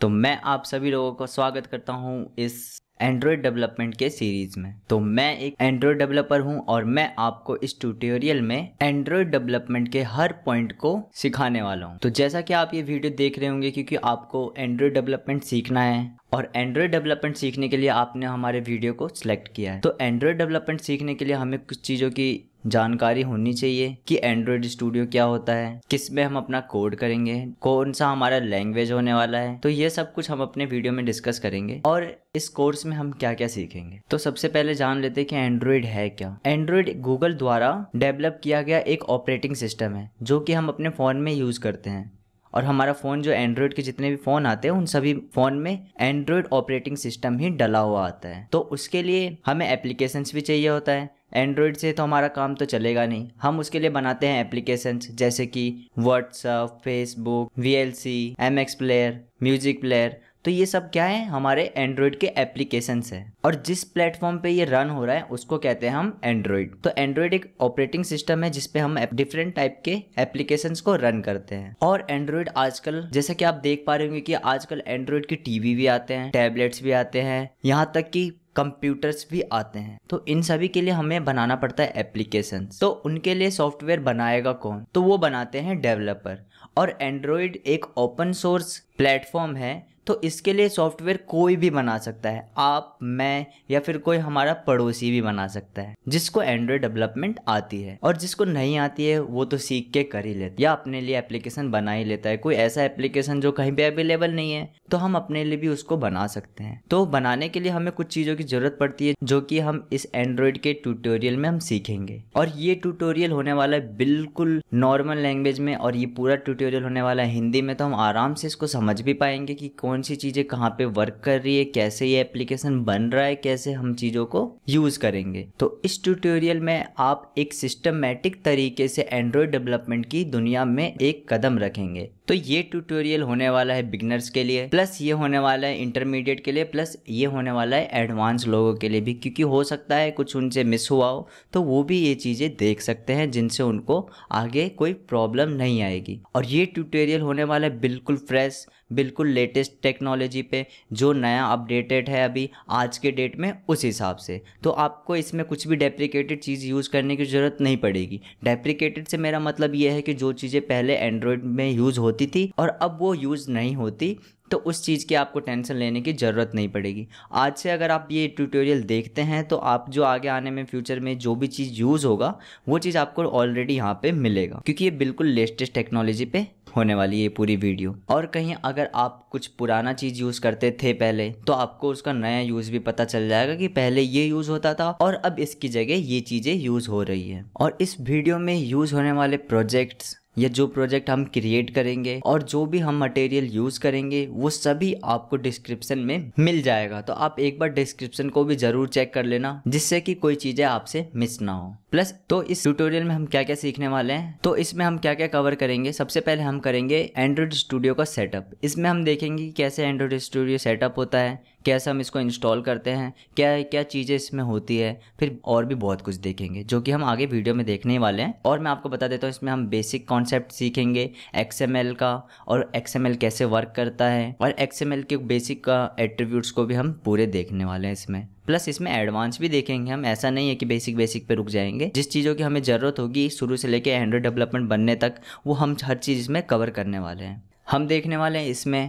तो मैं आप सभी लोगों का स्वागत करता हूं इस एंड्रॉयड डेवलपमेंट के सीरीज में तो मैं एक एंड्रॉयड डेवलपर हूं और मैं आपको इस ट्यूटोरियल में एंड्रॉयड डेवलपमेंट के हर पॉइंट को सिखाने वाला हूं तो जैसा कि आप ये वीडियो देख रहे होंगे क्योंकि आपको एंड्रॉयड डेवलपमेंट सीखना है और एंड्रॉयड डेवलपमेंट सीखने के लिए आपने हमारे वीडियो को सिलेक्ट किया है तो एंड्रॉयड डेवलपमेंट सीखने के लिए हमें कुछ चीज़ों की जानकारी होनी चाहिए कि एंड्रॉयड स्टूडियो क्या होता है किस में हम अपना कोड करेंगे कौन सा हमारा लैंग्वेज होने वाला है तो ये सब कुछ हम अपने वीडियो में डिस्कस करेंगे और इस कोर्स में हम क्या क्या सीखेंगे तो सबसे पहले जान लेते हैं कि एंड्रॉयड है क्या एंड्रॉइड गूगल द्वारा डेवलप किया गया एक ऑपरेटिंग सिस्टम है जो कि हम अपने फ़ोन में यूज़ करते हैं और हमारा फ़ोन जो एंड्रॉयड के जितने भी फ़ोन आते हैं उन सभी फ़ोन में एंड्रॉयड ऑपरेटिंग सिस्टम ही डला हुआ आता है तो उसके लिए हमें एप्लीकेशंस भी चाहिए होता है एंड्रॉयड से तो हमारा काम तो चलेगा नहीं हम उसके लिए बनाते हैं एप्लीकेशंस जैसे कि WhatsApp Facebook V L C M X player music player तो ये सब क्या है हमारे एंड्रॉयड के एप्लीकेशंस है और जिस प्लेटफॉर्म पे ये रन हो रहा है उसको कहते हैं हम एंड्रॉयड तो एंड्रॉयड एक ऑपरेटिंग सिस्टम है जिसपे हम डिफरेंट टाइप के एप्लीकेशन को रन करते हैं और एंड्रॉयड आजकल जैसे कि आप देख पा रहे होंगे कि आजकल एंड्रॉयड की टीवी भी आते हैं टैबलेट्स भी आते हैं यहाँ तक कि कंप्यूटर्स भी आते हैं तो इन सभी के लिए हमें बनाना पड़ता है एप्लीकेशन तो उनके लिए सॉफ्टवेयर बनाएगा कौन तो वो बनाते हैं डेवलपर और एंड्रॉयड एक ओपन सोर्स प्लेटफॉर्म है तो इसके लिए सॉफ्टवेयर कोई भी बना सकता है आप मैं या फिर कोई हमारा पड़ोसी भी बना सकता है जिसको एंड्रॉयड डेवलपमेंट आती है और जिसको नहीं आती है वो तो सीख के कर ही लेता या अपने लिए एप्लीकेशन बना ही लेता है कोई ऐसा एप्लीकेशन जो कहीं पर अवेलेबल नहीं है तो हम अपने लिए भी उसको बना सकते हैं तो बनाने के लिए हमें कुछ चीज़ों की ज़रूरत पड़ती है जो कि हम इस एंड्रॉयड के ट्यूटोरियल में हम सीखेंगे और ये ट्यूटोरियल होने वाला है बिल्कुल नॉर्मल लैंग्वेज में और ये पूरा ट्यूटोरियल होने वाला है हिंदी में तो हम आराम से इसको समझ भी पाएंगे कि कौन कौन सी चीज़ें कहाँ पे वर्क कर रही है कैसे ये एप्लीकेशन बन रहा है कैसे हम चीज़ों को यूज़ करेंगे तो इस ट्यूटोरियल में आप एक सिस्टमेटिक तरीके से एंड्रॉयड डेवलपमेंट की दुनिया में एक कदम रखेंगे तो ये ट्यूटोरियल होने वाला है बिगनर्स के लिए प्लस ये होने वाला है इंटरमीडिएट के लिए प्लस ये होने वाला है एडवांस लोगों के लिए भी क्योंकि हो सकता है कुछ उनसे मिस हुआ हो तो वो भी ये चीज़ें देख सकते हैं जिनसे उनको आगे कोई प्रॉब्लम नहीं आएगी और ये ट्यूटोरियल होने वाला है बिल्कुल फ्रेश बिल्कुल लेटेस्ट टेक्नोलॉजी पे जो नया अपडेटेड है अभी आज के डेट में उस हिसाब से तो आपको इसमें कुछ भी डेप्रिकेटेड चीज़ यूज़ करने की ज़रूरत नहीं पड़ेगी डेप्रिकेटेड से मेरा मतलब ये है कि जो चीज़ें पहले एंड्रॉयड में यूज़ होती होती थी और अब वो यूज़ नहीं होती तो उस चीज़ की आपको टेंशन लेने की ज़रूरत नहीं पड़ेगी आज से अगर आप ये ट्यूटोरियल देखते हैं तो आप जो आगे आने में फ्यूचर में जो भी चीज़ यूज़ होगा वो चीज़ आपको ऑलरेडी यहाँ पे मिलेगा क्योंकि ये बिल्कुल लेटेस्ट टेक्नोलॉजी पे होने वाली है पूरी वीडियो और कहीं अगर आप कुछ पुराना चीज़ यूज़ करते थे पहले तो आपको उसका नया यूज़ भी पता चल जाएगा कि पहले ये यूज़ होता था और अब इसकी जगह ये चीज़ें यूज़ हो रही है और इस वीडियो में यूज़ होने वाले प्रोजेक्ट्स या जो प्रोजेक्ट हम क्रिएट करेंगे और जो भी हम मटेरियल यूज़ करेंगे वो सभी आपको डिस्क्रिप्शन में मिल जाएगा तो आप एक बार डिस्क्रिप्शन को भी ज़रूर चेक कर लेना जिससे कि कोई चीज़ें आपसे मिस ना हो प्लस तो इस ट्यूटोरियल में हम क्या क्या सीखने वाले हैं तो इसमें हम क्या क्या कवर करेंगे सबसे पहले हम करेंगे एंड्रॉइड स्टूडियो का सेटअप इसमें हम देखेंगे कैसे एंड्रॉइड स्टूडियो सेटअप होता है कैसे हम इसको इंस्टॉल करते हैं क्या क्या चीज़ें इसमें होती है फिर और भी बहुत कुछ देखेंगे जो कि हम आगे वीडियो में देखने वाले हैं और मैं आपको बता देता हूँ इसमें हम बेसिक कॉन्सेप्ट सीखेंगे एक्स का और एक्स कैसे वर्क करता है और एक्स के बेसिक एट्रीब्यूट्स को भी हम पूरे देखने वाले हैं इसमें प्लस इसमें एडवांस भी देखेंगे हम ऐसा नहीं है कि बेसिक बेसिक पे रुक जाएंगे जिस चीज़ों की हमें ज़रूरत होगी शुरू से लेकर एंड्रॉयड डेवलपमेंट बनने तक वो हम हर चीज़ इसमें कवर करने वाले हैं हम देखने वाले हैं इसमें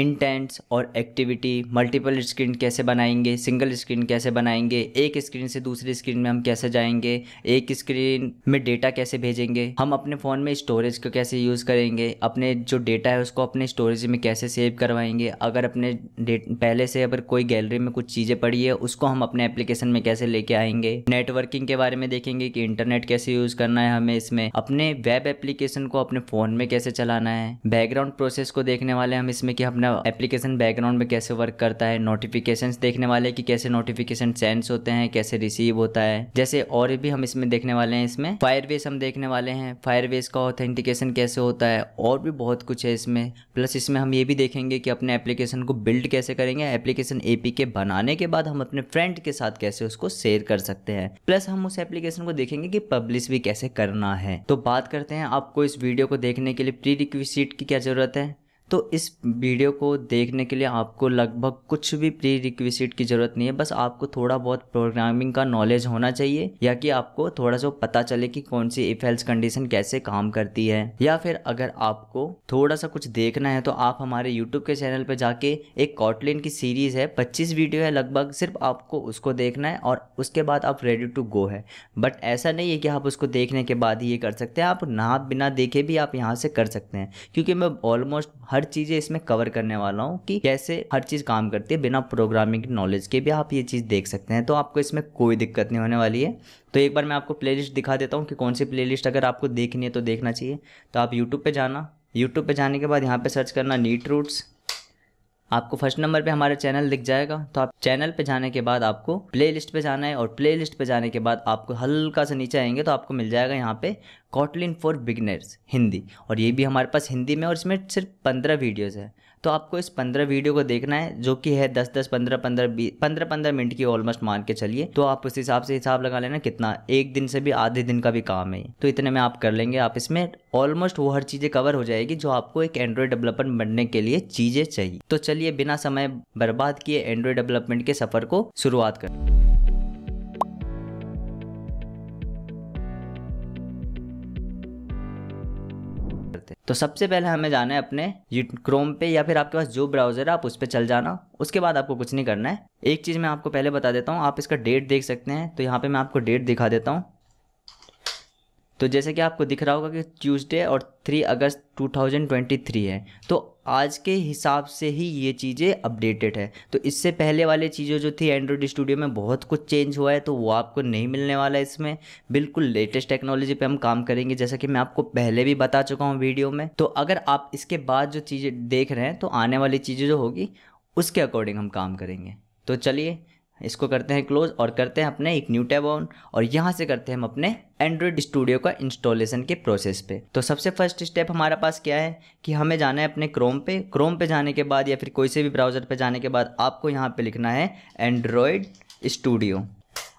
इंटेंट्स और एक्टिविटी मल्टीपल स्क्रीन कैसे बनाएंगे सिंगल स्क्रीन कैसे बनाएंगे एक स्क्रीन से दूसरी स्क्रीन में हम कैसे जाएंगे एक स्क्रीन में डेटा कैसे भेजेंगे हम अपने फ़ोन में स्टोरेज को कैसे यूज़ करेंगे अपने जो डेटा है उसको अपने स्टोरेज में कैसे सेव करवाएंगे अगर अपने पहले से अगर कोई गैलरी में कुछ चीज़ें पड़ी है उसको हम अपने एप्लीकेशन में कैसे लेके आएंगे नेटवर्किंग के बारे में देखेंगे कि इंटरनेट कैसे यूज़ करना है हमें इसमें अपने वेब एप्लीकेशन को अपने फ़ोन में कैसे चलाना है बैकग्राउंड प्रोसेस को देखने वाले हम इसमें कि अपने अपना एप्लीकेशन बैकग्राउंड में कैसे वर्क करता है नोटिफिकेशंस देखने वाले कि कैसे नोटिफिकेशन सेंस होते हैं कैसे रिसीव होता है जैसे और भी हम इसमें देखने वाले हैं इसमें फायरवेस हम देखने वाले हैं फायरवेस का ऑथेंटिकेशन कैसे होता है और भी बहुत कुछ है इसमें प्लस इसमें हम ये भी देखेंगे कि अपने एप्लीकेशन को बिल्ड कैसे करेंगे एप्लीकेशन के बनाने के बाद हम अपने फ्रेंड के साथ कैसे उसको शेयर कर सकते हैं प्लस हम उस एप्लीकेशन को देखेंगे कि पब्लिश भी कैसे करना है तो बात करते हैं आपको इस वीडियो को देखने के लिए प्री रिक्विसिट की क्या जरूरत है तो इस वीडियो को देखने के लिए आपको लगभग कुछ भी प्री रिक्विजिट की ज़रूरत नहीं है बस आपको थोड़ा बहुत प्रोग्रामिंग का नॉलेज होना चाहिए या कि आपको थोड़ा सा पता चले कि कौन सी इफ एल्स कंडीशन कैसे काम करती है या फिर अगर आपको थोड़ा सा कुछ देखना है तो आप हमारे यूट्यूब के चैनल पर जाके एक कॉटलिन की सीरीज़ है पच्चीस वीडियो है लगभग सिर्फ आपको उसको देखना है और उसके बाद आप रेडी टू गो है बट ऐसा नहीं है कि आप उसको देखने के बाद ही ये कर सकते हैं आप ना बिना देखे भी आप यहाँ से कर सकते हैं क्योंकि मैं ऑलमोस्ट हर हर चीज़ें इसमें कवर करने वाला हूँ कि कैसे हर चीज़ काम करती है बिना प्रोग्रामिंग नॉलेज के भी आप ये चीज़ देख सकते हैं तो आपको इसमें कोई दिक्कत नहीं होने वाली है तो एक बार मैं आपको प्लेलिस्ट दिखा देता हूँ कि कौन सी प्लेलिस्ट अगर आपको देखनी है तो देखना चाहिए तो आप यूट्यूब पर जाना यूट्यूब पर जाने के बाद यहाँ पर सर्च करना नीट रूट्स आपको फर्स्ट नंबर पे हमारा चैनल दिख जाएगा तो आप चैनल पे जाने के बाद आपको प्ले लिस्ट पे जाना है और प्ले लिस्ट पे जाने के बाद आपको हल्का सा नीचे आएंगे तो आपको मिल जाएगा यहाँ पे कॉटलिन फॉर बिगनर्स हिंदी और ये भी हमारे पास हिंदी में और इसमें सिर्फ पंद्रह वीडियोज़ है तो आपको इस पंद्रह वीडियो को देखना है जो कि है दस दस पंद्रह पंद्रह पंद्रह पंद्रह मिनट की ऑलमोस्ट मान के चलिए तो आप उस हिसाब से हिसाब लगा लेना कितना एक दिन से भी आधे दिन का भी काम है तो इतने में आप कर लेंगे आप इसमें ऑलमोस्ट वो हर चीज़ें कवर हो जाएगी जो आपको एक एंड्रॉयड डेवलपर बनने के लिए चीज़ें चाहिए तो चलिए बिना समय बर्बाद किए एंड्रॉयड डेवलपमेंट के सफ़र को शुरुआत करें तो सबसे पहले हमें जाना है अपने क्रोम पे या फिर आपके पास जो ब्राउजर है आप उस पर चल जाना उसके बाद आपको कुछ नहीं करना है एक चीज़ मैं आपको पहले बता देता हूँ आप इसका डेट देख सकते हैं तो यहाँ पे मैं आपको डेट दिखा देता हूँ तो जैसे कि आपको दिख रहा होगा कि ट्यूसडे और 3 अगस्त 2023 है तो आज के हिसाब से ही ये चीज़ें अपडेटेड है तो इससे पहले वाले चीज़ें जो थी एंड्रॉयड स्टूडियो में बहुत कुछ चेंज हुआ है तो वो आपको नहीं मिलने वाला है इसमें बिल्कुल लेटेस्ट टेक्नोलॉजी पे हम काम करेंगे जैसा कि मैं आपको पहले भी बता चुका हूँ वीडियो में तो अगर आप इसके बाद जो चीज़ें देख रहे हैं तो आने वाली चीज़ें जो होगी उसके अकॉर्डिंग हम काम करेंगे तो चलिए इसको करते हैं क्लोज और करते हैं अपने एक न्यू टैब ऑन और यहाँ से करते हैं हम अपने एंड्रॉयड स्टूडियो का इंस्टॉलेशन के प्रोसेस पे तो सबसे फर्स्ट स्टेप हमारे पास क्या है कि हमें जाना है अपने क्रोम पे क्रोम पे जाने के बाद या फिर कोई से भी ब्राउज़र पे जाने के बाद आपको यहाँ पे लिखना है एंड्रॉयड स्टूडियो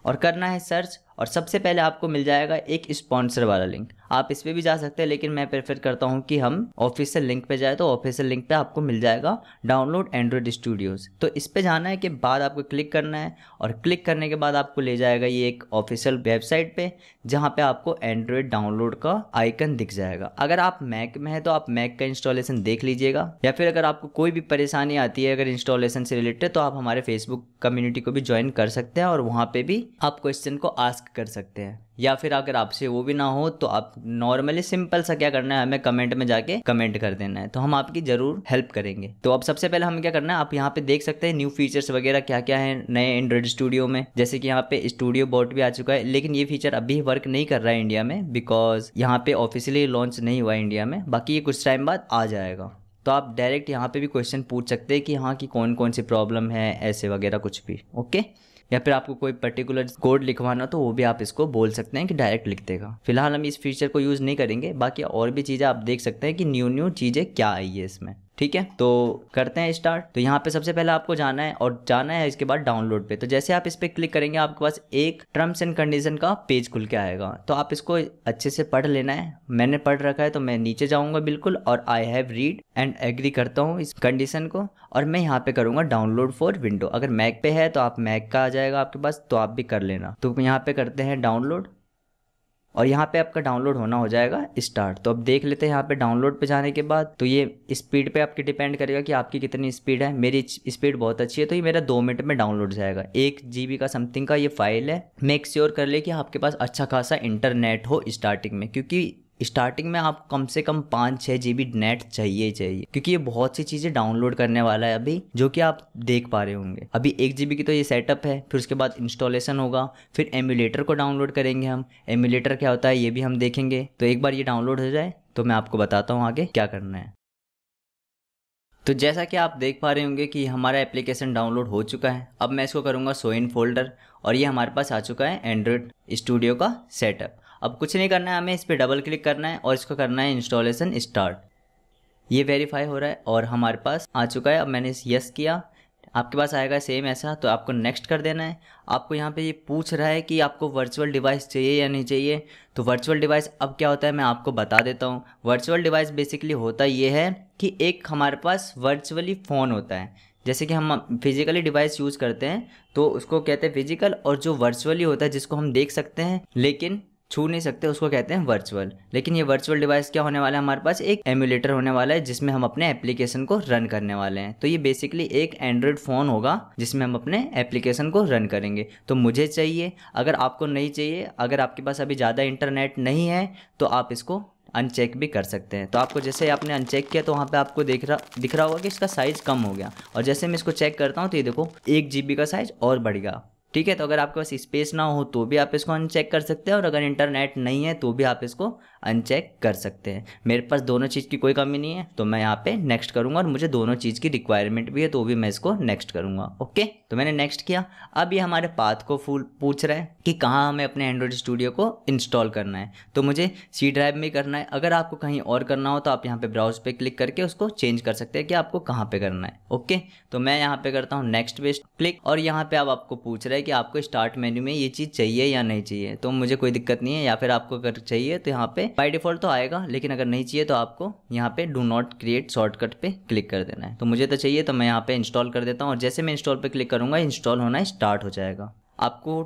और करना है सर्च और सबसे पहले आपको मिल जाएगा एक स्पॉन्सर वाला लिंक आप इस पर भी जा सकते हैं लेकिन मैं प्रेफर करता हूँ कि हम ऑफिशियल लिंक पे जाए तो ऑफिशियल लिंक पे आपको मिल जाएगा डाउनलोड एंड्रॉयड स्टूडियोज तो इस पर जाना है कि बाद आपको क्लिक करना है और क्लिक करने के बाद आपको ले जाएगा ये एक ऑफिशियल वेबसाइट पे जहाँ पे आपको एंड्रॉयड डाउनलोड का आइकन दिख जाएगा अगर आप मैक में है तो आप मैक का इंस्टॉलेशन देख लीजिएगा या फिर अगर आपको कोई भी परेशानी आती है अगर इंस्टॉलेशन से रिलेटेड तो आप हमारे फेसबुक कम्युनिटी को भी ज्वाइन कर सकते हैं और वहाँ पर भी आप क्वेश्चन को आस्क कर सकते हैं या फिर अगर आपसे वो भी ना हो तो आप नॉर्मली सिंपल सा क्या करना है हमें कमेंट में जाके कमेंट कर देना है तो हम आपकी ज़रूर हेल्प करेंगे तो अब सबसे पहले हमें क्या करना है आप यहाँ पे देख सकते हैं न्यू फीचर्स वगैरह क्या क्या है नए एंड्रॉइड स्टूडियो में जैसे कि यहाँ पे स्टूडियो बोर्ड भी आ चुका है लेकिन ये फीचर अभी वर्क नहीं कर रहा है इंडिया में बिकॉज यहाँ पे ऑफिशियली लॉन्च नहीं हुआ है इंडिया में बाकी ये कुछ टाइम बाद आ जाएगा तो आप डायरेक्ट यहाँ पे भी क्वेश्चन पूछ सकते हैं कि हाँ कि कौन कौन सी प्रॉब्लम है ऐसे वगैरह कुछ भी ओके या फिर आपको कोई पर्टिकुलर कोड लिखवाना तो वो भी आप इसको बोल सकते हैं कि डायरेक्ट लिख देगा फिलहाल हम इस फीचर को यूज़ नहीं करेंगे बाकी और भी चीज़ें आप देख सकते हैं कि न्यू न्यू चीज़ें क्या आई है इसमें ठीक है तो करते हैं स्टार्ट तो यहाँ पे सबसे पहले आपको जाना है और जाना है इसके बाद डाउनलोड पे तो जैसे आप इस पर क्लिक करेंगे आपके पास एक टर्म्स एंड कंडीशन का पेज खुल के आएगा तो आप इसको अच्छे से पढ़ लेना है मैंने पढ़ रखा है तो मैं नीचे जाऊंगा बिल्कुल और I have read and agree करता हूँ इस कंडीशन को और मैं यहाँ पे करूँगा डाउनलोड फॉर विंडो अगर मैक पे है तो आप मैक का आ जाएगा आपके पास तो आप भी कर लेना तो यहाँ पे करते हैं डाउनलोड और यहाँ पे आपका डाउनलोड होना हो जाएगा स्टार्ट तो अब देख लेते हैं यहाँ पे डाउनलोड पे जाने के बाद तो ये स्पीड पे आपकी डिपेंड करेगा कि आपकी कितनी स्पीड है मेरी स्पीड बहुत अच्छी है तो ये मेरा दो मिनट में डाउनलोड जाएगा एक जी का समथिंग का ये फाइल है मेक श्योर sure कर ले कि आपके पास अच्छा खासा इंटरनेट हो स्टार्टिंग में क्योंकि स्टार्टिंग में आपको कम से कम पाँच छः जी बी नेट चाहिए ही चाहिए क्योंकि ये बहुत सी चीज़ें डाउनलोड करने वाला है अभी जो कि आप देख पा रहे होंगे अभी एक जी बी की तो ये सेटअप है फिर उसके बाद इंस्टॉलेशन होगा फिर एम्यूलेटर को डाउनलोड करेंगे हम एम्यूलेटर क्या होता है ये भी हम देखेंगे तो एक बार ये डाउनलोड हो जाए तो मैं आपको बताता हूँ आगे क्या करना है तो जैसा कि आप देख पा रहे होंगे कि हमारा एप्लीकेशन डाउनलोड हो चुका है अब मैं इसको करूँगा सो इन फोल्डर और ये हमारे पास आ चुका है एंड्रॉयड स्टूडियो का सेटअप अब कुछ नहीं करना है हमें इस पर डबल क्लिक करना है और इसको करना है इंस्टॉलेसन स्टार्ट ये वेरीफाई हो रहा है और हमारे पास आ चुका है अब मैंने यस किया आपके पास आएगा सेम ऐसा तो आपको नेक्स्ट कर देना है आपको यहाँ पे ये पूछ रहा है कि आपको वर्चुअल डिवाइस चाहिए या नहीं चाहिए तो वर्चुअल डिवाइस अब क्या होता है मैं आपको बता देता हूँ वर्चुअल डिवाइस बेसिकली होता ये है कि एक हमारे पास वर्चुअली फ़ोन होता है जैसे कि हम फिजिकली डिवाइस यूज़ करते हैं तो उसको कहते हैं फिजिकल और जो वर्चुअली होता है जिसको हम देख सकते हैं लेकिन छू नहीं सकते उसको कहते हैं वर्चुअल लेकिन ये वर्चुअल डिवाइस क्या होने वाला है हमारे पास एक एम्यूलेटर होने वाला है जिसमें हम अपने एप्लीकेशन को रन करने वाले हैं तो ये बेसिकली एक एंड्रॉयड फ़ोन होगा जिसमें हम अपने एप्लीकेशन को रन करेंगे तो मुझे चाहिए अगर आपको नहीं चाहिए अगर आपके पास अभी ज़्यादा इंटरनेट नहीं है तो आप इसको अनचेक भी कर सकते हैं तो आपको जैसे आपने अनचेक किया तो वहाँ पे आपको देख रहा दिख रहा होगा कि इसका साइज़ कम हो गया और जैसे मैं इसको चेक करता हूँ तो ये देखो एक जी का साइज़ और बढ़ गया ठीक है तो अगर आपके पास स्पेस ना हो तो भी आप इसको अनचेक कर सकते हैं और अगर इंटरनेट नहीं है तो भी आप इसको अनचेक कर सकते हैं मेरे पास दोनों चीज़ की कोई कमी नहीं है तो मैं यहाँ पे नेक्स्ट करूँगा और मुझे दोनों चीज़ की रिक्वायरमेंट भी है तो भी मैं इसको नेक्स्ट करूँगा ओके तो मैंने नेक्स्ट किया अब ये हमारे पाथ को फूल पूछ रहा है कि कहाँ हमें अपने एंड्रॉयड स्टूडियो को इंस्टॉल करना है तो मुझे सी ड्राइव में करना है अगर आपको कहीं और करना हो तो आप यहाँ पर ब्राउज पर क्लिक करके उसको चेंज कर सकते हैं कि आपको कहाँ पर करना है ओके तो मैं यहाँ पर करता हूँ नेक्स्ट बेस्ट क्लिक और यहाँ पर अब आपको पूछ रहा है कि आपको स्टार्ट मेन्यू में ये चीज़ चाहिए या नहीं चाहिए तो मुझे कोई दिक्कत नहीं है या फिर आपको अगर चाहिए तो यहाँ पर बाई डिफॉल्ट तो आएगा लेकिन अगर नहीं चाहिए तो आपको यहाँ पे डू नॉट क्रिएट शॉर्टकट पे क्लिक कर देना है तो मुझे तो चाहिए तो मैं यहाँ पे इंस्टॉल कर देता हूँ और जैसे मैं इंस्टॉल पे क्लिक करूँगा इंस्टॉल होना स्टार्ट हो जाएगा आपको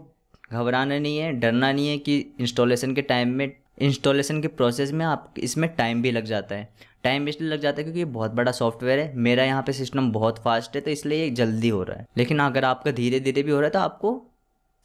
घबराना नहीं है डरना नहीं है कि इंस्टॉलेशन के टाइम में इंस्टॉलेशन के प्रोसेस में आप इसमें टाइम भी लग जाता है टाइम इसलिए लग जाता है क्योंकि ये बहुत बड़ा सॉफ्टवेयर है मेरा यहाँ पे सिस्टम बहुत फास्ट है तो इसलिए ये जल्दी हो रहा है लेकिन अगर आपका धीरे धीरे भी हो रहा है तो आपको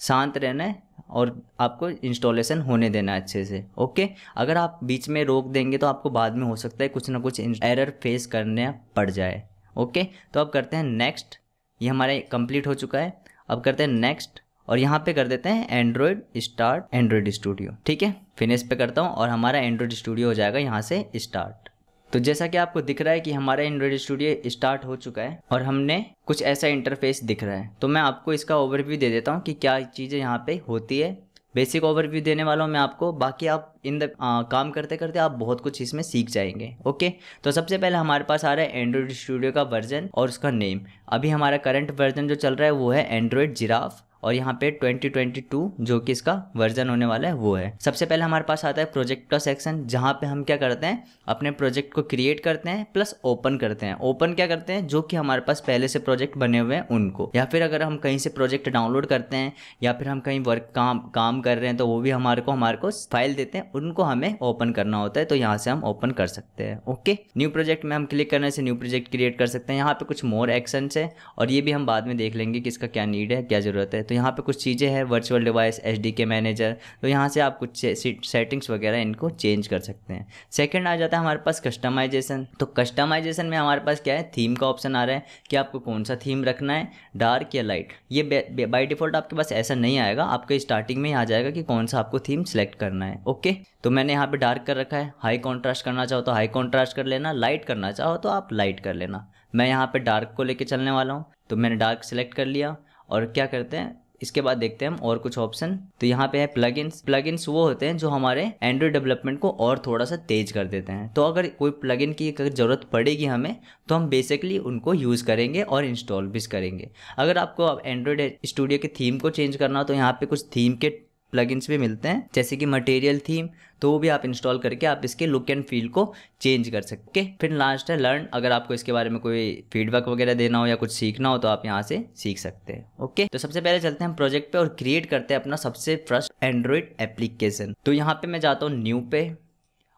शांत रहना है और आपको इंस्टॉलेशन होने देना है अच्छे से ओके अगर आप बीच में रोक देंगे तो आपको बाद में हो सकता है कुछ ना कुछ एरर फेस करने पड़ जाए ओके तो अब करते हैं नेक्स्ट ये हमारा कंप्लीट हो चुका है अब करते हैं नेक्स्ट और यहाँ पे कर देते हैं एंड्रॉयड स्टार्ट एंड्रॉयड स्टूडियो ठीक है फिनिश पे करता हूँ और हमारा एंड्रॉयड स्टूडियो हो जाएगा यहाँ से स्टार्ट तो जैसा कि आपको दिख रहा है कि हमारा एंड्रॉयड स्टूडियो स्टार्ट हो चुका है और हमने कुछ ऐसा इंटरफेस दिख रहा है तो मैं आपको इसका ओवरव्यू दे देता हूँ कि क्या चीज़ें यहाँ पे होती है बेसिक ओवरव्यू देने वाला हूँ मैं आपको बाकी आप इन द काम करते करते आप बहुत कुछ इसमें सीख जाएंगे ओके तो सबसे पहले हमारे पास आ रहा है एंड्रॉयड स्टूडियो का वर्जन और उसका नेम अभी हमारा करंट वर्जन जो चल रहा है वो है एंड्रॉयड जिराफ और यहाँ पे 2022 जो कि इसका वर्जन होने वाला है वो है सबसे पहले हमारे पास आता है प्रोजेक्ट का सेक्शन जहाँ पे हम क्या करते हैं अपने प्रोजेक्ट को क्रिएट करते हैं प्लस ओपन करते हैं ओपन क्या करते हैं जो कि हमारे पास पहले से प्रोजेक्ट बने हुए हैं उनको या फिर अगर हम कहीं से प्रोजेक्ट डाउनलोड करते हैं या फिर हम कहीं वर्क काम काम कर रहे हैं तो वो भी हमारे को हमारे को फाइल देते हैं उनको हमें ओपन करना होता है तो यहाँ से हम ओपन कर सकते हैं ओके न्यू प्रोजेक्ट में हम क्लिक करने से न्यू प्रोजेक्ट क्रिएट कर सकते हैं यहाँ पे कुछ मोर एक्शन है और ये भी हम बाद में देख लेंगे कि इसका क्या नीड है क्या जरूरत है तो तो यहाँ पे कुछ चीज़ें हैं वर्चुअल डिवाइस एच मैनेजर तो यहाँ से आप कुछ सेटिंग्स वगैरह इनको चेंज कर सकते हैं सेकेंड आ जाता है हमारे पास कस्टमाइजेशन तो कस्टमाइजेशन में हमारे पास क्या है थीम का ऑप्शन आ रहा है कि आपको कौन सा थीम रखना है डार्क या लाइट ये बाई डिफ़ॉल्ट आपके पास ऐसा नहीं आएगा आपके स्टार्टिंग में ही आ जाएगा कि कौन सा आपको थीम सेलेक्ट करना है ओके तो मैंने यहाँ पे डार्क कर रखा है हाई कॉन्ट्रास्ट करना चाहो तो हाई कॉन्ट्रास्ट कर लेना लाइट करना चाहो तो आप लाइट कर लेना मैं यहाँ पे डार्क को लेके चलने वाला हूँ तो मैंने डार्क सेलेक्ट कर लिया और क्या करते हैं इसके बाद देखते हैं हम और कुछ ऑप्शन तो यहाँ पे है प्लगइन्स प्लगइन्स वो होते हैं जो हमारे एंड्रॉइड डेवलपमेंट को और थोड़ा सा तेज कर देते हैं तो अगर कोई प्लगइन की अगर ज़रूरत पड़ेगी हमें तो हम बेसिकली उनको यूज़ करेंगे और इंस्टॉल भी करेंगे अगर आपको एंड्रॉइड स्टूडियो के थीम को चेंज करना हो तो यहाँ पे कुछ थीम के प्लगइन्स भी मिलते हैं जैसे कि मटेरियल थीम तो वो भी आप इंस्टॉल करके आप इसके लुक एंड फील को चेंज कर सकते फिर लास्ट है लर्न अगर आपको इसके बारे में कोई फीडबैक वगैरह देना हो या कुछ सीखना हो तो आप यहाँ से सीख सकते हैं ओके तो सबसे पहले चलते हैं हम प्रोजेक्ट पे और क्रिएट करते हैं अपना सबसे फर्स्ट एंड्रॉइड एप्लीकेशन तो यहाँ पे मैं जाता हूँ न्यू पे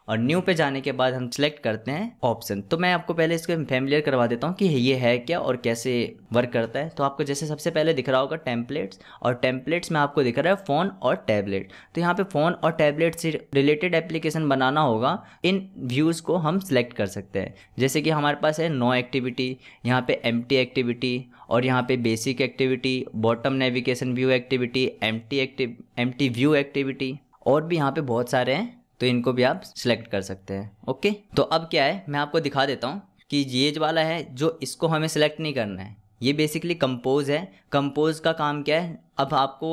और न्यू पे जाने के बाद हम सिलेक्ट करते हैं ऑप्शन तो मैं आपको पहले इसको फैमिलियर करवा देता हूँ कि ये है क्या और कैसे वर्क करता है तो आपको जैसे सबसे पहले दिख रहा होगा टेम्पलेट्स और टेम्पलेट्स में आपको दिख रहा है फ़ोन और टैबलेट तो यहाँ पे फ़ोन और टैबलेट से रिलेटेड एप्लीकेशन बनाना होगा इन व्यूज़ को हम सेलेक्ट कर सकते हैं जैसे कि हमारे पास है नो एक्टिविटी यहाँ पर एम एक्टिविटी और यहाँ पे basic activity bottom navigation view activity empty active M view activity और भी यहाँ पे बहुत सारे हैं तो इनको भी आप सिलेक्ट कर सकते हैं ओके तो अब क्या है मैं आपको दिखा देता हूँ कि ये वाला है जो इसको हमें सेलेक्ट नहीं करना है ये बेसिकली कंपोज है कंपोज का काम क्या है अब आपको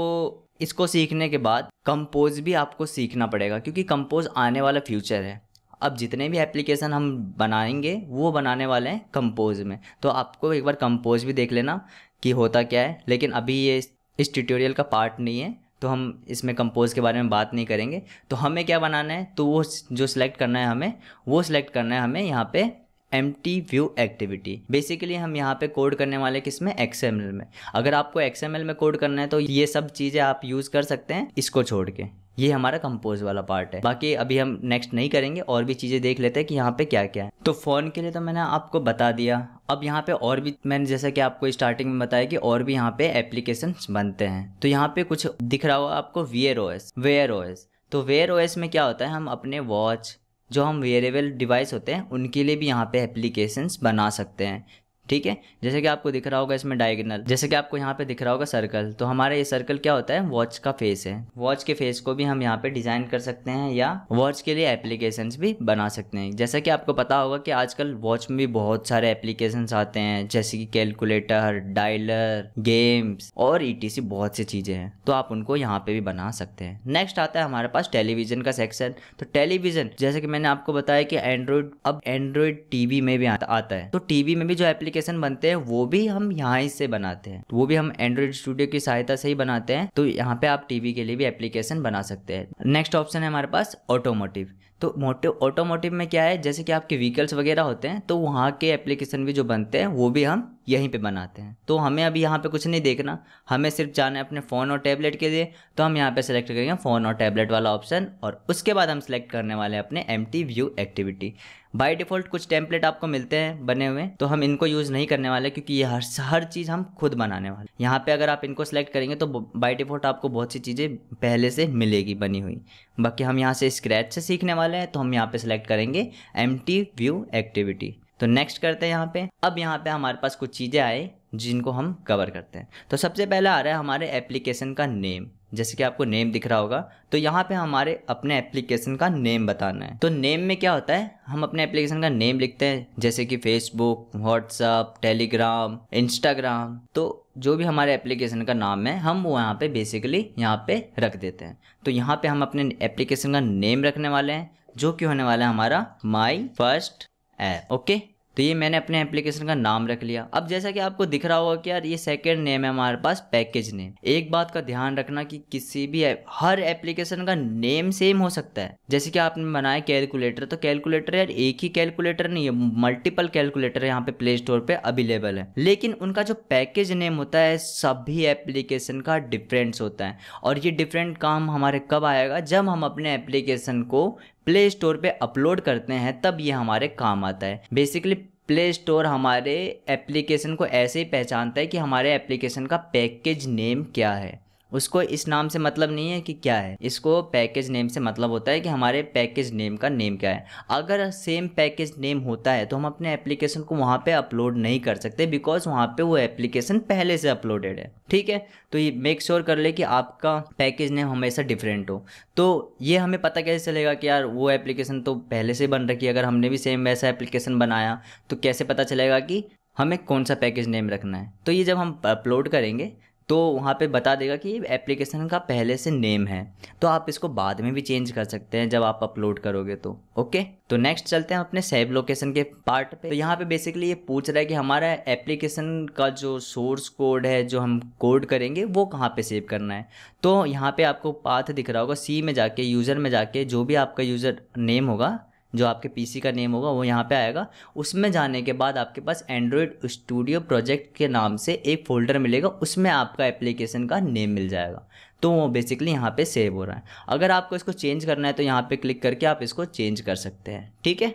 इसको सीखने के बाद कंपोज भी आपको सीखना पड़ेगा क्योंकि कंपोज आने वाला फ्यूचर है अब जितने भी एप्लीकेशन हम बनाएंगे वो बनाने वाले हैं कंपोज में तो आपको एक बार कंपोज भी देख लेना कि होता क्या है लेकिन अभी ये इस ट्यूटोरियल का पार्ट नहीं है तो हम इसमें कंपोज़ के बारे में बात नहीं करेंगे तो हमें क्या बनाना है तो वो जो सिलेक्ट करना है हमें वो सिलेक्ट करना है हमें यहाँ पे empty view activity basically हम यहाँ पे कोड करने वाले किस में एक्स में अगर आपको एक्स में कोड करना है तो ये सब चीज़ें आप यूज़ कर सकते हैं इसको छोड़ के ये हमारा कंपोज वाला पार्ट है बाकी अभी हम नेक्स्ट नहीं करेंगे और भी चीज़ें देख लेते हैं कि यहाँ पे क्या क्या है तो फ़ोन के लिए तो मैंने आपको बता दिया अब यहाँ पे और भी मैंने जैसा कि आपको स्टार्टिंग में बताया कि और भी यहाँ पे एप्लीकेशन बनते हैं तो यहाँ पे कुछ दिख रहा होगा आपको वेयर ओ एस वेयर ओ एस तो वेयर ओ एस में क्या होता है हम अपने वॉच जो हम वेरेबल डिवाइस होते हैं उनके लिए भी यहाँ पे एप्लीकेशंस बना सकते हैं ठीक है जैसे कि आपको दिख रहा होगा इसमें डायगनल जैसे कि आपको यहाँ पे दिख रहा होगा सर्कल तो हमारा ये सर्कल क्या होता है वॉच का फेस है वॉच के फेस को भी हम यहाँ पे डिजाइन कर सकते हैं या वॉच के लिए एप्लीकेशन भी बना सकते हैं जैसा कि आपको पता होगा कि आजकल वॉच में भी बहुत सारे एप्लीकेशन आते हैं जैसे कि कैलकुलेटर डायलर गेम्स और ई बहुत सी चीजें हैं तो आप उनको यहाँ पे भी बना सकते हैं नेक्स्ट आता है हमारे पास टेलीविजन का सेक्शन तो टेलीविजन जैसे कि मैंने आपको बताया कि एंड्रॉइड अब एंड्रॉइड टीवी में भी आता है तो टीवी में भी जो एप्लीकेशन एप्लीकेशन बनते हैं वो भी हम यहाँ ही से बनाते हैं तो वो भी हम एंड्रॉइड स्टूडियो की सहायता से ही बनाते हैं तो यहाँ पे आप टीवी के लिए भी एप्लीकेशन बना सकते हैं नेक्स्ट ऑप्शन है हमारे पास ऑटोमोटिव तो मोटो ऑटोमोटिव में क्या है जैसे कि आपके व्हीकल्स वगैरह होते हैं तो वहाँ के एप्लीकेशन भी जो बनते हैं वो भी हम यहीं पे बनाते हैं तो हमें अभी यहाँ पे कुछ नहीं देखना हमें सिर्फ जाना है अपने फ़ोन और टैबलेट के लिए तो हम यहाँ पे सेलेक्ट करेंगे फ़ोन और टैबलेट वाला ऑप्शन और उसके बाद हम सेलेक्ट करने वाले हैं अपने M view activity by default कुछ टेम्पलेट आपको मिलते हैं बने हुए तो हम इनको यूज़ नहीं करने वाले क्योंकि ये हर हर चीज़ हम खुद बनाने वाले यहाँ पे अगर आप इनको सेलेक्ट करेंगे तो बाय डिफ़ॉल्ट आपको बहुत सी चीज़ें पहले से मिलेगी बनी हुई बाकी हम यहाँ से स्क्रैच से सीखने वाले हैं तो हम यहाँ पर सेलेक्ट करेंगे एम व्यू एक्टिविटी तो नेक्स्ट करते हैं यहाँ पे अब यहाँ पे हमारे पास कुछ चीज़ें आए जिनको हम कवर करते हैं तो सबसे पहला आ रहा है हमारे एप्लीकेशन का नेम जैसे कि आपको नेम दिख रहा होगा तो यहाँ पे हमारे अपने एप्लीकेशन का नेम बताना है तो नेम में क्या होता है हम अपने एप्लीकेशन का नेम लिखते हैं जैसे कि फेसबुक व्हाट्सअप टेलीग्राम इंस्टाग्राम तो जो भी हमारे एप्लीकेशन का नाम है हम वो यहाँ पे बेसिकली यहाँ पे रख देते हैं तो यहाँ पे हम अपने एप्लीकेशन का नेम रखने वाले हैं जो कि होने वाला है हमारा माई फर्स्ट ऐप ओके तो ये मैंने अपने एप्लीकेशन का नाम रख लिया अब जैसा कि आपको दिख रहा होगा कि यार ये सेकेंड नेम है हमारे पास पैकेज नेम एक बात का ध्यान रखना कि किसी भी एप, हर एप्लीकेशन का नेम सेम हो सकता है जैसे कि आपने बनाया कैलकुलेटर तो कैलकुलेटर यार एक ही कैलकुलेटर नहीं है मल्टीपल कैलकुलेटर यहाँ पे प्ले स्टोर पे अवेलेबल है लेकिन उनका जो पैकेज नेम होता है सभी एप्लीकेशन का डिफरेंस होता है और ये डिफरेंट काम हमारे कब आएगा जब हम अपने एप्लीकेशन को प्ले स्टोर पे अपलोड करते हैं तब ये हमारे काम आता है बेसिकली प्ले स्टोर हमारे एप्लीकेशन को ऐसे ही पहचानता है कि हमारे एप्लीकेशन का पैकेज नेम क्या है उसको इस नाम से मतलब नहीं है कि क्या है इसको पैकेज नेम से मतलब होता है कि हमारे पैकेज नेम का नेम क्या है अगर सेम पैकेज नेम होता है तो हम अपने एप्लीकेशन को वहाँ पे अपलोड नहीं कर सकते बिकॉज वहाँ पे वो एप्लीकेशन पहले से अपलोडेड है ठीक है तो ये मेक श्योर sure कर ले कि आपका पैकेज नेम हमेशा डिफरेंट हो तो ये हमें पता कैसे चलेगा कि यार वो एप्लीकेशन तो पहले से बन रखी है अगर हमने भी सेम वैसा एप्लीकेशन बनाया तो कैसे पता चलेगा कि हमें कौन सा पैकेज नेम रखना है तो ये जब हम अपलोड करेंगे तो वहाँ पे बता देगा कि एप्लीकेशन का पहले से नेम है तो आप इसको बाद में भी चेंज कर सकते हैं जब आप अपलोड करोगे तो ओके तो नेक्स्ट चलते हैं अपने सेव लोकेशन के पार्ट पे तो यहाँ पे बेसिकली ये पूछ रहा है कि हमारा एप्लीकेशन का जो सोर्स कोड है जो हम कोड करेंगे वो कहाँ पे सेव करना है तो यहाँ पे आपको पाथ दिख रहा होगा सी में जाके यूज़र में जाके जो भी आपका यूज़र नेम होगा जो आपके पीसी का नेम होगा वो यहाँ पे आएगा उसमें जाने के बाद आपके पास एंड्रॉयड स्टूडियो प्रोजेक्ट के नाम से एक फ़ोल्डर मिलेगा उसमें आपका एप्लीकेशन का नेम मिल जाएगा तो वो बेसिकली यहाँ पे सेव हो रहा है अगर आपको इसको चेंज करना है तो यहाँ पे क्लिक करके आप इसको चेंज कर सकते हैं ठीक है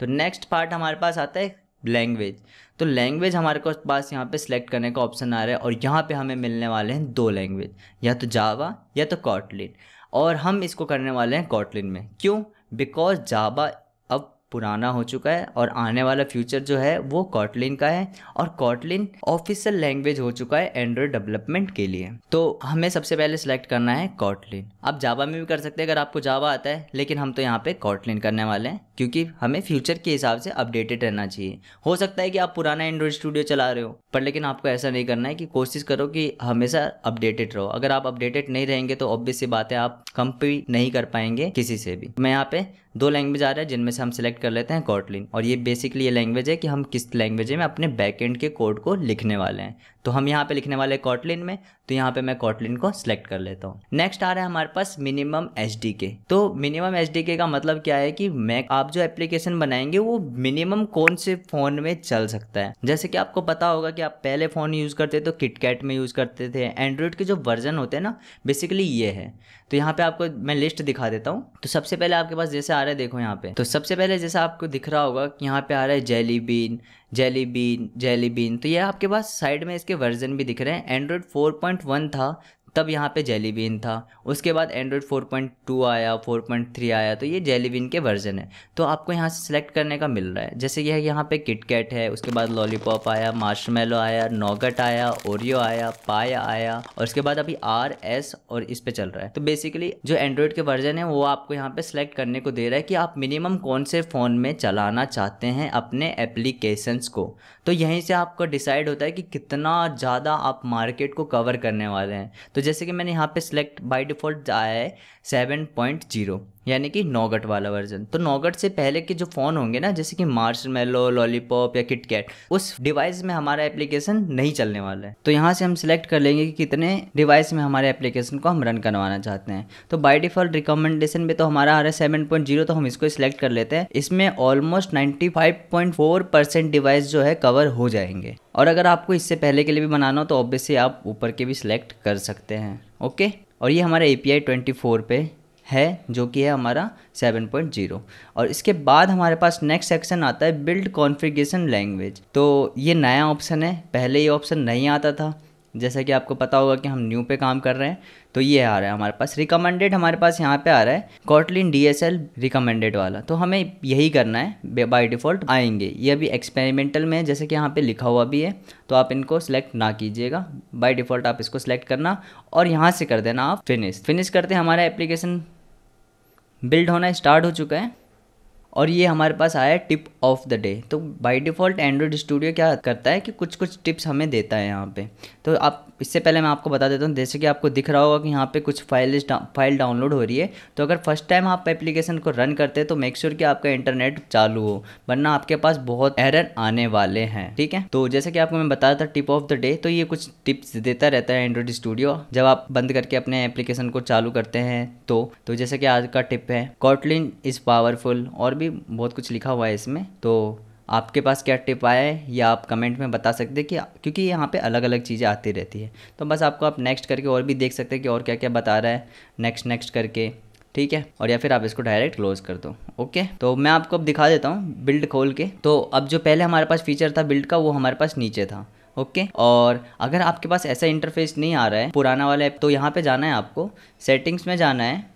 तो नेक्स्ट पार्ट हमारे पास आता है लैंग्वेज तो लैंग्वेज हमारे पास यहाँ पे सिलेक्ट करने का ऑप्शन आ रहा है और यहाँ पे हमें मिलने वाले हैं दो लैंग्वेज या तो जावा या तो कॉटलिन और हम इसको करने वाले हैं कॉटलिन में क्यों because Java पुराना हो चुका है और आने वाला फ्यूचर जो है वो कॉटलिन का है और कॉटलिन ऑफिशियल लैंग्वेज हो चुका है एंड्रॉयड डेवलपमेंट के लिए तो हमें सबसे पहले सिलेक्ट करना है कॉटलिन आप जावा में भी कर सकते हैं अगर आपको जावा आता है लेकिन हम तो यहाँ पे कॉटलिन करने वाले हैं क्योंकि हमें फ्यूचर के हिसाब से अपडेटेड रहना चाहिए हो सकता है कि आप पुराना एंड्रॉयड स्टूडियो चला रहे हो पर लेकिन आपको ऐसा नहीं करना है कि कोशिश करो कि हमेशा अपडेटेड रहो अगर आप अपडेटेड नहीं रहेंगे तो ऑब्वियस सी बात है आप कंपी नहीं कर पाएंगे किसी से भी मैं यहाँ पे दो लैंग्वेज आ रहा है जिनमें से हम सेलेक्ट कर लेते हैं कॉटलिन और ये बेसिकली ये लैंग्वेज है कि हम किस लैंग्वेज में अपने बैकेंड के कोड को लिखने वाले हैं तो हम यहाँ पे लिखने वाले कॉटलिन में तो यहाँ पे मैं कॉटलिन को सिलेक्ट कर लेता हूँ नेक्स्ट आ रहा है हमारे पास मिनिमम एच तो मिनिमम एच का मतलब क्या है कि मैं आप जो एप्लीकेशन बनाएंगे वो मिनिमम कौन से फोन में चल सकता है जैसे कि आपको पता होगा कि आप पहले फोन यूज करते तो किटकैट में यूज करते थे एंड्रॉइड तो के जो वर्जन होते हैं ना बेसिकली ये है तो यहाँ पे आपको मैं लिस्ट दिखा देता हूँ तो सबसे पहले आपके पास जैसे आ रहा है देखो यहाँ पे तो सबसे पहले जैसे आपको दिख रहा होगा कि यहाँ पे आ रहा है Jelly Bean Jelly Bean Jelly Bean तो ये आपके पास साइड में इसके वर्जन भी दिख रहे हैं एंड्रॉयड 4.1 था तब यहाँ पे जेलीबिन था उसके बाद एंड्रॉयड 4.2 आया 4.3 आया तो ये जेलीबिन के वर्जन है तो आपको यहाँ से सिलेक्ट करने का मिल रहा है जैसे यह यहाँ पे किटकैट है उसके बाद लॉलीपॉप आया मार्शमेलो आया नोगट आया ओरियो आया पाया आया और उसके बाद अभी आर एस और इस पर चल रहा है तो बेसिकली जो एंड्रॉयड के वर्जन है वो आपको यहाँ पे सिलेक्ट करने को दे रहा है कि आप मिनिमम कौन से फ़ोन में चलाना चाहते हैं अपने एप्लीकेशंस को तो यहीं से आपको डिसाइड होता है कि कितना ज़्यादा आप मार्केट को कवर करने वाले हैं तो तो जैसे कि मैंने यहाँ पे सिलेक्ट बाय डिफ़ॉल्ट आया है सेवन पॉइंट जीरो यानी कि नोगट वाला वर्जन तो नोगट से पहले के जो फ़ोन होंगे ना जैसे कि मार्श मेलो लॉलीपॉप या किटकैट उस डिवाइस में हमारा एप्लीकेशन नहीं चलने वाला है तो यहाँ से हम सिलेक्ट कर लेंगे कि कितने डिवाइस में हमारे एप्लीकेशन को हम रन करवाना चाहते हैं तो बाई डिफॉल्ट रिकमेंडेशन में तो हमारा आ रहा है सेवन पॉइंट जीरो तो हम इसको सिलेक्ट कर लेते हैं इसमें almost ninety five point four percent device जो है कवर हो जाएंगे और अगर आपको इससे पहले के लिए भी बनाना हो तो ऑब्वियसली आप ऊपर के भी सिलेक्ट कर सकते हैं ओके और ये हमारा A P I twenty four पे है जो कि है हमारा 7.0 और इसके बाद हमारे पास नेक्स्ट सेक्शन आता है बिल्ड कॉन्फ़िगरेशन लैंग्वेज तो ये नया ऑप्शन है पहले ये ऑप्शन नहीं आता था जैसा कि आपको पता होगा कि हम न्यू पे काम कर रहे हैं तो ये आ रहा है हमारे पास रिकमेंडेड हमारे पास यहाँ पे आ रहा है Kotlin D S L recommended वाला तो हमें यही करना है बाय डिफ़ॉल्ट आएंगे ये अभी एक्सपेरिमेंटल में है जैसे कि यहाँ पे लिखा हुआ भी है तो आप इनको सेलेक्ट ना कीजिएगा बाय डिफ़ॉल्ट आप इसको सेलेक्ट करना और यहाँ से कर देना आप फिनिश फिनिश करते हैं हमारा एप्लीकेशन बिल्ड होना स्टार्ट हो चुका है और ये हमारे पास आया है टिप ऑफ द डे तो बाय डिफ़ॉल्ट एंड्रॉयड स्टूडियो क्या करता है कि कुछ कुछ टिप्स हमें देता है यहाँ पे तो आप इससे पहले मैं आपको बता देता हूँ जैसे कि आपको दिख रहा होगा कि यहाँ पे कुछ फाइल फाइल डाउनलोड हो रही है तो अगर फर्स्ट टाइम आप एप्लीकेशन को रन करते हैं तो मेक श्योर sure कि आपका इंटरनेट चालू हो वरना आपके पास बहुत एरर आने वाले हैं ठीक है तो जैसे कि आपको मैं बताया था टिप ऑफ द डे तो ये कुछ टिप्स देता रहता है एंड्रॉइड स्टूडियो जब आप बंद करके अपने एप्लीकेशन को चालू करते हैं तो तो जैसे कि आज का टिप है कॉटलिन इज़ पावरफुल और भी बहुत कुछ लिखा हुआ है इसमें तो आपके पास क्या टिप आया है या आप कमेंट में बता सकते हैं कि क्योंकि यहाँ पे अलग अलग चीज़ें आती रहती है तो बस आपको आप नेक्स्ट करके और भी देख सकते हैं कि और क्या क्या बता रहा है नेक्स्ट नेक्स्ट करके ठीक है और या फिर आप इसको डायरेक्ट क्लोज कर दो ओके तो मैं आपको अब दिखा देता हूँ बिल्ड खोल के तो अब जो पहले हमारे पास फीचर था बिल्ड का वो हमारे पास नीचे था ओके okay? और अगर आपके पास ऐसा इंटरफेस नहीं आ रहा है पुराना वाला ऐप तो यहाँ पे जाना है आपको सेटिंग्स में जाना है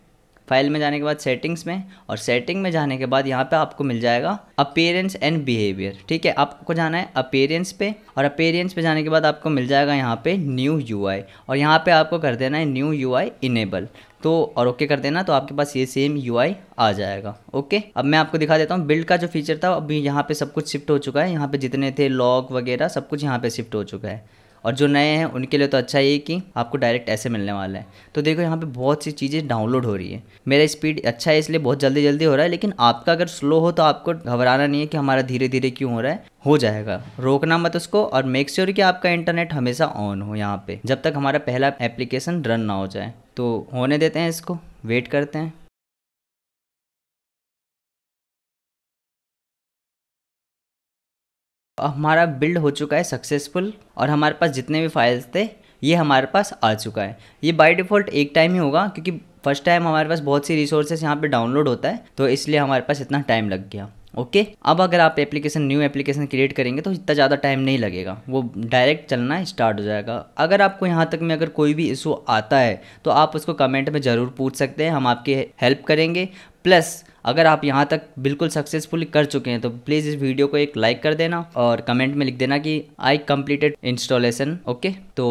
फाइल में जाने के बाद सेटिंग्स में और सेटिंग में जाने के बाद यहाँ पे आपको मिल जाएगा अपेयरेंस एंड बिहेवियर ठीक है आपको जाना है अपेयरेंस पे और अपेयरेंस पे जाने के बाद आपको मिल जाएगा यहाँ पे न्यू यू और यहाँ पे आपको कर देना है न्यू यू इनेबल तो और ओके कर देना तो आपके पास ये सेम यू आ जाएगा ओके अब मैं आपको दिखा देता हूँ बिल्ड का जो फीचर था अभी यहाँ पे सब कुछ शिफ्ट हो चुका है यहाँ पे जितने थे लॉग वगैरह सब कुछ यहाँ पे शिफ्ट हो चुका है और जो नए हैं उनके लिए तो अच्छा ये कि आपको डायरेक्ट ऐसे मिलने वाला है तो देखो यहाँ पे बहुत सी चीज़ें डाउनलोड हो रही है मेरा स्पीड अच्छा है इसलिए बहुत जल्दी जल्दी हो रहा है लेकिन आपका अगर स्लो हो तो आपको घबराना नहीं है कि हमारा धीरे धीरे क्यों हो रहा है हो जाएगा रोकना मत उसको और मेक श्योर sure कि आपका इंटरनेट हमेशा ऑन हो यहाँ पे जब तक हमारा पहला एप्लीकेशन रन ना हो जाए तो होने देते हैं इसको वेट करते हैं हमारा बिल्ड हो चुका है सक्सेसफुल और हमारे पास जितने भी फाइल्स थे ये हमारे पास आ चुका है ये बाय डिफ़ॉल्ट एक टाइम ही होगा क्योंकि फर्स्ट टाइम हमारे पास बहुत सी रिसोर्सेज यहाँ पे डाउनलोड होता है तो इसलिए हमारे पास इतना टाइम लग गया ओके अब अगर आप एप्लीकेशन न्यू एप्लीकेशन क्रिएट करेंगे तो इतना ज़्यादा टाइम नहीं लगेगा वो डायरेक्ट चलना स्टार्ट हो जाएगा अगर आपको यहाँ तक में अगर कोई भी इशू आता है तो आप उसको कमेंट में ज़रूर पूछ सकते हैं हम आपकी हेल्प करेंगे प्लस अगर आप यहाँ तक बिल्कुल सक्सेसफुल कर चुके हैं तो प्लीज़ इस वीडियो को एक लाइक कर देना और कमेंट में लिख देना कि आई कम्प्लीटेड इंस्टॉलेशन ओके तो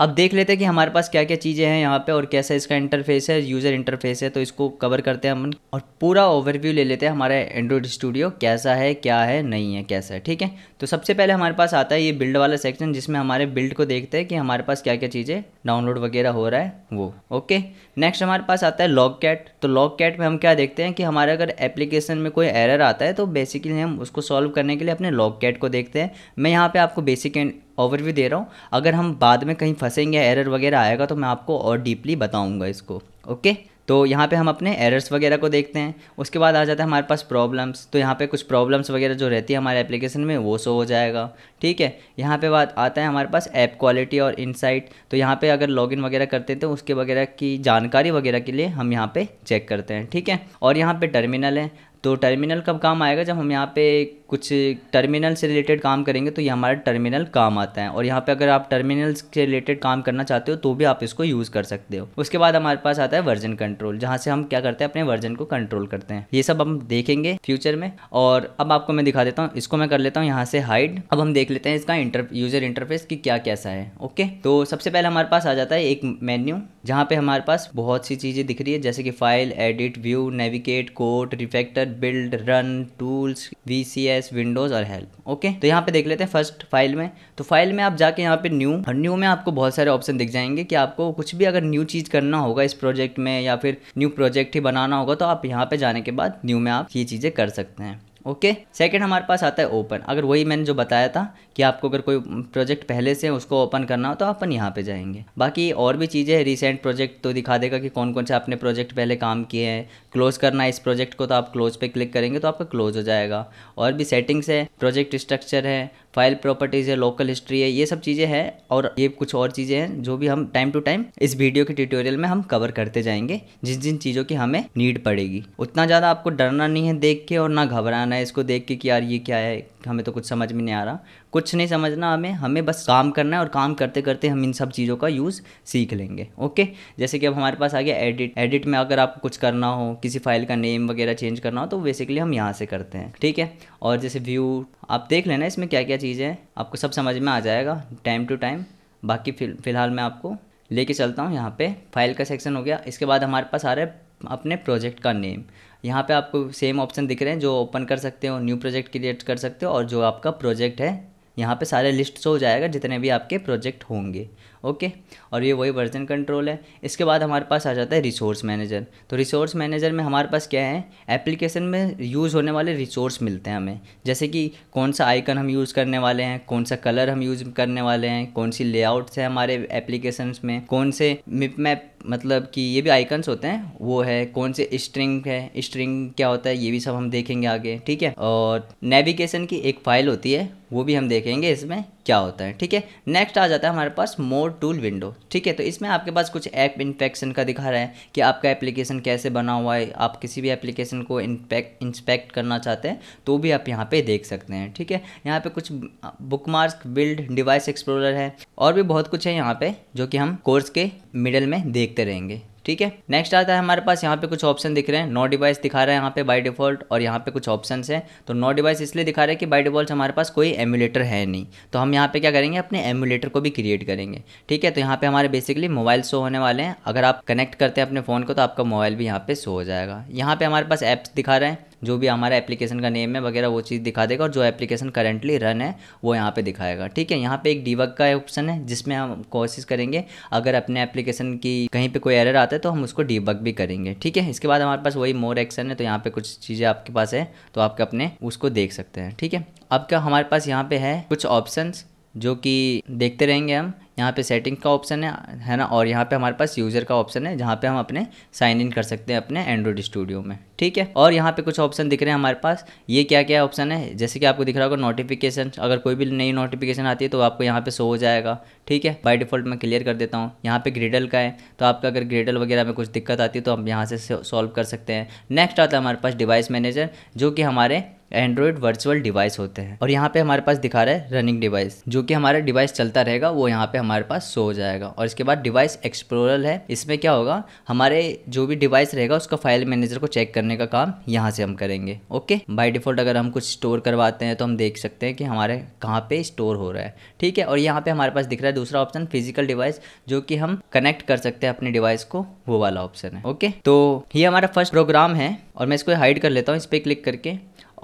अब देख लेते हैं कि हमारे पास क्या क्या चीज़ें हैं यहाँ पे और कैसा इसका इंटरफेस है यूज़र इंटरफेस है तो इसको कवर करते हैं हम और पूरा ओवरव्यू ले लेते हैं हमारा एंड्रॉयड स्टूडियो कैसा है क्या है नहीं है कैसा है ठीक है तो सबसे पहले हमारे पास आता है ये बिल्ड वाला सेक्शन जिसमें हमारे बिल्ड को देखते हैं कि हमारे पास क्या क्या चीज़ें डाउनलोड वगैरह हो रहा है वो ओके नेक्स्ट हमारे पास आता है लॉग कैट तो लॉग कैट में हम क्या देखते हैं कि हमारा अगर एप्लीकेशन में कोई एरर आता है तो बेसिकली हम उसको सॉल्व करने के लिए अपने लॉग कैट को देखते हैं मैं यहाँ पे आपको बेसिक ओवरव्यू दे रहा हूँ अगर हम बाद में कहीं फंसेंगे एरर वगैरह आएगा तो मैं आपको और डीपली बताऊँगा इसको ओके तो यहाँ पे हम अपने एरर्स वगैरह को देखते हैं उसके बाद आ जाता है हमारे पास प्रॉब्लम्स तो यहाँ पे कुछ प्रॉब्लम्स वगैरह जो रहती है हमारे एप्लीकेशन में वो सो हो जाएगा ठीक है यहाँ पे बात आता है हमारे पास ऐप क्वालिटी और इनसाइट तो यहाँ पे अगर लॉगिन वगैरह करते तो उसके वगैरह की जानकारी वगैरह के लिए हम यहाँ पे चेक करते हैं ठीक है और यहाँ पर टर्मिनल है तो टर्मिनल कब काम आएगा जब हम यहाँ पे कुछ टर्मिनल से रिलेटेड काम करेंगे तो ये हमारा टर्मिनल काम आता है और यहाँ पे अगर आप टर्मिनल से रिलेटेड काम करना चाहते हो तो भी आप इसको यूज़ कर सकते हो उसके बाद हमारे पास आता है वर्जन कंट्रोल जहाँ से हम क्या करते हैं अपने वर्जन को कंट्रोल करते हैं ये सब हम देखेंगे फ्यूचर में और अब आपको मैं दिखा देता हूँ इसको मैं कर लेता हूँ यहाँ से हाइड अब हम देख लेते हैं इसका इंटर यूज़र इंटरफेस की क्या कैसा है ओके तो सबसे पहले हमारे पास आ जाता है एक मेन्यू जहाँ पे हमारे पास बहुत सी चीज़ें दिख रही है जैसे कि file edit view navigate code refactor build run tools VCS सी एस विंडोज और हेल्प ओके तो यहाँ पे देख लेते हैं फर्स्ट फाइल में तो फाइल में आप जाके यहाँ पे न्यू और न्यू में आपको बहुत सारे ऑप्शन दिख जाएंगे कि आपको कुछ भी अगर न्यू चीज करना होगा इस प्रोजेक्ट में या फिर न्यू प्रोजेक्ट ही बनाना होगा तो आप यहाँ पे जाने के बाद न्यू में आप ये चीजें कर सकते हैं ओके सेकंड हमारे पास आता है ओपन अगर वही मैंने जो बताया था कि आपको अगर कोई प्रोजेक्ट पहले से उसको ओपन करना हो तो अपन यहाँ पे जाएंगे बाकी और भी चीज़ें रिसेंट प्रोजेक्ट तो दिखा देगा कि कौन कौन से आपने प्रोजेक्ट पहले काम किए हैं क्लोज करना है इस प्रोजेक्ट को तो आप क्लोज पे क्लिक करेंगे तो आपका क्लोज हो जाएगा और भी सेटिंग्स है प्रोजेक्ट स्ट्रक्चर है फाइल प्रॉपर्टीज़ है लोकल हिस्ट्री है ये सब चीज़ें हैं और ये कुछ और चीज़ें हैं जो भी हम टाइम टू टाइम इस वीडियो के ट्यूटोरियल में हम कवर करते जाएंगे जिन जिन चीज़ों की हमें नीड पड़ेगी उतना ज़्यादा आपको डरना नहीं है देख के और ना घबराना है इसको देख के कि यार ये क्या है हमें तो कुछ समझ में नहीं आ रहा कुछ नहीं समझना हमें हमें बस काम करना है और काम करते करते हम इन सब चीज़ों का यूज़ सीख लेंगे ओके जैसे कि अब हमारे पास आ गया एडिट एडिट में अगर आपको कुछ करना हो किसी फाइल का नेम वगैरह चेंज करना हो तो बेसिकली हम यहाँ से करते हैं ठीक है और जैसे व्यू आप देख लेना इसमें क्या क्या चीज़ें हैं आपको सब समझ में आ जाएगा टाइम टू टाइम बाकी फिलहाल मैं आपको लेके चलता हूँ यहाँ पे फाइल का सेक्शन हो गया इसके बाद हमारे पास आ रहा है अपने प्रोजेक्ट का नेम यहाँ पे आपको सेम ऑप्शन दिख रहे हैं जो ओपन कर सकते हो न्यू प्रोजेक्ट क्रिएट कर सकते हो और जो आपका प्रोजेक्ट है यहाँ पे सारे लिस्ट हो जाएगा जितने भी आपके प्रोजेक्ट होंगे ओके और ये वही वर्जन कंट्रोल है इसके बाद हमारे पास आ जाता है रिसोर्स मैनेजर तो रिसोर्स मैनेजर में हमारे पास क्या है एप्लीकेशन में यूज़ होने वाले रिसोर्स मिलते हैं हमें जैसे कि कौन सा आइकन हम यूज़ करने वाले हैं कौन सा कलर हम यूज़ करने वाले हैं कौन सी लेआउट्स हैं हमारे एप्लीकेशन में कौन से मिप मैप मतलब कि ये भी आइकन्स होते हैं वो है कौन से स्ट्रिंग है स्ट्रिंग क्या होता है ये भी सब हम देखेंगे आगे ठीक है और नेविगेशन की एक फाइल होती है वो भी हम देखेंगे इसमें क्या होता है ठीक है नेक्स्ट आ जाता है हमारे पास मोर टूल विंडो ठीक है तो इसमें आपके पास कुछ ऐप इन्फेक्शन का दिखा रहा है कि आपका एप्लीकेशन कैसे बना हुआ है आप किसी भी एप्लीकेशन को इन्फेक्ट इंस्पेक्ट करना चाहते हैं तो भी आप यहाँ पे देख सकते हैं ठीक है यहाँ पे कुछ bookmark build device explorer है और भी बहुत कुछ है यहाँ पे जो कि हम कोर्स के मिडल में देख देखते रहेंगे ठीक है नेक्स्ट आता है हमारे पास यहाँ पे कुछ ऑप्शन दिख रहे हैं नो डिवाइस दिखा रहा है यहाँ पे बाय डिफॉल्ट और यहाँ पे कुछ ऑप्शन हैं तो नो डिवाइस इसलिए दिखा रहा है कि बाय डिफॉल्ट हमारे पास कोई एमुलेटर है नहीं तो हम यहाँ पे क्या करेंगे अपने एमुलेटर को भी क्रिएट करेंगे ठीक है तो यहाँ पे हमारे बेसिकली मोबाइल शो होने वाले हैं अगर आप कनेक्ट करते हैं अपने फ़ोन को तो आपका मोबाइल भी यहाँ पे शो हो जाएगा यहाँ पे हमारे पास ऐप्स दिखा रहे हैं जो भी हमारा एप्लीकेशन का नेम है वगैरह वो चीज़ दिखा देगा और जो एप्लीकेशन करेंटली रन है वो यहाँ पे दिखाएगा ठीक है यहाँ पे एक डीवक का ऑप्शन है जिसमें हम कोशिश करेंगे अगर अपने एप्लीकेशन की कहीं पे कोई एरर आता है तो हम उसको डीबक भी करेंगे ठीक है इसके बाद हमारे पास वही मोर एक्शन है तो यहाँ पर कुछ चीज़ें आपके पास है तो आप अपने उसको देख सकते हैं ठीक है अब क्या हमारे पास यहाँ पर है कुछ ऑप्शन जो कि देखते रहेंगे हम यहाँ पे सेटिंग का ऑप्शन है है ना और यहाँ पे हमारे पास यूज़र का ऑप्शन है जहाँ पे हम अपने साइन इन कर सकते हैं अपने एंड्रॉइड स्टूडियो में ठीक है और यहाँ पे कुछ ऑप्शन दिख रहे हैं हमारे पास ये क्या क्या ऑप्शन है जैसे कि आपको दिख रहा होगा नोटिफिकेशन अगर कोई भी नई नोटिफिकेशन आती है तो आपको यहाँ पे शो हो जाएगा ठीक है बाय डिफॉल्ट मैं क्लियर कर देता हूँ यहाँ पे ग्रेडल का है तो आपका अगर ग्रेडल वगैरह में कुछ दिक्कत आती है तो हम यहाँ से सॉल्व कर सकते हैं नेक्स्ट आता है हमारे पास डिवाइस मैनेजर जो कि हमारे एंड्रॉयड वर्चुअल डिवाइस होते हैं और यहाँ पे हमारे पास दिखा रहा है रनिंग डिवाइस जो कि हमारा डिवाइस चलता रहेगा वो यहाँ पे हमारे पास शो हो जाएगा और इसके बाद डिवाइस एक्सप्लोरल है इसमें क्या होगा हमारे जो भी डिवाइस रहेगा उसका फाइल मैनेजर को चेक करने का काम यहाँ से हम करेंगे ओके बाई डिफॉल्ट अगर हम कुछ स्टोर करवाते हैं तो हम देख सकते हैं कि हमारे कहाँ पे स्टोर हो रहा है ठीक है और यहाँ पे हमारे पास दिख रहा है दूसरा ऑप्शन फिजिकल डिवाइस जो कि हम कनेक्ट कर सकते हैं अपने डिवाइस को वो वाला ऑप्शन है ओके तो ये हमारा फर्स्ट प्रोग्राम है और मैं इसको हाइड कर लेता हूँ इस पर क्लिक करके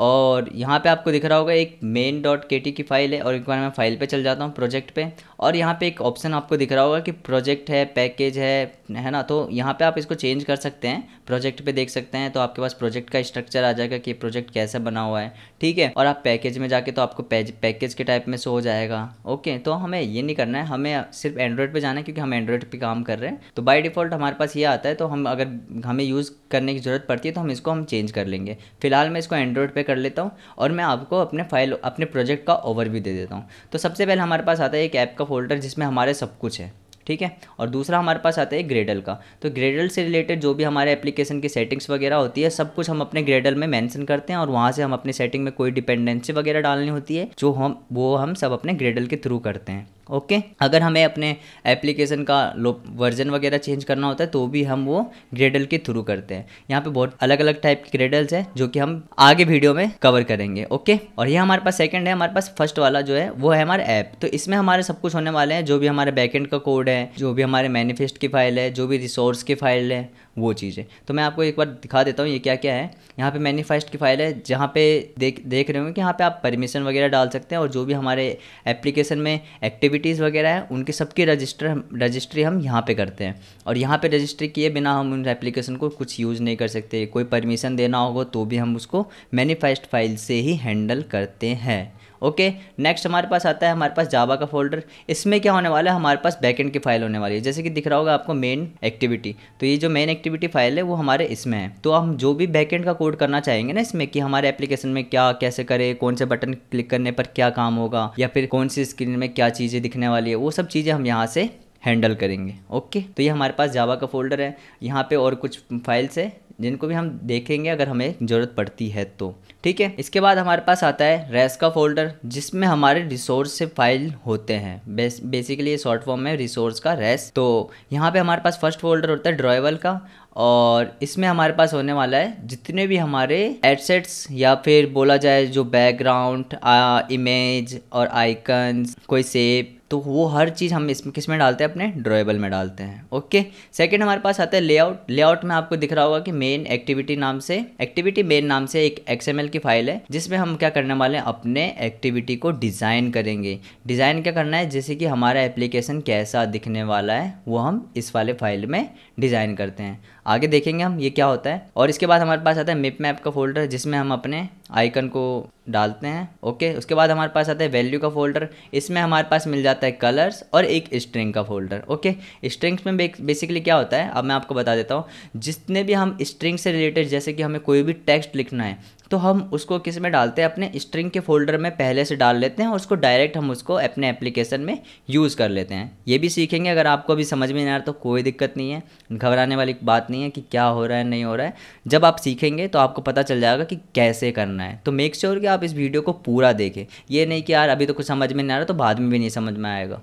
और यहाँ पे आपको दिख रहा होगा एक मेन डॉट के टी की फाइल है और एक बार मैं फाइल पे चल जाता हूँ प्रोजेक्ट पे और यहाँ पे एक ऑप्शन आपको दिख रहा होगा कि प्रोजेक्ट है पैकेज है है ना तो यहाँ पे आप इसको चेंज कर सकते हैं प्रोजेक्ट पे देख सकते हैं तो आपके पास प्रोजेक्ट का स्ट्रक्चर आ जाएगा कि प्रोजेक्ट कैसे बना हुआ है ठीक है और आप पैकेज में जाके तो आपको पैकेज के टाइप में शो हो जाएगा ओके तो हमें ये नहीं करना है हमें सिर्फ एंड्रॉयड पर जाना है क्योंकि हम एंड्रॉयड पर काम कर रहे हैं तो बाई डिफ़ॉल्ट हमारे पास ये आता है तो हम अगर हमें यूज़ करने की ज़रूरत पड़ती है तो हम इसको हम चेंज कर लेंगे फिलहाल मैं इसको एंड्रॉयड पर कर लेता हूँ और मैं आपको अपने फाइल अपने प्रोजेक्ट का ओवरव्यू दे देता हूँ तो सबसे पहले हमारे पास आता है एक ऐप का फोल्डर जिसमें हमारे सब कुछ है ठीक है और दूसरा हमारे पास आता है ग्रेडल का तो ग्रेडल से रिलेटेड जो भी हमारे एप्लीकेशन की सेटिंग्स वगैरह होती है सब कुछ हम अपने ग्रेडल में मेंशन करते हैं और वहाँ से हम अपने सेटिंग में कोई डिपेंडेंसी वगैरह डालनी होती है जो हम वो हम सब अपने ग्रेडल के थ्रू करते हैं ओके अगर हमें अपने एप्लीकेशन का वर्जन वगैरह चेंज करना होता है तो भी हम वो ग्रेडल के थ्रू करते हैं यहाँ पे बहुत अलग अलग टाइप के ग्रेडल्स हैं जो कि हम आगे वीडियो में कवर करेंगे ओके और ये हमारे पास सेकंड है हमारे पास फर्स्ट वाला जो है वो है हमारा ऐप तो इसमें हमारे सब कुछ होने वाले हैं जो भी हमारे बैकेंड का कोड है जो भी हमारे मैनिफेस्ट की फाइल है जो भी रिसोर्स की फाइल है वो चीज़ें तो मैं आपको एक बार दिखा देता हूँ ये क्या क्या है यहाँ पे मैनिफेस्ट की फाइल है जहाँ पे देख देख रहे होंगे कि यहाँ पे आप परमिशन वगैरह डाल सकते हैं और जो भी हमारे एप्लीकेशन में एक्टिविटीज़ वगैरह हैं उनके सबकी रजिस्टर रजिस्ट्री हम यहाँ पर करते हैं और यहाँ पर रजिस्ट्री किए बिना हम उन एप्लीकेशन को कुछ यूज़ नहीं कर सकते कोई परमिशन देना होगा तो भी हम उसको मैनिफेस्ट फाइल से ही हैंडल करते हैं ओके नेक्स्ट हमारे पास आता है हमारे पास जावा का फोल्डर इसमें क्या होने वाला है हमारे पास बैकेंड की फाइल होने वाली है जैसे कि दिख रहा होगा आपको मेन एक्टिविटी तो ये जो मेन एक्टिविटी फाइल है वो हमारे इसमें है तो हम जो भी बैकेंड का कोड करना चाहेंगे ना इसमें कि हमारे एप्लीकेशन में क्या कैसे करें कौन से बटन क्लिक करने पर क्या काम होगा या फिर कौन सी स्क्रीन में क्या चीज़ें दिखने वाली है वो सब चीज़ें हम यहाँ से हैंडल करेंगे ओके तो ये हमारे पास जावा का फोल्डर है यहाँ पे और कुछ फाइल्स है जिनको भी हम देखेंगे अगर हमें ज़रूरत पड़ती है तो ठीक है इसके बाद हमारे पास आता है रेस का फोल्डर जिसमें हमारे रिसोर्स से फाइल होते हैं बेस, बेसिकली ये शॉर्ट फॉर्म है रिसोर्स का रेस तो यहाँ पे हमारे पास फर्स्ट फोल्डर होता है ड्राइवल का और इसमें हमारे पास होने वाला है जितने भी हमारे एडसेट्स या फिर बोला जाए जो बैकग्राउंड इमेज और आइकन्स कोई सेप तो वो हर चीज़ हम इसमें किस में डालते हैं अपने ड्रॉएबल में डालते हैं ओके सेकेंड हमारे पास आता है लेआउट लेआउट में आपको दिख रहा होगा कि मेन एक्टिविटी नाम से एक्टिविटी मेन नाम से एक एक्सएमएल की फाइल है जिसमें हम क्या करने वाले हैं अपने एक्टिविटी को डिज़ाइन करेंगे डिज़ाइन क्या करना है जैसे कि हमारा एप्लीकेशन कैसा दिखने वाला है वो हम इस वाले फाइल में डिज़ाइन करते हैं आगे देखेंगे हम ये क्या होता है और इसके बाद हमारे पास आता है मिप मैप का फोल्डर जिसमें हम अपने आइकन को डालते हैं ओके उसके बाद हमारे पास आता है वैल्यू का फोल्डर इसमें हमारे पास मिल जाता है कलर्स और एक स्ट्रिंग का फोल्डर ओके स्ट्रिंग्स में बेसिकली क्या होता है अब मैं आपको बता देता हूँ जितने भी हम स्ट्रिंग से रिलेटेड जैसे कि हमें कोई भी टेक्स्ट लिखना है तो हम उसको किस में डालते हैं अपने स्ट्रिंग के फोल्डर में पहले से डाल लेते हैं और उसको डायरेक्ट हम उसको अपने एप्लीकेशन में यूज़ कर लेते हैं ये भी सीखेंगे अगर आपको अभी समझ में नहीं आ रहा तो कोई दिक्कत नहीं है घबराने वाली बात नहीं है कि क्या हो रहा है नहीं हो रहा है जब आप सीखेंगे तो आपको पता चल जाएगा कि कैसे करना है तो मेक श्योर sure कि आप इस वीडियो को पूरा देखें ये नहीं कि यार अभी तो कुछ समझ में नहीं आ रहा तो बाद में भी नहीं समझ में आएगा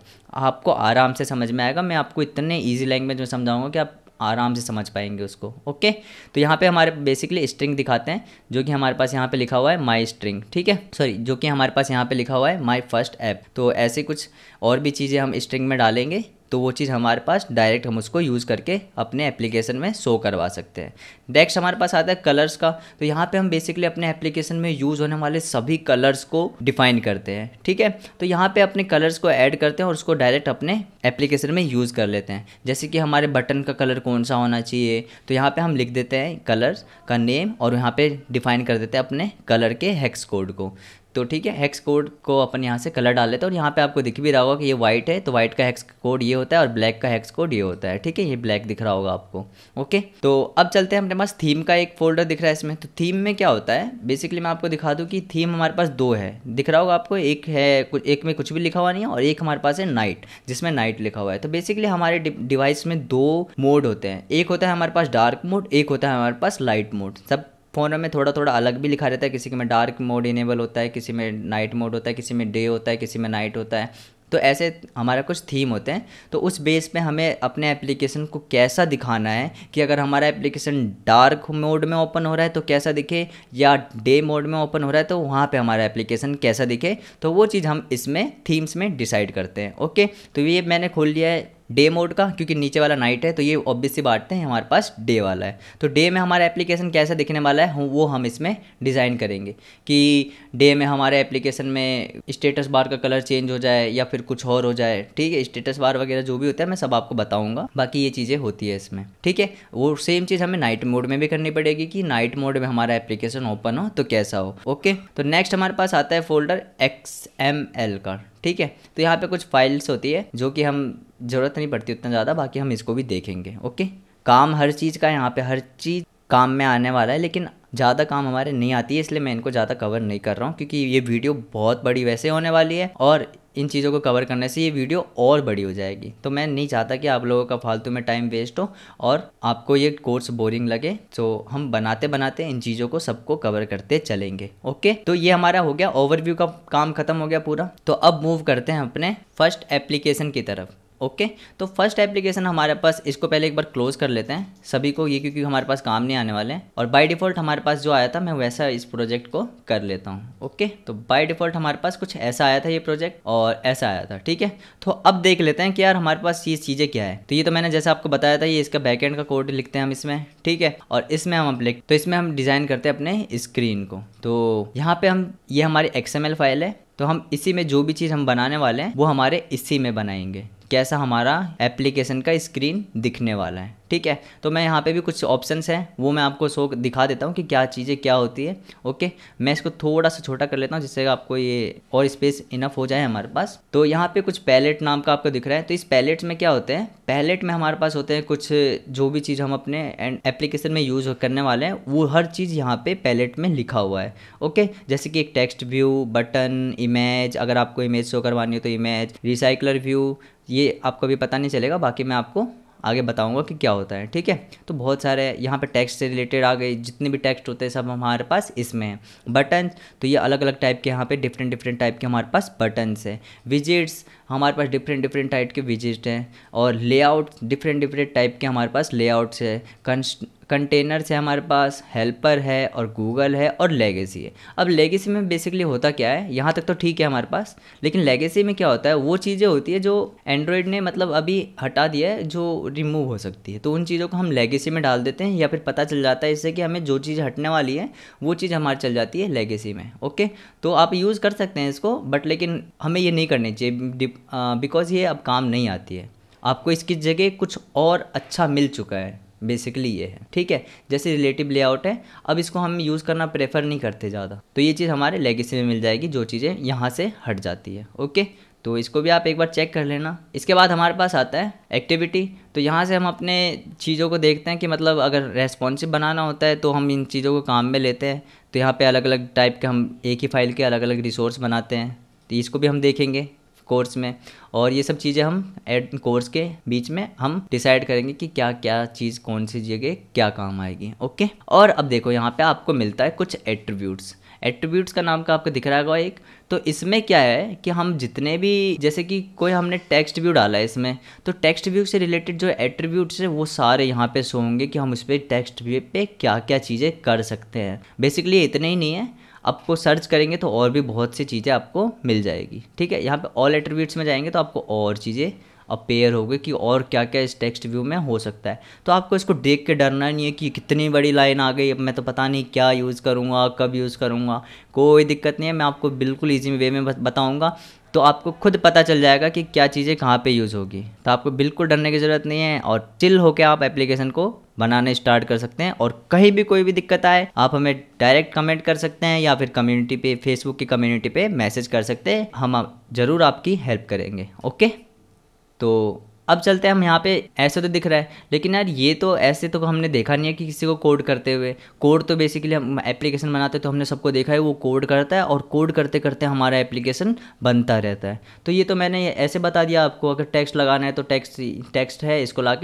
आपको आराम से समझ में आएगा मैं आपको इतने ईजी लैंग्वेज में समझाऊंगा कि आप आराम से समझ पाएंगे उसको ओके तो यहाँ पे हमारे बेसिकली स्ट्रिंग दिखाते हैं जो कि हमारे पास यहाँ पे लिखा हुआ है माई स्ट्रिंग ठीक है सॉरी जो कि हमारे पास यहाँ पे लिखा हुआ है माई फर्स्ट ऐप तो ऐसे कुछ और भी चीज़ें हम स्ट्रिंग में डालेंगे तो वो चीज़ हमारे पास डायरेक्ट हम उसको यूज़ करके अपने एप्लीकेशन में शो करवा सकते हैं नेक्स्ट हमारे पास आता है कलर्स का तो यहाँ पे हम बेसिकली अपने एप्लीकेशन में यूज़ होने वाले सभी कलर्स को डिफाइन करते हैं ठीक है तो यहाँ पे अपने कलर्स को ऐड करते हैं और उसको डायरेक्ट अपने एप्लीकेशन में यूज़ कर लेते हैं जैसे कि हमारे बटन का कलर कौन सा होना चाहिए तो यहाँ पर हम लिख देते हैं कलर्स का नेम और यहाँ पर डिफाइन कर देते हैं अपने कलर के हैक्स कोड को तो ठीक है हेक्स कोड को अपन यहाँ से कलर डाल लेते हैं और यहाँ पे आपको दिख भी रहा होगा कि ये व्हाइट है तो वाइट का हेक्स कोड ये होता है और ब्लैक का हेक्स कोड ये होता है ठीक है ये ब्लैक दिख रहा होगा आपको ओके तो अब चलते हैं अपने पास थीम का एक फोल्डर दिख रहा है इसमें तो थीम में क्या होता है बेसिकली मैं आपको दिखा दूँ कि थीम हमारे पास दो है दिख रहा होगा आपको एक है एक में कुछ भी लिखा हुआ नहीं है और एक हमारे पास है नाइट जिसमें नाइट लिखा हुआ है तो बेसिकली हमारे डिवाइस में दो मोड होते हैं एक होता है हमारे पास डार्क मोड एक होता है हमारे पास लाइट मोड सब फ़ोन में थोड़ा थोड़ा अलग भी लिखा रहता है किसी में डार्क मोड इनेबल होता है किसी में नाइट मोड होता है किसी में डे होता है किसी में नाइट होता है तो ऐसे हमारा कुछ थीम होते हैं तो उस बेस पे हमें अपने एप्लीकेशन को कैसा दिखाना है कि अगर हमारा एप्लीकेशन डार्क मोड में ओपन हो रहा है तो कैसा दिखे या डे मोड में ओपन हो रहा है तो वहाँ पे हमारा एप्लीकेशन कैसा दिखे तो वो चीज़ हम इसमें थीम्स में डिसाइड करते हैं ओके तो ये मैंने खोल लिया है डे मोड का क्योंकि नीचे वाला नाइट है तो ये ऑब्वियसली बांटते हैं हमारे पास डे वाला है तो डे में हमारा एप्लीकेशन कैसा दिखने वाला है वो हम इसमें डिज़ाइन करेंगे कि डे में हमारे एप्लीकेशन में स्टेटस बार का कलर चेंज हो जाए या फिर कुछ और हो जाए ठीक है स्टेटस बार वगैरह जो भी होता है मैं सब आपको बताऊँगा बाकी ये चीज़ें होती है इसमें ठीक है वो सेम चीज़ हमें नाइट मोड में भी करनी पड़ेगी कि नाइट मोड में हमारा एप्लीकेशन ओपन हो तो कैसा हो ओके तो नेक्स्ट हमारे पास आता है फोल्डर एक्स एम एल का ठीक है तो यहाँ पे कुछ फाइल्स होती है जो कि हम ज़रूरत नहीं पड़ती उतना ज़्यादा बाकी हम इसको भी देखेंगे ओके काम हर चीज़ का यहाँ पे हर चीज़ काम में आने वाला है लेकिन ज़्यादा काम हमारे नहीं आती है इसलिए मैं इनको ज़्यादा कवर नहीं कर रहा हूँ क्योंकि ये वीडियो बहुत बड़ी वैसे होने वाली है और इन चीज़ों को कवर करने से ये वीडियो और बड़ी हो जाएगी तो मैं नहीं चाहता कि आप लोगों का फालतू में टाइम वेस्ट हो और आपको ये कोर्स बोरिंग लगे तो हम बनाते बनाते इन चीज़ों को सबको कवर करते चलेंगे ओके तो ये हमारा हो गया ओवरव्यू का काम खत्म हो गया पूरा तो अब मूव करते हैं अपने फर्स्ट एप्लीकेशन की तरफ ओके तो फर्स्ट एप्लीकेशन हमारे पास इसको पहले एक बार क्लोज कर लेते हैं सभी को ये क्योंकि हमारे पास काम नहीं आने वाले हैं और बाय डिफ़ॉल्ट हमारे पास जो आया था मैं वैसा इस प्रोजेक्ट को कर लेता हूँ ओके तो बाय डिफ़ॉल्ट हमारे पास कुछ ऐसा आया था ये प्रोजेक्ट और ऐसा आया था ठीक है तो अब देख लेते हैं कि यार हमारे पास ये चीज़ें क्या है तो ये तो मैंने जैसे आपको बताया था ये इसका बैकेंड का कोड लिखते हैं हम इसमें ठीक है और इसमें हम अपने तो इसमें हम डिज़ाइन करते हैं अपने स्क्रीन को तो यहाँ पर हम ये हमारी एक्स फाइल है तो हम इसी में जो भी चीज़ हम बनाने वाले हैं वो हमारे इसी में बनाएंगे कैसा हमारा एप्लीकेशन का स्क्रीन दिखने वाला है ठीक है तो मैं यहाँ पे भी कुछ ऑप्शंस हैं वो मैं आपको शो दिखा देता हूँ कि क्या चीज़ें क्या होती है ओके मैं इसको थोड़ा सा छोटा कर लेता हूँ जिससे आपको ये और स्पेस इनफ हो जाए हमारे पास तो यहाँ पे कुछ पैलेट नाम का आपको दिख रहा है तो इस पैलेट में क्या होते हैं पैलेट में हमारे पास होते हैं कुछ जो भी चीज़ हम अपने एंड एप्लीकेशन में यूज़ करने वाले हैं वो हर चीज़ यहाँ पे पैलेट में लिखा हुआ है ओके जैसे कि एक टेक्स्ट व्यू बटन इमेज अगर आपको इमेज शो करवानी हो तो इमेज रिसाइकलर व्यू ये आपको भी पता नहीं चलेगा बाकी मैं आपको आगे बताऊंगा कि क्या होता है ठीक है तो बहुत सारे यहाँ पे टेक्स्ट से रिलेटेड आ गए जितने भी टेक्स्ट होते हैं सब हमारे पास इसमें हैं बटन तो ये अलग अलग टाइप के यहाँ पे डिफरेंट डिफरेंट टाइप के हमारे पास बटन्स हैं विजिट्स हमारे पास डिफरेंट डिफरेंट टाइप के विजिट हैं और लेआउट डिफरेंट डिफरेंट टाइप के हमारे पास लेआउट्स है कंस कंटेनर्स है हमारे पास हेल्पर है और गूगल है और लेगेसी है अब लेगेसी में बेसिकली होता क्या है यहाँ तक तो ठीक है हमारे पास लेकिन लेगेसी में क्या होता है वो चीज़ें होती है जो एंड्रॉयड ने मतलब अभी हटा दिया है जो रिमूव हो सकती है तो उन चीज़ों को हम लेगेसी में डाल देते हैं या फिर पता चल जाता है इससे कि हमें जो चीज़ हटने वाली है वो चीज़ हमारी चल जाती है लेगेसी में ओके तो आप यूज़ कर सकते हैं इसको बट लेकिन हमें ये नहीं करनी चाहिए बिकॉज ये अब काम नहीं आती है आपको इसकी जगह कुछ और अच्छा मिल चुका है बेसिकली ये है ठीक है जैसे रिलेटिव लेआउट है अब इसको हम यूज़ करना प्रेफर नहीं करते ज़्यादा तो ये चीज़ हमारे लेगेसी में मिल जाएगी जो चीज़ें यहाँ से हट जाती है ओके तो इसको भी आप एक बार चेक कर लेना इसके बाद हमारे पास आता है एक्टिविटी तो यहाँ से हम अपने चीज़ों को देखते हैं कि मतलब अगर रेस्पॉन्सिव बनाना होता है तो हम इन चीज़ों को काम में लेते हैं तो यहाँ पे अलग अलग टाइप के हम एक ही फाइल के अलग अलग रिसोर्स बनाते हैं तो इसको भी हम देखेंगे कोर्स में और ये सब चीज़ें हम एड कोर्स के बीच में हम डिसाइड करेंगे कि क्या क्या चीज़ कौन सी जगह क्या काम आएगी ओके और अब देखो यहाँ पे आपको मिलता है कुछ एट्रीब्यूट्स एट्रीब्यूट्स का नाम का आपको दिख रहा होगा एक तो इसमें क्या है कि हम जितने भी जैसे कि कोई हमने टेक्स्ट व्यू डाला है इसमें तो टेक्स्ट व्यू से रिलेटेड जो एट्रीब्यूट्स है वो सारे यहाँ पे सो होंगे कि हम उस पर टेक्स्ट व्यू पे क्या क्या चीज़ें कर सकते हैं बेसिकली इतने ही नहीं है आपको सर्च करेंगे तो और भी बहुत सी चीज़ें आपको मिल जाएगी ठीक है यहाँ पे ऑल एट्रीब्यूट्स में जाएंगे तो आपको और चीज़ें अपेयर होगी कि और क्या क्या इस टेक्स्ट व्यू में हो सकता है तो आपको इसको देख के डरना नहीं है कि कितनी बड़ी लाइन आ गई अब मैं तो पता नहीं क्या यूज़ करूँगा कब यूज़ करूँगा कोई दिक्कत नहीं है मैं आपको बिल्कुल ईजी वे में बताऊँगा तो आपको खुद पता चल जाएगा कि क्या चीज़ें कहाँ पे यूज़ होगी तो आपको बिल्कुल डरने की ज़रूरत नहीं है और चिल होकर आप एप्लीकेशन को बनाने स्टार्ट कर सकते हैं और कहीं भी कोई भी दिक्कत आए आप हमें डायरेक्ट कमेंट कर सकते हैं या फिर कम्युनिटी पे फेसबुक की कम्युनिटी पे मैसेज कर सकते हैं हम ज़रूर आपकी हेल्प करेंगे ओके तो अब चलते हैं हम यहाँ पे ऐसे तो दिख रहा है लेकिन यार ये तो ऐसे तो हमने देखा नहीं है कि किसी को कोड करते हुए कोड तो बेसिकली हम एप्लीकेशन बनाते तो हमने सबको देखा है वो कोड करता है और कोड करते करते हमारा एप्लीकेशन बनता रहता है तो ये तो मैंने ऐसे बता दिया आपको अगर टेक्स्ट लगाना है तो टेक्स्ट टेक्स्ट है इसको ला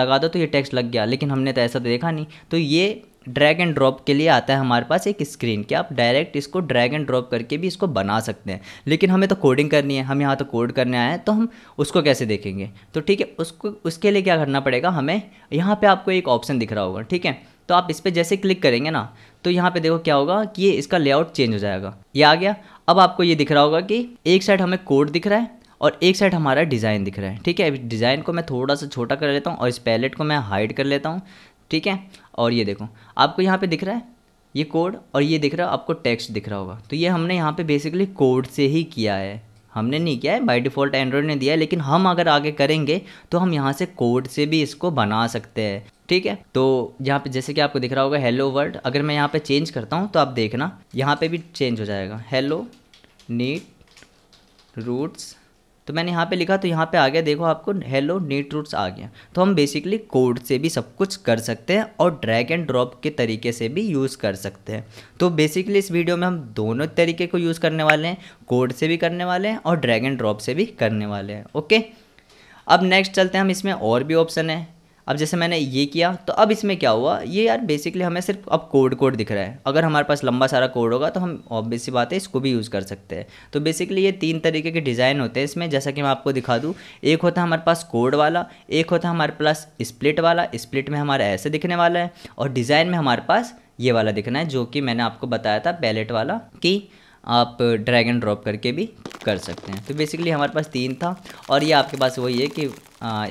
लगा दो तो ये टेक्स्ट लग गया लेकिन हमने तो ऐसा तो देखा नहीं तो ये ड्रैग एंड ड्रॉप के लिए आता है हमारे पास एक स्क्रीन कि आप डायरेक्ट इसको ड्रैग एंड ड्रॉप करके भी इसको बना सकते हैं लेकिन हमें तो कोडिंग करनी है हम यहाँ तो कोड करने आए हैं तो हम उसको कैसे देखेंगे तो ठीक है उसको उसके लिए क्या करना पड़ेगा हमें यहाँ पर आपको एक ऑप्शन दिख रहा होगा ठीक है तो आप इस पर जैसे क्लिक करेंगे ना तो यहाँ पे देखो क्या होगा कि ये इसका लेआउट चेंज हो जाएगा ये आ गया अब आपको ये दिख रहा होगा कि एक साइड हमें कोड दिख रहा है और एक साइड हमारा डिज़ाइन दिख रहा है ठीक है डिज़ाइन को मैं थोड़ा सा छोटा कर लेता हूँ और इस पैलेट को मैं हाइड कर लेता हूँ ठीक है और ये देखो आपको यहाँ पे दिख रहा है ये कोड और ये दिख रहा है आपको टेक्स्ट दिख रहा होगा तो ये हमने यहाँ पे बेसिकली कोड से ही किया है हमने नहीं किया है बाय डिफ़ॉल्ट एंड्रॉयड ने दिया है लेकिन हम अगर आगे करेंगे तो हम यहाँ से कोड से भी इसको बना सकते हैं ठीक है तो यहाँ पे जैसे कि आपको दिख रहा होगा हेलो वर्ल्ड अगर मैं यहाँ पे चेंज करता हूँ तो आप देखना यहाँ पे भी चेंज हो जाएगा हेलो नीट रूट्स तो मैंने यहाँ पे लिखा तो यहाँ पे आ गया देखो आपको हेलो नीट रूट्स आ गया तो हम बेसिकली कोड से भी सब कुछ कर सकते हैं और ड्रैग एंड ड्रॉप के तरीके से भी यूज़ कर सकते हैं तो बेसिकली इस वीडियो में हम दोनों तरीके को यूज़ करने वाले हैं कोड से भी करने वाले हैं और ड्रैग एंड ड्रॉप से भी करने वाले हैं ओके अब नेक्स्ट चलते हैं हम इसमें और भी ऑप्शन है अब जैसे मैंने ये किया तो अब इसमें क्या हुआ ये यार बेसिकली हमें सिर्फ अब कोड कोड दिख रहा है अगर हमारे पास लंबा सारा कोड होगा तो हम ऑब्वियस बात है इसको भी यूज़ कर सकते हैं तो बेसिकली ये तीन तरीके के डिज़ाइन होते हैं इसमें जैसा कि मैं आपको दिखा दूँ एक होता है हमारे पास कोड वाला एक होता है हमारे पास स्प्लिट वाला स्प्लिट में हमारा ऐसे दिखने वाला है और डिज़ाइन में हमारे पास ये वाला दिखना है जो कि मैंने आपको बताया था पैलेट वाला कि आप ड्रैग एंड ड्रॉप करके भी कर सकते हैं तो बेसिकली हमारे पास तीन था और ये आपके पास वही है कि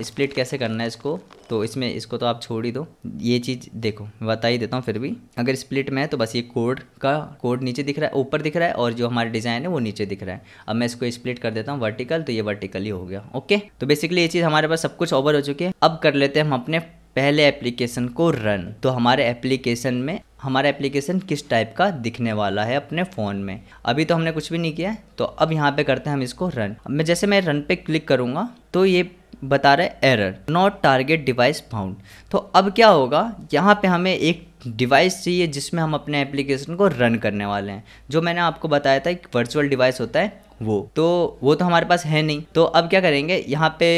स्प्लिट कैसे करना है इसको तो इसमें इसको तो आप छोड़ ही दो ये चीज़ देखो बता ही देता हूँ फिर भी अगर स्प्लिट में है तो बस ये कोड का कोड नीचे दिख रहा है ऊपर दिख रहा है और जो हमारे डिज़ाइन है वो नीचे दिख रहा है अब मैं इसको स्प्लिट कर देता हूँ वर्टिकल तो ये वर्टिकल ही हो गया ओके तो बेसिकली ये चीज़ हमारे पास सब कुछ ओवर हो चुकी है अब कर लेते हैं हम अपने पहले एप्लीकेशन को रन तो हमारे एप्लीकेशन में हमारा एप्लीकेशन किस टाइप का दिखने वाला है अपने फ़ोन में अभी तो हमने कुछ भी नहीं किया है तो अब यहाँ पे करते हैं हम इसको रन अब मैं जैसे मैं रन पे क्लिक करूँगा तो ये बता रहा है error not target device found तो अब क्या होगा यहाँ पे हमें एक डिवाइस चाहिए जिसमें हम अपने एप्लीकेशन को रन करने वाले हैं जो मैंने आपको बताया था एक वर्चुअल डिवाइस होता है वो तो वो तो हमारे पास है नहीं तो अब क्या करेंगे यहाँ पे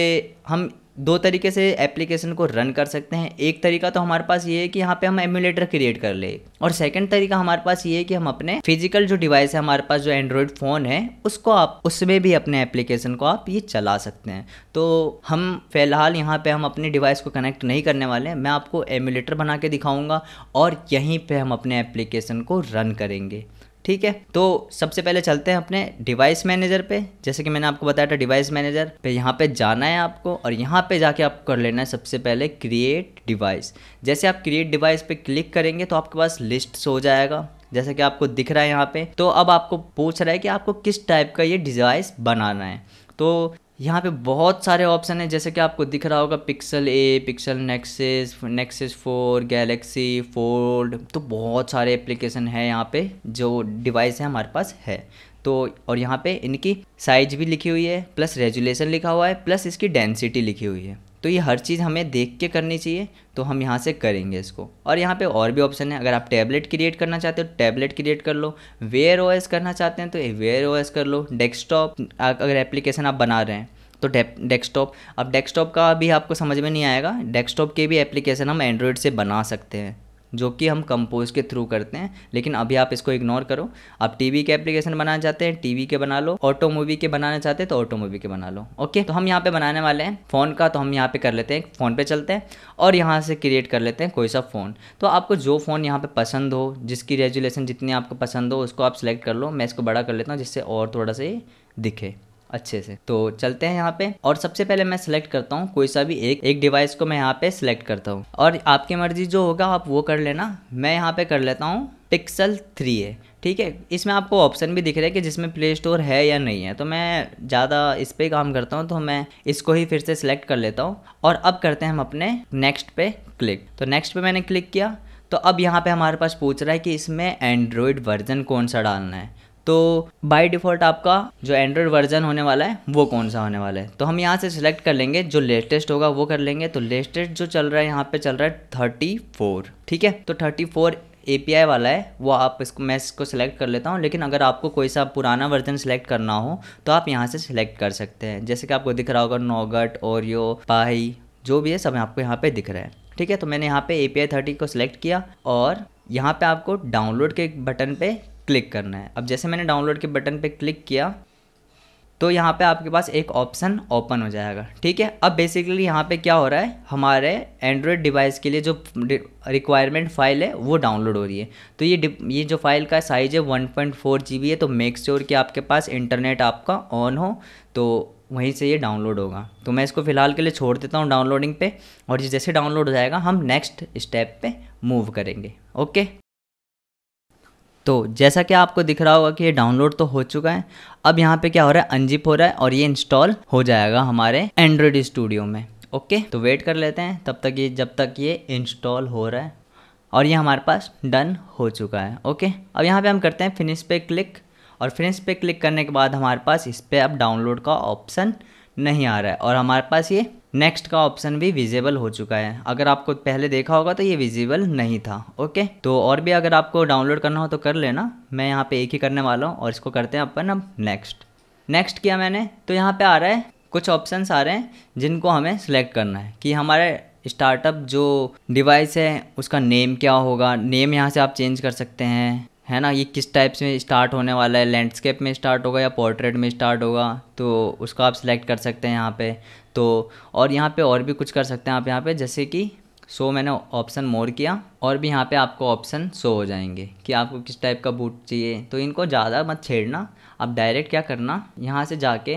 हम दो तरीके से एप्लीकेशन को रन कर सकते हैं एक तरीका तो हमारे पास ये है कि यहाँ पे हम एमुलेटर क्रिएट कर ले और सेकंड तरीका हमारे पास ये है कि हम अपने फिजिकल जो डिवाइस है हमारे पास जो एंड्रॉयड फ़ोन है उसको आप उसमें भी अपने एप्लीकेशन को आप ये चला सकते हैं तो हम फिलहाल यहाँ पर हम अपने डिवाइस को कनेक्ट नहीं करने वाले हैं मैं आपको एमुलेटर बना के दिखाऊँगा और यहीं पर हम अपने एप्लीकेशन को रन करेंगे ठीक है तो सबसे पहले चलते हैं अपने डिवाइस मैनेजर पे जैसे कि मैंने आपको बताया था डिवाइस मैनेजर पे यहाँ पे जाना है आपको और यहाँ पे जाके आपको कर लेना है सबसे पहले क्रिएट डिवाइस जैसे आप क्रिएट डिवाइस पे क्लिक करेंगे तो आपके पास लिस्ट हो जाएगा जैसे कि आपको दिख रहा है यहाँ पे तो अब आपको पूछ रहा है कि आपको किस टाइप का ये डिवाइस बनाना है तो यहाँ पे बहुत सारे ऑप्शन हैं जैसे कि आपको दिख रहा होगा Pixel A Pixel Nexus Nexus four Galaxy Fold तो बहुत सारे एप्लीकेशन है यहाँ पे जो डिवाइस है हमारे पास है तो और यहाँ पे इनकी साइज भी लिखी हुई है प्लस रेजुलेशन लिखा हुआ है प्लस इसकी डेंसिटी लिखी हुई है तो ये हर चीज़ हमें देख के करनी चाहिए तो हम यहाँ से करेंगे इसको और यहाँ पे और भी ऑप्शन है अगर आप टैबलेट क्रिएट करना चाहते हो तो टैबलेट क्रिएट कर लो वेयर ओ करना चाहते हैं तो वेयर ओ कर लो डेस्कटॉप अगर एप्लीकेशन आप बना रहे हैं तो डेस्कटॉप अब डेस्कटॉप का भी आपको समझ में नहीं आएगा डेस्कटॉप के भी एप्लीकेशन हम एंड्रॉयड से बना सकते हैं जो कि हम कंपोज के थ्रू करते हैं लेकिन अभी आप इसको इग्नोर करो आप टीवी के एप्लीकेशन बनाना चाहते हैं टीवी के बना लो ऑटो मूवी के बनाना चाहते हैं तो ऑटो मूवी के बना लो ओके तो हम यहाँ पे बनाने वाले हैं फ़ोन का तो हम यहाँ पे कर लेते हैं फ़ोन पे चलते हैं और यहाँ से क्रिएट कर लेते हैं कोई सा फ़ोन तो आपको जो फ़ोन यहाँ पे पसंद हो जिसकी रेजुलेशन जितनी आपको पसंद हो उसको आप सेलेक्ट कर लो मैं इसको बड़ा कर लेता हूँ जिससे और थोड़ा सा दिखे अच्छे से तो चलते हैं यहाँ पे और सबसे पहले मैं सिलेक्ट करता हूँ कोई सा भी एक एक डिवाइस को मैं यहाँ पे सिलेक्ट करता हूँ और आपकी मर्जी जो होगा आप वो कर लेना मैं यहाँ पे कर लेता हूँ पिक्सल थ्री है ठीक है इसमें आपको ऑप्शन भी दिख रहा है कि जिसमें प्ले स्टोर है या नहीं है तो मैं ज़्यादा इस पर काम करता हूँ तो मैं इसको ही फिर से सिलेक्ट कर लेता हूँ और अब करते हैं हम अपने नेक्स्ट पे क्लिक तो नेक्स्ट पे मैंने क्लिक किया तो अब यहाँ पे हमारे पास पूछ रहा है कि इसमें एंड्रॉयड वर्जन कौन सा डालना है तो बाय डिफ़ॉल्ट आपका जो एंड्रॉयड वर्जन होने वाला है वो कौन सा होने वाला है तो हम यहाँ से सिलेक्ट कर लेंगे जो लेटेस्ट होगा वो कर लेंगे तो लेटेस्ट जो चल रहा है यहाँ पे चल रहा है थर्टी फोर ठीक है तो थर्टी फोर ए वाला है वो आप इसको मैं इसको सिलेक्ट कर लेता हूँ लेकिन अगर आपको कोई सा पुराना वर्जन सिलेक्ट करना हो तो आप यहाँ से सिलेक्ट कर सकते हैं जैसे कि आपको दिख रहा होगा नोगट ओरियो पाई जो भी है सब आपको यहाँ पर दिख रहा है ठीक है तो मैंने यहाँ पे ए पी आई थर्टी को सिलेक्ट किया और यहाँ पे आपको डाउनलोड के बटन पे क्लिक करना है अब जैसे मैंने डाउनलोड के बटन पर क्लिक किया तो यहाँ पे आपके पास एक ऑप्शन ओपन हो जाएगा ठीक है अब बेसिकली यहाँ पे क्या हो रहा है हमारे एंड्रॉयड डिवाइस के लिए जो रिक्वायरमेंट फ़ाइल है वो डाउनलोड हो रही है तो ये ये जो फाइल का साइज़ है 1.4 पॉइंट है तो मेक श्योर sure कि आपके पास इंटरनेट आपका ऑन हो तो वहीं से ये डाउनलोड होगा तो मैं इसको फ़िलहाल के लिए छोड़ देता हूँ डाउनलोडिंग पे और ये जैसे डाउनलोड हो जाएगा हम नेक्स्ट स्टेप पे मूव करेंगे ओके तो जैसा कि आपको दिख रहा होगा कि ये डाउनलोड तो हो चुका है अब यहाँ पे क्या हो रहा है अनजिप हो रहा है और ये इंस्टॉल हो जाएगा हमारे एंड्रॉयड स्टूडियो में ओके तो वेट कर लेते हैं तब तक ये जब तक ये इंस्टॉल हो रहा है और ये हमारे पास डन हो चुका है ओके अब यहाँ पे हम करते हैं फिनिश पे क्लिक और फिनिश पे क्लिक करने के बाद हमारे पास इस पर अब डाउनलोड का ऑप्शन नहीं आ रहा है और हमारे पास ये नेक्स्ट का ऑप्शन भी विजिबल हो चुका है अगर आपको पहले देखा होगा तो ये विजिबल नहीं था ओके तो और भी अगर आपको डाउनलोड करना हो तो कर लेना मैं यहाँ पे एक ही करने वाला हूँ और इसको करते हैं अपन अब नेक्स्ट नेक्स्ट किया मैंने तो यहाँ पे आ रहा है कुछ ऑप्शंस आ रहे हैं जिनको हमें सिलेक्ट करना है कि हमारे स्टार्टअप जो डिवाइस है उसका नेम क्या होगा नेम यहाँ से आप चेंज कर सकते हैं है ना ये किस टाइप से स्टार्ट होने वाला है लैंडस्केप में स्टार्ट होगा या पोर्ट्रेट में स्टार्ट होगा तो उसको आप सिलेक्ट कर सकते हैं यहाँ पे तो और यहाँ पे और भी कुछ कर सकते हैं आप यहाँ पे जैसे कि सो मैंने ऑप्शन मोर किया और भी यहाँ पे आपको ऑप्शन सो हो जाएंगे कि आपको किस टाइप का बूट चाहिए तो इनको ज़्यादा मत छेड़ना आप डायरेक्ट क्या करना यहाँ से जाके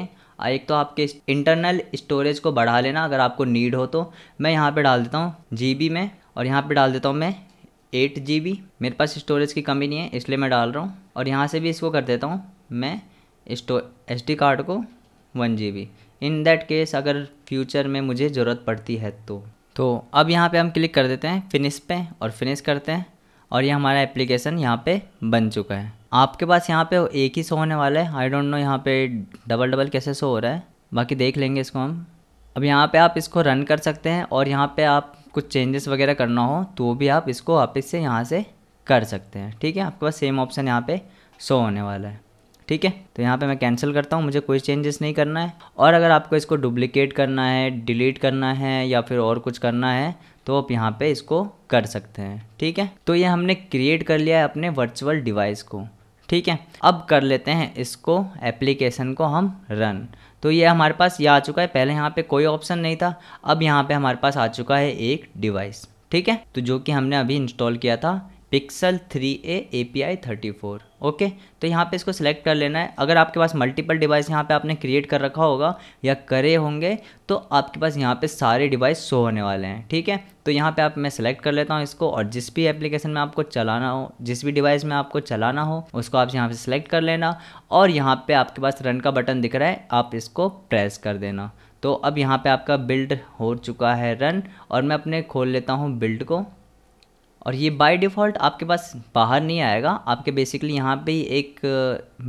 एक तो आपके इंटरनल स्टोरेज को बढ़ा लेना अगर आपको नीड हो तो मैं यहाँ पे डाल देता हूँ जी में और यहाँ पे डाल देता हूँ मैं एट जी मेरे पास स्टोरेज की कमी नहीं है इसलिए मैं डाल रहा हूँ और यहाँ से भी इसको कर देता हूँ मैं स्टो एस कार्ड को one G in that case अगर फ्यूचर में मुझे ज़रूरत पड़ती है तो तो अब यहाँ पे हम क्लिक कर देते हैं फिनिश पे और फिनिश करते हैं और ये हमारा एप्लीकेशन यहाँ पे बन चुका है आपके पास यहाँ पे एक ही शो होने वाला है आई डोंट नो यहाँ पे डबल डबल कैसे शो हो रहा है बाकी देख लेंगे इसको हम अब यहाँ पे आप इसको रन कर सकते हैं और यहाँ पे आप कुछ चेंजेस वगैरह करना हो तो भी आप इसको वापस से यहाँ से कर सकते हैं ठीक है आपके पास सेम ऑप्शन यहाँ पे शो होने वाला है ठीक है तो यहाँ पे मैं कैंसिल करता हूँ मुझे कोई चेंजेस नहीं करना है और अगर आपको इसको डुप्लीकेट करना है डिलीट करना है या फिर और कुछ करना है तो आप यहाँ पे इसको कर सकते हैं ठीक है तो ये हमने क्रिएट कर लिया है अपने वर्चुअल डिवाइस को ठीक है अब कर लेते हैं इसको एप्लीकेशन को हम रन तो ये हमारे पास ये आ चुका है पहले यहाँ पे कोई ऑप्शन नहीं था अब यहाँ पे हमारे पास आ चुका है एक डिवाइस ठीक है तो जो कि हमने अभी इंस्टॉल किया था पिक्सल 3a API 34 ओके तो यहाँ पे इसको सिलेक्ट कर लेना है अगर आपके पास मल्टीपल डिवाइस यहाँ पे आपने क्रिएट कर रखा होगा या करे होंगे तो आपके पास यहाँ पे सारे डिवाइस शो होने वाले हैं ठीक है तो यहाँ पे आप मैं सिलेक्ट कर लेता हूँ इसको और जिस भी एप्लीकेशन में आपको चलाना हो जिस भी डिवाइस में आपको चलाना हो उसको आप यहाँ पर सिलेक्ट कर लेना और यहाँ पर आपके पास रन का बटन दिख रहा है आप इसको प्रेस कर देना तो अब यहाँ पर आपका बिल्ड हो चुका है रन और मैं अपने खोल लेता हूँ बिल्ड को और ये बाय डिफ़ॉल्ट आपके पास बाहर नहीं आएगा आपके बेसिकली यहाँ पे ही एक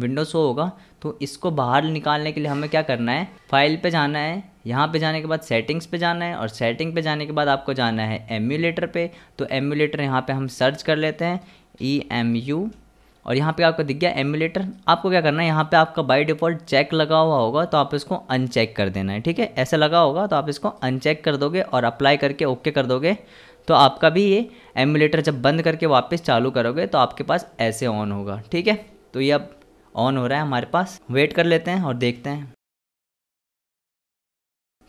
विंडो uh, शो होगा तो इसको बाहर निकालने के लिए हमें क्या करना है फाइल पे जाना है यहाँ पे जाने के बाद सेटिंग्स पे जाना है और सेटिंग पे जाने के बाद आपको जाना है एम्यूलेटर पे तो एम्यूलेटर यहाँ पे हम सर्च कर लेते हैं ई एम यू और यहाँ पे आपको दिख गया एम्यूलेटर आपको क्या करना है यहाँ पे आपका बाय डिफ़ॉल्ट चेक लगा हुआ होगा तो आप इसको अनचेक कर देना है ठीक है ऐसा लगा होगा तो आप इसको अनचेक कर दोगे और अप्लाई करके ओके कर दोगे तो आपका भी ये एमुलेटर जब बंद करके वापस चालू करोगे तो आपके पास ऐसे ऑन होगा ठीक है तो ये अब ऑन हो रहा है हमारे पास वेट कर लेते हैं और देखते हैं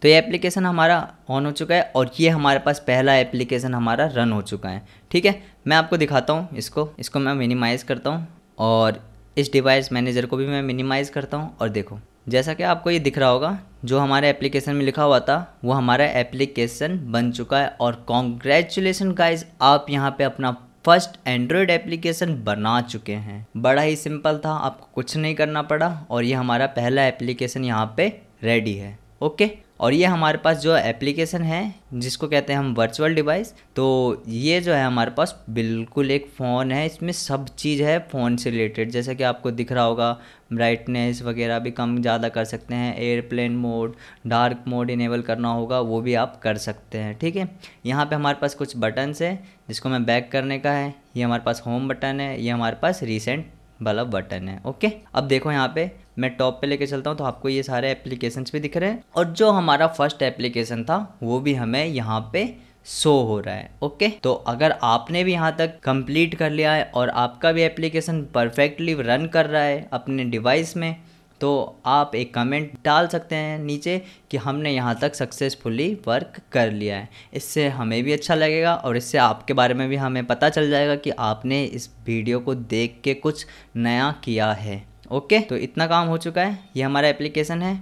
तो ये एप्लीकेशन हमारा ऑन हो चुका है और ये हमारे पास पहला एप्लीकेशन हमारा रन हो चुका है ठीक है मैं आपको दिखाता हूँ इसको इसको मैं मिनिमाइज़ करता हूँ और इस डिवाइस मैनेजर को भी मैं मिनिमाइज़ करता हूँ और देखो जैसा कि आपको ये दिख रहा होगा जो हमारे एप्लीकेशन में लिखा हुआ था वो हमारा एप्लीकेशन बन चुका है और कॉन्ग्रेचुलेसन गाइज आप यहाँ पे अपना फर्स्ट एंड्रॉयड एप्लीकेशन बना चुके हैं बड़ा ही सिंपल था आपको कुछ नहीं करना पड़ा और ये हमारा पहला एप्लीकेशन यहाँ पे रेडी है ओके और ये हमारे पास जो एप्लीकेशन है जिसको कहते हैं हम वर्चुअल डिवाइस तो ये जो है हमारे पास बिल्कुल एक फ़ोन है इसमें सब चीज़ है फ़ोन से रिलेटेड जैसा कि आपको दिख रहा होगा ब्राइटनेस वगैरह भी कम ज़्यादा कर सकते हैं airplane mode dark mode enable करना होगा वो भी आप कर सकते हैं ठीक है यहाँ पे हमारे पास कुछ बटन्स हैं जिसको मैं बैक करने का है ये हमारे पास होम बटन है ये हमारे पास रिसेंट वाला बटन है ओके अब देखो यहाँ पे मैं टॉप पे लेके चलता हूँ तो आपको ये सारे एप्लीकेशन भी दिख रहे हैं और जो हमारा फर्स्ट एप्लीकेशन था वो भी हमें यहाँ पे शो हो रहा है ओके तो अगर आपने भी यहाँ तक कंप्लीट कर लिया है और आपका भी एप्लीकेशन परफेक्टली रन कर रहा है अपने डिवाइस में तो आप एक कमेंट डाल सकते हैं नीचे कि हमने यहाँ तक सक्सेसफुली वर्क कर लिया है इससे हमें भी अच्छा लगेगा और इससे आपके बारे में भी हमें पता चल जाएगा कि आपने इस वीडियो को देख के कुछ नया किया है ओके तो इतना काम हो चुका है ये हमारा एप्लीकेशन है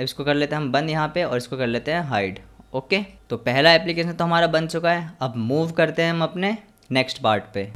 इसको कर लेते हैं हम बंद यहाँ पे और इसको कर लेते हैं हाइड ओके तो पहला एप्लीकेशन तो हमारा बन चुका है अब मूव करते हैं हम अपने नेक्स्ट पार्ट पे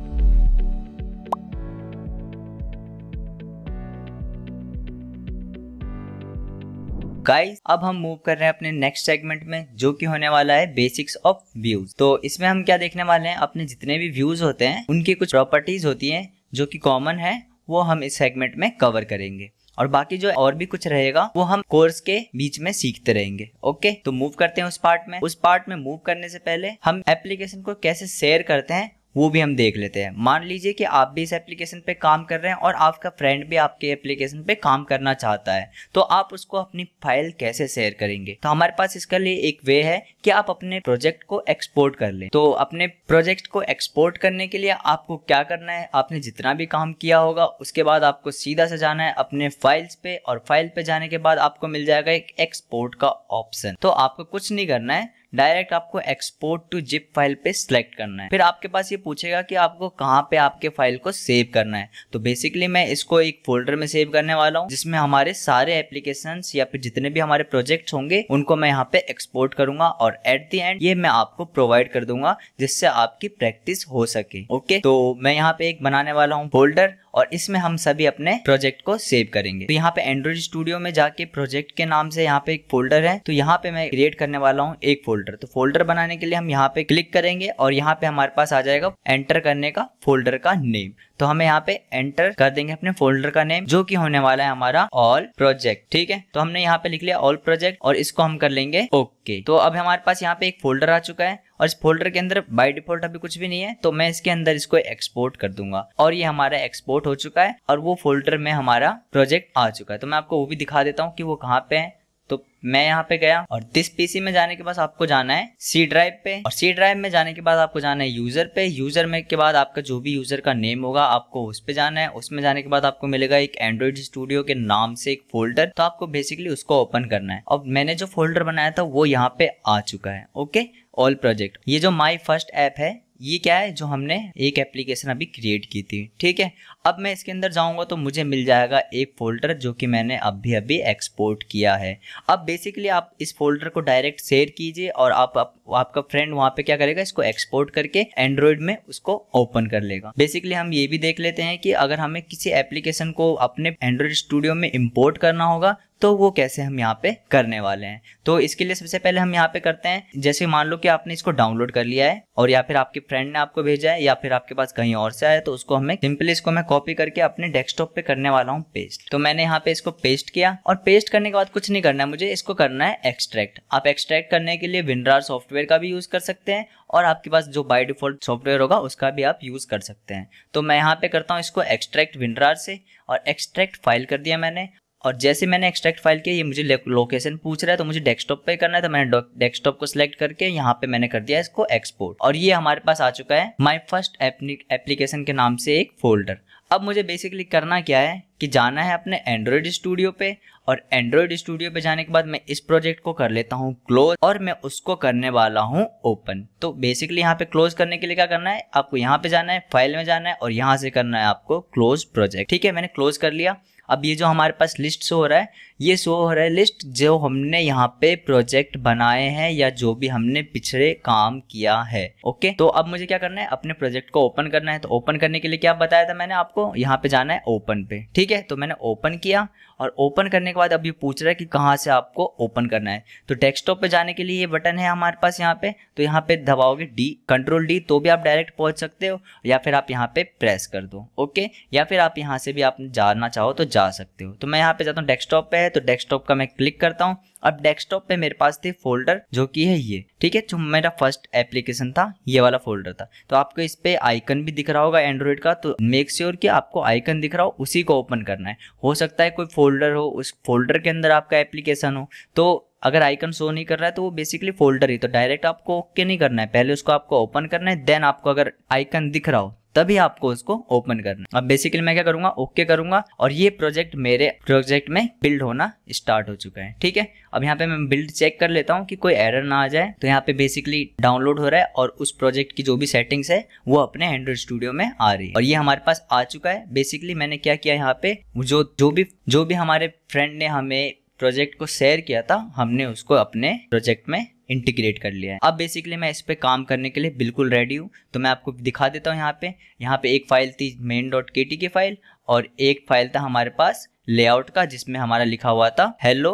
गाइस अब हम मूव कर रहे हैं अपने नेक्स्ट सेगमेंट में जो कि होने वाला है बेसिक्स ऑफ व्यूज तो इसमें हम क्या देखने वाले हैं अपने जितने भी व्यूज होते हैं उनकी कुछ प्रॉपर्टीज होती हैं जो कि कॉमन है वो हम इस सेगमेंट में कवर करेंगे और बाकी जो और भी कुछ रहेगा वो हम कोर्स के बीच में सीखते रहेंगे ओके तो मूव करते हैं उस पार्ट में उस पार्ट में मूव करने से पहले हम एप्लीकेशन को कैसे शेयर करते हैं वो भी हम देख लेते हैं मान लीजिए कि आप भी इस एप्लीकेशन पे काम कर रहे हैं और आपका फ्रेंड भी आपके एप्लीकेशन पे काम करना चाहता है तो आप उसको अपनी फाइल कैसे शेयर करेंगे तो हमारे पास इसके लिए एक वे है कि आप अपने प्रोजेक्ट को एक्सपोर्ट कर लें तो अपने प्रोजेक्ट को एक्सपोर्ट करने के लिए आपको क्या करना है आपने जितना भी काम किया होगा उसके बाद आपको सीधा से जाना है अपने फाइल्स पे और फाइल पे जाने के बाद आपको मिल जाएगा एक एक्सपोर्ट का ऑप्शन तो आपको कुछ नहीं करना है डायरेक्ट आपको एक्सपोर्ट टू जिप फाइल पे सिलेक्ट करना है फिर आपके पास ये पूछेगा कि आपको कहाँ पे आपके फाइल को सेव करना है तो बेसिकली मैं इसको एक फोल्डर में सेव करने वाला हूँ जिसमें हमारे सारे एप्लीकेशन या फिर जितने भी हमारे प्रोजेक्ट होंगे उनको मैं यहाँ पे एक्सपोर्ट करूंगा और एट दी एंड ये मैं आपको प्रोवाइड कर दूंगा जिससे आपकी प्रैक्टिस हो सके ओके तो मैं यहाँ पे एक बनाने वाला हूँ फोल्डर और इसमें हम सभी अपने प्रोजेक्ट को सेव करेंगे तो यहाँ पे एंड्रॉइड स्टूडियो में जाके प्रोजेक्ट के नाम से यहाँ पे एक फोल्डर है तो यहाँ पे मैं क्रिएट करने वाला हूँ एक फोल्डर तो फोल्डर बनाने के लिए हम यहाँ पे क्लिक करेंगे और यहाँ पे हमारे पास आ जाएगा एंटर करने का फोल्डर का नेम तो हमें यहाँ पे एंटर कर देंगे अपने फोल्डर का नेम जो कि होने वाला है हमारा ऑल प्रोजेक्ट ठीक है तो हमने यहाँ पे लिख लिया ऑल प्रोजेक्ट और इसको हम कर लेंगे ओके तो अब हमारे पास यहाँ पे एक फोल्डर आ चुका है और इस फोल्डर के अंदर बाई डिफॉल्ट अभी कुछ भी नहीं है तो मैं इसके अंदर इसको एक्सपोर्ट कर दूंगा और ये हमारा एक्सपोर्ट हो चुका है और वो फोल्डर में हमारा प्रोजेक्ट आ चुका है तो मैं आपको वो भी दिखा देता हूँ कि वो कहाँ पे है तो मैं यहाँ पे गया और दिस पीसी में जाने के बाद आपको जाना है सी ड्राइव पे और सी ड्राइव में जाने के बाद आपको जाना है यूजर पे यूजर में के बाद आपका जो भी यूजर का नेम होगा आपको उस पे जाना है उसमें जाने के बाद आपको मिलेगा एक एंड्रॉइड स्टूडियो के नाम से एक फोल्डर तो आपको बेसिकली उसको ओपन करना है और मैंने जो फोल्डर बनाया था वो यहाँ पे आ चुका है ओके ऑल प्रोजेक्ट ये जो माई फर्स्ट ऐप है ये क्या है जो हमने एक एप्लीकेशन अभी क्रिएट की थी ठीक है अब मैं इसके अंदर जाऊंगा तो मुझे मिल जाएगा एक फोल्डर जो कि मैंने अभी अभी एक्सपोर्ट किया है अब बेसिकली आप इस फोल्डर को डायरेक्ट शेयर कीजिए और आप, आप आपका फ्रेंड वहाँ पे क्या करेगा इसको एक्सपोर्ट करके एंड्रॉयड में उसको ओपन कर लेगा बेसिकली हम ये भी देख लेते हैं कि अगर हमें किसी एप्लीकेशन को अपने एंड्रॉयड स्टूडियो में इम्पोर्ट करना होगा तो वो कैसे हम यहाँ पे करने वाले हैं तो इसके लिए सबसे पहले हम यहाँ पे करते हैं जैसे मान लो कि आपने इसको डाउनलोड कर लिया है और या फिर आपके फ्रेंड ने आपको भेजा है या फिर आपके पास कहीं और से आया तो उसको हमें सिंपली इसको मैं कॉपी करके अपने डेस्कटॉप पे करने वाला हूँ पेस्ट तो मैंने यहाँ पे इसको पेस्ट किया और पेस्ट करने के बाद कुछ नहीं करना है मुझे इसको करना है एक्सट्रैक्ट आप एक्सट्रैक्ट करने के लिए विंड्रार सॉफ्टवेयर का भी यूज कर सकते हैं और आपके पास जो बाई डिफॉल्ट सॉफ्टवेयर होगा उसका भी आप यूज कर सकते हैं तो मैं यहाँ पे करता हूँ इसको एक्सट्रैक्ट विंड्रार से और एक्सट्रैक्ट फाइल कर दिया मैंने और जैसे मैंने एक्सट्रैक्ट फाइल किया ये मुझे लोकेशन पूछ रहा है तो मुझे डेस्कटॉप पे करना है तो मैंने डेस्कटॉप को सिलेक्ट करके यहाँ पे मैंने कर दिया इसको एक्सपोर्ट और ये हमारे पास आ चुका है माई फर्स्ट एप्लीकेशन के नाम से एक फोल्डर अब मुझे बेसिकली करना क्या है कि जाना है अपने एंड्रॉयड स्टूडियो पे और एंड्रॉयड स्टूडियो पे जाने के बाद मैं इस प्रोजेक्ट को कर लेता हूँ क्लोज और मैं उसको करने वाला हूँ ओपन तो बेसिकली यहाँ पे क्लोज करने के लिए क्या करना है आपको यहाँ पे जाना है फाइल में जाना है और यहाँ से करना है आपको क्लोज प्रोजेक्ट ठीक है मैंने क्लोज कर लिया अब ये जो हमारे पास लिस्ट शो हो रहा है ये शो हो रहा है लिस्ट जो हमने यहाँ पे प्रोजेक्ट बनाए हैं या जो भी हमने पिछले काम किया है ओके तो अब मुझे क्या करना है अपने प्रोजेक्ट को ओपन करना है तो ओपन करने के लिए क्या बताया था मैंने आपको यहाँ पे जाना है ओपन पे ठीक है तो मैंने ओपन किया और ओपन करने के बाद अब ये पूछ रहा है कि कहाँ से आपको ओपन करना है तो डेस्कटॉप पे जाने के लिए ये बटन है हमारे पास यहाँ पे तो यहाँ पे दबाओगे डी कंट्रोल डी तो भी आप डायरेक्ट पहुँच सकते हो या फिर आप यहाँ पे प्रेस कर दो ओके या फिर आप यहाँ से भी आप जाना चाहो तो जा सकते हो तो मैं यहाँ पे जाता हूँ डेस्कटॉप पे है है तो डेस्कटॉप का मैं क्लिक करता हूँ अब डेस्कटॉप पे मेरे पास थे फोल्डर जो कि है ये ठीक है जो मेरा फर्स्ट एप्लीकेशन था ये वाला फोल्डर था तो आपको इस पे आइकन भी दिख रहा होगा एंड्रॉइड का तो मेक श्योर sure कि आपको आइकन दिख रहा हो उसी को ओपन करना है हो सकता है कोई फोल्डर हो उस फोल्डर के अंदर आपका एप्लीकेशन हो तो अगर आइकन शो नहीं कर रहा है तो वो बेसिकली फोल्डर ही तो डायरेक्ट आपको ओके नहीं करना है पहले उसको आपको ओपन करना है देन आपको अगर आइकन दिख रहा हो तभी आपको उसको ओपन करना अब बेसिकली मैं क्या करूंगा ओके करूंगा और ये प्रोजेक्ट मेरे प्रोजेक्ट में बिल्ड होना स्टार्ट हो चुका है ठीक है अब यहाँ पे मैं बिल्ड चेक कर लेता हूँ कि कोई एरर ना आ जाए तो यहाँ पे बेसिकली डाउनलोड हो रहा है और उस प्रोजेक्ट की जो भी सेटिंग्स है वो अपने एंड्रॉइड स्टूडियो में आ रही है और ये हमारे पास आ चुका है बेसिकली मैंने क्या किया यहाँ पे जो जो भी जो भी हमारे फ्रेंड ने हमें प्रोजेक्ट को शेयर किया था हमने उसको अपने प्रोजेक्ट में इंटीग्रेट कर लिया है अब बेसिकली मैं इस पर काम करने के लिए बिल्कुल रेडी हूँ तो मैं आपको दिखा देता हूँ यहाँ पे यहाँ पे एक फाइल थी मेन डॉट के टी की फाइल और एक फाइल था हमारे पास लेआउट का जिसमें हमारा लिखा हुआ था हेलो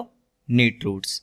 नीट रूट्स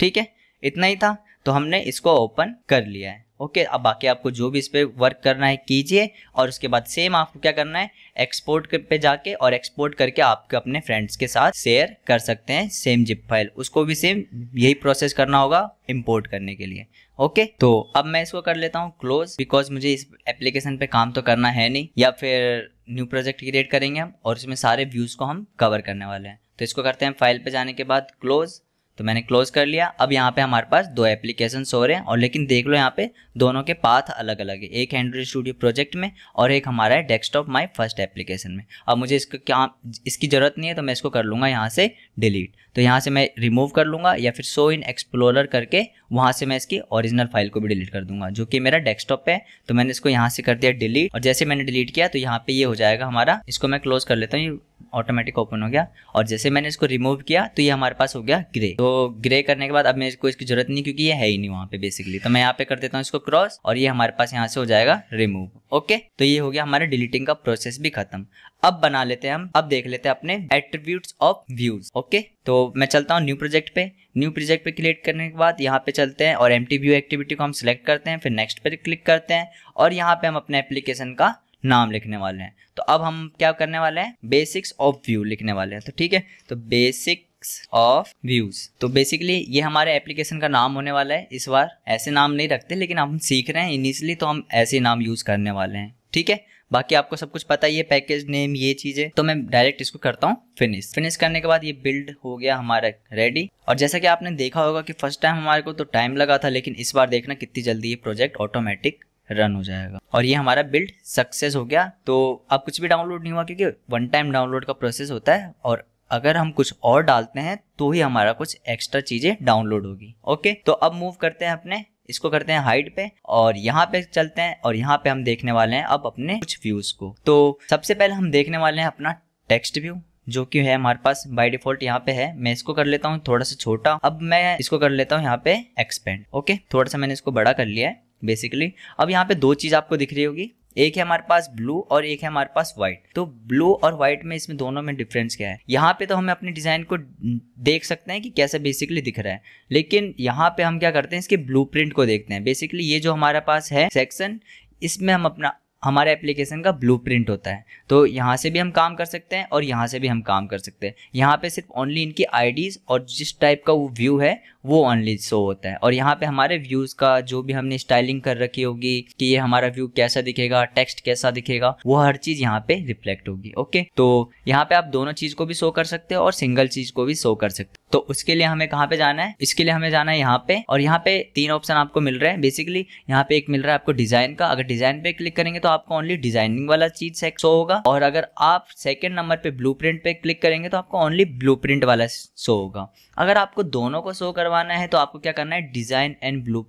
ठीक है इतना ही था तो हमने इसको ओपन कर लिया है ओके अब बाकी आपको जो भी इस पर वर्क करना है कीजिए और उसके बाद सेम आपको क्या करना है एक्सपोर्ट पे जाके और एक्सपोर्ट करके आपके अपने फ्रेंड्स के साथ शेयर कर सकते हैं सेम जिप फाइल उसको भी सेम यही प्रोसेस करना होगा इम्पोर्ट करने के लिए ओके तो अब मैं इसको कर लेता हूँ क्लोज बिकॉज मुझे इस एप्लीकेशन पे काम तो करना है नहीं या फिर न्यू प्रोजेक्ट क्रिएट करेंगे हम और उसमें सारे व्यूज़ को हम कवर करने वाले हैं तो इसको करते हैं फाइल पे जाने के बाद क्लोज तो मैंने क्लोज कर लिया अब यहाँ पे हमारे पास दो एप्लीकेशन हो रहे हैं और लेकिन देख लो यहाँ पे दोनों के पाथ अलग अलग है एक एंड्रॉइड स्टूडियो प्रोजेक्ट में और एक हमारा है डेस्कटॉप माई फर्स्ट एप्लीकेशन में अब मुझे इसको क्या इसकी ज़रूरत नहीं है तो मैं इसको कर लूँगा यहाँ से डिलीट तो यहाँ से मैं रिमूव कर लूँगा या फिर शो इन एक्सप्लोरर करके वहाँ से मैं इसकी ओरिजिनल फाइल को भी डिलीट कर दूंगा जो कि मेरा डेस्कटॉप पे है तो मैंने इसको यहाँ से कर दिया डिलीट और जैसे मैंने डिलीट किया तो यहाँ पे ये हो जाएगा हमारा इसको मैं क्लोज कर लेता हूँ ऑटोमेटिक ओपन हो गया और जैसे मैंने इसको रिमूव किया तो ये हमारे पास हो गया ग्रे तो ग्रे करने के बाद अब मेरे इसको इसकी जरूरत नहीं क्योंकि ये है ही नहीं वहाँ पे बेसिकली तो मैं यहाँ पे कर देता हूँ इसको क्रॉस और ये हमारे पास यहाँ से हो जाएगा रिमूव ओके तो ये हो गया हमारे डिलीटिंग का प्रोसेस भी खत्म अब बना लेते हैं हम अब देख लेते हैं अपने एट्रीब्यूट्स ऑफ व्यूज ओके तो मैं चलता हूँ न्यू प्रोजेक्ट पे न्यू प्रोजेक्ट पे क्रिएट करने के बाद यहाँ पे चलते हैं और एम व्यू एक्टिविटी को हम सिलेक्ट करते हैं फिर नेक्स्ट पे क्लिक करते हैं और यहाँ पे हम अपने एप्लीकेशन का नाम लिखने वाले हैं तो अब हम क्या करने वाले हैं बेसिक्स ऑफ व्यू लिखने वाले हैं तो ठीक है तो बेसिक ऑफ व्यूज तो बेसिकली ये हमारे एप्लीकेशन का नाम होने वाला है इस बार ऐसे नाम नहीं रखते लेकिन हम सीख रहे हैं इनिशियली तो हम ऐसे नाम यूज करने वाले हैं ठीक है बाकी आपको सब कुछ पता ही है पैकेज नेम ये चीज़ें तो मैं डायरेक्ट इसको करता हूँ फिनिश फिनिश करने के बाद ये बिल्ड हो गया हमारा रेडी और जैसा कि आपने देखा होगा कि फर्स्ट टाइम हमारे को तो टाइम लगा था लेकिन इस बार देखना कितनी जल्दी ये प्रोजेक्ट ऑटोमेटिक रन हो जाएगा और ये हमारा बिल्ड सक्सेस हो गया तो अब कुछ भी डाउनलोड नहीं हुआ क्योंकि वन टाइम डाउनलोड का प्रोसेस होता है और अगर हम कुछ और डालते हैं तो ही हमारा कुछ एक्स्ट्रा चीज़ें डाउनलोड होगी ओके तो अब मूव करते हैं अपने इसको करते हैं हाइट पे और यहाँ पे चलते हैं और यहाँ पे हम देखने वाले हैं अब अपने कुछ व्यूज को तो सबसे पहले हम देखने वाले हैं अपना टेक्स्ट व्यू जो कि है हमारे पास बाय डिफॉल्ट यहाँ पे है मैं इसको कर लेता हूँ थोड़ा सा छोटा अब मैं इसको कर लेता हूँ यहाँ पे एक्सपेंड ओके थोड़ा सा मैंने इसको बड़ा कर लिया है बेसिकली अब यहाँ पे दो चीज़ आपको दिख रही होगी एक है हमारे पास ब्लू और एक है हमारे पास व्हाइट तो ब्लू और व्हाइट में इसमें दोनों में डिफरेंस क्या है यहाँ पे तो हम अपने डिज़ाइन को देख सकते हैं कि कैसे बेसिकली दिख रहा है लेकिन यहाँ पे हम क्या करते हैं इसके ब्लू को देखते हैं बेसिकली ये जो हमारे पास है सेक्शन इसमें हम अपना हमारे एप्लीकेशन का ब्लू होता है तो यहाँ से भी हम काम कर सकते हैं और यहाँ से भी हम काम कर सकते हैं यहाँ पे सिर्फ ओनली इनकी आईडीज़ और जिस टाइप का वो व्यू है वो ऑनली शो होता है और यहाँ पे हमारे व्यूज़ का जो भी हमने स्टाइलिंग कर रखी होगी कि ये हमारा व्यू कैसा दिखेगा टेक्स्ट कैसा दिखेगा वो हर चीज़ यहाँ पे रिफ्लेक्ट होगी ओके तो यहाँ पे आप दोनों चीज़ को भी शो कर सकते हो और सिंगल चीज़ को भी शो कर सकते हो तो उसके लिए हमें कहाँ पे जाना है इसके लिए हमें जाना है यहाँ पे और यहाँ पे तीन ऑप्शन आपको मिल रहे हैं बेसिकली यहाँ पे एक मिल रहा है आपको डिजाइन का अगर डिजाइन पे क्लिक करेंगे तो आपको ओनली डिजाइनिंग वाला चीज शो होगा और अगर आप सेकेंड नंबर पे ब्लू पे क्लिक करेंगे तो आपको ओनली ब्लू वाला शो होगा अगर आपको दोनों को शो कर करवाना है तो आपको क्या करना है डिजाइन एंड ब्लू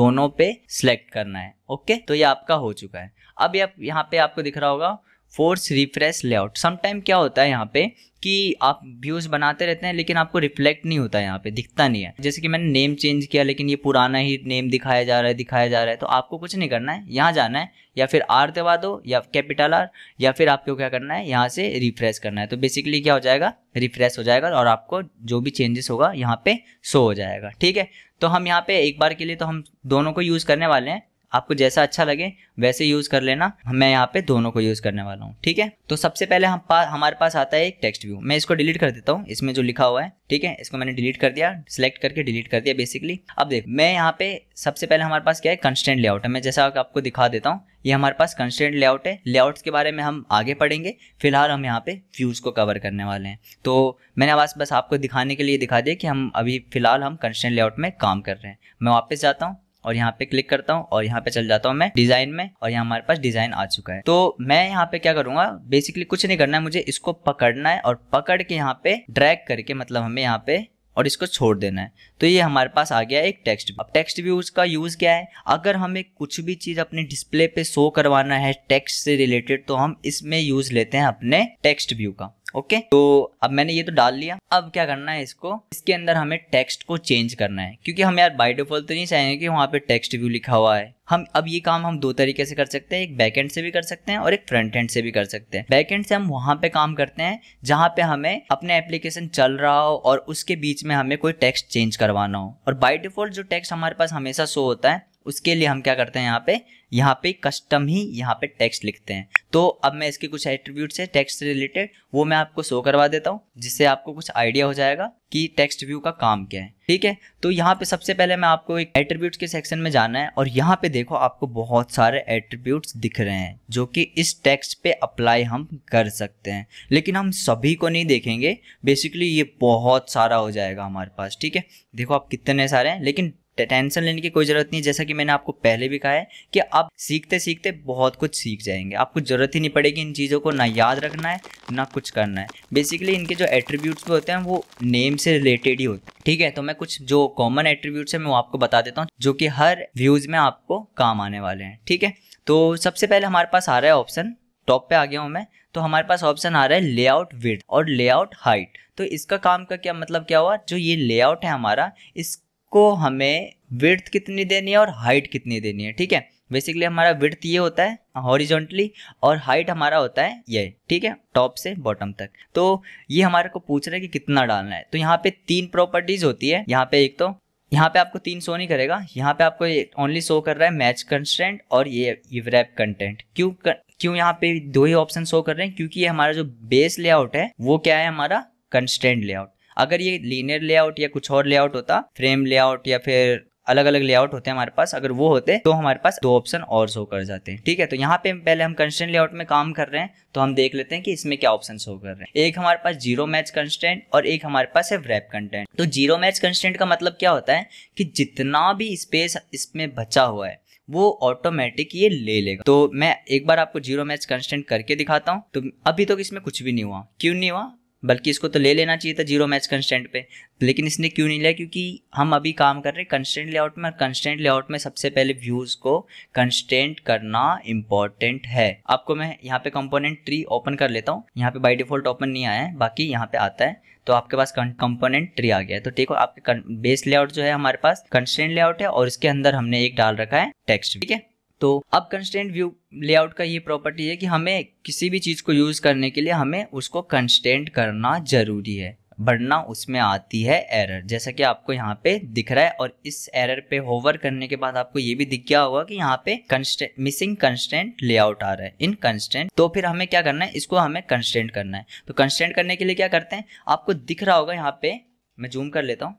दोनों पे सिलेक्ट करना है ओके तो ये आपका हो चुका है अब ये यहाँ पे आपको दिख रहा होगा फोर्स रिफ्रेश लेआउट समटाइम क्या होता है यहाँ पे कि आप व्यूज़ बनाते रहते हैं लेकिन आपको रिफ्लेक्ट नहीं होता है यहाँ पे दिखता नहीं है जैसे कि मैंने नेम चेंज किया लेकिन ये पुराना ही नेम दिखाया जा रहा है दिखाया जा रहा है तो आपको कुछ नहीं करना है यहाँ जाना है या फिर आर दबा दो या कैपिटल आर या फिर आपको क्या करना है यहाँ से रिफ्रेश करना है तो बेसिकली क्या हो जाएगा रिफ्रेश हो जाएगा और आपको जो भी चेंजेस होगा यहाँ पे शो हो जाएगा ठीक है तो हम यहाँ पे एक बार के लिए तो हम दोनों को यूज़ करने वाले हैं आपको जैसा अच्छा लगे वैसे यूज़ कर लेना मैं यहाँ पे दोनों को यूज़ करने वाला हूँ ठीक है तो सबसे पहले हम पा, हमारे पास आता है एक टेक्स्ट व्यू मैं इसको डिलीट कर देता हूँ इसमें जो लिखा हुआ है ठीक है इसको मैंने डिलीट कर दिया सिलेक्ट करके डिलीट कर दिया बेसिकली अब देख मैं यहाँ पे सबसे पहले हमारे पास क्या है कंस्टेंट लेआउट है मैं जैसा आपको दिखा देता हूँ ये हमारे पास कंस्टेंट लेआउट है लेआउट के बारे में हम आगे पढ़ेंगे फिलहाल हम यहाँ पे व्यूज़ को कवर करने वाले हैं तो मैंने आवाज़ बस आपको दिखाने के लिए दिखा दिया कि हम अभी फ़िलहाल हम कंस्टेंट लेआउट में काम कर रहे हैं मैं वापस जाता हूँ और यहाँ पे क्लिक करता हूँ और यहाँ पे चल जाता हूँ मैं डिजाइन में और यहाँ हमारे पास डिजाइन आ चुका है तो मैं यहाँ पे क्या करूंगा बेसिकली कुछ नहीं करना है मुझे इसको पकड़ना है और पकड़ के यहाँ पे ड्रैग करके मतलब हमें यहाँ पे और इसको छोड़ देना है तो ये हमारे पास आ गया एक टेक्स्ट अब टेक्स्ट व्यूज का यूज़ क्या है अगर हमें कुछ भी चीज़ अपने डिस्प्ले पे शो करवाना है टेक्स्ट से रिलेटेड तो हम इसमें यूज़ लेते हैं अपने टेक्स्ट व्यू का ओके तो अब मैंने ये तो डाल लिया अब क्या करना है इसको इसके अंदर हमें टेक्स्ट को चेंज करना है क्योंकि हम यार बाई डिफॉल्ट तो नहीं चाहेंगे कि वहाँ पे टेक्स्ट व्यू लिखा हुआ है हम अब ये काम हम दो तरीके से कर सकते हैं एक बैक एंड से भी कर सकते हैं और एक फ्रंट एंड से भी कर सकते हैं बैक एंड से हम वहाँ पे काम करते हैं जहाँ पे हमें अपने एप्लीकेशन चल रहा हो और उसके बीच में हमें कोई टेक्स्ट चेंज करवाना हो और बाई डिफॉल्ट जो टेक्स्ट हमारे पास हमेशा शो होता है उसके लिए हम क्या करते हैं यहाँ पे यहाँ पे कस्टम ही यहाँ पे टेक्स्ट लिखते हैं तो अब मैं इसके कुछ एट्रीब्यूट्स है टेक्स्ट रिलेटेड वो मैं आपको शो करवा देता हूँ जिससे आपको कुछ आइडिया हो जाएगा कि टेक्स्ट व्यू का काम क्या है ठीक है तो यहाँ पे सबसे पहले मैं आपको एक एट्रीब्यूट के सेक्शन में जाना है और यहाँ पे देखो आपको बहुत सारे एट्रीब्यूट दिख रहे हैं जो कि इस टेक्स्ट पे अप्लाई हम कर सकते हैं लेकिन हम सभी को नहीं देखेंगे बेसिकली ये बहुत सारा हो जाएगा हमारे पास ठीक है देखो आप कितने सारे हैं लेकिन टेंशन लेने की कोई ज़रूरत नहीं जैसा कि मैंने आपको पहले भी कहा है कि आप सीखते सीखते बहुत कुछ सीख जाएंगे आपको ज़रूरत ही नहीं पड़ेगी इन चीज़ों को ना याद रखना है ना कुछ करना है बेसिकली इनके जो एट्रीब्यूट्स भी होते हैं वो नेम से रिलेटेड ही होते हैं ठीक है तो मैं कुछ जो कॉमन एट्रीब्यूट्स है मैं वो आपको बता देता हूँ जो कि हर व्यूज़ में आपको काम आने वाले हैं ठीक है तो सबसे पहले हमारे पास आ रहा है ऑप्शन टॉप पे आ गया हूँ मैं तो हमारे पास ऑप्शन आ रहा है लेआउट विथ और लेआउट हाइट तो इसका काम का क्या मतलब क्या हुआ जो ये लेआउट है हमारा इस को हमें विर्थ कितनी देनी है और हाइट कितनी देनी है ठीक है बेसिकली हमारा विर्थ ये होता है हॉरिजॉन्टली और हाइट हमारा होता है ये ठीक है टॉप से बॉटम तक तो ये हमारे को पूछ रहा है कि कितना डालना है तो यहाँ पे तीन प्रॉपर्टीज होती है यहाँ पे एक तो यहाँ पे आपको तीन सो नहीं करेगा यहाँ पे आपको ओनली शो कर रहा है मैच कंस्टेंट और ये रैप कंटेंट क्यों क्यों यहाँ पे दो ही ऑप्शन शो कर रहे हैं क्योंकि ये हमारा जो बेस लेआउट है वो क्या है हमारा कंस्टेंट लेआउट अगर ये लीनियर लेआउट या कुछ और लेआउट होता फ्रेम लेआउट या फिर अलग अलग लेआउट होते हैं हमारे पास अगर वो होते तो हमारे पास दो ऑप्शन और शो कर जाते हैं ठीक है तो यहाँ पे पहले हम कंस्टेंट लेआउट में काम कर रहे हैं तो हम देख लेते हैं कि इसमें क्या ऑप्शन शो कर रहे हैं एक हमारे पास जीरो मैच कंस्टेंट और एक हमारे पास है रैप कंटेंट तो जीरो मैच कंस्टेंट का मतलब क्या होता है कि जितना भी स्पेस इसमें बचा हुआ है वो ऑटोमेटिक ये ले लेगा तो मैं एक बार आपको जीरो मैच कंस्टेंट करके दिखाता हूँ तो अभी तक तो इसमें कुछ भी नहीं हुआ क्यों नहीं हुआ बल्कि इसको तो ले लेना चाहिए था जीरो मैच कंस्टेंट पे लेकिन इसने क्यों नहीं लिया क्योंकि हम अभी काम कर रहे हैं कंस्टेंट लेआउट में और कंस्टेंट लेआउट में सबसे पहले व्यूज़ को कंस्टेंट करना इम्पॉर्टेंट है आपको मैं यहाँ पे कंपोनेंट ट्री ओपन कर लेता हूँ यहाँ पे बाई डिफॉल्ट ओपन नहीं आया है बाकी यहाँ पे आता है तो आपके पास कंपोनेंट ट्री आ गया है तो ठीक हो आपके बेस लेआउट जो है हमारे पास कंस्टेंट लेआउट है और इसके अंदर हमने एक डाल रखा है टेक्स्ट ठीक है तो अब कंस्टेंट व्यू लेआउट का ये प्रॉपर्टी है कि हमें किसी भी चीज़ को यूज़ करने के लिए हमें उसको कंस्टेंट करना ज़रूरी है बढ़ना उसमें आती है एरर जैसा कि आपको यहाँ पे दिख रहा है और इस एरर पे होवर करने के बाद आपको ये भी दिख गया होगा कि यहाँ पे कंस्टेंट मिसिंग कंस्टेंट लेआउट आ रहा है इन कंस्टेंट तो फिर हमें क्या करना है इसको हमें कंस्टेंट करना है तो कंस्टेंट करने के लिए क्या करते हैं आपको दिख रहा होगा यहाँ पे मैं जूम कर लेता हूँ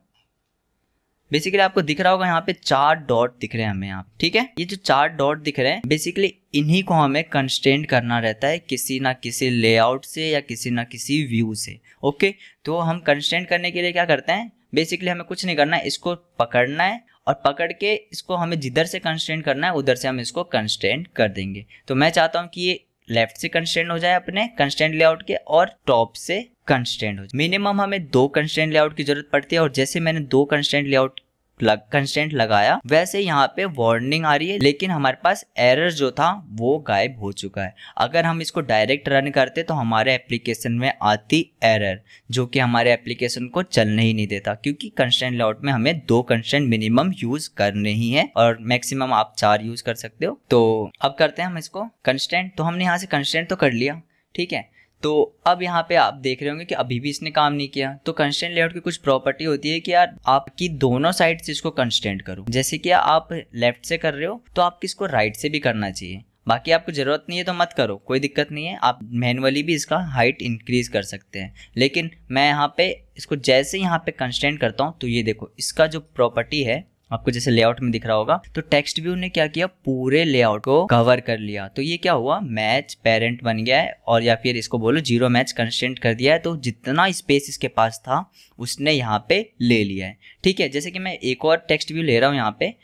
बेसिकली आपको दिख रहा होगा यहाँ पे चार डॉट दिख रहे हैं हमें यहाँ ठीक है ये जो चार डॉट दिख रहे हैं बेसिकली इन्हीं को हमें कंस्टेंट करना रहता है किसी ना किसी लेआउट से या किसी ना किसी व्यू से ओके तो हम कंस्टेंट करने के लिए क्या करते हैं बेसिकली हमें कुछ नहीं करना है इसको पकड़ना है और पकड़ के इसको हमें जिधर से कंस्टेंट करना है उधर से हम इसको कंस्टेंट कर देंगे तो मैं चाहता हूँ कि ये लेफ्ट से कंस्टेंट हो जाए अपने कंस्टेंट लेआउट के और टॉप से कंस्टेंट हो जाए मिनिमम हमें दो कंस्टेंट लेआउट की जरूरत पड़ती है और जैसे मैंने दो कंस्टेंट लेआउट लग, कंस्टेंट लगाया वैसे यहाँ पे वार्निंग आ रही है लेकिन हमारे पास एरर जो था वो गायब हो चुका है अगर हम इसको डायरेक्ट रन करते तो हमारे एप्लीकेशन में आती एरर जो कि हमारे एप्लीकेशन को चलने ही नहीं देता क्योंकि कंस्टेंट लॉट में हमें दो कंस्टेंट मिनिमम यूज करने ही है और मैक्सिमम आप चार यूज कर सकते हो तो अब करते हैं हम इसको कंस्टेंट तो हमने यहाँ से कंस्टेंट तो कर लिया ठीक है तो अब यहाँ पे आप देख रहे होंगे कि अभी भी इसने काम नहीं किया तो कंस्टेंट लेआउट की कुछ प्रॉपर्टी होती है कि यार आपकी दोनों साइड से इसको कंस्टेंट करो जैसे कि आप लेफ्ट से कर रहे हो तो आप किसको राइट से भी करना चाहिए बाकी आपको ज़रूरत नहीं है तो मत करो कोई दिक्कत नहीं है आप मैनुअली भी इसका हाइट इंक्रीज कर सकते हैं लेकिन मैं यहाँ पे इसको जैसे यहाँ पे कंस्टेंट करता हूँ तो ये देखो इसका जो प्रॉपर्टी है आपको जैसे लेआउट में दिख रहा होगा तो टेक्स्ट व्यू ने क्या किया पूरे लेआउट को कवर कर लिया तो ये क्या हुआ मैच पेरेंट बन गया है और या फिर इसको बोलो जीरो मैच कंस्टेंट कर दिया है तो जितना स्पेस इसके पास था उसने यहाँ पे ले लिया है ठीक है जैसे कि मैं एक और टेक्स्ट व्यू ले रहा हूँ यहाँ पे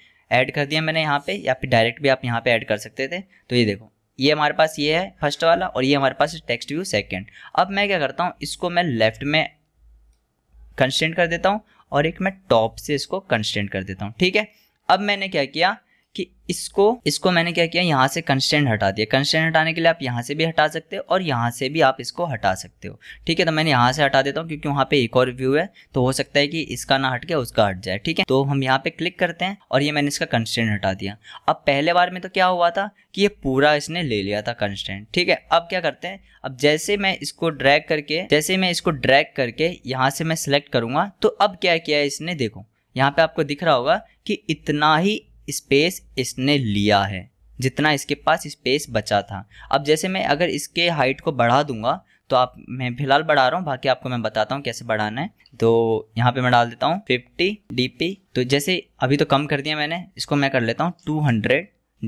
ऐड कर दिया मैंने यहाँ पे या फिर डायरेक्ट भी आप यहाँ पे ऐड कर सकते थे तो ये देखो ये हमारे पास ये है फर्स्ट वाला और ये हमारे पास टेक्स्ट व्यू सेकंड अब मैं क्या करता हूँ इसको मैं लेफ्ट में कंस्टेंट कर देता हूँ और एक मैं टॉप से इसको कंस्टेंट कर देता हूँ ठीक है अब मैंने क्या किया कि इसको इसको मैंने क्या किया यहाँ से कंस्टेंट हटा दिया कंस्टेंट हटाने के लिए आप यहाँ से भी हटा सकते हो और यहाँ से भी आप इसको हटा सकते हो ठीक है तो मैंने यहाँ से हटा देता हूँ क्योंकि वहाँ पे एक और व्यू है तो हो सकता है कि इसका ना हट गया उसका हट जाए ठीक है तो हम यहाँ पे क्लिक करते हैं और ये मैंने इसका कंस्टेंट हटा दिया अब पहले बार में तो क्या हुआ था कि ये पूरा इसने ले लिया था कंस्टेंट ठीक है अब क्या करते हैं अब जैसे मैं इसको ड्रैग करके जैसे मैं इसको ड्रैग करके यहाँ से मैं सिलेक्ट करूंगा तो अब क्या किया है इसने देखो यहाँ पे आपको दिख रहा होगा कि इतना ही स्पेस इसने लिया है जितना इसके पास स्पेस बचा था अब जैसे मैं अगर इसके हाइट को बढ़ा दूंगा तो आप मैं फिलहाल बढ़ा रहा हूँ बाकी आपको मैं बताता हूँ कैसे बढ़ाना है तो यहाँ पे मैं डाल देता हूँ 50 dp तो जैसे अभी तो कम कर दिया मैंने इसको मैं कर लेता हूँ 200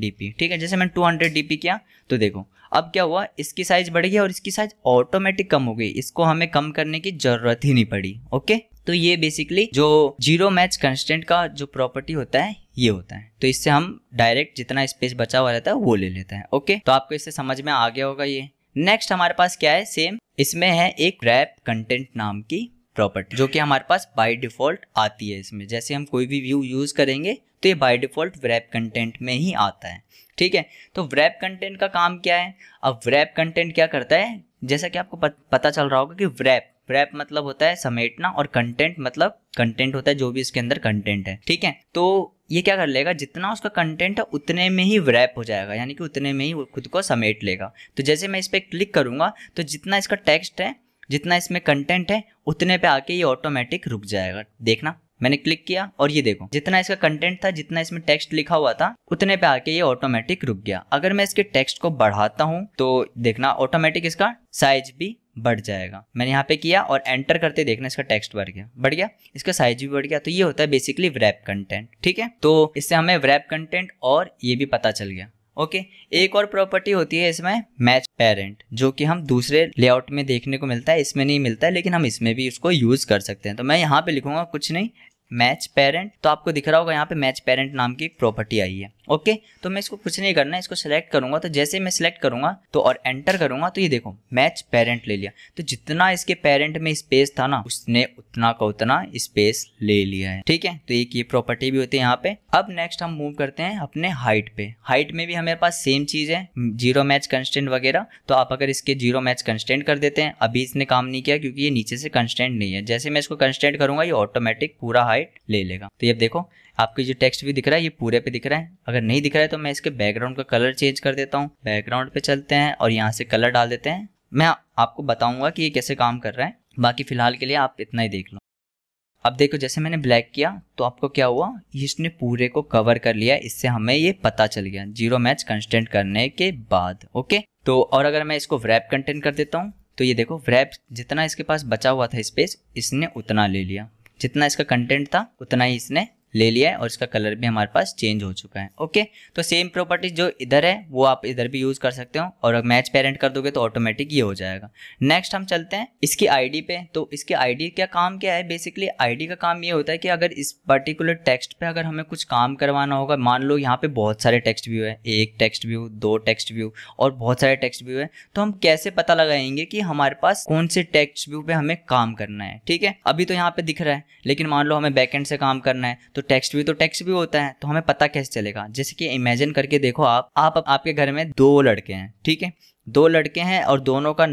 dp ठीक है जैसे मैंने 200 dp किया तो देखो अब क्या हुआ इसकी साइज़ बढ़ गई और इसकी साइज़ ऑटोमेटिक कम हो गई इसको हमें कम करने की ज़रूरत ही नहीं पड़ी ओके तो ये बेसिकली जो जीरो मैच कंस्टेंट का जो प्रॉपर्टी होता है ये होता है तो इससे हम डायरेक्ट जितना स्पेस बचा हुआ रहता है वो ले लेते हैं ओके तो आपको इससे समझ में आ गया होगा ये नेक्स्ट हमारे पास क्या है सेम इसमें है एक रैप कंटेंट नाम की प्रॉपर्टी जो कि हमारे पास बाय डिफॉल्ट आती है इसमें जैसे हम कोई भी व्यू यूज़ करेंगे तो ये बाय डिफॉल्ट रैप कंटेंट में ही आता है ठीक है तो रैप कंटेंट का काम क्या है अब रैप कंटेंट क्या करता है जैसा कि आपको पता चल रहा होगा कि रैप रैप मतलब होता है समेटना और कंटेंट मतलब कंटेंट होता है जो भी इसके अंदर कंटेंट है ठीक है तो ये क्या कर लेगा जितना उसका कंटेंट है उतने में ही रैप हो जाएगा यानी कि उतने में ही वो खुद को समेट लेगा तो जैसे मैं इस पर क्लिक करूँगा तो जितना इसका टेक्स्ट है जितना इसमें कंटेंट है उतने पे आके ये ऑटोमेटिक रुक जाएगा देखना मैंने क्लिक किया और ये देखो जितना इसका कंटेंट था जितना इसमें टेक्स्ट लिखा हुआ था उतने पे आके ये ऑटोमेटिक रुक गया अगर मैं इसके टेक्स्ट को बढ़ाता हूँ तो देखना ऑटोमेटिक इसका साइज भी बढ़ जाएगा मैंने यहाँ पे किया और एंटर करते देखना इसका टेक्स्ट बढ़ गया बढ़ गया इसका साइज भी बढ़ गया तो ये होता है बेसिकली रैप कंटेंट ठीक है तो इससे हमें रैप कंटेंट और ये भी पता चल गया ओके okay. एक और प्रॉपर्टी होती है इसमें मैच पेरेंट जो कि हम दूसरे लेआउट में देखने को मिलता है इसमें नहीं मिलता है लेकिन हम इसमें भी उसको यूज़ कर सकते हैं तो मैं यहाँ पे लिखूंगा कुछ नहीं मैच पेरेंट तो आपको दिख रहा होगा यहाँ पे मैच पेरेंट नाम की प्रॉपर्टी आई है ओके तो मैं इसको कुछ नहीं करना इसको सिलेक्ट करूंगा तो जैसे मैं सिलेक्ट करूंगा तो और एंटर करूंगा तो ये देखो मैच पेरेंट ले लिया तो जितना इसके पेरेंट में स्पेस था ना उसने उतना का उतना स्पेस ले लिया है ठीक है तो एक ये प्रॉपर्टी भी होती है यहाँ पे अब नेक्स्ट हम मूव करते हैं अपने हाइट पे हाइट में भी हमारे पास सेम चीज है जीरो मैच कंस्टेंट वगैरह तो आप अगर इसके जीरो मैच कंस्टेंट कर देते हैं अभी इसने काम नहीं किया क्योंकि ये नीचे से कंस्टेंट नहीं है जैसे मैं इसको कंस्टेंट करूंगा ये ऑटोमेटिक पूरा हाइट राइट ले लेगा तो ये देखो आपके जो टेक्स्ट भी दिख रहा है ये पूरे पे दिख रहा है अगर नहीं दिख रहा है तो मैं इसके बैकग्राउंड का कलर चेंज कर देता हूँ बैकग्राउंड पे चलते हैं और यहाँ से कलर डाल देते हैं मैं आपको बताऊंगा कि ये कैसे काम कर रहा है बाकी फिलहाल के लिए आप इतना ही देख लो अब देखो जैसे मैंने ब्लैक किया तो आपको क्या हुआ इसने पूरे को कवर कर लिया इससे हमें ये पता चल गया जीरो मैच कंस्टेंट करने के बाद ओके तो और अगर मैं इसको व्रैप कंटेंट कर देता हूँ तो ये देखो व्रैप जितना इसके पास बचा हुआ था स्पेस इसने उतना ले लिया जितना इसका कंटेंट था उतना ही इसने ले लिया है और इसका कलर भी हमारे पास चेंज हो चुका है ओके तो सेम प्रॉपर्टी जो इधर है वो आप इधर भी यूज़ कर सकते हो और मैच पेरेंट कर दोगे तो ऑटोमेटिक ये हो जाएगा नेक्स्ट हम चलते हैं इसकी आईडी पे तो इसकी आईडी क्या काम क्या है बेसिकली आईडी का काम ये होता है कि अगर इस पर्टिकुलर टेक्स्ट पर अगर हमें कुछ काम करवाना होगा मान लो यहाँ पे बहुत सारे टेक्स्ट व्यू है एक टेक्स्ट व्यू दो टेक्स्ट व्यू और बहुत सारे टेक्स्ट व्यू है तो हम कैसे पता लगाएंगे कि हमारे पास कौन से टेक्स्ट व्यू पे हमें काम करना है ठीक है अभी तो यहाँ पे दिख रहा है लेकिन मान लो हमें बैकेंड से काम करना है तो तो टेक्स्ट भी तो टेक्स्ट भी होता है तो हमें पता कैसे चलेगा जैसे कि इमेजिन करके देखो आप आप आपके घर में दो लड़के हैं ठीक है दो लड़के हैं और दोनों का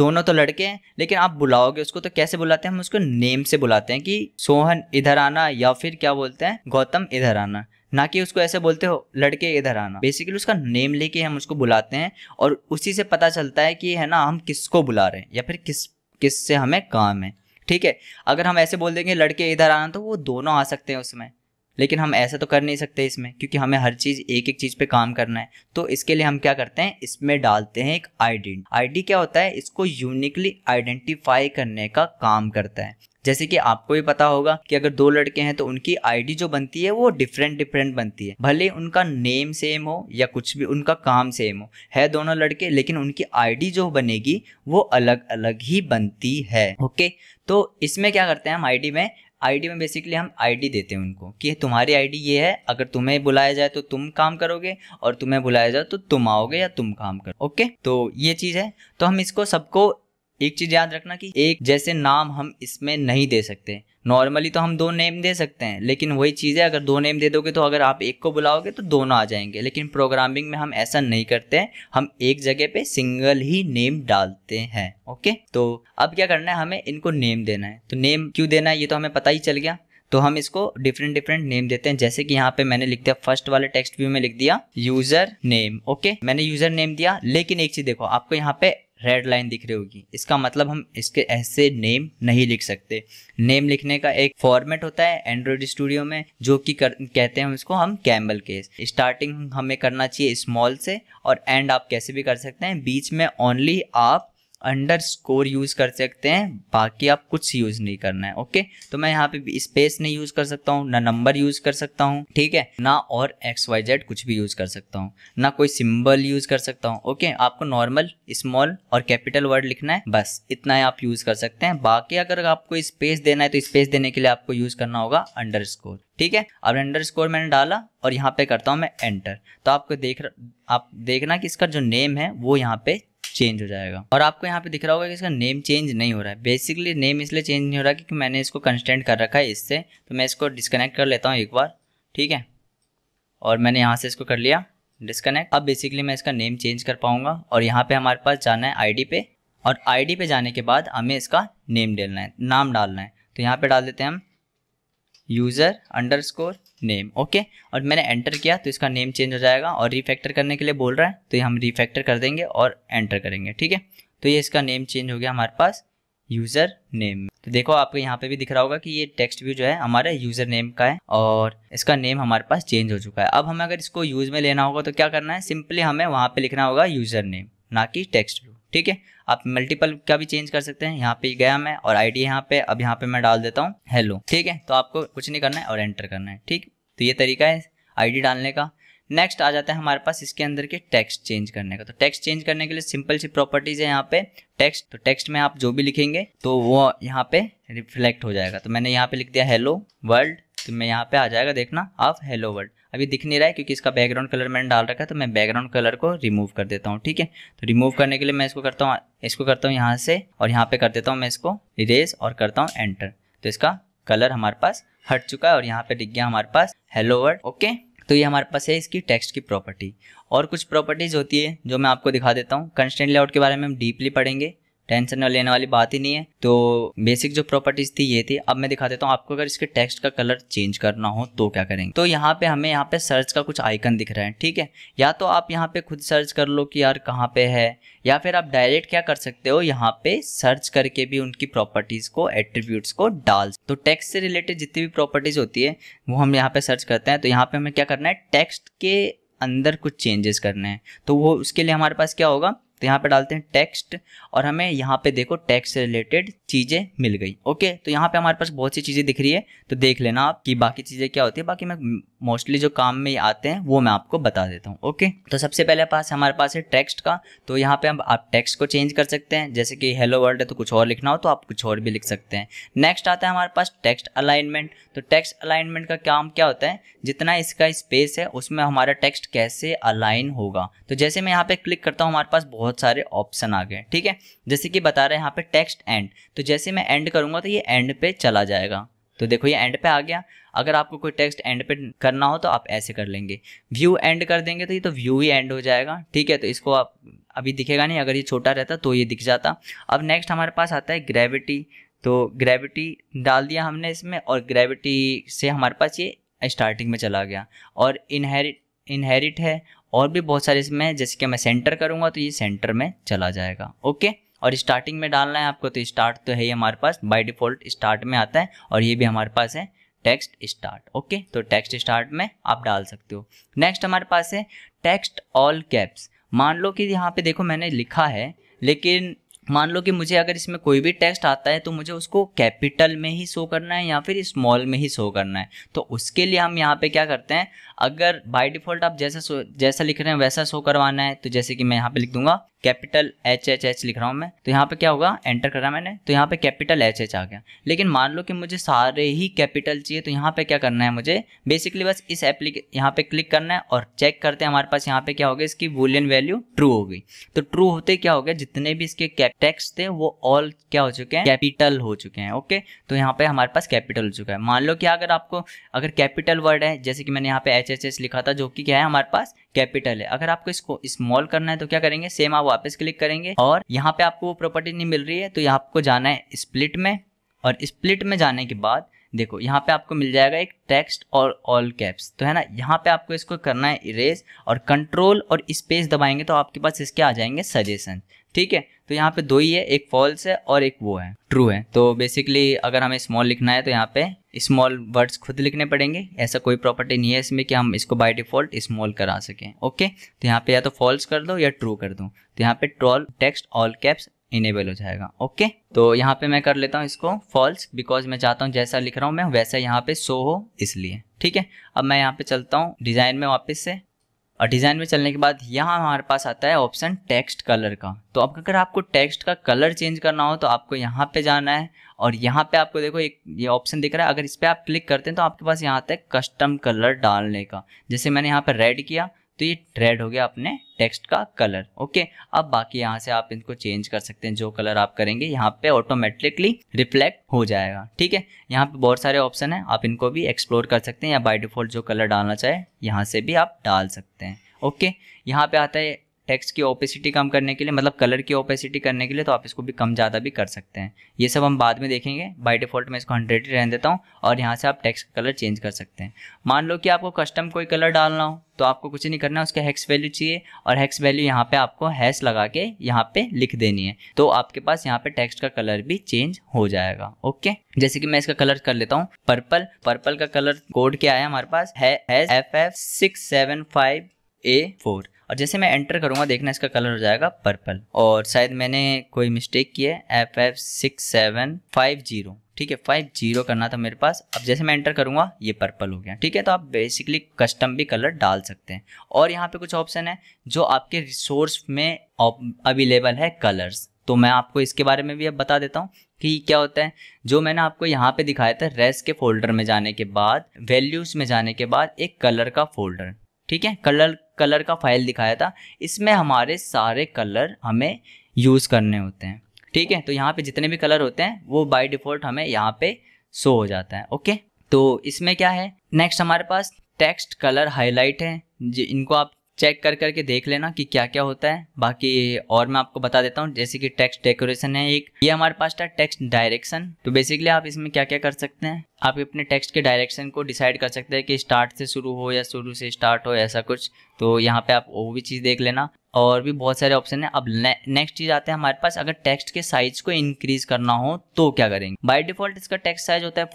दोनों तो लड़के हैं लेकिन आप बुलाओगे उसको तो कैसे बुलाते हैं हम उसको नेम से बुलाते हैं कि सोहन इधर आना या फिर क्या बोलते हैं गौतम इधर आना ना कि उसको ऐसे बोलते हो लड़के इधर आना बेसिकली उसका नेम लेके हम उसको बुलाते हैं और उसी से पता चलता है कि है ना हम किसको बुला रहे हैं या फिर किस किस से हमें काम है ठीक है अगर हम ऐसे बोल देंगे लड़के इधर आना तो वो दोनों आ सकते हैं उसमें लेकिन हम ऐसा तो कर नहीं सकते इसमें क्योंकि हमें हर चीज़ एक एक चीज़ पे काम करना है तो इसके लिए हम क्या करते हैं इसमें डालते हैं एक आईडी आईडी क्या होता है इसको यूनिकली आइडेंटिफाई करने का काम करता है जैसे कि आपको भी पता होगा कि अगर दो लड़के हैं तो उनकी आईडी जो बनती है वो डिफरेंट डिफरेंट बनती है भले उनका नेम सेम हो या कुछ भी उनका काम सेम हो है दोनों लड़के लेकिन उनकी आईडी जो बनेगी वो अलग अलग ही बनती है ओके तो इसमें क्या करते हैं हम आईडी में आईडी में बेसिकली हम आईडी देते हैं उनको कि तुम्हारी आईडी ये है अगर तुम्हें बुलाया जाए तो तुम काम करोगे और तुम्हें बुलाया जाए तो तुम आओगे या तुम काम करोगे ओके तो ये चीज़ है तो हम इसको सबको एक चीज़ याद रखना कि एक जैसे नाम हम इसमें नहीं दे सकते नॉर्मली तो हम दो नेम दे सकते हैं लेकिन वही चीज़ है अगर दो नेम दे दोगे तो अगर आप एक को बुलाओगे तो दोनों आ जाएंगे लेकिन प्रोग्रामिंग में हम ऐसा नहीं करते हैं हम एक जगह पे सिंगल ही नेम डालते हैं ओके तो अब क्या करना है हमें इनको नेम देना है तो नेम क्यों देना है ये तो हमें पता ही चल गया तो हम इसको डिफरेंट डिफरेंट नेम देते हैं जैसे कि यहाँ पे मैंने लिख दिया फर्स्ट वाले टेक्स्ट व्यू में लिख दिया यूजर नेम ओके मैंने यूजर नेम दिया लेकिन एक चीज देखो आपको यहाँ पे रेड लाइन दिख रही होगी इसका मतलब हम इसके ऐसे नेम नहीं लिख सकते नेम लिखने का एक फॉर्मेट होता है एंड्रॉयड स्टूडियो में जो कि कर कहते हैं इसको हम कैम्बल केस स्टार्टिंग हमें करना चाहिए स्मॉल से और एंड आप कैसे भी कर सकते हैं बीच में ओनली आप अंडर स्कोर यूज़ कर सकते हैं बाकी आप कुछ यूज़ नहीं करना है ओके तो मैं यहाँ पे स्पेस नहीं यूज़ कर सकता हूँ ना नंबर यूज़ कर सकता हूँ ठीक है ना और एक्स वाई जेड कुछ भी यूज़ कर सकता हूँ ना कोई सिंबल यूज़ कर सकता हूँ ओके आपको नॉर्मल स्मॉल और कैपिटल वर्ड लिखना है बस इतना ही आप यूज़ कर सकते हैं बाकी अगर आपको स्पेस देना है तो स्पेस देने के लिए आपको यूज़ करना होगा अंडर स्कोर ठीक है अब अंडर स्कोर मैंने डाला और यहाँ पे करता हूँ मैं एंटर तो आपको देख आप देखना कि इसका जो नेम है वो यहाँ पे चेंज हो जाएगा और आपको यहाँ पे दिख रहा होगा कि इसका नेम चेंज नहीं हो रहा है बेसिकली नेम इसलिए चेंज नहीं हो रहा क्योंकि मैंने इसको कंस्टेंट कर रखा है इससे तो मैं इसको डिस्कनेक्ट कर लेता हूँ एक बार ठीक है और मैंने यहाँ से इसको कर लिया डिस्कनेक्ट अब बेसिकली मैं इसका नेम चेंज कर पाऊंगा और यहाँ पे हमारे पास जाना है आईडी पे और आईडी पे जाने के बाद हमें इसका नेम डालना है नाम डालना है तो यहाँ पे डाल देते हैं हम user underscore name okay और मैंने एंटर किया तो इसका नेम चेंज हो जाएगा और रिफैक्टर करने के लिए बोल रहा है तो ये हम रिफैक्टर कर देंगे और एंटर करेंगे ठीक है तो ये इसका नेम चेंज हो गया हमारे पास यूज़र नेम तो देखो आपको यहाँ पे भी दिख रहा होगा कि ये टेक्स्ट व्यू जो है हमारे यूज़र नेम का है और इसका नेम हमारे पास चेंज हो चुका है अब हमें अगर इसको यूज़ में लेना होगा तो क्या करना है सिंपली हमें वहाँ पे लिखना होगा यूज़र नेम ना कि टेक्स्ट व्यू ठीक है आप मल्टीपल का भी चेंज कर सकते हैं यहाँ पे गया मैं और आईडी यहाँ पे अब यहाँ पे मैं डाल देता हूँ हेलो ठीक है तो आपको कुछ नहीं करना है और एंटर करना है ठीक तो ये तरीका है आईडी डालने का नेक्स्ट आ जाता है हमारे पास इसके अंदर के टेक्स्ट चेंज करने का तो टेक्स्ट चेंज करने के लिए सिंपल सी प्रॉपर्टीज है यहाँ पे टेक्स्ट तो टेक्स्ट में आप जो भी लिखेंगे तो वो यहाँ पे रिफ्लेक्ट हो जाएगा तो मैंने यहाँ पे लिख दिया हेलो वर्ल्ड तो मैं यहाँ पे आ जाएगा देखना आप हेलो वर्ल्ड अभी दिख नहीं रहा है क्योंकि इसका बैकग्राउंड कलर मैंने डाल रखा है तो मैं बैकग्राउंड कलर को रिमूव कर देता हूँ ठीक है तो रिमूव करने के लिए मैं इसको करता हूँ इसको करता हूँ यहाँ से और यहाँ पे कर देता हूँ मैं इसको इरेज और करता हूँ एंटर तो इसका कलर हमारे पास हट चुका है और यहाँ पे दिख गया हमारे पास हेलो वर्ड ओके तो ये हमारे पास है इसकी टेक्स्ट की प्रॉपर्टी और कुछ प्रॉपर्टीज़ होती है जो मैं आपको दिखा देता हूँ कंस्टेंट लेआउट के बारे में हम डीपली पढ़ेंगे टेंशन लेने वाली बात ही नहीं है तो बेसिक जो प्रॉपर्टीज थी ये थी अब मैं दिखा देता तो हूँ आपको अगर इसके टेक्स्ट का कलर चेंज करना हो तो क्या करेंगे तो यहाँ पे हमें यहाँ पे सर्च का कुछ आइकन दिख रहा है ठीक है या तो आप यहाँ पे खुद सर्च कर लो कि यार कहाँ पे है या फिर आप डायरेक्ट क्या कर सकते हो यहाँ पे सर्च करके भी उनकी प्रॉपर्टीज को एट्रीब्यूट्स को डाल तो टेक्स्ट से रिलेटेड जितनी भी प्रॉपर्टीज होती है वो हम यहाँ पे सर्च करते हैं तो यहाँ पे हमें क्या करना है टेक्स्ट के अंदर कुछ चेंजेस करने हैं तो वो उसके लिए हमारे पास क्या होगा तो यहाँ पे डालते हैं टेक्स्ट और हमें यहाँ पे देखो टेक्स्ट से रिलेटेड चीज़ें मिल गई ओके तो यहाँ पे हमारे पास बहुत सी चीज़ें दिख रही है तो देख लेना आप कि बाकी चीज़ें क्या होती है बाकी मैं मोस्टली जो काम में आते हैं वो मैं आपको बता देता हूँ ओके तो सबसे पहले पास हमारे पास है टेक्स्ट का तो यहाँ पे हम आप टेक्स्ट को चेंज कर सकते हैं जैसे कि हेलो वर्ल्ड है तो कुछ और लिखना हो तो आप कुछ और भी लिख सकते हैं नेक्स्ट आता है हमारे पास टेक्स्ट अलाइनमेंट तो टेक्स्ट अलाइनमेंट का काम क्या होता है जितना इसका स्पेस है उसमें हमारा टेक्स्ट कैसे अलाइन होगा तो जैसे मैं यहाँ पे क्लिक करता हूँ हमारे पास बहुत सारे ऑप्शन आ गए ठीक है जैसे कि बता रहे हैं यहाँ पे टेक्स्ट एंड तो जैसे मैं एंड करूँगा तो ये एंड पे चला जाएगा तो देखो ये एंड पे आ गया अगर आपको कोई टेक्स्ट एंड पे करना हो तो आप ऐसे कर लेंगे व्यू एंड कर देंगे तो ये तो व्यू ही एंड हो जाएगा ठीक है तो इसको आप अभी दिखेगा नहीं अगर ये छोटा रहता तो ये दिख जाता अब नेक्स्ट हमारे पास आता है ग्रेविटी तो ग्रेविटी डाल दिया हमने इसमें और ग्रेविटी से हमारे पास ये स्टार्टिंग में चला गया और इनहेरिट इनहेरिट है और भी बहुत सारे इसमें जैसे कि मैं सेंटर करूँगा तो ये सेंटर में चला जाएगा ओके और स्टार्टिंग में डालना है आपको तो स्टार्ट तो है ही हमारे पास बाय डिफॉल्ट स्टार्ट में आता है और ये भी हमारे पास है टेक्स्ट स्टार्ट ओके तो टेक्स्ट स्टार्ट में आप डाल सकते हो नेक्स्ट हमारे पास है टेक्स्ट ऑल कैप्स मान लो कि यहाँ पे देखो मैंने लिखा है लेकिन मान लो कि मुझे अगर इसमें कोई भी टेक्स्ट आता है तो मुझे उसको कैपिटल में ही शो करना है या फिर स्मॉल में ही शो करना है तो उसके लिए हम यहाँ पे क्या करते हैं अगर बाय डिफॉल्ट आप सो जैसा लिख रहे हैं वैसा शो करवाना है तो जैसे कि मैं यहाँ पे लिख दूंगा कैपिटल एच एच एच लिख रहा हूँ मैं तो यहाँ पे क्या होगा एंटर करा मैंने तो यहाँ पे कैपिटल एच एच आ गया लेकिन मान लो कि मुझे सारे ही कैपिटल चाहिए तो यहाँ पे क्या करना है मुझे बेसिकली बस इस एप्लीके यहाँ पे क्लिक करना है और चेक करते हैं हमारे पास यहाँ पे क्या होगा इसकी बुलियन वैल्यू ट्रू हो गई तो ट्रू होते क्या हो गया जितने भी इसके टैक्स थे वो ऑल क्या हो चुके हैं कैपिटल हो चुके हैं ओके तो यहाँ पे हमारे पास कैपिटल हो चुका है मान लो कि अगर आपको अगर कैपिटल वर्ड है जैसे कि मैंने यहाँ पे एच एच एच लिखा था जो कि क्या है हमारे पास कैपिटल है अगर आपको इसको स्मॉल करना है तो क्या करेंगे सेम आप वापस क्लिक करेंगे और यहाँ पे आपको वो प्रॉपर्टी नहीं मिल रही है तो यहाँ आपको जाना है स्प्लिट में और स्प्लिट में जाने के बाद देखो यहाँ पे आपको मिल जाएगा एक टेक्स्ट और ऑल कैप्स तो है ना यहाँ पे आपको इसको करना है इरेज और कंट्रोल और स्पेस दबाएंगे तो आपके पास इसके आ जाएंगे सजेशन ठीक है तो यहाँ पे दो ही है एक फॉल्स है और एक वो है ट्रू है तो बेसिकली अगर हमें स्मॉल लिखना है तो यहाँ पे स्मॉल वर्ड्स खुद लिखने पड़ेंगे ऐसा कोई प्रॉपर्टी नहीं है इसमें कि हम इसको बाय डिफ़ॉल्ट स्मॉल करा सकें ओके तो यहाँ पे या तो फॉल्स कर दो या ट्रू कर दो तो यहाँ पे ट्रॉल टेक्स्ट ऑल कैप्स इनेबल हो जाएगा ओके तो यहाँ पे मैं कर लेता हूँ इसको फॉल्स बिकॉज मैं चाहता हूँ जैसा लिख रहा हूँ मैं वैसा यहाँ पे शो हो इसलिए ठीक है अब मैं यहाँ पे चलता हूँ डिज़ाइन में वापस से और डिज़ाइन में चलने के बाद यहाँ हमारे पास आता है ऑप्शन टेक्स्ट कलर का तो अब अगर आपको टेक्स्ट का कलर चेंज करना हो तो आपको यहाँ पे जाना है और यहाँ पे आपको देखो एक ये ऑप्शन दिख रहा है अगर इस पर आप क्लिक करते हैं तो आपके पास यहाँ आता है कस्टम कलर डालने का जैसे मैंने यहाँ पर रेड किया तो ये रेड हो गया अपने टेक्स्ट का कलर ओके अब बाकी यहाँ से आप इनको चेंज कर सकते हैं जो कलर आप करेंगे यहाँ पे ऑटोमेटिकली रिफ्लेक्ट हो जाएगा ठीक है यहाँ पे बहुत सारे ऑप्शन हैं आप इनको भी एक्सप्लोर कर सकते हैं या बाय डिफॉल्ट जो कलर डालना चाहे यहाँ से भी आप डाल सकते हैं ओके यहाँ पे आता है टेक्स्ट की ओपेसिटी कम करने के लिए मतलब कलर की ओपेसिटी करने के लिए तो आप इसको भी कम ज़्यादा भी कर सकते हैं ये सब हम बाद में देखेंगे बाय डिफ़ॉल्ट मैं इसको हंड्रेड ही रहने देता हूँ और यहाँ से आप टेक्स्ट का कलर चेंज कर सकते हैं मान लो कि आपको कस्टम कोई कलर डालना हो तो आपको कुछ नहीं करना है उसके हैक्स वैल्यू चाहिए और हैक्स वैल्यू यहाँ पे आपको हैश लगा के यहाँ पे लिख देनी है तो आपके पास यहाँ पे टेक्स्ट का कलर भी चेंज हो जाएगा ओके जैसे कि मैं इसका कलर कर लेता हूँ पर्पल पर्पल का कलर कोड क्या है हमारे पास है F F six seven five A four और जैसे मैं एंटर करूँगा देखना इसका कलर हो जाएगा पर्पल और शायद मैंने कोई मिस्टेक की है F F six seven five zero ठीक है फाइव जीरो करना था मेरे पास अब जैसे मैं एंटर करूँगा ये पर्पल हो गया ठीक है तो आप बेसिकली कस्टम भी कलर डाल सकते हैं और यहाँ पे कुछ ऑप्शन है जो आपके रिसोर्स में अवेलेबल है कलर्स तो मैं आपको इसके बारे में भी अब बता देता हूँ कि क्या होता है जो मैंने आपको यहाँ पे दिखाया था रेस के फोल्डर में जाने के बाद वैल्यूज़ में जाने के बाद एक कलर का फोल्डर ठीक है कलर कलर का फाइल दिखाया था इसमें हमारे सारे कलर हमें यूज़ करने होते हैं ठीक है तो यहाँ पे जितने भी कलर होते हैं वो बाय डिफ़ॉल्ट हमें यहाँ पे शो हो जाता है ओके तो इसमें क्या है नेक्स्ट हमारे पास टेक्स्ट कलर हाईलाइट है इनको आप चेक कर करके देख लेना कि क्या क्या होता है बाकी और मैं आपको बता देता हूँ जैसे कि टेक्स्ट डेकोरेशन है एक ये हमारे पास था टेक्स्ट डायरेक्शन तो बेसिकली आप इसमें क्या क्या कर सकते हैं आप अपने टेक्स्ट के डायरेक्शन को डिसाइड कर सकते हैं कि स्टार्ट से शुरू हो या शुरू से स्टार्ट हो ऐसा कुछ तो यहाँ पे आप वो भी चीज़ देख लेना और भी बहुत सारे ऑप्शन है अब ने, नेक्स्ट चीज़ आते हैं हमारे पास अगर टेक्स्ट के साइज को इंक्रीज करना हो तो क्या करेंगे बाय डिफॉल्ट इसका टेक्स्ट साइज होता है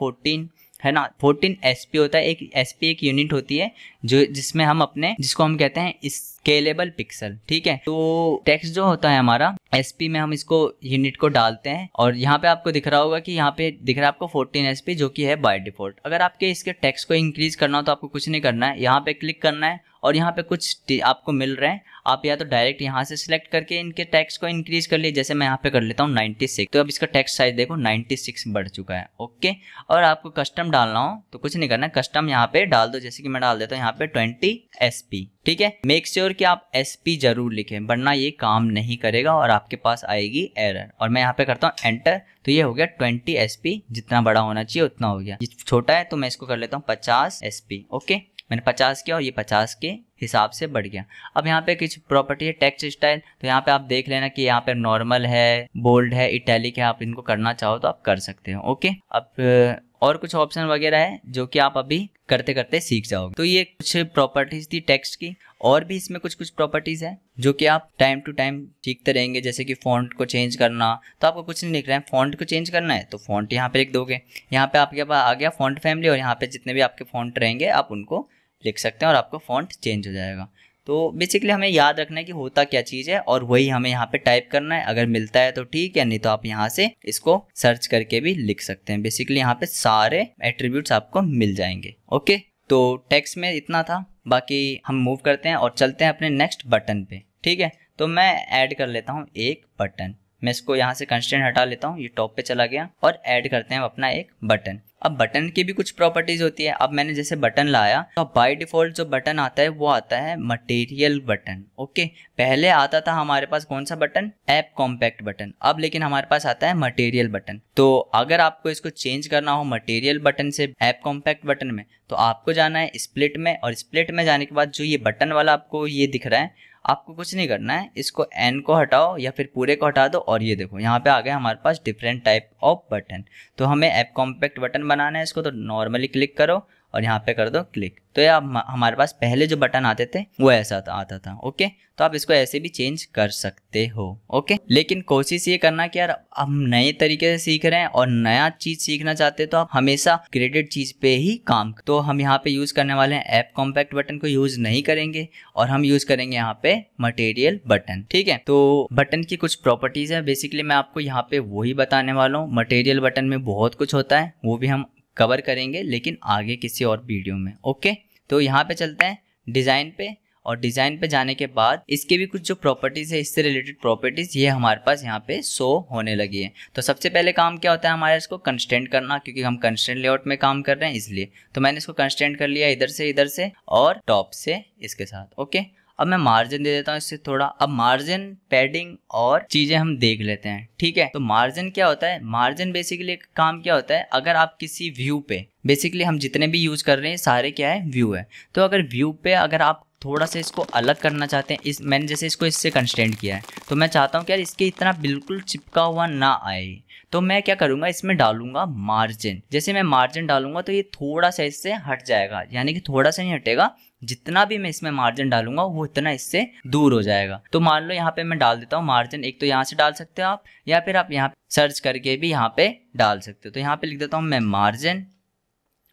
है ना फोर्टीन एस होता है एक एस एक यूनिट होती है जो जिसमें हम अपने जिसको हम कहते हैं स्केलेबल पिक्सल ठीक है तो टेक्स्ट जो होता है हमारा एस में हम इसको यूनिट को डालते हैं और यहाँ पे आपको दिख रहा होगा कि यहाँ पे दिख रहा है आपको फोर्टीन एस जो कि है बाय डिफॉल्ट अगर आपके इसके टैक्स को इंक्रीज करना हो तो आपको कुछ नहीं करना है यहाँ पे क्लिक करना है और यहाँ पे कुछ आपको मिल रहे हैं आप या तो डायरेक्ट यहाँ से सिलेक्ट करके इनके टैक्स को इंक्रीज कर लिए जैसे मैं यहाँ पे कर लेता हूँ नाइन्टी सिक्स तो अब इसका टैक्स साइज देखो नाइन्टी सिक्स बढ़ चुका है ओके और आपको कस्टम डालना हो तो कुछ नहीं करना कस्टम यहाँ पे डाल दो जैसे कि मैं डाल देता हूँ यहाँ पे ट्वेंटी एस ठीक है मेक श्योर sure कि आप एस पी जरूर लिखें वरना ये काम नहीं करेगा और आपके पास आएगी एरर और मैं यहाँ पे करता हूँ एंटर तो ये हो गया ट्वेंटी एस पी जितना बड़ा होना चाहिए उतना हो गया छोटा है तो मैं इसको कर लेता हूँ पचास एस पी ओके मैंने पचास किया और ये पचास के हिसाब से बढ़ गया अब यहाँ पे कुछ प्रॉपर्टी है टेक्स्ट स्टाइल तो यहाँ पे आप देख लेना कि यहाँ पे नॉर्मल है बोल्ड है इटैलिक है आप इनको करना चाहो तो आप कर सकते हो ओके अब और कुछ ऑप्शन वगैरह है जो कि आप अभी करते करते सीख जाओगे तो ये कुछ प्रॉपर्टीज थी टेक्स्ट की और भी इसमें कुछ कुछ प्रॉपर्टीज है जो कि आप टाइम टू टाइम सीखते रहेंगे जैसे कि फॉन्ट को चेंज करना तो आपको कुछ नहीं लिख रहा है फॉन्ट को चेंज करना है तो फॉन्ट यहाँ पे लिख दोगे यहाँ पे आपके पास आ गया फॉन्ट फैमिली और यहाँ पे जितने भी आपके फॉन्ट रहेंगे आप उनको लिख सकते हैं और आपका फॉन्ट चेंज हो जाएगा तो बेसिकली हमें याद रखना है कि होता क्या चीज़ है और वही हमें यहाँ पे टाइप करना है अगर मिलता है तो ठीक है नहीं तो आप यहाँ से इसको सर्च करके भी लिख सकते हैं बेसिकली यहाँ पे सारे एट्रीब्यूट्स आपको मिल जाएंगे ओके तो टेक्स्ट में इतना था बाकी हम मूव करते हैं और चलते हैं अपने नेक्स्ट बटन पे ठीक है तो मैं ऐड कर लेता हूँ एक बटन मैं इसको यहाँ से कंस्टेंट हटा लेता हूँ ये टॉप पे चला गया और ऐड करते हैं अपना एक बटन अब बटन की भी कुछ प्रॉपर्टीज होती है अब मैंने जैसे बटन लाया तो बाय डिफॉल्ट जो बटन आता है वो आता है मटेरियल बटन ओके पहले आता था हमारे पास कौन सा बटन ऐप कॉम्पैक्ट बटन अब लेकिन हमारे पास आता है मटेरियल बटन तो अगर आपको इसको चेंज करना हो मटेरियल बटन से ऐप कॉम्पैक्ट बटन में तो आपको जाना है स्प्लिट में और स्प्लिट में जाने के बाद जो ये बटन वाला आपको ये दिख रहा है आपको कुछ नहीं करना है इसको एन को हटाओ या फिर पूरे को हटा दो और ये देखो यहाँ पे आ गया हमारे पास डिफरेंट टाइप ऑफ बटन तो हमें ऐप कॉम्पैक्ट बटन बनाना है इसको तो नॉर्मली क्लिक करो और यहाँ पे कर दो क्लिक तो ये आप हमारे पास पहले जो बटन आते थे वो ऐसा आता था ओके तो आप इसको ऐसे भी चेंज कर सकते हो ओके लेकिन कोशिश ये करना कि यार हम नए तरीके से सीख रहे हैं और नया चीज सीखना चाहते हैं तो आप हमेशा क्रेडिट चीज पे ही काम तो हम यहाँ पे यूज करने वाले हैं ऐप कॉम्पैक्ट बटन को यूज नहीं करेंगे और हम यूज करेंगे यहाँ पे मटेरियल बटन ठीक है तो बटन की कुछ प्रॉपर्टीज है बेसिकली मैं आपको यहाँ पे वही बताने वाला हूँ मटेरियल बटन में बहुत कुछ होता है वो भी हम कवर करेंगे लेकिन आगे किसी और वीडियो में ओके तो यहाँ पे चलते हैं डिज़ाइन पे और डिज़ाइन पे जाने के बाद इसके भी कुछ जो प्रॉपर्टीज़ है इससे रिलेटेड प्रॉपर्टीज़ ये हमारे पास यहाँ पे शो होने लगी है तो सबसे पहले काम क्या होता है हमारे इसको कंस्टेंट करना क्योंकि हम कंस्टेंट लेआउट में काम कर रहे हैं इसलिए तो मैंने इसको कंस्टेंट कर लिया इधर से इधर से और टॉप से इसके साथ ओके अब मैं मार्जिन दे देता हूँ इससे थोड़ा अब मार्जिन पैडिंग और चीजें हम देख लेते हैं ठीक है तो मार्जिन क्या होता है मार्जिन बेसिकली काम क्या होता है अगर आप किसी व्यू पे बेसिकली हम जितने भी यूज कर रहे हैं सारे क्या है व्यू है तो अगर व्यू पे अगर आप थोड़ा सा इसको अलग करना चाहते हैं इस मैंने जैसे इसको इससे कंस्टेंट किया है तो मैं चाहता हूँ कि यार इसके इतना बिल्कुल चिपका हुआ ना आए तो मैं क्या करूँगा इसमें डालूंगा मार्जिन जैसे मैं मार्जिन डालूंगा तो ये थोड़ा सा इससे हट जाएगा यानी कि थोड़ा सा नहीं हटेगा जितना भी मैं इसमें मार्जिन डालूंगा वो उतना इससे दूर हो जाएगा तो मान लो यहाँ पे मैं डाल देता हूँ मार्जिन एक तो यहाँ से डाल सकते हो आप या फिर आप यहाँ सर्च करके भी यहाँ पे डाल सकते हो तो यहाँ पे लिख देता हूँ मैं मार्जिन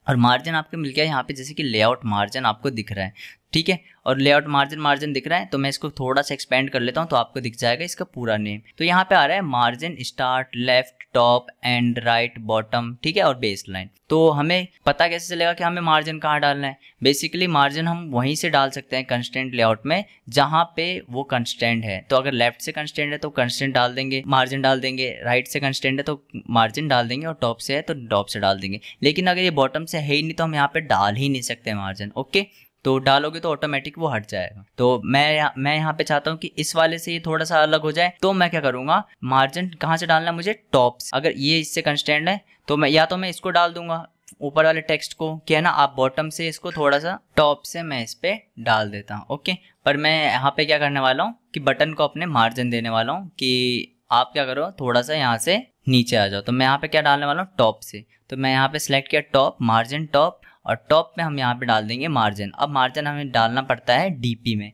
और मार्जिन आपके मिल गया यहाँ पे जैसे कि लेआउट मार्जिन आपको दिख रहा है ठीक है और लेआउट मार्जिन मार्जिन दिख रहा है तो मैं इसको थोड़ा सा एक्सपेंड कर लेता हूँ तो आपको दिख जाएगा इसका पूरा नेम तो यहाँ पे आ रहा है margin start left top end right bottom ठीक है और बेस लाइन तो हमें पता कैसे चलेगा कि हमें मार्जिन कहाँ डालना है बेसिकली मार्जिन हम वहीं से डाल सकते हैं कंस्टेंट लेआउट में जहाँ पे वो कंस्टेंट है तो अगर लेफ्ट से कंस्टेंट है तो कंस्टेंट डाल देंगे मार्जिन डाल देंगे राइट से कंस्टेंट है तो मार्जिन डाल देंगे और टॉप से है तो टॉप से डाल देंगे लेकिन अगर ये बॉटम से है ही नहीं तो हम यहाँ पे डाल ही नहीं सकते मार्जिन ओके तो डालोगे तो ऑटोमेटिक वो हट जाएगा तो मैं या, मैं यहाँ पे चाहता हूँ कि इस वाले से ये थोड़ा सा अलग हो जाए तो मैं क्या करूँगा मार्जिन कहाँ से डालना है मुझे टॉप से अगर ये इससे कंस्टेंट है तो मैं या तो मैं इसको डाल दूंगा ऊपर वाले टेक्स्ट को क्या है ना आप बॉटम से इसको थोड़ा सा टॉप से मैं इस पर डाल देता हूँ ओके पर मैं यहाँ पे क्या करने वाला हूँ कि बटन को अपने मार्जिन देने वाला हूँ कि आप क्या करो थोड़ा सा यहाँ से नीचे आ जाओ तो मैं यहाँ पे क्या डालने वाला हूँ टॉप से तो मैं यहाँ पे सिलेक्ट किया टॉप मार्जिन टॉप और टॉप में हम यहाँ पे डाल देंगे मार्जिन अब मार्जिन हमें डालना पड़ता है डीपी में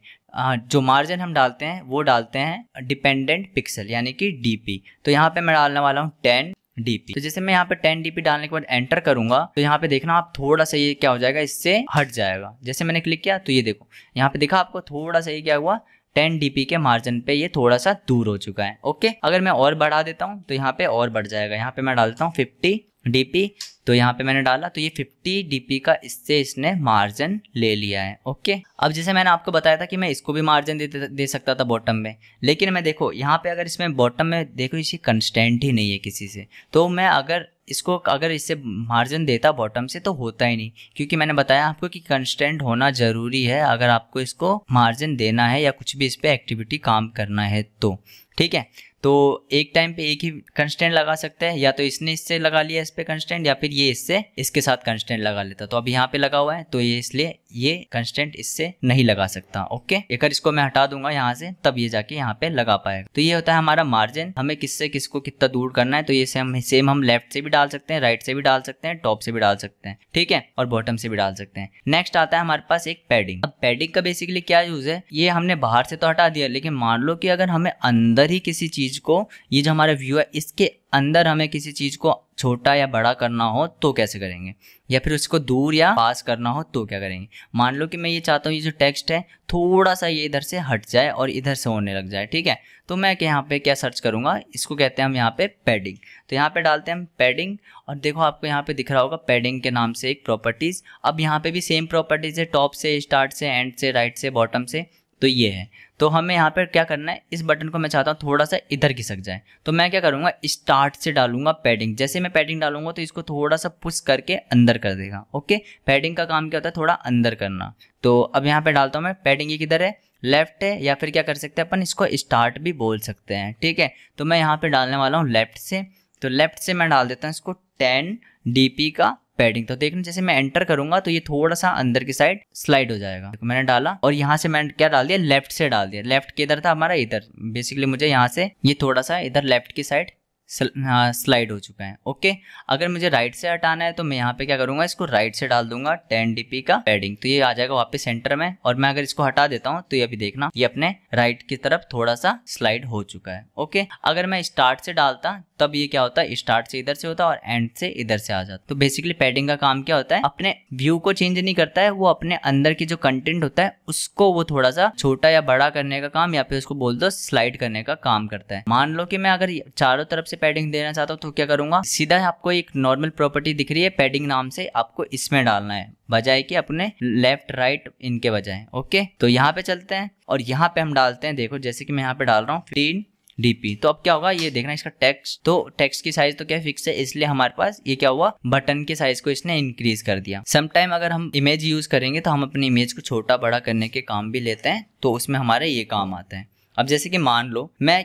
जो मार्जिन हम डालते हैं वो डालते हैं डिपेंडेंट पिक्सल यानी कि डीपी तो यहाँ पे मैं डालने वाला हूँ टेन डीपी तो जैसे मैं यहाँ पे टेन डीपी डालने के बाद एंटर करूंगा तो यहाँ पे देखना आप थोड़ा सा ये क्या हो जाएगा इससे हट जाएगा जैसे मैंने क्लिक किया तो ये देखो यहाँ पे देखा आपको थोड़ा सा ये क्या हुआ टेन डीपी के मार्जिन पे ये थोड़ा सा दूर हो चुका है ओके अगर मैं और बढ़ा देता हूँ तो यहाँ पे और बढ़ जाएगा यहाँ पे मैं डालता हूँ फिफ्टी डीपी तो यहाँ पे मैंने डाला तो ये 50 डीपी का इससे इसने मार्जिन ले लिया है ओके अब जैसे मैंने आपको बताया था कि मैं इसको भी मार्जिन दे, दे सकता था बॉटम में लेकिन मैं देखो यहाँ पे अगर इसमें बॉटम में देखो इसी कंस्टेंट ही नहीं है किसी से तो मैं अगर इसको अगर इससे मार्जिन देता बॉटम से तो होता ही नहीं क्योंकि मैंने बताया आपको कि कंस्टेंट होना ज़रूरी है अगर आपको इसको मार्जिन देना है या कुछ भी इस पर एक्टिविटी काम करना है तो ठीक है तो एक टाइम पे एक ही कंस्टेंट लगा सकते हैं या तो इसने इससे लगा लिया इस पे कंस्टेंट या फिर ये इससे इसके साथ कंस्टेंट लगा लेता तो अब यहाँ पे लगा हुआ है तो ये इसलिए ये कंस्टेंट इससे नहीं लगा सकता ओके एक इसको मैं हटा दूंगा यहाँ से तब ये जाके यहाँ पे लगा पाएगा तो ये होता है हमारा मार्जिन हमें किससे किसको कितना दूर करना है तो ये सेम सेम हम लेफ्ट से भी डाल सकते हैं राइट से भी डाल सकते हैं टॉप से भी डाल सकते हैं ठीक है और बॉटम से भी डाल सकते हैं नेक्स्ट आता है हमारे पास एक पैडिंग अब पैडिंग का बेसिकली क्या यूज है ये हमने बाहर से तो हटा दिया लेकिन मान लो कि अगर हमें अंदर अंदर ही किसी चीज़ को ये जो हमारा व्यू है इसके अंदर हमें किसी चीज़ को छोटा या बड़ा करना हो तो कैसे करेंगे या फिर उसको दूर या पास करना हो तो क्या करेंगे मान लो कि मैं ये चाहता हूँ ये जो टेक्स्ट है थोड़ा सा ये इधर से हट जाए और इधर से होने लग जाए ठीक है तो मैं यहाँ पे क्या सर्च करूँगा इसको कहते हैं हम यहाँ पे पैडिंग तो यहाँ पे डालते हैं हम पैडिंग और देखो आपको यहाँ पे दिख रहा होगा पैडिंग के नाम से एक प्रॉपर्टीज़ अब यहाँ पे भी सेम प्रॉपर्टीज़ है टॉप से स्टार्ट से एंड से राइट से बॉटम से तो ये है तो हमें यहाँ पर क्या करना है इस बटन को मैं चाहता हूँ थोड़ा सा इधर घिसक जाए तो मैं क्या करूँगा स्टार्ट से डालूंगा पैडिंग जैसे मैं पैडिंग डालूंगा तो इसको थोड़ा सा पुश करके अंदर कर देगा ओके पैडिंग का काम क्या होता है थोड़ा अंदर करना तो अब यहाँ पर डालता हूँ मैं पैडिंग ये किधर है लेफ्ट है या फिर क्या कर सकते हैं अपन इसको स्टार्ट भी बोल सकते हैं ठीक है तो मैं यहाँ पर डालने वाला हूँ लेफ्ट से तो लेफ्ट से मैं डाल देता हूँ इसको टेन डी का पैडिंग तो देखना जैसे मैं एंटर करूंगा तो ये थोड़ा सा अंदर की साइड स्लाइड हो जाएगा तो मैंने डाला और यहाँ से मैंने क्या डाल दिया लेफ्ट से डाल दिया लेफ्ट किधर था हमारा इधर बेसिकली मुझे यहाँ से ये थोड़ा सा इधर लेफ्ट की साइड स्लाइड हो चुका है ओके अगर मुझे राइट से हटाना है तो मैं यहाँ पे क्या करूंगा इसको राइट से डाल दूंगा टेन डीपी का पैडिंग तो ये आ जाएगा वापस सेंटर में और मैं अगर इसको हटा देता हूँ तो ये अभी देखना ये अपने राइट की तरफ थोड़ा सा स्लाइड हो चुका है ओके अगर मैं स्टार्ट से डालता तब ये क्या होता है स्टार्ट से इधर से होता है और एंड से इधर से आ जाता तो बेसिकली पैडिंग का काम क्या होता है अपने व्यू को चेंज नहीं करता है वो अपने अंदर की जो कंटेंट होता है उसको वो थोड़ा सा छोटा या बड़ा करने का काम या फिर उसको बोल दो स्लाइड करने का काम करता है मान लो कि मैं अगर चारों तरफ से पैडिंग देना चाहता हूँ तो क्या करूंगा सीधा आपको एक नॉर्मल प्रॉपर्टी दिख रही है पैडिंग नाम से आपको इसमें डालना है बजाय कि अपने लेफ्ट राइट इनके बजाय ओके तो यहाँ पे चलते हैं और यहाँ पे हम डालते हैं देखो जैसे कि मैं यहाँ पे डाल रहा हूँ फिफ्टीन डीपी तो अब क्या होगा ये देखना इसका टेक्स्ट तो टेक्स्ट की साइज तो क्या फिक्स है इसलिए हमारे पास ये क्या हुआ बटन के साइज को इसने इंक्रीज कर दिया समटाइम अगर हम इमेज यूज करेंगे तो हम अपनी इमेज को छोटा बड़ा करने के काम भी लेते हैं तो उसमें हमारे ये काम आते हैं अब जैसे कि मान लो मैं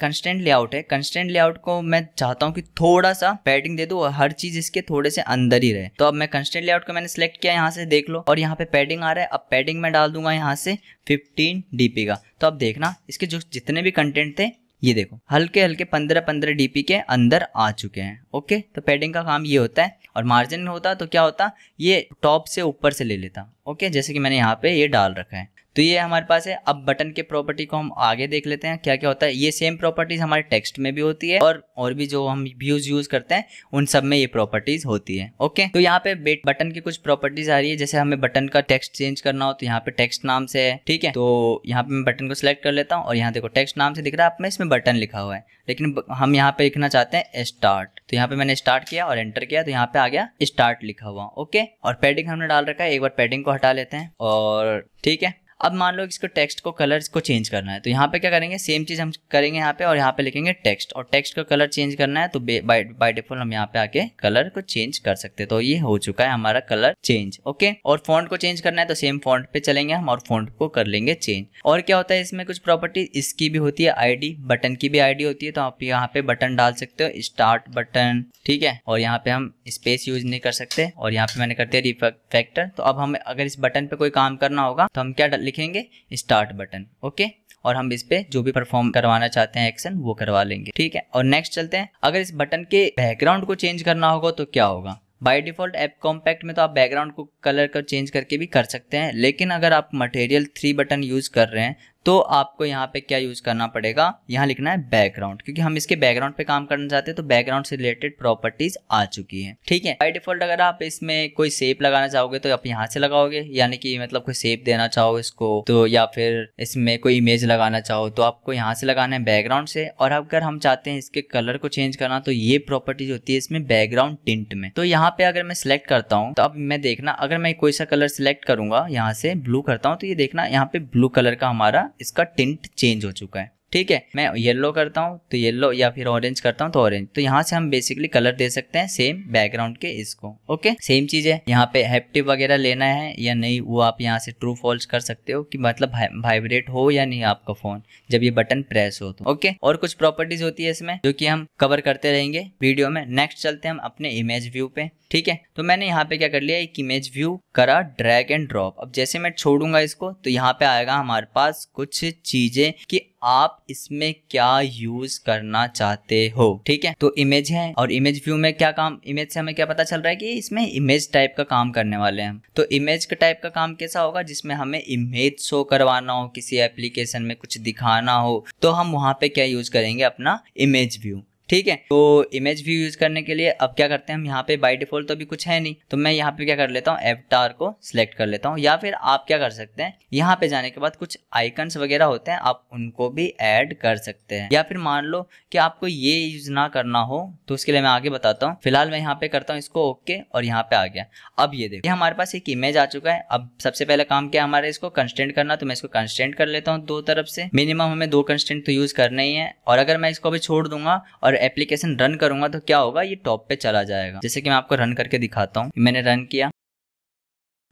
कंस्टेंट लेआउट है कंस्टेंट लेआउट को मैं चाहता हूँ कि थोड़ा सा पैडिंग दे दो हर चीज इसके थोड़े से अंदर ही रहे तो अब मैं कंस्टेंट लेआउट को मैंने सेलेक्ट किया यहाँ से देख लो और यहाँ पे पैडिंग आ रहा है अब पैडिंग मैं डाल दूंगा यहाँ से फिफ्टीन डीपी का तो अब देखना इसके जो जितने भी कंटेंट थे ये देखो हल्के हल्के पंद्रह पंद्रह डीपी के अंदर आ चुके हैं ओके तो पैडिंग का काम ये होता है और मार्जिन होता तो क्या होता ये टॉप से ऊपर से ले लेता ओके जैसे कि मैंने यहाँ पे ये डाल रखा है तो ये हमारे पास है अब बटन के प्रॉपर्टी को हम आगे देख लेते हैं क्या क्या होता है ये सेम प्रॉपर्टीज हमारे टेक्स्ट में भी होती है और और भी जो हम व्यूज यूज करते हैं उन सब में ये प्रॉपर्टीज होती है ओके तो यहाँ पे बटन की कुछ प्रॉपर्टीज आ रही है जैसे हमें बटन का टेक्स्ट चेंज करना हो तो यहाँ पे टेक्स्ट नाम से है ठीक है तो यहाँ पे मैं बटन को सिलेक्ट कर लेता हूँ और यहाँ देखो टेक्स्ट नाम से दिख रहा है आपने इसमें बटन लिखा हुआ है लेकिन हम यहाँ पे लिखना चाहते हैं स्टार्ट तो यहाँ पे मैंने स्टार्ट किया और एंटर किया तो यहाँ पे आ गया स्टार्ट लिखा हुआ ओके और पैडिंग हमने डाल रखा है एक बार पैडिंग को हटा लेते हैं और ठीक है अब मान लो इसको टेक्स्ट को कलर को चेंज करना है तो यहाँ पे क्या करेंगे सेम चीज़ हम करेंगे यहाँ पे और यहाँ पे लिखेंगे टेक्स्ट और टेक्स्ट का कलर चेंज करना है तो बाय डिफॉल्ट हम यहाँ पे आके कलर को चेंज कर सकते हैं तो ये हो चुका है हमारा कलर चेंज ओके और फॉन्ट को चेंज करना है तो सेम फॉन्ट पे चलेंगे हम और फॉन्ट को कर लेंगे चेंज और क्या होता है इसमें कुछ प्रॉपर्टी इसकी भी होती है आईडी बटन की भी आईडी होती है तो आप यहाँ पे बटन डाल सकते हो स्टार्ट बटन ठीक है और यहाँ पे हम स्पेस यूज नहीं कर सकते और यहाँ पे मैंने कर दिया रिफैक्टर तो अब हमें अगर इस बटन पे कोई काम करना होगा तो हम क्या लिखेंगे स्टार्ट बटन ओके और हम इस पे जो भी परफॉर्म करवाना चाहते हैं एक्शन वो करवा लेंगे ठीक है और नेक्स्ट चलते हैं अगर इस बटन के बैकग्राउंड को चेंज करना होगा तो क्या होगा बाय डिफॉल्ट ऐप कॉम्पैक्ट में तो आप बैकग्राउंड को कलर कर चेंज करके भी कर सकते हैं लेकिन अगर आप मटेरियल थ्री बटन यूज़ कर रहे हैं तो आपको यहाँ पे क्या यूज़ करना पड़ेगा यहाँ लिखना है बैकग्राउंड क्योंकि हम इसके बैकग्राउंड पे काम करना चाहते हैं तो बैकग्राउंड से रिलेटेड प्रॉपर्टीज आ चुकी है ठीक है बाई डिफॉल्ट अगर आप इसमें कोई सेप लगाना चाहोगे तो आप यहाँ से लगाओगे यानी कि मतलब कोई सेप देना चाहो इसको तो या फिर इसमें कोई इमेज लगाना चाहो तो आपको यहाँ से लगाना है बैकग्राउंड से और अगर हम चाहते हैं इसके कलर को चेंज करना तो ये प्रॉपर्टीज होती है इसमें बैकग्राउंड टिंट में तो यहाँ पे अगर मैं सिलेक्ट करता हूँ तो अब मैं देखना अगर मैं कोई सा कलर सिलेक्ट करूंगा यहाँ से ब्लू करता हूँ तो ये देखना यहाँ पे ब्लू कलर का हमारा इसका टिंट चेंज हो चुका है ठीक है मैं येलो करता हूँ तो येलो या फिर ऑरेंज करता हूँ तो ऑरेंज तो यहाँ से हम बेसिकली कलर दे सकते हैं सेम बैकग्राउंड के इसको ओके सेम चीज है यहाँ पे हैप्टिव वगैरह लेना है या नहीं वो आप यहाँ से ट्रू फॉल्स कर सकते हो कि मतलब वाइब्रेट हो या नहीं आपका फोन जब ये बटन प्रेस हो तो ओके और कुछ प्रॉपर्टीज होती है इसमें जो की हम कवर करते रहेंगे वीडियो में नेक्स्ट चलते हैं हम अपने इमेज व्यू पे ठीक है तो मैंने यहाँ पे क्या कर लिया एक इमेज व्यू करा ड्रैग एंड ड्रॉप अब जैसे मैं छोड़ूंगा इसको तो यहाँ पे आएगा हमारे पास कुछ चीजें कि आप इसमें क्या यूज करना चाहते हो ठीक है तो इमेज है और इमेज व्यू में क्या काम इमेज से हमें क्या पता चल रहा है कि इसमें इमेज टाइप का काम करने वाले हैं तो इमेज का टाइप का काम कैसा होगा जिसमें हमें इमेज शो करवाना हो किसी एप्लीकेशन में कुछ दिखाना हो तो हम वहां पे क्या यूज करेंगे अपना इमेज व्यू ठीक है तो इमेज व्यू यूज करने के लिए अब क्या करते हैं हम यहाँ पे बाई डिफॉल्ट तो अभी कुछ है नहीं तो मैं यहाँ पे क्या कर लेता हूँ एवटार को सिलेक्ट कर लेता हूँ या फिर आप क्या कर सकते हैं यहाँ पे जाने के बाद कुछ आइकन्स वगैरह होते हैं आप उनको भी ऐड कर सकते हैं या फिर मान लो कि आपको ये यूज ना करना हो तो उसके लिए मैं आगे बताता हूँ फिलहाल मैं यहाँ पे करता हूँ इसको ओके और यहाँ पे आ गया अब ये देखिए हमारे पास एक इमेज आ चुका है अब सबसे पहले काम क्या हमारे इसको कंस्टेंट करना तो मैं इसको कंस्टेंट कर लेता हूँ दो तरफ से मिनिमम हमें दो कंस्टेंट तो यूज करना ही है और अगर मैं इसको अभी छोड़ दूंगा और एप्लीकेशन रन करूंगा तो क्या होगा ये टॉप पे चला जाएगा जैसे कि मैं आपको रन करके दिखाता हूँ मैंने रन किया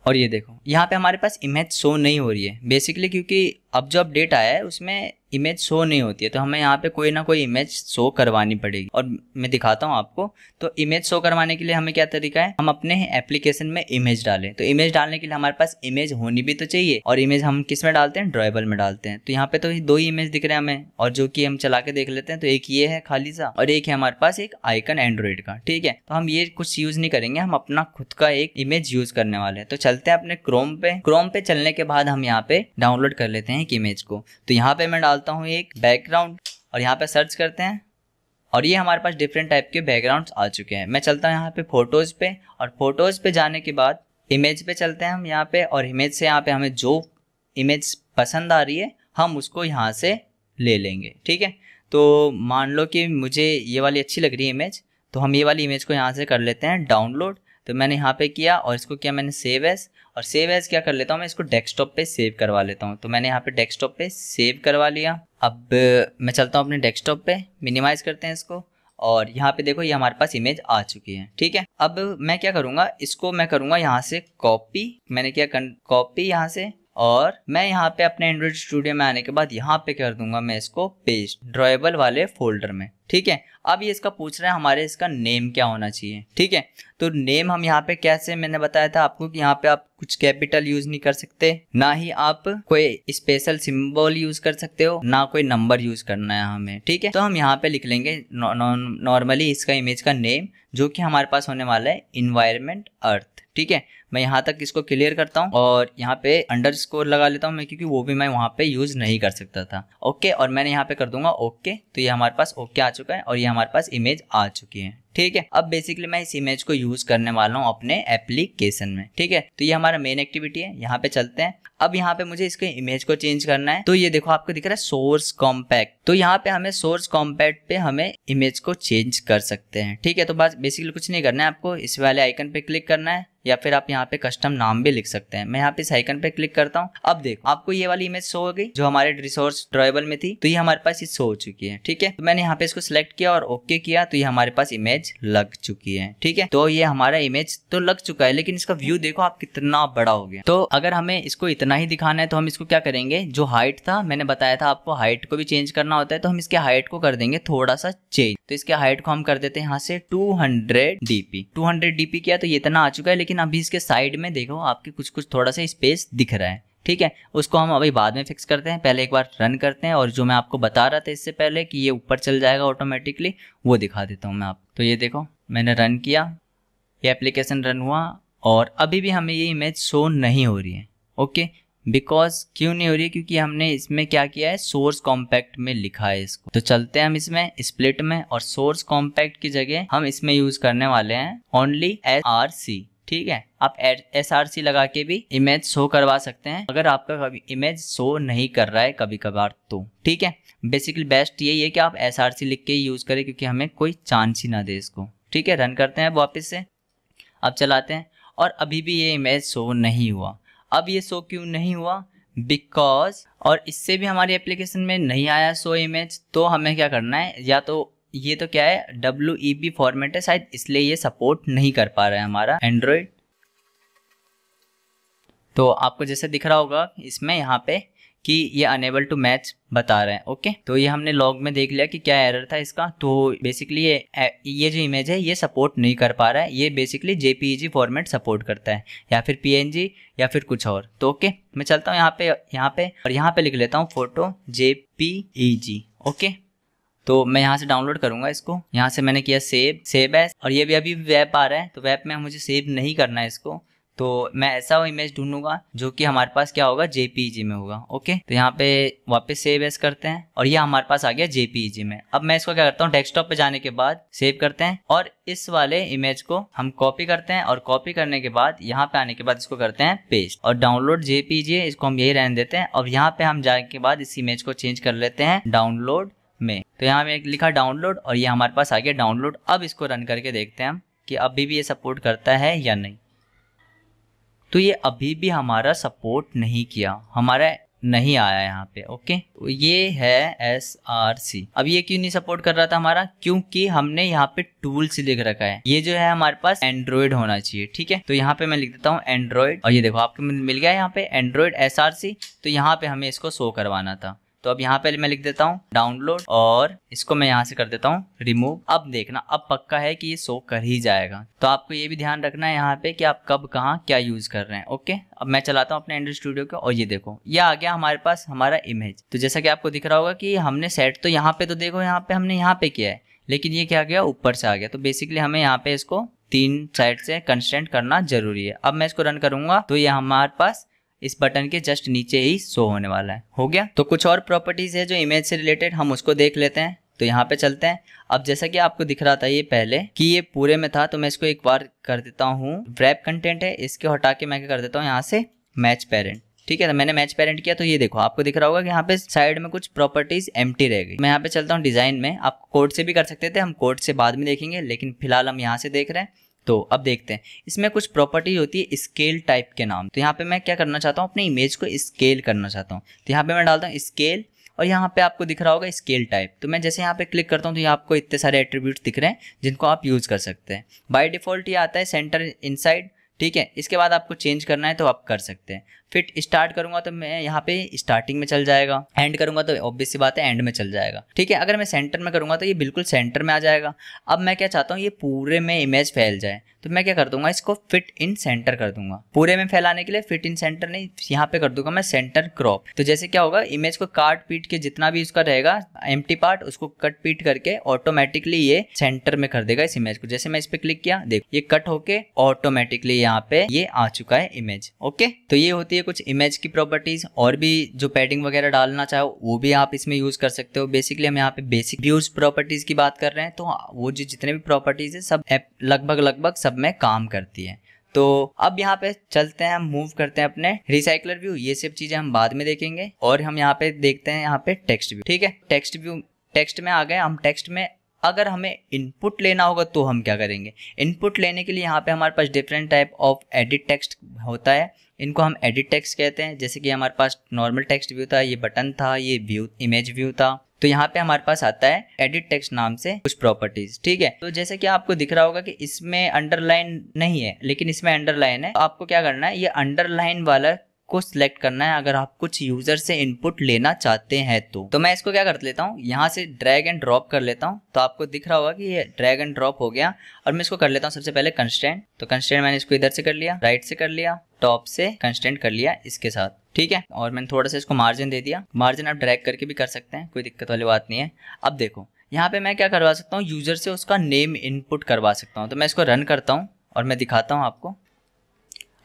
और ये देखो यहाँ पे हमारे पास इमेज शो नहीं हो रही है बेसिकली क्योंकि अब जो अपडेट आया है उसमें इमेज शो नहीं होती है तो हमें यहाँ पे कोई ना कोई इमेज शो करवानी पड़ेगी और मैं दिखाता हूँ आपको तो इमेज शो करवाने के लिए हमें क्या तरीका है हम अपने एप्लीकेशन में इमेज डालें तो इमेज डालने के लिए हमारे पास इमेज होनी भी तो चाहिए और इमेज हम किस में डालते हैं ड्राइबल में डालते हैं तो यहाँ पे तो दो ही इमेज दिख रहे हैं हमें और जो की हम चला के देख लेते हैं तो एक ये है खाली सा और एक है हमारे पास एक आइकन एंड्रॉइड का ठीक है तो हम ये कुछ यूज नहीं करेंगे हम अपना खुद का एक इमेज यूज करने वाले हैं तो चलते हैं अपने क्रोम पे क्रोम पे चलने के बाद हम यहाँ पे डाउनलोड कर लेते हैं हैं एक इमेज को तो यहाँ पे मैं डालता हूँ एक बैकग्राउंड और यहाँ पे सर्च करते हैं और ये हमारे पास डिफरेंट टाइप के बैकग्राउंड्स आ चुके हैं मैं चलता हूँ यहाँ पे फोटोज़ पे और फोटोज़ पे जाने के बाद इमेज पे चलते हैं हम यहाँ पे और इमेज से यहाँ पे हमें जो इमेज पसंद आ रही है हम उसको यहाँ से ले लेंगे ठीक है तो मान लो कि मुझे ये वाली अच्छी लग रही है इमेज तो हम ये वाली इमेज को यहाँ से कर लेते हैं डाउनलोड तो मैंने यहाँ पे किया और इसको किया मैंने सेव एज और सेव एस क्या कर लेता हूँ मैं इसको डेस्कटॉप पे सेव करवा लेता हूँ तो मैंने यहाँ पे डेस्कटॉप पे सेव करवा लिया अब मैं चलता हूँ अपने डेस्कटॉप पे मिनिमाइज़ करते हैं इसको और यहाँ पे देखो ये हमारे पास इमेज आ चुकी है ठीक है अब मैं क्या करूँगा इसको मैं करूँगा यहाँ से कॉपी मैंने क्या कॉपी यहाँ से और मैं यहाँ पे अपने एंड्रॉइड स्टूडियो में आने के बाद यहाँ पे कर दूंगा मैं इसको पेस्ट ड्रॉएबल वाले फोल्डर में ठीक है अब ये इसका पूछ रहे हैं हमारे इसका नेम क्या होना चाहिए ठीक है तो नेम हम यहाँ पे कैसे मैंने बताया था आपको कि यहाँ पे आप कुछ कैपिटल यूज नहीं कर सकते ना ही आप कोई स्पेशल सिंबल यूज कर सकते हो ना कोई नंबर यूज करना है हमें ठीक है तो हम यहाँ पे लिख लेंगे नॉर्मली नौ, नौ, इसका इमेज का नेम जो कि हमारे पास होने वाला है इन्वायरमेंट अर्थ ठीक है मैं यहाँ तक इसको क्लियर करता हूँ और यहाँ पे अंडर स्कोर लगा लेता हूँ मैं क्योंकि वो भी मैं वहाँ पे यूज़ नहीं कर सकता था ओके और मैंने यहाँ पे कर दूंगा ओके तो ये हमारे पास ओके आ चुका है और ये हमारे पास इमेज आ चुकी है ठीक है अब बेसिकली मैं इस इमेज को यूज करने वाला हूँ अपने एप्लीकेशन में ठीक है तो ये हमारा मेन एक्टिविटी है यहाँ पे चलते हैं अब यहाँ पे मुझे इसके इमेज को चेंज करना है तो ये देखो आपको दिख रहा है सोर्स कॉम्पैक्ट तो यहाँ पे हमें सोर्स कॉम्पैक्ट पे हमें इमेज को चेंज कर सकते हैं ठीक है तो बस बेसिकली कुछ नहीं करना है आपको इस वाले आइकन पे क्लिक करना है या फिर आप यहाँ पे कस्टम नाम भी लिख सकते हैं मैं यहाँ पे इस आइकन पे क्लिक करता हूँ अब देखो आपको ये वाली इमेज शो हो गई जो हमारे रिसोर्स ड्राइवल में थी तो ये हमारे पास ये शो हो चुकी है ठीक है तो मैंने यहाँ पे इसको सिलेक्ट किया और ओके किया तो ये हमारे पास इमेज इमेज लग चुकी है ठीक है तो ये हमारा इमेज तो लग चुका है लेकिन इसका व्यू देखो आप कितना बड़ा हो गया तो अगर हमें इसको इतना ही दिखाना है तो हम इसको क्या करेंगे जो हाइट था मैंने बताया था आपको हाइट को भी चेंज करना होता है तो हम इसके हाइट को कर देंगे थोड़ा सा चेंज तो इसके हाइट को हम कर देते हैं यहाँ से टू डीपी 200 डीपी किया तो ये इतना आ चुका है लेकिन अभी इसके साइड में देखो आपके कुछ कुछ थोड़ा सा स्पेस दिख रहा है ठीक है उसको हम अभी बाद में फिक्स करते हैं पहले एक बार रन करते हैं और जो मैं आपको बता रहा था इससे पहले कि ये ऊपर चल जाएगा ऑटोमेटिकली वो दिखा देता हूँ मैं आप तो ये देखो मैंने रन किया ये एप्लीकेशन रन हुआ और अभी भी हमें ये इमेज शो नहीं हो रही है ओके बिकॉज क्यों नहीं हो रही है क्योंकि हमने इसमें क्या किया है सोर्स कॉम्पैक्ट में लिखा है इसको तो चलते हैं हम इसमें स्प्लिट में और सोर्स कॉम्पैक्ट की जगह हम इसमें यूज करने वाले हैं ओनली एस आर सी ठीक है आप एस आर सी लगा के भी इमेज शो करवा सकते हैं अगर आपका कभी इमेज शो नहीं कर रहा है कभी कभार तो ठीक है बेसिकली बेस्ट यही है कि आप एस आर सी लिख के यूज़ करें क्योंकि हमें कोई चांस ही ना दे इसको ठीक है रन करते हैं वापस से अब चलाते हैं और अभी भी ये इमेज शो नहीं हुआ अब ये शो क्यों नहीं हुआ बिकॉज और इससे भी हमारी एप्लीकेशन में नहीं आया सो इमेज तो हमें क्या करना है या तो ये तो क्या है डब्ल्यू ई पी फॉर्मेट है शायद इसलिए ये सपोर्ट नहीं कर पा रहा है हमारा एंड्रॉयड तो आपको जैसे दिख रहा होगा इसमें यहाँ पे कि ये अनेबल टू मैच बता रहे हैं ओके तो ये हमने लॉग में देख लिया कि क्या एरर था इसका तो बेसिकली ये ये जो इमेज है ये सपोर्ट नहीं कर पा रहा है ये बेसिकली जेपीजी फॉर्मेट सपोर्ट करता है या फिर पीएनजी या फिर कुछ और तो ओके मैं चलता हूँ यहाँ पे यहाँ पे और यहाँ पे लिख लेता हूँ फोटो जेपीईजी ओके तो मैं यहाँ से डाउनलोड करूंगा इसको यहाँ से मैंने किया सेव सेव एस और ये भी अभी वेब आ रहा है तो वेब में मुझे सेव नहीं करना है इसको तो मैं ऐसा वो इमेज ढूंढूंगा जो कि हमारे पास क्या होगा जेपीजी में होगा ओके तो यहाँ पे वापस सेव एस करते हैं और ये हमारे पास आ गया जेपीजी में अब मैं इसको क्या करता हूँ डेस्कटॉप पे जाने के बाद सेव करते हैं और इस वाले इमेज को हम कॉपी करते हैं और कॉपी करने के बाद यहाँ पे आने के बाद इसको करते हैं पेस्ट और डाउनलोड जेपीजी इसको हम यही रहने देते हैं और यहाँ पे हम जाने के बाद इस इमेज को चेंज कर लेते हैं डाउनलोड में तो यहाँ में लिखा डाउनलोड और ये हमारे पास आ गया डाउनलोड अब इसको रन करके देखते हैं हम कि अभी भी ये सपोर्ट करता है या नहीं तो ये अभी भी हमारा सपोर्ट नहीं किया हमारा नहीं आया यहाँ पे ओके तो ये है एस आर सी अब ये क्यों नहीं सपोर्ट कर रहा था हमारा क्योंकि हमने यहाँ पे टूल्स लिख रखा है ये जो है हमारे पास एंड्रॉइड होना चाहिए ठीक है तो यहाँ पे मैं लिख देता हूँ एंड्रॉइड और ये देखो आपको मिल गया यहाँ पे एंड्रॉइड एस आर सी तो यहाँ पे हमें इसको शो करवाना था तो अब यहाँ पे मैं लिख देता हूँ डाउनलोड और इसको मैं यहाँ से कर देता हूँ रिमूव अब देखना अब पक्का है कि ये शो कर ही जाएगा तो आपको ये भी ध्यान रखना है यहाँ पे कि आप कब कहाँ क्या यूज कर रहे हैं ओके अब मैं चलाता हूँ अपने एंड्रॉइड स्टूडियो को और ये देखो ये आ गया हमारे पास हमारा इमेज तो जैसा कि आपको दिख रहा होगा कि हमने सेट तो यहाँ पे तो देखो यहाँ पे हमने यहाँ पे किया है लेकिन ये क्या गया ऊपर से आ गया तो बेसिकली हमें यहाँ पे इसको तीन साइड से कंस्टेंट करना जरूरी है अब मैं इसको रन करूंगा तो ये हमारे पास इस बटन के जस्ट नीचे ही शो होने वाला है हो गया तो कुछ और प्रॉपर्टीज़ है जो इमेज से रिलेटेड हम उसको देख लेते हैं तो यहाँ पे चलते हैं अब जैसा कि आपको दिख रहा था ये पहले कि ये पूरे में था तो मैं इसको एक बार कर देता हूँ रैप कंटेंट है इसके हटा के मैं क्या कर देता हूँ यहाँ से मैच पेरेंट ठीक है तो मैंने मैच पेरेंट किया तो ये देखो आपको दिख रहा होगा कि यहाँ पे साइड में कुछ प्रॉपर्टीज एम रह गई मैं यहाँ पे चलता हूँ डिजाइन में आप कोर्ट से भी कर सकते थे हम कोर्ट से बाद में देखेंगे लेकिन फिलहाल हम यहाँ से देख रहे हैं तो अब देखते हैं इसमें कुछ प्रॉपर्टी होती है स्केल टाइप के नाम तो यहाँ पे मैं क्या करना चाहता हूँ अपने इमेज को स्केल करना चाहता हूँ तो यहाँ पे मैं डालता हूँ स्केल और यहाँ पे आपको दिख रहा होगा स्केल टाइप तो मैं जैसे यहाँ पे क्लिक करता हूँ तो यहाँ आपको इतने सारे एट्रीब्यूट दिख रहे हैं जिनको आप यूज़ कर सकते हैं बाई डिफ़ॉल्ट ये आता है सेंटर इनसाइड ठीक है इसके बाद आपको चेंज करना है तो आप कर सकते हैं फिट स्टार्ट करूंगा तो मैं यहाँ पे स्टार्टिंग में चल जाएगा एंड करूंगा तो ऑब्वियस सी बात है एंड में चल जाएगा ठीक है अगर मैं सेंटर में करूंगा तो ये बिल्कुल सेंटर में आ जाएगा अब मैं क्या चाहता हूँ ये पूरे में इमेज फैल जाए तो मैं क्या कर दूंगा इसको फिट इन सेंटर कर दूंगा पूरे में फैलाने के लिए फिट इन सेंटर नहीं यहाँ पे कर दूंगा मैं सेंटर क्रॉप तो जैसे क्या होगा इमेज को काट पीट के जितना भी उसका रहेगा एम पार्ट उसको कट पीट करके ऑटोमेटिकली ये सेंटर में कर देगा इस इमेज को जैसे मैं इस पे क्लिक किया देखो ये कट होके ऑटोमेटिकली यहाँ पे ये आ चुका है इमेज ओके तो ये होती है ये कुछ इमेज की प्रॉपर्टीज़ और भी जो पैडिंग वगैरह डालना चाहो वो भी आप इसमें यूज़ कर सकते हो बेसिकली हम यहाँ पे बेसिक व्यूज प्रॉपर्टीज़ की बात कर रहे हैं तो वो जो जितने भी प्रॉपर्टीज़ है सब ऐप लगभग लगभग सब में काम करती है तो अब यहाँ पे चलते हैं हम मूव करते हैं अपने रिसाइकलर व्यू ये सब चीज़ें हम बाद में देखेंगे और हम यहाँ पे देखते हैं यहाँ पे टेक्स्ट व्यू ठीक है टेक्स्ट व्यू टेक्स्ट में आ गए हम टेक्स्ट में अगर हमें इनपुट लेना होगा तो हम क्या करेंगे इनपुट लेने के लिए यहाँ पे हमारे पास different type of edit text होता है इनको हम एडिट टेक्स्ट कहते हैं जैसे कि हमारे पास नॉर्मल टेक्स्ट व्यू था ये बटन था ये व्यू इमेज व्यू था तो यहाँ पे हमारे पास आता है एडिट टेक्स्ट नाम से कुछ प्रॉपर्टीज ठीक है तो जैसे कि आपको दिख रहा होगा कि इसमें अंडरलाइन नहीं है लेकिन इसमें अंडरलाइन है तो आपको क्या करना है ये अंडरलाइन वाला को सिलेक्ट करना है अगर आप कुछ यूजर से इनपुट लेना चाहते हैं तो तो मैं इसको क्या कर लेता हूँ यहाँ से ड्रैग एंड ड्रॉप कर लेता हूँ तो आपको दिख रहा होगा कि ये ड्रैग एंड ड्रॉप हो गया और मैं इसको कर लेता हूँ सबसे पहले कंस्टेंट तो कंस्टेंट मैंने इसको इधर से कर लिया राइट से कर लिया टॉप से कंस्टेंट कर लिया इसके साथ ठीक है और मैंने थोड़ा सा इसको मार्जिन दे दिया मार्जिन आप ड्रैग करके भी कर सकते हैं कोई दिक्कत वाली बात नहीं है अब देखो यहाँ पे मैं क्या करवा सकता हूँ यूज़र से उसका नेम इनपुट करवा सकता हूँ तो मैं इसको रन करता हूँ और मैं दिखाता हूँ आपको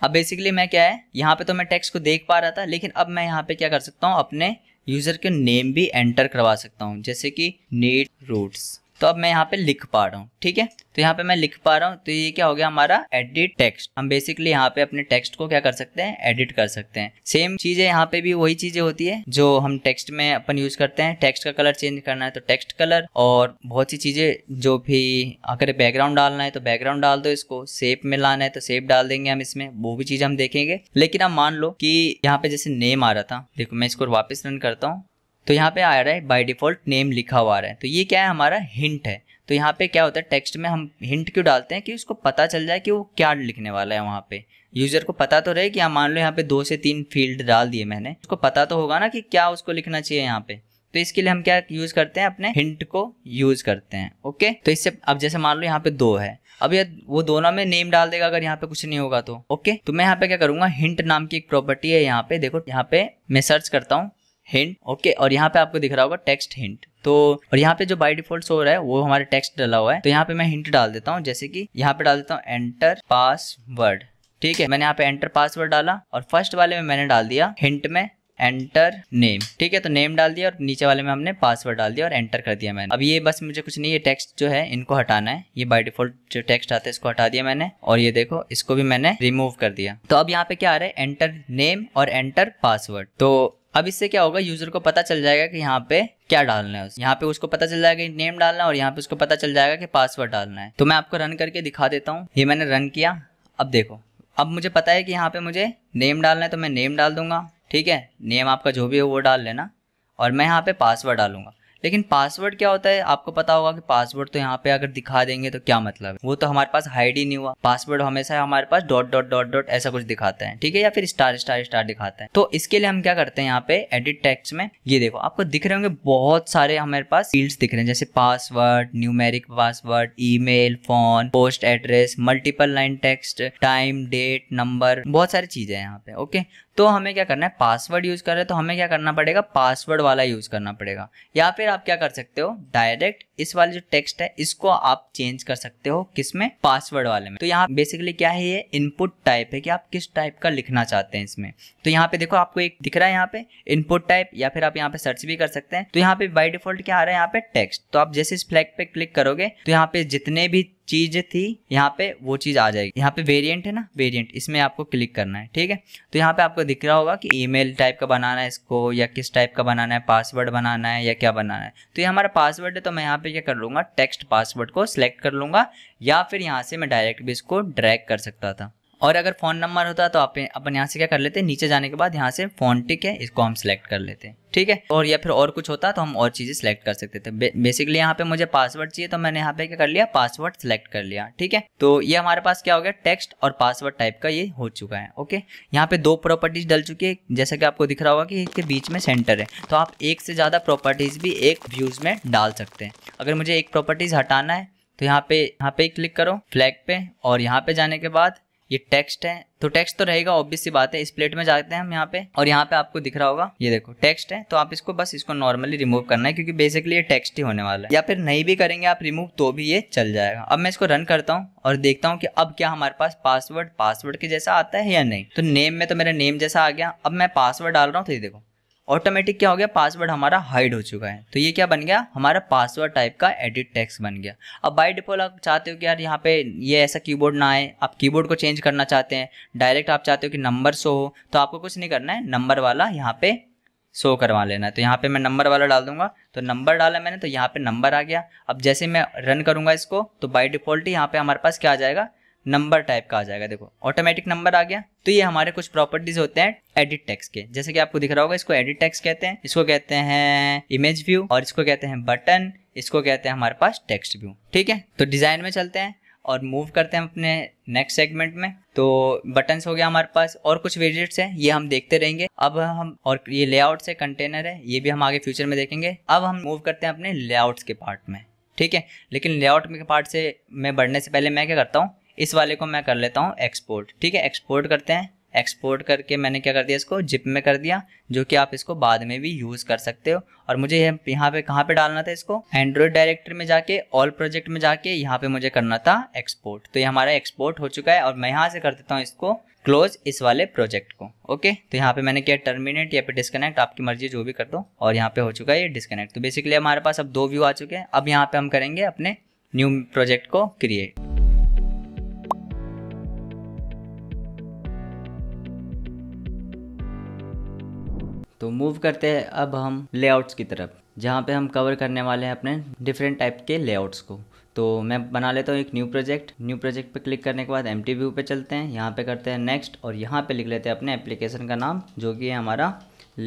अब बेसिकली मैं क्या है यहाँ पे तो मैं टेक्स्ट को देख पा रहा था लेकिन अब मैं यहाँ पे क्या कर सकता हूँ अपने यूज़र के नेम भी एंटर करवा सकता हूँ जैसे कि नेट रूट्स तो अब मैं यहाँ पे लिख पा रहा हूँ ठीक है तो यहाँ पे मैं लिख पा रहा हूँ तो ये क्या हो गया हमारा एडिट टेक्स्ट हम बेसिकली यहाँ पे अपने टेक्स्ट को क्या कर सकते हैं एडिट कर सकते हैं सेम चीजें यहाँ पे भी वही चीजें होती है जो हम टेक्स्ट में अपन यूज करते हैं टेक्स्ट का कलर चेंज करना है तो टेक्स्ट कलर और बहुत सी चीजें जो भी अगर बैकग्राउंड डालना है तो बैकग्राउंड डाल दो इसको सेप में लाना है तो सेप डाल देंगे हम इसमें वो भी चीज हम देखेंगे लेकिन अब मान लो कि यहाँ पे जैसे नेम आ रहा था देखो मैं इसको वापस रन करता हूँ तो यहाँ पे आ रहा है बाय डिफ़ॉल्ट नेम लिखा हुआ आ रहा है तो ये क्या है हमारा हिंट है तो यहाँ पे क्या होता है टेक्स्ट में हम हिंट क्यों डालते हैं कि उसको पता चल जाए कि वो क्या लिखने वाला है वहाँ पे यूज़र को पता तो रहे कि हाँ मान लो यहाँ पे दो से तीन फील्ड डाल दिए मैंने उसको पता तो होगा ना कि क्या उसको लिखना चाहिए यहाँ पे तो इसके लिए हम क्या यूज़ करते हैं अपने हिंट को यूज़ करते हैं ओके तो इससे अब जैसे मान लो यहाँ पे दो है अब ये वो दोनों में नेम डाल देगा अगर यहाँ पे कुछ नहीं होगा तो ओके तो मैं यहाँ पे क्या करूँगा हिंट नाम की एक प्रॉपर्टी है यहाँ पे देखो यहाँ पे मैं सर्च करता हूँ हिंट ओके और यहाँ पे आपको दिख रहा होगा टेक्स्ट हिंट तो और यहाँ पे जो बाई डिफॉल्ट शो हो रहा है वो हमारे टेक्स्ट डाला हुआ है तो यहाँ पे मैं हिंट डाल देता हूँ जैसे कि यहाँ पे डाल देता हूँ एंटर पासवर्ड ठीक है मैंने यहाँ पे एंटर पासवर्ड डाला और फर्स्ट वाले में मैंने डाल दिया हिंट में एंटर नेम ठीक है तो नेम डाल दिया और नीचे वाले में हमने पासवर्ड डाल दिया और एंटर कर दिया मैंने अब ये बस मुझे कुछ नहीं ये टेक्स्ट जो है इनको हटाना है ये बाय डिफॉल्ट जो टेक्स्ट आता है इसको हटा दिया मैंने और ये देखो इसको भी मैंने रिमूव कर दिया तो अब यहाँ पे क्या आ रहा है एंटर नेम और एंटर पासवर्ड तो अब इससे क्या होगा यूजर को पता चल जाएगा कि यहाँ पे क्या डालना है यहाँ पे उसको पता चल जाएगा नेम डालना है और यहाँ पे उसको पता चल जाएगा कि पासवर्ड डालना है तो मैं आपको रन करके दिखा देता हूँ ये मैंने रन किया अब देखो अब मुझे पता है कि यहाँ पे मुझे नेम डालना है तो मैं नेम डाल दूंगा ठीक है नेम आपका जो भी हो वो डाल लेना और मैं यहाँ पे पासवर्ड डालूंगा लेकिन पासवर्ड क्या होता है आपको पता होगा कि पासवर्ड तो यहाँ पे अगर दिखा देंगे तो क्या मतलब है वो तो हमारे पास हाइड ही नहीं हुआ पासवर्ड हमेशा हमारे पास डॉट डॉट डॉट डॉट ऐसा कुछ दिखाता है ठीक है या फिर स्टार स्टार स्टार दिखाता है तो इसके लिए हम क्या करते हैं यहाँ पे एडिट टेक्स में ये देखो आपको दिख रहे होंगे बहुत सारे हमारे पास फील्ड दिख रहे हैं जैसे password numeric password E phone post address multiple line text time date number बहुत सारी चीजें हैं यहाँ पे ओके तो हमें क्या करना है पासवर्ड यूज़ कर रहे हैं तो हमें क्या करना पड़ेगा पासवर्ड वाला यूज़ करना पड़ेगा या फिर आप क्या कर सकते हो डायरेक्ट इस वाले जो टेक्स्ट है इसको आप चेंज कर सकते हो किस में पासवर्ड वाले में तो यहाँ बेसिकली क्या है ये इनपुट टाइप है कि आप किस टाइप का लिखना चाहते हैं इसमें तो यहाँ पे देखो आपको एक दिख रहा है यहाँ पे इनपुट टाइप या फिर आप यहाँ पे सर्च भी कर सकते हैं तो यहाँ पे बाई डिफॉल्ट क्या आ रहा है यहाँ पे टेक्स्ट तो आप जैसे इस फ्लैग पे क्लिक करोगे तो यहाँ पे जितने भी चीज़ थी यहाँ पे वो चीज़ आ जाएगी यहाँ पे वेरिएंट है ना वेरिएंट इसमें आपको क्लिक करना है ठीक है तो यहाँ पे आपको दिख रहा होगा कि ईमेल टाइप का बनाना है इसको या किस टाइप का बनाना है पासवर्ड बनाना है या क्या बनाना है तो ये हमारा पासवर्ड है तो मैं यहाँ पे क्या कर लूँगा टेक्स्ट पासवर्ड को सिलेक्ट कर लूँगा या फिर यहाँ से मैं डायरेक्ट भी इसको ड्रैग कर सकता था और अगर फ़ोन नंबर होता तो आप अपन यहाँ से क्या कर लेते नीचे जाने के बाद यहाँ से फ़ोन टिक है इसको हम सिलेक्ट कर लेते हैं ठीक है और या फिर और कुछ होता तो हम और चीज़ें सेलेक्ट कर सकते थे बेसिकली यहाँ पे मुझे पासवर्ड चाहिए तो मैंने यहाँ पे क्या कर लिया पासवर्ड सेलेक्ट कर लिया ठीक है तो ये हमारे पास क्या हो गया टेक्स्ट और पासवर्ड टाइप का ये हो चुका है ओके यहाँ पे दो प्रॉपर्टीज डल चुकी है जैसा कि आपको दिख रहा होगा कि इसके बीच में सेंटर है तो आप एक से ज़्यादा प्रॉपर्टीज़ भी एक व्यूज़ में डाल सकते हैं अगर मुझे एक प्रॉपर्टीज़ हटाना है तो यहाँ पे यहाँ पे क्लिक करो फ्लैग पे और यहाँ पे जाने के बाद ये टेक्स्ट है तो टेक्स्ट तो रहेगा ऑब्वियस सी बात है इस प्लेट में जाते हैं हम यहाँ पे और यहाँ पे आपको दिख रहा होगा ये देखो टेक्स्ट है तो आप इसको बस इसको नॉर्मली रिमूव करना है क्योंकि बेसिकली ये टेक्स्ट ही होने वाला है या फिर नहीं भी करेंगे आप रिमूव तो भी ये चल जाएगा अब मैं इसको रन करता हूँ और देखता हूँ कि अब क्या हमारे पास पासवर्ड पासवर्ड के जैसा आता है या नहीं तो नेम में तो मेरा नेम जैसा आ गया अब मैं पासवर्ड डाल रहा हूँ तो ये देखो ऑटोमेटिक क्या हो गया पासवर्ड हमारा हाइड हो चुका है तो ये क्या बन गया हमारा पासवर्ड टाइप का एडिट टेक्स बन गया अब बाय डिफॉल्ट आप चाहते हो कि यार यहाँ पे ये ऐसा कीबोर्ड ना आए आप कीबोर्ड को चेंज करना चाहते हैं डायरेक्ट आप चाहते हो कि नंबर शो हो तो आपको कुछ नहीं करना है नंबर वाला यहाँ पे शो करवा लेना है तो यहाँ पे मैं नंबर वाला डाल दूंगा तो नंबर डाला मैंने तो यहाँ पे नंबर आ गया अब जैसे मैं रन करूँगा इसको तो बाई डिफ़ॉल्ट ही यहाँ पे हमारे पास क्या आ जाएगा नंबर टाइप का आ जाएगा देखो ऑटोमेटिक नंबर आ गया तो ये हमारे कुछ प्रॉपर्टीज होते हैं एडिट टेक्स के जैसे कि आपको दिख रहा होगा इसको एडिट टेक्स कहते हैं इसको कहते हैं इमेज व्यू और इसको कहते हैं बटन इसको कहते हैं हमारे पास टेक्स्ट व्यू ठीक है तो डिजाइन में चलते हैं और मूव करते हैं अपने नेक्स्ट सेगमेंट में तो बटन्स हो गया हमारे पास और कुछ वेजेट्स हैं ये हम देखते रहेंगे अब हम और ये लेआउट है कंटेनर है ये भी हम आगे फ्यूचर में देखेंगे अब हम मूव करते हैं अपने लेआउट्स के पार्ट में ठीक है लेकिन लेआउट के पार्ट से मैं बढ़ने से पहले मैं क्या करता हूँ इस वाले को मैं कर लेता हूँ एक्सपोर्ट ठीक है एक्सपोर्ट करते हैं एक्सपोर्ट करके मैंने क्या कर दिया इसको जिप में कर दिया जो कि आप इसको बाद में भी यूज़ कर सकते हो और मुझे यहाँ पे कहाँ पे डालना था इसको एंड्रॉयड डायरेक्टरी में जाके ऑल प्रोजेक्ट में जाके यहाँ पे मुझे करना था एक्सपोर्ट तो ये हमारा एक्सपोर्ट हो चुका है और मैं यहाँ से कर देता हूँ इसको क्लोज इस वाले प्रोजेक्ट को ओके तो यहाँ पे मैंने किया टर्मिनेट या फिर डिस्कनेक्ट आपकी मर्जी जो भी कर दो और यहाँ पे हो चुका है ये डिस्कनेक्ट तो बेसिकली हमारे पास अब दो व्यू आ चुके हैं अब यहाँ पे हम करेंगे अपने न्यू प्रोजेक्ट को क्रिएट तो मूव करते हैं अब हम लेआउट्स की तरफ जहाँ पे हम कवर करने वाले हैं अपने डिफरेंट टाइप के लेआउट्स को तो मैं बना लेता हूँ एक न्यू प्रोजेक्ट न्यू प्रोजेक्ट पे क्लिक करने के बाद एम टी व्यू पर चलते हैं यहाँ पे करते हैं नेक्स्ट और यहाँ पे लिख लेते हैं अपने एप्लीकेशन का नाम जो कि है हमारा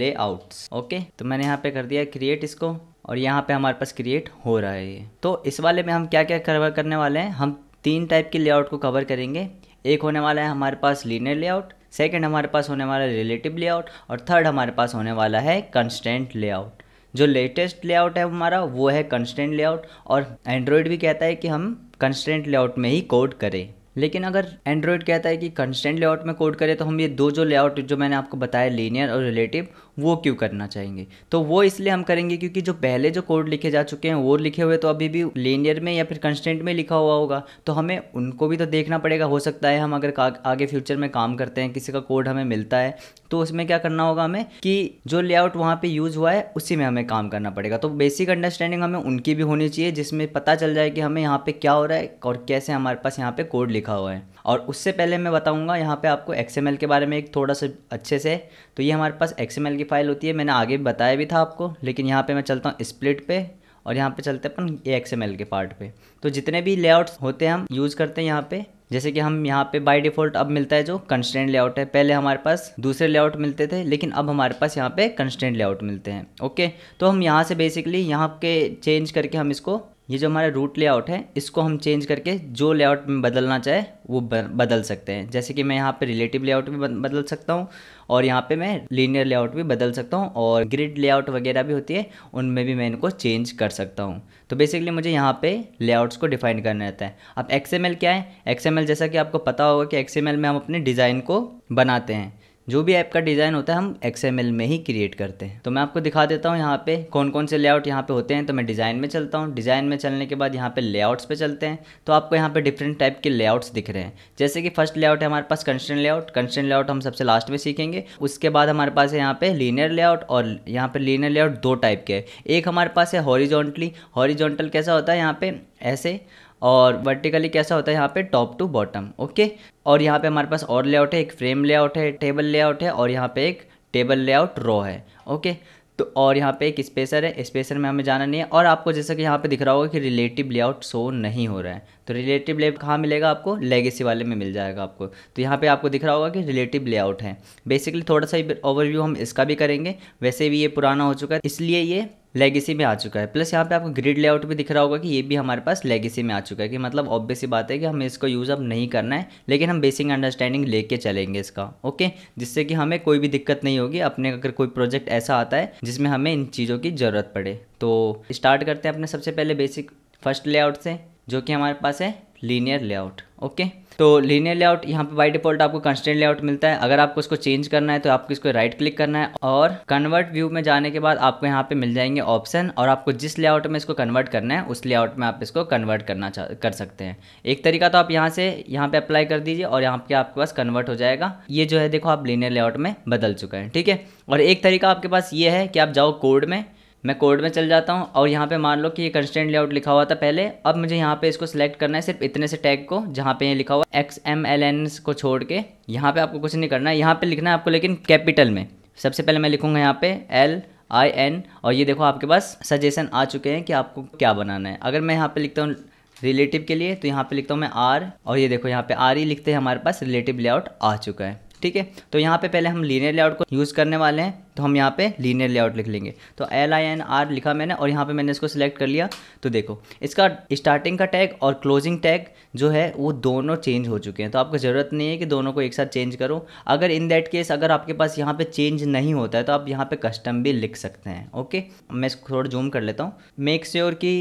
लेआउट्स ओके तो मैंने यहाँ पे कर दिया क्रिएट इसको और यहाँ पे हमारे पास क्रिएट हो रहा है ये तो इस वाले में हम क्या क्या कवर करने वाले हैं हम तीन टाइप के लेआउट को कवर करेंगे एक होने वाला है हमारे पास लीनर लेआउट सेकेंड हमारे पास होने वाला है रिलेटिव लेआउट और थर्ड हमारे पास होने वाला है कंस्टेंट लेआउट जो लेटेस्ट लेआउट है हमारा वो है कंस्टेंट लेआउट और एंड्रॉयड भी कहता है कि हम कंस्टेंट लेआउट में ही कोड करें लेकिन अगर एंड्रॉयड कहता है कि कंस्टेंट लेआउट में कोड करें तो हम ये दो जो लेआउट जो मैंने आपको बताया लीनियर और रिलेटिव वो क्यों करना चाहेंगे तो वो इसलिए हम करेंगे क्योंकि जो पहले जो कोड लिखे जा चुके हैं वो लिखे हुए तो अभी भी लेनियर में या फिर कंस्टेंट में लिखा हुआ होगा तो हमें उनको भी तो देखना पड़ेगा हो सकता है हम अगर आगे फ्यूचर में काम करते हैं किसी का कोड हमें मिलता है तो उसमें क्या करना होगा हमें कि जो लेआउट वहाँ पे यूज़ हुआ है उसी में हमें काम करना पड़ेगा तो बेसिक अंडरस्टैंडिंग हमें उनकी भी होनी चाहिए जिसमें पता चल जाए कि हमें यहाँ पे क्या हो रहा है और कैसे हमारे पास यहाँ पे कोड लिखा हुआ है और उससे पहले मैं बताऊँगा यहाँ पे आपको एक्सएमएल के बारे में एक थोड़ा सा अच्छे से तो ये हमारे पास एक्स की फाइल होती है मैंने आगे बताया भी था आपको लेकिन यहाँ पर मैं चलता हूँ स्प्लिट पे और यहाँ पे चलते अपन ए एक्स के पार्ट पे तो जितने भी लेआउट्स होते हैं हम यूज़ करते हैं यहाँ पे जैसे कि हम यहाँ पे बाय डिफ़ॉल्ट अब मिलता है जो कंस्टेंट लेआउट है पहले हमारे पास दूसरे लेआउट मिलते थे लेकिन अब हमारे पास यहाँ पे कंस्टेंट लेआउट मिलते हैं ओके तो हम यहाँ से बेसिकली यहाँ के चेंज करके हम इसको ये जो हमारा रूट लेआउट है इसको हम चेंज करके जो लेआउट में बदलना चाहे वो बदल सकते हैं जैसे कि मैं यहाँ पे रिलेटिव लेआउट भी बदल सकता हूँ और यहाँ पे मैं लीनियर लेआउट भी बदल सकता हूँ और ग्रिड लेआउट वगैरह भी होती है उनमें भी मैं इनको चेंज कर सकता हूँ तो बेसिकली मुझे यहाँ पे लेआउट्स को डिफाइन करना रहता है अब एक्स क्या है एक्स जैसा कि आपको पता होगा कि एक्स में हम अपने डिज़ाइन को बनाते हैं जो भी ऐप का डिज़ाइन होता है हम एक्स में ही क्रिएट करते हैं तो मैं आपको दिखा देता हूँ यहाँ पे कौन कौन से लेआउट यहाँ पे होते हैं तो मैं डिज़ाइन में चलता हूँ डिज़ाइन में चलने के बाद यहाँ पे लेआउट्स पे चलते हैं तो आपको यहाँ पे डिफरेंट टाइप के लेआउट्स दिख रहे हैं जैसे कि फर्स्ट लेआउट है हमारे पास कंस्टेंट लेआउट कंस्टेंट लेआउट हम सबसे लास्ट में सीखेंगे उसके बाद हमारे पास है यहाँ पे लीनियर लेआउट और यहाँ पे लीनियर लेआउट दो टाइप के है एक हमारे पास है हॉरिजॉन्टली हॉरिजॉन्टल कैसा होता है यहाँ पे ऐसे और वर्टिकली कैसा होता है यहाँ पे टॉप टू बॉटम ओके और यहाँ पे हमारे पास और लेआउट है एक फ्रेम लेआउट है टेबल लेआउट है और यहाँ पे एक टेबल लेआउट रो है ओके तो और यहाँ पे एक स्पेसर है स्पेसर में हमें जाना नहीं है और आपको जैसा कि यहाँ पे दिख रहा होगा कि रिलेटिव लेआउट शो नहीं हो रहा है तो रिलेटिव लेआउट कहाँ मिलेगा आपको लेगेसी वाले में मिल जाएगा आपको तो यहाँ पे आपको दिख रहा होगा कि रिलेटिव लेआउट है बेसिकली थोड़ा सा ओवरव्यू हम इसका भी करेंगे वैसे भी ये पुराना हो चुका है इसलिए ये लेगेसी में आ चुका है प्लस यहाँ पे आपको ग्रिड लेआउट भी दिख रहा होगा कि ये भी हमारे पास लेगेसी में आ चुका है कि मतलब ऑब्वियस बात है कि हमें इसको यूज़ अब नहीं करना है लेकिन हम बेसिक अंडरस्टैंडिंग लेके चलेंगे इसका ओके जिससे कि हमें कोई भी दिक्कत नहीं होगी अपने अगर कोई प्रोजेक्ट ऐसा आता है जिसमें हमें इन चीज़ों की ज़रूरत पड़े तो स्टार्ट करते हैं अपने सबसे पहले बेसिक फर्स्ट लेआउट से जो कि हमारे पास है लीनियर लेआउट ओके तो लीनियर लेआउट यहाँ पे बाई डिफॉल्ट आपको कंस्टेंट लेआउट मिलता है अगर आपको इसको चेंज करना है तो आपको इसको राइट क्लिक करना है और कन्वर्ट व्यू में जाने के बाद आपको यहाँ पे मिल जाएंगे ऑप्शन और आपको जिस लेआउट में इसको कन्वर्ट करना है उस लेआउट में आप इसको कन्वर्ट करना कर सकते हैं एक तरीका तो आप यहाँ से यहाँ पे अप्लाई कर दीजिए और यहाँ पे आपके पास कन्वर्ट हो जाएगा ये जो है देखो आप लीनियर लेआउट में बदल चुका है ठीक है और एक तरीका आपके पास ये है कि आप जाओ कोड में मैं कोड में चल जाता हूँ और यहाँ पे मान लो कि ये कंस्टेंट लेआउट लिखा हुआ था पहले अब मुझे यहाँ पे इसको सिलेक्ट करना है सिर्फ इतने से टैग को जहाँ पे ये लिखा हुआ एक्स एम एल एन को छोड़ के यहाँ पे आपको कुछ नहीं करना है यहाँ पे लिखना है आपको लेकिन कैपिटल में सबसे पहले मैं लिखूँगा यहाँ पे एल आई एन और ये देखो आपके पास सजेशन आ चुके हैं कि आपको क्या बनाना है अगर मैं यहाँ पर लिखता हूँ रिलेटिव के लिए तो यहाँ पर लिखता हूँ मैं आर और ये देखो यहाँ पर आर ही लिखते हैं हमारे पास रिलेटिव लेआउट आ चुका है ठीक है तो यहाँ पे पहले हम लीनियर लेआउट को यूज़ करने वाले हैं तो हम यहाँ पे लीनियर लेआउट लिख लेंगे तो एल आई एन आर लिखा मैंने और यहाँ पे मैंने इसको सिलेक्ट कर लिया तो देखो इसका स्टार्टिंग का टैग और क्लोजिंग टैग जो है वो दोनों चेंज हो चुके हैं तो आपको ज़रूरत नहीं है कि दोनों को एक साथ चेंज करो अगर इन दैट केस अगर आपके पास यहाँ पर चेंज नहीं होता है तो आप यहाँ पर कस्टम भी लिख सकते हैं ओके मैं इसको थोड़ा जूम कर लेता हूँ मेक श्योर कि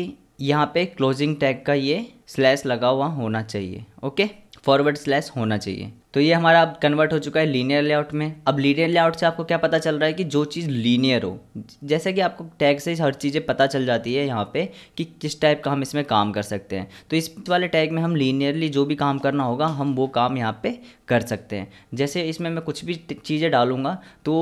यहाँ पर क्लोजिंग टैग का ये स्लैश लगा हुआ होना चाहिए ओके फॉरवर्ड स्लैश होना चाहिए तो ये हमारा अब कन्वर्ट हो चुका है लीनियर लेआउट में अब लीनियर लेआउट से आपको क्या पता चल रहा है कि जो चीज़ लीनियर हो जैसे कि आपको टैग से हर चीज़ें पता चल जाती है यहाँ पे कि किस टाइप का हम इसमें काम कर सकते हैं तो इस वाले टैग में हम लीनियरली जो भी काम करना होगा हम वो काम यहाँ पर कर सकते हैं जैसे इसमें मैं कुछ भी चीज़ें डालूंगा तो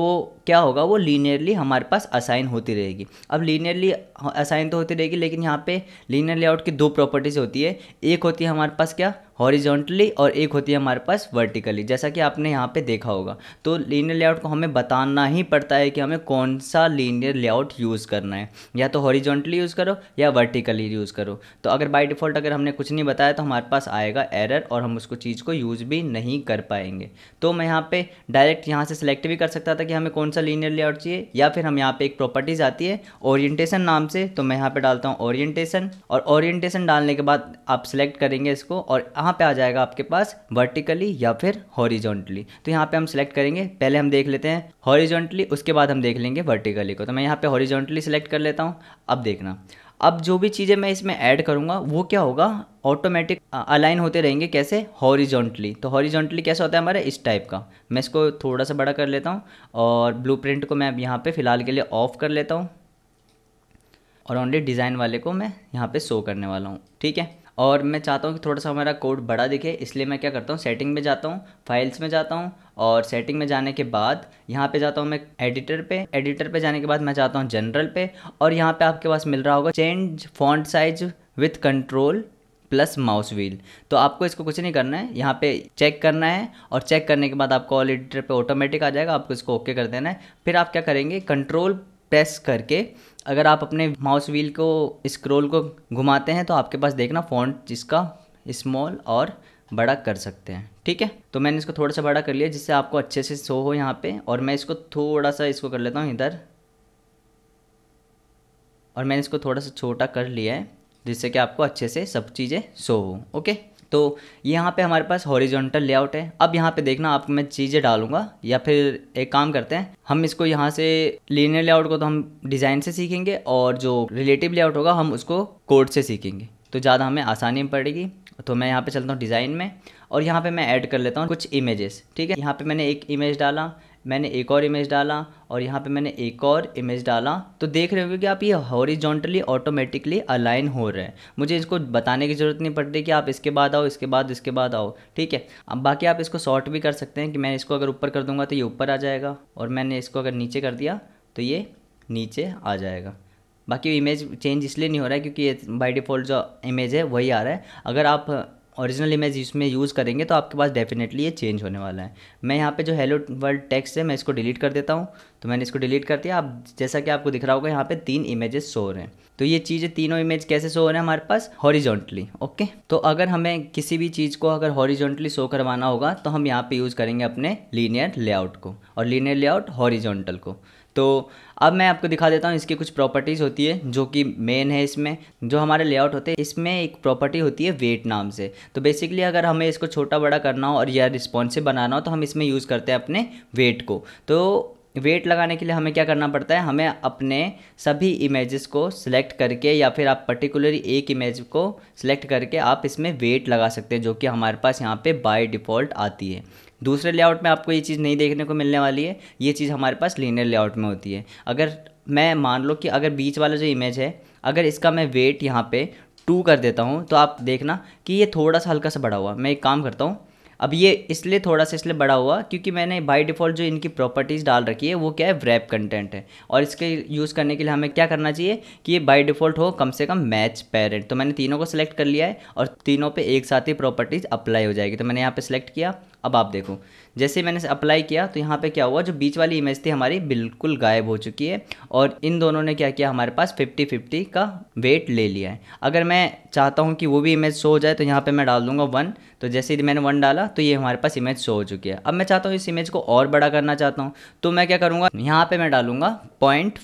क्या होगा वो लीनियरली हमारे पास असाइन होती रहेगी अब लीनियरली असाइन तो होती रहेगी लेकिन यहाँ पर लीनियर लेआउट की दो प्रॉपर्टीज़ होती है एक होती है हमारे पास क्या हॉरिजॉन्टली और एक होती है हमारे पास वर्टिकली जैसा कि आपने यहाँ पे देखा होगा तो लीनियर लेआउट को हमें बताना ही पड़ता है कि हमें कौन सा लीनियर लेआउट यूज़ करना है या तो हॉरिजॉन्टली यूज़ करो या वर्टिकली यूज़ करो तो अगर बाई डिफ़ॉल्ट अगर हमने कुछ नहीं बताया तो हमारे पास आएगा एरर और हम उसको चीज़ को यूज़ भी नहीं कर पाएंगे तो मैं यहाँ पर डायरेक्ट यहाँ से सिलेक्ट भी कर सकता था कि हमें कौन सा लीनियर लेआउट चाहिए या फिर हम यहाँ पर एक प्रॉपर्टीज़ आती है ओरिएंटेशन नाम से तो मैं यहाँ पर डालता हूँ ओरिएंटेशन और ओरिएंटेशन डालने के बाद आप सिलेक्ट करेंगे इसको और कहाँ पे आ जाएगा आपके पास वर्टिकली या फिर हॉरिजॉन्टली तो यहाँ पे हम सिलेक्ट करेंगे पहले हम देख लेते हैं हॉरिजॉन्टली उसके बाद हम देख लेंगे वर्टिकली को तो मैं यहाँ पे हॉरिजॉन्टली सिलेक्ट कर लेता हूँ अब देखना अब जो भी चीज़ें मैं इसमें ऐड करूँगा वो क्या होगा ऑटोमेटिक अलाइन होते रहेंगे कैसे हॉरिजॉन्टली तो हॉरिजॉन्टली कैसा होता है हमारा इस टाइप का मैं इसको थोड़ा सा बड़ा कर लेता हूँ और ब्लू को मैं अब यहाँ पर फ़िलहाल के लिए ऑफ़ कर लेता हूँ और ओनली डिज़ाइन वाले को मैं यहाँ पे शो करने वाला हूँ ठीक है और मैं चाहता हूँ कि थोड़ा सा हमारा कोड बड़ा दिखे इसलिए मैं क्या करता हूँ सेटिंग में जाता हूँ फाइल्स में जाता हूँ और सेटिंग में जाने के बाद यहाँ पे जाता हूँ मैं एडिटर पे एडिटर पे जाने के बाद मैं जाता हूँ जनरल पे और यहाँ पे आपके पास मिल रहा होगा change font size with control plus mouse wheel तो आपको इसको कुछ नहीं करना है यहाँ पे चेक करना है और चेक करने के बाद आपको ऑल एडिटर पे ऑटोमेटिक आ जाएगा आपको इसको ओके कर देना है फिर आप क्या करेंगे कंट्रोल प्रेस करके अगर आप अपने माउस व्हील को स्क्रोल को घुमाते हैं तो आपके पास देखना फॉन्ट जिसका स्मॉल और बड़ा कर सकते हैं ठीक है तो मैंने इसको थोड़ा सा बड़ा कर लिया जिससे आपको अच्छे से शो हो यहाँ पे और मैं इसको थोड़ा सा इसको कर लेता हूँ इधर और मैंने इसको थोड़ा सा छोटा कर लिया है जिससे कि आपको अच्छे से सब चीज़ें शो हो ओके तो यहाँ पे हमारे पास हॉरिजॉन्टल लेआउट है अब यहाँ पे देखना आपको मैं चीज़ें डालूंगा या फिर एक काम करते हैं हम इसको यहाँ से लीनियर लेआउट को तो हम डिज़ाइन से सीखेंगे और जो रिलेटिव लेआउट होगा हम उसको कोड से सीखेंगे तो ज़्यादा हमें आसानी पड़ेगी तो मैं यहाँ पे चलता हूँ डिज़ाइन में और यहाँ पे मैं ऐड कर लेता हूँ कुछ इमेजेस ठीक है यहाँ पे मैंने एक इमेज डाला मैंने एक और इमेज डाला और यहाँ पे मैंने एक और इमेज डाला तो देख रहे होंगे कि आप ये हॉरिजॉन्टली ऑटोमेटिकली अलाइन हो रहे हैं मुझे इसको बताने की ज़रूरत नहीं पड़ती कि आप इसके बाद आओ इसके बाद इसके बाद आओ ठीक है अब बाकी आप इसको शॉर्ट भी कर सकते हैं कि मैं इसको अगर ऊपर कर दूंगा तो ये ऊपर आ जाएगा और मैंने इसको अगर नीचे कर दिया तो ये नीचे आ जाएगा बाकी इमेज चेंज इसलिए नहीं हो रहा है क्योंकि ये बाय डिफ़ॉल्ट जो इमेज है वही आ रहा है अगर आप ओरिजिनल इमेज इसमें यूज़ करेंगे तो आपके पास डेफिनेटली ये चेंज होने वाला है मैं यहाँ पे जो हेलो वर्ल्ड टेक्स्ट है मैं इसको डिलीट कर देता हूँ तो मैंने इसको डिलीट कर दिया आप जैसा कि आपको दिख रहा होगा यहाँ पे तीन इमेजेस शो हो रहे हैं तो ये चीज़ें तीनों इमेज कैसे शो हो रहे हैं हमारे पास हॉरिजॉन्टली ओके तो अगर हमें किसी भी चीज़ को अगर हॉरिजॉन्टली शो करवाना होगा तो हम यहाँ पर यूज़ करेंगे अपने लीनियर लेआउट को और लीनियर लेआउट हॉरीजोंटल को तो अब मैं आपको दिखा देता हूँ इसकी कुछ प्रॉपर्टीज़ होती है जो कि मेन है इसमें जो हमारे लेआउट होते हैं इसमें एक प्रॉपर्टी होती है वेट नाम से तो बेसिकली अगर हमें इसको छोटा बड़ा करना हो और या रिस्पॉन्सिव बनाना हो तो हम इसमें यूज़ करते हैं अपने वेट को तो वेट लगाने के लिए हमें क्या करना पड़ता है हमें अपने सभी इमेजेस को सिलेक्ट करके या फिर आप पर्टिकुलरली एक इमेज को सिलेक्ट करके आप इसमें वेट लगा सकते हैं जो कि हमारे पास यहाँ पे बाय डिफ़ॉल्ट आती है दूसरे लेआउट में आपको ये चीज़ नहीं देखने को मिलने वाली है ये चीज़ हमारे पास लीनियर लेआउट में होती है अगर मैं मान लो कि अगर बीच वाला जो इमेज है अगर इसका मैं वेट यहाँ पे टू कर देता हूँ तो आप देखना कि ये थोड़ा सा हल्का सा बड़ा हुआ मैं एक काम करता हूँ अब ये इसलिए थोड़ा सा इसलिए बड़ा हुआ क्योंकि मैंने बाय डिफ़ॉल्ट जो इनकी प्रॉपर्टीज़ डाल रखी है वो क्या है व्रैप कंटेंट है और इसके यूज़ करने के लिए हमें क्या करना चाहिए कि ये बाय डिफ़ॉल्ट हो कम से कम मैच पेरेंट तो मैंने तीनों को सिलेक्ट कर लिया है और तीनों पे एक साथ ही प्रॉपर्टीज़ अप्लाई हो जाएगी तो मैंने यहाँ पे सिलेक्ट किया अब आप देखो जैसे मैंने अप्लाई किया तो यहाँ पे क्या हुआ जो बीच वाली इमेज थी हमारी बिल्कुल गायब हो चुकी है और इन दोनों ने क्या किया हमारे पास 50-50 का वेट ले लिया है अगर मैं चाहता हूँ कि वो भी इमेज शो हो जाए तो यहाँ पे मैं डाल दूँगा वन तो जैसे ही मैंने वन डाला तो ये हमारे पास इमेज शो हो चुकी है अब मैं चाहता हूँ इस इमेज को और बड़ा करना चाहता हूँ तो मैं क्या करूँगा यहाँ पर मैं डालूंगा पॉइंट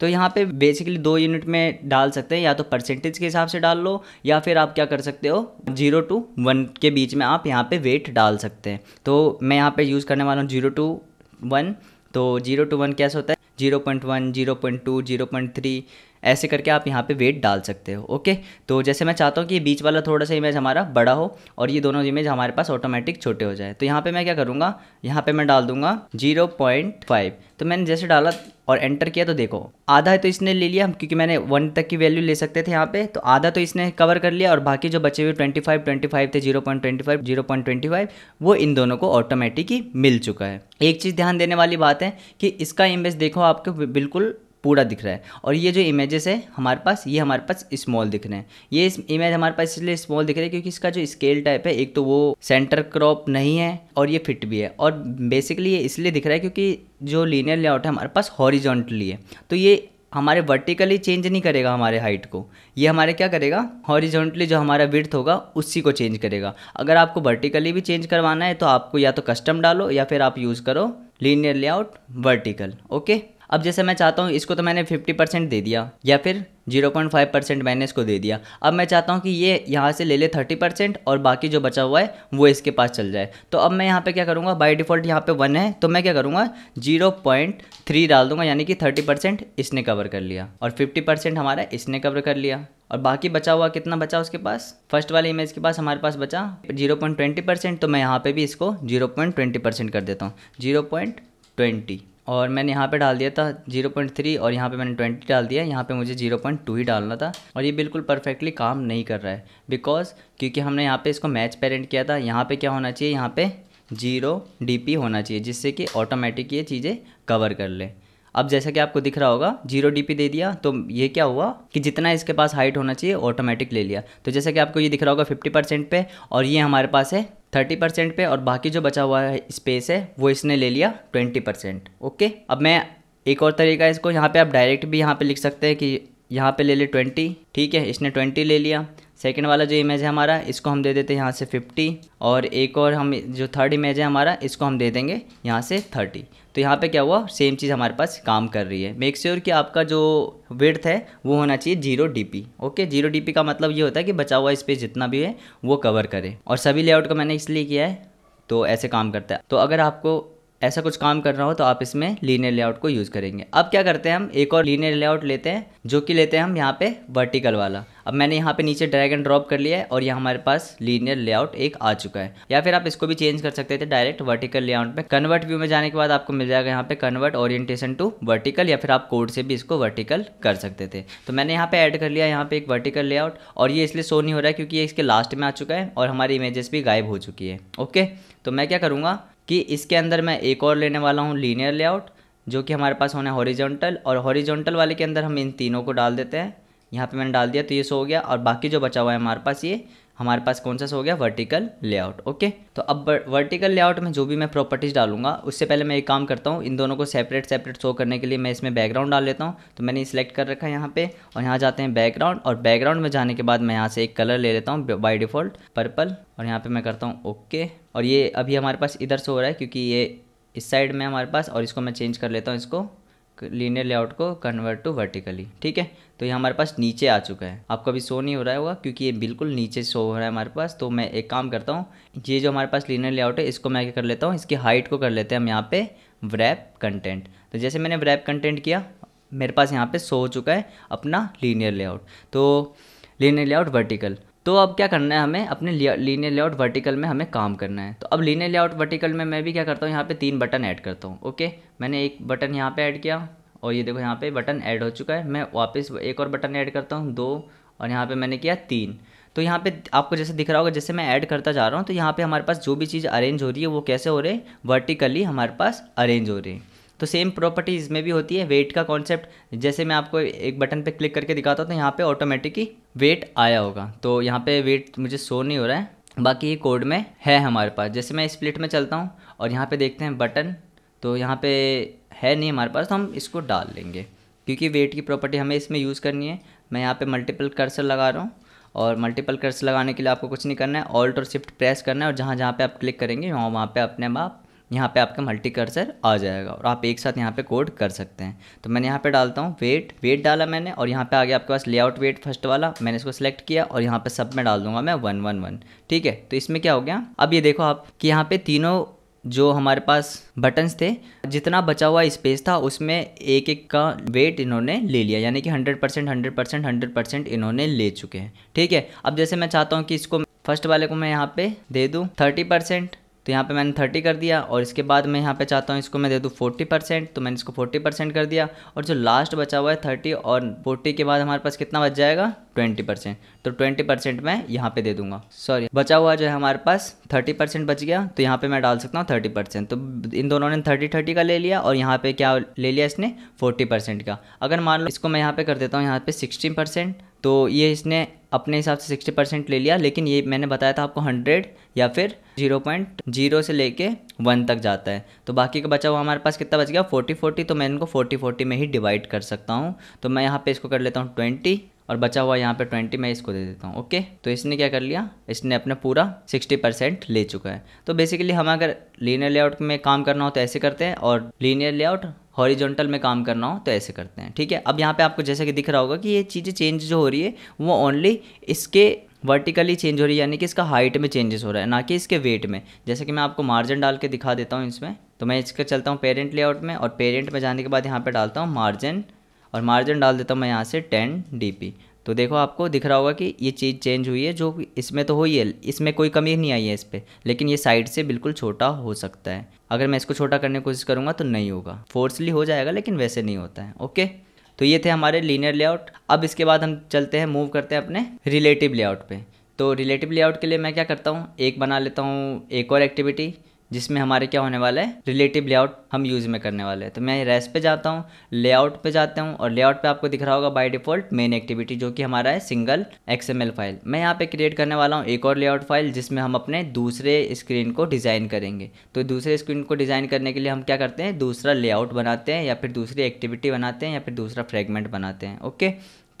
तो यहाँ पर बेसिकली दो यूनिट में डाल सकते हैं या तो परसेंटेज के हिसाब से डाल लो या फिर आप क्या कर सकते हो जीरो टू वन के बीच में आप यहाँ पर वेट डाल सकते सकते हैं तो मैं यहाँ पे यूज़ करने वाला हूँ जीरो टू वन तो जीरो टू वन कैसे होता है zero point one zero point two zero point three ऐसे करके आप यहाँ पे वेट डाल सकते हो ओके तो जैसे मैं चाहता हूँ कि बीच वाला थोड़ा सा इमेज हमारा बड़ा हो और ये दोनों इमेज हमारे पास ऑटोमेटिक छोटे हो जाए तो यहाँ पर मैं क्या करूँगा यहाँ पर मैं डाल दूँगा जीरो तो मैंने जैसे डाला और एंटर किया तो देखो आधा तो इसने ले लिया क्योंकि मैंने वन तक की वैल्यू ले सकते थे यहाँ पे तो आधा तो इसने कवर कर लिया और बाकी जो बचे हुए 25 25 थे 0.25 0.25 वो इन दोनों को ऑटोमेटिक ही मिल चुका है एक चीज़ ध्यान देने वाली बात है कि इसका इमेज देखो आपको बिल्कुल पूरा दिख रहा है और ये जो इमेजेस है हमारे पास ये हमारे पास स्मॉल दिख रहे हैं ये इमेज हमारे पास इसलिए स्मॉल दिख रहा है क्योंकि इसका जो स्केल टाइप है एक तो वो सेंटर क्रॉप नहीं है और ये फिट भी है और बेसिकली ये इसलिए दिख रहा है क्योंकि जो लीनियर लेआउट है हमारे पास हॉरिजॉन्टली है तो ये हमारे वर्टिकली चेंज नहीं करेगा हमारे हाइट को ये हमारे क्या करेगा हॉरिजॉन्टली जो हमारा विर्थ होगा उसी को चेंज करेगा अगर आपको वर्टिकली भी चेंज करवाना है तो आपको या तो कस्टम डालो या फिर आप यूज़ करो लीनियर लेआउट वर्टिकल ओके अब जैसे मैं चाहता हूँ इसको तो मैंने फिफ्टी परसेंट दे दिया या फिर जीरो पॉइंट फाइव परसेंट मैंने इसको दे दिया अब मैं चाहता हूँ कि ये यहाँ से ले ले थर्टी परसेंट और बाकी जो बचा हुआ है वो इसके पास चल जाए तो अब मैं यहाँ पे क्या करूँगा बाई डिफ़ॉल्ट यहाँ पे वन है तो मैं क्या करूँगा जीरो पॉइंट थ्री डाल दूंगा यानी कि थर्टी परसेंट इसने कवर कर लिया और फिफ्टी परसेंट हमारा इसने कवर कर लिया और बाकी बचा हुआ कितना बचा उसके पास फर्स्ट वाले इमेज के पास हमारे पास बचा जीरो पॉइंट ट्वेंटी परसेंट तो मैं यहाँ पे भी इसको जीरो पॉइंट ट्वेंटी परसेंट कर देता हूँ जीरो पॉइंट ट्वेंटी और मैंने यहाँ पे डाल दिया था 0.3 और यहाँ पे मैंने 20 डाल दिया यहाँ पे मुझे 0.2 ही डालना था और ये बिल्कुल परफेक्टली काम नहीं कर रहा है बिकॉज क्योंकि हमने यहाँ पे इसको मैच पेरेंट किया था यहाँ पे क्या होना चाहिए यहाँ पे जीरो डी होना चाहिए जिससे कि ऑटोमेटिक ये चीज़ें कवर कर ले अब जैसा कि आपको दिख रहा होगा जीरो डीपी दे दिया तो ये क्या हुआ कि जितना इसके पास हाइट होना चाहिए ऑटोमेटिक ले लिया तो जैसा कि आपको ये दिख रहा होगा फिफ्टी परसेंट पे और ये हमारे पास है थर्टी परसेंट पे और बाकी जो बचा हुआ है स्पेस है वो इसने ले लिया ट्वेंटी परसेंट ओके अब मैं एक और तरीका इसको यहाँ पर आप डायरेक्ट भी यहाँ पर लिख सकते हैं कि यहाँ पर ले ले ट्वेंटी ठीक है इसने ट्वेंटी ले लिया सेकेंड वाला जो इमेज है हमारा इसको हम दे देते हैं यहाँ से फिफ्टी और एक और हम जो थर्ड इमेज है हमारा इसको हम दे देंगे यहाँ से थर्टी तो यहाँ पे क्या हुआ सेम चीज़ हमारे पास काम कर रही है मेक श्योर sure कि आपका जो वेथ है वो होना चाहिए zero D okay zero D का मतलब ये होता है कि बचा हुआ स्पेस जितना भी है वो कवर करे और सभी लेआउट का मैंने इसलिए किया है तो ऐसे काम करता है तो अगर आपको ऐसा कुछ काम कर रहा हो तो आप इसमें लीनियर लेआउट को यूज़ करेंगे अब क्या करते हैं हम एक और लीनियर लेआउट लेते हैं जो कि लेते हैं हम यहाँ पे वर्टिकल वाला अब मैंने यहाँ पे नीचे ड्रैग एंड ड्रॉप कर लिया है और ये हमारे पास लीनियर लेआउट एक आ चुका है या फिर आप इसको भी चेंज कर सकते थे डायरेक्ट वर्टिकल लेआउट में कन्वर्ट व्यू में जाने के बाद आपको मिल जाएगा यहाँ पे कन्वर्ट ओरिएंटेशन टू वर्टिकल या फिर आप कोड से भी इसको वर्टिकल कर सकते थे तो मैंने यहाँ पे ऐड कर लिया यहाँ पे एक वर्टिकल लेआउट और ये इसलिए शो नहीं हो रहा है क्योंकि ये इसके लास्ट में आ चुका है और हमारी इमेजेस भी गायब हो चुकी है ओके तो मैं क्या करूँगा कि इसके अंदर मैं एक और लेने वाला हूँ लीनियर लेआउट जो कि हमारे पास होना है हॉरिजॉन्टल और हॉरिजॉन्टल वाले के अंदर हम इन तीनों को डाल देते हैं यहाँ पे मैंने डाल दिया तो ये सो हो गया और बाकी जो बचा हुआ है हमारे पास ये हमारे पास कौन सा हो गया वर्टिकल लेआउट ओके तो अब वर्टिकल लेआउट में जो भी मैं प्रॉपर्टीज डालूंगा उससे पहले मैं एक काम करता हूँ इन दोनों को सेपरेट सेपरेट शो करने के लिए मैं इसमें बैकग्राउंड डाल लेता हूँ तो मैंने सिलेक्ट कर रखा है यहाँ पे और यहाँ जाते हैं बैकग्राउंड और बैकग्राउंड में जाने के बाद मैं यहाँ से एक कलर ले लेता हूँ बाई डिफ़ॉल्ट पर्पल और यहाँ पर मैं करता हूँ ओके और ये अभी हमारे पास इधर से हो रहा है क्योंकि ये इस साइड में हमारे पास और इसको मैं चेंज कर लेता हूँ इसको लीनियर लेआउट को कन्वर्ट टू वर्टिकली ठीक है तो ये हमारे पास नीचे आ चुका है आपको अभी शो नहीं हो रहा होगा क्योंकि ये बिल्कुल नीचे शो हो रहा है हमारे पास तो मैं एक काम करता हूँ ये जो हमारे पास लीनर लेआउट है इसको मैं क्या कर लेता हूँ इसकी हाइट को कर लेते हैं हम यहाँ पे व्रैप कंटेंट तो जैसे मैंने व्रैप कंटेंट किया मेरे पास यहाँ पे सो हो चुका है अपना लीनियर लेआउट तो लीनियर लेआउट वर्टिकल तो अब क्या करना है हमें अपने लीनियर लेआउट वर्टिकल में हमें काम करना है तो अब लीनियर लेआउट वर्टिकल में मैं भी क्या करता हूँ यहाँ पे तीन बटन ऐड करता हूँ ओके मैंने एक बटन यहाँ पे ऐड किया और ये देखो यहाँ पे बटन ऐड हो चुका है मैं वापस एक और बटन ऐड करता हूँ दो और यहाँ पे मैंने किया तीन तो यहाँ पे आपको जैसे दिख रहा होगा जैसे मैं ऐड करता जा रहा हूँ तो यहाँ पे हमारे पास जो भी चीज़ अरेंज हो रही है वो कैसे हो रही है वर्टिकली हमारे पास अरेंज हो रही है तो सेम प्रॉपर्टी इसमें भी होती है वेट का कॉन्सेप्ट जैसे मैं आपको एक बटन पे क्लिक करके दिखाता हूँ तो यहाँ पे ही वेट आया होगा तो यहाँ पे वेट मुझे शो नहीं हो रहा है बाकी ये कोड में है हमारे पास जैसे मैं स्प्लिट में चलता हूँ और यहाँ पे देखते हैं बटन तो यहाँ पे है नहीं हमारे पास तो हम इसको डाल लेंगे क्योंकि वेट की प्रॉपर्टी हमें इसमें यूज़ करनी है मैं यहाँ पे मल्टीपल कर्सर लगा रहा हूँ और मल्टीपल कर्सर लगाने के लिए आपको कुछ नहीं करना है ऑल्ट और शिफ्ट प्रेस करना है और जहाँ जहाँ पे आप क्लिक करेंगे वहाँ वहाँ पे अपने आप यहाँ पे आपका मल्टी कर्सर आ जाएगा और आप एक साथ यहाँ पे कोड कर सकते हैं तो मैंने यहाँ पे डालता हूँ वेट वेट डाला मैंने और यहाँ पे आ गया आपके पास लेआउट वेट फर्स्ट वाला मैंने इसको सेलेक्ट किया और यहाँ पे सब में डाल दूंगा मैं वन वन वन ठीक है तो इसमें क्या हो गया अब ये देखो आप कि यहाँ पे तीनों जो हमारे पास बटन्स थे जितना बचा हुआ स्पेस था उसमें एक एक का वेट इन्होंने ले लिया यानी कि 100 percent hundred percent hundred percent इन्होंने ले चुके हैं ठीक है अब जैसे मैं चाहता हूँ कि इसको फर्स्ट वाले को मैं यहाँ पे दे दूँ थर्टी परसेंट तो यहाँ पे मैंने थर्टी कर दिया और इसके बाद मैं यहाँ पे चाहता हूँ इसको मैं दे दूँ फोर्टी परसेंट तो मैंने इसको फोर्टी परसेंट कर दिया और जो लास्ट बचा हुआ है थर्टी और फोर्टी के बाद हमारे पास कितना बच जाएगा ट्वेंटी परसेंट तो ट्वेंटी परसेंट मैं यहाँ पे दे दूंगा सॉरी बचा हुआ जो है हमारे पास थर्टी परसेंट बच गया तो यहाँ पे मैं डाल सकता हूँ थर्टी परसेंट तो इन दोनों ने थर्टी थर्टी का ले लिया और यहाँ पे क्या ले लिया इसने फोर्टी परसेंट का अगर मान लो इसको मैं यहाँ पे कर देता हूँ यहाँ पे सिक्सटी परसेंट तो ये इसने अपने हिसाब से सिक्सटी परसेंट ले लिया लेकिन ये मैंने बताया था आपको हंड्रेड या फिर जीरो पॉइंट जीरो से लेके वन तक जाता है तो बाकी का बचा हुआ हमारे पास कितना बच गया 40 फोर्टी तो मैं इनको फोर्टी फोर्टी में ही डिवाइड कर सकता हूँ तो मैं यहाँ पे इसको कर लेता हूँ ट्वेंटी और बचा हुआ यहाँ पे ट्वेंटी मैं इसको दे देता हूँ ओके तो इसने क्या कर लिया इसने अपना पूरा सिक्सटी परसेंट ले चुका है तो बेसिकली हम अगर लीनियर लेआउट में काम करना हो तो ऐसे करते हैं और लीनियर लेआउट हॉरिजॉन्टल में काम करना हो तो ऐसे करते हैं ठीक है अब यहाँ पे आपको जैसा कि दिख रहा होगा कि ये चीज़ें चेंज जो हो रही है वो ओनली इसके वर्टिकली चेंज हो रही है यानी कि इसका हाइट में चेंजेस हो रहा है ना कि इसके वेट में जैसे कि मैं आपको मार्जिन डाल के दिखा देता हूँ इसमें तो मैं इसका चलता हूँ पेरेंट लेआउट में और पेरेंट में जाने के बाद यहाँ पे डालता हूँ मार्जिन और मार्जिन डाल देता हूँ मैं यहाँ से टेन डी तो देखो आपको दिख रहा होगा कि ये चीज़ चेंज हुई है जो इसमें तो हुई है इसमें कोई कमी नहीं आई है इस पर लेकिन ये साइड से बिल्कुल छोटा हो सकता है अगर मैं इसको छोटा करने की कोशिश करूँगा तो नहीं होगा फोर्सली हो जाएगा लेकिन वैसे नहीं होता है ओके तो ये थे हमारे लीनियर लेआउट अब इसके बाद हम चलते हैं मूव करते हैं अपने रिलेटिव लेआउट पर तो रिलेटिव लेआउट के लिए मैं क्या करता हूँ एक बना लेता हूँ एक और एक्टिविटी जिसमें हमारे क्या होने वाला है रिलेटिव लेआउट हम यूज़ में करने वाले हैं तो मैं रेस पे जाता हूँ लेआउट पे जाता हूँ और लेआउट पे आपको दिख रहा होगा बाय डिफ़ॉल्ट मेन एक्टिविटी जो कि हमारा है सिंगल एक्स फाइल मैं यहाँ पे क्रिएट करने वाला हूँ एक और लेआउट फाइल जिसमें हम अपने दूसरे स्क्रीन को डिज़ाइन करेंगे तो दूसरे स्क्रीन को डिज़ाइन करने के लिए हम क्या करते हैं दूसरा लेआउट बनाते हैं या फिर दूसरी एक्टिविटी बनाते हैं या फिर दूसरा फ्रेगमेंट बनाते हैं ओके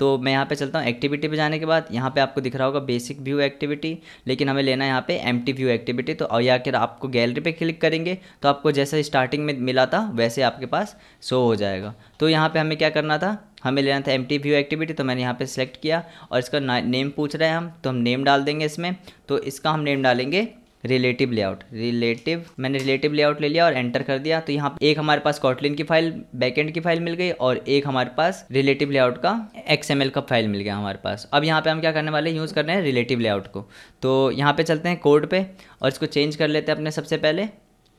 तो मैं यहाँ पे चलता हूँ एक्टिविटी पे जाने के बाद यहाँ पे आपको दिख रहा होगा बेसिक व्यू एक्टिविटी लेकिन हमें लेना है यहाँ पे एम व्यू एक्टिविटी तो या फिर आपको गैलरी पे क्लिक करेंगे तो आपको जैसा स्टार्टिंग में मिला था वैसे आपके पास शो हो जाएगा तो यहाँ पर हमें क्या करना था हमें लेना था एम व्यू एक्टिविटी तो मैंने यहाँ पर सेलेक्ट किया और इसका नेम पूछ रहे हैं हम तो हम नेम डाल देंगे इसमें तो इसका हम नेम डालेंगे रिलेटिव लेआउट रिलेटिव मैंने रिलेटिव लेआउट ले लिया और एंटर कर दिया तो यहाँ एक हमारे पास कॉटलिन की फाइल बैकेंड की फाइल मिल गई और एक हमारे पास रिलेटिव लेआउट का एक्सएमएल का फाइल मिल गया हमारे पास अब यहाँ पे हम क्या करने वाले यूज़ कर रहे हैं रिलेटिव लेआउट को तो यहाँ पे चलते हैं कोड पे और इसको चेंज कर लेते हैं अपने सबसे पहले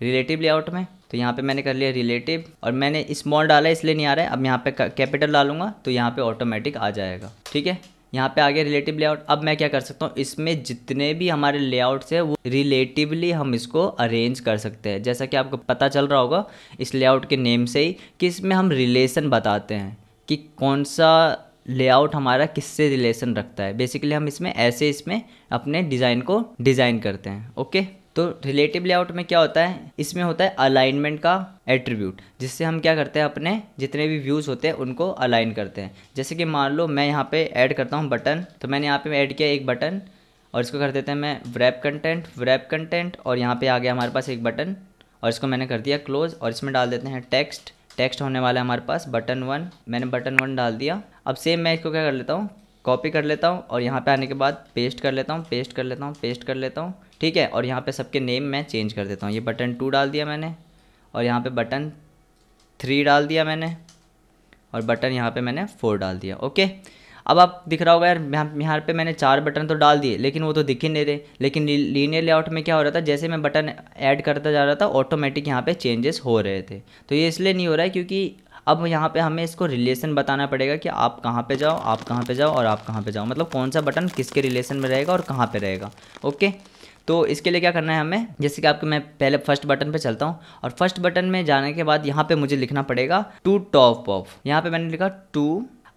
रिलेटिव लेआउट में तो यहाँ पे मैंने कर लिया रिलेटिव और मैंने स्मॉल डाला इसलिए नहीं आ रहा है अब यहाँ पे कैपिटल डालूंगा तो यहाँ पे ऑटोमेटिक आ जाएगा ठीक है यहाँ पे आगे रिलेटिव लेआउट अब मैं क्या कर सकता हूँ इसमें जितने भी हमारे लेआउट्स है वो रिलेटिवली हम इसको अरेंज कर सकते हैं जैसा कि आपको पता चल रहा होगा इस लेआउट के नेम से ही कि इसमें हम रिलेशन बताते हैं कि कौन सा लेआउट हमारा किससे रिलेशन रखता है बेसिकली हम इसमें ऐसे इसमें अपने डिज़ाइन को डिज़ाइन करते हैं ओके तो रिलेटिव लेआउट में क्या होता है इसमें होता है अलाइनमेंट का एट्रीब्यूट जिससे हम क्या करते हैं अपने जितने भी व्यूज़ होते हैं उनको अलाइन करते हैं जैसे कि मान लो मैं यहाँ पे ऐड करता हूँ बटन तो मैंने यहाँ पे ऐड किया एक बटन और इसको कर देते हैं मैं व्रैप कंटेंट व्रैप कंटेंट और यहाँ पे आ गया हमारे पास एक बटन और इसको मैंने कर दिया क्लोज और इसमें डाल देते हैं टेक्स्ट टेक्स्ट होने वाला है हमारे पास बटन वन मैंने बटन वन डाल दिया अब सेम मैं इसको क्या कर लेता हूँ कॉपी कर लेता हूँ और यहाँ पे आने के बाद पेस्ट कर लेता हूँ पेस्ट कर लेता हूँ पेस्ट कर लेता हूँ ठीक है और यहाँ पे सबके नेम मैं चेंज कर देता हूँ ये बटन टू डाल दिया मैंने और यहाँ पे बटन थ्री डाल दिया मैंने और बटन यहाँ पे मैंने फोर डाल दिया ओके अब आप दिख रहा होगा यार यहाँ यहाँ पे मैंने चार बटन तो डाल दिए लेकिन वो तो दिख ही नहीं रहे लेकिन लीनियर लेआउट में क्या हो रहा था जैसे मैं बटन ऐड करता जा रहा था ऑटोमेटिक यहाँ पे चेंजेस हो रहे थे तो ये इसलिए नहीं हो रहा है क्योंकि अब यहाँ पे हमें इसको रिलेशन बताना पड़ेगा कि आप कहाँ पे जाओ आप कहाँ पे जाओ और आप कहाँ पे जाओ मतलब कौन सा बटन किसके रिलेशन में रहेगा और कहाँ पे रहेगा ओके तो इसके लिए क्या करना है हमें जैसे कि आपके मैं पहले फर्स्ट बटन पर चलता हूँ और फर्स्ट बटन में जाने के बाद यहाँ पर मुझे लिखना पड़ेगा टू टॉप ऑफ यहाँ पर मैंने लिखा टू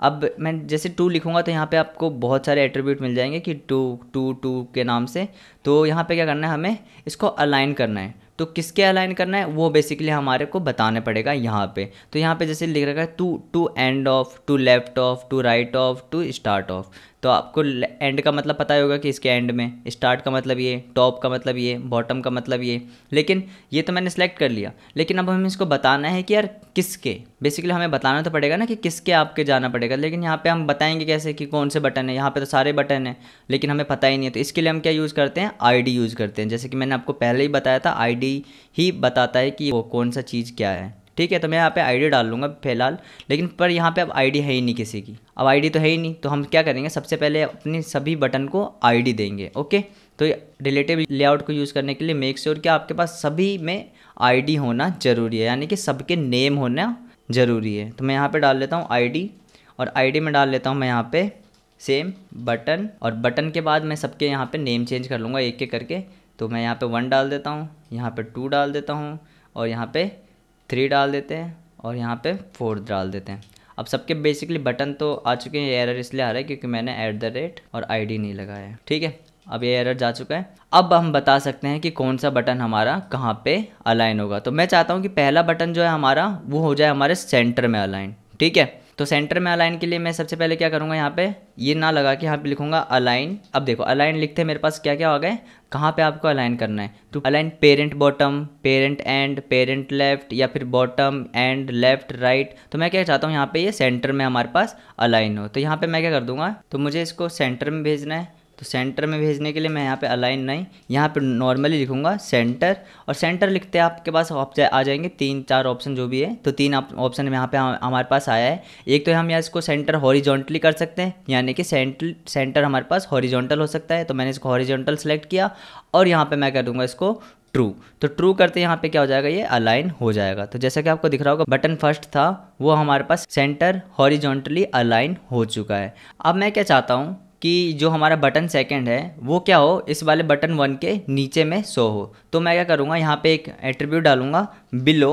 अब मैं जैसे टू लिखूंगा तो यहाँ पे आपको बहुत सारे एट्रीब्यूट मिल जाएंगे कि टू टू टू के नाम से तो यहाँ पे क्या करना है हमें इसको अलाइन करना है तो किसके अलाइन करना है वो बेसिकली हमारे को बताने पड़ेगा यहाँ पे तो यहाँ पे जैसे लिख रखा है to to end of to left of to right of to start of तो आपको एंड का मतलब पता ही होगा कि इसके एंड में स्टार्ट का मतलब ये टॉप का मतलब ये बॉटम का मतलब ये लेकिन ये तो मैंने सेलेक्ट कर लिया लेकिन अब हमें इसको बताना है कि यार किसके बेसिकली हमें बताना तो पड़ेगा ना कि किसके आपके जाना पड़ेगा लेकिन यहाँ पे हम बताएंगे कैसे कि कौन से बटन है यहाँ पे तो सारे बटन हैं लेकिन हमें पता ही नहीं है तो इसके लिए हम क्या यूज़ करते हैं आई यूज़ करते हैं जैसे कि मैंने आपको पहले ही बताया था आई ही बताता है कि वो कौन सा चीज़ क्या है ठीक है तो मैं यहाँ पे आईडी डाल लूँगा फिलहाल लेकिन पर यहाँ पे अब आईडी है ही नहीं किसी की अब आईडी तो है ही नहीं तो हम क्या करेंगे सबसे पहले अपने सभी बटन को आईडी देंगे ओके तो रिलेटिव लेआउट को यूज़ करने के लिए मेक श्योर कि आपके पास सभी में आईडी होना ज़रूरी है यानी कि सबके नेम होना ज़रूरी है तो मैं यहाँ पर डाल लेता हूँ आई और आई में डाल लेता हूँ मैं यहाँ पर सेम बटन और बटन के बाद मैं सबके यहाँ पर नेम चेंज कर लूँगा एक एक करके तो मैं यहाँ पे वन डाल देता हूँ यहाँ पे टू डाल देता हूँ और यहाँ पे थ्री डाल देते हैं और यहाँ पे फोर डाल देते हैं अब सबके बेसिकली बटन तो आ चुके हैं ये एरर इसलिए आ रहा है क्योंकि मैंने ऐट द रेट और आईडी नहीं लगाया है ठीक है अब ये एरर जा चुका है अब हम बता सकते हैं कि कौन सा बटन हमारा कहाँ पे अलाइन होगा तो मैं चाहता हूँ कि पहला बटन जो है हमारा वो हो जाए हमारे सेंटर में अलाइन ठीक है तो सेंटर में अलाइन के लिए मैं सबसे पहले क्या करूँगा यहाँ पे ये ना लगा के यहाँ पे लिखूंगा अलाइन अब देखो अलाइन लिखते हैं मेरे पास क्या क्या हो गए कहाँ पे आपको अलाइन करना है तो align parent bottom parent end parent left या फिर बॉटम एंड लेफ्ट राइट तो मैं क्या चाहता हूँ यहाँ पे ये सेंटर में हमारे पास अलाइन हो तो यहाँ पे मैं क्या कर दूंगा तो मुझे इसको सेंटर में भेजना है तो सेंटर में भेजने के लिए मैं यहाँ पे अलाइन नहीं यहाँ पे नॉर्मली लिखूँगा सेंटर और सेंटर लिखते आपके पास ऑप्शन आ जाएंगे तीन चार ऑप्शन जो भी है तो तीन ऑप्शन यहाँ पे हमारे पास आया है एक तो हम यहाँ इसको सेंटर हॉरिजॉन्टली कर सकते हैं यानी कि सेंटर सेंटर हमारे पास हॉरिजॉन्टल हो सकता है तो मैंने इसको हॉरिजॉन्टल सेलेक्ट किया और यहाँ पर मैं कर दूँगा इसको ट्रू तो ट्रू करते यहाँ पे क्या हो जाएगा ये अलाइन हो जाएगा तो जैसा कि आपको दिख रहा होगा बटन फर्स्ट था वो हमारे पास सेंटर हॉरिजॉन्टली अलाइन हो चुका है अब मैं क्या चाहता हूँ कि जो हमारा बटन सेकंड है वो क्या हो इस वाले बटन वन के नीचे में सो हो तो मैं क्या करूँगा यहाँ पे एक एट्रीब्यूट डालूंगा बिलो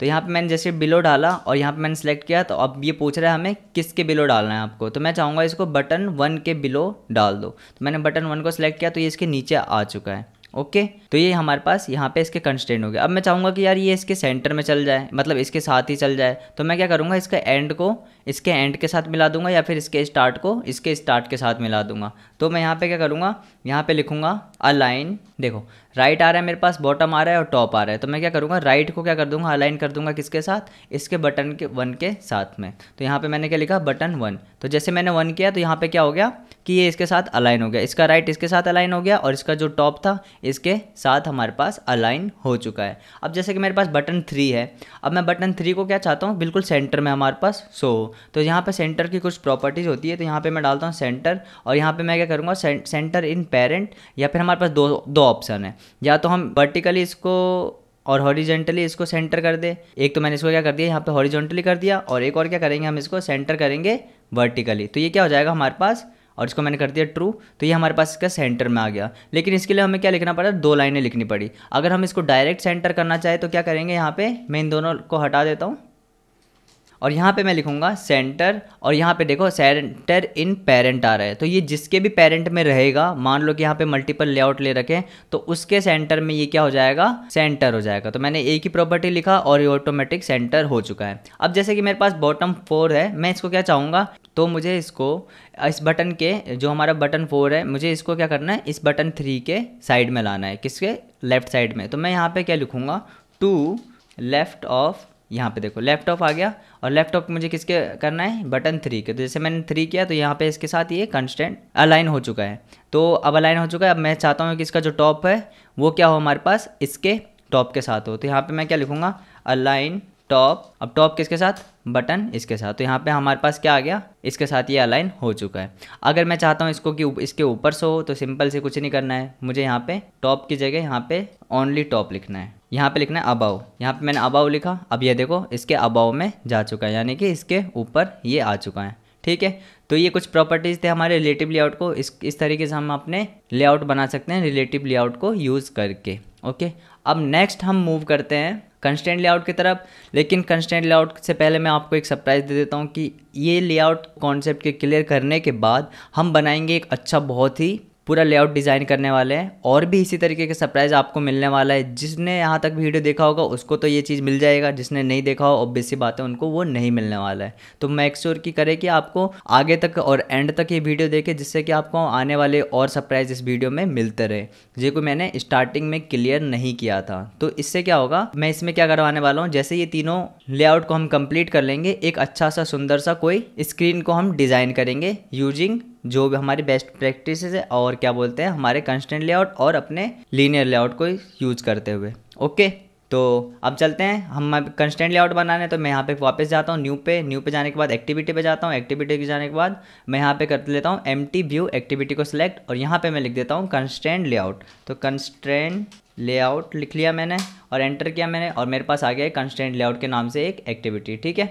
तो यहाँ पे मैंने जैसे बिलो डाला और यहाँ पे मैंने सेलेक्ट किया तो अब ये पूछ रहा है हमें किसके बिलो डालना है आपको तो मैं चाहूँगा इसको बटन वन के बिलो डाल दो तो मैंने बटन वन को सिलेक्ट किया तो ये इसके नीचे आ चुका है ओके तो ये हमारे पास यहाँ पे इसके कंस्टेंट हो गए अब मैं चाहूँगा कि यार ये इसके सेंटर में चल जाए मतलब इसके साथ ही चल जाए तो मैं क्या करूँगा इसका एंड को इसके एंड के साथ मिला दूंगा या फिर इसके स्टार्ट को इसके स्टार्ट के साथ मिला दूंगा तो मैं यहाँ पे क्या करूँगा यहाँ पे लिखूँगा अलाइन देखो राइट आ रहा है मेरे पास बॉटम आ रहा है और टॉप आ रहा है तो मैं क्या करूँगा राइट को क्या कर दूंगा अलाइन कर दूंगा किसके साथ इसके बटन के वन के साथ में तो यहाँ पर मैंने क्या लिखा बटन वन तो जैसे मैंने वन किया तो यहाँ पर क्या हो गया कि ये इसके साथ अलाइन हो गया इसका राइट इसके साथ अलाइन हो गया और इसका जो टॉप था इसके साथ हमारे पास अलाइन हो चुका है अब जैसे कि मेरे पास बटन थ्री है अब मैं बटन थ्री को क्या चाहता हूँ बिल्कुल सेंटर में हमारे पास सो हो तो यहाँ पर सेंटर की कुछ प्रॉपर्टीज़ होती है तो यहाँ पर मैं डालता हूँ सेंटर और यहाँ पर मैं क्या करूँगा सेंटर इन पेरेंट या फिर हमारे पास दो दो ऑप्शन है या तो हम वर्टिकली इसको और हॉरिजेंटली इसको सेंटर कर दे एक तो मैंने इसको क्या कर दिया यहाँ पे हॉरिजेंटली कर दिया और एक और क्या करेंगे हम इसको सेंटर करेंगे वर्टिकली तो ये क्या हो जाएगा हमारे पास और इसको मैंने कर दिया ट्रू तो ये हमारे पास इसका सेंटर में आ गया लेकिन इसके लिए हमें क्या लिखना पड़ा दो लाइनें लिखनी पड़ी अगर हम इसको डायरेक्ट सेंटर करना चाहें तो क्या करेंगे यहाँ पे मैं इन दोनों को हटा देता हूँ और यहाँ पे मैं लिखूँगा सेंटर और यहाँ पे देखो सेंटर इन पेरेंट आ रहा है तो ये जिसके भी पेरेंट में रहेगा मान लो कि यहाँ पे मल्टीपल लेआउट ले रखें तो उसके सेंटर में ये क्या हो जाएगा सेंटर हो जाएगा तो मैंने एक ही प्रॉपर्टी लिखा और ये ऑटोमेटिक सेंटर हो चुका है अब जैसे कि मेरे पास बॉटम फोर है मैं इसको क्या चाहूँगा तो मुझे इसको इस बटन के जो हमारा बटन फोर है मुझे इसको क्या करना है इस बटन थ्री के साइड में लाना है किसके लेफ्ट साइड में तो मैं यहाँ पर क्या लिखूँगा टू लेफ्ट ऑफ यहाँ पे देखो लैपटॉप आ गया और लैपटॉप मुझे किसके करना है बटन थ्री के तो जैसे मैंने थ्री किया तो यहाँ पे इसके साथ ये कंस्टेंट अलाइन हो चुका है तो अब अलाइन हो चुका है अब मैं चाहता हूँ कि इसका जो टॉप है वो क्या हो हमारे पास इसके टॉप के साथ हो तो यहाँ पे मैं क्या लिखूँगा अलाइन टॉप अब टॉप किसके साथ बटन इसके साथ तो यहाँ पे हमारे पास क्या आ गया इसके साथ ये अलाइन हो चुका है अगर मैं चाहता हूँ इसको कि इसके ऊपर से हो तो सिंपल से कुछ नहीं करना है मुझे यहाँ पे टॉप की जगह यहाँ पे ओनली टॉप लिखना है यहाँ पे लिखना है अबाव यहाँ पे मैंने अबाव लिखा अब ये देखो इसके अबाव में जा चुका है यानी कि इसके ऊपर ये आ चुका है ठीक है तो ये कुछ प्रॉपर्टीज़ थे हमारे रिलेटिव लेआउट को इस इस तरीके से हम अपने लेआउट बना सकते हैं रिलेटिव लेआउट को यूज़ करके ओके अब नेक्स्ट हम मूव करते हैं कंस्टेंट लेआउट की तरफ लेकिन कंस्टेंट लेआउट से पहले मैं आपको एक सरप्राइज़ दे देता हूँ कि ये लेआउट कॉन्सेप्ट के क्लियर करने के बाद हम बनाएंगे एक अच्छा बहुत ही पूरा लेआउट डिज़ाइन करने वाले हैं और भी इसी तरीके के सरप्राइज़ आपको मिलने वाला है जिसने यहाँ तक वीडियो देखा होगा उसको तो ये चीज़ मिल जाएगा जिसने नहीं देखा हो ऑब्वियस बात है उनको वो नहीं मिलने वाला है तो मैं श्योर की करें कि आपको आगे तक और एंड तक ये वीडियो देखें जिससे कि आपको आने वाले और सरप्राइज़ इस वीडियो में मिलते रहे जे को मैंने स्टार्टिंग में क्लियर नहीं किया था तो इससे क्या होगा मैं इसमें क्या करवाने वाला हूँ जैसे ये तीनों लेआउट को हम कंप्लीट कर लेंगे एक अच्छा सा सुंदर सा कोई स्क्रीन को हम डिज़ाइन करेंगे यूजिंग जो भी हमारी बेस्ट प्रैक्टिस है और क्या बोलते हैं हमारे कंस्टेंट लेआउट और अपने लीनियर लेआउट को यूज करते हुए ओके तो अब चलते हैं हम कंस्टेंट लेआउट बनाने तो मैं यहाँ पे वापस जाता हूँ न्यू पे न्यू पे जाने के बाद एक्टिविटी पे जाता हूँ एक्टिविटी पे जाने के बाद मैं यहाँ पे कर लेता हूँ एम टी व्यू एक्टिविटी को सिलेक्ट और यहाँ पे मैं लिख देता हूँ कंस्टेंट लेआउट तो कंस्टेंट लेआउट लिख लिया मैंने और एंटर किया मैंने और मेरे पास आ गया है कंस्टेंट लेआउट के नाम से एक एक्टिविटी ठीक है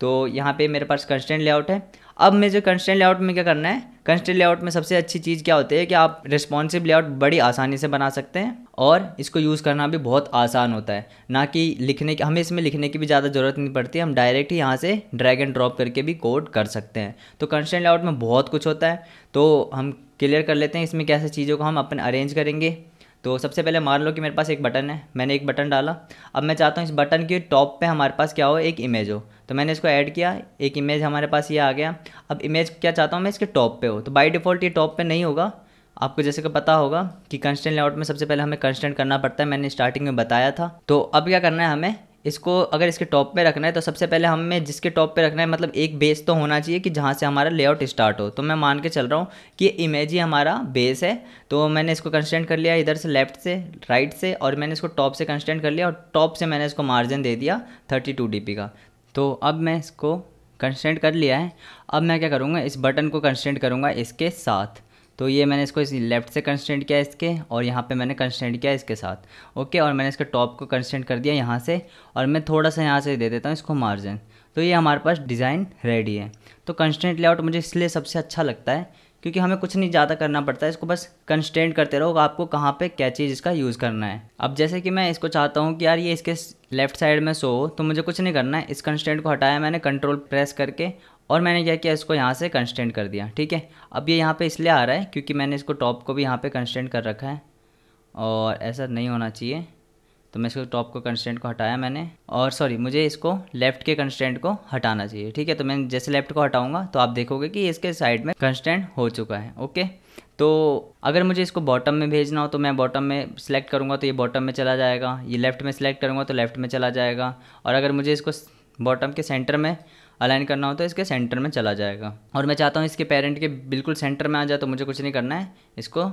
तो यहाँ पे मेरे पास कंस्टेंट लेआउट है अब मुझे कंस्टेंट लेआउट में क्या करना है कंस्टेंट लेआउट में सबसे अच्छी चीज़ क्या होती है कि आप रिस्पॉन्सिव लेआउट बड़ी आसानी से बना सकते हैं और इसको यूज़ करना भी बहुत आसान होता है ना कि लिखने की हमें इसमें लिखने की भी ज़्यादा ज़रूरत नहीं पड़ती हम डायरेक्ट ही यहाँ से ड्रैग एंड ड्रॉप करके भी कोड कर सकते हैं तो कंस्टेंट लेआउट में बहुत कुछ होता है तो हम क्लियर कर लेते हैं इसमें कैसे चीज़ों को हम अपन अरेंज करेंगे तो सबसे पहले मान लो कि मेरे पास एक बटन है मैंने एक बटन डाला अब मैं चाहता हूँ इस बटन के टॉप पे हमारे पास क्या हो एक इमेज हो तो मैंने इसको ऐड किया एक इमेज हमारे पास ये आ गया अब इमेज क्या चाहता हूँ मैं इसके टॉप पे हो तो बाई डिफ़ॉल्ट ये टॉप पे नहीं होगा आपको जैसे कि पता होगा कि कंस्टेंट लेआउट में सबसे पहले हमें कंस्टेंट करना पड़ता है मैंने स्टार्टिंग में बताया था तो अब क्या करना है हमें इसको अगर इसके टॉप पे रखना है तो सबसे पहले हमें जिसके टॉप पे रखना है मतलब एक बेस तो होना चाहिए कि जहाँ से हमारा लेआउट स्टार्ट हो तो मैं मान के चल रहा हूँ कि इमेज ही हमारा बेस है तो मैंने इसको कंस्टेंट कर लिया इधर से लेफ्ट से राइट से और मैंने इसको टॉप से कंस्टेंट कर लिया और टॉप से मैंने इसको मार्जिन दे दिया थर्टी टू का तो अब मैं इसको कंस्टेंट कर लिया है अब मैं क्या करूँगा इस बटन को कंस्टेंट करूँगा इसके साथ तो ये मैंने इसको इस लेफ्ट से कंस्टेंट किया इसके और यहाँ पे मैंने कंस्टेंट किया इसके साथ ओके और मैंने इसके टॉप को कंस्टेंट कर दिया यहाँ से और मैं थोड़ा सा यहाँ से दे देता हूँ इसको मार्जिन तो ये हमारे पास डिज़ाइन रेडी है तो कंस्टेंट लेआउट मुझे इसलिए सबसे अच्छा लगता है क्योंकि हमें कुछ नहीं ज़्यादा करना पड़ता है इसको बस कंस्टेंट करते रहो आपको कहाँ पे क्या चीज़ इसका यूज़ करना है अब जैसे कि मैं इसको चाहता हूँ कि यार ये इसके लेफ्ट साइड में सो तो मुझे कुछ नहीं करना है इस कंस्टेंट को हटाया मैंने कंट्रोल प्रेस करके और मैंने क्या किया इसको यहाँ से कंस्टेंट कर दिया ठीक है अब ये यहाँ पर इसलिए आ रहा है क्योंकि मैंने इसको टॉप को भी यहाँ पर कंस्टेंट कर रखा है और ऐसा नहीं होना चाहिए तो मैं इसको टॉप को कंस्टेंट को हटाया मैंने और सॉरी मुझे इसको लेफ्ट के कंस्टेंट को हटाना चाहिए ठीक है तो मैं जैसे लेफ्ट को हटाऊंगा तो आप देखोगे कि इसके साइड में कंस्टेंट हो चुका है ओके तो अगर मुझे इसको बॉटम में भेजना हो तो मैं बॉटम में सेलेक्ट करूँगा तो ये बॉटम में चला जाएगा ये लेफ्ट में सेलेक्ट करूँगा तो लेफ्ट में चला जाएगा और अगर मुझे इसको बॉटम के सेंटर में अलाइन करना हो तो इसके सेंटर में चला जाएगा और मैं चाहता हूँ इसके पेरेंट के बिल्कुल सेंटर में आ जाए तो मुझे कुछ नहीं करना है इसको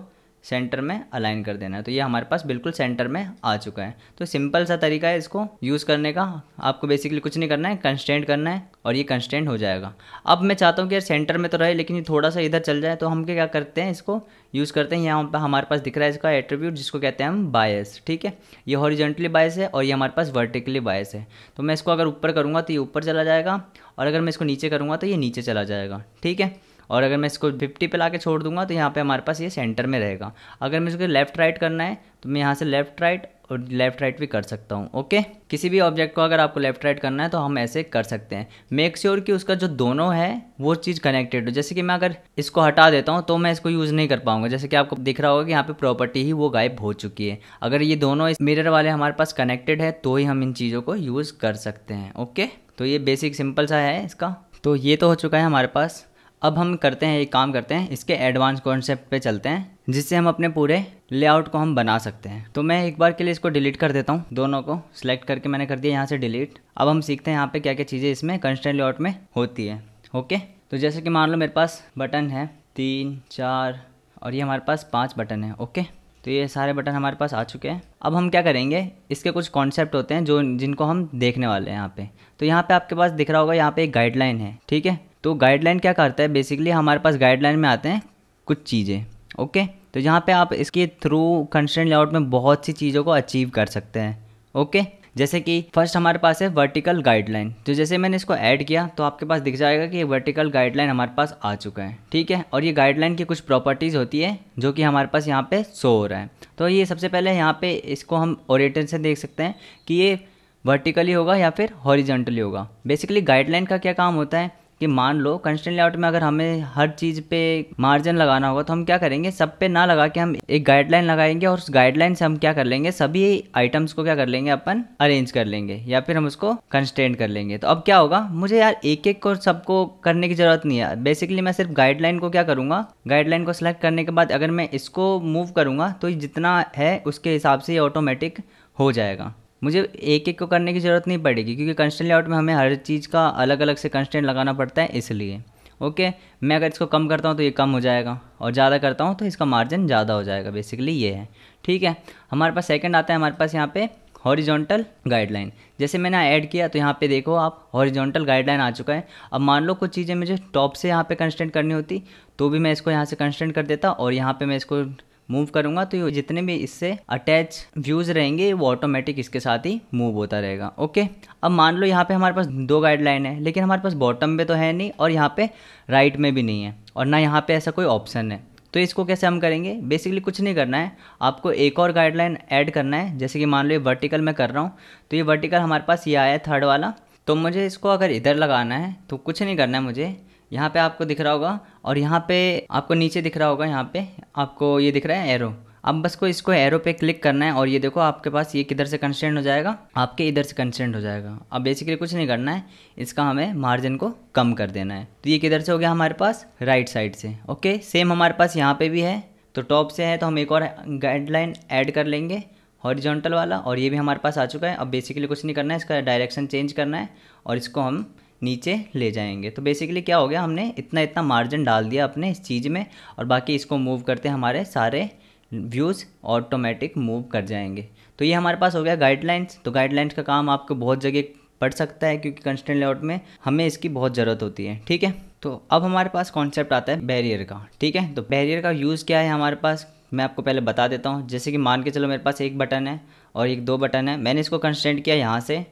सेंटर में अलाइन कर देना है तो ये हमारे पास बिल्कुल सेंटर में आ चुका है तो सिंपल सा तरीका है इसको यूज़ करने का आपको बेसिकली कुछ नहीं करना है कंस्टेंट करना है और ये कंस्टेंट हो जाएगा अब मैं चाहता हूँ कि यार सेंटर में तो रहे लेकिन ये थोड़ा सा इधर चल जाए तो हम क्या करते हैं इसको यूज़ करते हैं यहाँ पर हमारे पास दिख रहा है इसका एट्रीब्यूट जिसको कहते हैं हम बायस ठीक है ये हॉरिजेंटली बायस है और ये हमारे पास वर्टिकली बायस है तो मैं इसको अगर ऊपर करूँगा तो ये ऊपर चला जाएगा और अगर मैं इसको नीचे करूँगा तो ये नीचे चला जाएगा ठीक है और अगर मैं इसको फिफ्टी पे ला के छोड़ दूंगा तो यहाँ पे हमारे पास ये सेंटर में रहेगा अगर मैं इसको लेफ्ट राइट करना है तो मैं यहाँ से लेफ्ट राइट और लेफ्ट राइट भी कर सकता हूँ ओके किसी भी ऑब्जेक्ट को अगर आपको लेफ्ट राइट करना है तो हम ऐसे कर सकते हैं मेक श्योर sure कि उसका जो दोनों है वो चीज़ कनेक्टेड हो जैसे कि मैं अगर इसको हटा देता हूँ तो मैं इसको यूज़ नहीं कर पाऊंगा जैसे कि आपको दिख रहा होगा कि यहाँ पे प्रॉपर्टी ही वो गायब हो चुकी है अगर ये दोनों मिररर वाले हमारे पास कनेक्टेड है तो ही हम इन चीज़ों को यूज़ कर सकते हैं ओके तो ये बेसिक सिंपल सा है इसका तो ये तो हो चुका है हमारे पास अब हम करते हैं एक काम करते हैं इसके एडवांस कॉन्सेप्ट पे चलते हैं जिससे हम अपने पूरे लेआउट को हम बना सकते हैं तो मैं एक बार के लिए इसको डिलीट कर देता हूँ दोनों को सिलेक्ट करके मैंने कर दिया यहाँ से डिलीट अब हम सीखते हैं यहाँ पे क्या क्या चीज़ें इसमें कंस्टेंट लेआउट में होती है ओके तो जैसे कि मान लो मेरे पास बटन है तीन चार और ये हमारे पास पाँच बटन है ओके तो ये सारे बटन हमारे पास आ चुके हैं अब हम क्या करेंगे इसके कुछ कॉन्सेप्ट होते हैं जो जिनको हम देखने वाले हैं यहाँ पे तो यहाँ पे आपके पास दिख रहा होगा यहाँ पे एक गाइडलाइन है ठीक है तो गाइडलाइन क्या करता है बेसिकली हमारे पास गाइडलाइन में आते हैं कुछ चीज़ें ओके तो यहाँ पे आप इसके थ्रू कंस्टेंट लेआउट में बहुत सी चीज़ों को अचीव कर सकते हैं ओके जैसे कि फर्स्ट हमारे पास है वर्टिकल गाइडलाइन तो जैसे मैंने इसको ऐड किया तो आपके पास दिख जाएगा कि ये वर्टिकल गाइडलाइन हमारे पास आ चुका है ठीक है और ये गाइडलाइन की कुछ प्रॉपर्टीज़ होती है जो कि हमारे पास यहाँ पे शो हो रहा है तो ये सबसे पहले यहाँ पे इसको हम ओरिएटर से देख सकते हैं कि ये वर्टिकली होगा या फिर हॉरिजेंटली होगा बेसिकली गाइडलाइन का क्या काम होता है कि मान लो कंस्टेंट लेआउट में अगर हमें हर चीज़ पे मार्जिन लगाना होगा तो हम क्या करेंगे सब पे ना लगा के हम एक गाइडलाइन लगाएंगे और उस गाइडलाइन से हम क्या कर लेंगे सभी आइटम्स को क्या कर लेंगे अपन अरेंज कर लेंगे या फिर हम उसको कंस्टेंट कर लेंगे तो अब क्या होगा मुझे यार एक एक को सबको करने की ज़रूरत नहीं है बेसिकली मैं सिर्फ गाइडलाइन को क्या करूँगा गाइडलाइन को सिलेक्ट करने के बाद अगर मैं इसको मूव करूँगा तो जितना है उसके हिसाब से ये ऑटोमेटिक हो जाएगा मुझे एक एक को करने की ज़रूरत नहीं पड़ेगी क्योंकि कंस्टेंट लेआउट में हमें हर चीज़ का अलग अलग से कंस्टेंट लगाना पड़ता है इसलिए ओके मैं अगर इसको कम करता हूँ तो ये कम हो जाएगा और ज़्यादा करता हूँ तो इसका मार्जिन ज़्यादा हो जाएगा बेसिकली ये है ठीक है हमारे पास सेकेंड आता है हमारे पास यहाँ पर हॉरिजॉन्टल गाइडलाइन जैसे मैंने ऐड किया तो यहाँ पे देखो आप हॉरिजॉन्टल गाइडलाइन आ चुका है अब मान लो कुछ चीज़ें मुझे टॉप से यहाँ पे कंस्टेंट करनी होती तो भी मैं इसको यहाँ से कंस्टेंट कर देता और यहाँ पे मैं इसको मूव करूँगा तो ये जितने भी इससे अटैच व्यूज़ रहेंगे वो ऑटोमेटिक इसके साथ ही मूव होता रहेगा ओके अब मान लो यहाँ पे हमारे पास दो गाइडलाइन है लेकिन हमारे पास बॉटम पे तो है नहीं और यहाँ पे राइट में भी नहीं है और ना यहाँ पे ऐसा कोई ऑप्शन है तो इसको कैसे हम करेंगे बेसिकली कुछ नहीं करना है आपको एक और गाइडलाइन ऐड करना है जैसे कि मान लो ये वर्टिकल मैं कर रहा हूँ तो ये वर्टिकल हमारे पास ये आया है थर्ड वाला तो मुझे इसको अगर इधर लगाना है तो कुछ नहीं करना है मुझे यहाँ पे आपको दिख रहा होगा और यहाँ पे आपको नीचे दिख रहा होगा यहाँ पे आपको ये दिख रहा है एरो अब बस को इसको एरो पे क्लिक करना है और ये देखो आपके पास ये किधर से कंस्टेंट हो जाएगा आपके इधर से कंस्टेंट हो जाएगा अब बेसिकली कुछ नहीं करना है इसका हमें मार्जिन को कम कर देना है तो ये किधर से हो गया हमारे पास राइट साइड से ओके सेम हमारे पास यहाँ पे भी है तो टॉप से है तो हम एक और गाइडलाइन ऐड कर लेंगे हॉरिजॉन्टल वाला और ये भी हमारे पास आ चुका है अब बेसिकली कुछ नहीं करना है इसका डायरेक्शन चेंज करना है और इसको हम नीचे ले जाएंगे तो बेसिकली क्या हो गया हमने इतना इतना मार्जिन डाल दिया अपने इस चीज़ में और बाकी इसको मूव करते हमारे सारे व्यूज़ ऑटोमेटिक मूव कर जाएंगे तो ये हमारे पास हो गया गाइडलाइंस तो गाइडलाइंस का काम आपको बहुत जगह पड़ सकता है क्योंकि कंस्टेंट लेआउट में हमें इसकी बहुत ज़रूरत होती है ठीक है तो अब हमारे पास कॉन्सेप्ट आता है बैरियर का ठीक है तो बैरियर का यूज़ क्या है हमारे पास मैं आपको पहले बता देता हूँ जैसे कि मान के चलो मेरे पास एक बटन है और एक दो बटन है मैंने इसको कंस्टेंट किया यहाँ से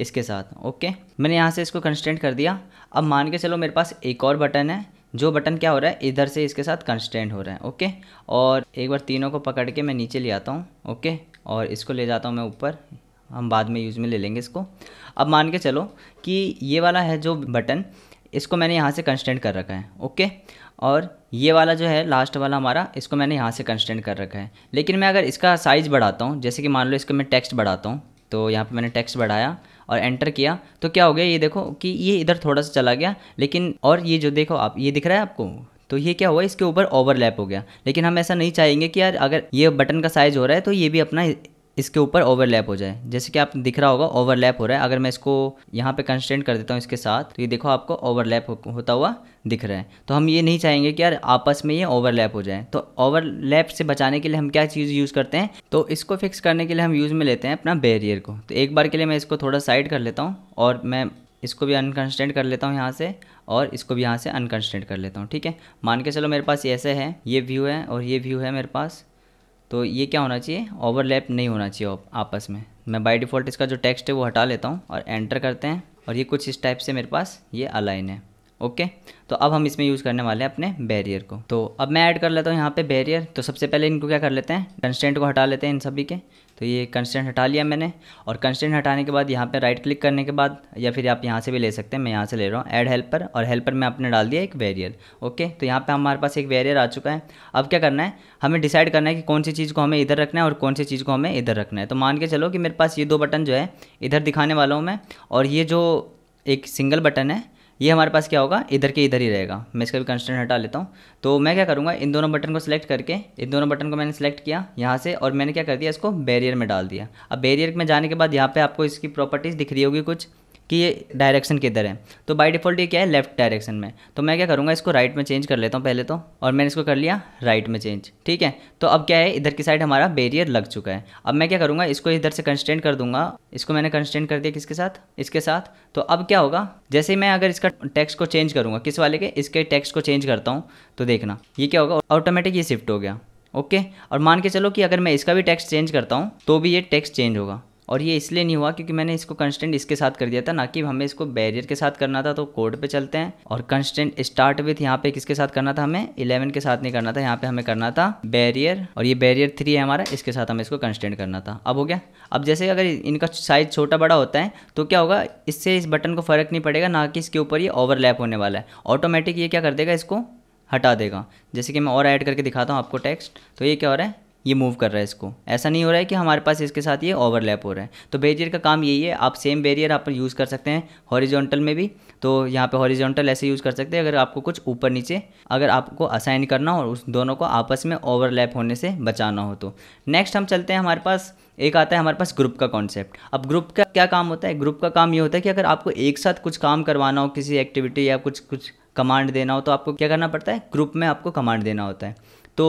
इसके साथ ओके मैंने यहाँ से इसको कंस्टेंट कर दिया अब मान के चलो मेरे पास एक और बटन है जो बटन क्या हो रहा है इधर से इसके साथ कंस्टेंट हो रहा है ओके और एक बार तीनों को पकड़ के मैं नीचे ले आता हूँ ओके और इसको ले जाता हूँ मैं ऊपर हम बाद में यूज़ में ले लेंगे इसको अब मान के चलो कि ये वाला है जो बटन इसको मैंने यहाँ से कंस्टेंट कर रखा है ओके और ये वाला जो है लास्ट वाला हमारा इसको मैंने यहाँ से कंस्टेंट कर रखा है लेकिन मैं अगर इसका साइज़ बढ़ाता हूँ जैसे कि मान लो इसको मैं टेक्स्ट बढ़ाता हूँ तो यहाँ पे मैंने टेक्स्ट बढ़ाया और एंटर किया तो क्या हो गया ये देखो कि ये इधर थोड़ा सा चला गया लेकिन और ये जो देखो आप ये दिख रहा है आपको तो ये क्या हुआ इसके ऊपर ओवरलैप हो गया लेकिन हम ऐसा नहीं चाहेंगे कि यार अगर ये बटन का साइज़ हो रहा है तो ये भी अपना इसके ऊपर ओवरलैप हो जाए जैसे कि आप दिख रहा होगा ओवरलैप हो रहा है अगर मैं इसको यहाँ पे कंस्टेंट कर देता हूँ इसके साथ तो ये देखो आपको ओवरलैप हो, होता हुआ दिख रहा है तो हम ये नहीं चाहेंगे कि यार आपस में ये ओवरलैप हो जाए तो ओवरलैप से बचाने के लिए हम क्या चीज़ यूज़ करते हैं तो इसको फिक्स करने के लिए हम यूज़ में लेते हैं अपना बैरियर को तो एक बार के लिए मैं इसको थोड़ा साइड कर लेता हूँ और मैं इसको भी अनकंस्टेंट कर लेता हूँ यहाँ से और इसको भी यहाँ से अनकंस्टेंट कर लेता हूँ ठीक है मान के चलो मेरे पास ऐसे है ये व्यू है और ये व्यू है मेरे पास तो ये क्या होना चाहिए ओवरलैप नहीं होना चाहिए आपस में मैं बाई डिफ़ॉल्ट इसका जो टेक्स्ट है वो हटा लेता हूँ और एंटर करते हैं और ये कुछ इस टाइप से मेरे पास ये अलाइन है ओके तो अब हम इसमें यूज़ करने वाले हैं अपने बैरियर को तो अब मैं ऐड कर लेता हूँ यहाँ पे बैरियर तो सबसे पहले इनको क्या कर लेते हैं कंस्टेंट को हटा लेते हैं इन सभी के तो ये कंस्टेंट हटा लिया मैंने और कंस्टेंट हटाने के बाद यहाँ पे राइट क्लिक करने के बाद या फिर आप यहाँ से भी ले सकते हैं मैं यहाँ से ले रहा हूँ ऐड हेल्पर और हेल्पर में आपने डाल दिया एक वेरियर ओके तो यहाँ पे हमारे पास एक वेरियर आ चुका है अब क्या करना है हमें डिसाइड करना है कि कौन सी चीज़ को हमें इधर रखना है और कौन सी चीज़ को हमें इधर रखना है तो मान के चलो कि मेरे पास ये दो बटन जो है इधर दिखाने वाला हूँ मैं और ये जो एक सिंगल बटन है ये हमारे पास क्या होगा इधर के इधर ही रहेगा मैं इसका भी कंस्टेंट हटा लेता हूँ तो मैं क्या करूँगा इन दोनों बटन को सिलेक्ट करके इन दोनों बटन को मैंने सेलेक्ट किया यहाँ से और मैंने क्या कर दिया इसको बैरियर में डाल दिया अब बैरियर में जाने के बाद यहाँ पर आपको इसकी प्रॉपर्टीज़ दिख रही होगी कुछ कि ये डायरेक्शन किधर है तो बाई डिफ़ॉल्ट ये क्या है लेफ्ट डायरेक्शन में तो मैं क्या करूँगा इसको राइट में चेंज कर लेता हूँ पहले तो और मैंने इसको कर लिया राइट में चेंज ठीक है तो अब क्या है इधर की साइड हमारा बेरियर लग चुका है अब मैं क्या करूँगा इसको इधर से कंस्टेंट कर दूंगा इसको मैंने कंस्टेंट कर दिया किसके साथ इसके साथ तो अब क्या होगा जैसे मैं अगर इसका टैक्स को चेंज करूँगा किस वाले के इसके टैक्स को चेंज करता हूँ तो देखना ये क्या होगा ऑटोमेटिक ये शिफ्ट हो गया ओके और मान के चलो कि अगर मैं इसका भी टैक्स चेंज करता हूँ तो भी ये टैक्स चेंज होगा और ये इसलिए नहीं हुआ क्योंकि मैंने इसको कंस्टेंट इसके साथ कर दिया था ना कि हमें इसको बैरियर के साथ करना था तो कोड पे चलते हैं और कंस्टेंट स्टार्ट विथ यहाँ पे किसके साथ करना था हमें इलेवन के साथ नहीं करना था यहाँ पे हमें करना था बैरियर और ये बैरियर थ्री है हमारा इसके साथ हमें इसको कंस्टेंट करना था अब हो गया अब जैसे अगर इनका साइज छोटा बड़ा होता है तो क्या होगा इससे इस बटन को फर्क नहीं पड़ेगा ना कि इसके ऊपर ये ओवरलैप होने वाला है ऑटोमेटिक ये क्या कर देगा इसको हटा देगा जैसे कि मैं और ऐड करके दिखाता हूँ आपको टेक्स्ट तो ये क्या हो रहा है ये मूव कर रहा है इसको ऐसा नहीं हो रहा है कि हमारे पास इसके साथ ये ओवरलैप हो रहा है तो बेरियर का काम यही है आप सेम बेरियर आप यूज़ कर सकते हैं हॉरिजॉन्टल में भी तो यहाँ पे हॉरिजॉन्टल ऐसे यूज़ कर सकते हैं अगर आपको कुछ ऊपर नीचे अगर आपको असाइन करना हो और उस दोनों को आपस में ओवरलैप होने से बचाना हो तो नेक्स्ट हम चलते हैं हमारे पास एक आता है हमारे पास ग्रुप का कॉन्सेप्ट अब ग्रुप का क्या काम होता है ग्रुप का काम ये होता है कि अगर आपको एक साथ कुछ काम करवाना हो किसी एक्टिविटी या कुछ कुछ कमांड देना हो तो आपको क्या करना पड़ता है ग्रुप में आपको कमांड देना होता है तो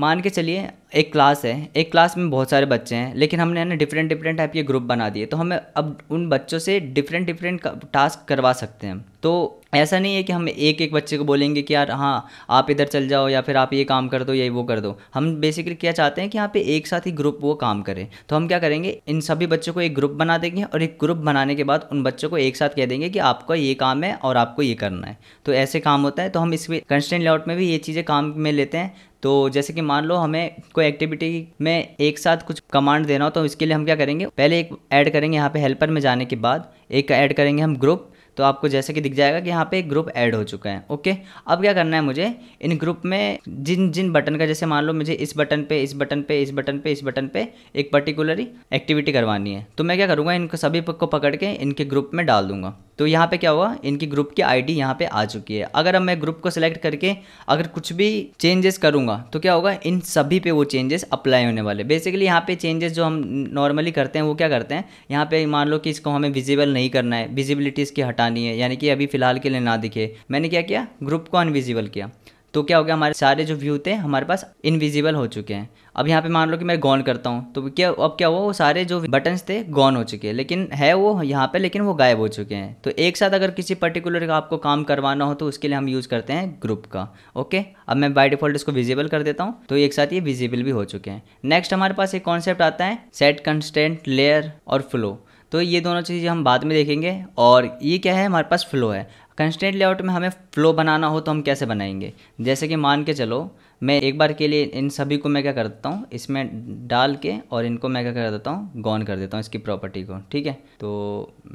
मान के चलिए एक क्लास है एक क्लास में बहुत सारे बच्चे हैं लेकिन हमने ना डिफरेंट डिफरेंट टाइप के ग्रुप बना दिए तो हमें अब उन बच्चों से डिफरेंट डिफरेंट टास्क करवा सकते हैं तो ऐसा नहीं है कि हम एक एक बच्चे को बोलेंगे कि यार हाँ आप इधर चल जाओ या फिर आप ये काम कर दो या वो कर दो हम बेसिकली क्या चाहते हैं कि यहाँ पे एक साथ ही ग्रुप वो काम करें तो हम क्या करेंगे इन सभी बच्चों को एक ग्रुप बना देंगे और एक ग्रुप बनाने के बाद उन बच्चों को एक साथ कह देंगे कि आपका ये काम है और आपको ये करना है तो ऐसे काम होता है तो हम इस कंस्टेंट लेआउट में भी ये चीज़ें काम में लेते हैं तो जैसे कि मान लो हमें कोई एक्टिविटी में एक साथ कुछ कमांड देना हो तो इसके लिए हम क्या करेंगे पहले एक ऐड करेंगे यहाँ पे हेल्पर में जाने के बाद एक ऐड करेंगे हम ग्रुप तो आपको जैसे कि दिख जाएगा कि यहाँ पे एक ग्रुप ऐड हो चुका है ओके अब क्या करना है मुझे इन ग्रुप में जिन जिन बटन का जैसे मान लो मुझे इस बटन पे इस बटन पे इस बटन पे इस बटन पे एक पर्टिकुलर एक्टिविटी करवानी है तो मैं क्या करूँगा इनको सभी को पकड़ के इनके ग्रुप में डाल दूंगा तो यहाँ पे क्या हुआ इनकी ग्रुप की आई डी यहाँ पे आ चुकी है अगर अब मैं ग्रुप को सिलेक्ट करके अगर कुछ भी चेंजेस करूँगा तो क्या होगा इन सभी पे वो चेंजेस अप्लाई होने वाले बेसिकली यहाँ पे चेंजेस जो हम नॉर्मली करते हैं वो क्या करते हैं यहाँ पे मान लो कि इसको हमें विजिबल नहीं करना है विजिबिलिटी इसकी हटा नहीं है यानी कि अभी फ़िलहाल के लिए ना दिखे मैंने क्या किया ग्रुप को अनविजिबल किया तो क्या हो गया हमारे सारे जो व्यू थे हमारे पास इनविजिबल हो चुके हैं अब यहाँ पे मान लो कि मैं गॉन करता हूँ तो क्या अब क्या हुआ वो सारे जो बटन्स थे गॉन हो चुके हैं लेकिन है वो यहाँ पे लेकिन वो गायब हो चुके हैं तो एक साथ अगर किसी पर्टिकुलर का आपको काम करवाना हो तो उसके लिए हम यूज़ करते हैं ग्रुप का ओके अब मैं बाई डिफॉल्ट इसको विजिबल कर देता हूँ तो एक साथ ये विजिबल भी हो चुके हैं नेक्स्ट हमारे पास एक कॉन्सेप्ट आता है सेट कंस्टेंट लेयर और फ्लो तो ये दोनों चीज़ें हम बाद में देखेंगे और ये क्या है हमारे पास फ्लो है कंस्टेंट लेआउट में हमें फ्लो बनाना हो तो हम कैसे बनाएंगे जैसे कि मान के चलो मैं एक बार के लिए इन सभी को मैं क्या कर देता हूँ इसमें डाल के और इनको मैं क्या कर देता हूँ गॉन कर देता हूँ इसकी प्रॉपर्टी को ठीक है तो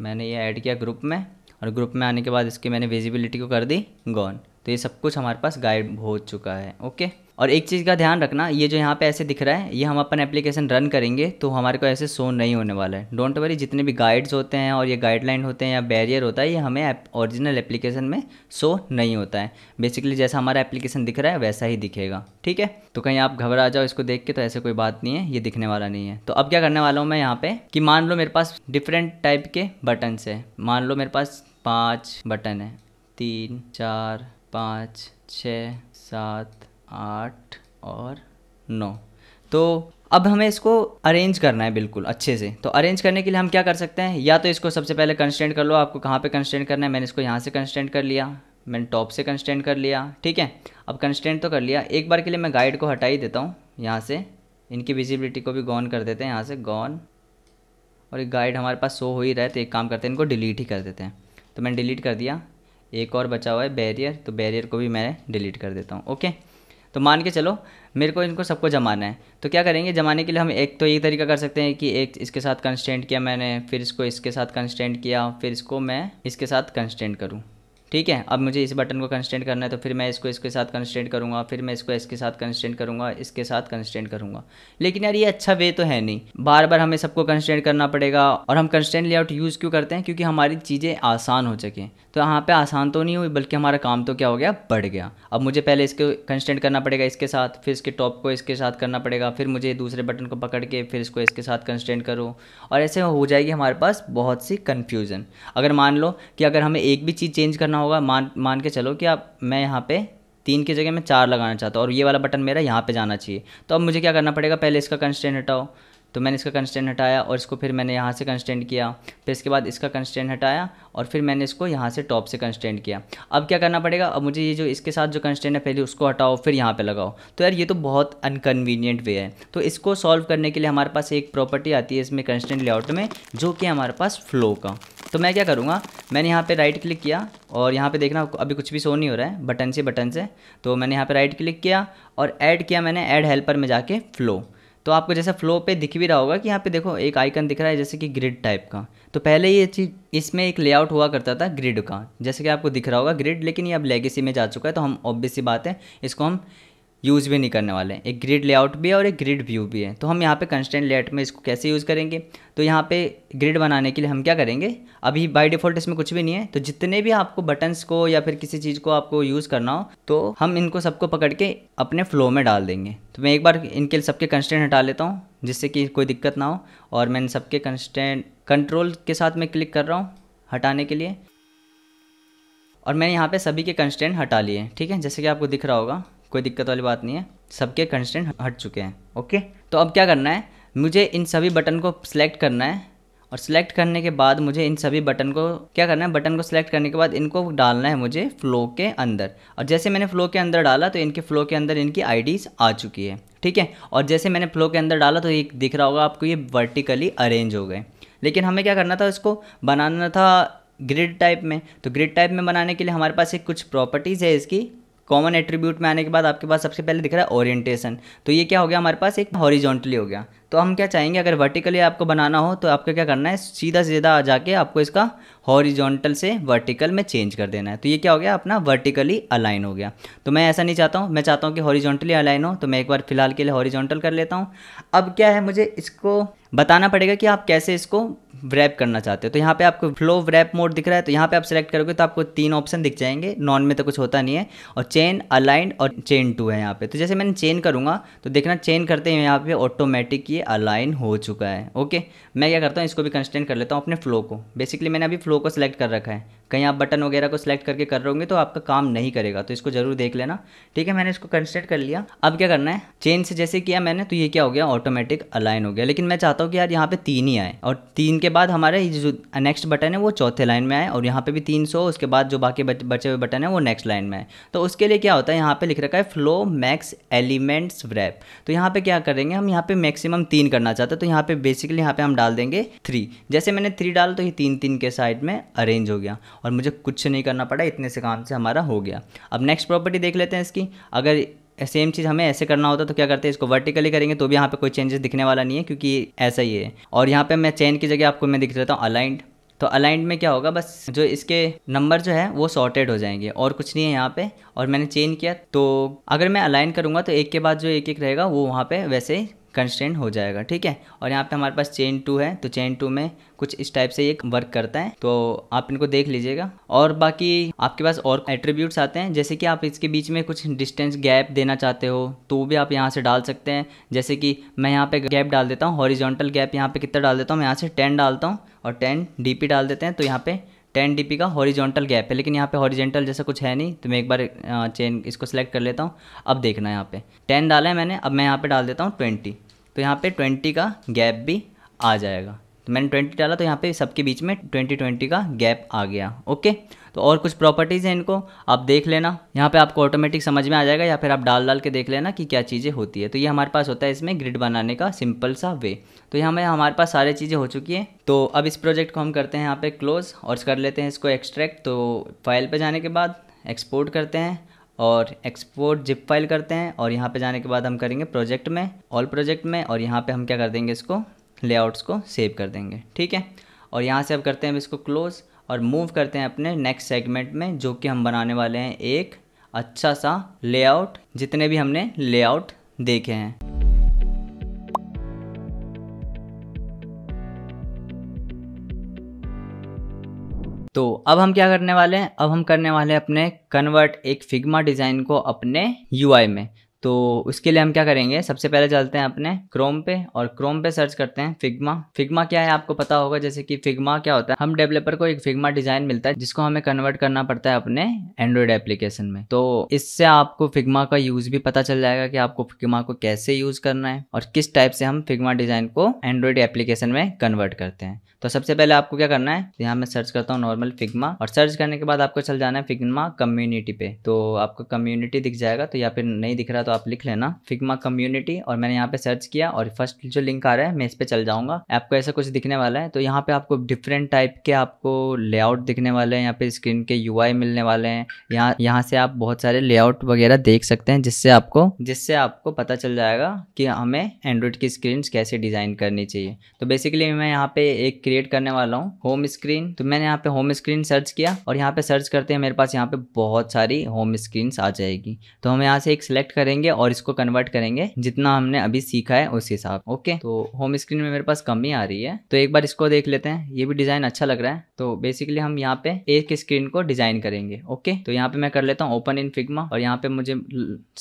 मैंने ये ऐड किया ग्रुप में और ग्रुप में आने के बाद इसकी मैंने विजिबिलिटी को कर दी गॉन तो ये सब कुछ हमारे पास गाइड हो चुका है ओके और एक चीज़ का ध्यान रखना ये जो यहाँ पे ऐसे दिख रहा है ये हम अपन एप्लीकेशन रन करेंगे तो हमारे को ऐसे शो नहीं होने वाला है डोंट वरी जितने भी गाइड्स होते हैं और ये गाइडलाइन होते हैं या बैरियर होता है ये हमें ओरिजिनल एप्लीकेशन में शो नहीं होता है बेसिकली जैसा हमारा एप्लीकेशन दिख रहा है वैसा ही दिखेगा ठीक है तो कहीं आप घबरा जाओ इसको देख के तो ऐसे कोई बात नहीं है ये दिखने वाला नहीं है तो अब क्या करने वाला हूँ मैं यहाँ पे कि मान लो मेरे पास डिफरेंट टाइप के बटन्स है मान लो मेरे पास पाँच बटन है तीन चार पाँच छः सात आठ और नौ तो अब हमें इसको अरेंज करना है बिल्कुल अच्छे से तो अरेंज करने के लिए हम क्या कर सकते हैं या तो इसको सबसे पहले कंस्टेंट कर लो आपको कहाँ पे कंस्टेंट करना है मैंने इसको यहाँ से कंस्टेंट कर लिया मैंने टॉप से कंस्टेंट कर लिया ठीक है अब कंस्टेंट तो कर लिया एक बार के लिए मैं गाइड को हटा ही देता हूँ यहाँ से इनकी विजिबिलिटी को भी गॉन कर देते हैं यहाँ से गॉन और एक गाइड हमारे पास शो हो ही रहा है तो एक काम करते हैं इनको डिलीट ही कर देते हैं तो मैंने डिलीट कर दिया एक और बचा हुआ है बैरियर तो बैरियर को भी मैं डिलीट कर देता हूँ ओके तो मान के चलो मेरे को इनको सबको जमाना है तो क्या करेंगे जमाने के लिए हम एक तो ये तरीका कर सकते हैं कि एक इसके साथ कंस्टेंट किया मैंने फिर इसको इसके साथ कंस्टेंट किया फिर इसको मैं इसके साथ कंस्टेंट करूँ ठीक है अब मुझे इस बटन को कंस्टेंट करना है तो फिर मैं इसको इसके साथ कंस्टेंट करूँगा फिर मैं इसको इसके साथ कंस्टेंट करूँगा इसके साथ कंस्टेंट करूँगा लेकिन यार ये अच्छा वे तो है नहीं बार बार हमें सबको कंस्टेंट करना पड़ेगा और हम कंस्टेंट लेआउट यूज़ क्यों करते हैं क्योंकि हमारी चीज़ें आसान हो सकें तो यहाँ पर आसान तो नहीं हुई बल्कि हमारा काम तो क्या हो गया बढ़ गया अब मुझे पहले इसको कंस्टेंट करना पड़ेगा इसके साथ फिर इसके टॉप को इसके साथ करना पड़ेगा फिर मुझे दूसरे बटन को पकड़ के फिर इसको इसके साथ कंस्टेंट करो और ऐसे हो जाएगी हमारे पास बहुत सी कन्फ्यूज़न अगर मान लो कि अगर हमें एक भी चीज़ चेंज करना करना होगा मान मान के चलो कि आप मैं यहाँ पे तीन की जगह मैं चार लगाना चाहता हूँ और ये वाला बटन मेरा यहाँ पे जाना चाहिए तो अब मुझे क्या करना पड़ेगा पहले इसका कंस्टेंट हटाओ तो मैंने इसका कंस्टेंट हटाया और इसको फिर मैंने यहाँ से कंस्टेंट किया फिर इसके बाद इसका कंस्टेंट हटाया और फिर मैंने इसको यहाँ से टॉप से कंस्टेंट किया अब क्या करना पड़ेगा अब मुझे ये जो इसके साथ जो कंस्टेंट है पहले उसको हटाओ फिर यहाँ पे लगाओ तो यार ये तो बहुत अनकन्वीनियंट वे है तो इसको सॉल्व करने के लिए हमारे पास एक प्रॉपर्टी आती है इसमें कंस्टेंट लेआउट में जो कि हमारे पास फ्लो का तो मैं क्या करूँगा मैंने यहाँ पे राइट क्लिक किया और यहाँ पे देखना अभी कुछ भी शो नहीं हो रहा है बटन से बटन से तो मैंने यहाँ पे राइट क्लिक किया और ऐड किया मैंने ऐड हेल्पर में जाके फ़्लो तो आपको जैसे फ़्लो पे दिख भी रहा होगा कि यहाँ पे देखो एक आइकन दिख रहा है जैसे कि ग्रिड टाइप का तो पहले ये चीज़ इसमें एक लेआउट हुआ करता था ग्रिड का जैसे कि आपको दिख रहा होगा ग्रिड लेकिन ये अब लेगेसी में जा चुका है तो हम ऑब्वियस सी बात है इसको हम यूज़ भी नहीं करने वाले हैं एक ग्रिड लेआउट भी है और एक ग्रिड व्यू भी है तो हम यहाँ पे कंस्टेंट लेआउट में इसको कैसे यूज़ करेंगे तो यहाँ पे ग्रिड बनाने के लिए हम क्या करेंगे अभी बाय डिफ़ॉल्ट इसमें कुछ भी नहीं है तो जितने भी आपको बटन्स को या फिर किसी चीज़ को आपको यूज़ करना हो तो हम इनको सबको पकड़ के अपने फ्लो में डाल देंगे तो मैं एक बार इनके सबके कंस्टेंट हटा लेता हूँ जिससे कि कोई दिक्कत ना हो और मैं इन सबके कंस्टेंट कंट्रोल के साथ मैं क्लिक कर रहा हूँ हटाने के लिए और मैंने यहाँ पे सभी के कंस्टेंट हटा लिए ठीक है जैसे कि आपको दिख रहा होगा कोई दिक्कत वाली बात नहीं है सबके कंस्टेंट हट चुके हैं ओके तो अब क्या करना है मुझे इन सभी बटन को सिलेक्ट करना है और सिलेक्ट करने के बाद मुझे इन सभी बटन को क्या करना है बटन को सिलेक्ट करने के बाद इनको डालना है मुझे फ़्लो के अंदर और जैसे मैंने फ़्लो के अंदर डाला तो इनके फ़्लो के अंदर इनकी आईडीज़ आ चुकी है ठीक है और जैसे मैंने फ़्लो के अंदर डाला तो ये दिख रहा होगा आपको ये वर्टिकली अरेंज हो गए लेकिन हमें क्या करना था इसको बनाना था ग्रिड टाइप में तो ग्रिड टाइप में बनाने के लिए हमारे पास एक कुछ प्रॉपर्टीज़ है इसकी कॉमन एट्रीब्यूट में आने के बाद आपके पास सबसे पहले दिख रहा है ओरिएंटेशन तो ये क्या हो गया हमारे पास एक हॉरिजॉन्टली हो गया तो हम क्या चाहेंगे अगर वर्टिकली आपको बनाना हो तो आपको क्या करना है सीधा सीधा आ जाके आपको इसका हॉरिजॉन्टल से वर्टिकल में चेंज कर देना है तो ये क्या हो गया अपना वर्टिकली अलाइन हो गया तो मैं ऐसा नहीं चाहता हूँ मैं चाहता हूँ कि हॉरिजॉन्टली अलाइन हो तो मैं एक बार फिलहाल के लिए हॉरिजॉन्टल कर लेता हूँ अब क्या है मुझे इसको बताना पड़ेगा कि आप कैसे इसको रैप करना चाहते हो तो यहाँ पे आपको फ्लो रैप मोड दिख रहा है तो यहाँ पे आप सेलेक्ट करोगे तो आपको तीन ऑप्शन दिख जाएंगे नॉन में तो कुछ होता नहीं है और चेन अलाइंड और चेन टू है यहाँ पे तो जैसे मैंने चेन करूँगा तो देखना चेन करते हैं यहाँ पे ऑटोमेटिक ये ये अलाइन हो चुका है ओके मैं क्या करता हूँ इसको भी कंस्टेंट कर लेता हूँ अपने फ्लो को बेसिकली मैंने अभी फ्लो को सिलेक्ट कर रखा है कहीं आप बटन वगैरह को सिलेक्ट करके कर रहे होंगे तो आपका काम नहीं करेगा तो इसको जरूर देख लेना ठीक है मैंने इसको कंस्टेंट कर लिया अब क्या करना है चेन से जैसे किया मैंने तो ये क्या हो गया ऑटोमेटिक अलाइन हो गया लेकिन मैं चाहता हूँ कि यार यहाँ पे तीन ही आए और तीन के बाद हमारे जो नेक्स्ट बटन है वो चौथे लाइन में आए और यहाँ पे भी तीन सौ उसके बाद जो बाकी बचे हुए बटन है वो नेक्स्ट लाइन में आए तो उसके लिए क्या होता है यहाँ पे लिख रखा है फ्लो मैक्स एलिमेंट्स रैप तो यहाँ पे क्या करेंगे हम यहाँ पे मैक्सिमम तीन करना चाहते हैं तो यहाँ पे बेसिकली यहाँ पे हम डाल देंगे थ्री जैसे मैंने थ्री डाल तो ये तीन तीन के साइड में अरेंज हो गया और मुझे कुछ नहीं करना पड़ा इतने से काम से हमारा हो गया अब नेक्स्ट प्रॉपर्टी देख लेते हैं इसकी अगर सेम चीज़ हमें ऐसे करना होता तो क्या करते हैं इसको वर्टिकली करेंगे तो भी यहाँ पे कोई चेंजेस दिखने वाला नहीं है क्योंकि ऐसा ही है और यहाँ पे मैं चेन की जगह आपको मैं दिख देता हूँ अलाइंड तो अलाइंड में क्या होगा बस जो इसके नंबर जो है वो सॉर्टेड हो जाएंगे और कुछ नहीं है यहाँ पे और मैंने चेन किया तो अगर मैं अलाइन करूँगा तो एक के बाद जो एक एक रहेगा वो वहाँ पे वैसे कंस्टेंट हो जाएगा ठीक है और यहाँ पे हमारे पास चेन टू है तो चेन टू में कुछ इस टाइप से ये वर्क करता है तो आप इनको देख लीजिएगा और बाकी आपके पास और एट्रीब्यूट्स आते हैं जैसे कि आप इसके बीच में कुछ डिस्टेंस गैप देना चाहते हो तो भी आप यहाँ से डाल सकते हैं जैसे कि मैं यहाँ पे गैप डाल देता हूँ हॉरिजॉन्टल गैप यहाँ पे कितना डाल देता हूँ मैं यहाँ से टेन डालता हूँ और टेन डी डाल देते हैं तो यहाँ पर टेन डी का हॉरिजॉन्टल गैप है लेकिन यहाँ पे हॉरिजेंटल जैसा कुछ है नहीं तो मैं एक बार चेन इसको सेलेक्ट कर लेता हूँ अब देखना यहाँ पे टेन डाला है मैंने अब मैं यहाँ पे डाल देता हूँ ट्वेंटी तो यहाँ पे ट्वेंटी का गैप भी आ जाएगा तो मैंने ट्वेंटी डाला तो यहाँ पे सबके बीच में ट्वेंटी ट्वेंटी का गैप आ गया ओके तो और कुछ प्रॉपर्टीज़ हैं इनको आप देख लेना यहाँ पे आपको ऑटोमेटिक समझ में आ जाएगा या फिर आप डाल डाल के देख लेना कि क्या चीज़ें होती है तो ये हमारे पास होता है इसमें ग्रिड बनाने का सिंपल सा वे तो यहाँ में हमारे पास सारी चीज़ें हो चुकी हैं तो अब इस प्रोजेक्ट को हम करते हैं यहाँ पर क्लोज़ और कर लेते हैं इसको एक्सट्रैक्ट तो फाइल पर जाने के बाद एक्सपोर्ट करते हैं और एक्सपोर्ट जिप फाइल करते हैं और यहाँ पर जाने के बाद हम करेंगे प्रोजेक्ट में ऑल प्रोजेक्ट में और यहाँ पर हम क्या कर देंगे इसको लेआउट्स को सेव कर देंगे ठीक है और यहाँ से अब करते हैं इसको क्लोज़ और मूव करते हैं अपने नेक्स्ट सेगमेंट में जो कि हम बनाने वाले हैं एक अच्छा सा लेआउट जितने भी हमने लेआउट देखे हैं तो अब हम क्या करने वाले हैं अब हम करने वाले हैं अपने कन्वर्ट एक फिग्मा डिज़ाइन को अपने यूआई में तो उसके लिए हम क्या करेंगे सबसे पहले चलते हैं अपने क्रोम पे और क्रोम पे सर्च करते हैं फिग्मा फिग्मा क्या है आपको पता होगा जैसे कि फिग्मा क्या होता है हम डेवलपर को एक फिग्मा डिजाइन मिलता है जिसको हमें कन्वर्ट करना पड़ता है अपने एंड्रॉयड एप्लीकेशन में तो इससे आपको फिग्मा का यूज भी पता चल जाएगा कि आपको फिग्मा को कैसे यूज करना है और किस टाइप से हम फिग्मा डिजाइन को एंड्रॉयड एप्लीकेशन में कन्वर्ट करते हैं तो सबसे पहले आपको क्या करना है तो यहाँ मैं सर्च करता हूँ नॉर्मल फिग्मा और सर्च करने के बाद आपको चल जाना है फिग्मा कम्युनिटी पे तो आपको कम्युनिटी दिख जाएगा तो या फिर नहीं दिख रहा तो आप लिख लेना फिग्मा कम्युनिटी और मैंने यहाँ पे सर्च किया और फर्स्ट जो लिंक आ रहा है मैं इस पर चल जाऊंगा आपको ऐसा कुछ दिखने वाला है तो यहाँ पे आपको डिफरेंट टाइप के आपको लेआउट दिखने वाले हैं यहाँ पे स्क्रीन के यू मिलने वाले हैं यहाँ यहाँ से आप बहुत सारे लेआउट वगैरह देख सकते हैं जिससे आपको जिससे आपको पता चल जाएगा कि हमें एंड्रॉयड की स्क्रीन कैसे डिज़ाइन करनी चाहिए तो बेसिकली मैं यहाँ पे एक क्रिएट करने वाला हूँ होम स्क्रीन तो मैंने यहाँ पे होम स्क्रीन सर्च किया और यहाँ पे सर्च करते हैं मेरे पास यहाँ पे बहुत सारी होम स्क्रीन आ जाएगी तो हम यहाँ से एक सिलेक्ट करेंगे और इसको कन्वर्ट करेंगे जितना हमने अभी सीखा है उस हिसाब ओके तो होम स्क्रीन में मेरे पास कमी आ रही है तो एक बार इसको देख लेते हैं ये भी डिजाइन अच्छा लग रहा है तो बेसिकली हम यहाँ पे एक स्क्रीन को डिजाइन करेंगे ओके तो यहाँ पे मैं कर लेता हूँ ओपन इन फिग्मा और यहाँ पे मुझे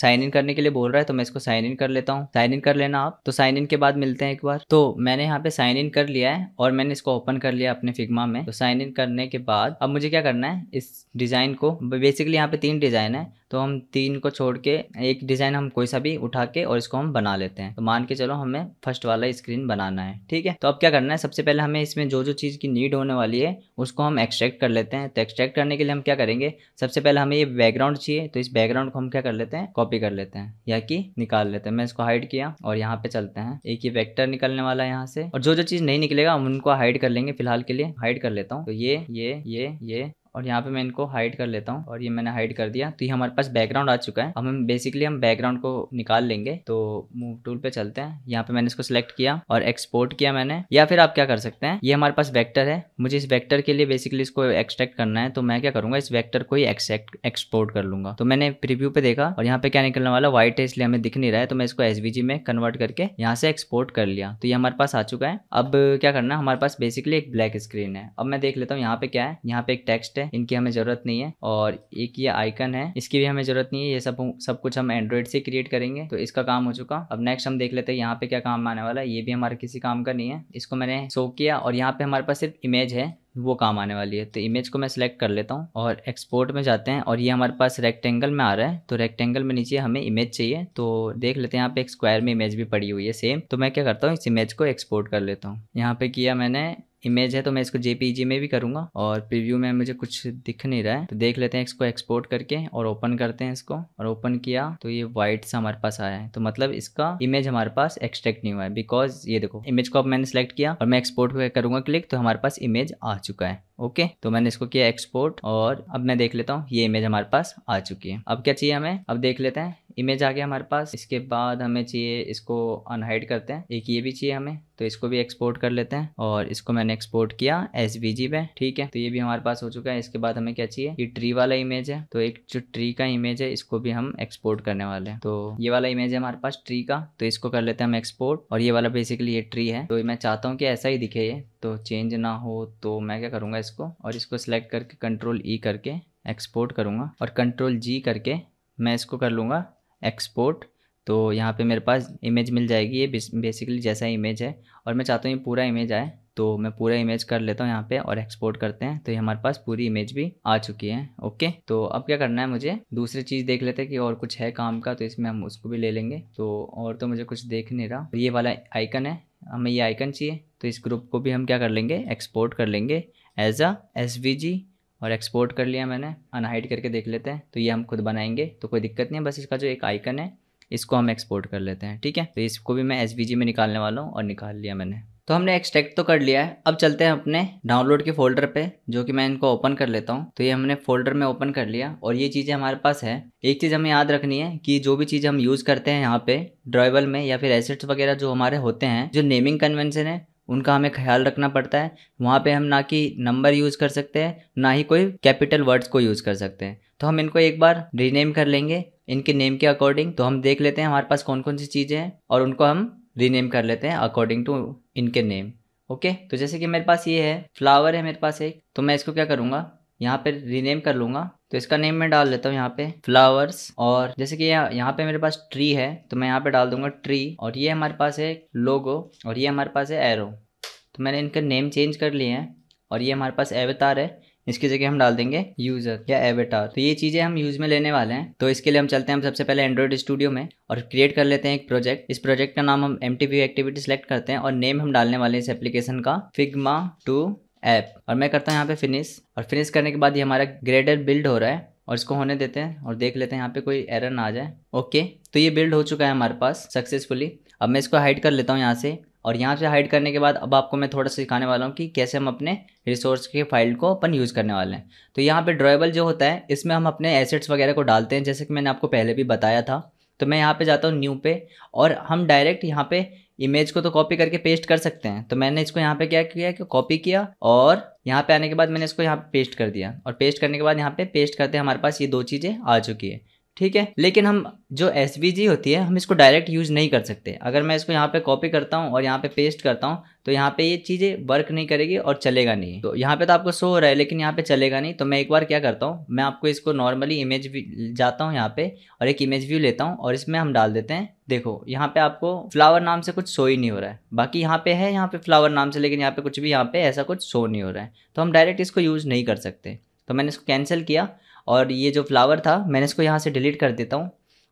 साइन इन करने के लिए बोल रहा है तो मैं इसको साइन इन कर लेता हूँ साइन इन कर लेना आप तो साइन इन के बाद मिलते हैं एक बार तो मैंने यहाँ पे साइन इन कर लिया है और मैंने इसको ओपन कर लिया अपने फिग्मा में तो साइन इन करने के बाद अब मुझे क्या करना है इस डिज़ाइन को बेसिकली यहाँ पे तीन डिज़ाइन है तो हम तीन को छोड़ के एक डिज़ाइन हम कोई सा भी उठा के और इसको हम बना लेते हैं तो मान के चलो हमें फर्स्ट वाला स्क्रीन बनाना है ठीक है तो अब क्या करना है सबसे पहले हमें इसमें जो जो चीज़ की नीड होने वाली है उसको हम एक्सट्रैक्ट कर लेते हैं तो एक्सट्रैक्ट करने के लिए हम क्या करेंगे सबसे पहले हमें ये बैकग्राउंड चाहिए तो इस बैकग्राउंड को हम क्या कर लेते हैं कॉपी कर लेते हैं या कि निकाल लेते हैं मैं इसको हाइड किया और यहाँ पे चलते हैं एक ये वैक्टर निकलने वाला है यहाँ से और जो जो चीज़ नहीं निकलेगा हम उनको हाइड कर लेंगे फिलहाल के लिए हाइड कर लेता हूँ तो ये ये ये ये और यहाँ पे मैं इनको हाइड कर लेता हूँ और ये मैंने हाइड कर दिया तो ये हमारे पास बैकग्राउंड आ चुका है अब हम बेसिकली हम बैकग्राउंड को निकाल लेंगे तो मूव टूल पे चलते हैं यहाँ पे मैंने इसको सिलेक्ट किया और एक्सपोर्ट किया मैंने या फिर आप क्या कर सकते हैं ये हमारे पास वैक्टर है मुझे इस वैक्टर के लिए बेसिकली इसको एक्सट्रैक्ट करना है तो मैं क्या करूंगा इस वैक्टर को ही एक्सपोर्ट कर लूंगा तो मैंने प्रिव्यू पे देखा और यहाँ पे क्या निकलने वाला व्हाइट है इसलिए हमें दिख नहीं रहा है तो मैं इसको एस में कन्वर्ट करके यहाँ से एक्सपोर्ट कर लिया तो ये हमारे पास आ चुका है अब क्या करना है हमारे पास बेसिकली एक ब्लैक स्क्रीन है अब मैं देख लेता हूँ यहाँ पे क्या है यहाँ पे एक टेक्स्ट है है इनकी हमें ज़रूरत नहीं है और एक ये आइकन है इसकी भी हमें ज़रूरत नहीं है ये सब सब कुछ हम एंड्रॉइड से क्रिएट करेंगे तो इसका काम हो चुका अब नेक्स्ट हम देख लेते हैं यहाँ पे क्या काम आने वाला है ये भी हमारा किसी काम का नहीं है इसको मैंने शो किया और यहाँ पे हमारे पास सिर्फ इमेज है वो काम आने वाली है तो इमेज को मैं सिलेक्ट कर लेता हूँ और एक्सपोर्ट में जाते हैं और ये हमारे पास रेक्टेंगल में आ रहा है तो रेक्टेंगल में नीचे हमें इमेज चाहिए तो देख लेते हैं यहाँ पे एक स्क्वायर में इमेज भी पड़ी हुई है सेम तो मैं क्या करता हूँ इस इमेज को एक्सपोर्ट कर लेता हूँ यहाँ पे किया मैंने इमेज है तो मैं इसको जेपीजी e में भी करूंगा और प्रीव्यू में मुझे कुछ दिख नहीं रहा है तो देख लेते हैं इसको एक्सपोर्ट करके और ओपन करते हैं इसको और ओपन किया तो ये व्हाइट सा हमारे पास आया है तो मतलब इसका इमेज हमारे पास एक्सट्रैक्ट नहीं हुआ है बिकॉज ये देखो इमेज को अब मैंने सेलेक्ट किया और मैं एक्सपोर्ट करूंगा क्लिक तो हमारे पास इमेज आ चुका है ओके okay, तो मैंने इसको किया एक्सपोर्ट और अब मैं देख लेता हूँ ये इमेज हमारे पास आ चुकी है अब क्या चाहिए हमें अब देख लेते हैं इमेज आ गया हमारे पास इसके बाद हमें चाहिए इसको अनहाइड करते हैं एक ये भी चाहिए हमें तो इसको भी एक्सपोर्ट कर लेते हैं और इसको मैंने एक्सपोर्ट किया एस में ठीक है तो ये भी हमारे पास हो चुका है इसके बाद हमें क्या चाहिए ये ट्री वाला इमेज है तो एक जो ट्री का इमेज है इसको भी हम एक्सपोर्ट करने वाले हैं तो ये वाला इमेज है हमारे पास ट्री का तो इसको कर लेते हैं हम एक्सपोर्ट और ये वाला बेसिकली ये ट्री है तो मैं चाहता हूँ कि ऐसा ही दिखे ये तो चेंज ना हो तो मैं क्या करूँगा इसको और इसको सिलेक्ट करके कंट्रोल ई e करके एक्सपोर्ट करूँगा और कंट्रोल जी करके मैं इसको कर लूँगा एक्सपोर्ट तो यहाँ पे मेरे पास इमेज मिल जाएगी ये बेसिकली जैसा इमेज है और मैं चाहता हूँ ये पूरा इमेज आए तो मैं पूरा इमेज कर लेता हूँ यहाँ पे और एक्सपोर्ट करते हैं तो ये हमारे पास पूरी इमेज भी आ चुकी है ओके तो अब क्या करना है मुझे दूसरी चीज़ देख लेते हैं कि और कुछ है काम का तो इसमें हम उसको भी ले लेंगे तो और तो मुझे कुछ देख नहीं रहा ये वाला आइकन है हमें ये आइकन चाहिए तो इस ग्रुप को भी हम क्या कर लेंगे एक्सपोर्ट कर लेंगे as a S V G और एक्सपोर्ट कर लिया मैंने अनहाइड करके देख लेते हैं तो ये हम खुद बनाएंगे तो कोई दिक्कत नहीं है बस इसका जो एक आइकन है इसको हम एक्सपोर्ट कर लेते हैं ठीक है तो इसको भी मैं एस में निकालने वाला हूँ और निकाल लिया मैंने तो हमने एक्सट्रैक्ट तो कर लिया है अब चलते हैं अपने डाउनलोड के फोल्डर पे जो कि मैं इनको ओपन कर लेता हूँ तो ये हमने फोल्डर में ओपन कर लिया और ये चीज़ें हमारे पास है एक चीज़ हमें याद रखनी है कि जो भी चीज़ हम यूज़ करते हैं यहाँ पे ड्राइवल में या फिर एसेट्स वगैरह जो हमारे होते हैं जो नेमिंग कन्वेंशन है उनका हमें ख्याल रखना पड़ता है वहाँ पे हम ना कि नंबर यूज़ कर सकते हैं ना ही कोई कैपिटल वर्ड्स को यूज़ कर सकते हैं तो हम इनको एक बार रीनेम कर लेंगे इनके नेम के अकॉर्डिंग तो हम देख लेते हैं हमारे पास कौन कौन सी चीज़ें हैं और उनको हम रीनेम कर लेते हैं अकॉर्डिंग टू इनके नेम ओके तो जैसे कि मेरे पास ये है फ्लावर है मेरे पास एक तो मैं इसको क्या करूँगा यहाँ पर रीनेम कर लूँगा तो इसका नेम मैं डाल लेता हूँ यहाँ पे फ्लावर्स और जैसे कि यहाँ पे मेरे पास ट्री है तो मैं यहाँ पे डाल दूंगा ट्री और ये हमारे पास है लोगो और ये हमारे पास है एरो तो मैंने इनका नेम चेंज कर लिए हैं और ये हमारे पास एवेतार है इसकी जगह हम डाल देंगे यूजर या एवेटार तो ये चीज़ें हम यूज में लेने वाले हैं तो इसके लिए हम चलते हैं हम सबसे पहले एंड्रॉइड स्टूडियो में और क्रिएट कर लेते हैं एक प्रोजेक्ट इस प्रोजेक्ट का नाम हम एम एक्टिविटी सेलेक्ट करते हैं और नेम हम डालने वाले हैं इस एप्लीकेशन का फिगमा टू ऐप और मैं करता हूँ यहाँ पे फिनिश और फिनिश करने के बाद ये हमारा ग्रेडर बिल्ड हो रहा है और इसको होने देते हैं और देख लेते हैं यहाँ पे कोई एरर ना आ जाए ओके तो ये बिल्ड हो चुका है हमारे पास सक्सेसफुली अब मैं इसको हाइड कर लेता हूँ यहाँ से और यहाँ से हाइड करने के बाद अब आपको मैं थोड़ा सा सिखाने वाला हूँ कि कैसे हम अपने रिसोर्स के फाइल को अपन यूज़ करने वाले हैं तो यहाँ पर ड्रॉएबल जो होता है इसमें हम अपने एसेट्स वगैरह को डालते हैं जैसे कि मैंने आपको पहले भी बताया था तो मैं यहाँ पे जाता हूँ न्यू पे और हम डायरेक्ट यहाँ पे इमेज को तो कॉपी करके पेस्ट कर सकते हैं तो मैंने इसको यहाँ पे क्या किया कि कॉपी किया और यहाँ पे आने के बाद मैंने इसको यहाँ पे पेस्ट कर दिया और पेस्ट करने के बाद यहाँ पे पेस्ट करते हमारे पास ये दो चीज़ें आ चुकी है ठीक है लेकिन हम जो एस होती है हम इसको डायरेक्ट यूज़ नहीं कर सकते अगर मैं इसको यहाँ पे कॉपी करता हूँ और यहाँ पे पेस्ट करता हूँ तो यहाँ पे ये चीज़ें वर्क नहीं करेगी और चलेगा नहीं तो यहाँ पे तो आपको शो हो रहा है लेकिन यहाँ पे चलेगा नहीं तो मैं एक बार क्या करता हूँ मैं आपको इसको नॉर्मली इमेज भी जाता हूँ यहाँ पे और एक इमेज व्यू लेता हूँ और इसमें हम डाल देते हैं देखो यहाँ पे आपको फ्लावर नाम से कुछ शो ही नहीं हो रहा है बाकी यहाँ पे है यहाँ पे फ्लावर नाम से लेकिन यहाँ पे कुछ भी यहाँ पे ऐसा कुछ शो नहीं हो रहा है तो हम डायरेक्ट इसको यूज़ नहीं कर सकते तो मैंने इसको कैंसिल किया और ये जो फ्लावर था मैंने इसको यहाँ से डिलीट कर देता हूँ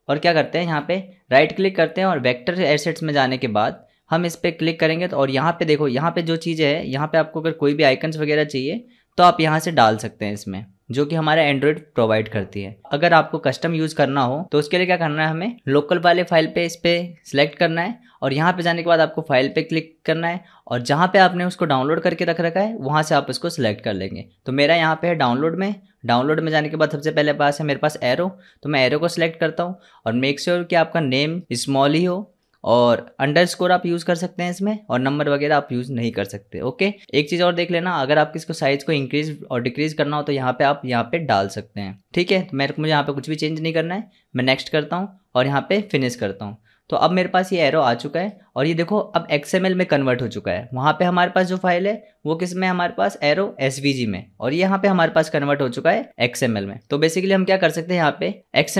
और क्या करते हैं यहाँ पे राइट क्लिक करते हैं और वेक्टर एसेट्स में जाने के बाद हम इस पर क्लिक करेंगे तो और यहाँ पे देखो यहाँ पे जो चीज़ें हैं यहाँ पे आपको अगर कोई भी आइकन्स वगैरह चाहिए तो आप यहाँ से डाल सकते हैं इसमें जो कि हमारा एंड्रॉयड प्रोवाइड करती है अगर आपको कस्टम यूज़ करना हो तो उसके लिए क्या करना है हमें लोकल वाले फाइल पर इस पर सिलेक्ट करना है और यहाँ पे जाने के बाद आपको फाइल पे क्लिक करना है और जहाँ पे आपने उसको डाउनलोड करके रख रखा है वहाँ से आप उसको सिलेक्ट कर लेंगे तो मेरा यहाँ पे है डाउनलोड में डाउनलोड में जाने के बाद सबसे पहले पास है मेरे पास एरो तो मैं एरो को सिलेक्ट करता हूँ और मेक श्योर sure कि आपका नेम स्मॉल ही हो और अंडर स्कोर आप यूज़ कर सकते हैं इसमें और नंबर वगैरह आप यूज़ नहीं कर सकते ओके एक चीज़ और देख लेना अगर आप किसको साइज़ को इंक्रीज और डिक्रीज करना हो तो यहाँ पे आप यहाँ पे डाल सकते हैं ठीक है तो मेरे को मुझे यहाँ पे कुछ भी चेंज नहीं करना है मैं नेक्स्ट करता हूँ और यहाँ पे फिनिश करता हूँ तो अब मेरे पास ये एरो आ चुका है और ये देखो अब एल में कन्वर्ट हो चुका है वहाँ पे हमारे पास जो फाइल है वो किस में हमारे पास एरो एस में और ये यहाँ पे हमारे पास कन्वर्ट हो चुका है एल में तो बेसिकली हम क्या कर सकते हैं यहाँ पे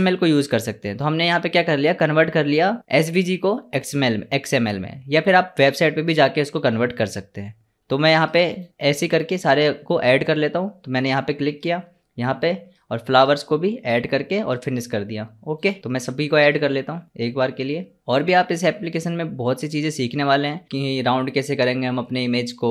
एल को यूज कर सकते हैं तो हमने यहाँ पे क्या कर लिया कन्वर्ट कर लिया एस को एम एल में या फिर आप वेबसाइट पर भी जाके उसको कन्वर्ट कर सकते हैं तो मैं यहाँ पे ऐसे करके सारे को ऐड कर लेता हूँ तो मैंने यहाँ पे क्लिक किया यहाँ पे और फ्लावर्स को भी ऐड करके और फिनिश कर दिया ओके तो मैं सभी को ऐड कर लेता हूँ एक बार के लिए और भी आप इस एप्लीकेशन में बहुत सी चीज़ें सीखने वाले हैं कि राउंड कैसे करेंगे हम अपने इमेज को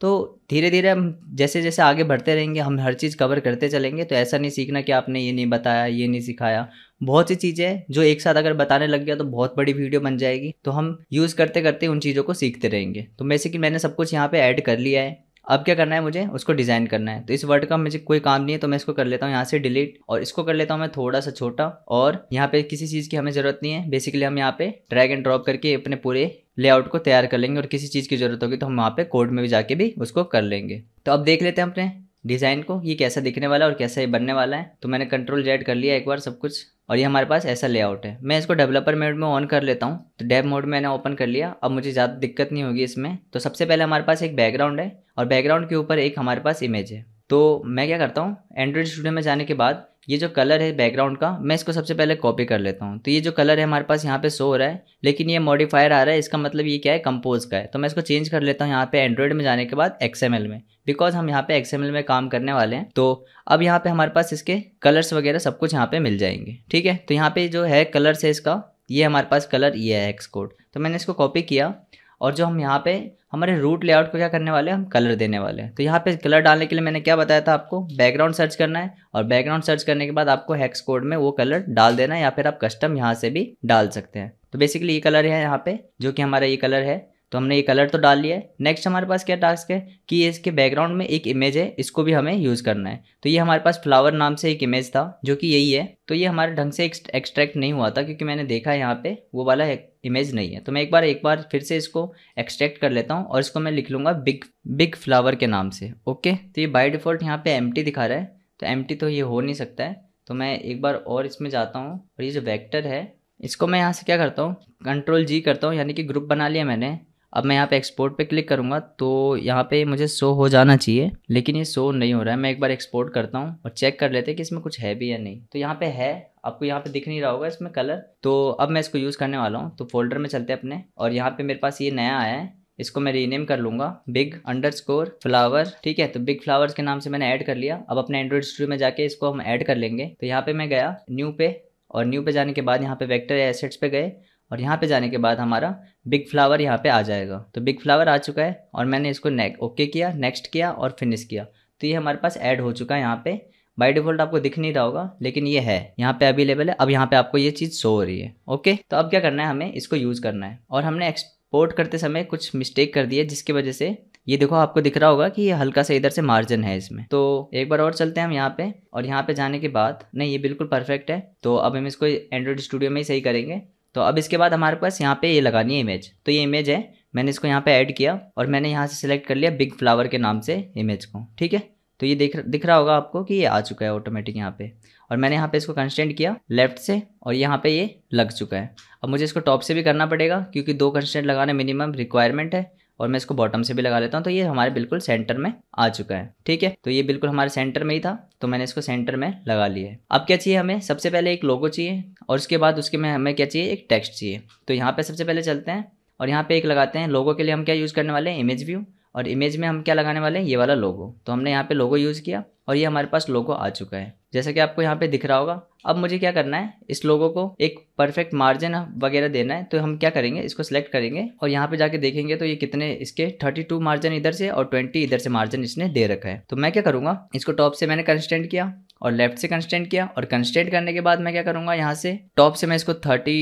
तो धीरे धीरे हम जैसे जैसे आगे बढ़ते रहेंगे हम हर चीज़ कवर करते चलेंगे तो ऐसा नहीं सीखना कि आपने ये नहीं बताया ये नहीं सिखाया बहुत सी चीज़ें जो एक साथ अगर बताने लग गया तो बहुत बड़ी वीडियो बन जाएगी तो हम यूज़ करते करते उन चीज़ों को सीखते रहेंगे तो वैसे कि मैंने सब कुछ यहाँ पे ऐड कर लिया है अब क्या करना है मुझे उसको डिज़ाइन करना है तो इस वर्ड का मुझे कोई काम नहीं है तो मैं इसको कर लेता हूँ यहाँ से डिलीट और इसको कर लेता हूँ मैं थोड़ा सा छोटा और यहाँ पे किसी चीज़ की हमें ज़रूरत नहीं है बेसिकली हम यहाँ पे ड्रैग एंड ड्रॉप करके अपने पूरे लेआउट को तैयार कर लेंगे और किसी चीज़ की ज़रूरत होगी तो हम वहाँ पे कोड में भी जाके भी उसको कर लेंगे तो अब देख लेते हैं अपने डिज़ाइन को ये कैसा दिखने वाला है और कैसा ये बनने वाला है तो मैंने कंट्रोल जेड कर लिया एक बार सब कुछ और ये हमारे पास ऐसा लेआउट है मैं इसको डेवलपर मोड में ऑन कर लेता हूँ तो डेव मोड मैंने ओपन कर लिया अब मुझे ज़्यादा दिक्कत नहीं होगी इसमें तो सबसे पहले हमारे पास एक बैकग्राउंड है और बैकग्राउंड के ऊपर एक हमारे पास इमेज है तो मैं क्या करता हूँ एंड्रॉइड स्टूडियो में जाने के बाद ये जो कलर है बैकग्राउंड का मैं इसको सबसे पहले कॉपी कर लेता हूँ तो ये जो कलर है हमारे पास यहाँ पे शो हो रहा है लेकिन ये मॉडिफायर आ रहा है इसका मतलब ये क्या है कंपोज का है तो मैं इसको चेंज कर लेता हूँ यहाँ पे एंड्रॉयड में जाने के बाद एक्सएमएल में बिकॉज हम यहाँ पे एक्सएमएल में काम करने वाले हैं तो अब यहाँ पे हमारे पास इसके कलर्स वगैरह सब कुछ यहाँ पे मिल जाएंगे ठीक है तो यहाँ पे जो है कलर्स है इसका ये हमारे पास कलर ये है एक्स कोड तो मैंने इसको कॉपी किया और जो हम यहाँ पे हमारे रूट लेआउट को क्या करने वाले हैं हम कलर देने वाले हैं तो यहाँ पे कलर डालने के लिए मैंने क्या बताया था आपको बैकग्राउंड सर्च करना है और बैकग्राउंड सर्च करने के बाद आपको हैक्स कोड में वो कलर डाल देना है या फिर आप कस्टम यहाँ से भी डाल सकते हैं तो बेसिकली ये कलर है यहाँ पे जो कि हमारा ये कलर है तो हमने ये कलर तो डाल लिया है नेक्स्ट हमारे पास क्या टास्क है कि ये इसके बैकग्राउंड में एक इमेज है इसको भी हमें यूज़ करना है तो ये हमारे पास फ्लावर नाम से एक इमेज था जो कि यही है तो ये हमारे ढंग से एक्सट्रैक्ट नहीं हुआ था क्योंकि मैंने देखा है यहाँ पे वो वाला इमेज नहीं है तो मैं एक बार एक बार फिर से इसको एक्सट्रैक्ट कर लेता हूँ और इसको मैं लिख लूँगा बिग बिग फ्लावर के नाम से ओके तो ये बाई डिफ़ॉल्ट यहाँ पर एम दिखा रहा है तो एम तो ये हो नहीं सकता है तो मैं एक बार और इसमें जाता हूँ और ये जो वैक्टर है इसको मैं यहाँ से क्या करता हूँ कंट्रोल जी करता हूँ यानी कि ग्रुप बना लिया मैंने अब मैं यहाँ पे एक्सपोर्ट पे क्लिक करूँगा तो यहाँ पे मुझे शो हो जाना चाहिए लेकिन ये शो नहीं हो रहा है मैं एक बार एक्सपोर्ट करता हूँ और चेक कर लेते हैं कि इसमें कुछ है भी या नहीं तो यहाँ पे है आपको यहाँ पे दिख नहीं रहा होगा इसमें कलर तो अब मैं इसको यूज़ करने वाला हूँ तो फोल्डर में चलते अपने और यहाँ पे मेरे पास ये नया आया है इसको मैं रीनेम कर लूंगा बिग अंडर स्कोर फ्लावर ठीक है तो बिग फ्लावर्स के नाम से मैंने ऐड कर लिया अब अपने एंड्रॉइड स्टूडियो में जाके इसको हम ऐड कर लेंगे तो यहाँ पे मैं गया न्यू पे और न्यू पे जाने के बाद यहाँ पे वेक्टर एसेट्स पे गए और यहाँ पे जाने के बाद हमारा बिग फ्लावर यहाँ पे आ जाएगा तो बिग फ्लावर आ चुका है और मैंने इसको नेक ओके किया नेक्स्ट किया और फिनिश किया तो ये हमारे पास ऐड हो चुका है यहाँ पे बाय डिफ़ॉल्ट आपको दिख नहीं रहा होगा लेकिन ये है यहाँ पे अवेलेबल है अब यहाँ पे आपको ये चीज़ शो हो रही है ओके तो अब क्या करना है हमें इसको यूज़ करना है और हमने एक्सपोर्ट करते समय कुछ मिस्टेक कर दी है जिसकी वजह से ये देखो आपको दिख रहा होगा कि ये हल्का सा इधर से मार्जिन है इसमें तो एक बार और चलते हैं हम यहाँ पे और यहाँ पे जाने के बाद नहीं ये बिल्कुल परफेक्ट है तो अब हम इसको एंड्रॉइड स्टूडियो में ही सही करेंगे तो अब इसके बाद हमारे पास यहाँ पे ये लगानी है इमेज तो ये इमेज है मैंने इसको यहाँ पे ऐड किया और मैंने यहाँ से सिलेक्ट कर लिया बिग फ्लावर के नाम से इमेज को ठीक है तो ये देख दिख रहा होगा आपको कि ये आ चुका है ऑटोमेटिक यहाँ पे और मैंने यहाँ पे इसको कंस्टेंट किया लेफ्ट से और यहाँ पे ये लग चुका है अब मुझे इसको टॉप से भी करना पड़ेगा क्योंकि दो कंस्टेंट लगाना मिनिमम रिक्वायरमेंट है और मैं इसको बॉटम से भी लगा लेता हूँ तो ये हमारे बिल्कुल सेंटर में आ चुका है ठीक है तो ये बिल्कुल हमारे सेंटर में ही था तो मैंने इसको सेंटर में लगा लिया है अब क्या चाहिए हमें सबसे पहले एक लोगो चाहिए और उसके बाद उसके में हमें क्या चाहिए एक टेक्स्ट चाहिए तो यहाँ पर सबसे पहले चलते हैं और यहाँ पर एक लगाते हैं लोगों के लिए हम क्या यूज़ करने वाले हैं इमेज व्यू और इमेज में हम क्या लगाने वाले हैं ये वाला लोगो तो हमने यहाँ पर लोगो यूज़ किया और ये हमारे पास लोगो आ चुका है जैसा कि आपको यहाँ पे दिख रहा होगा अब मुझे क्या करना है इस लोगों को एक परफेक्ट मार्जिन वगैरह देना है तो हम क्या करेंगे इसको सिलेक्ट करेंगे और यहाँ पे जाके देखेंगे तो ये कितने इसके 32 मार्जिन इधर से और 20 इधर से मार्जिन इसने दे रखा है तो मैं क्या करूँगा इसको टॉप से मैंने कंस्टेंट किया और लेफ्ट से कंस्टेंट किया और कंस्टेंट करने के बाद मैं क्या करूँगा यहाँ से टॉप से मैं इसको थर्टी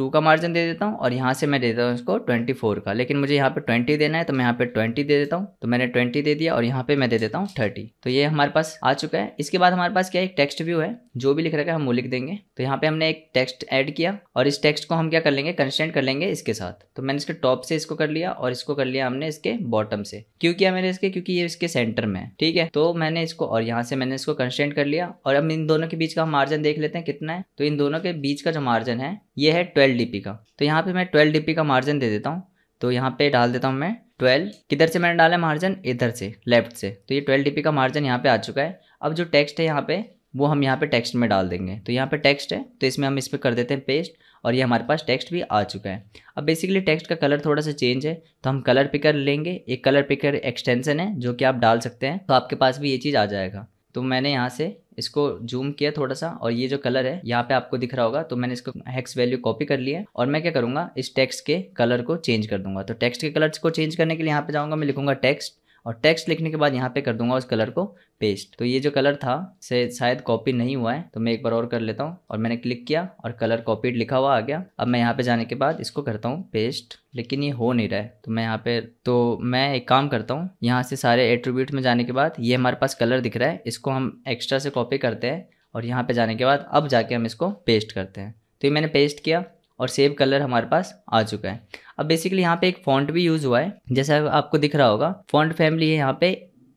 टू का मार्जिन दे देता हूँ और यहाँ से मैं दे देता हूँ इसको ट्वेंटी फोर का लेकिन मुझे यहाँ पे ट्वेंटी देना है तो मैं यहाँ पे ट्वेंटी दे देता हूँ तो मैंने ट्वेंटी दे दिया और यहाँ पे मैं दे देता हूँ थर्टी तो ये हमारे पास आ चुका है इसके बाद हमारे पास क्या एक टेक्स्ट व्यू है जो भी लिख रखा है हम वो लिख देंगे तो यहाँ पे हमने एक टेक्स्ट ऐड किया और इस टेक्स्ट को हम क्या कर लेंगे कंस्टेंट कर लेंगे इसके साथ तो मैंने इसके टॉप से इसको कर लिया और इसको कर लिया हमने इसके बॉटम से क्यों किया मैंने इसके क्योंकि ये इसके सेंटर में है ठीक है तो मैंने इसको और यहाँ से मैंने इसको कंस्टेंट कर लिया और अब इन दोनों के बीच का मार्जिन देख लेते हैं कितना है तो इन दोनों के बीच का जो मार्जिन है ये है ट्वेल्व डीपी का तो यहाँ पे मैं ट्वेल्व डीपी का मार्जिन दे देता हूँ तो यहाँ पे डाल देता हूँ मैं ट्वेल्व किधर से मैंने डाला है मार्जिन इधर से लेफ्ट से तो ये ट्वेल्व डीपी का मार्जिन यहाँ पे आ चुका है अब जो टेक्स्ट है यहाँ पे वो हम यहाँ पे टेक्स्ट में डाल देंगे तो यहाँ पे टेक्स्ट है तो इसमें हम इस पर कर देते हैं पेस्ट और ये हमारे पास टेक्स्ट भी आ चुका है अब बेसिकली टेक्स्ट का कलर थोड़ा सा चेंज है तो हम कलर पिकर लेंगे एक कलर पिकर एक्सटेंसन है जो कि आप डाल सकते हैं तो आपके पास भी ये चीज़ आ जाएगा तो मैंने यहाँ से इसको जूम किया थोड़ा सा और ये जो कलर है यहाँ पे आपको दिख रहा होगा तो मैंने इसको हैक्स वैल्यू कॉपी कर लिया और मैं क्या करूँगा इस टेक्स्ट के कलर को चेंज कर दूंगा तो टेक्स्ट के कलर को चेंज करने के लिए यहाँ पे जाऊँगा मैं लिखूंगा टेक्स्ट और टेक्स्ट लिखने के बाद यहाँ पे कर दूंगा उस कलर को पेस्ट तो ये जो कलर था से शायद कॉपी नहीं हुआ है तो मैं एक बार और कर लेता हूँ और मैंने क्लिक किया और कलर कॉपीड लिखा हुआ आ गया अब मैं यहाँ पे जाने के बाद इसको करता हूँ पेस्ट लेकिन ये हो नहीं रहा है तो मैं यहाँ पे तो मैं एक काम करता हूँ यहाँ से सारे एट्रीब्यूट में जाने के बाद ये हमारे पास कलर दिख रहा है इसको हम एक्स्ट्रा से कॉपी करते हैं और यहाँ पे जाने के बाद अब जाके हम इसको पेस्ट करते हैं तो ये मैंने पेस्ट किया और सेव कलर हमारे पास आ चुका है अब बेसिकली यहाँ पे एक फॉन्ट भी यूज़ हुआ है जैसा आपको दिख रहा होगा फॉन्ट फैमिली है यहाँ पे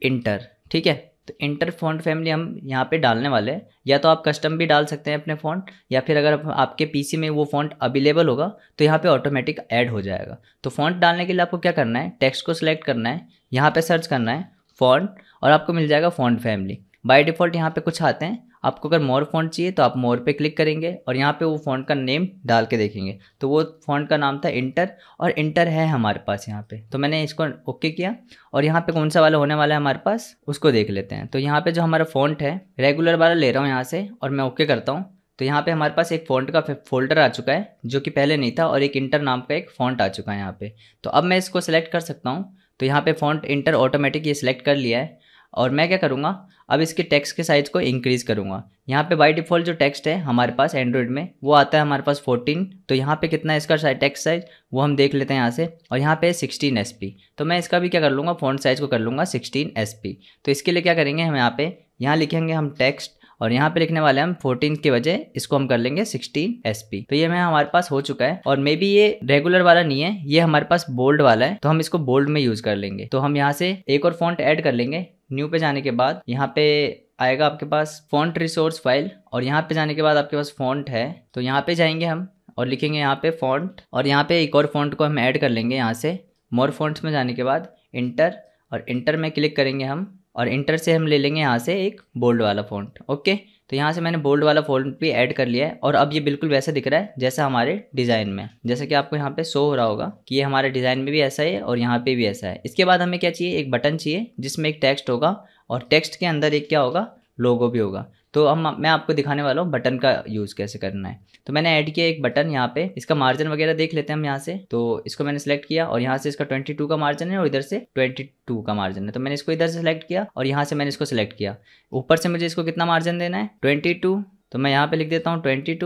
इंटर ठीक है तो इंटर फॉन्ट फैमिली हम यहाँ पे डालने वाले हैं या तो आप कस्टम भी डाल सकते हैं अपने फॉन्ट या फिर अगर आपके पीसी में वो फॉन्ट अवेलेबल होगा तो यहाँ पे ऑटोमेटिक ऐड हो जाएगा तो फॉन्ट डालने के लिए आपको क्या करना है टेक्स्ट को सिलेक्ट करना है यहाँ पे सर्च करना है फॉन्ट और आपको मिल जाएगा फॉन्ट फैमिली बाय डिफ़ॉल्ट यहाँ पे कुछ आते हैं आपको अगर मोर फॉन्ट चाहिए तो आप मोर पे क्लिक करेंगे और यहाँ पे वो फॉन्ट का नेम डाल के देखेंगे तो वो फॉन्ट का नाम था इंटर और इंटर है हमारे पास यहाँ पे तो मैंने इसको ओके किया और यहाँ पे कौन सा वाला होने वाला है हमारे पास उसको देख लेते हैं तो यहाँ पे जो हमारा फॉन्ट है रेगुलर वाला ले रहा हूँ यहाँ से और मैं ओके करता हूँ तो यहाँ पे हमारे पास एक फ़ॉन्ट का फोल्डर आ चुका है जो कि पहले नहीं था और एक इंटर नाम का एक फ़ॉन्ट आ चुका है यहाँ पे तो अब मैं इसको सेलेक्ट कर सकता हूँ तो यहाँ पे फ़ॉन्ट इंटर ऑटोमेटिक ये सिलेक्ट कर लिया है और मैं क्या करूँगा अब इसके टेक्स्ट के साइज़ को इंक्रीज़ करूँगा यहाँ पे बाय डिफ़ॉल्ट जो टेक्स्ट है हमारे पास एंड्रॉयड में वो आता है हमारे पास 14 तो यहाँ पे कितना है इसका टेक्स्ट साइज़ वो हम देख लेते हैं यहाँ से और यहाँ पे सिक्सटीन एस तो मैं इसका भी क्या कर लूँगा फ़ोन साइज़ को कर लूँगा सिक्सटीन एस तो इसके लिए क्या करेंगे हम यहाँ पे यहाँ लिखेंगे हम टेक्स्ट और यहाँ पे लिखने वाले हम फोर्टीन के बजाय इसको हम कर लेंगे सिक्सटीन एस तो ये हमारे पास हो चुका है और मे बी ये रेगुलर वाला नहीं है ये हमारे पास बोल्ड वाला है तो हम इसको बोल्ड में यूज कर लेंगे तो हम यहाँ से एक और फॉन्ट ऐड कर लेंगे न्यू पे जाने के बाद यहाँ पे आएगा आपके पास फॉन्ट रिसोर्स फाइल और यहाँ पे जाने के बाद आपके पास फॉन्ट है तो यहाँ पे जाएंगे हम और लिखेंगे यहाँ पे फॉन्ट और यहाँ पे एक और फॉन्ट को हम ऐड कर लेंगे यहाँ से मोर फॉन्ट्स में जाने के बाद इंटर और इंटर में क्लिक करेंगे हम और इंटर से हम ले लेंगे यहाँ से एक बोल्ड वाला फ़ॉन्ट ओके तो यहाँ से मैंने बोल्ड वाला फ़ॉन्ट भी ऐड कर लिया है और अब ये बिल्कुल वैसा दिख रहा है जैसा हमारे डिज़ाइन में जैसा कि आपको यहाँ पे शो हो रहा होगा कि ये हमारे डिज़ाइन में भी ऐसा है और यहाँ पे भी ऐसा है इसके बाद हमें क्या चाहिए एक बटन चाहिए जिसमें एक टेक्स्ट होगा और टेक्स्ट के अंदर एक क्या होगा लोगो भी होगा तो हम मैं आपको दिखाने वाला हूँ बटन का यूज़ कैसे करना है तो मैंने ऐड किया एक बटन यहाँ पे इसका मार्जिन वगैरह देख लेते हैं हम यहाँ से तो इसको मैंने सेलेक्ट किया और यहाँ से इसका 22 का मार्जिन है और इधर से 22 का मार्जिन है तो मैंने इसको इधर से सेलेक्ट किया और यहाँ से मैंने इसको सेलेक्ट किया ऊपर से मुझे इसको कितना मार्जिन देना है ट्वेंटी तो मैं यहाँ पर लिख देता हूँ ट्वेंटी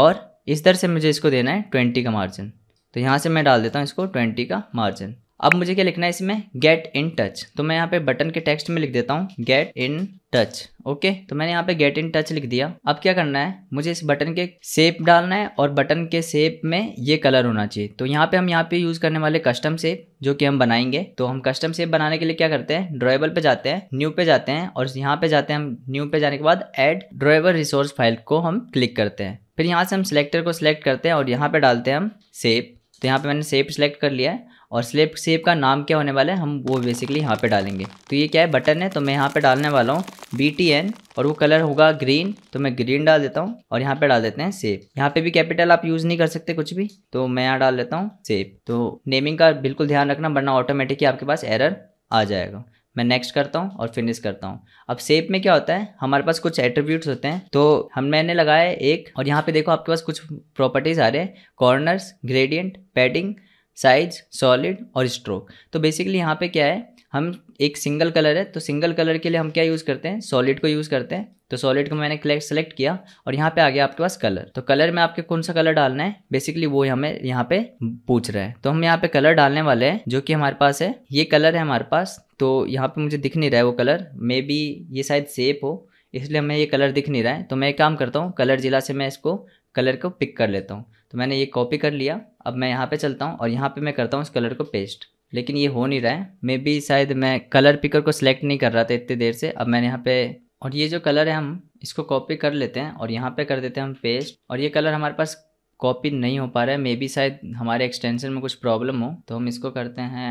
और इस दर से मुझे इसको देना है ट्वेंटी का मार्जिन तो यहाँ से मैं डाल देता हूँ इसको ट्वेंटी का मार्जिन अब मुझे क्या लिखना है इसमें गेट इन टच तो मैं यहाँ पे बटन के टेक्स्ट में लिख देता हूँ गेट इन टच ओके तो मैंने यहाँ पे गेट इन टच लिख दिया अब क्या करना है मुझे इस बटन के सेप डालना है और बटन के सेप में ये कलर होना चाहिए तो यहाँ पे हम यहाँ पे यूज करने वाले कस्टम सेप जो कि हम बनाएंगे तो हम कस्टम सेप बनाने के लिए क्या करते हैं ड्रॉएबल पे जाते हैं न्यू पे जाते हैं और यहाँ पे जाते हैं हम न्यू पे जाने के बाद एड ड्रॉएबल रिसोर्स फाइल को हम क्लिक करते हैं फिर यहाँ से हम सिलेक्टर को सिलेक्ट करते हैं और यहाँ पे डालते हैं हम सेप तो यहाँ पे मैंने सेप सिलेक्ट कर लिया है और स्लेप सेप का नाम क्या होने वाला है हम वो बेसिकली यहाँ पे डालेंगे तो ये क्या है बटन है तो मैं यहाँ पे डालने वाला हूँ बी टी एन और वो कलर होगा ग्रीन तो मैं ग्रीन डाल देता हूँ और यहाँ पे डाल देते हैं सेप यहाँ पे भी कैपिटल आप यूज़ नहीं कर सकते कुछ भी तो मैं यहाँ डाल देता हूँ सेप तो नेमिंग का बिल्कुल ध्यान रखना वरना ऑटोमेटिक आपके पास एरर आ जाएगा मैं नेक्स्ट करता हूँ और फिनिश करता हूँ अब सेप में क्या होता है हमारे पास कुछ एट्रीब्यूट्स होते हैं तो हम मैंने लगाया एक और यहाँ पे देखो आपके पास कुछ प्रॉपर्टीज़ आ रहे हैं corners gradient padding size solid और स्ट्रोक तो बेसिकली यहाँ पे क्या है हम एक सिंगल कलर है तो सिंगल कलर के लिए हम क्या यूज़ करते हैं सॉलिड को यूज़ करते हैं तो सॉलिड को मैंने सेलेक्ट किया और यहाँ पे आ गया आपके पास कलर तो कलर में आपके कौन सा कलर डालना है बेसिकली वो हमें यहाँ पे पूछ रहा है तो हम यहाँ पे कलर डालने वाले हैं जो कि हमारे पास है ये कलर है हमारे पास तो यहाँ पर मुझे दिख नहीं रहा है वो कलर मे बी ये शायद सेप हो इसलिए हमें ये कलर दिख नहीं रहा है तो मैं एक काम करता हूँ कलर जिला से मैं इसको कलर को पिक कर लेता हूँ तो मैंने ये कॉपी कर लिया अब मैं यहाँ पे चलता हूँ और यहाँ पे मैं करता हूँ इस कलर को पेस्ट लेकिन ये हो नहीं रहा है मे बी शायद मैं कलर पिकर को सिलेक्ट नहीं कर रहा था इतनी देर से अब मैंने यहाँ पे और ये जो कलर है हम इसको कॉपी कर लेते हैं और यहाँ पे कर देते हैं हम पेस्ट और ये कलर हमारे पास कॉपी नहीं हो पा रहा है मे बी शायद हमारे एक्सटेंशन में कुछ प्रॉब्लम हो तो हम इसको करते हैं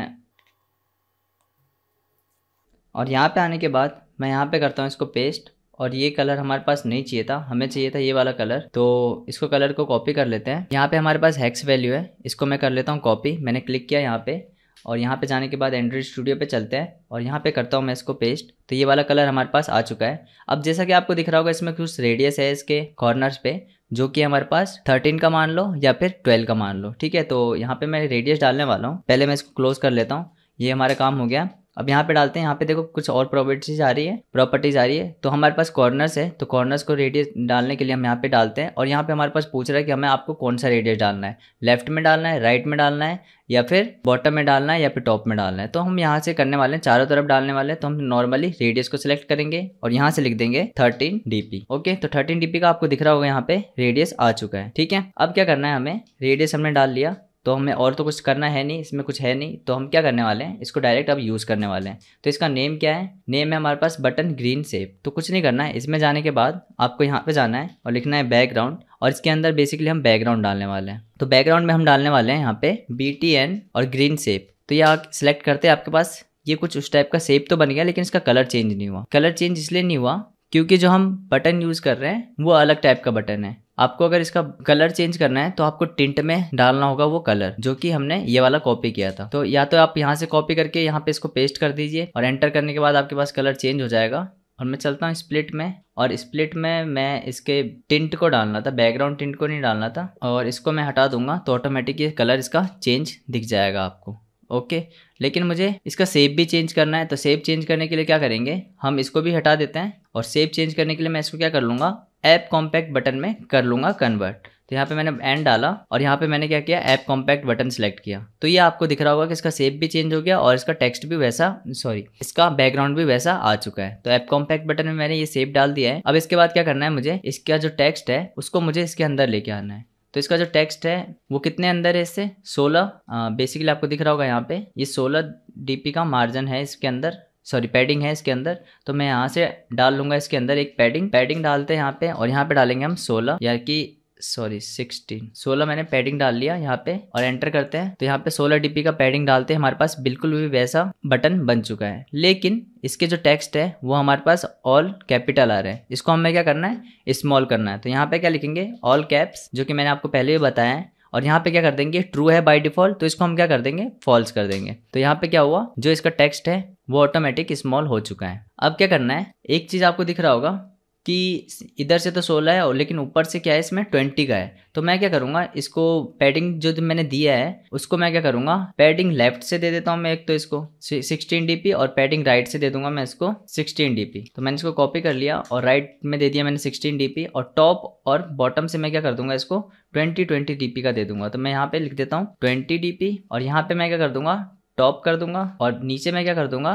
और यहाँ पे आने के बाद मैं यहाँ पे करता हूँ इसको पेस्ट और ये कलर हमारे पास नहीं चाहिए था हमें चाहिए था ये वाला कलर तो इसको कलर को कॉपी कर लेते हैं यहाँ पे हमारे पास हैक्स वैल्यू है इसको मैं कर लेता हूँ कॉपी मैंने क्लिक किया यहाँ पे और यहाँ पे जाने के बाद एंड्रॉइड स्टूडियो पे चलते हैं और यहाँ पे करता हूँ मैं इसको पेस्ट तो ये वाला कलर हमारे पास आ चुका है अब जैसा कि आपको दिख रहा होगा इसमें कुछ रेडियस है इसके कॉर्नर्स पे जो कि हमारे पास 13 का मान लो या फिर 12 का मान लो ठीक है तो यहाँ पे मैं रेडियस डालने वाला हूँ पहले मैं इसको क्लोज कर लेता हूँ ये हमारा काम हो गया अब यहाँ पे डालते हैं यहाँ पे देखो कुछ और प्रॉपर्टीज आ रही है प्रॉपर्टीज आ रही है तो हमारे पास कॉर्नर्स है तो कॉर्नर्स को रेडियस डालने के लिए हम यहाँ पे डालते हैं और यहाँ पे हमारे पास पूछ रहा है कि हमें आपको कौन सा रेडियस डालना है लेफ्ट में डालना है राइट में डालना है या फिर बॉटम में डालना है या फिर टॉप में डालना है तो हम यहाँ से करने वाले हैं चारों तरफ डालने वाले हैं तो हम नॉर्मली रेडियस को सिलेक्ट करेंगे और यहाँ से लिख देंगे थर्टीन डीपी ओके तो थर्टीन डीपी का आपको दिख रहा होगा यहाँ पे रेडियस आ चुका है ठीक है अब क्या करना है हमें रेडियस हमने डाल लिया तो हमें और तो कुछ करना है नहीं इसमें कुछ है नहीं तो हम क्या करने वाले हैं इसको डायरेक्ट अब यूज़ करने वाले हैं तो इसका नेम क्या है नेम है हमारे पास बटन ग्रीन सेप तो कुछ नहीं करना है इसमें जाने के बाद आपको यहाँ पे जाना है और लिखना है बैकग्राउंड और इसके अंदर बेसिकली हम बैकग्राउंड डालने वाले हैं तो बैकग्राउंड में हम डालने वाले हैं यहाँ पे बी टी एन और ग्रीन सेप तो ये आप सिलेक्ट करते हैं आपके पास ये कुछ उस टाइप का सेप तो बन गया लेकिन इसका कलर चेंज नहीं हुआ कलर चेंज इसलिए नहीं हुआ क्योंकि जो हम बटन यूज़ कर रहे हैं वो अलग टाइप का बटन है आपको अगर इसका कलर चेंज करना है तो आपको टिंट में डालना होगा वो कलर जो कि हमने ये वाला कॉपी किया था तो या तो आप यहाँ से कॉपी करके यहाँ पे इसको पेस्ट कर दीजिए और एंटर करने के बाद आपके पास कलर चेंज हो जाएगा और मैं चलता हूँ स्प्लिट में और स्प्लिट में मैं इसके टिंट को डालना था बैकग्राउंड टिंट को नहीं डालना था और इसको मैं हटा दूंगा तो ऑटोमेटिक ये कलर इसका चेंज दिख जाएगा आपको ओके लेकिन मुझे इसका सेप भी चेंज करना है तो सेप चेंज करने के लिए क्या करेंगे हम इसको भी हटा देते हैं और सेप चेंज करने के लिए मैं इसको क्या कर लूँगा ऐप कॉम्पैक्ट बटन में कर लूँगा कन्वर्ट तो यहाँ पे मैंने एंड डाला और यहाँ पे मैंने क्या किया ऐप कॉम्पैक्ट बटन सेलेक्ट किया तो ये आपको दिख रहा होगा कि इसका सेप भी चेंज हो गया और इसका टेक्स्ट भी वैसा सॉरी इसका बैकग्राउंड भी वैसा आ चुका है तो ऐप कॉम्पैक्ट बटन में मैंने ये सेप डाल दिया है अब इसके बाद क्या करना है मुझे इसका जो टेक्स्ट है उसको मुझे इसके अंदर लेके आना है तो इसका जो टेक्स्ट है वो कितने अंदर है इससे सोलह बेसिकली आपको दिख रहा होगा यहाँ पे ये सोलह डीपी का मार्जिन है इसके अंदर सॉरी पैडिंग है इसके अंदर तो मैं यहाँ से डाल लूंगा इसके अंदर एक पैडिंग पैडिंग डालते हैं यहाँ पे और यहाँ पे डालेंगे हम सोलह यानी कि सॉरी सिक्सटीन सोलह मैंने पैडिंग डाल लिया यहाँ पे और एंटर करते हैं तो यहाँ पे सोलह डीपी का पैडिंग डालते हैं हमारे पास बिल्कुल भी वैसा बटन बन चुका है लेकिन इसके जो टेक्स्ट है वो हमारे पास ऑल कैपिटल आ रहा है इसको हमें क्या करना है स्मॉल करना है तो यहाँ पे क्या लिखेंगे ऑल कैप्स जो कि मैंने आपको पहले भी बताया है और यहाँ पे क्या कर देंगे ट्रू है बाय डिफॉल्ट तो इसको हम क्या कर देंगे फॉल्स कर देंगे तो यहाँ पे क्या हुआ जो इसका टेक्स्ट है वो ऑटोमेटिक स्मॉल हो चुका है अब क्या करना है एक चीज आपको दिख रहा होगा कि इधर से तो सोलह है और लेकिन ऊपर से क्या है इसमें ट्वेंटी का है तो मैं क्या करूँगा इसको पैडिंग जो मैंने दिया है उसको मैं क्या करूँगा पैडिंग लेफ्ट से दे देता हूँ मैं एक तो इसको सिक्सटीन डी और पैडिंग राइट से दे दूंगा मैं इसको सिक्सटीन डी तो मैंने इसको कॉपी कर लिया और राइट में दे दिया मैंने सिक्सटीन डी और टॉप और बॉटम से मैं क्या कर दूंगा इसको ट्वेंटी ट्वेंटी डी का दे दूंगा तो मैं यहाँ पर लिख देता हूँ ट्वेंटी डी और यहाँ पर मैं क्या कर दूंगा टॉप कर दूंगा और नीचे मैं क्या कर दूंगा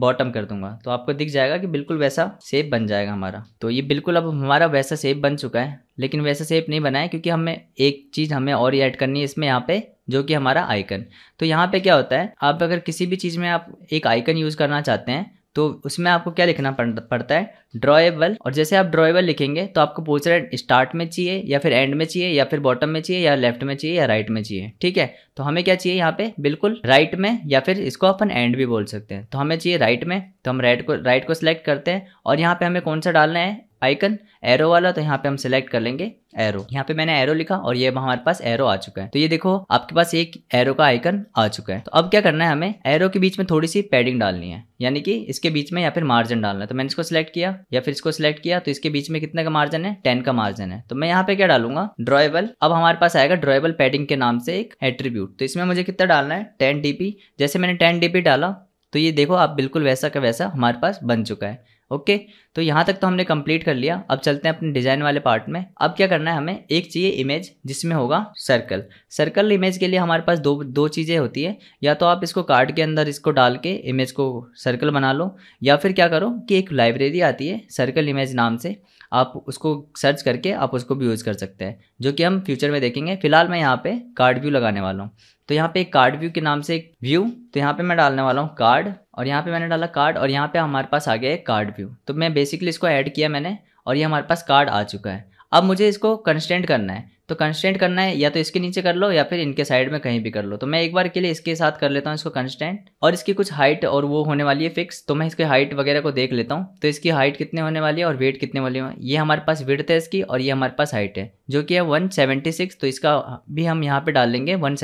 बॉटम कर दूंगा तो आपको दिख जाएगा कि बिल्कुल वैसा सेप बन जाएगा हमारा तो ये बिल्कुल अब हमारा वैसा सेप बन चुका है लेकिन वैसा सेप नहीं बना है क्योंकि हमें एक चीज़ हमें और ऐड करनी है इसमें यहाँ पे जो कि हमारा आइकन तो यहाँ पे क्या होता है आप अगर किसी भी चीज़ में आप एक आइकन यूज़ करना चाहते हैं तो उसमें आपको क्या लिखना पड़ता है ड्रॉएबल और जैसे आप ड्रॉएबल लिखेंगे तो आपको पूछ रहा है स्टार्ट में चाहिए या फिर एंड में चाहिए या फिर बॉटम में चाहिए या लेफ्ट में चाहिए या राइट में चाहिए ठीक है तो हमें क्या चाहिए यहाँ पे बिल्कुल राइट में या फिर इसको अपन एंड भी बोल सकते हैं तो हमें चाहिए राइट में तो हम राइट को राइट को सिलेक्ट करते हैं और यहाँ पे हमें कौन सा डालना है आइकन एरो वाला तो यहाँ पे हम सिलेक्ट कर लेंगे एरो यहाँ पे मैंने एरो लिखा और ये हमारे पास एरो आ चुका है तो ये देखो आपके पास एक एरो का आइकन आ चुका है तो अब क्या करना है हमें एरो के बीच में थोड़ी सी पैडिंग डालनी है यानी कि इसके बीच में या फिर मार्जिन डालना है तो मैंने इसको सिलेक्ट किया या फिर इसको सिलेक्ट किया तो इसके बीच में कितने का मार्जिन है टेन का मार्जिन है तो मैं यहाँ पे क्या डालूंगा ड्रॉएबल अब हमारे पास आएगा ड्रॉएबल पैडिंग के नाम से एक एट्रीब्यूट तो इसमें मुझे कितना डालना है टेन डीपी जैसे मैंने टेन डीपी डाला तो ये देखो आप बिल्कुल वैसा का वैसा हमारे पास बन चुका है ओके तो यहाँ तक तो हमने कंप्लीट कर लिया अब चलते हैं अपने डिज़ाइन वाले पार्ट में अब क्या करना है हमें एक चाहिए इमेज जिसमें होगा सर्कल सर्कल इमेज के लिए हमारे पास दो दो चीज़ें होती है या तो आप इसको कार्ड के अंदर इसको डाल के इमेज को सर्कल बना लो या फिर क्या करो कि एक लाइब्रेरी आती है सर्कल इमेज नाम से आप उसको सर्च करके आप उसको भी यूज़ कर सकते हैं जो कि हम फ्यूचर में देखेंगे फिलहाल मैं यहाँ पे कार्ड व्यू लगाने वाला हूँ तो यहाँ पे एक कार्ड व्यू के नाम से एक व्यू तो यहाँ पे मैं डालने वाला हूँ कार्ड और यहाँ पे मैंने डाला कार्ड और यहाँ पे हमारे पास आ गया एक कार्ड व्यू तो मैं बेसिकली इसको ऐड किया मैंने और ये हमारे पास कार्ड आ चुका है अब मुझे इसको कंस्टेंट करना है तो कंस्टेंट करना है या तो इसके नीचे कर लो या फिर इनके साइड में कहीं भी कर लो तो मैं एक बार के लिए इसके साथ कर लेता हूँ इसको कंस्टेंट और इसकी कुछ हाइट और वो होने वाली है फिक्स तो मैं इसके हाइट वगैरह को देख लेता हूँ तो इसकी हाइट कितने होने वाली है और वेट कितने वाली है ये हमारे पास विड्थ है इसकी और ये हमारे पास हाइट है जो कि है वन तो इसका भी हम यहाँ पर डाल लेंगे वन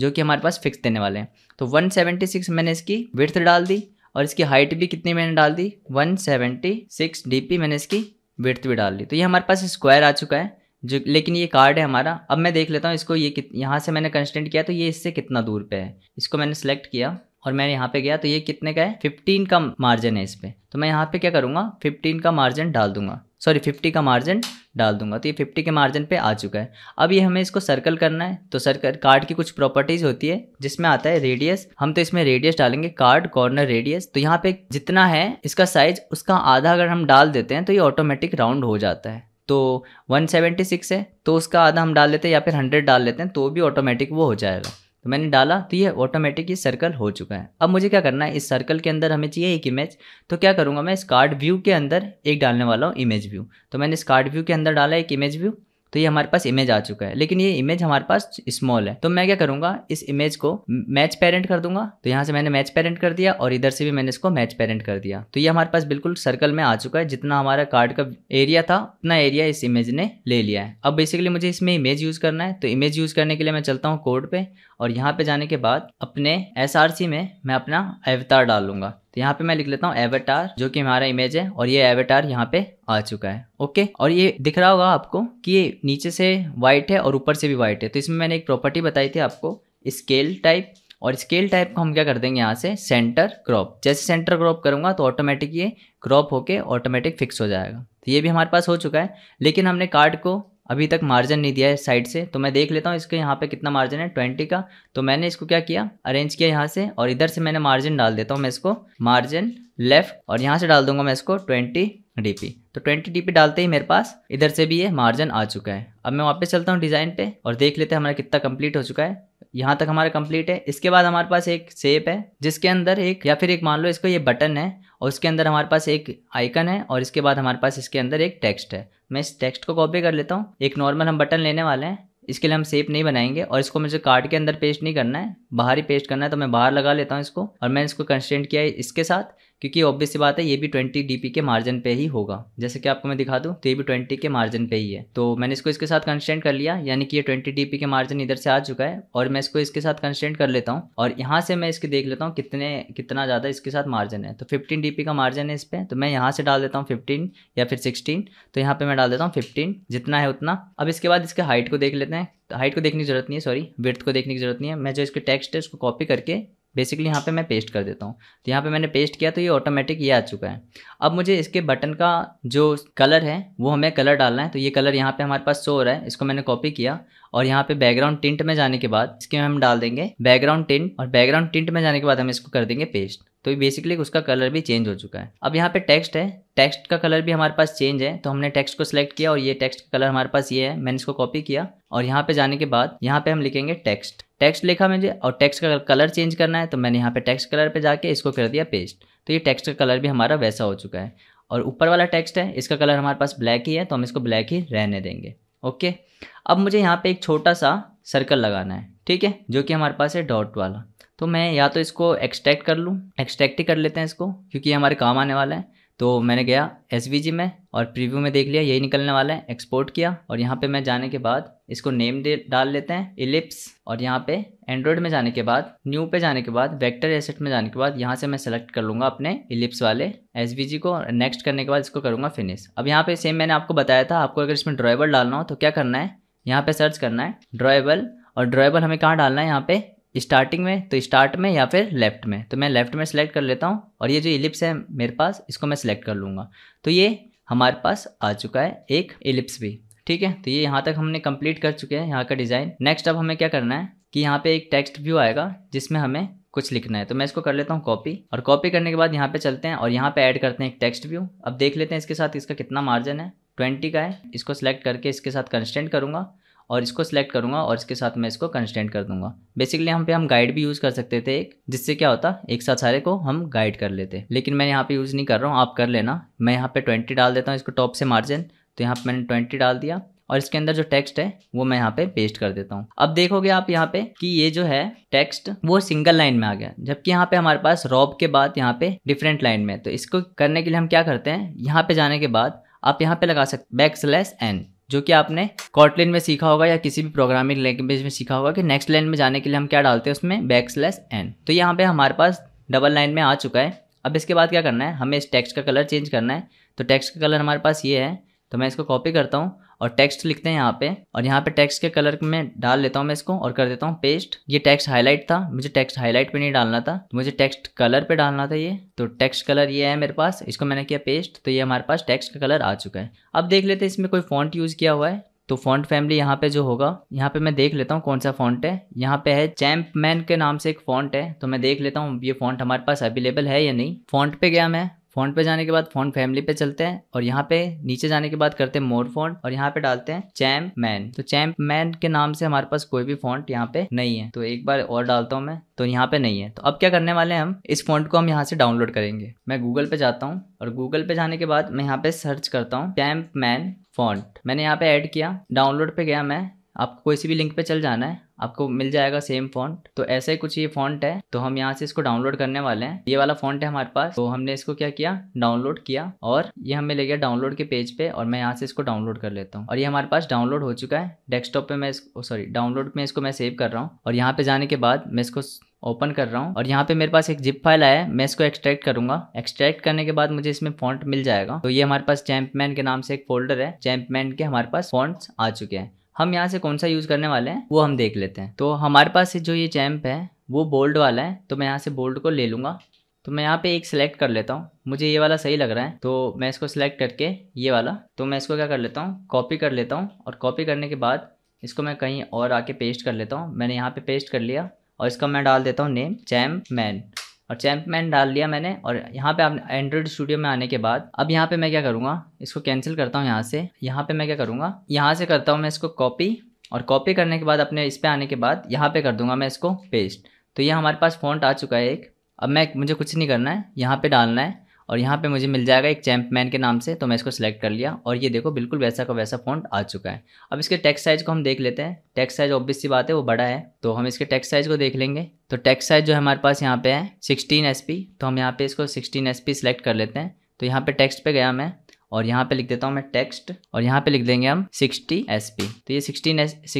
जो कि हमारे पास फिक्स देने वाले हैं तो वन मैंने इसकी विर्थ डाल दी और इसकी हाइट भी कितनी मैंने डाल दी 176 डीपी मैंने इसकी वेट भी डाल ली तो ये हमारे पास स्क्वायर आ चुका है जो लेकिन ये कार्ड है हमारा अब मैं देख लेता हूँ इसको ये कित यहाँ से मैंने कंस्टेंट किया तो ये इससे कितना दूर पे है इसको मैंने सेलेक्ट किया और मैं यहाँ पे गया तो ये कितने का है 15 का मार्जिन है इस पर तो मैं यहाँ पे क्या करूँगा 15 का मार्जिन डाल दूंगा सॉरी फिफ्टी का मार्जिन डाल दूंगा तो ये फिफ्टी के मार्जिन पे आ चुका है अब ये हमें इसको सर्कल करना है तो सर्कल कार्ड की कुछ प्रॉपर्टीज होती है जिसमें आता है रेडियस हम तो इसमें रेडियस डालेंगे कार्ड कॉर्नर रेडियस तो यहाँ पे जितना है इसका साइज उसका आधा अगर हम डाल देते हैं तो ये ऑटोमेटिक राउंड हो जाता है तो 176 है तो उसका आधा हम डाल लेते हैं या फिर 100 डाल लेते हैं तो भी ऑटोमेटिक वो हो जाएगा तो मैंने डाला तो ये ऑटोमेटिक ये सर्कल हो चुका है अब मुझे क्या करना है इस सर्कल के अंदर हमें चाहिए एक इमेज तो क्या करूँगा मैं इस कार्ड व्यू के अंदर एक डालने वाला हूँ इमेज व्यू तो मैंने इस कार्ड व्यू के अंदर डाला एक इमेज व्यू तो ये हमारे पास इमेज आ चुका है लेकिन ये इमेज हमारे पास स्मॉल है तो मैं क्या करूंगा इस इमेज को मैच पेरेंट कर दूंगा तो यहाँ से मैंने मैच पेरेंट कर दिया और इधर से भी मैंने इसको मैच पेरेंट कर दिया तो ये हमारे पास बिल्कुल सर्कल में आ चुका है जितना हमारा कार्ड का एरिया था उतना एरिया इस इमेज ने ले लिया है अब बेसिकली मुझे इसमें इमेज यूज करना है तो इमेज यूज करने के लिए मैं चलता हूँ कोड पे और यहाँ पे जाने के बाद अपने एस में मैं अपना एवतार लूंगा तो यहाँ पे मैं लिख लेता हूँ एवेटार जो कि हमारा इमेज है और ये एवेटार यहाँ पे आ चुका है ओके और ये दिख रहा होगा आपको कि ये नीचे से वाइट है और ऊपर से भी वाइट है तो इसमें मैंने एक प्रॉपर्टी बताई थी आपको स्केल टाइप और स्केल टाइप को हम क्या कर देंगे यहाँ से सेंटर क्रॉप जैसे सेंटर क्रॉप करूँगा तो ऑटोमेटिक ये क्रॉप होके ऑटोमेटिक फिक्स हो जाएगा तो ये भी हमारे पास हो चुका है लेकिन हमने कार्ड को अभी तक मार्जिन नहीं दिया है साइड से तो मैं देख लेता हूँ इसके यहाँ पे कितना मार्जिन है ट्वेंटी का तो मैंने इसको क्या किया अरेंज किया यहाँ से और इधर से मैंने मार्जिन डाल देता हूँ मैं इसको मार्जिन लेफ्ट और यहाँ से डाल दूंगा मैं इसको ट्वेंटी डी तो ट्वेंटी डी डालते ही मेरे पास इधर से भी ये मार्जिन आ चुका है अब मैं वापस चलता हूँ डिज़ाइन पे और देख लेते हैं हमारा कितना कंप्लीट हो चुका है यहाँ तक हमारा कंप्लीट है इसके बाद हमारे पास एक सेप है जिसके अंदर एक या फिर एक मान लो इसको ये बटन है और उसके अंदर हमारे पास एक आइकन है और इसके बाद हमारे पास इसके अंदर एक टेक्स्ट है मैं इस टेक्स्ट को कॉपी कर लेता हूँ एक नॉर्मल हम बटन लेने वाले हैं इसके लिए हम सेप नहीं बनाएंगे और इसको मुझे कार्ड के अंदर पेस्ट नहीं करना है बाहर ही पेस्ट करना है तो मैं बाहर लगा लेता हूँ इसको और मैंने इसको कंस्टेंट किया है इसके साथ क्योंकि ऑब्वियस बात है ये भी ट्वेंटी डी के मार्जिन पे ही होगा जैसे कि आपको मैं दिखा दूँ तो ये भी ट्वेंटी के मार्जिन पे ही है तो मैंने इसको इसके साथ कंस्टेंट कर लिया यानी कि ये ट्वेंटी डी के मार्जिन इधर से आ चुका है और मैं इसको इसके साथ कंस्टेंट कर लेता हूँ और यहाँ से मैं इसके देख लेता हूँ कितने कितना ज़्यादा इसके साथ मार्जिन है तो फिफ्टीन डी का मार्जिन है इस पर तो मैं यहाँ से डाल देता हूँ फिफ्टीन या फिर सिक्सटीन तो यहाँ पर मैं डाल देता हूँ फिफ्टीन जितना है उतना अब इसके बाद इसके हाइट को देख लेते हैं हाइट को देखने की जरूरत नहीं है सॉरी वेट को देखने की जरूरत नहीं है मैं जो इसके टेक्स्ट है उसको कॉपी करके बेसिकली यहाँ पे मैं पेस्ट कर देता हूँ तो यहाँ पे मैंने पेस्ट किया तो ये ऑटोमेटिक ये आ चुका है अब मुझे इसके बटन का जो कलर है वो हमें कलर डालना है तो ये कलर यहाँ पे हमारे पास शो हो रहा है इसको मैंने कॉपी किया और यहाँ पे बैकग्राउंड टिंट में जाने के बाद इसके हम डाल देंगे बैकग्राउंड टिंट और बैकग्राउंड टिंट में जाने के बाद हम इसको कर देंगे पेस्ट तो ये बेसिकली उसका कलर भी चेंज हो चुका है अब यहाँ पे टेक्स्ट है टेक्स्ट का कलर भी हमारे पास चेंज है तो हमने टेक्स्ट को सिलेक्ट किया और ये टेक्स्ट का कलर हमारे पास ये है मैंने इसको कॉपी किया और यहाँ पे जाने के बाद यहाँ पे हम लिखेंगे टेक्स्ट टेक्स्ट लिखा मुझे और टेक्स्ट का कलर चेंज करना है तो मैंने यहाँ पे टेक्स्ट कलर पे जाके इसको कर दिया पेस्ट तो ये टेक्स्ट का कलर भी हमारा वैसा हो चुका है और ऊपर वाला टेक्स्ट है इसका कलर हमारे पास ब्लैक ही है तो हम इसको ब्लैक ही रहने देंगे ओके अब मुझे यहाँ पर एक छोटा सा सर्कल लगाना है ठीक है जो कि हमारे पास है डॉट वाला तो मैं या तो इसको एक्सट्रैक्ट कर लूँ एक्सट्रैक्ट ही कर लेते हैं इसको क्योंकि ये हमारे काम आने वाला है तो मैंने गया एस में और प्रीव्यू में देख लिया यही निकलने वाला है एक्सपोर्ट किया और यहाँ पे मैं जाने के बाद इसको नेम दे डाल लेते हैं इलिप्स और यहाँ पे एंड्रॉयड में जाने के बाद न्यू पे जाने के बाद वेक्टर एसेट में जाने के बाद यहाँ से मैं सेलेक्ट कर लूँगा अपने इलिप्स वाले एस को और नेक्स्ट करने के बाद इसको करूँगा फिनिश अब यहाँ पर सेम मैंने आपको बताया था आपको अगर इसमें ड्राइवर डालना हो तो क्या करना है यहाँ पर सर्च करना है ड्राइवल और ड्राइवल हमें कहाँ डालना है यहाँ पे स्टार्टिंग में तो स्टार्ट में या फिर लेफ्ट में तो मैं लेफ्ट में सेलेक्ट कर लेता हूँ और ये जो इलिप्स है मेरे पास इसको मैं सेलेक्ट कर लूँगा तो ये हमारे पास आ चुका है एक इलिप्स भी ठीक है तो ये यहाँ तक हमने कंप्लीट कर चुके हैं यहाँ का डिज़ाइन नेक्स्ट अब हमें क्या करना है कि यहाँ पे एक टेक्स्ट व्यू आएगा जिसमें हमें कुछ लिखना है तो मैं इसको कर लेता हूँ कॉपी और कॉपी करने के बाद यहाँ पे चलते हैं और यहाँ पे ऐड करते हैं एक टेक्स्ट व्यू अब देख लेते हैं इसके साथ इसका कितना मार्जिन है ट्वेंटी का है इसको सिलेक्ट करके इसके साथ कंस्टेंट करूँगा और इसको सिलेक्ट करूँगा और इसके साथ मैं इसको कंस्टेंट कर दूंगा बेसिकली हम पे हम गाइड भी यूज़ कर सकते थे एक जिससे क्या होता एक साथ सारे को हम गाइड कर लेते लेकिन मैं यहाँ पे यूज़ नहीं कर रहा हूँ आप कर लेना मैं यहाँ पे ट्वेंटी डाल देता हूँ इसको टॉप से मार्जिन तो यहाँ पे मैंने ट्वेंटी डाल दिया और इसके अंदर जो टेक्स्ट है वो मैं यहाँ पे पेस्ट कर देता हूँ अब देखोगे आप यहाँ पे कि ये जो है टेक्स्ट वो सिंगल लाइन में आ गया जबकि यहाँ पे हमारे पास रॉब के बाद यहाँ पे डिफरेंट लाइन में तो इसको करने के लिए हम क्या करते हैं यहाँ पे जाने के बाद आप यहाँ पे लगा सकते बैक स्लैश एन जो कि आपने कॉटलिन में सीखा होगा या किसी भी प्रोग्रामिंग लैंग्वेज में सीखा होगा कि नेक्स्ट लाइन में जाने के लिए हम क्या डालते हैं उसमें बैक स्लैश एन तो यहाँ पे हमारे पास डबल लाइन में आ चुका है अब इसके बाद क्या करना है हमें इस टेक्स्ट का कलर चेंज करना है तो टेक्स्ट का कलर हमारे पास ये है तो मैं इसको कॉपी करता हूँ और टेक्स्ट लिखते हैं यहाँ पे और यहाँ पे टेक्स्ट के कलर में डाल लेता हूँ मैं इसको और कर देता हूँ पेस्ट ये टेक्स्ट हाईलाइट था मुझे टेक्स्ट हाईलाइट पे नहीं डालना था तो मुझे टेक्स्ट कलर पे डालना था ये तो टेक्स्ट कलर ये है मेरे पास इसको मैंने किया पेस्ट तो ये हमारे पास टेक्स्ट का कलर आ चुका है अब देख लेते हैं इसमें कोई फॉन्ट यूज़ किया हुआ है तो फॉन्ट फैमिली यहाँ पे जो होगा यहाँ पे मैं देख लेता हूँ कौन सा फॉन्ट है यहाँ पे है चैम्प मैन के नाम से एक फॉन्ट है तो मैं देख लेता हूँ ये फॉन्ट हमारे पास अवेलेबल है या नहीं फॉन्ट पे गया मैं फॉन्ट पे जाने के बाद फॉन्ट फैमिली पे चलते हैं और यहाँ पे नीचे जाने के बाद करते हैं मोर फॉन्ट और यहाँ पे डालते हैं चैम मैन तो चैम मैन के नाम से हमारे पास कोई भी फॉन्ट यहाँ पे नहीं है तो एक बार और डालता हूँ मैं तो यहाँ पे नहीं है तो अब क्या करने वाले हैं हम इस फॉन्ट को हम यहाँ से डाउनलोड करेंगे मैं गूगल पे जाता हूँ और गूगल पे जाने के बाद मैं यहाँ पे सर्च करता हूँ चैम्प मैन फॉन्ट मैंने यहाँ पे ऐड किया डाउनलोड पे गया मैं आपको कोई भी लिंक पे चल जाना है आपको मिल जाएगा सेम फॉन्ट तो ऐसे ही कुछ ये फॉन्ट है तो हम यहाँ से इसको डाउनलोड करने वाले हैं ये वाला फॉन्ट है हमारे पास तो हमने इसको क्या किया डाउनलोड किया और ये हमें ले गया डाउनलोड के पेज पे और मैं यहाँ से इसको डाउनलोड कर लेता हूँ और ये हमारे पास डाउनलोड हो चुका है डेस्कटॉप पे मैं इसको सॉरी डाउनलोड में इसको मैं सेव कर रहा हूँ और यहाँ पे जाने के बाद मैं इसको ओपन कर रहा हूँ और यहाँ पे मेरे पास एक जिप फाइल आया है मैं इसको एक्सट्रैक्ट करूंगा एक्सट्रैक्ट करने के बाद मुझे इसमें फॉन्ट मिल जाएगा तो ये हमारे पास चैंपमैन के नाम से एक फोल्डर है चैंपमैन के हमारे पास फॉन्ट्स आ चुके हैं हम यहाँ से कौन सा यूज़ करने वाले हैं वो हम देख लेते हैं तो हमारे पास जो ये चैम्प है वो बोल्ड वाला है तो मैं यहाँ से बोल्ड को ले लूँगा तो मैं यहाँ पे एक सिलेक्ट कर लेता हूँ मुझे ये वाला सही लग रहा है तो मैं इसको सिलेक्ट करके ये वाला तो मैं इसको क्या कर लेता हूँ कॉपी कर लेता हूँ और कॉपी करने के बाद इसको मैं कहीं और आके पेस्ट कर लेता हूँ मैंने यहाँ पे पेस्ट कर लिया और इसका मैं डाल देता हूँ नेम चैम मैन और मैन डाल लिया मैंने और यहाँ पे आप एंड्रॉइड स्टूडियो में आने के बाद अब यहाँ पे मैं क्या करूँगा इसको कैंसिल करता हूँ यहाँ से यहाँ पे मैं क्या करूँगा यहाँ से करता हूँ मैं इसको कॉपी और कॉपी करने के बाद अपने इस पर आने के बाद यहाँ पे कर दूँगा मैं इसको पेस्ट तो ये हमारे पास फॉन्ट आ चुका है एक अब मैं मुझे कुछ नहीं करना है यहाँ पर डालना है और यहाँ पे मुझे मिल जाएगा एक चैम्पमैन के नाम से तो मैं इसको सिलेक्ट कर लिया और ये देखो बिल्कुल वैसा का वैसा फ़ॉन्ट आ चुका है अब इसके टेक्स्ट साइज़ को हम देख लेते हैं टेक्स्ट साइज़ ऑब्वियस सी बात है वो बड़ा है तो हम इसके टेक्स्ट साइज़ को देख लेंगे तो टेक्स्ट साइज़ जो हमारे पास यहाँ पे है सिक्सटीन एस तो हम यहाँ पर इसको सिक्सटीन एस सिलेक्ट कर लेते हैं तो यहाँ पर टेक्स्ट पर गया मैं और यहाँ पे लिख देता हूँ मैं टेक्स्ट और यहाँ पे लिख देंगे हम 60 पी तो ये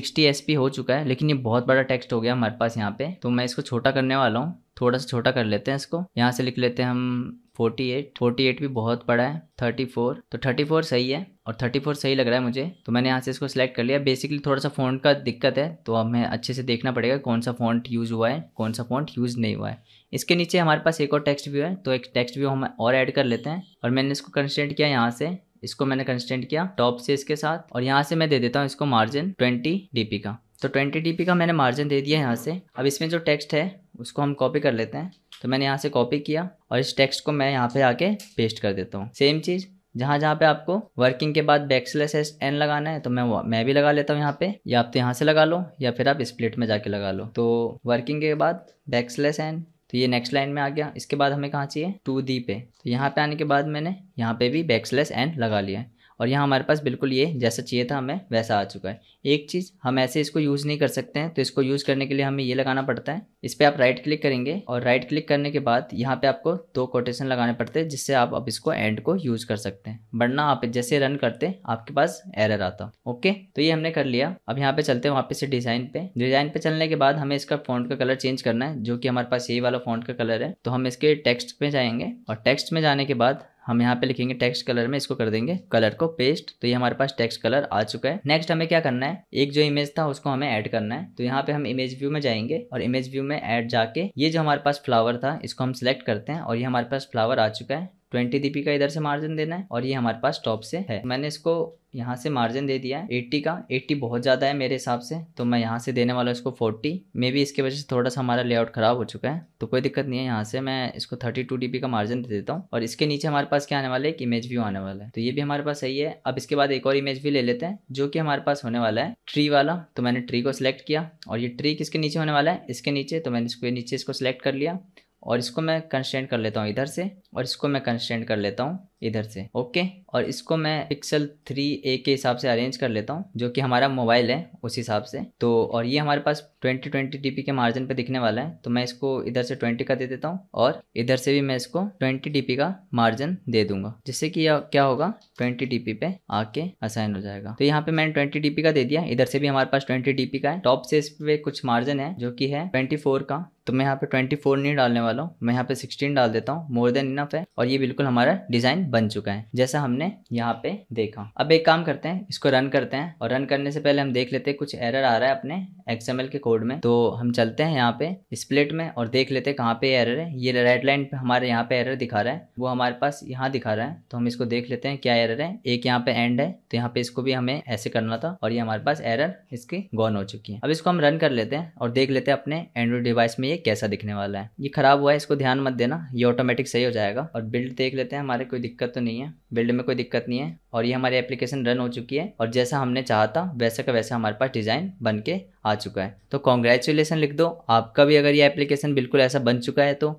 16 एस पी हो चुका है लेकिन ये बहुत बड़ा टेक्स्ट हो गया हमारे पास यहाँ पे तो मैं इसको छोटा करने वाला हूँ थोड़ा सा छोटा कर लेते हैं इसको यहाँ से लिख लेते हैं हम 48 एट भी बहुत बड़ा है 34 तो 34 सही है और 34 सही लग रहा है मुझे तो मैंने यहाँ से इसको सिलेक्ट कर लिया बेसिकली थोड़ा सा फ़ॉन्ट का दिक्कत है तो हमें अच्छे से देखना पड़ेगा कौन सा फ़ॉन्ट यूज़ हुआ है कौन सा फ़ॉन्ट यूज़ नहीं हुआ है इसके नीचे हमारे पास एक और टेक्स्ट व्यू है तो एक टेक्स्ट व्यू हम और ऐड कर लेते हैं और मैंने इसको कंस्टेंट किया यहाँ से इसको मैंने कंस्टेंट किया टॉप से इसके साथ और यहाँ से मैं दे देता हूँ इसको मार्जिन ट्वेंटी डी का तो ट्वेंटी डी का मैंने मार्जिन दे दिया यहाँ से अब इसमें जो टेक्स्ट है उसको हम कॉपी कर लेते हैं तो मैंने यहाँ से कॉपी किया और इस टेक्स्ट को मैं यहाँ पे आके पेस्ट कर देता हूँ सेम चीज़ जहाँ जहाँ पे आपको वर्किंग के बाद बैक्सलेस एस एन लगाना है तो मैं मैं भी लगा लेता हूँ यहाँ पे या आप तो यहाँ से लगा लो या फिर आप स्प्लिट में जाके लगा लो तो वर्किंग के बाद बैक्सलेस एन तो ये नेक्स्ट लाइन में आ गया इसके बाद हमें कहाँ चाहिए टू दी पे तो यहाँ पे आने के बाद मैंने यहाँ पे भी बैक स्लैश एन लगा लिया है और यहाँ हमारे पास बिल्कुल ये जैसा चाहिए था हमें वैसा आ चुका है एक चीज़ हम ऐसे इसको यूज़ नहीं कर सकते हैं तो इसको यूज़ करने के लिए हमें ये लगाना पड़ता है इस पर आप राइट क्लिक करेंगे और राइट क्लिक करने के बाद यहाँ पे आपको दो कोटेशन लगाने पड़ते हैं जिससे आप अब इसको एंड को यूज़ कर सकते हैं वरना आप जैसे रन करते आपके पास एरर आता ओके तो ये हमने कर लिया अब यहाँ पर चलते हैं वापस से डिज़ाइन पर डिज़ाइन पर चलने के बाद हमें इसका फ़ोन का कलर चेंज करना है जो कि हमारे पास यही वाला फ़ोन का कलर है तो हम इसके टेक्स्ट पर जाएंगे और टेक्स्ट में जाने के बाद हम यहाँ पे लिखेंगे टेक्स्ट कलर में इसको कर देंगे कलर को पेस्ट तो ये हमारे पास टेक्स्ट कलर आ चुका है नेक्स्ट हमें क्या करना है एक जो इमेज था उसको हमें ऐड करना है तो यहाँ पे हम इमेज व्यू में जाएंगे और इमेज व्यू में ऐड जाके ये जो हमारे पास फ्लावर था इसको हम सिलेक्ट करते हैं और ये हमारे पास फ्लावर आ चुका है ट्वेंटी डीपी का इधर से मार्जिन देना है और ये हमारे पास टॉप से है मैंने इसको यहाँ से मार्जिन दे दिया है 80 का 80 बहुत ज़्यादा है मेरे हिसाब से तो मैं यहाँ से देने वाला इसको 40 मे बी इसके वजह से थोड़ा सा हमारा लेआउट खराब हो चुका है तो कोई दिक्कत नहीं है यहाँ से मैं इसको 32 टू का मार्जिन दे देता हूँ और इसके नीचे हमारे पास क्या आने वाला है एक इमेज व्यू आने वाला है तो ये भी हमारे पास सही है अब इसके बाद एक और इमेज भी ले लेते हैं जो कि हमारे पास होने वाला है ट्री वाला तो मैंने ट्री को सिलेक्ट किया और ये ट्री किसके नीचे होने वाला है इसके नीचे तो मैंने इसको नीचे इसको सिलेक्ट कर लिया और इसको मैं कंस्टेंट कर लेता हूँ इधर से और इसको मैं कंस्टेंट कर लेता हूँ इधर से ओके और इसको मैं पिक्सल थ्री ए के हिसाब से अरेंज कर लेता हूँ जो कि हमारा मोबाइल है उस हिसाब से तो और ये हमारे पास ट्वेंटी ट्वेंटी डी के मार्जिन पे दिखने वाला है तो मैं इसको इधर से ट्वेंटी का दे देता हूँ और इधर से भी मैं इसको ट्वेंटी डी का मार्जिन दे दूंगा जिससे कि यह क्या होगा ट्वेंटी डी पे आके असाइन हो जाएगा तो यहाँ पे मैंने ट्वेंटी डी का दे दिया इधर से भी हमारे पास ट्वेंटी डी का है टॉप से इस पे कुछ मार्जिन है जो की है ट्वेंटी का तो मैं यहाँ पे 24 नहीं डालने वाला हूँ मैं यहाँ पे 16 डाल देता हूँ मोर देन इनफ है और ये बिल्कुल हमारा डिज़ाइन बन चुका है जैसा हमने यहाँ पे देखा अब एक काम करते हैं इसको रन करते हैं और रन करने से पहले हम देख लेते हैं कुछ एरर आ रहा है अपने एक्सएमएल के कोड में तो हम चलते हैं यहाँ पे स्प्लिट में और देख लेते हैं कहाँ पे एरर है ये रेड लाइन पे हमारे यहाँ पे एरर दिखा रहा है वो हमारे पास यहाँ दिखा रहा है तो हम इसको देख लेते हैं क्या एरर है एक यहाँ पे एंड है तो यहाँ पे इसको भी हमें ऐसे करना था और ये हमारे पास एरर इसकी गॉन हो चुकी है अब इसको हम रन कर लेते हैं और देख लेते हैं अपने एंड्रॉइड डिवाइस में ये कैसा दिखने वाला है ये खराब हुआ है इसको ध्यान मत देना ये ऑटोमेटिक सही हो जाएगा और बिल्ड देख लेते हैं हमारे कोई दिक्कत दिक्कत तो नहीं है बिल्ड में कोई दिक्कत नहीं है और ये हमारी एप्लीकेशन रन हो चुकी है और जैसा हमने चाहा था वैसा का वैसा हमारे पास डिज़ाइन बन के आ चुका है तो कॉन्ग्रेचुलेसन लिख दो आपका भी अगर ये एप्लीकेशन बिल्कुल ऐसा बन चुका है तो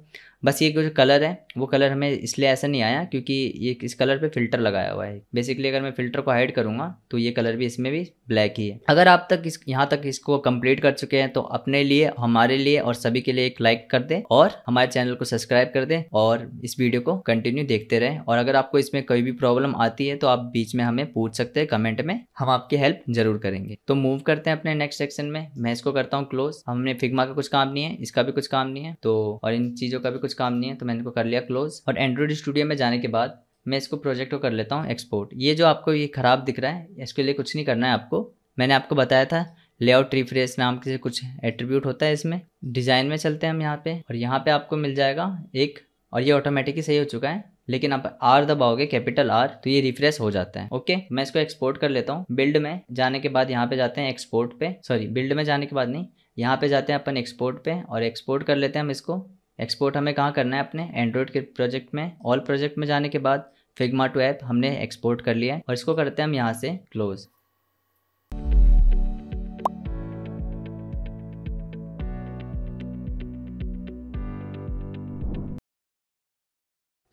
बस ये जो कलर है वो कलर हमें इसलिए ऐसा नहीं आया क्योंकि ये इस कलर पे फिल्टर लगाया हुआ है बेसिकली अगर मैं फिल्टर को हाइड करूँगा तो ये कलर भी इसमें भी ब्लैक ही है अगर आप तक इस यहाँ तक इसको कंप्लीट कर चुके हैं तो अपने लिए हमारे लिए और सभी के लिए एक लाइक कर दें और हमारे चैनल को सब्सक्राइब कर दें और इस वीडियो को कंटिन्यू देखते रहें और अगर आपको इसमें कोई भी प्रॉब्लम आती है तो आप बीच में हमें पूछ सकते हैं कमेंट में हम आपकी हेल्प जरूर करेंगे तो मूव करते हैं अपने नेक्स्ट सेक्शन में मैं इसको करता हूँ क्लोज हमने फिग्मा का कुछ काम नहीं है इसका भी कुछ काम नहीं है तो और इन चीज़ों का भी कुछ काम नहीं है तो मैंने इनको कर लिया क्लोज और एंड्रॉइड स्टूडियो में जाने के बाद मैं इसको प्रोजेक्ट को कर लेता हूँ एक्सपोर्ट ये जो आपको ये ख़राब दिख रहा है इसके लिए कुछ नहीं करना है आपको मैंने आपको बताया था लेआउट रिफ्रेश नाम के कुछ एट्रीब्यूट होता है इसमें डिज़ाइन में चलते हैं हम यहाँ पे और यहाँ पे आपको मिल जाएगा एक और ये ऑटोमेटिक ही सही हो चुका है लेकिन आप आर दबाओगे कैपिटल आर तो ये रिफ्रेश हो जाता है ओके मैं इसको एक्सपोर्ट कर लेता हूँ बिल्ड में जाने के बाद यहाँ पे जाते हैं एक्सपोर्ट पे सॉरी बिल्ड में जाने के बाद नहीं यहाँ पे जाते हैं अपन एक्सपोर्ट पे और एक्सपोर्ट कर लेते हैं हम इसको एक्सपोर्ट हमें कहाँ करना है अपने एंड्रॉयड के प्रोजेक्ट में ऑल प्रोजेक्ट में जाने के बाद फिगमा टू ऐप हमने एक्सपोर्ट कर लिया है और इसको करते हैं हम यहाँ से क्लोज़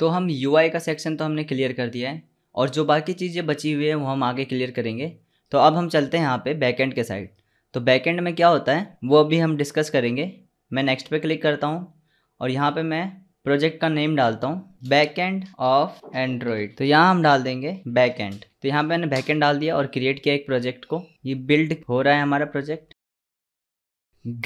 तो हम यू का सेक्शन तो हमने क्लियर कर दिया है और जो बाकी चीज़ें बची हुई है वो हम आगे क्लियर करेंगे तो अब हम चलते हैं यहाँ पे बैकएंड के साइड तो बैकएंड में क्या होता है वो अभी हम डिस्कस करेंगे मैं नेक्स्ट पे क्लिक करता हूँ और यहाँ पे मैं प्रोजेक्ट का नेम डालता हूँ बैक एंड ऑफ एंड्रॉयड तो यहाँ हम डाल देंगे बैक एंड तो यहाँ पे मैंने बैक एंड डाल दिया और क्रिएट किया एक प्रोजेक्ट को ये बिल्ड हो रहा है हमारा प्रोजेक्ट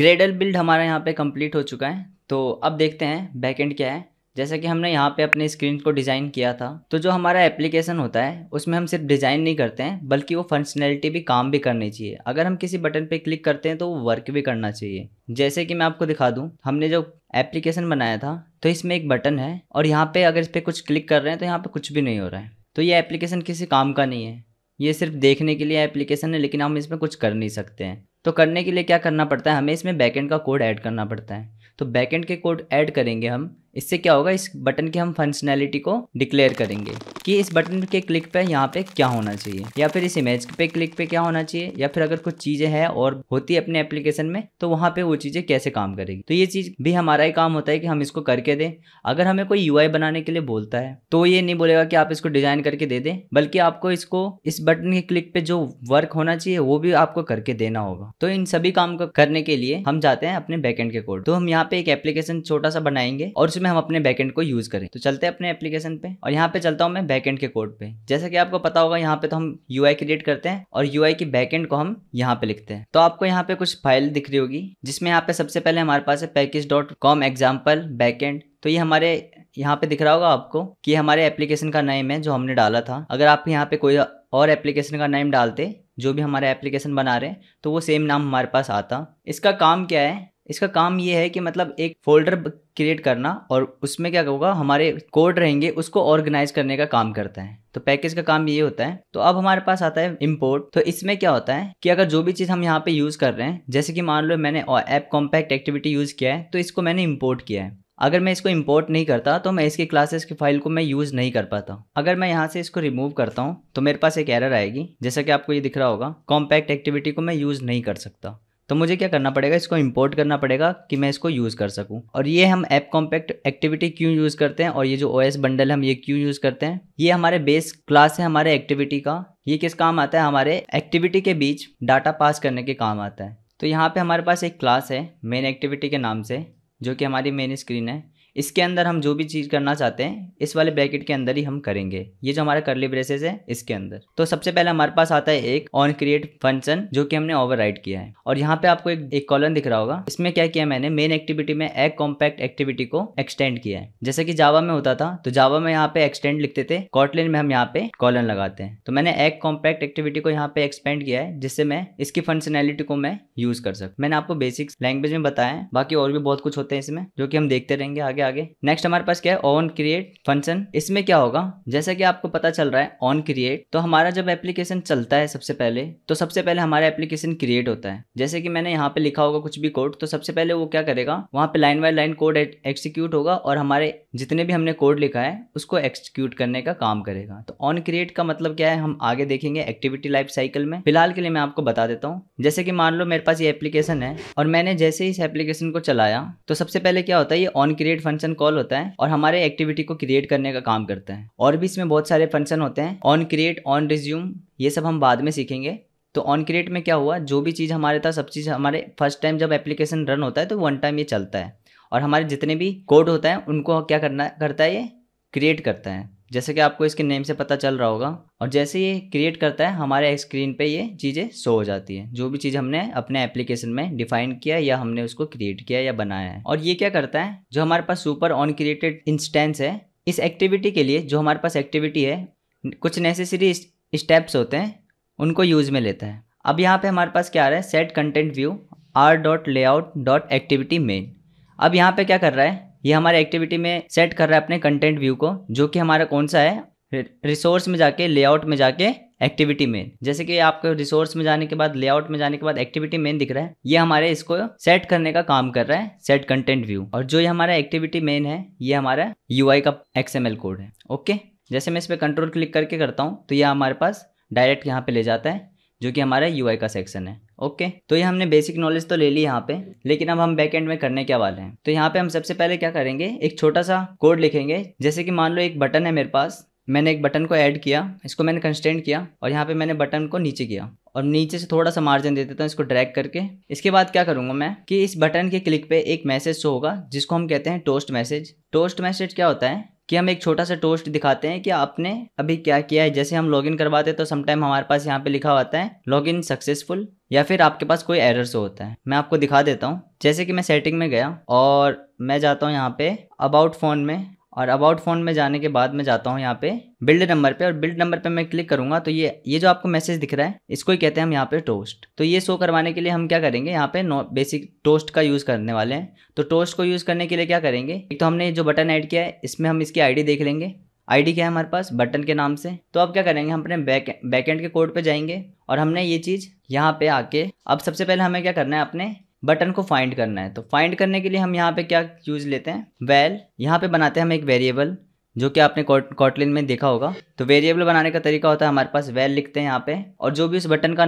ग्रेडल बिल्ड हमारा यहाँ पे कंप्लीट हो चुका है तो अब देखते हैं बैक एंड क्या है जैसा कि हमने यहाँ पे अपने स्क्रीन को डिज़ाइन किया था तो जो हमारा एप्लीकेशन होता है उसमें हम सिर्फ डिज़ाइन नहीं करते हैं बल्कि वो फंक्शनैलिटी भी काम भी करनी चाहिए अगर हम किसी बटन पे क्लिक करते हैं तो वो वर्क भी करना चाहिए जैसे कि मैं आपको दिखा दूँ हमने जो एप्लीकेशन बनाया था तो इसमें एक बटन है और यहाँ पर अगर इस पर कुछ क्लिक कर रहे हैं तो यहाँ पर कुछ भी नहीं हो रहा है तो ये एप्लीकेशन किसी काम का नहीं है ये सिर्फ देखने के लिए एप्लीकेशन है लेकिन हम इसमें कुछ कर नहीं सकते हैं तो करने के लिए क्या करना पड़ता है हमें इसमें बैकेंड का कोड ऐड करना पड़ता है तो बैकेंड के कोड ऐड करेंगे हम इससे क्या होगा इस बटन की हम फंक्शनैलिटी को डिक्लेयर करेंगे कि इस बटन के क्लिक पे यहाँ पे क्या होना चाहिए या फिर इस इमेज पे क्लिक पे क्या होना चाहिए या फिर अगर कुछ चीजें हैं और होती है अपने एप्लीकेशन में तो वहाँ पे वो चीजें कैसे काम करेगी तो ये चीज भी हमारा ही काम होता है कि हम इसको करके दें अगर हमें कोई यू बनाने के लिए बोलता है तो ये नहीं बोलेगा कि आप इसको डिजाइन करके दे दें बल्कि आपको इसको इस बटन के क्लिक पे जो वर्क होना चाहिए वो भी आपको करके देना होगा तो इन सभी काम को करने के लिए हम जाते हैं अपने बैकेंड के कोड तो हम यहाँ पे एक एप्लीकेशन छोटा सा बनाएंगे और उसमें जिसमें हम अपने बैकेंड को यूज़ करें तो चलते हैं अपने एप्लीकेशन पे और यहाँ पे चलता हूँ मैं बैकेंड के कोड पे जैसा कि आपको पता होगा यहाँ पे तो हम यू क्रिएट करते हैं और यू की बैकेंड को हम यहाँ पे लिखते हैं तो आपको यहाँ पे कुछ फाइल दिख रही होगी जिसमें यहाँ पे सबसे पहले हमारे पास है package dot com example backend तो ये हमारे यहाँ पे दिख रहा होगा आपको कि हमारे एप्लीकेशन का नेम है जो हमने डाला था अगर आप यहाँ पे कोई और एप्लीकेशन का नेम डालते जो भी हमारा एप्लीकेशन बना रहे हैं तो वो सेम नाम हमारे पास आता इसका काम क्या है इसका काम ये है कि मतलब एक फोल्डर क्रिएट करना और उसमें क्या होगा हमारे कोड रहेंगे उसको ऑर्गेनाइज करने का काम करता है तो पैकेज का काम ये होता है तो अब हमारे पास आता है इम्पोर्ट तो इसमें क्या होता है कि अगर जो भी चीज़ हम यहाँ पे यूज़ कर रहे हैं जैसे कि मान लो मैंने ऐप कॉम्पैक्ट एक्टिविटी यूज़ किया है तो इसको मैंने इम्पोर्ट किया है अगर मैं इसको इम्पोर्ट नहीं करता तो मैं इसकी क्लासेस की फाइल को मैं यूज़ नहीं कर पाता अगर मैं यहाँ से इसको रिमूव करता हूँ तो मेरे पास एक एरर आएगी जैसा कि आपको ये दिख रहा होगा कॉम्पैक्ट एक्टिविटी को मैं यूज़ नहीं कर सकता तो मुझे क्या करना पड़ेगा इसको इंपोर्ट करना पड़ेगा कि मैं इसको यूज़ कर सकूं और ये हम ऐप कॉम्पैक्ट एक्टिविटी क्यों यूज़ करते हैं और ये जो ओएस बंडल हम ये क्यों यूज़ करते हैं ये हमारे बेस क्लास है हमारे एक्टिविटी का ये किस काम आता है हमारे एक्टिविटी के बीच डाटा पास करने के काम आता है तो यहाँ पर हमारे पास एक क्लास है मेन एक्टिविटी के नाम से जो कि हमारी मेन स्क्रीन है इसके अंदर हम जो भी चीज़ करना चाहते हैं इस वाले ब्रैकेट के अंदर ही हम करेंगे ये जो हमारा करली ब्रेसेस है इसके अंदर तो सबसे पहले हमारे पास आता है एक ऑन क्रिएट फंक्शन जो कि हमने ओवर किया है और यहाँ पे आपको एक, एक कॉलन दिख रहा होगा इसमें क्या किया मैंने मेन एक्टिविटी में एक कॉम्पैक्ट एक्टिविटी को एक्सटेंड किया है जैसे कि जावा में होता था तो जावा में यहाँ पे एक्सटेंड लिखते थे कॉटलिन में हम यहाँ पे कॉलन लगाते हैं तो मैंने एक कॉम्पैक्ट एक्टिविटी को यहाँ पे एक्सपेंड किया है जिससे मैं इसकी फंक्शनैलिटी को मैं यूज कर सकता मैंने आपको बेसिक लैंग्वेज में बताया बाकी और भी बहुत कुछ होते हैं इसमें जो कि हम देखते रहेंगे आगे आगे नेक्स्ट हमारे पास क्या है ऑन क्रिएट फंक्शन इसमें क्या होगा जैसा कि आपको पता चल रहा है ऑन क्रिएट तो हमारा जब एप्लीकेशन चलता है सबसे पहले तो सबसे पहले हमारा एप्लीकेशन क्रिएट होता है जैसे कि मैंने यहाँ पे लिखा होगा कुछ भी कोड तो सबसे पहले वो क्या करेगा वहाँ पे line by line code execute होगा और हमारे जितने भी हमने कोड लिखा है उसको एक्सिक्यूट करने का काम करेगा तो ऑन क्रिएट का मतलब क्या है हम आगे देखेंगे एक्टिविटी लाइफ साइकिल में फिलहाल के लिए मैं आपको बता देता हूँ जैसे कि मान लो मेरे पास ये एप्लीकेशन है और मैंने जैसे ही इस एप्लीकेशन को चलाया तो सबसे पहले क्या होता है ये on create function function call होता है और हमारे एक्टिविटी को क्रिएट करने का काम करता है और भी इसमें बहुत सारे फंक्शन होते हैं ऑन क्रिएट ऑन रिज्यूम ये सब हम बाद में सीखेंगे तो ऑन क्रिएट में क्या हुआ जो भी चीज़ हमारे था सब चीज़ हमारे फर्स्ट टाइम जब एप्लीकेशन रन होता है तो वन टाइम ये चलता है और हमारे जितने भी कोड होता है उनको क्या करना करता है ये क्रिएट करता है जैसे कि आपको इसके नेम से पता चल रहा होगा और जैसे ये क्रिएट करता है हमारे स्क्रीन पे ये चीज़ें शो हो जाती है जो भी चीज़ हमने अपने एप्लीकेशन में डिफाइन किया या हमने उसको क्रिएट किया या बनाया है और ये क्या करता है जो हमारे पास सुपर ऑन क्रिएटेड इंस्टेंस है इस एक्टिविटी के लिए जो हमारे पास एक्टिविटी है कुछ नेसेसरी स्टेप्स होते हैं उनको यूज़ में लेता है अब यहाँ पे हमारे पास क्या आ रहा है set content view R dot layout dot activity main अब यहाँ पे क्या कर रहा है ये हमारे एक्टिविटी में सेट कर रहा है अपने कंटेंट व्यू को जो कि हमारा कौन सा है रिसोर्स में जाके लेआउट में जाके एक्टिविटी मेन जैसे कि आपको रिसोर्स में जाने के बाद लेआउट में जाने के बाद एक्टिविटी मेन दिख रहा है ये हमारे इसको सेट करने का काम कर रहा है सेट कंटेंट व्यू और जो ये हमारा एक्टिविटी मेन है ये हमारा यू का एक्सएमएल कोड है ओके जैसे मैं इस पर कंट्रोल क्लिक करके करता हूँ तो ये हमारे पास डायरेक्ट यहाँ पे ले जाता है जो कि हमारा यू का सेक्शन है ओके तो ये हमने बेसिक नॉलेज तो ले ली यहाँ पे लेकिन अब हम बैक एंड में करने क्या वाले हैं तो यहाँ पे हम सबसे पहले क्या करेंगे एक छोटा सा कोड लिखेंगे जैसे कि मान लो एक बटन है मेरे पास मैंने एक बटन को ऐड किया इसको मैंने कंस्टेंट किया और यहाँ पे मैंने बटन को नीचे किया और नीचे से थोड़ा सा मार्जिन दे देता हूँ इसको ड्रैग करके इसके बाद क्या करूँगा मैं कि इस बटन के क्लिक पे एक मैसेज शो होगा जिसको हम कहते हैं टोस्ट मैसेज टोस्ट मैसेज क्या होता है कि हम एक छोटा सा टोस्ट दिखाते हैं कि आपने अभी क्या किया है जैसे हम लॉगिन करवाते हैं तो समटाइम हमारे पास यहाँ पे लिखा होता है लॉगिन सक्सेसफुल या फिर आपके पास कोई एरर से होता है मैं आपको दिखा देता हूँ जैसे कि मैं सेटिंग में गया और मैं जाता हूँ यहाँ पे अबाउट फ़ोन में और अबाउट फ़ोन में जाने के बाद मैं जाता हूँ यहाँ पे बिल्ड नंबर पे और बिल्ड नंबर पे मैं क्लिक करूँगा तो ये ये जो आपको मैसेज दिख रहा है इसको ही कहते हैं हम यहाँ पे टोस्ट तो ये शो करवाने के लिए हम क्या करेंगे यहाँ पे नो बेसिक टोस्ट का यूज़ करने वाले हैं तो टोस्ट को यूज़ करने के लिए क्या करेंगे एक तो हमने जो बटन ऐड किया है इसमें हम इसकी आई देख लेंगे आई क्या है हमारे पास बटन के नाम से तो अब क्या करेंगे हम अपने बैक बैकेंड के कोड पे जाएंगे और हमने ये चीज़ यहाँ पे आके अब सबसे पहले हमें क्या करना है अपने बटन को फाइंड करना है तो फाइंड करने के लिए हम यहाँ पे क्या यूज़ लेते हैं वेल well, यहाँ पे बनाते हैं हम एक वेरिएबल जो कि आपने कॉटलिन में देखा होगा तो वेरिएबल बनाने का तरीका होता है हमारे पास वेल well लिखते हैं यहाँ पे और जो भी उस बटन का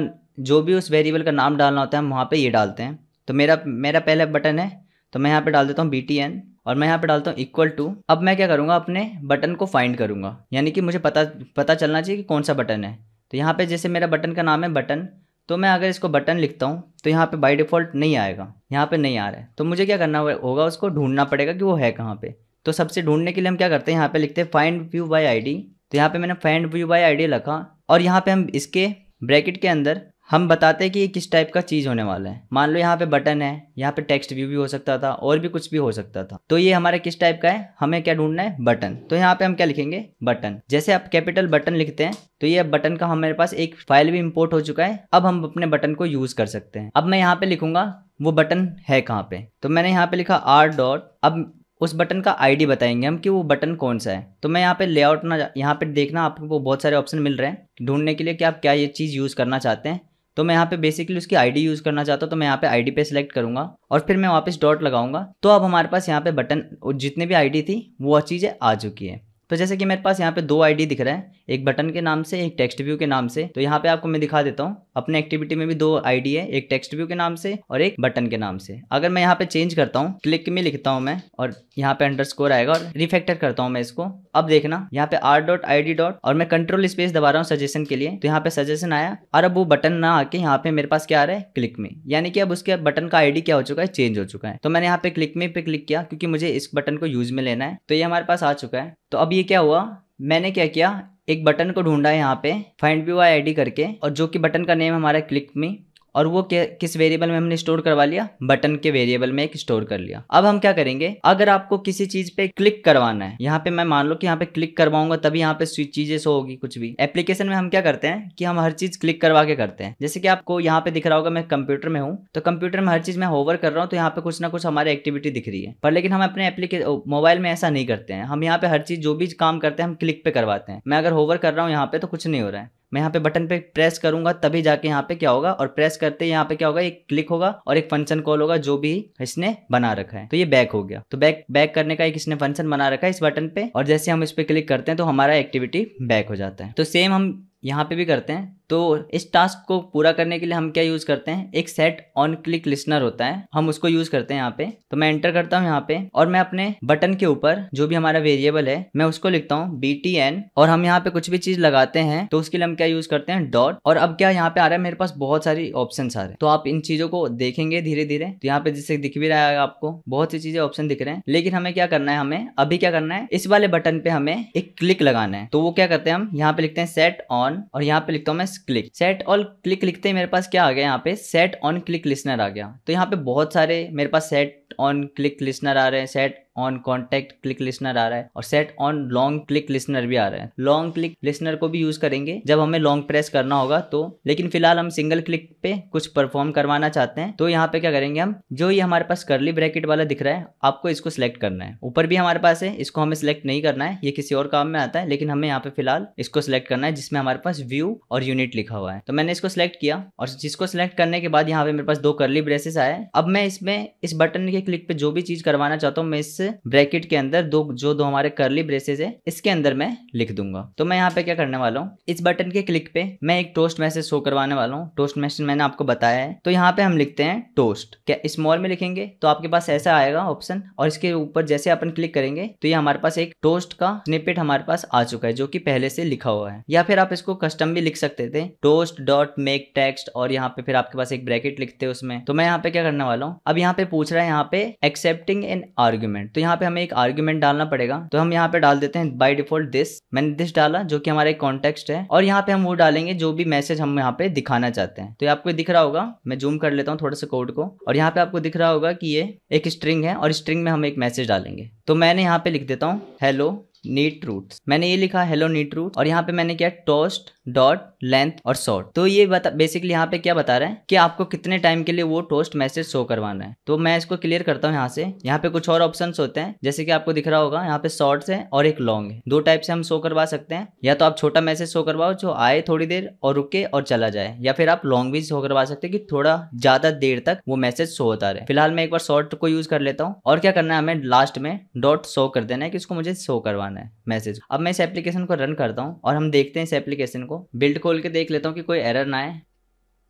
जो भी उस वेरिएबल का नाम डालना होता है हम वहाँ पर ये डालते हैं तो मेरा मेरा पहला बटन है तो मैं यहाँ पर डाल देता हूँ बी और मैं यहाँ पर डालता हूँ इक्वल टू अब मैं क्या करूँगा अपने बटन को फाइंड करूँगा यानी कि मुझे पता पता चलना चाहिए कि कौन सा बटन है तो यहाँ पे जैसे मेरा बटन का नाम है बटन तो मैं अगर इसको बटन लिखता हूँ तो यहाँ पे बाय डिफ़ॉल्ट नहीं आएगा यहाँ पे नहीं आ रहा है तो मुझे क्या करना होगा उसको ढूंढना पड़ेगा कि वो है कहाँ पे तो सबसे ढूंढने के लिए हम क्या करते हैं यहाँ पे लिखते हैं फाइंड व्यू बाय आईडी तो यहाँ पे मैंने फाइंड व्यू बाय आईडी लिखा और यहाँ पे हम इसके ब्रैकेट के अंदर हम बताते हैं कि ये किस टाइप का चीज़ होने वाला है मान लो यहाँ पे बटन है यहाँ पे टेक्स्ट व्यू भी हो सकता था और भी कुछ भी हो सकता था तो ये हमारे किस टाइप का है हमें क्या ढूंढना है बटन तो यहाँ पे हम क्या लिखेंगे बटन जैसे आप कैपिटल बटन लिखते हैं तो ये बटन का हमारे पास एक फाइल भी इम्पोर्ट हो चुका है अब हम अपने बटन को यूज़ कर सकते हैं अब मैं यहाँ पे लिखूंगा वो बटन है कहाँ पे तो मैंने यहाँ पे लिखा आर डॉट अब उस बटन का आईडी बताएंगे हम कि वो बटन कौन सा है तो मैं यहाँ पे लेआउट ना यहाँ पे देखना आपको बहुत सारे ऑप्शन मिल रहे हैं ढूंढने के लिए कि आप क्या ये चीज़ यूज़ करना चाहते हैं तो मैं यहाँ पे बेसिकली उसकी आईडी यूज़ करना चाहता हूँ तो मैं यहाँ पे आईडी पे सिलेक्ट करूंगा और फिर मैं वापस डॉट लगाऊंगा तो अब हमारे पास यहाँ पे बटन जितने भी आईडी थी वो चीज़ें आ चुकी है तो जैसे कि मेरे पास यहाँ पे दो आईडी दिख रहा है एक बटन के नाम से एक टेक्स्ट व्यू के नाम से तो यहाँ पे आपको मैं दिखा देता हूँ अपने एक्टिविटी में भी दो आईडी है एक टेक्स्ट व्यू के नाम से और एक बटन के नाम से अगर मैं यहाँ पे चेंज करता हूँ क्लिक में लिखता हूँ मैं और यहाँ पे अंडर आएगा और रिफेक्टर करता हूँ मैं इसको अब देखना यहाँ पे R dot I D dot और मैं कंट्रोल स्पेस दबा रहा हूँ सजेशन के लिए तो यहाँ पे सजेशन आया और अब वो बटन ना आके यहाँ पे मेरे पास क्या आ रहा है क्लिक में यानी कि अब उसके बटन का आईडी क्या हो चुका है चेंज हो चुका है तो मैंने यहाँ पे क्लिक में पे क्लिक किया क्योंकि मुझे इस बटन को यूज में लेना है तो ये हमारे पास आ चुका है तो अब ये क्या हुआ मैंने क्या किया एक बटन को ढूंढा है यहाँ पे फाइंड व्यू आई आई करके और जो कि बटन का नेम हमारा क्लिक मी और वो किस वेरिएबल में हमने स्टोर करवा लिया बटन के वेरिएबल में एक स्टोर कर लिया अब हम क्या करेंगे अगर आपको किसी चीज पे क्लिक करवाना है यहाँ पे मैं मान लो कि यहाँ पे क्लिक करवाऊंगा तभी यहाँ पे चीजें सो होगी कुछ भी एप्लीकेशन में हम क्या करते हैं कि हम हर चीज क्लिक करवा के करते हैं जैसे कि आपको यहाँ पे दिख रहा होगा मैं कंप्यूटर में हूँ तो कंप्यूटर में हर चीज मैं होवर कर रहा हूँ तो यहाँ पे कुछ ना कुछ हमारी एक्टिविटी दिख रही है पर लेकिन हम अपने मोबाइल में ऐसा नहीं करते हैं हम यहाँ पे हर चीज जो भी काम करते हैं हम क्लिक पे करवाते हैं मैं अगर होवर कर रहा हूँ यहाँ पे तो कुछ नहीं हो रहा है मैं यहाँ पे बटन पे प्रेस करूंगा तभी जाके यहाँ पे क्या होगा और प्रेस करते ही यहाँ पे क्या होगा एक क्लिक होगा और एक फंक्शन कॉल होगा जो भी इसने बना रखा है तो ये बैक हो गया तो बैक बैक करने का एक इसने फंक्शन बना रखा है इस बटन पे और जैसे हम इस पे क्लिक करते हैं तो हमारा एक्टिविटी बैक हो जाता है तो सेम हम यहाँ पे भी करते हैं तो इस टास्क को पूरा करने के लिए हम क्या यूज़ करते हैं एक सेट ऑन क्लिक लिसनर होता है हम उसको यूज़ करते हैं यहाँ पे तो मैं एंटर करता हूँ यहाँ पे और मैं अपने बटन के ऊपर जो भी हमारा वेरिएबल है मैं उसको लिखता हूँ बी टी एन और हम यहाँ पे कुछ भी चीज़ लगाते हैं तो उसके लिए हम क्या यूज़ करते हैं डॉट और अब क्या यहाँ पे आ रहा है मेरे पास बहुत सारी ऑप्शन आ रहे हैं तो आप इन चीज़ों को देखेंगे धीरे धीरे तो यहाँ पे जिससे दिख भी रहा है आपको बहुत सी चीज़ें ऑप्शन दिख रहे हैं लेकिन हमें क्या करना है हमें अभी क्या करना है इस वाले बटन पे हमें एक क्लिक लगाना है तो वो क्या करते हैं हम यहाँ पे लिखते हैं सेट ऑन और यहाँ पे लिखता हूँ मैं क्लिक सेट ऑल क्लिक लिखते ही मेरे पास क्या आ गया यहाँ पे सेट ऑन क्लिक लिसनर आ गया तो यहाँ पे बहुत सारे मेरे पास सेट ऑन क्लिक लिसनर आ रहे हैं set on contact click listener आ रहा है और set on long click listener भी आ रहा है लॉन्ग क्लिक लिसनर को भी यूज करेंगे जब हमें लॉन्ग प्रेस करना होगा तो लेकिन फिलहाल हम सिंगल क्लिक पे कुछ परफॉर्म करवाना चाहते हैं तो यहाँ पे क्या करेंगे हम जो ये हमारे पास करली ब्रैकेट वाला दिख रहा है आपको इसको सिलेक्ट करना है ऊपर भी हमारे पास है इसको हमें सिलेक्ट नहीं करना है ये किसी और काम में आता है लेकिन हमें यहाँ पे फिलहाल इसको सिलेक्ट करना है जिसमें हमारे पास व्यू और यूनिट लिखा हुआ है तो मैंने इसको सिलेक्ट किया और जिसको सिलेक्ट करने के बाद यहाँ पे मेरे पास दो करली ब्रेसेस आए अब मैं इसमें इस बटन के क्लिक पे जो भी चीज करवाना चाहता हूँ मैं इससे ब्रैकेट के अंदर दो जो दो हमारे करली ब्रेसेस है इसके अंदर मैं लिख दूंगा तो मैं यहाँ पे क्या करने वाला हूँ इस बटन के क्लिक पे मैं एक टोस्ट मैसेज शो करवाने वाला हूँ टोस्ट मैसेज मैंने आपको बताया है तो यहाँ पे हम लिखते हैं टोस्ट क्या स्मॉल में लिखेंगे तो आपके पास ऐसा आएगा ऑप्शन और इसके ऊपर जैसे अपन क्लिक करेंगे तो ये हमारे पास एक टोस्ट का स्निपेट हमारे पास आ चुका है जो की पहले से लिखा हुआ है या फिर आप इसको कस्टम भी लिख सकते थे टोस्ट डॉट मेक टेक्स्ट और यहाँ पे फिर आपके पास एक ब्रैकेट लिखते हैं उसमें तो मैं यहाँ पे क्या करने वाला हूँ अब यहाँ पे पूछ रहा है यहाँ पे एक्सेप्टिंग एन आर्ग्यूमेंट तो यहाँ पे हमें एक आर्ग्यूमेंट डालना पड़ेगा तो हम यहाँ पे डाल देते हैं बाई डिफॉल्ट दिस मैंने दिस डाला जो कि हमारा एक कॉन्टेक्स्ट है और यहाँ पे हम वो डालेंगे जो भी मैसेज हम यहाँ पे दिखाना चाहते हैं तो ये आपको दिख रहा होगा मैं जूम कर लेता हूँ थोड़ा सा कोड को और यहाँ पे आपको दिख रहा होगा कि ये एक स्ट्रिंग है और स्ट्रिंग में हम एक मैसेज डालेंगे तो मैंने यहाँ पे लिख देता हूँ हेलो नीट रूट मैंने ये लिखा हेलो नीट रूट और यहाँ पे मैंने क्या टोस्ट डॉट लेंथ और शॉर्ट तो ये बता बेसिकली यहाँ पे क्या बता रहा है कि आपको कितने टाइम के लिए वो टोस्ट मैसेज शो करवाना है तो मैं इसको क्लियर करता हूँ यहाँ से यहाँ पे कुछ और ऑप्शन होते हैं जैसे कि आपको दिख रहा होगा यहाँ पे शॉर्ट्स है और एक लॉन्ग है दो टाइप से हम शो करवा सकते हैं या तो आप छोटा मैसेज शो करवाओ जो आए थोड़ी देर और रुके और चला जाए या फिर आप लॉन्ग भी शो करवा सकते हैं कि थोड़ा ज्यादा देर तक वो मैसेज शो होता रहे फिलहाल मैं एक बार शॉर्ट को यूज कर लेता हूँ और क्या करना है हमें लास्ट में डॉट शो कर देना है कि इसको मुझे शो करवाना है मैसेज अब मैं इस एप्लीकेशन को रन करता हूँ और हम देखते हैं इस एप्लीकेशन को बिल्ड खोल के देख लेता हूँ कि कोई एरर ना आए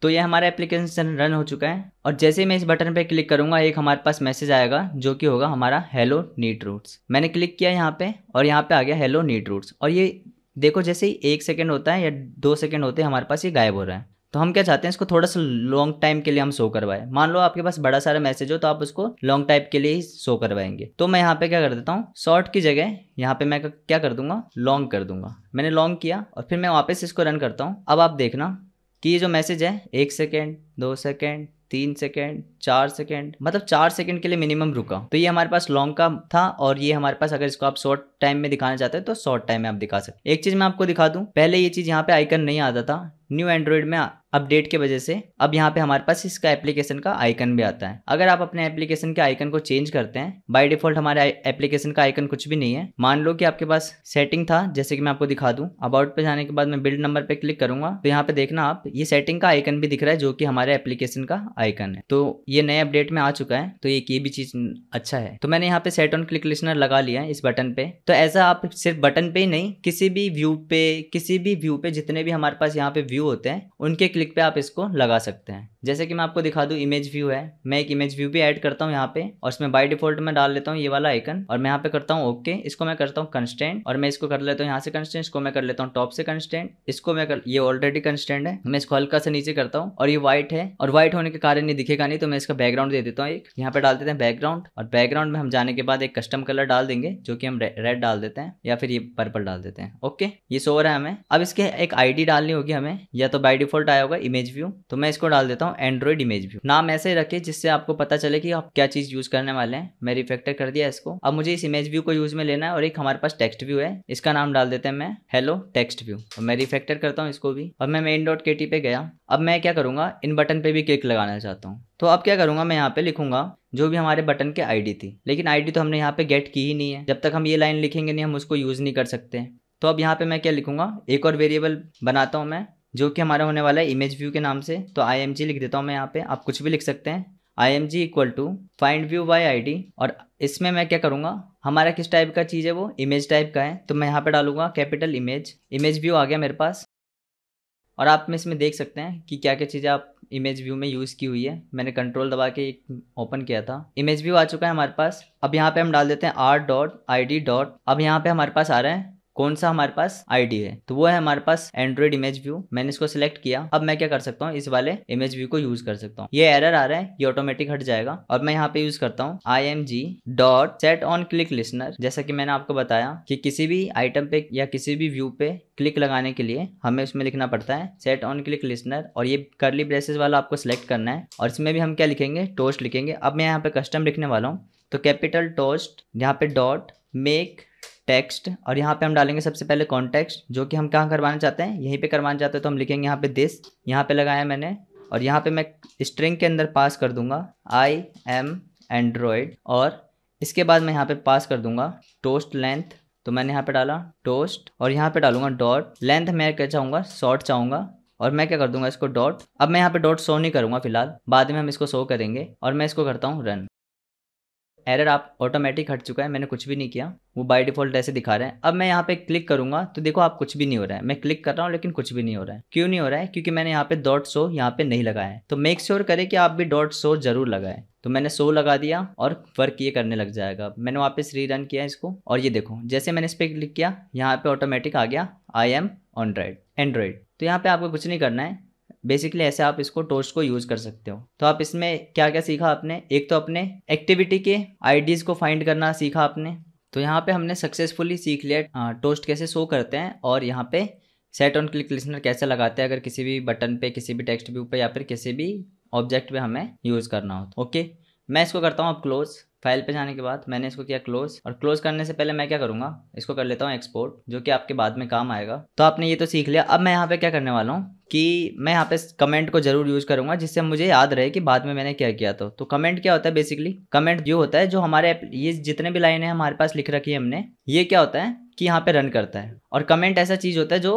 तो ये हमारा एप्लीकेशन रन हो चुका है और जैसे ही मैं इस बटन पे क्लिक करूँगा एक हमारे पास मैसेज आएगा जो कि होगा हमारा हेलो नीट रूट्स मैंने क्लिक किया यहाँ पे और यहाँ पे आ गया हेलो नीट रूट्स और ये देखो जैसे ही एक सेकेंड होता है या दो सेकेंड होते हैं हमारे पास ये गायब हो रहा है तो हम क्या चाहते हैं इसको थोड़ा सा लॉन्ग टाइम के लिए हम शो करवाएं मान लो आपके पास बड़ा सारा मैसेज हो तो आप उसको लॉन्ग टाइप के लिए ही शो करवाएंगे तो मैं यहाँ पे क्या कर देता हूँ शॉर्ट की जगह यहाँ पे मैं क्या कर दूंगा लॉन्ग कर दूंगा मैंने लॉन्ग किया और फिर मैं वापस इसको रन करता हूँ अब आप देखना कि ये जो मैसेज है एक सेकेंड दो सेकेंड तीन सेकेंड चार सेकेंड मतलब चार सेकेंड के लिए मिनिमम रुका तो ये हमारे पास लॉन्ग का था और ये हमारे पास अगर इसको आप शॉर्ट टाइम में दिखाना चाहते हैं तो शॉर्ट टाइम में आप दिखा सकते एक चीज मैं आपको दिखा दूं पहले ये चीज यहाँ पे आइकन नहीं आता था न्यू एंड्रॉयड में अपडेट के वजह से अब यहाँ पे हमारे पास इसका एप्लीकेशन का आइकन भी आता है अगर आप अपने एप्लीकेशन के आइकन को चेंज करते हैं बाय डिफॉल्ट हमारे एप्लीकेशन का आइकन कुछ भी नहीं है मान लो कि आपके पास सेटिंग था जैसे कि मैं आपको दिखा दूं अबाउट पे जाने के बाद मैं बिल्ड नंबर पे क्लिक करूंगा तो यहाँ पे देखना आप ये सेटिंग का आइकन भी दिख रहा है जो की हमारे एप्लीकेशन का आइकन है तो ये नए अपडेट में आ चुका है तो एक ये भी चीज अच्छा है तो मैंने यहाँ पे सेट ऑन क्लिक लिस्टनर लगा लिया है इस बटन पे तो ऐसा आप सिर्फ बटन पे ही नहीं किसी भी व्यू पे किसी भी व्यू पे जितने भी हमारे पास यहाँ पे व्यू होते हैं उनके क्लिक क्लिक पे आप इसको लगा सकते हैं जैसे कि मैं आपको दिखा दूँ इमेज व्यू है मैं एक इमेज व्यू भी ऐड करता हूँ यहाँ पे और इसमें बाय डिफॉल्ट मैं डाल लेता हूँ ये वाला आइकन और मैं यहाँ पे करता हूँ ओके इसको मैं करता हूँ कंस्टेंट और मैं इसको कर लेता हूँ यहाँ से कंस्टेंट इसको मैं कर लेता हूँ टॉप से कंस्टेंट इसको मैं कर ये ऑलरेडी कंस्टेंट है मैं इसको हल्का से नीचे करता हूँ और ये व्हाइट है और व्हाइट होने के कारण ये दिखेगा नहीं तो मैं इसका बैकग्राउंड दे देता हूँ एक यहाँ पे डाल देते हैं बैकग्राउंड और बैकग्राउंड में हम जाने के बाद एक कस्टम कलर डाल देंगे जो कि हम रेड डाल देते हैं या फिर ये पर्पल डाल देते हैं ओके ये सो रहा है हमें अब इसके एक आईडी डालनी होगी हमें या तो बाई डिफॉल्ट आया होगा इमेज व्यू तो मैं इसको डाल देता हूँ एंड्रॉइड इमेज व्यू नाम ऐसे रखे जिससे आपको पता चले कि आप क्या चीज यूज करने वाले हैं मैं रिफेक्टर कर दिया इसको अब मुझे इस इमेज व्यू को यूज में लेना है और एक हमारे पास टेक्स्ट व्यू है इसका नाम डाल देते हैं मैं हेलो टेक्स्ट व्यू और मैं रिफेक्टर करता हूँ इसको भी और मैं मेन डॉट के पे गया अब मैं क्या करूंगा इन बटन पे भी क्लिक लगाना चाहता हूँ तो अब क्या करूंगा मैं यहाँ पे लिखूंगा जो भी हमारे बटन के आईडी थी लेकिन आईडी तो हमने यहाँ पे गेट की ही नहीं है जब तक हम ये लाइन लिखेंगे नहीं हम उसको यूज नहीं कर सकते तो अब यहाँ पे मैं क्या लिखूंगा एक और वेरिएबल बनाता हूँ मैं जो कि हमारा होने वाला है इमेज व्यू के नाम से तो आई लिख देता हूँ मैं यहाँ पे आप कुछ भी लिख सकते हैं I M G equal to find view by I D और इसमें मैं क्या करूँगा हमारा किस टाइप का चीज़ है वो इमेज टाइप का है तो मैं यहाँ पे डालूंगा कैपिटल इमेज इमेज व्यू आ गया मेरे पास और आप में इसमें देख सकते हैं कि क्या क्या चीज़ें आप इमेज व्यू में यूज़ की हुई है मैंने कंट्रोल दबा के ओपन किया था इमेज व्यू आ चुका है हमारे पास अब यहाँ पे हम डाल देते हैं R dot I D dot अब यहाँ पे हमारे पास आ रहा है कौन सा हमारे पास आईडी है तो वो है हमारे पास एंड्रॉइड इमेज व्यू मैंने इसको सिलेक्ट किया अब मैं क्या कर सकता हूँ इस वाले इमेज व्यू को यूज कर सकता हूँ ये एरर आ रहा है ये ऑटोमेटिक हट जाएगा और मैं यहाँ पे यूज करता हूँ I M G dot set on click listener जैसा कि मैंने आपको बताया कि किसी भी आइटम पे या किसी भी व्यू पे क्लिक लगाने के लिए हमें उसमें लिखना पड़ता है सेट ऑन क्लिक लिसनर और ये करली ब्रेसेस वाला आपको सिलेक्ट करना है और इसमें भी हम क्या लिखेंगे टोस्ट लिखेंगे अब मैं यहाँ पे कस्टम लिखने वाला हूँ तो कैपिटल टोस्ट यहाँ पे डॉट मेक टेक्स्ट और यहाँ पे हम डालेंगे सबसे पहले कॉन्टेक्स्ट जो कि हम कहाँ करवाना चाहते हैं यहीं पे करवाना चाहते हैं तो हम लिखेंगे यहाँ पे दिस यहाँ पे लगाया मैंने और यहाँ पे मैं स्ट्रिंग के अंदर पास कर दूंगा आई एम एंड्रॉयड और इसके बाद मैं यहाँ पे पास कर दूंगा टोस्ट लेंथ तो मैंने यहाँ पे डाला टोस्ट और यहाँ पे डालूंगा डॉट लेंथ मैं क्या चाहूँगा शॉर्ट चाहूँगा और मैं क्या कर दूंगा इसको डॉट अब मैं यहाँ पे डॉट शो नहीं करूँगा फिलहाल बाद में हम इसको शो करेंगे और मैं इसको करता हूँ रन एरर आप ऑटोमेटिक हट चुका है मैंने कुछ भी नहीं किया वो बाय डिफॉल्ट ऐसे दिखा रहे हैं अब मैं यहाँ पे क्लिक करूंगा तो देखो आप कुछ भी नहीं हो रहा है मैं क्लिक कर रहा हूँ लेकिन कुछ भी नहीं हो रहा है क्यों नहीं हो रहा है क्योंकि मैंने यहाँ पे डॉट सो यहाँ पे नहीं लगाया है तो मेक श्योर sure करें कि आप भी डॉट सो जरूर लगाए तो मैंने सो लगा दिया और वर्क ये करने लग जाएगा मैंने वापस री रन किया इसको और ये देखो जैसे मैंने इस पर क्लिक किया यहाँ पे ऑटोमेटिक आ गया आई एम ऑन एंड्रॉइड तो यहाँ पे आपको कुछ नहीं करना है बेसिकली ऐसे आप इसको टोस्ट को यूज़ कर सकते हो तो आप इसमें क्या क्या सीखा आपने एक तो अपने एक्टिविटी के आईडीज़ को फाइंड करना सीखा आपने तो यहाँ पे हमने सक्सेसफुली सीख लिया टोस्ट कैसे शो करते हैं और यहाँ पे सेट ऑन क्लिक लिसनर कैसे लगाते हैं अगर किसी भी बटन पे किसी भी टेक्स्ट व्यू पे या फिर किसी भी ऑब्जेक्ट पे हमें यूज़ करना हो ओके मैं इसको करता हूँ अब क्लोज़ फाइल पे जाने के बाद मैंने इसको किया क्लोज और क्लोज करने से पहले मैं क्या करूँगा इसको कर लेता हूँ एक्सपोर्ट जो कि आपके बाद में काम आएगा तो आपने ये तो सीख लिया अब मैं यहाँ पे क्या करने वाला हूँ कि मैं यहाँ पे कमेंट को जरूर यूज़ करूंगा जिससे मुझे याद रहे कि बाद में मैंने क्या किया तो तो कमेंट क्या होता है बेसिकली कमेंट जो होता है जो हमारे ये जितने भी लाइनें हमारे पास लिख रखी है हमने ये क्या होता है कि यहाँ पे रन करता है और कमेंट ऐसा चीज़ होता है जो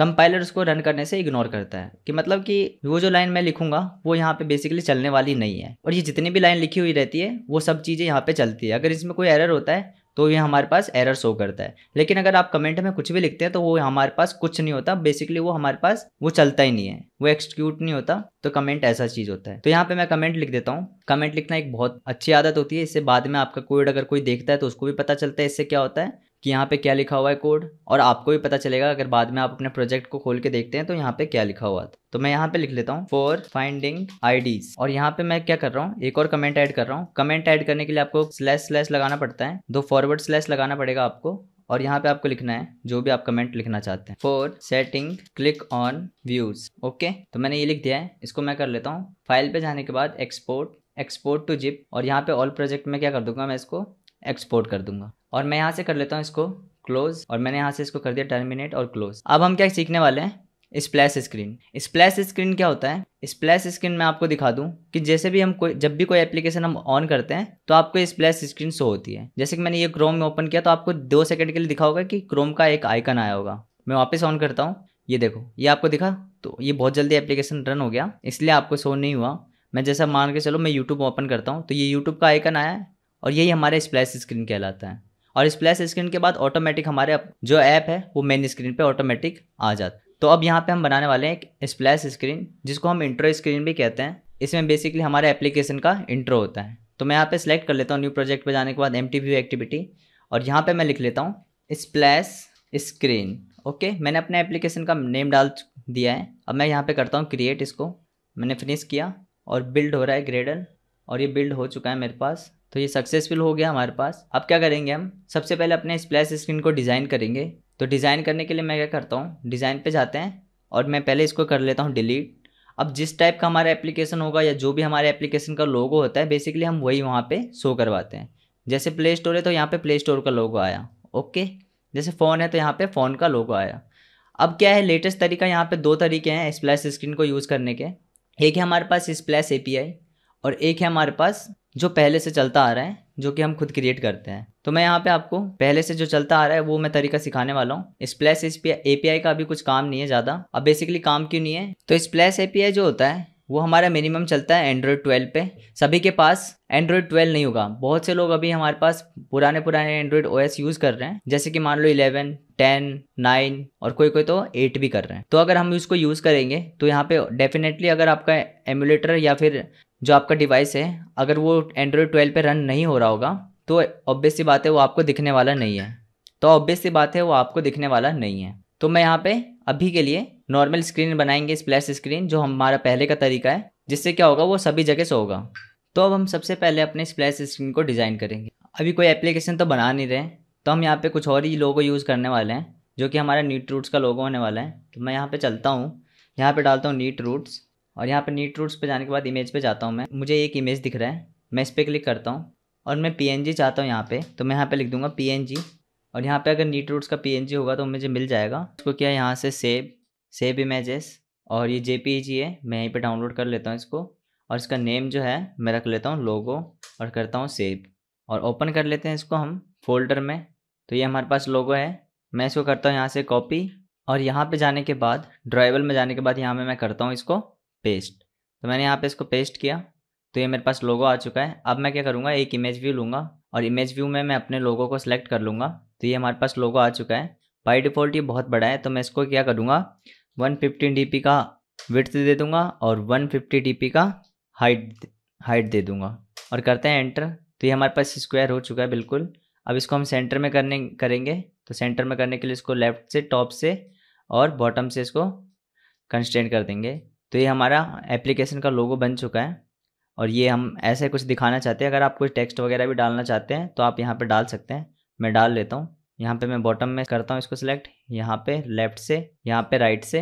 कंपाइलर उसको रन करने से इग्नोर करता है कि मतलब कि वो जो लाइन मैं लिखूंगा वो यहाँ पे बेसिकली चलने वाली नहीं है और ये जितनी भी लाइन लिखी हुई रहती है वो सब चीज़ें यहाँ पे चलती है अगर इसमें कोई एरर होता है तो ये हमारे पास एरर शो करता है लेकिन अगर आप कमेंट में कुछ भी लिखते हैं तो वो हमारे पास कुछ नहीं होता बेसिकली वो हमारे पास वो चलता ही नहीं है वो एक्सक्यूट नहीं होता तो कमेंट ऐसा चीज़ होता है तो यहाँ पे मैं कमेंट लिख देता हूँ कमेंट लिखना एक बहुत अच्छी आदत होती है इससे बाद में आपका कोविड अगर कोई देखता है तो उसको भी पता चलता है इससे क्या होता है कि यहाँ पे क्या लिखा हुआ है कोड और आपको भी पता चलेगा अगर बाद में आप अपने प्रोजेक्ट को खोल के देखते हैं तो यहाँ पे क्या लिखा हुआ था तो मैं यहाँ पे लिख लेता हूँ फॉर फाइंडिंग आईडीज और यहाँ पे मैं क्या कर रहा हूँ एक और कमेंट ऐड कर रहा हूँ कमेंट ऐड करने के लिए आपको स्लैश स्लैश लगाना पड़ता है दो फॉरवर्ड स्लैश लगाना पड़ेगा आपको और यहाँ पे आपको लिखना है जो भी आप कमेंट लिखना चाहते हैं for setting click on views okay तो मैंने ये लिख दिया है इसको मैं कर लेता हूँ फाइल पे जाने के बाद एक्सपोर्ट एक्सपोर्ट टू जिप और यहाँ पे ऑल प्रोजेक्ट में क्या कर दूंगा मैं इसको एक्सपोर्ट कर दूंगा और मैं यहाँ से कर लेता हूँ इसको क्लोज और मैंने यहाँ से इसको कर दिया टर्मिनेट और क्लोज अब हम क्या सीखने वाले हैं स्प्लैश स्क्रीन स्प्लैश स्क्रीन क्या होता है स्प्लैश स्क्रीन मैं आपको दिखा दूं कि जैसे भी हम कोई जब भी कोई एप्लीकेशन हम ऑन करते हैं तो आपको स्प्लैश स्क्रीन शो होती है जैसे कि मैंने ये क्रोम में ओपन किया तो आपको दो सेकंड के लिए दिखा होगा कि क्रोम का एक आइकन आया होगा मैं वापस ऑन करता हूँ ये देखो ये आपको दिखा तो ये बहुत जल्दी एप्लीकेशन रन हो गया इसलिए आपको शो नहीं हुआ मैं जैसा मान के चलो मैं यूट्यूब ओपन करता हूँ तो ये यूट्यूब का आइकन आया है और यही हमारे स्प्लैश स्क्रीन कहलाता है और स्प्लैश स्क्रीन के बाद ऑटोमेटिक हमारे जो ऐप है वो मेन स्क्रीन पे ऑटोमेटिक आ जाता तो अब यहाँ पे हम बनाने वाले हैं एक स्प्लैश स्क्रीन जिसको हम इंट्रो स्क्रीन भी कहते हैं इसमें बेसिकली हमारे एप्लीकेशन का इंट्रो होता है तो मैं यहाँ पे सेलेक्ट कर लेता हूँ न्यू प्रोजेक्ट पे जाने के बाद एम व्यू एक्टिविटी और यहाँ पे मैं लिख लेता हूँ स्प्लैश स्क्रीन ओके मैंने अपने एप्लीकेशन का नेम डाल दिया है अब मैं यहाँ पे करता हूँ क्रिएट इसको मैंने फिनिश किया और बिल्ड हो रहा है ग्रेडल और ये बिल्ड हो चुका है मेरे पास तो ये सक्सेसफुल हो गया हमारे पास अब क्या करेंगे हम सबसे पहले अपने स्प्लैश स्क्रीन को डिज़ाइन करेंगे तो डिज़ाइन करने के लिए मैं क्या करता हूँ डिज़ाइन पे जाते हैं और मैं पहले इसको कर लेता हूँ डिलीट अब जिस टाइप का हमारा एप्लीकेशन होगा या जो भी हमारे एप्लीकेशन का लोगो होता है बेसिकली हम वही वहाँ पर शो करवाते हैं जैसे प्ले स्टोर है तो यहाँ पर प्ले स्टोर का लोगो आया ओके जैसे फ़ोन है तो यहाँ पर फ़ोन का लोगो आया अब क्या है लेटेस्ट तरीका यहाँ पर दो तरीके हैं स्प्लैश स्क्रीन को यूज़ करने के एक है हमारे पास स्प्लैश ए और एक है हमारे पास जो पहले से चलता आ रहा है जो कि हम खुद क्रिएट करते हैं तो मैं यहाँ पे आपको पहले से जो चलता आ रहा है वो मैं तरीका सिखाने वाला हूँ स्प्लैश आई का अभी कुछ काम नहीं है ज़्यादा अब बेसिकली काम क्यों नहीं है तो स्प्लैश आई जो होता है वो हमारा मिनिमम चलता है एंड्रॉयड ट्वेल्व पे सभी के पास एंड्रॉयड ट्वेल्व नहीं होगा बहुत से लोग अभी हमारे पास पुराने पुराने एंड्रॉयड ओएस यूज़ कर रहे हैं जैसे कि मान लो इलेवन टेन नाइन और कोई कोई तो एट भी कर रहे हैं तो अगर हम इसको यूज़ करेंगे तो यहाँ पे डेफिनेटली अगर आपका एमुलेटर या फिर जो आपका डिवाइस है अगर वो एंड्रॉयड ट्वेल्व पर रन नहीं हो रहा होगा तो ऑब्वियस सी बात है वो आपको दिखने वाला नहीं है तो ऑब्वियस सी बात है वो आपको दिखने वाला नहीं है तो मैं यहाँ पे अभी के लिए नॉर्मल स्क्रीन बनाएंगे स्प्लैश स्क्रीन जो हमारा पहले का तरीका है जिससे क्या होगा वो सभी जगह से होगा तो अब हम सबसे पहले अपने स्प्लैश स्क्रीन को डिज़ाइन करेंगे अभी कोई एप्लीकेशन तो बना नहीं रहे तो हम यहाँ पे कुछ और ही लोगो यूज़ करने वाले हैं जो कि हमारा नीट रूट्स का लोगो होने वाला है तो मैं यहाँ पे चलता हूँ यहाँ पे डालता हूँ नीट रूट्स और यहाँ पर नीट रूट्स पर जाने के बाद इमेज पर जाता हूँ मैं मुझे एक इमेज दिख रहा है मैं इस पर क्लिक करता हूँ और मैं पी चाहता हूँ यहाँ पर तो मैं यहाँ पर लिख दूँगा पी और यहाँ पर अगर नीट रूट्स का पी होगा तो मुझे मिल जाएगा इसको क्या यहाँ से सेव सेव इमेजेस और ये जे है मैं यहीं पर डाउनलोड कर लेता हूँ इसको और इसका नेम जो है मैं रख लेता हूँ लोगो और करता हूँ सेव और ओपन कर लेते हैं इसको हम फोल्डर में तो ये हमारे पास लोगो है मैं इसको करता हूँ यहाँ से कॉपी और यहाँ पे जाने के बाद ड्राइवल में जाने के बाद यहाँ पर मैं करता हूँ इसको पेस्ट तो मैंने यहाँ पे इसको पेस्ट किया तो ये मेरे पास लोगो आ चुका है अब मैं क्या करूँगा एक इमेज व्यू लूँगा और इमेज व्यू में मैं अपने लोगों को सिलेक्ट कर लूँगा तो ये हमारे पास लोगो आ चुका है बाई डिफ़ॉल्ट ये बहुत बड़ा है तो मैं इसको क्या करूँगा वन फिफ्टी का विड्थ दे दूँगा और वन फिफ्टी का हाइट हाइट दे दूँगा और करते हैं एंटर तो ये हमारे पास स्क्वायर हो चुका है बिल्कुल अब इसको हम सेंटर में करने करेंगे तो सेंटर में करने के लिए इसको लेफ्ट से टॉप से और बॉटम से इसको कंस्टेंट कर देंगे तो ये हमारा एप्लीकेशन का लोगो बन चुका है और ये हम ऐसे कुछ दिखाना चाहते हैं अगर आप कुछ टेक्स्ट वगैरह भी डालना चाहते हैं तो आप यहाँ पर डाल सकते हैं मैं डाल लेता हूँ यहाँ पे मैं बॉटम में करता हूँ इसको सिलेक्ट यहाँ पे लेफ़्ट से यहाँ पे राइट से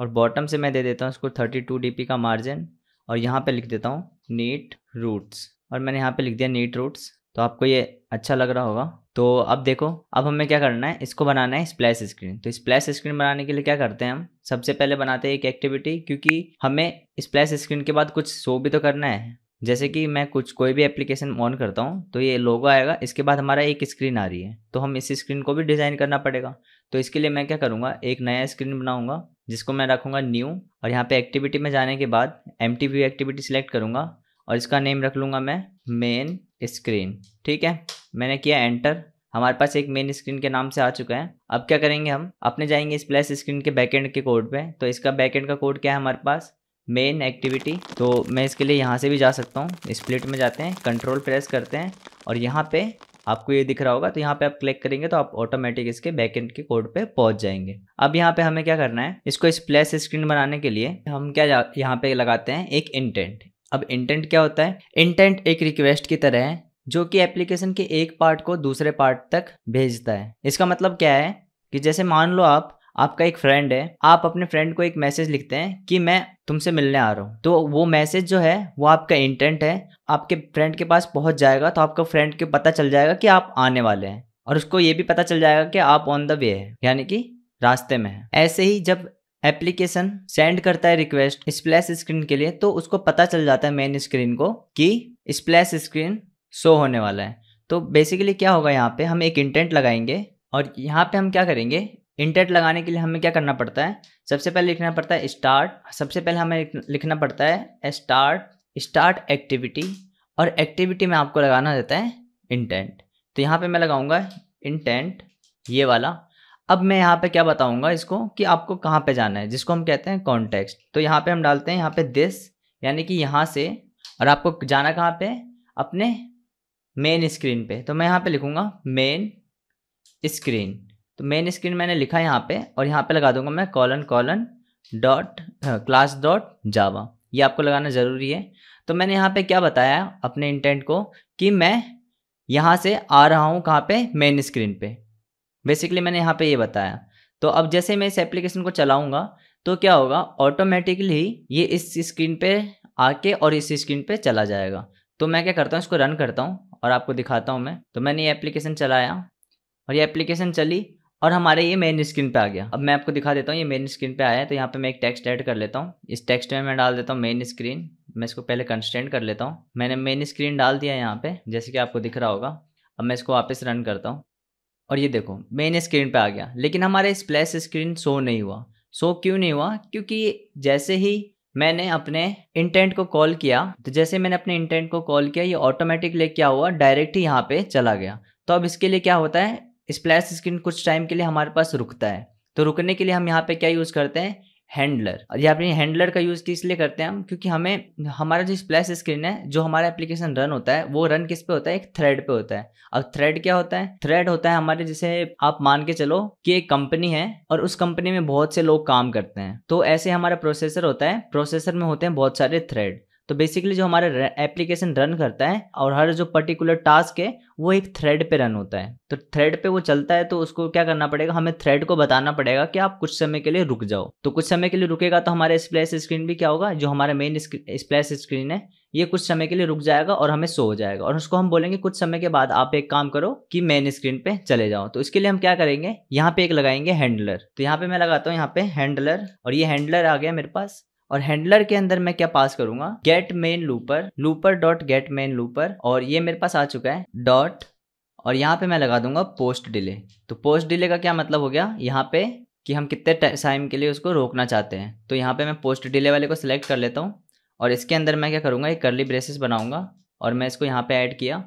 और बॉटम से मैं दे देता हूँ इसको थर्टी टू डी पी का मार्जिन और यहाँ पे लिख देता हूँ नीट रूट्स और मैंने यहाँ पे लिख दिया नीट रूट्स तो आपको ये अच्छा लग रहा होगा तो अब देखो अब हमें क्या करना है इसको बनाना है स्प्लैश स्क्रीन तो स्प्लैश स्क्रीन बनाने के लिए क्या करते हैं हम सबसे पहले बनाते हैं एक एक्टिविटी क्योंकि हमें स्प्लैश स्क्रीन के बाद कुछ शो भी तो करना है जैसे कि मैं कुछ कोई भी एप्लीकेशन ऑन करता हूँ तो ये लोगो आएगा इसके बाद हमारा एक स्क्रीन आ रही है तो हम इस स्क्रीन को भी डिज़ाइन करना पड़ेगा तो इसके लिए मैं क्या करूँगा एक नया स्क्रीन बनाऊँगा जिसको मैं रखूँगा न्यू और यहाँ पर एक्टिविटी में जाने के बाद एम टी एक्टिविटी सिलेक्ट करूँगा और इसका नेम रख लूँगा मैं मेन स्क्रीन ठीक है मैंने किया एंटर हमारे पास एक मेन स्क्रीन के नाम से आ चुका है अब क्या करेंगे हम अपने जाएंगे इस प्लस स्क्रीन के बैकेंड के कोड पे तो इसका बैकेंड का कोड क्या है हमारे पास मेन एक्टिविटी तो मैं इसके लिए यहाँ से भी जा सकता हूँ स्प्लिट में जाते हैं कंट्रोल प्रेस करते हैं और यहाँ पे आपको ये दिख रहा होगा तो यहाँ पे आप क्लिक करेंगे तो आप ऑटोमेटिक इसके एंड के कोड पे पहुंच जाएंगे अब यहाँ पे हमें क्या करना है इसको इस इस स्क्रीन बनाने के लिए हम क्या यहाँ पे लगाते हैं एक इंटेंट अब इंटेंट क्या होता है इंटेंट एक रिक्वेस्ट की तरह है जो कि एप्लीकेशन के एक पार्ट को दूसरे पार्ट तक भेजता है इसका मतलब क्या है कि जैसे मान लो आप आपका एक फ्रेंड है आप अपने फ्रेंड को एक मैसेज लिखते हैं कि मैं तुमसे मिलने आ रहा हूँ तो वो मैसेज जो है वो आपका इंटेंट है आपके फ्रेंड के पास पहुँच जाएगा तो आपका फ्रेंड को पता चल जाएगा कि आप आने वाले हैं और उसको ये भी पता चल जाएगा कि आप ऑन द वे है यानी कि रास्ते में है ऐसे ही जब एप्लीकेशन सेंड करता है रिक्वेस्ट स्प्लैश स्क्रीन के लिए तो उसको पता चल जाता है मेन स्क्रीन को कि स्प्लैश स्क्रीन शो होने वाला है तो बेसिकली क्या होगा यहाँ पे हम एक इंटेंट लगाएंगे और यहाँ पे हम क्या करेंगे इंटेंट लगाने के लिए हमें क्या करना पड़ता है सबसे पहले लिखना पड़ता है स्टार्ट सबसे पहले हमें लिखना पड़ता है स्टार्ट स्टार्ट एक्टिविटी और एक्टिविटी में आपको लगाना रहता है इंटेंट तो यहाँ पर मैं लगाऊँगा इंटेंट ये वाला अब मैं यहाँ पे क्या बताऊँगा इसको कि आपको कहाँ पे जाना है जिसको हम कहते हैं कॉन्टेक्स्ट तो यहाँ पे हम डालते हैं यहाँ पे दिस यानी कि यहाँ से और आपको जाना कहाँ पे अपने मेन स्क्रीन पे तो मैं यहाँ पे लिखूँगा मेन स्क्रीन तो मेन स्क्रीन मैंने लिखा यहाँ पे और यहाँ पे लगा दूंगा मैं colon colon dot class dot Java ये आपको लगाना ज़रूरी है तो मैंने यहाँ पे क्या बताया अपने इंटेंट को कि मैं यहाँ से आ रहा हूँ कहाँ पे मेन स्क्रीन पे बेसिकली मैंने यहाँ पे ये बताया तो अब जैसे मैं इस एप्लीकेशन को चलाऊँगा तो क्या होगा ऑटोमेटिकली ये इस स्क्रीन पर आके और इस स्क्रीन पर चला जाएगा तो मैं क्या करता हूँ इसको रन करता हूँ और आपको दिखाता हूँ मैं तो मैंने ये एप्लीकेशन चलाया और ये एप्लीकेशन चली और हमारे ये मेन स्क्रीन पे आ गया अब मैं आपको दिखा देता हूँ ये मेन स्क्रीन पे आया है तो यहाँ पे मैं एक टेक्स्ट ऐड कर लेता हूँ इस टेक्स्ट में मैं डाल देता हूँ मेन स्क्रीन मैं इसको पहले कंस्टेंट कर लेता हूँ मैंने मेन स्क्रीन डाल दिया यहाँ पे जैसे कि आपको दिख रहा होगा अब मैं इसको वापस रन करता हूँ और ये देखो मेन स्क्रीन पर आ गया लेकिन हमारे स्प्लैश स्क्रीन शो नहीं हुआ शो क्यों नहीं हुआ क्योंकि जैसे ही मैंने अपने इंटेंट को कॉल किया तो जैसे मैंने अपने इंटेंट को कॉल किया ये ऑटोमेटिकली क्या हुआ डायरेक्ट ही यहाँ पे चला गया तो अब इसके लिए क्या होता है स्प्लैश स्क्रीन कुछ टाइम के लिए हमारे पास रुकता है तो रुकने के लिए हम यहाँ पे क्या यूज़ करते हैं हैंडलर और यहाँ हैंडलर का यूज इसलिए करते हैं हम क्योंकि हमें हमारा जो स्प्लैश स्क्रीन है जो हमारा एप्लीकेशन रन होता है वो रन किस पे होता है एक थ्रेड पे होता है अब थ्रेड क्या होता है थ्रेड होता है हमारे जिसे आप मान के चलो कि एक कंपनी है और उस कंपनी में बहुत से लोग काम करते हैं तो ऐसे हमारा प्रोसेसर होता है प्रोसेसर में होते हैं बहुत सारे थ्रेड तो बेसिकली जो हमारा एप्लीकेशन रन करता है और हर जो पर्टिकुलर टास्क है वो एक थ्रेड पे रन होता है तो थ्रेड पे वो चलता है तो उसको क्या करना पड़ेगा हमें थ्रेड को बताना पड़ेगा कि आप कुछ समय के लिए रुक जाओ तो कुछ समय के लिए रुकेगा तो हमारे स्प्लैश स्क्रीन भी क्या होगा जो हमारा मेन स्प्लैश स्क्रीन है ये कुछ समय के लिए रुक जाएगा और हमें सो हो जाएगा और उसको हम बोलेंगे कुछ समय के बाद आप एक काम करो कि मेन स्क्रीन पे चले जाओ तो इसके लिए हम क्या करेंगे यहाँ पे एक लगाएंगे हैंडलर तो यहाँ पे मैं लगाता हूँ यहाँ पे हैंडलर और ये हैंडलर आ गया मेरे पास और हैंडलर के अंदर मैं क्या पास करूंगा get main looper looper dot get main looper और ये मेरे पास आ चुका है डॉट और यहाँ पे मैं लगा दूंगा पोस्ट डिले तो पोस्ट डिले का क्या मतलब हो गया यहाँ पे कि हम कितने टाइम के लिए उसको रोकना चाहते हैं तो यहाँ पे मैं पोस्ट डिले वाले को सिलेक्ट कर लेता हूँ और इसके अंदर मैं क्या करूँगा एक करली ब्रेसेस बनाऊँगा और मैं इसको यहाँ पे ऐड किया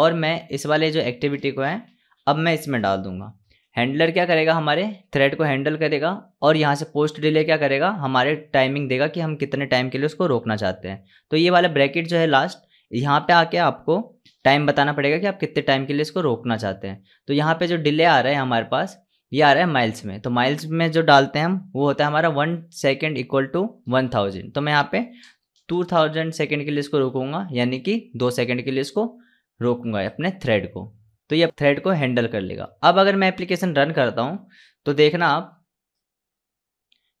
और मैं इस वाले जो एक्टिविटी को है अब मैं इसमें डाल दूँगा हैंडलर क्या करेगा हमारे थ्रेड को हैंडल करेगा और यहाँ से पोस्ट डिले क्या करेगा हमारे टाइमिंग देगा कि हम कितने टाइम के लिए उसको रोकना चाहते हैं तो ये वाला ब्रैकेट जो है लास्ट यहाँ पे आके आपको टाइम बताना पड़ेगा कि आप कितने टाइम के लिए इसको रोकना चाहते हैं तो यहाँ पे जो डिले आ रहा है हमारे पास ये आ रहा है माइल्स में तो माइल्स में जो डालते हैं हम वो होता है हमारा one second equal to one thousand तो मैं यहाँ पे टू थाउजेंड सेकेंड के लिए इसको रोकूंगा यानी कि दो सेकेंड के लिए इसको रोकूंगा अपने थ्रेड को तो ये थ्रेड को हैंडल कर लेगा अब अगर मैं एप्लीकेशन रन करता हूँ तो देखना आप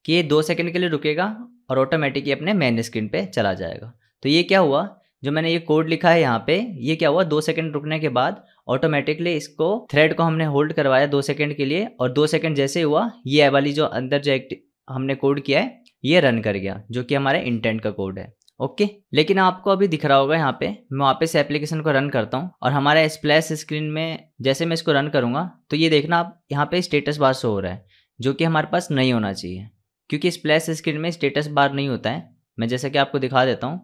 कि ये दो सेकंड के लिए रुकेगा और ऑटोमेटिकली अपने मेन स्क्रीन पे चला जाएगा तो ये क्या हुआ जो मैंने ये कोड लिखा है यहाँ पे ये क्या हुआ दो सेकंड रुकने के बाद ऑटोमेटिकली इसको थ्रेड को हमने होल्ड करवाया दो सेकंड के लिए और दो सेकंड जैसे हुआ ये वाली जो अंदर जो हमने कोड किया है ये रन कर गया जो कि हमारे इंटेंट का कोड है ओके लेकिन आपको अभी दिख रहा होगा यहाँ पे मैं वापस एप्लीकेशन को रन करता हूँ और हमारा स्प्लैश स्क्रीन में जैसे मैं इसको रन करूँगा तो ये देखना आप यहाँ पे स्टेटस बार शो हो रहा है जो कि हमारे पास नहीं होना चाहिए क्योंकि स्प्लैश स्क्रीन में स्टेटस बार नहीं होता है मैं जैसा कि आपको दिखा देता हूँ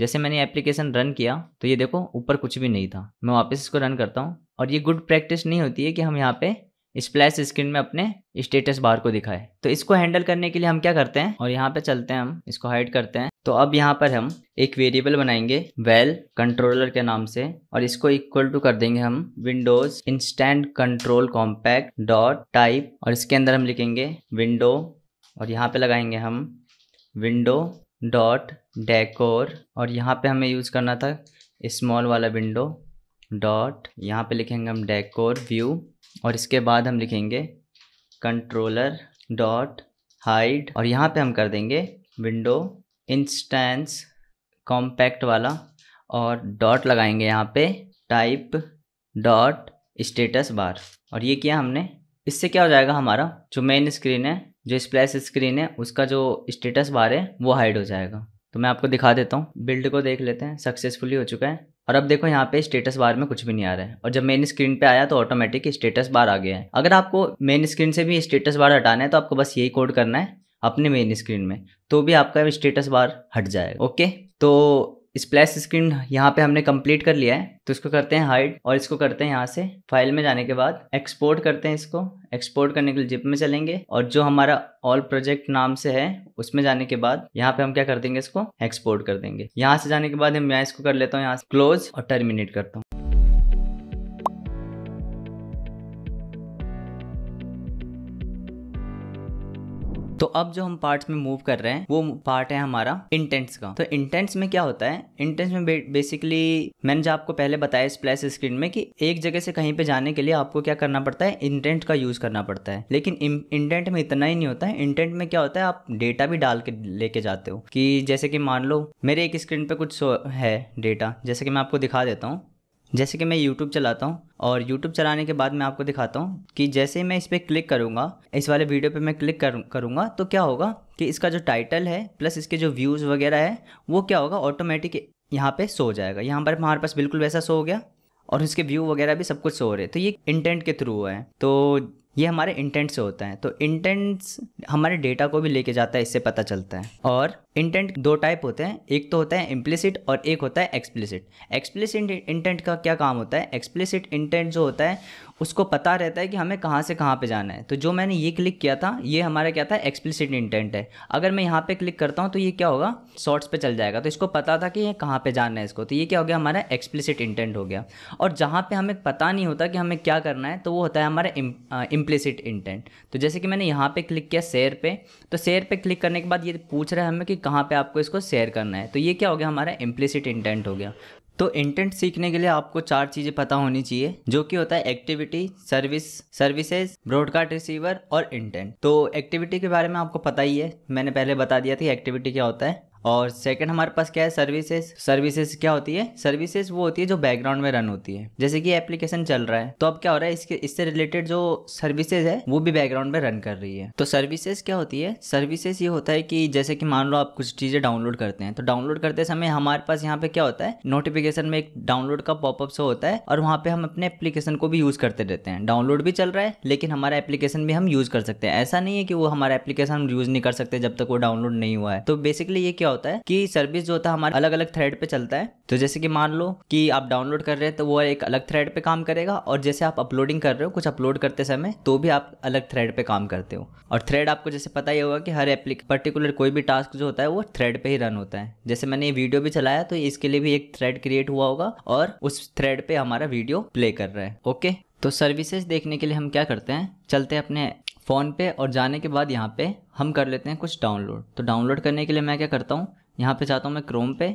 जैसे मैंने एप्लीकेशन रन किया तो ये देखो ऊपर कुछ भी नहीं था मैं वापस इसको रन करता हूँ और ये गुड प्रैक्टिस नहीं होती है कि हम यहाँ पे स्प्लैश स्क्रीन में अपने स्टेटस बार को दिखाए तो इसको हैंडल करने के लिए हम क्या करते हैं और यहाँ पे चलते हैं हम इसको हाइड करते हैं तो अब यहाँ पर हम एक वेरिएबल बनाएंगे वेल कंट्रोलर के नाम से और इसको इक्वल टू कर देंगे हम windows instant control compact dot type और इसके अंदर हम लिखेंगे विंडो और यहाँ पे लगाएंगे हम विंडो डॉट डेकोर और यहाँ पे हमें यूज़ करना था स्मॉल वाला विंडो डॉट यहाँ पे लिखेंगे हम डेकोर व्यू और इसके बाद हम लिखेंगे कंट्रोलर डॉट हाइड और यहाँ पे हम कर देंगे विंडो इंस्टेंस कॉम्पैक्ट वाला और डॉट लगाएंगे यहाँ पे टाइप डॉट स्टेटस बार और ये किया हमने इससे क्या हो जाएगा हमारा जो मेन स्क्रीन है जो स्प्लैश स्क्रीन है उसका जो स्टेटस बार है वो हाइड हो जाएगा तो मैं आपको दिखा देता हूँ बिल्ड को देख लेते हैं सक्सेसफुली हो चुका है और अब देखो यहाँ पे स्टेटस बार में कुछ भी नहीं आ रहा है और जब मेन स्क्रीन पे आया तो ऑटोमेटिक स्टेटस बार आ गया है अगर आपको मेन स्क्रीन से भी स्टेटस बार हटाना है तो आपको बस यही कोड करना है अपने मेन स्क्रीन में तो भी आपका स्टेटस बार हट जाएगा ओके तो स्प्लैश स्क्रीन यहाँ पे हमने कंप्लीट कर लिया है तो इसको करते हैं हाइड और इसको करते हैं यहाँ से फाइल में जाने के बाद एक्सपोर्ट करते हैं इसको एक्सपोर्ट करने के लिए जिप में चलेंगे और जो हमारा ऑल प्रोजेक्ट नाम से है उसमें जाने के बाद यहाँ पे हम क्या कर देंगे इसको एक्सपोर्ट कर देंगे यहाँ से जाने के बाद हम यहाँ इसको कर लेता हूँ यहाँ से क्लोज और टर्मिनेट करता हूँ तो अब जो हम पार्ट्स में मूव कर रहे हैं वो पार्ट है हमारा इंटेंट्स का तो इंटेंट्स में क्या होता है इंटेंट्स में बेसिकली मैंने जो आपको पहले बताया स्प्लैश स्क्रीन में कि एक जगह से कहीं पे जाने के लिए आपको क्या करना पड़ता है इंटेंट का यूज करना पड़ता है लेकिन इंटेंट में इतना ही नहीं होता है इंटेंट में क्या होता है आप डेटा भी डाल के लेके जाते हो कि जैसे कि मान लो मेरे एक स्क्रीन पे कुछ है डेटा जैसे कि मैं आपको दिखा देता हूँ जैसे कि मैं YouTube चलाता हूँ और YouTube चलाने के बाद मैं आपको दिखाता हूँ कि जैसे ही मैं इस पर क्लिक करूँगा इस वाले वीडियो पे मैं क्लिक करूँगा तो क्या होगा कि इसका जो टाइटल है प्लस इसके जो व्यूज़ वगैरह है वो क्या होगा ऑटोमेटिक यहाँ पे सो जाएगा यहाँ पर हमारे पास बिल्कुल वैसा सो हो गया और इसके व्यू वगैरह भी सब कुछ सो रहे तो ये इंटेंट के थ्रू है तो ये हमारे इंटेंट से होता है तो इंटेंट्स हमारे डेटा को भी लेके जाता है इससे पता चलता है और इंटेंट दो टाइप होते हैं एक तो होता है इम्प्लिसिट और एक होता है एक्सप्लिसिट एक्सप्लिसिट इंटेंट का क्या काम होता है एक्सप्लिसिट इंटेंट जो होता है उसको पता रहता है कि हमें कहाँ से कहाँ पे जाना है तो जो मैंने ये क्लिक किया था ये हमारा क्या था एक्सप्लिसिट इंटेंट है अगर मैं यहाँ पे क्लिक करता हूँ तो ये क्या होगा शॉर्ट्स पे चल जाएगा तो इसको पता था कि ये कहाँ पे जाना है इसको तो ये क्या हो गया हमारा एक्सप्लिसिट इंटेंट हो गया और जहाँ पर हमें पता नहीं होता कि हमें क्या करना है तो वो होता है हमारा इम्प्लिसिट इंटेंट तो जैसे कि मैंने यहाँ पर क्लिक किया शेयर पर तो शेयर पर क्लिक करने के बाद ये पूछ रहा है हमें कि कहाँ पर आपको इसको शेयर करना है तो ये क्या हो गया हमारा इम्प्लिसिट इंटेंट हो गया तो इंटेंट सीखने के लिए आपको चार चीज़ें पता होनी चाहिए जो कि होता है activity service services broadcast receiver और इंटेंट तो एक्टिविटी के बारे में आपको पता ही है मैंने पहले बता दिया था एक्टिविटी क्या होता है और सेकंड हमारे पास क्या है सर्विसेज सर्विसेज क्या होती है सर्विसेज वो होती है जो बैकग्राउंड में रन होती है जैसे कि एप्लीकेशन चल रहा है तो अब क्या हो रहा है इसके इससे रिलेटेड जो सर्विसेज है वो भी बैकग्राउंड में रन कर रही है तो सर्विसेज क्या होती है सर्विसेज ये होता है कि जैसे कि मान लो आप कुछ चीज़ें डाउनलोड करते हैं तो डाउनलोड करते समय हमारे पास यहाँ पे क्या होता है नोटिफिकेशन में एक डाउनलोड का पॉपअप शो होता है और वहाँ पे हम अपने एप्लीकेशन को भी यूज़ करते रहते हैं डाउनलोड भी चल रहा है लेकिन हमारा एप्लीकेशन भी हम यूज़ कर सकते हैं ऐसा नहीं है कि वो हमारा एप्लीकेशन हम यूज़ नहीं कर सकते जब तक वो डाउनलोड नहीं हुआ है तो बेसिकली ये क्या क्या होता है कि सर्विस जो होता है हमारे अलग अलग थ्रेड पे चलता है तो जैसे कि मान लो कि आप डाउनलोड कर रहे हैं तो वो एक अलग थ्रेड पे काम करेगा और जैसे आप अपलोडिंग कर रहे हो कुछ अपलोड करते समय तो भी आप अलग थ्रेड पे काम करते हो और थ्रेड आपको जैसे पता ही होगा कि हर एप्लीक पर्टिकुलर कोई भी टास्क जो होता है वो थ्रेड पे ही रन होता है जैसे मैंने ये वीडियो भी चलाया तो इसके लिए भी एक थ्रेड क्रिएट हुआ होगा और उस थ्रेड पे हमारा वीडियो प्ले कर रहा है ओके तो सर्विसेज देखने के लिए हम क्या करते हैं चलते हैं अपने फ़ोन पे और जाने के बाद यहाँ पे हम कर लेते हैं कुछ डाउनलोड तो डाउनलोड करने के लिए मैं क्या करता हूँ यहाँ पे जाता हूँ मैं क्रोम पे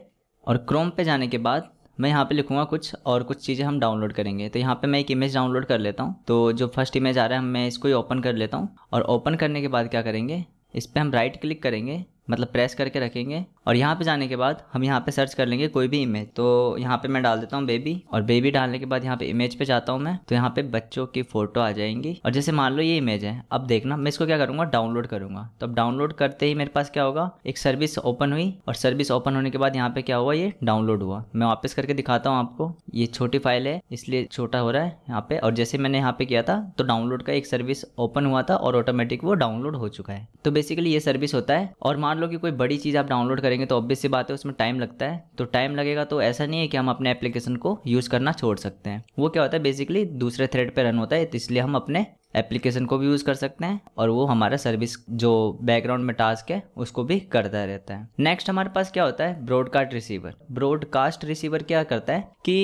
और क्रोम पे जाने के बाद मैं यहाँ पे लिखूँगा कुछ और कुछ चीज़ें हम डाउनलोड करेंगे तो यहाँ पे मैं एक इमेज डाउनलोड कर लेता हूँ तो जो फर्स्ट इमेज आ रहा है मैं इसको ही ओपन कर लेता हूँ और ओपन करने के बाद क्या करेंगे इस पर हम राइट क्लिक करेंगे मतलब प्रेस करके रखेंगे और यहाँ पे जाने के बाद हम यहाँ पे सर्च कर लेंगे कोई भी इमेज तो यहाँ पे मैं डाल देता हूँ बेबी और बेबी डालने के बाद यहाँ पे इमेज पे जाता हूँ मैं तो यहाँ पे बच्चों की फोटो आ जाएंगी और जैसे मान लो ये इमेज है अब देखना मैं इसको क्या करूँगा डाउनलोड करूंगा तो अब डाउनलोड करते ही मेरे पास क्या होगा एक सर्विस ओपन हुई और सर्विस ओपन होने के बाद यहाँ पे क्या हुआ ये डाउनलोड हुआ मैं वापस करके दिखाता हूँ आपको ये छोटी फाइल है इसलिए छोटा हो रहा है यहाँ पे और जैसे मैंने यहाँ पे किया था तो डाउनलोड का एक सर्विस ओपन हुआ था और ऑटोमेटिक वो डाउनलोड हो चुका है तो बेसिकली ये सर्विस होता है और मान लो कि कोई बड़ी चीज़ आप डाउनलोड करें करेंगे तो ऑब्वियस सी बात है उसमें टाइम लगता है तो टाइम लगेगा तो ऐसा नहीं है कि हम अपने एप्लीकेशन को यूज़ करना छोड़ सकते हैं वो क्या होता है बेसिकली दूसरे थ्रेड पर रन होता है तो इसलिए हम अपने एप्लीकेशन को भी यूज़ कर सकते हैं और वो हमारा सर्विस जो बैकग्राउंड में टास्क है उसको भी करता रहता है नेक्स्ट हमारे पास क्या होता है ब्रॉडकास्ट रिसीवर ब्रॉडकास्ट रिसीवर क्या करता है कि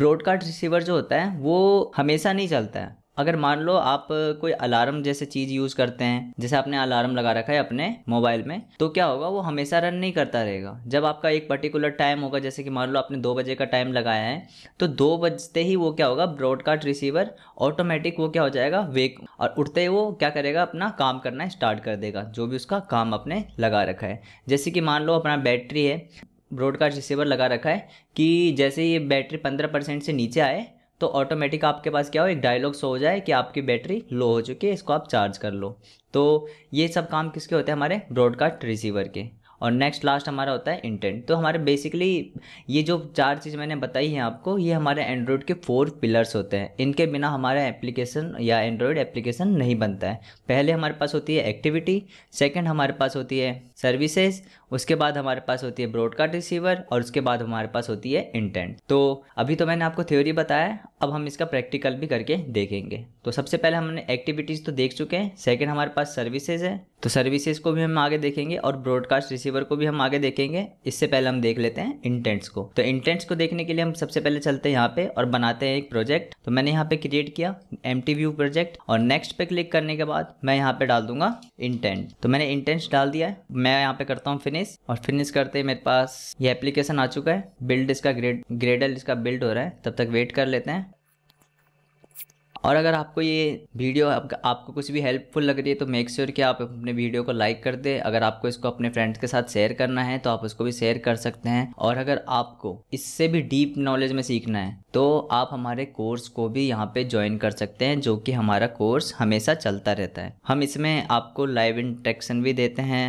ब्रॉडकास्ट रिसीवर जो होता है वो हमेशा नहीं चलता है अगर मान लो आप कोई अलार्म जैसे चीज़ यूज़ करते हैं जैसे आपने अलार्म लगा रखा है अपने मोबाइल में तो क्या होगा वो हमेशा रन नहीं करता रहेगा जब आपका एक पर्टिकुलर टाइम होगा जैसे कि मान लो आपने दो बजे का टाइम लगाया है तो दो बजते ही वो क्या होगा ब्रॉडकास्ट रिसीवर ऑटोमेटिक वो क्या हो जाएगा वेक और उठते ही वो क्या करेगा अपना काम करना स्टार्ट कर देगा जो भी उसका काम आपने लगा रखा है जैसे कि मान लो अपना बैटरी है ब्रॉडकास्ट रिसीवर लगा रखा है कि जैसे ये बैटरी पंद्रह परसेंट से नीचे आए तो ऑटोमेटिक आपके पास क्या हो एक डायलॉग शो हो जाए कि आपकी बैटरी लो हो चुकी है इसको आप चार्ज कर लो तो ये सब काम किसके होते हैं हमारे ब्रॉडकास्ट रिसीवर के और नेक्स्ट लास्ट हमारा होता है इंटेंट तो हमारे बेसिकली ये जो चार चीज़ मैंने बताई है आपको ये हमारे एंड्रॉयड के फोर पिलर्स होते हैं इनके बिना हमारा एप्लीकेशन या एंड्रॉयड एप्लीकेशन नहीं बनता है पहले हमारे पास होती है एक्टिविटी सेकेंड हमारे पास होती है सर्विसेज उसके बाद हमारे पास होती है ब्रॉडकास्ट रिसीवर और उसके बाद हमारे पास होती है इंटेंट तो अभी तो मैंने आपको थ्योरी बताया अब हम इसका प्रैक्टिकल भी करके देखेंगे तो सबसे पहले हमने एक्टिविटीज़ तो देख चुके हैं सेकेंड हमारे पास सर्विसेज है तो सर्विसेज को भी हम आगे देखेंगे और ब्रॉडकास्ट रिसीवर को भी हम आगे देखेंगे इससे पहले हम देख लेते हैं इंटेंट्स को तो इंटेंट्स को देखने के लिए हम सबसे पहले चलते हैं यहाँ पे और बनाते हैं एक प्रोजेक्ट तो मैंने यहाँ पे क्रिएट किया एम व्यू प्रोजेक्ट और नेक्स्ट पे क्लिक करने के बाद मैं यहाँ पे डाल दूंगा इंटेंट तो मैंने इंटेंट्स डाल दिया मैं मैं यहाँ पे करता हूँ फिनिश और फिनिश करते ही मेरे पास ये एप्लीकेशन आ चुका है बिल्ड इसका ग्रेड ग्रेडल इसका बिल्ड हो रहा है तब तक वेट कर लेते हैं और अगर आपको ये वीडियो आप, आपको कुछ भी हेल्पफुल लग रही है तो मेक श्योर sure कि आप अपने वीडियो को लाइक कर दें अगर आपको इसको अपने फ्रेंड्स के साथ शेयर करना है तो आप उसको भी शेयर कर सकते हैं और अगर आपको इससे भी डीप नॉलेज में सीखना है तो आप हमारे कोर्स को भी यहाँ पे ज्वाइन कर सकते हैं जो कि हमारा कोर्स हमेशा चलता रहता है हम इसमें आपको लाइव इंट्रैक्शन भी देते हैं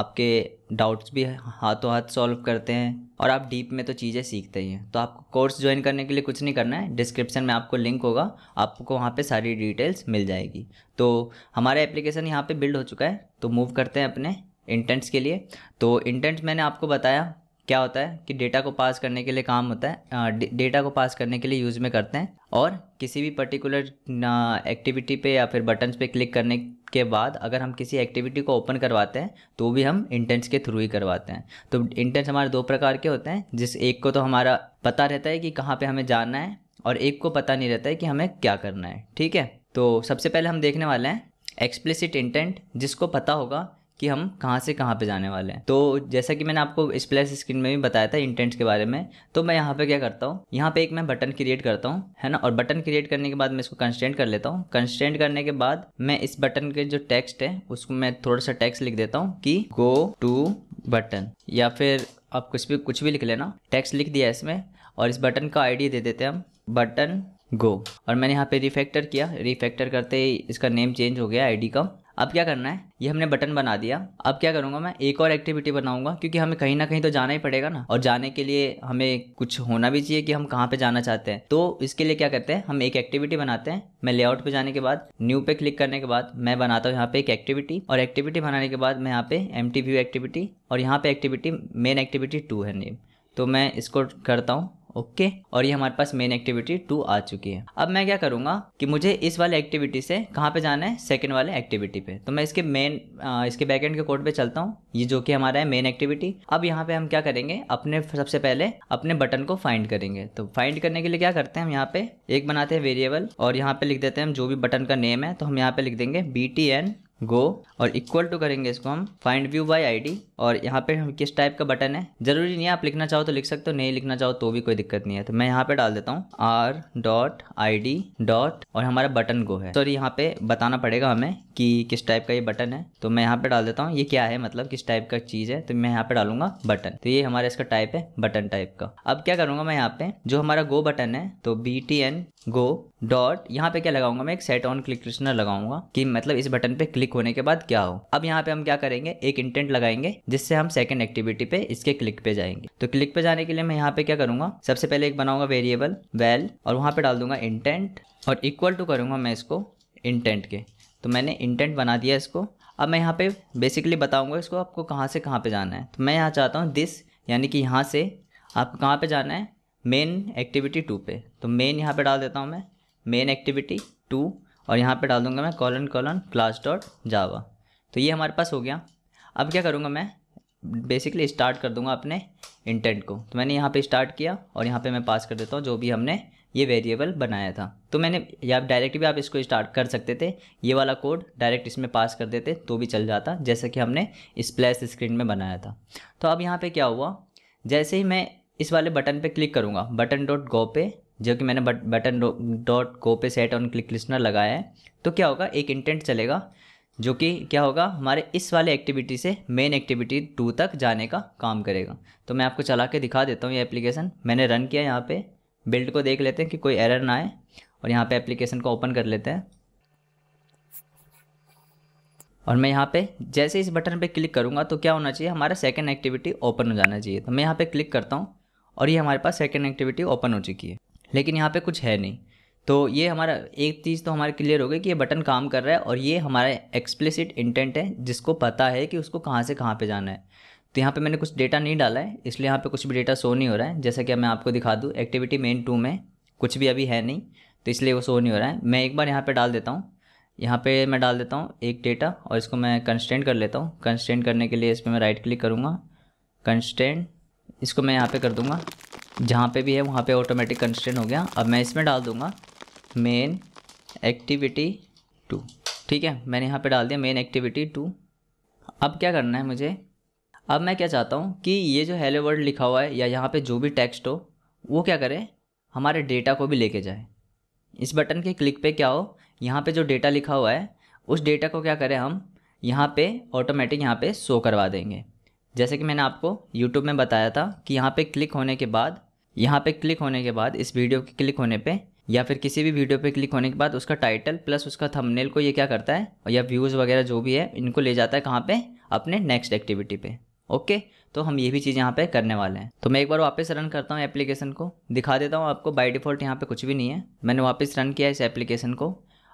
आपके डाउट्स भी हाथों हाथ सॉल्व करते हैं और आप डीप में तो चीज़ें सीखते ही हैं तो आपको कोर्स ज्वाइन करने के लिए कुछ नहीं करना है डिस्क्रिप्शन में आपको लिंक होगा आपको वहाँ पे सारी डिटेल्स मिल जाएगी तो हमारा एप्लीकेशन यहाँ पे बिल्ड हो चुका है तो मूव करते हैं अपने इंटेंट्स के लिए तो इंटेंट्स मैंने आपको बताया क्या होता है कि डेटा को पास करने के लिए काम होता है डेटा को पास करने के लिए यूज़ में करते हैं और किसी भी पर्टिकुलर एक्टिविटी पे या फिर बटन्स पे क्लिक करने के बाद अगर हम किसी एक्टिविटी को ओपन करवाते हैं तो भी हम इंटेंट्स के थ्रू ही करवाते हैं तो इंटेंट्स हमारे दो प्रकार के होते हैं जिस एक को तो हमारा पता रहता है कि कहाँ पर हमें जाना है और एक को पता नहीं रहता है कि हमें क्या करना है ठीक है तो सबसे पहले हम देखने वाले हैं एक्सप्लिसिट इंटेंट जिसको पता होगा कि हम कहाँ से कहाँ पे जाने वाले हैं तो जैसा कि मैंने आपको स्प्लेस स्क्रीन में भी बताया था इंटेंट्स के बारे में तो मैं यहाँ पे क्या करता हूँ यहाँ पे एक मैं बटन क्रिएट करता हूँ है ना और बटन क्रिएट करने के बाद मैं इसको कंस्टेंट कर लेता हूँ कंस्टेंट करने के बाद मैं इस बटन के जो टेक्स्ट है उसको मैं थोड़ा सा टेक्स्ट लिख देता हूँ कि गो टू बटन या फिर आप कुछ भी कुछ भी लिख लेना टेक्स्ट लिख दिया इसमें और इस बटन का आईडी दे देते हैं हम बटन गो और मैंने यहाँ पे रिफैक्टर किया रिफैक्टर करते ही इसका नेम चेंज हो गया आईडी का अब क्या करना है ये हमने बटन बना दिया अब क्या करूँगा मैं एक और एक्टिविटी बनाऊँगा क्योंकि हमें कहीं ना कहीं तो जाना ही पड़ेगा ना और जाने के लिए हमें कुछ होना भी चाहिए कि हम कहाँ पे जाना चाहते हैं तो इसके लिए क्या करते हैं हम एक एक्टिविटी बनाते हैं मैं लेआउट पे जाने के बाद न्यू पे क्लिक करने के बाद मैं बनाता हूँ यहाँ पे एक एक्टिविटी और एक्टिविटी बनाने के बाद मैं यहाँ पे एम व्यू एक्टिविटी और यहाँ पे एक्टिविटी मेन एक्टिविटी टू है नेम तो मैं इसको करता हूँ ओके और ये हमारे पास मेन एक्टिविटी टू आ चुकी है अब मैं क्या करूंगा कि मुझे इस वाले एक्टिविटी से कहाँ पे जाना है सेकंड वाले एक्टिविटी पे तो मैं इसके मेन इसके बैकएंड के कोड पे चलता हूँ ये जो कि हमारा है मेन एक्टिविटी अब यहाँ पे हम क्या करेंगे अपने सबसे पहले अपने बटन को फाइंड करेंगे तो फाइंड करने के लिए क्या करते हैं हम यहाँ पे एक बनाते हैं वेरिएबल और यहाँ पे लिख देते हैं हम जो भी बटन का नेम है तो हम यहाँ पे लिख देंगे बी टी एन गो और इक्वल टू करेंगे इसको हम फाइंड व्यू बाय आईडी और यहाँ पे हम किस टाइप का बटन है जरूरी नहीं है आप लिखना चाहो तो लिख सकते हो नहीं लिखना चाहो तो भी कोई दिक्कत नहीं है तो मैं यहाँ पे डाल देता हूँ R dot I D dot और हमारा बटन गो है सॉरी यहाँ पे बताना पड़ेगा हमें कि किस टाइप का ये बटन है तो मैं यहाँ पे डाल देता हूँ ये क्या है मतलब किस टाइप का चीज़ है तो मैं यहाँ पे डालूंगा बटन तो ये हमारा इसका टाइप है बटन टाइप का अब क्या करूंगा मैं यहाँ पे जो हमारा गो बटन है तो B T N go dot यहाँ पे क्या लगाऊंगा मैं एक सेट ऑन क्लिक लिस्टनर लगाऊंगा कि मतलब इस बटन पे क्लिक होने के बाद क्या हो अब यहाँ पे हम क्या करेंगे एक इंटेंट लगाएंगे जिससे हम सेकंड एक्टिविटी पे इसके क्लिक पे जाएंगे तो क्लिक पे जाने के लिए मैं यहाँ पे क्या करूंगा सबसे पहले एक बनाऊंगा वेरिएबल वेल और वहाँ पे डाल दूंगा इंटेंट और इक्वल टू करूंगा मैं इसको इंटेंट के तो मैंने इंटेंट बना दिया इसको अब मैं यहाँ पे बेसिकली बताऊंगा इसको आपको कहाँ से कहाँ पे जाना है तो मैं यहाँ चाहता हूँ दिस यानी कि यहाँ से आपको कहाँ पे जाना है मेन एक्टिविटी टू पे तो मेन यहाँ पे डाल देता हूँ मैं मेन एक्टिविटी टू और यहाँ पे डाल दूँगा मैं colon colon class dot Java तो ये हमारे पास हो गया अब क्या करूँगा मैं बेसिकली स्टार्ट कर दूँगा अपने इंटेंट को तो मैंने यहाँ पे स्टार्ट किया और यहाँ पे मैं पास कर देता हूँ जो भी हमने ये वेरिएबल बनाया था तो मैंने या डायरेक्ट भी आप इसको स्टार्ट कर सकते थे ये वाला कोड डायरेक्ट इसमें पास कर देते तो भी चल जाता जैसा कि हमने स्प्लैश स्क्रीन में बनाया था तो अब यहाँ पर क्या हुआ जैसे ही मैं इस वाले बटन पर क्लिक करूँगा बटन डॉट गो पे जो कि मैंने बट बटन डॉट को पे सेट ऑन क्लिक लिस्नर लगाया है तो क्या होगा एक इंटेंट चलेगा जो कि क्या होगा हमारे इस वाले एक्टिविटी से मेन एक्टिविटी टू तक जाने का काम करेगा तो मैं आपको चला के दिखा देता हूँ ये एप्लीकेशन मैंने रन किया यहाँ पे बिल्ड को देख लेते हैं कि कोई एरर ना आए और यहाँ पे एप्लीकेशन को ओपन कर लेते हैं और मैं यहाँ पे जैसे इस बटन पे क्लिक करूँगा तो क्या होना चाहिए हमारा सेकेंड एक्टिविटी ओपन हो जाना चाहिए तो मैं यहाँ पर क्लिक करता हूँ और ये हमारे पास सेकेंड एक्टिविटी ओपन हो चुकी है लेकिन यहाँ पे कुछ है नहीं तो ये हमारा एक चीज़ तो हमारे क्लियर हो गई कि ये बटन काम कर रहा है और ये हमारा एक्सप्लिसिट इंटेंट है जिसको पता है कि उसको कहाँ से कहाँ पे जाना है तो यहाँ पे मैंने कुछ डेटा नहीं डाला है इसलिए यहाँ पे कुछ भी डेटा शो नहीं हो रहा है जैसा कि मैं आपको दिखा दूँ एक्टिविटी मेन टू में कुछ भी अभी है नहीं तो इसलिए वो शो नहीं हो रहा है मैं एक बार यहाँ पर डाल देता हूँ यहाँ पर मैं डाल देता हूँ एक डेटा और इसको मैं कंस्टेंट कर लेता हूँ कंस्टेंट करने के लिए इस पर मैं राइट क्लिक करूँगा कंस्टेंट इसको मैं यहाँ पर कर दूँगा जहाँ पे भी है वहाँ पे ऑटोमेटिक कंस्टेंट हो गया अब मैं इसमें डाल दूँगा मेन एक्टिविटी टू ठीक है मैंने यहाँ पे डाल दिया मेन एक्टिविटी टू अब क्या करना है मुझे अब मैं क्या चाहता हूँ कि ये जो हेलो वर्ल्ड लिखा हुआ है या यहाँ पे जो भी टेक्स्ट हो वो क्या करे हमारे डेटा को भी लेके जाए इस बटन के क्लिक पे क्या हो यहाँ पे जो डेटा लिखा हुआ है उस डेटा को क्या करें हम यहाँ पे ऑटोमेटिक यहाँ पे शो करवा देंगे जैसे कि मैंने आपको यूट्यूब में बताया था कि यहाँ पे क्लिक होने के बाद यहाँ पे क्लिक होने के बाद इस वीडियो के क्लिक होने पे या फिर किसी भी वीडियो पे क्लिक होने के बाद उसका टाइटल प्लस उसका थंबनेल को ये क्या करता है या व्यूज़ वगैरह जो भी है इनको ले जाता है कहाँ पे अपने नेक्स्ट एक्टिविटी पे ओके तो हम ये भी चीज़ यहाँ पे करने वाले हैं तो मैं एक बार वापस रन करता हूँ एप्लीकेशन को दिखा देता हूँ आपको बाई डिफ़ॉल्ट यहाँ पे कुछ भी नहीं है मैंने वापस रन किया इस एप्लीकेशन को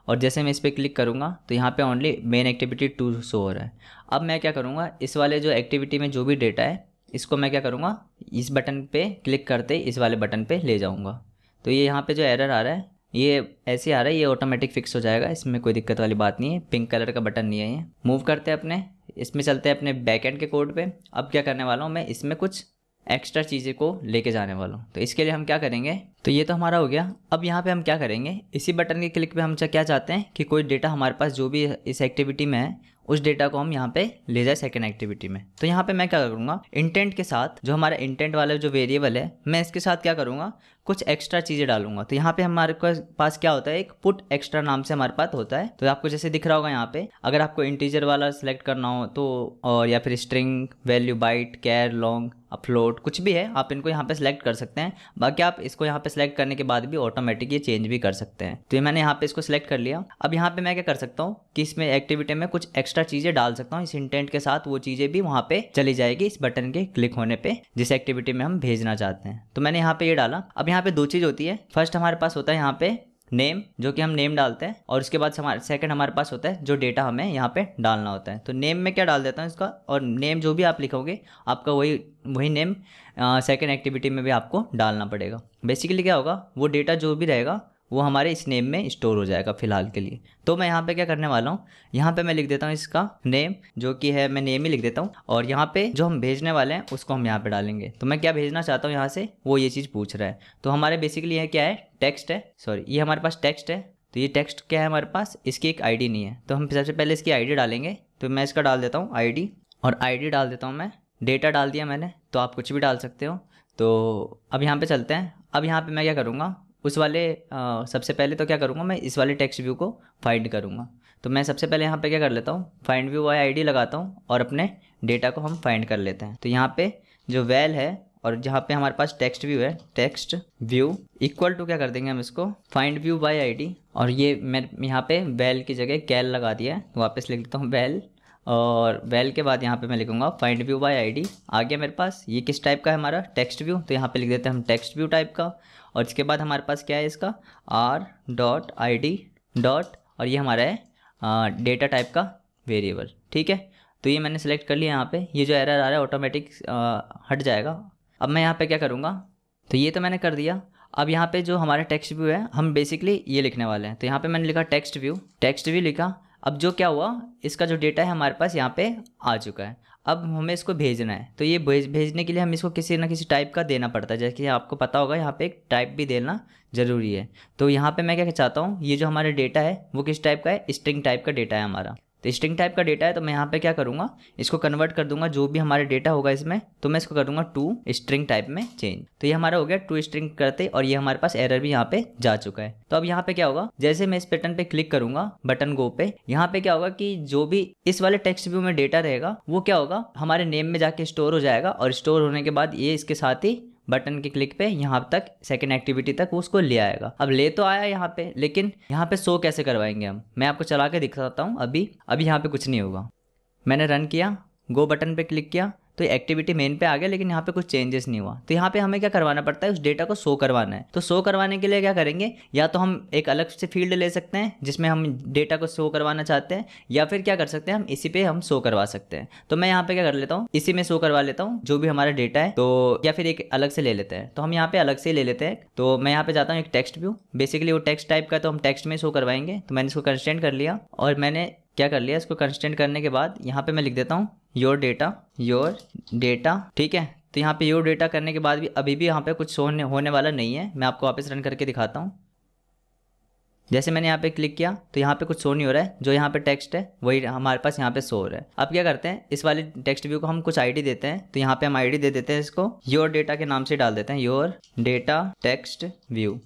और जैसे मैं इस पर क्लिक करूँगा तो यहाँ पे only main activity two show हो रहा है अब मैं क्या करूँगा इस वाले जो एक्टिविटी में जो भी डेटा है इसको मैं क्या करूँगा इस बटन पे क्लिक करते ही इस वाले बटन पे ले जाऊँगा तो ये यहाँ पे जो एरर आ रहा है ये ऐसे आ रहा है ये ऑटोमेटिक फिक्स हो जाएगा इसमें कोई दिक्कत वाली बात नहीं है पिंक कलर का बटन नहीं है ये मूव करते हैं अपने इसमें चलते हैं अपने बैकएंड के कोड पर अब क्या करने वाला हूँ मैं इसमें कुछ एक्स्ट्रा चीज़ें को लेके जाने वाला हूँ तो इसके लिए हम क्या करेंगे तो ये तो हमारा हो गया अब यहाँ पे हम क्या करेंगे इसी बटन के क्लिक पे हम क्या चाहते हैं कि कोई डेटा हमारे पास जो भी इस एक्टिविटी में है उस डेटा को हम यहाँ पे ले जाए सेकेंड एक्टिविटी में तो यहाँ पे मैं क्या करूँगा इंटेंट के साथ जो हमारा इंटेंट वाला जो वेरिएबल है मैं इसके साथ क्या करूँगा कुछ एक्स्ट्रा चीज़ें डालूंगा तो यहाँ पे हमारे पास क्या होता है एक पुट एक्स्ट्रा नाम से हमारे पास होता है तो आपको जैसे दिख रहा होगा यहाँ पे अगर आपको इंटीजर वाला सिलेक्ट करना हो तो और या फिर string value byte char long upload कुछ भी है आप इनको यहाँ पे सिलेक्ट कर सकते हैं बाकी आप इसको यहाँ पे सिलेक्ट करने के बाद भी ऑटोमेटिक ये चेंज भी कर सकते हैं तो ये मैंने यहाँ पे इसको सिलेक्ट कर लिया अब यहाँ पे मैं क्या कर सकता हूँ कि इसमें एक्टिविटी में कुछ एक्स्ट्रा चीज़ें डाल सकता हूँ इस इंटेंट के साथ वो चीज़ें भी वहाँ पे चली जाएगी इस बटन के क्लिक होने पर जिस एक्टिविटी में हम भेजना चाहते हैं तो मैंने यहाँ पे ये डाला अब यहाँ यहाँ पे दो चीज़ होती है फर्स्ट हमारे पास होता है यहाँ पे नेम जो कि हम नेम डालते हैं और उसके बाद हमारे सेकंड हमारे पास होता है जो डेटा हमें यहाँ पे डालना होता है तो नेम में क्या डाल देता हूँ इसका और नेम जो भी आप लिखोगे आपका वही वही नेम सेकंड एक्टिविटी में भी आपको डालना पड़ेगा बेसिकली क्या होगा वो डेटा जो भी रहेगा वो हमारे इस नेम में स्टोर हो जाएगा फिलहाल के लिए तो मैं यहाँ पे क्या करने वाला हूँ यहाँ पे मैं लिख देता हूँ इसका नेम जो कि है मैं नेम ही लिख देता हूँ और यहाँ पे जो हम भेजने वाले हैं उसको हम यहाँ पे डालेंगे तो मैं क्या भेजना चाहता हूँ यहाँ से वो ये चीज़ पूछ रहा है तो हमारे बेसिकली यह क्या है टेक्स्ट है सॉरी ये हमारे पास टेक्स्ट है तो ये टेक्स्ट क्या है हमारे पास इसकी एक आई नहीं है तो हम सबसे पहले इसकी आई डालेंगे तो मैं इसका डाल देता हूँ आई और आई डाल देता हूँ मैं डेटा डाल दिया मैंने तो आप कुछ भी डाल सकते हो तो अब यहाँ पर चलते हैं अब यहाँ पर मैं क्या करूँगा उस वाले आ, सबसे पहले तो क्या करूँगा मैं इस वाले टेक्स्ट व्यू को फाइंड करूँगा तो मैं सबसे पहले यहाँ पे क्या कर लेता हूँ फाइंड व्यू वाई आई लगाता हूँ और अपने डेटा को हम फाइंड कर लेते हैं तो यहाँ पे जो वेल है और जहाँ पे हमारे पास टेक्स्ट व्यू है टेक्स्ट व्यू इक्वल टू क्या कर देंगे हम इसको फाइंड व्यू बाई आई और ये मैं यहाँ पे वेल की जगह कैल लगा दिया है तो वापस लिख लेता हूँ वेल और वेल के बाद यहाँ पे मैं लिखूँगा फाइंड व्यू बाई आई आ गया मेरे पास ये किस टाइप का है हमारा टेक्स्ट व्यू तो यहाँ पे लिख देते हैं हम टेक्स्ट व्यू टाइप का और इसके बाद हमारे पास क्या है इसका R dot I D dot और ये हमारा है डेटा टाइप का वेरिएबल ठीक है तो ये मैंने सेलेक्ट कर लिया यहाँ पे ये जो एरर आ रहा है ऑटोमेटिक हट जाएगा अब मैं यहाँ पे क्या करूँगा तो ये तो मैंने कर दिया अब यहाँ पे जो हमारा टेक्स्ट व्यू है हम बेसिकली ये लिखने वाले हैं तो यहाँ पे मैंने लिखा टेक्स्ट व्यू टेक्स्ट व्यू लिखा अब जो क्या हुआ इसका जो डेटा है हमारे पास यहाँ पे आ चुका है अब हमें इसको भेजना है तो ये भेज भेजने के लिए हम इसको किसी ना किसी टाइप का देना पड़ता है जैसे कि आपको पता होगा यहाँ पे एक टाइप भी देना ज़रूरी है तो यहाँ पे मैं क्या चाहता हूँ ये जो हमारा डेटा है वो किस टाइप का है स्ट्रिंग टाइप का डेटा है हमारा तो स्ट्रिंग टाइप का डेटा है तो मैं यहाँ पे क्या करूँगा इसको कन्वर्ट कर दूंगा जो भी हमारे डेटा होगा इसमें तो मैं इसको कर दूंगा टू स्ट्रिंग टाइप में चेंज तो ये हमारा हो गया टू स्ट्रिंग करते और ये हमारे पास एरर भी यहाँ पे जा चुका है तो अब यहाँ पे क्या होगा जैसे मैं इस बटन पे क्लिक करूंगा बटन गो पे यहाँ पे क्या होगा कि जो भी इस वाले टेक्स्ट व्यू में डेटा रहेगा वो क्या होगा हमारे नेम में जाके स्टोर हो जाएगा और स्टोर होने के बाद ये इसके साथ ही बटन के क्लिक पे यहाँ तक सेकेंड एक्टिविटी तक वो उसको ले आएगा अब ले तो आया यहाँ पे लेकिन यहाँ पे शो कैसे करवाएंगे हम मैं आपको चला के दिखाता हूँ अभी अभी यहाँ पे कुछ नहीं होगा मैंने रन किया गो बटन पे क्लिक किया तो एक्टिविटी मेन पे आ गया लेकिन यहाँ पे कुछ चेंजेस नहीं हुआ तो यहाँ पे हमें क्या करवाना पड़ता है उस डेटा को शो करवाना है तो शो करवाने के लिए क्या करेंगे या तो हम एक अलग से फील्ड ले सकते हैं जिसमें हम डेटा को शो करवाना चाहते हैं या फिर क्या कर सकते हैं हम इसी पे हम शो करवा सकते हैं तो मैं यहाँ पे क्या कर लेता हूँ इसी में शो करवा लेता हूँ जो भी हमारा डेटा है तो या फिर एक अलग से ले लेते हैं तो हम यहाँ पे अलग से ले लेते हैं तो मैं यहाँ पे जाता हूँ एक टेक्स्ट व्यू बेसिकली वो टेक्स्ट टाइप का तो हम टेक्स्ट में शो करवाएंगे तो मैंने इसको कंस्टेंट कर लिया और मैंने क्या कर लिया इसको कंस्टेंट करने के बाद यहाँ पे मैं लिख देता हूँ योर डेटा योर डेटा ठीक है तो यहाँ पे योर डेटा करने के बाद भी अभी भी यहाँ पे कुछ होने होने वाला नहीं है मैं आपको वापस रन करके दिखाता हूँ जैसे मैंने यहाँ पे क्लिक किया तो यहाँ पे कुछ शो नहीं हो रहा है जो यहाँ पे टेक्स्ट है वही हमारे पास यहाँ पे शो हो रहा है अब क्या करते हैं इस वाले टेक्स्ट व्यू को हम कुछ आईडी देते हैं तो यहाँ पे हम आईडी दे देते हैं इसको योर डेटा के नाम से डाल देते हैं योर डेटा टेक्स्ट व्यू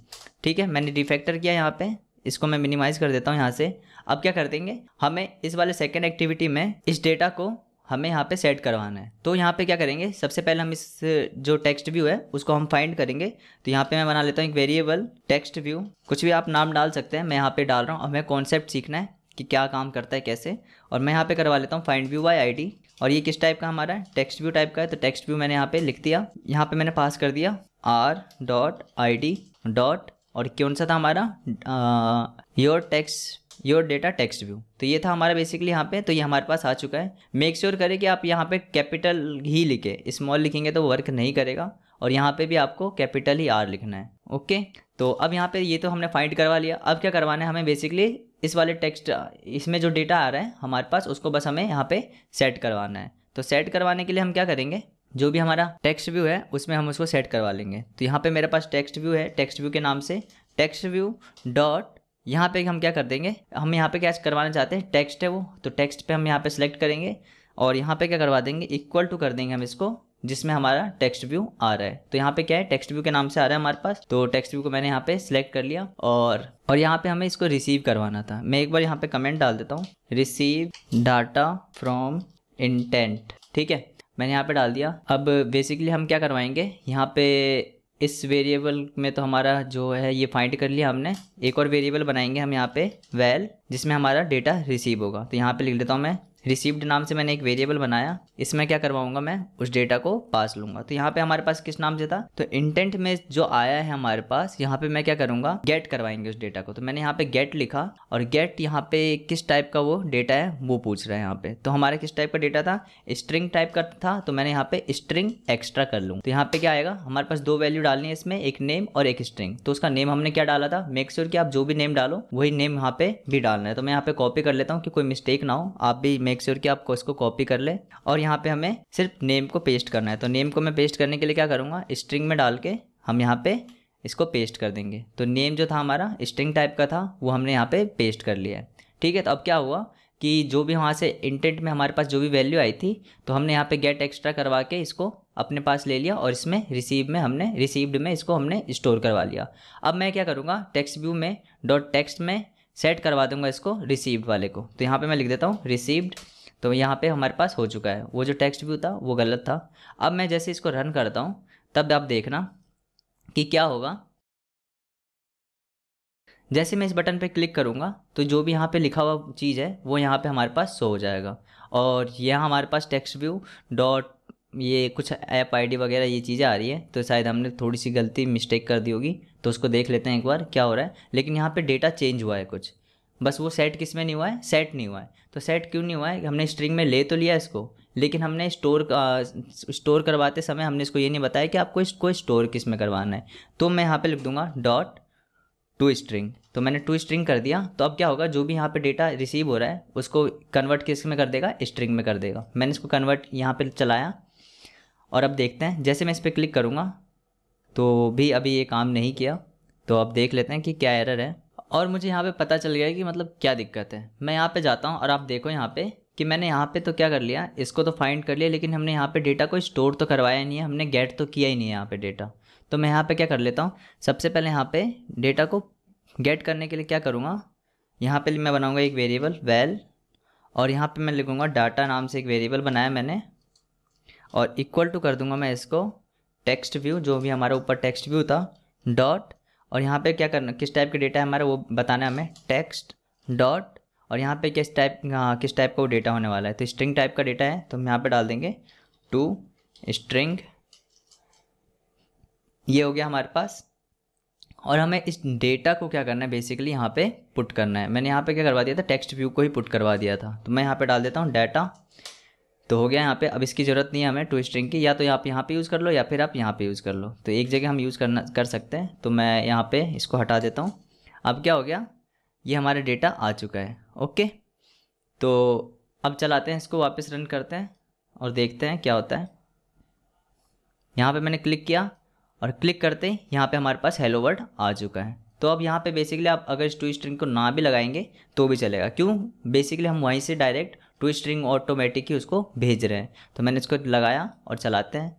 ठीक है मैंने डिफेक्टर किया यहाँ पे इसको मैं मिनिमाइज कर देता हूँ यहाँ से अब क्या कर देंगे हमें इस वाले सेकेंड एक्टिविटी में इस डेटा को हमें यहाँ पे सेट करवाना है तो यहाँ पे क्या करेंगे सबसे पहले हम इस जो टेक्स्ट व्यू है उसको हम फाइंड करेंगे तो यहाँ पे मैं बना लेता हूँ एक वेरिएबल टेक्स्ट व्यू कुछ भी आप नाम डाल सकते हैं मैं यहाँ पे डाल रहा हूँ हमें कॉन्सेप्ट सीखना है कि क्या काम करता है कैसे और मैं यहाँ पे करवा लेता हूँ फाइंड व्यू बाई आई और ये किस टाइप का हमारा है टेक्स्ट व्यू टाइप का है तो टेक्स्ट व्यू मैंने यहाँ पे लिख दिया यहाँ पे मैंने पास कर दिया आर डॉट आई डॉट और कौन सा था हमारा your text your data text view तो ये था हमारा बेसिकली यहाँ पे तो ये हमारे पास आ चुका है मेक श्योर sure करें कि आप यहाँ पे कैपिटल ही लिखे स्मॉल लिखेंगे तो वर्क नहीं करेगा और यहाँ पे भी आपको कैपिटल ही आर लिखना है ओके तो अब यहाँ पे ये तो हमने फाइंड करवा लिया अब क्या करवाना है हमें बेसिकली इस वाले टेक्स्ट इसमें जो डेटा आ रहा है हमारे पास उसको बस हमें यहाँ पे सेट करवाना है तो सेट करवाने के लिए हम क्या करेंगे जो भी हमारा टेक्स्ट व्यू है उसमें हम उसको सेट करवा लेंगे तो यहाँ पे मेरे पास टेक्स्ट व्यू है टेक्स्ट व्यू के नाम से टेक्स्ट व्यू डॉट यहाँ पे हम क्या कर देंगे हम यहाँ पे क्या करवाना चाहते हैं टेक्स्ट है वो तो टेक्स्ट पे हम यहाँ पे सेलेक्ट करेंगे और यहाँ पे क्या करवा देंगे इक्वल टू कर देंगे हम इसको जिसमें हमारा टेक्स्ट व्यू आ रहा है तो यहाँ पे क्या है टेक्स्ट व्यू के नाम से आ रहा है हमारे पास तो टेक्स्ट व्यू को मैंने यहाँ पे सिलेक्ट कर लिया और और यहाँ पे हमें इसको रिसीव करवाना था मैं एक बार यहाँ पे कमेंट डाल देता हूँ रिसीव डाटा फ्रॉम इंटेंट ठीक है मैंने यहाँ पे डाल दिया अब बेसिकली हम क्या करवाएंगे यहाँ पे इस वेरिएबल में तो हमारा जो है ये फाइंड कर लिया हमने एक और वेरिएबल बनाएंगे हम यहाँ पे वैल जिसमें हमारा डेटा रिसीव होगा तो यहाँ पे लिख देता हूँ मैं रिसीव्ड नाम से मैंने एक वेरिएबल बनाया इसमें क्या करवाऊंगा मैं उस डेटा को पास लूंगा तो यहाँ पे हमारे पास किस नाम से था तो इंटेंट में जो आया है हमारे पास यहाँ पे मैं क्या करूंगा गेट करवाएंगे उस डेटा को तो मैंने यहाँ पे गेट लिखा और गेट यहाँ पे किस टाइप का वो डेटा है वो पूछ रहा है यहाँ पे तो हमारा किस टाइप का डेटा था स्ट्रिंग टाइप का था तो मैंने यहाँ पे स्ट्रिंग एक्स्ट्रा कर लूँ तो यहाँ पे क्या आएगा हमारे पास दो वैल्यू डालनी है इसमें एक नेम और एक स्ट्रिंग तो उसका नेम हमने क्या डाला था मेक श्योर की आप जो भी नेम डालो वही नेम यहाँ पे भी डालना है तो मैं यहाँ पे कॉपी कर लेता हूँ कि कोई मिस्टेक ना हो आप भी मेक श्योर sure कि आप इसको कॉपी कर ले और यहाँ पे हमें सिर्फ नेम को पेस्ट करना है तो नेम को मैं पेस्ट करने के लिए क्या करूँगा स्ट्रिंग में डाल के हम यहाँ पे इसको पेस्ट कर देंगे तो नेम जो था हमारा स्ट्रिंग टाइप का था वो हमने यहाँ पे पेस्ट कर लिया है ठीक है तो अब क्या हुआ कि जो भी वहाँ से इंटेंट में हमारे पास जो भी वैल्यू आई थी तो हमने यहाँ पे गेट एक्स्ट्रा करवा के इसको अपने पास ले लिया और इसमें रिसीव में हमने रिसीव्ड में इसको हमने स्टोर करवा लिया अब मैं क्या करूँगा टेक्स्ट व्यू में डॉट टेक्स्ट में सेट करवा दूंगा इसको रिसीव्ड वाले को तो यहाँ पे मैं लिख देता हूँ रिसीव्ड तो यहाँ पे हमारे पास हो चुका है वो जो टेक्स्ट व्यू था वो गलत था अब मैं जैसे इसको रन करता हूँ तब आप देखना कि क्या होगा जैसे मैं इस बटन पे क्लिक करूँगा तो जो भी यहाँ पे लिखा हुआ चीज़ है वो यहाँ पे हमारे पास शो हो जाएगा और यह हमारे पास टेक्स्ट व्यू डॉट ये कुछ ऐप आईडी वगैरह ये चीज़ें आ रही है तो शायद हमने थोड़ी सी गलती मिस्टेक कर दी होगी तो उसको देख लेते हैं एक बार क्या हो रहा है लेकिन यहाँ पे डेटा चेंज हुआ है कुछ बस वो सेट किस में नहीं हुआ है सेट नहीं हुआ है तो सेट क्यों नहीं हुआ है हमने स्ट्रिंग में ले तो लिया इसको लेकिन हमने स्टोर स्टोर करवाते समय हमने इसको ये नहीं बताया कि आपको इसको स्टोर किस में करवाना है तो मैं यहाँ पर लिख दूंगा डॉट टू स्ट्रिंग तो मैंने टू स्ट्रिंग कर दिया तो अब क्या होगा जो भी यहाँ पे डेटा रिसीव हो रहा है उसको कन्वर्ट किस में कर देगा स्ट्रिंग में कर देगा मैंने इसको कन्वर्ट यहाँ पे चलाया और अब देखते हैं जैसे मैं इस पर क्लिक करूँगा तो भी अभी ये काम नहीं किया तो अब देख लेते हैं कि क्या एरर है और मुझे यहाँ पे पता चल गया कि मतलब क्या दिक्कत है मैं यहाँ पे जाता हूँ और आप देखो यहाँ पे कि मैंने यहाँ पे तो क्या कर लिया इसको तो फाइंड कर लिया लेकिन हमने यहाँ पे डेटा को स्टोर तो करवाया नहीं है हमने गेट तो किया ही नहीं है यहाँ पे डेटा तो मैं यहाँ पे क्या कर लेता हूँ सबसे पहले यहाँ पे डेटा को गेट करने के लिए क्या करूँगा यहाँ पर मैं बनाऊँगा एक वेरिएबल वेल और यहाँ पर मैं लिखूँगा डाटा नाम से एक वेरिएबल बनाया मैंने और इक्वल टू कर दूंगा मैं इसको टेक्स्ट व्यू जो भी हमारा ऊपर टेक्स्ट व्यू था डॉट और यहाँ पे क्या करना किस टाइप का डेटा है हमारा वो बताना है हमें टेक्स्ट डॉट और यहाँ पे किस टाइप हाँ किस टाइप का वो डेटा होने वाला है तो स्ट्रिंग टाइप का डेटा है तो हम यहाँ पे डाल देंगे टू स्ट्रिंग ये हो गया हमारे पास और हमें इस डेटा को क्या करना है बेसिकली यहाँ पे पुट करना है मैंने यहाँ पे क्या करवा दिया था टेक्स्ट व्यू को ही पुट करवा दिया था तो मैं यहाँ पे डाल देता हूँ डाटा तो हो गया यहाँ पे अब इसकी ज़रूरत नहीं है हमें टू स्ट्रिंग की या तो आप यहाँ पे यूज़ कर लो या फिर आप यहाँ पे यूज़ कर लो तो एक जगह हम यूज़ करना कर सकते हैं तो मैं यहाँ पे इसको हटा देता हूँ अब क्या हो गया ये हमारा डेटा आ चुका है ओके तो अब चलाते हैं इसको वापस रन करते हैं और देखते हैं क्या होता है यहाँ पर मैंने क्लिक किया और क्लिक करते ही यहाँ पर हमारे पास हेलो वर्ड आ चुका है तो अब यहाँ पर बेसिकली आप अगर टू स्ट्रिंग को ना भी लगाएंगे तो भी चलेगा क्यों बेसिकली हम वहीं से डायरेक्ट टू स्ट्रिंग ऑटोमेटिक ही उसको भेज रहे हैं तो मैंने इसको लगाया और चलाते हैं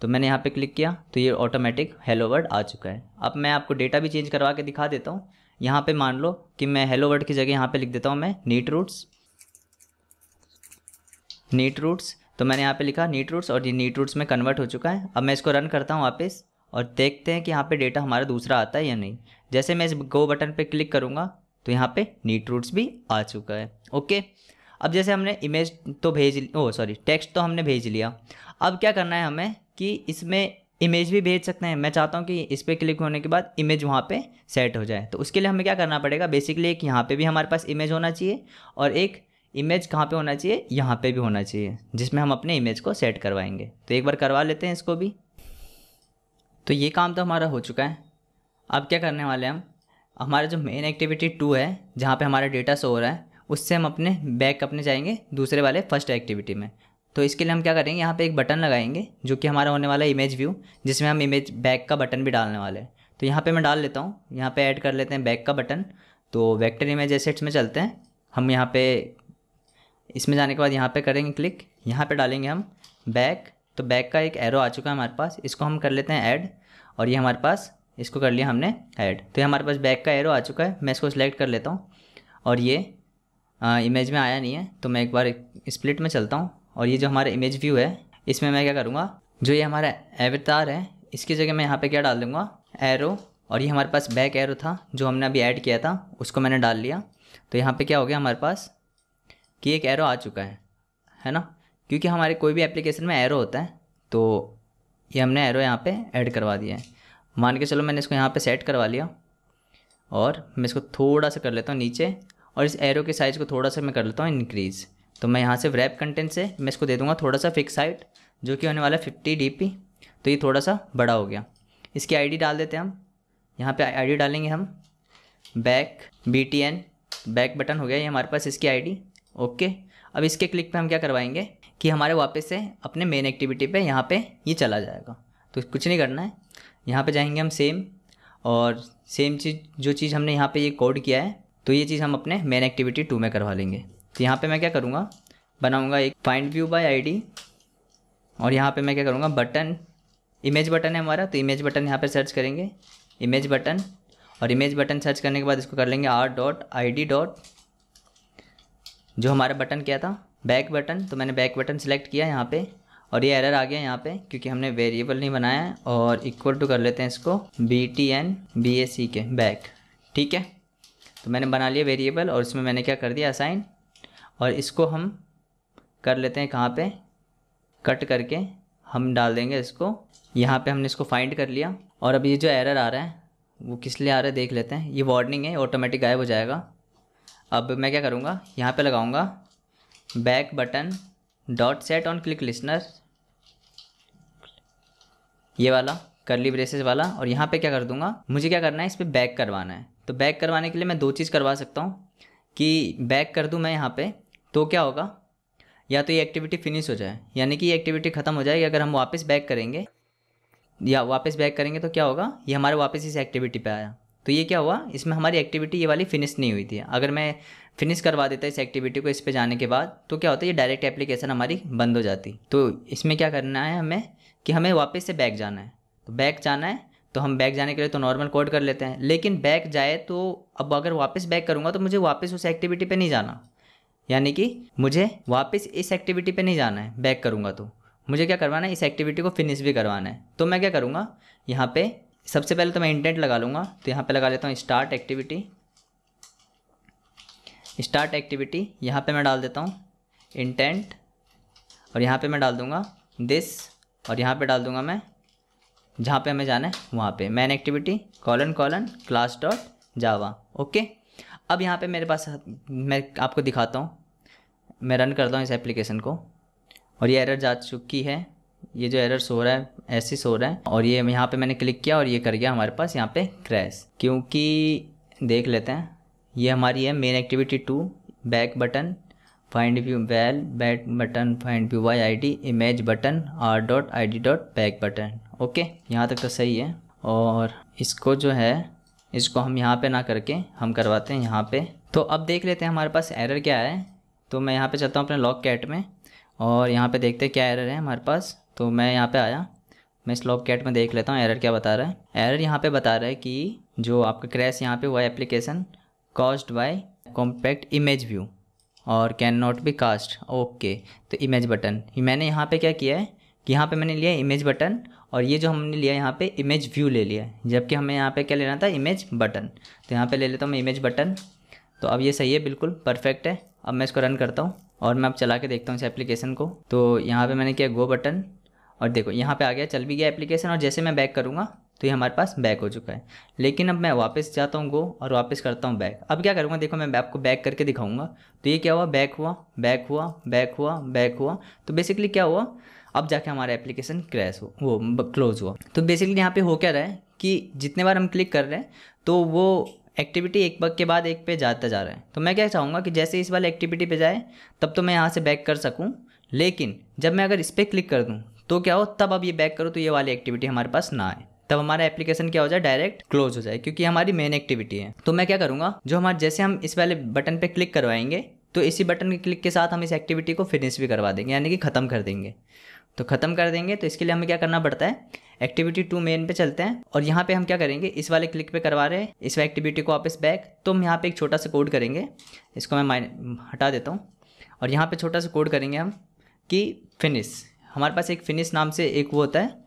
तो मैंने यहाँ पे क्लिक किया तो ये ऑटोमेटिक हेलो वर्ड आ चुका है अब मैं आपको डेटा भी चेंज करवा के दिखा देता हूँ यहाँ पे मान लो कि मैं हेलो वर्ड की जगह यहाँ पे लिख देता हूँ मैं नीट रूट्स नीट रूट्स तो मैंने यहाँ पे लिखा नीट रूट्स और ये नीट रूट्स में कन्वर्ट हो चुका है अब मैं इसको रन करता हूँ वापस और देखते हैं कि यहाँ पर डेटा हमारा दूसरा आता है या नहीं जैसे मैं इस गो बटन पर क्लिक करूँगा तो यहाँ पर नीट रूट्स भी आ चुका है ओके अब जैसे हमने इमेज तो भेज ओ सॉरी टेक्स्ट तो हमने भेज लिया अब क्या करना है हमें कि इसमें इमेज भी भेज सकते हैं मैं चाहता हूँ कि इस पर क्लिक होने के बाद इमेज वहाँ पे सेट हो जाए तो उसके लिए हमें क्या करना पड़ेगा बेसिकली एक यहाँ पे भी हमारे पास इमेज होना चाहिए और एक इमेज कहाँ पे होना चाहिए यहाँ पे भी होना चाहिए जिसमें हम अपने इमेज को सेट करवाएंगे तो एक बार करवा लेते हैं इसको भी तो ये काम तो हमारा हो चुका है अब क्या करने वाले हैं हम हमारा जो मेन एक्टिविटी टू है जहाँ पर हमारा डेटा शो हो रहा है उससे हम अपने बैक अपने जाएंगे दूसरे वाले फर्स्ट एक्टिविटी में तो इसके लिए हम क्या करेंगे यहाँ पे एक बटन लगाएंगे जो कि हमारा होने वाला है इमेज व्यू जिसमें हम इमेज बैक का बटन भी डालने वाले हैं तो यहाँ पे मैं डाल लेता हूँ यहाँ पे ऐड कर लेते हैं बैक का बटन तो वेक्टर इमेज एसेट्स में चलते हैं हम यहाँ पे इसमें जाने के बाद यहाँ पे करेंगे क्लिक यहाँ पर डालेंगे हम बैक तो बैक का एक एरो आ चुका है हमारे पास इसको हम कर लेते हैं ऐड और ये हमारे पास इसको कर लिया हमने ऐड तो ये हमारे पास बैक का एरो आ चुका है मैं इसको सिलेक्ट कर लेता हूँ और ये इमेज में आया नहीं है तो मैं एक बार स्प्लिट में चलता हूँ और ये जो हमारा इमेज व्यू है इसमें मैं क्या करूँगा जो ये हमारा एवतार है इसकी जगह मैं यहाँ पे क्या डाल दूँगा एरो और ये हमारे पास बैक एरो था जो हमने अभी ऐड किया था उसको मैंने डाल लिया तो यहाँ पे क्या हो गया हमारे पास कि एक एरो आ चुका है है ना क्योंकि हमारे कोई भी एप्लीकेशन में एरो होता है तो ये हमने एरो यहाँ पे ऐड करवा दिया है मान के चलो मैंने इसको यहाँ पे सेट करवा लिया और मैं इसको थोड़ा सा कर लेता हूँ नीचे और इस एरो के साइज़ को थोड़ा सा मैं कर लेता हूँ इंक्रीज़ तो मैं यहाँ से रैप कंटेंट से मैं इसको दे दूँगा थोड़ा सा फिक्स हाइट जो कि होने वाला है फिफ्टी डी तो ये थोड़ा सा बड़ा हो गया इसकी आई डाल देते हैं हम यहाँ पर आई डालेंगे हम बैक बी बैक बटन हो गया ये हमारे पास इसकी आई ओके अब इसके क्लिक पे हम क्या करवाएंगे कि हमारे वापस से अपने मेन एक्टिविटी पे यहाँ पे ये चला जाएगा तो कुछ नहीं करना है यहाँ पे जाएंगे हम सेम और सेम चीज़ जो चीज़ हमने यहाँ पे ये कोड किया है तो ये चीज़ हम अपने मेन एक्टिविटी टू में करवा लेंगे तो यहाँ पे मैं क्या करूँगा बनाऊँगा एक फाइंड व्यू बाय आईडी और यहाँ पे मैं क्या करूँगा बटन इमेज बटन है हमारा तो इमेज बटन यहाँ पे सर्च करेंगे इमेज बटन और इमेज बटन सर्च करने के बाद इसको कर लेंगे R dot I D dot जो हमारा बटन क्या था बैक बटन तो मैंने बैक बटन सेलेक्ट किया यहाँ पर और ये एरर आ गया यहाँ पर क्योंकि हमने वेरिएबल नहीं बनाया है और इक्वल टू कर लेते हैं इसको B T N B A C K back ठीक है तो मैंने बना लिया वेरिएबल और इसमें मैंने क्या कर दिया असाइन और इसको हम कर लेते हैं कहाँ पे कट करके हम डाल देंगे इसको यहाँ पे हमने इसको फाइंड कर लिया और अब ये जो एरर आ रहा है वो किस लिए आ रहा है देख लेते हैं ये वार्निंग है ऑटोमेटिक गायब हो जाएगा अब मैं क्या करूँगा यहाँ पर लगाऊँगा back button dot set on click listener ये वाला करली ब्रेसेस वाला और यहाँ पे क्या कर दूंगा मुझे क्या करना है इस पर बैक करवाना है तो बैक करवाने के लिए मैं दो चीज़ करवा सकता हूँ कि बैक कर दूँ मैं यहाँ पे तो क्या होगा या तो ये एक्टिविटी फिनिश हो जाए यानी कि ये एक्टिविटी ख़त्म हो जाएगी अगर हम वापस बैक करेंगे या वापस बैक करेंगे तो क्या होगा ये हमारे वापस इस एक्टिविटी पे आया तो ये क्या हुआ इसमें हमारी एक्टिविटी ये वाली फिनिश नहीं हुई थी अगर मैं फिनिश करवा देता इस एक्टिविटी को इस पर जाने के बाद तो क्या होता है ये डायरेक्ट एप्लीकेशन हमारी बंद हो जाती तो इसमें क्या करना है हमें कि हमें वापस से बैक जाना है तो बैक जाना है तो हम बैक जाने के लिए तो नॉर्मल कोड कर लेते हैं लेकिन बैक जाए तो अब अगर वापस बैक करूँगा तो मुझे वापस उस एक्टिविटी पे नहीं जाना यानी कि मुझे वापस इस एक्टिविटी पे नहीं जाना है बैक करूँगा तो मुझे क्या करवाना है इस एक्टिविटी को फिनिश भी करवाना है तो मैं क्या करूँगा यहाँ पर सबसे पहले तो मैं इंटेंट लगा लूँगा तो यहाँ पर लगा लेता हूँ स्टार्ट एक्टिविटी स्टार्ट एक्टिविटी यहाँ पे मैं डाल देता हूँ इंटेंट और यहाँ पे मैं डाल दूँगा दिस और यहाँ पे डाल दूँगा मैं जहाँ पे हमें जाना है वहाँ पे main activity colon colon class dot Java okay अब यहाँ पे मेरे पास मैं आपको दिखाता हूँ मैं रन करता हूँ इस एप्लीकेशन को और ये एरर जा चुकी है ये जो एरर सो रहा है ऐसे सो रहा है और ये यहाँ पे मैंने क्लिक किया और ये कर गया हमारे पास यहाँ पे क्रैश क्योंकि देख लेते हैं ये हमारी है main activity two back button find view well back button find view by I D image button R dot I D dot back button okay यहाँ तक तो सही है और इसको जो है इसको हम यहाँ पे ना करके हम करवाते हैं यहाँ पे तो अब देख लेते हैं हमारे पास एरर क्या है तो मैं यहाँ पे चलता हूँ अपने लॉक कैट में और यहाँ पे देखते हैं क्या एरर है हमारे पास तो मैं यहाँ पे आया मैं इस लॉक कैट में देख लेता हूँ एरर क्या बता रहा है एरर यहाँ पे बता रहा है कि जो आपका क्रैश यहाँ पे हुआ है application caused by compact image view और can not be cast okay तो इमेज बटन मैंने यहाँ पर क्या किया है कि यहाँ पर मैंने लिया इमेज बटन और ये जो हमने लिया यहाँ पे इमेज व्यू ले लिया है जबकि हमें यहाँ पे क्या लेना था इमेज बटन तो यहाँ पे ले लेता हूँ मैं इमेज बटन तो अब ये सही है बिल्कुल परफेक्ट है अब मैं इसको रन करता हूँ और मैं अब चला के देखता हूँ इस एप्लीकेशन को तो यहाँ पर मैंने किया गो बटन और देखो यहाँ पर आ गया चल भी गया एप्लीकेशन और जैसे मैं बैक करूँगा तो ये हमारे पास बैक हो चुका है लेकिन अब मैं वापस जाता हूँ गो और वापस करता हूँ बैक अब क्या करूँगा देखो मैं आपको बैक करके दिखाऊंगा तो ये क्या हुआ बैक हुआ बैक हुआ बैक हुआ बैक हुआ तो बेसिकली क्या हुआ अब जाके हमारा एप्लीकेशन क्रैश हो वो क्लोज हुआ तो बेसिकली यहाँ पे हो क्या रहा है कि जितने बार हम क्लिक कर रहे हैं तो वो एक्टिविटी एक बग के बाद एक पे जाता जा रहा है तो मैं क्या चाहूँगा कि जैसे इस वाले एक्टिविटी पे जाए तब तो मैं यहाँ से बैक कर सकूँ लेकिन जब मैं अगर इस पर क्लिक कर दूँ तो क्या हो तब अब ये बैक करो तो ये वाली एक्टिविटी हमारे पास ना आए तब हमारा एप्लीकेशन क्या हो जाए डायरेक्ट क्लोज हो जाए क्योंकि हमारी मेन एक्टिविटी है तो मैं क्या करूँगा जो हमारे जैसे हम इस वाले बटन पर क्लिक करवाएंगे तो इसी बटन के क्लिक के साथ हम इस एक्टिविटी को फिनिश भी करवा देंगे यानी कि ख़त्म कर देंगे तो ख़त्म कर देंगे तो इसके लिए हमें क्या करना पड़ता है एक्टिविटी टू मेन पे चलते हैं और यहाँ पे हम क्या करेंगे इस वाले क्लिक पे करवा रहे हैं इस वाले एक्टिविटी को वापस बैक तो हम यहाँ पे एक छोटा सा कोड करेंगे इसको मैं माइन हटा देता हूँ और यहाँ पे छोटा सा कोड करेंगे हम कि फिनिश हमारे पास एक फिनिश नाम से एक वो होता है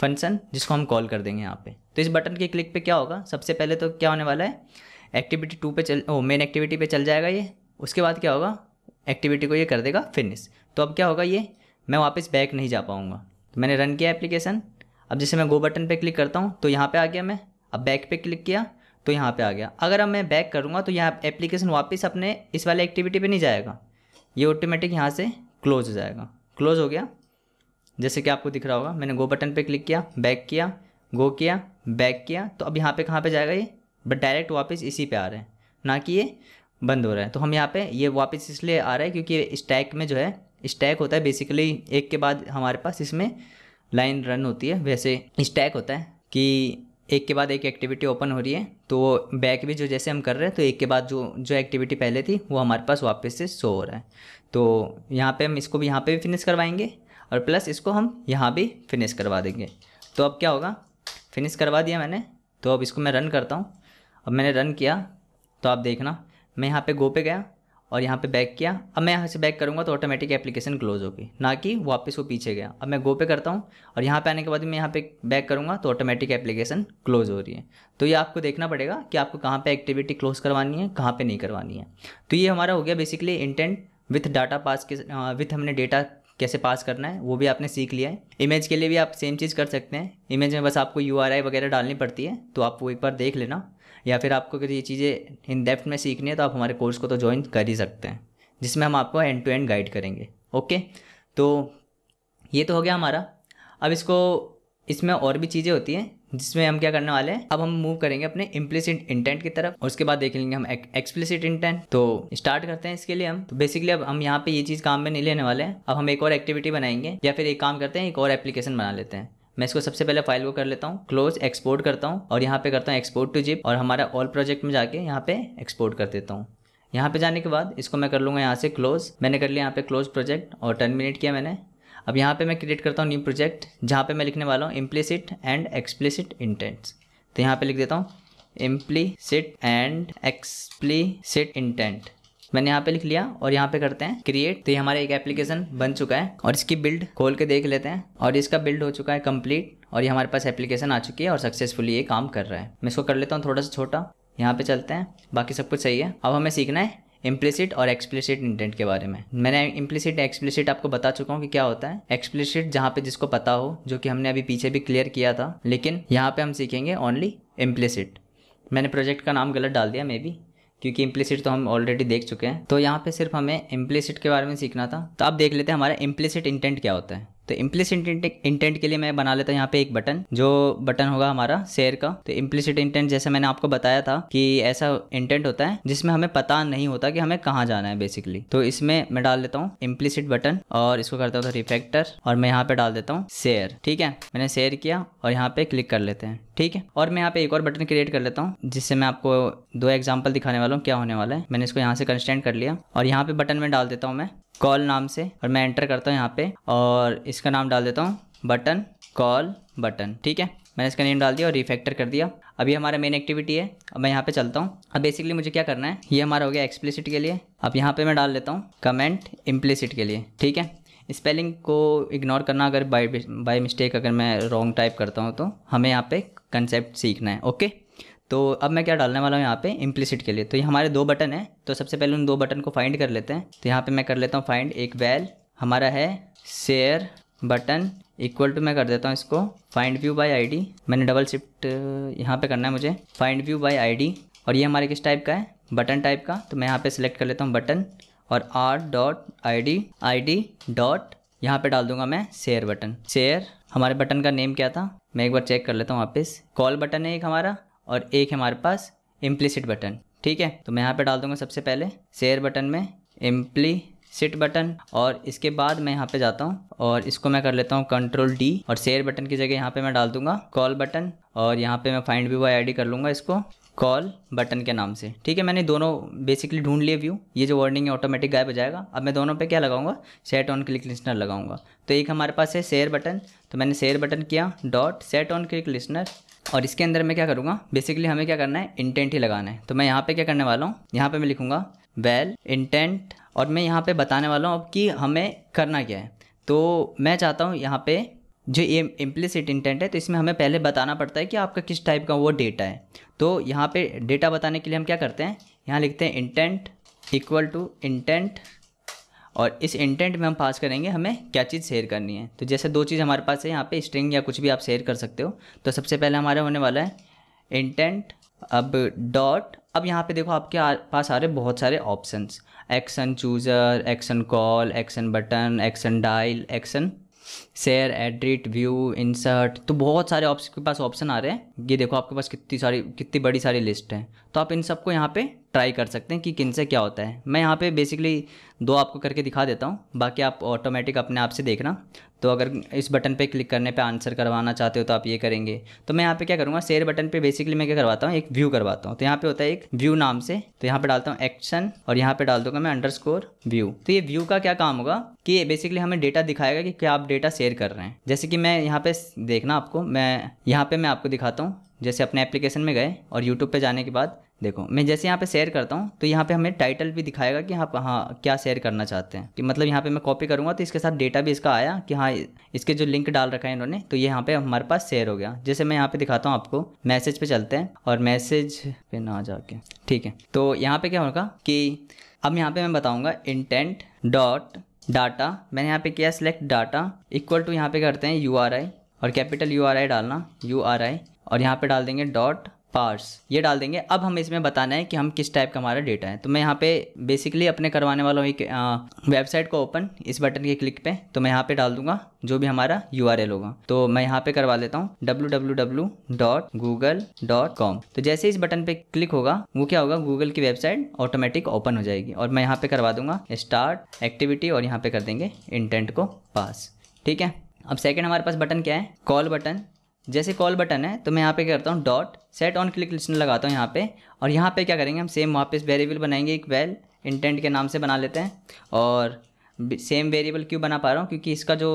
फंक्शन जिसको हम कॉल कर देंगे यहाँ पर तो इस बटन के क्लिक पर क्या होगा सबसे पहले तो क्या होने वाला है एक्टिविटी टू पर चल ओ मेन एक्टिविटी पर चल जाएगा ये उसके बाद क्या होगा एक्टिविटी को ये कर देगा फिनिश तो अब क्या होगा ये मैं वापस बैक नहीं जा पाऊँगा तो मैंने रन किया एप्लीकेशन अब जैसे मैं गो बटन पर क्लिक करता हूँ तो यहाँ पर आ गया मैं अब बैक पर क्लिक किया तो यहाँ पर आ गया अगर अब मैं बैक करूँगा तो यहाँ एप्लीकेशन वापस अपने इस वाले एक्टिविटी पर नहीं जाएगा ये ऑटोमेटिक यहाँ से क्लोज हो जाएगा क्लोज हो गया जैसे कि आपको दिख रहा होगा मैंने गो बटन पे क्लिक किया बैक किया गो किया बैक किया तो अब यहाँ पे कहाँ पे जाएगा ये बट डायरेक्ट वापस इसी पे आ रहे हैं ना कि ये बंद हो रहा है तो हम यहाँ पे ये वापस इसलिए आ रहा है क्योंकि स्टैक में जो है स्टैक होता है बेसिकली एक के बाद हमारे पास इसमें लाइन रन होती है वैसे स्टैक होता है कि एक के बाद एक एक्टिविटी ओपन हो रही है तो बैक भी जो जैसे हम कर रहे हैं तो एक के बाद जो जो एक्टिविटी पहले थी वो हमारे पास वापस से शो हो रहा है तो यहाँ पे हम इसको भी यहाँ पे भी फिनिश करवाएंगे और प्लस इसको हम यहाँ भी फिनिश करवा देंगे तो अब क्या होगा फिनिश करवा दिया मैंने तो अब इसको मैं रन करता हूँ अब मैंने रन किया तो आप देखना मैं यहाँ पर गो पे गया और यहाँ पे बैक किया अब मैं यहाँ से बैक करूँगा तो ऑटोमेटिक एप्लीकेशन क्लोज होगी ना कि वापस वो पीछे गया अब मैं गो पे करता हूँ और यहाँ पे आने के बाद मैं यहाँ पे बैक करूँगा तो ऑटोमेटिक एप्लीकेशन क्लोज हो रही है तो ये आपको देखना पड़ेगा कि आपको कहाँ पे एक्टिविटी क्लोज करवानी है कहाँ पर नहीं करवानी है तो ये हमारा हो गया basically intent with data pass के विथ हमने डेटा कैसे पास करना है वो भी आपने सीख लिया है इमेज के लिए भी आप सेम चीज़ कर सकते हैं इमेज में बस आपको यू वगैरह डालनी पड़ती है तो आप वो एक बार देख लेना या फिर आपको अगर ये चीज़ें इन डेप्थ में सीखनी है तो आप हमारे कोर्स को तो ज्वाइन कर ही सकते हैं जिसमें हम आपको एंड टू एंड गाइड करेंगे ओके तो ये तो हो गया हमारा अब इसको इसमें और भी चीज़ें होती हैं जिसमें हम क्या करने वाले हैं अब हम मूव करेंगे अपने इम्प्लिसिट इंटेंट की तरफ और उसके बाद देख लेंगे हम एक्सप्लिसिट इंटेंट तो स्टार्ट करते हैं इसके लिए हम तो बेसिकली अब हम यहाँ पे ये चीज़ काम में नहीं लेने वाले हैं अब हम एक और एक्टिविटी बनाएंगे या फिर एक काम करते हैं एक और एप्लीकेशन बना लेते हैं मैं इसको सबसे पहले फाइल को कर लेता हूँ क्लोज एक्सपोर्ट करता हूँ और यहाँ पे करता हूँ एक्सपोर्ट टू जिप और हमारा ऑल प्रोजेक्ट में जाके यहाँ पे एक्सपोर्ट कर देता हूँ यहाँ पे जाने के बाद इसको मैं कर लूँगा यहाँ से क्लोज मैंने कर लिया यहाँ पे क्लोज प्रोजेक्ट और टर्मिनेट किया मैंने अब यहाँ पे मैं क्रिएट करता हूँ न्यू प्रोजेक्ट जहाँ पे मैं लिखने वाला हूँ इम्प्लीसिट एंड एक्सप्लिसिट इंटेंट्स तो यहाँ पे लिख देता हूँ इम्प्लीसिट एंड एक्सप्लीसिट इंटेंट मैंने यहाँ पे लिख लिया और यहाँ पे करते हैं क्रिएट तो ये हमारा एक एप्लीकेशन बन चुका है और इसकी बिल्ड खोल के देख लेते हैं और इसका बिल्ड हो चुका है कंप्लीट और ये हमारे पास एप्लीकेशन आ चुकी है और सक्सेसफुली ये काम कर रहा है मैं इसको कर लेता हूँ थोड़ा सा छोटा यहाँ पे चलते हैं बाकी सब कुछ सही है अब हमें सीखना है इम्प्लिसिट और एक्सप्लिसिट इंटेंट के बारे में मैंने इम्प्लिसिट एक्सप्लिसिट आपको बता चुका हूँ कि क्या होता है एक्सप्लिसिट जहाँ पे जिसको पता हो जो कि हमने अभी पीछे भी क्लियर किया था लेकिन यहाँ पे हम सीखेंगे ओनली इम्प्लिसिट मैंने प्रोजेक्ट का नाम गलत डाल दिया मे बी क्योंकि इम्प्लिसिट तो हम ऑलरेडी देख चुके हैं तो यहाँ पे सिर्फ हमें इम्प्लिसिट के बारे में सीखना था तो आप देख लेते हैं हमारा इम्प्लिसिट इंटेंट क्या होता है तो इम्प्लिसिट इंटेंट के लिए मैं बना लेता हूँ यहाँ पे एक बटन जो बटन होगा हमारा शेयर का तो इम्प्लिसिट इंटेंट जैसे मैंने आपको बताया था कि ऐसा इंटेंट होता है जिसमें हमें पता नहीं होता कि हमें कहाँ जाना है बेसिकली तो इसमें मैं डाल देता हूँ इम्प्लिसिट बटन और इसको करता हूँ रिफेक्टर और मैं यहाँ पे डाल देता हूँ शेयर ठीक है मैंने शेयर किया और यहाँ पे क्लिक कर लेते हैं ठीक है और मैं यहाँ पे एक और बटन क्रिएट कर लेता हूँ जिससे मैं आपको दो एग्जाम्पल दिखाने वाला हूँ क्या होने वाला है मैंने इसको यहाँ से कंस्टेंट कर लिया और यहाँ पे बटन में डाल देता हूँ मैं कॉल नाम से और मैं एंटर करता हूँ यहाँ पे और इसका नाम डाल देता हूँ बटन कॉल बटन ठीक है मैंने इसका नेम डाल दिया और रिफैक्टर कर दिया अभी हमारा मेन एक्टिविटी है अब मैं यहाँ पे चलता हूँ अब बेसिकली मुझे क्या करना है ये हमारा हो गया एक्सप्लिसिट के लिए अब यहाँ पे मैं डाल लेता हूँ कमेंट इम्प्लिसिट के लिए ठीक है स्पेलिंग को इग्नोर करना अगर बाय बाय मिस्टेक अगर मैं रॉन्ग टाइप करता हूँ तो हमें यहाँ पे कंसेप्ट सीखना है ओके तो अब मैं क्या डालने वाला हूँ यहाँ पे इम्प्लिसिट के लिए तो ये हमारे दो बटन हैं तो सबसे पहले उन दो बटन को फाइंड कर लेते हैं तो यहाँ पे मैं कर लेता हूँ फाइंड एक वैल हमारा है शेयर बटन इक्वल टू मैं कर देता हूँ इसको फाइंड व्यू बाय आईडी मैंने डबल शिफ्ट यहाँ पे करना है मुझे फाइंड व्यू बाय आईडी और ये हमारे किस टाइप का है बटन टाइप का तो मैं यहाँ पे सिलेक्ट कर लेता हूँ बटन और R dot I D I D dot यहाँ पर डाल दूंगा मैं शेयर बटन शेयर हमारे बटन का नेम क्या था मैं एक बार चेक कर लेता हूँ वापस कॉल बटन है एक हमारा और एक हमारे पास इम्प्लीसिट बटन ठीक है तो मैं यहाँ पे डाल दूंगा सबसे पहले शेयर बटन में इम्प्ली सिट बटन और इसके बाद मैं यहाँ पे जाता हूँ और इसको मैं कर लेता हूँ कंट्रोल डी और शेयर बटन की जगह यहाँ पे मैं डाल दूंगा कॉल बटन और यहाँ पे मैं फाइंड भी वाई आई कर लूंगा इसको कॉल बटन के नाम से ठीक है मैंने दोनों बेसिकली ढूंढ लिए व्यू ये जो वार्निंग है ऑटोमेटिक गायब हो जाएगा अब मैं दोनों पे क्या लगाऊंगा सेट ऑन क्लिक लिस्नर लगाऊंगा तो एक हमारे पास है शेयर बटन तो मैंने शेयर बटन किया dot set on click listener और इसके अंदर मैं क्या करूँगा बेसिकली हमें क्या करना है इंटेंट ही लगाना है तो मैं यहाँ पर क्या करने वाला हूँ यहाँ पर मैं लिखूँगा वेल इंटेंट और मैं यहाँ पर बताने वाला हूँ अब कि हमें करना क्या है तो मैं चाहता हूँ यहाँ पर जो ये इम्प्लिसिट इंटेंट है तो इसमें हमें पहले बताना पड़ता है कि आपका किस टाइप का वो डेटा है तो यहाँ पे डेटा बताने के लिए हम क्या करते हैं यहाँ लिखते हैं इंटेंट इक्वल टू इंटेंट और इस इंटेंट में हम पास करेंगे हमें क्या चीज़ शेयर करनी है तो जैसे दो चीज़ हमारे पास है यहाँ पे स्ट्रिंग या कुछ भी आप शेयर कर सकते हो तो सबसे पहले हमारा होने वाला है इंटेंट अब डॉट अब यहाँ पे देखो आपके पास आ रहे बहुत सारे options action chooser action call action button action dial action share edit view insert तो बहुत सारे ऑप्शन के पास ऑप्शन आ रहे हैं ये देखो आपके पास कितनी सारी कितनी बड़ी सारी लिस्ट है तो आप इन सबको यहाँ पे ट्राई कर सकते हैं कि किन से क्या होता है मैं यहाँ पे बेसिकली दो आपको करके दिखा देता हूँ बाकी आप ऑटोमेटिक अपने आप से देखना तो अगर इस बटन पे क्लिक करने पे आंसर करवाना चाहते हो तो आप ये करेंगे तो मैं यहाँ पे क्या करूँगा शेयर बटन पे बेसिकली मैं क्या करवाता हूँ एक व्यू करवाता हूँ तो यहाँ पे होता है एक व्यू नाम से तो यहाँ पे डालता हूँ एक्शन और यहाँ पे डाल दूंगा मैं अंडर व्यू तो ये व्यू का क्या काम होगा कि बेसिकली हमें डेटा दिखाएगा कि क्या आप डेटा शेयर कर रहे हैं जैसे कि मैं यहाँ पे देखना आपको मैं यहाँ पे मैं आपको दिखाता हूँ जैसे अपने एप्लीकेशन में गए और यूट्यूब पे जाने के बाद देखो मैं जैसे यहाँ पे शेयर करता हूँ तो यहाँ पे हमें टाइटल भी दिखाएगा कि आप हाँ क्या शेयर करना चाहते हैं कि मतलब यहाँ पे मैं कॉपी करूँगा तो इसके साथ डेटा भी इसका आया कि हाँ इसके जो लिंक डाल रखा है इन्होंने तो ये यहाँ पे हमारे पास शेयर हो गया जैसे मैं यहाँ पे दिखाता हूँ आपको मैसेज पे चलते हैं और मैसेज पे ना जाके ठीक है तो यहाँ पे क्या होगा कि अब यहाँ पे मैं बताऊँगा इंटेंट डॉट डाटा मैंने यहाँ पे किया सिलेक्ट डाटा इक्वल टू यहाँ पे करते हैं यू और कैपिटल यू डालना यू और यहाँ पे डाल देंगे डॉट पार्स ये डाल देंगे अब हमें इसमें बताना है कि हम किस टाइप का हमारा डेटा है तो मैं यहाँ पे बेसिकली अपने करवाने वाला हूँ एक वेबसाइट को ओपन इस बटन के क्लिक पे तो मैं यहाँ पे डाल दूंगा जो भी हमारा यू होगा तो मैं यहाँ पे करवा लेता हूँ www.google.com तो जैसे इस बटन पे क्लिक होगा वो क्या होगा गूगल की वेबसाइट ऑटोमेटिक ओपन हो जाएगी और मैं यहाँ पे करवा दूंगा स्टार्ट एक्टिविटी और यहाँ पे कर देंगे इंटेंट को पास ठीक है अब सेकेंड हमारे पास बटन क्या है कॉल बटन जैसे कॉल बटन है तो मैं यहाँ पे करता हूँ dot set on click list लगाता हूँ यहाँ पे और यहाँ पे क्या करेंगे हम सेम वापस वेरिएबल बनाएंगे एक वेल इंटेंट के नाम से बना लेते हैं और सेम वेरिएबल क्यों बना पा रहा हूँ क्योंकि इसका जो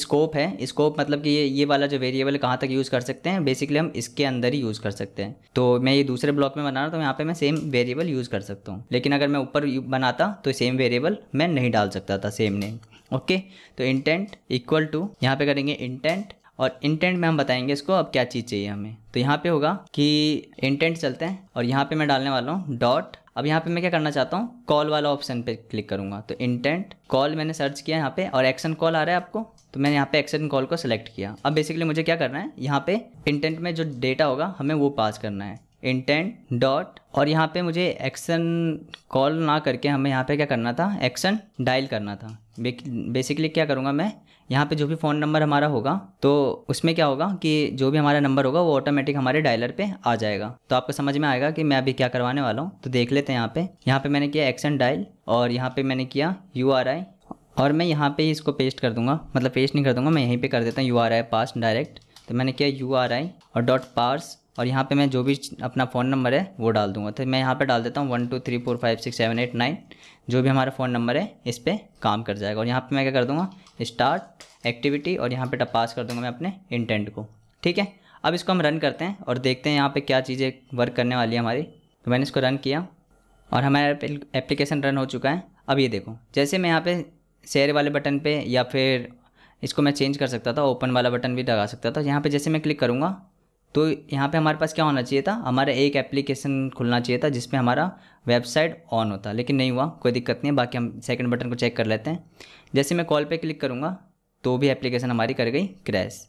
स्कोप है स्कोप मतलब कि ये ये वाला जो वेरिएबल कहाँ तक यूज़ कर सकते हैं बेसिकली हम इसके अंदर ही यूज़ कर सकते हैं तो मैं ये दूसरे ब्लॉक में बना रहा हूँ तो यहाँ पे मैं सेम वेरिएबल यूज़ कर सकता हूँ लेकिन अगर मैं ऊपर बनाता तो सेम वेरिएबल मैं नहीं डाल सकता था सेम नेम ओके तो इंटेंट इक्वल टू यहाँ पे करेंगे इंटेंट और इंटेंट में हम बताएंगे इसको अब क्या चीज़ चाहिए हमें तो यहाँ पे होगा कि इंटेंट चलते हैं और यहाँ पे मैं डालने वाला हूँ डॉट अब यहाँ पे मैं क्या करना चाहता हूँ कॉल वाला ऑप्शन पे क्लिक करूँगा तो इंटेंट कॉल मैंने सर्च किया यहाँ पे और एक्शन कॉल आ रहा है आपको तो मैंने यहाँ पे एक्शन कॉल को सिलेक्ट किया अब बेसिकली मुझे क्या करना है यहाँ पे इंटेंट में जो डेटा होगा हमें वो पास करना है इंटेंट डॉट और यहाँ पे मुझे एक्शन कॉल ना करके हमें यहाँ पे क्या करना था एक्शन डायल करना था बेसिकली क्या करूँगा मैं यहाँ पे जो भी फ़ोन नंबर हमारा होगा तो उसमें क्या होगा कि जो भी हमारा नंबर होगा वो ऑटोमेटिक हमारे डायलर पे आ जाएगा तो आपको समझ में आएगा कि मैं अभी क्या करवाने वाला हूँ तो देख लेते हैं यहाँ पे यहाँ पे मैंने किया एक्शन डायल और यहाँ पे मैंने किया यू आर आई और मैं यहाँ पे इसको पेस्ट कर दूँगा मतलब पेस्ट नहीं कर दूँगा मैं यहीं पर कर देता हूँ U R I pass direct तो मैंने किया यू आर आई और डॉट पार्स और यहाँ पे मैं जो भी अपना फ़ोन नंबर है वो डाल दूंगा तो मैं यहाँ पे डाल देता हूँ one two three four five six seven eight nine जो भी हमारा फ़ोन नंबर है इस पर काम कर जाएगा और यहाँ पे मैं क्या कर दूँगा स्टार्ट एक्टिविटी और यहाँ पे पास कर दूंगा मैं अपने इंटेंट को ठीक है अब इसको हम रन करते हैं और देखते हैं यहाँ पे क्या चीज़ें वर्क करने वाली है हमारी तो मैंने इसको रन किया और हमारा एप्लीकेशन रन हो चुका है अब ये देखो जैसे मैं यहाँ पे शेयर वाले बटन पे या फिर इसको मैं चेंज कर सकता था ओपन वाला बटन भी लगा सकता था यहाँ पर जैसे मैं क्लिक करूँगा तो यहाँ पर हमारे पास क्या होना चाहिए था हमारा एक एप्लीकेशन खुलना चाहिए था जिसमें हमारा वेबसाइट ऑन होता लेकिन नहीं हुआ कोई दिक्कत नहीं है बाकी हम सेकंड बटन को चेक कर लेते हैं जैसे मैं कॉल पे क्लिक करूँगा तो भी एप्लीकेशन हमारी कर गई क्रैश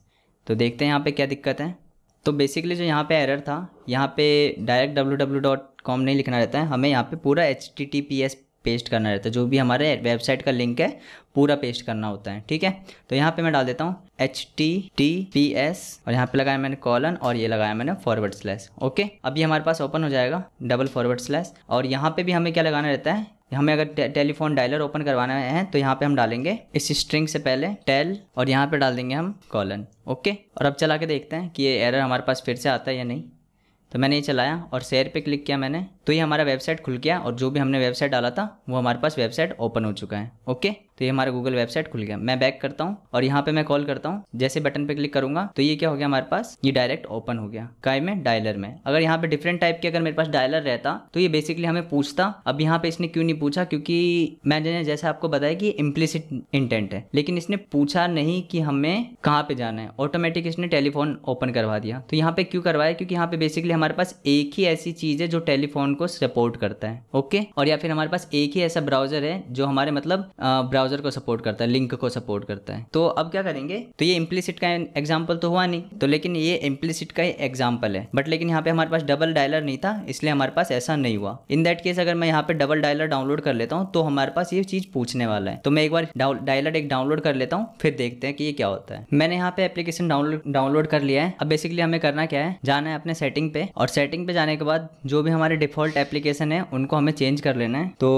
तो देखते हैं यहाँ पे क्या दिक्कत है तो बेसिकली जो यहाँ पे एरर था यहाँ पे डायरेक्ट www.com नहीं लिखना रहता है हमें यहाँ पे पूरा https पेस्ट करना रहता है जो भी हमारे वेबसाइट का लिंक है पूरा पेस्ट करना होता है ठीक है तो यहाँ पे मैं डाल देता हूँ H T T P S और यहाँ पे लगाया मैंने कॉलन और ये लगाया मैंने फॉरवर्ड स्लैश ओके अभी हमारे पास ओपन हो जाएगा डबल फॉरवर्ड स्लैश और यहाँ पे भी हमें क्या लगाना रहता है हमें अगर टेलीफोन डायलर ओपन करवाना है तो यहाँ पे हम डालेंगे इस स्ट्रिंग से पहले टेल और यहाँ पे डाल देंगे हम कॉलन ओके और अब चला के देखते हैं कि ये एरर हमारे पास फिर से आता है या नहीं तो मैंने ये चलाया और शेयर पे क्लिक किया मैंने तो ये हमारा वेबसाइट खुल गया और जो भी हमने वेबसाइट डाला था वो हमारे पास वेबसाइट ओपन हो चुका है ओके तो ये हमारा गूगल वेबसाइट खुल गया मैं बैक करता हूँ और यहाँ पे मैं कॉल करता हूँ जैसे बटन पे क्लिक करूंगा तो ये क्या हो गया हमारे पास ये डायरेक्ट ओपन हो गया काय में डायलर में अगर यहाँ पे डिफरेंट टाइप के अगर मेरे पास डायलर रहता तो ये बेसिकली हमें पूछता अब यहाँ पे इसने क्यों नहीं पूछा क्योंकि मैंने जैसे आपको बताया कि इम्प्लिसिट इंटेंट है लेकिन इसने पूछा नहीं कि हमें कहाँ पे जाना है ऑटोमेटिक इसने टेलीफोन ओपन करवा दिया तो यहाँ पे क्यों करवाया क्योंकि यहाँ पे बेसिकली हमारे पास एक ही ऐसी चीज है जो टेलीफोन को सपोर्ट करता है ओके और या फिर हमारे पास एक ही ऐसा ब्राउजर है जो हमारे मतलब ब्राउजर को सपोर्ट करता है लिंक को सपोर्ट करता है तो अब क्या करेंगे तो ये इम्प्लीसिट का एग्जाम्पल तो हुआ नहीं तो लेकिन ये इम्प्लीसिट का ही एग्जाम्पल है बट लेकिन यहाँ पे हमारे पास डबल डायलर नहीं था इसलिए हमारे पास ऐसा नहीं हुआ इन दैट केस अगर मैं यहाँ पे डबल डायलर डाउनलोड कर लेता हूँ तो हमारे पास ये चीज पूछने वाला है तो मैं एक बार डायलर एक डाउनलोड कर लेता हूँ फिर देखते हैं कि ये क्या होता है मैंने यहाँ पे एप्लीकेशन डाउनलोड डाउनलोड कर लिया है अब बेसिकली हमें करना क्या है जाना है अपने सेटिंग पे और सेटिंग पे जाने के बाद जो भी हमारे डिफॉल्ट एप्लीकेशन है उनको हमें चेंज कर लेना है तो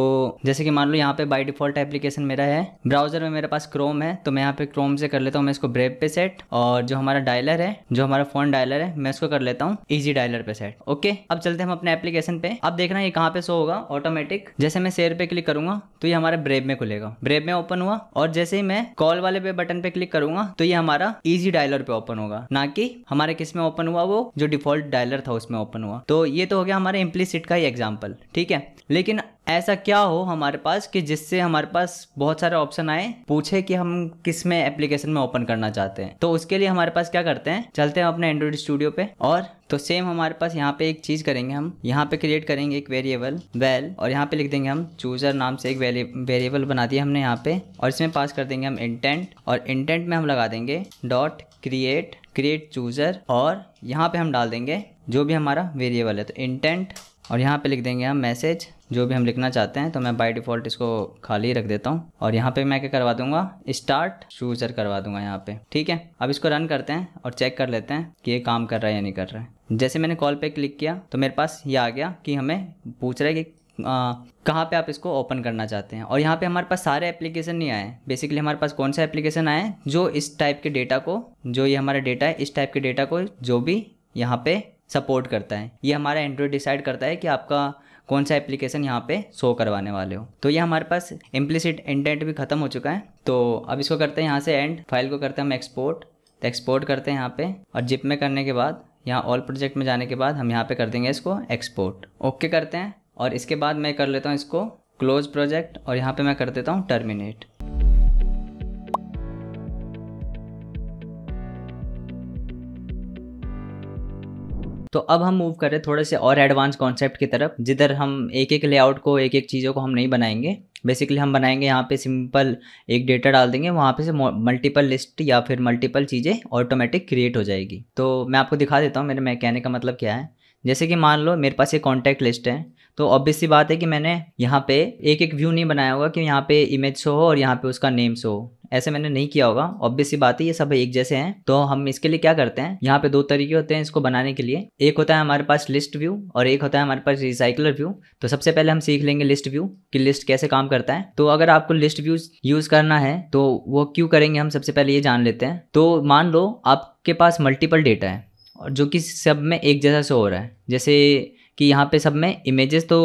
जैसे कि मान लो यहाँ पे बाई डिफॉल्ट एप्लीकेशन मेरा है है ब्राउजर में मेरे पास क्रोम है तो मैं यहाँ पे क्रोम से कर लेता हूँ मैं इसको ब्रेव पे सेट और जो हमारा डायलर है जो हमारा फोन डायलर है मैं इसको कर लेता हूँ इजी डायलर पे सेट ओके अब चलते हम अपने एप्लीकेशन पे अब देखना ये कहाँ पे शो होगा ऑटोमेटिक जैसे मैं शेयर पे क्लिक करूंगा तो ये हमारे ब्रेव में खुलेगा ब्रेव में ओपन हुआ और जैसे ही मैं कॉल वाले पे बटन पे क्लिक करूंगा तो ये हमारा इजी डायलर पे ओपन होगा ना कि हमारे किस में ओपन हुआ वो जो डिफॉल्ट डायलर था उसमें ओपन हुआ तो ये तो हो गया हमारे इम्प्लीसिट का ही एग्जाम्पल ठीक है लेकिन ऐसा क्या हो हमारे पास कि जिससे हमारे पास बहुत सारे ऑप्शन आए पूछे कि हम किस में एप्लीकेशन में ओपन करना चाहते हैं तो उसके लिए हमारे पास क्या करते हैं चलते हैं अपने एंड्रॉइड स्टूडियो पे और तो सेम हमारे पास यहाँ पे एक चीज करेंगे हम यहाँ पे क्रिएट करेंगे एक वेरिएबल वेल और यहाँ पे लिख देंगे हम चूजर नाम से एक वेरिएबल बना दिया हमने यहाँ पे और इसमें पास कर देंगे हम इंटेंट और इंटेंट में हम लगा देंगे डॉट क्रिएट क्रिएट चूजर और यहाँ पे हम डाल देंगे जो भी हमारा वेरिएबल है तो इंटेंट और यहाँ पे लिख देंगे हम मैसेज जो भी हम लिखना चाहते हैं तो मैं बाय डिफ़ॉल्ट इसको खाली रख देता हूँ और यहाँ पे मैं क्या करवा दूंगा स्टार्ट शूजर करवा दूंगा यहाँ पे ठीक है अब इसको रन करते हैं और चेक कर लेते हैं कि ये काम कर रहा है या नहीं कर रहा है जैसे मैंने कॉल पे क्लिक किया तो मेरे पास ये आ गया कि हमें पूछ रहा है कि कहाँ पे आप इसको ओपन करना चाहते हैं और यहाँ पे हमारे पास सारे एप्लीकेशन नहीं आए बेसिकली हमारे पास कौन सा एप्लीकेशन आए जो इस टाइप के डेटा को जो ये हमारा डेटा है इस टाइप के डेटा को जो भी यहाँ पे सपोर्ट करता है ये हमारा एंड्रॉयड डिसाइड करता है कि आपका कौन सा एप्लीकेशन यहाँ पे शो करवाने वाले हो तो ये हमारे पास इम्प्लीसिड इंटेंट भी खत्म हो चुका है तो अब इसको करते हैं यहाँ से एंड फाइल को करते हैं हम एक्सपोर्ट तो एक्सपोर्ट करते हैं यहाँ पे और जिप में करने के बाद यहाँ ऑल प्रोजेक्ट में जाने के बाद हम यहाँ पे कर देंगे इसको एक्सपोर्ट ओके करते हैं और इसके बाद मैं कर लेता हूँ इसको क्लोज प्रोजेक्ट और यहाँ पे मैं कर देता हूँ टर्मिनेट तो अब हम मूव कर रहे हैं थोड़े से और एडवांस कॉन्सेप्ट की तरफ जिधर हम एक एक लेआउट को एक एक चीज़ों को हम नहीं बनाएंगे बेसिकली हम बनाएंगे यहाँ पे सिंपल एक डेटा डाल देंगे वहाँ पे से मल्टीपल लिस्ट या फिर मल्टीपल चीज़ें ऑटोमेटिक क्रिएट हो जाएगी तो मैं आपको दिखा देता हूँ मेरे मैं कहने का मतलब क्या है जैसे कि मान लो मेरे पास एक कॉन्टैक्ट लिस्ट है तो ऑब्वियस सी बात है कि मैंने यहाँ पे एक एक व्यू नहीं बनाया होगा कि यहाँ पे इमेज शो हो और यहाँ पे उसका नेम शो हो ऐसे मैंने नहीं किया होगा ऑब्वियस सी बात है ये सब एक जैसे हैं तो हम इसके लिए क्या करते हैं यहाँ पे दो तरीके होते हैं इसको बनाने के लिए एक होता है हमारे पास लिस्ट व्यू और एक होता है हमारे पास रिसाइकलर व्यू तो सबसे पहले हम सीख लेंगे लिस्ट व्यू कि लिस्ट कैसे काम करता है तो अगर आपको लिस्ट व्यू यूज करना है तो वो क्यों करेंगे हम सबसे पहले ये जान लेते हैं तो मान लो आपके पास मल्टीपल डेटा है और जो कि सब में एक जैसा शो हो रहा है जैसे कि यहाँ पे सब में इमेजेस तो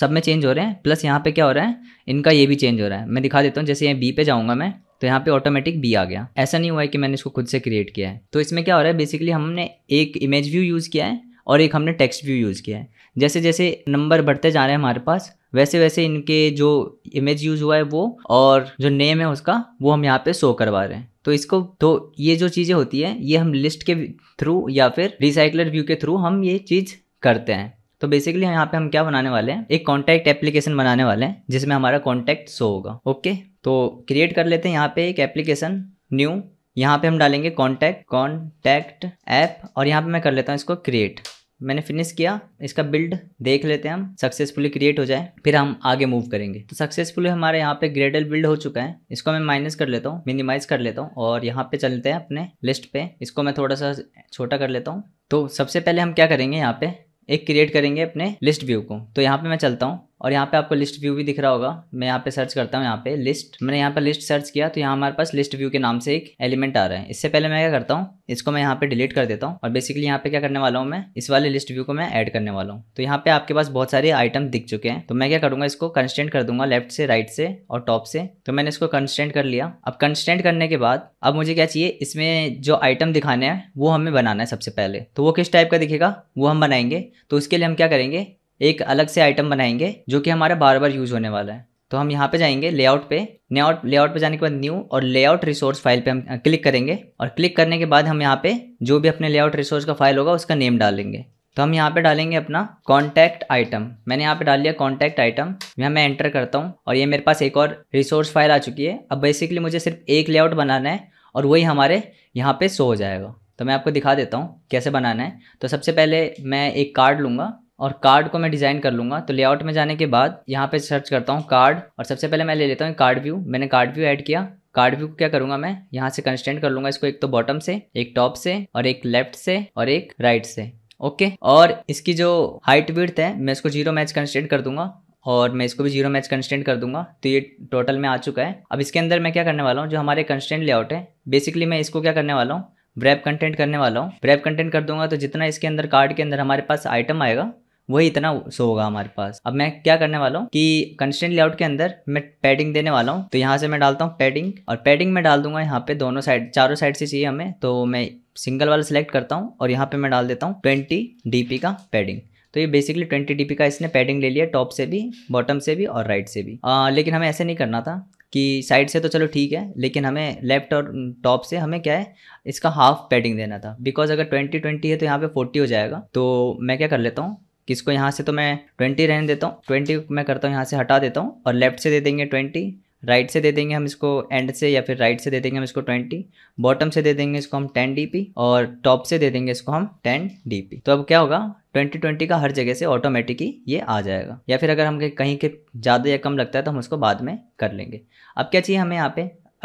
सब में चेंज हो रहे हैं प्लस यहाँ पे क्या हो रहा है इनका ये भी चेंज हो रहा है मैं दिखा देता हूँ जैसे यहाँ बी पे जाऊँगा मैं तो यहाँ पे ऑटोमेटिक बी आ गया ऐसा नहीं हुआ है कि मैंने इसको खुद से क्रिएट किया है तो इसमें क्या हो रहा है बेसिकली हमने एक इमेज व्यू यूज़ किया है और एक हमने टेक्स्ट व्यू यूज़ किया है जैसे जैसे नंबर बढ़ते जा रहे हैं हमारे पास वैसे वैसे इनके जो इमेज यूज़ हुआ है वो और जो नेम है उसका वो हम यहाँ पे शो करवा रहे हैं तो इसको तो ये जो चीज़ें होती है ये हम लिस्ट के थ्रू या फिर रिसाइकलर व्यू के थ्रू हम ये चीज़ करते हैं तो बेसिकली यहाँ पे हम क्या बनाने वाले हैं एक कॉन्टैक्ट एप्लीकेशन बनाने वाले हैं जिसमें हमारा कॉन्टैक्ट शो होगा ओके तो क्रिएट कर लेते हैं यहाँ पे एक एप्लीकेशन न्यू यहाँ पे हम डालेंगे कॉन्टैक्ट कॉन्टैक्ट ऐप और यहाँ पे मैं कर लेता हूँ इसको क्रिएट मैंने फिनिश किया इसका बिल्ड देख लेते हैं हम सक्सेसफुली क्रिएट हो जाए फिर हम आगे मूव करेंगे तो सक्सेसफुली हमारे यहाँ पे ग्रेडल बिल्ड हो चुका है इसको मैं माइनस कर लेता हूँ मिनिमाइज कर लेता हूँ और यहाँ पे चलते हैं अपने लिस्ट पे इसको मैं थोड़ा सा छोटा कर लेता हूँ तो सबसे पहले हम क्या करेंगे यहाँ पे एक क्रिएट करेंगे अपने लिस्ट व्यू को तो यहाँ पे मैं चलता हूँ और यहाँ पे आपको लिस्ट व्यू भी दिख रहा होगा मैं यहाँ पे सर्च करता हूँ यहाँ पे लिस्ट मैंने यहाँ पर लिस्ट सर्च किया तो यहाँ हमारे पास लिस्ट व्यू के नाम से एक एलिमेंट आ रहा है इससे पहले मैं क्या करता हूँ इसको मैं यहाँ पे डिलीट कर देता हूँ और बेसिकली यहाँ पे क्या करने वाला हूँ मैं इस वाले लिस्ट व्यू को मैं ऐड करने वाला हूँ तो यहाँ पे आपके पास बहुत सारे आइटम दिख चुके हैं तो मैं क्या करूँगा इसको कंस्टेंट कर दूंगा लेफ्ट से राइट से और टॉप से तो मैंने इसको कंस्टेंट कर लिया अब कंस्टेंट करने के बाद अब मुझे क्या चाहिए इसमें जो आइटम दिखाने हैं वो हमें बनाना है सबसे पहले तो वो किस टाइप का दिखेगा वो हम बनाएंगे तो उसके लिए हम क्या करेंगे एक अलग से आइटम बनाएंगे जो कि हमारा बार बार यूज़ होने वाला है तो हम यहाँ पे जाएंगे लेआउट पे लेआउट लेआउट पे जाने के बाद न्यू और लेआउट रिसोर्स फाइल पे हम क्लिक करेंगे और क्लिक करने के बाद हम यहाँ पे जो भी अपने लेआउट रिसोर्स का फाइल होगा उसका नेम डालेंगे तो हम यहाँ पे डालेंगे अपना कॉन्टैक्ट आइटम मैंने यहाँ पे डाल लिया कॉन्टैक्ट आइटम यहाँ मैं एंटर करता हूँ और ये मेरे पास एक और रिसोर्स फाइल आ चुकी है अब बेसिकली मुझे सिर्फ एक लेआउट बनाना है और वही हमारे यहाँ पे शो हो जाएगा तो मैं आपको दिखा देता हूँ कैसे बनाना है तो सबसे पहले मैं एक कार्ड लूँगा और कार्ड को मैं डिज़ाइन कर लूँगा तो लेआउट में जाने के बाद यहाँ पे सर्च करता हूँ कार्ड और सबसे पहले मैं ले लेता हूँ कार्ड व्यू मैंने कार्ड व्यू ऐड किया कार्ड व्यू को क्या करूंगा मैं यहाँ से कंस्टेंट कर लूंगा इसको एक तो बॉटम से एक टॉप से और एक लेफ्ट से और एक राइट से ओके और इसकी जो हाइट विर्थ है मैं इसको जीरो मैच कंस्टेंट कर दूंगा और मैं इसको भी जीरो मैच कंस्टेंट कर दूंगा तो ये टोटल में आ चुका है अब इसके अंदर मैं क्या करने वाला हूँ जो हमारे कंस्टेंट लेआउट है बेसिकली मैं इसको क्या करने वाला हूँ ब्रैप कंटेंट करने वाला हूँ ब्रैप कंटेंट कर दूंगा तो जितना इसके अंदर कार्ड के अंदर हमारे पास आइटम आएगा वही इतना सो होगा हमारे पास अब मैं क्या करने वाला हूँ कि कंस्टेंट लेआउट के अंदर मैं पैडिंग देने वाला हूँ तो यहाँ से मैं डालता हूँ पैडिंग और पैडिंग मैं डाल दूंगा यहाँ पे दोनों साइड चारों साइड से चाहिए हमें तो मैं सिंगल वाला सिलेक्ट करता हूँ और यहाँ पे मैं डाल देता हूँ ट्वेंटी डी का पैडिंग तो ये बेसिकली ट्वेंटी डी का इसने पैडिंग ले लिया टॉप से भी बॉटम से भी और राइट से भी आ, लेकिन हमें ऐसे नहीं करना था कि साइड से तो चलो ठीक है लेकिन हमें लेफ्ट और टॉप से हमें क्या है इसका हाफ पैडिंग देना था बिकॉज अगर ट्वेंटी ट्वेंटी है तो यहाँ पे फोर्टी हो जाएगा तो मैं क्या कर लेता हूँ किसको यहाँ से तो मैं ट्वेंटी रहने देता हूँ ट्वेंटी मैं करता हूँ यहाँ से हटा देता हूँ और लेफ्ट से दे देंगे ट्वेंटी राइट से दे देंगे हम इसको एंड से या फिर राइट से दे देंगे हम इसको ट्वेंटी बॉटम से दे देंगे इसको हम टेन डी और टॉप से दे देंगे इसको हम टेन डी तो अब क्या होगा 2020 का हर जगह से ऑटोमेटिक ही ये आ जाएगा या फिर अगर हम कहीं के ज़्यादा या कम लगता है तो हम उसको बाद में कर लेंगे अब क्या चाहिए हमें यहाँ पे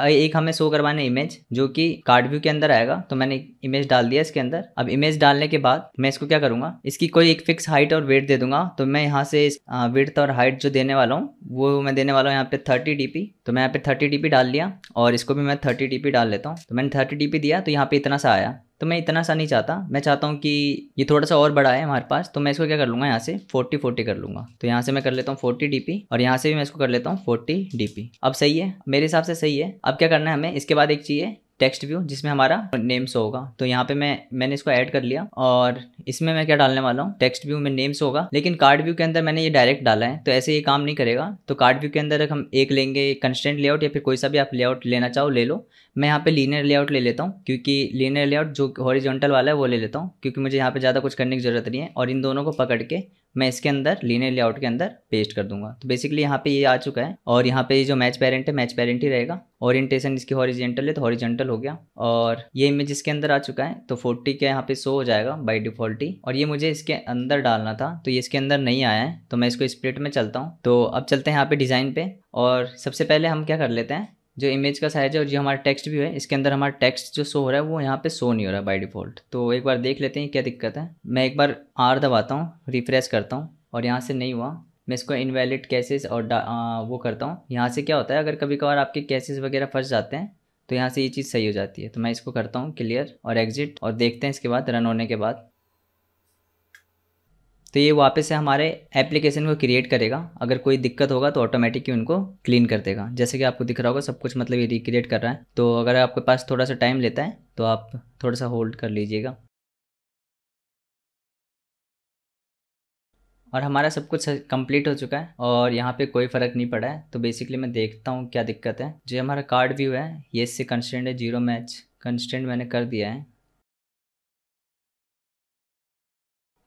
एक हमें शो करवाना है इमेज जो कि कार्ड व्यू के अंदर आएगा तो मैंने इमेज डाल दिया इसके अंदर अब इमेज डालने के बाद मैं इसको क्या करूंगा इसकी कोई एक फिक्स हाइट और वेट दे दूंगा तो मैं यहाँ से वेट और हाइट जो देने वाला हूँ वो मैं देने वाला हूँ यहाँ पे थर्टी डी तो मैं यहाँ पे थर्टी डी डाल लिया और इसको भी मैं थर्टी डी डाल लेता हूँ तो मैंने थर्टी डी दिया तो यहाँ पे इतना सा आया तो मैं इतना सा नहीं चाहता मैं चाहता हूँ कि ये थोड़ा सा और बड़ा है हमारे पास तो मैं इसको क्या कर लूँगा यहाँ से फोर्टी फोर्टी कर लूँगा तो यहाँ से मैं कर लेता हूँ फोर्टी डी और यहाँ से भी मैं इसको कर लेता हूँ फोर्टी डी अब सही है मेरे हिसाब से सही है अब क्या करना है हमें इसके बाद एक चाहिए टेक्स्ट व्यू जिसमें हमारा नेम शो होगा तो यहाँ पे मैं मैंने इसको ऐड कर लिया और इसमें मैं क्या डालने वाला हूँ टेक्स्ट व्यू में नेम्स होगा लेकिन कार्ड व्यू के अंदर मैंने ये डायरेक्ट डाला है तो ऐसे ये काम नहीं करेगा तो कार्ड व्यू के अंदर हम एक लेंगे कंस्टेंट लेआउट या फिर कोई सा भी आप लेआउट लेना चाहो ले लो मैं यहाँ पे लीनियर लेआउट ले लेता हूँ क्योंकि लीनियर लेआउट जो हॉरिजॉन्टल वाला है वो ले लेता हूँ क्योंकि मुझे यहाँ पे ज़्यादा कुछ करने की ज़रूरत नहीं है और इन दोनों को पकड़ के मैं इसके अंदर लीनियर लेआउट के अंदर पेस्ट कर दूंगा तो बेसिकली यहाँ पे ये आ चुका है और यहाँ पे जो मैच पेरेंट है मैच पेरेंट ही रहेगा ओरिएंटेशन इसकी हॉरिजेंटल है तो हॉरिजेंटल हो गया और ये इमेज इसके अंदर आ चुका है तो 40 के यहाँ पे शो हो जाएगा बाई डिफॉल्टी और ये मुझे इसके अंदर डालना था तो ये इसके अंदर नहीं आया है तो मैं इसको स्प्लिट में चलता हूँ तो अब चलते हैं यहाँ पे डिज़ाइन पे और सबसे पहले हम क्या कर लेते हैं जो इमेज का साइज है और जो हमारा टेक्स्ट भी है इसके अंदर हमारा टेक्स्ट जो शो हो रहा है वो यहाँ पे शो नहीं हो रहा है बाई डिफ़ॉल्ट तो एक बार देख लेते हैं क्या दिक्कत है मैं एक बार आर दबाता हूँ रिफ्रेश करता हूँ और यहाँ से नहीं हुआ मैं इसको इनवैलिड कैसेज़ और आ, वो करता हूँ यहाँ से क्या होता है अगर कभी कभार आपके कैसेज़ वगैरह फंस जाते हैं तो यहाँ से ये चीज़ सही हो जाती है तो मैं इसको करता हूँ क्लियर और एग्जिट और देखते हैं इसके बाद रन होने के बाद तो ये वापस से हमारे एप्लीकेशन को क्रिएट करेगा अगर कोई दिक्कत होगा तो ऑटोमेटिक उनको क्लीन कर देगा जैसे कि आपको दिख रहा होगा सब कुछ मतलब ये रिक्रिएट कर रहा है तो अगर आपके पास थोड़ा सा टाइम लेता है तो आप थोड़ा सा होल्ड कर लीजिएगा और हमारा सब कुछ कंप्लीट हो चुका है और यहाँ पे कोई फ़र्क नहीं पड़ा है तो बेसिकली मैं देखता हूँ क्या दिक्कत है जो हमारा कार्ड व्यू है ये इससे कंस्टेंट है जीरो मैच कंस्टेंट मैंने कर दिया है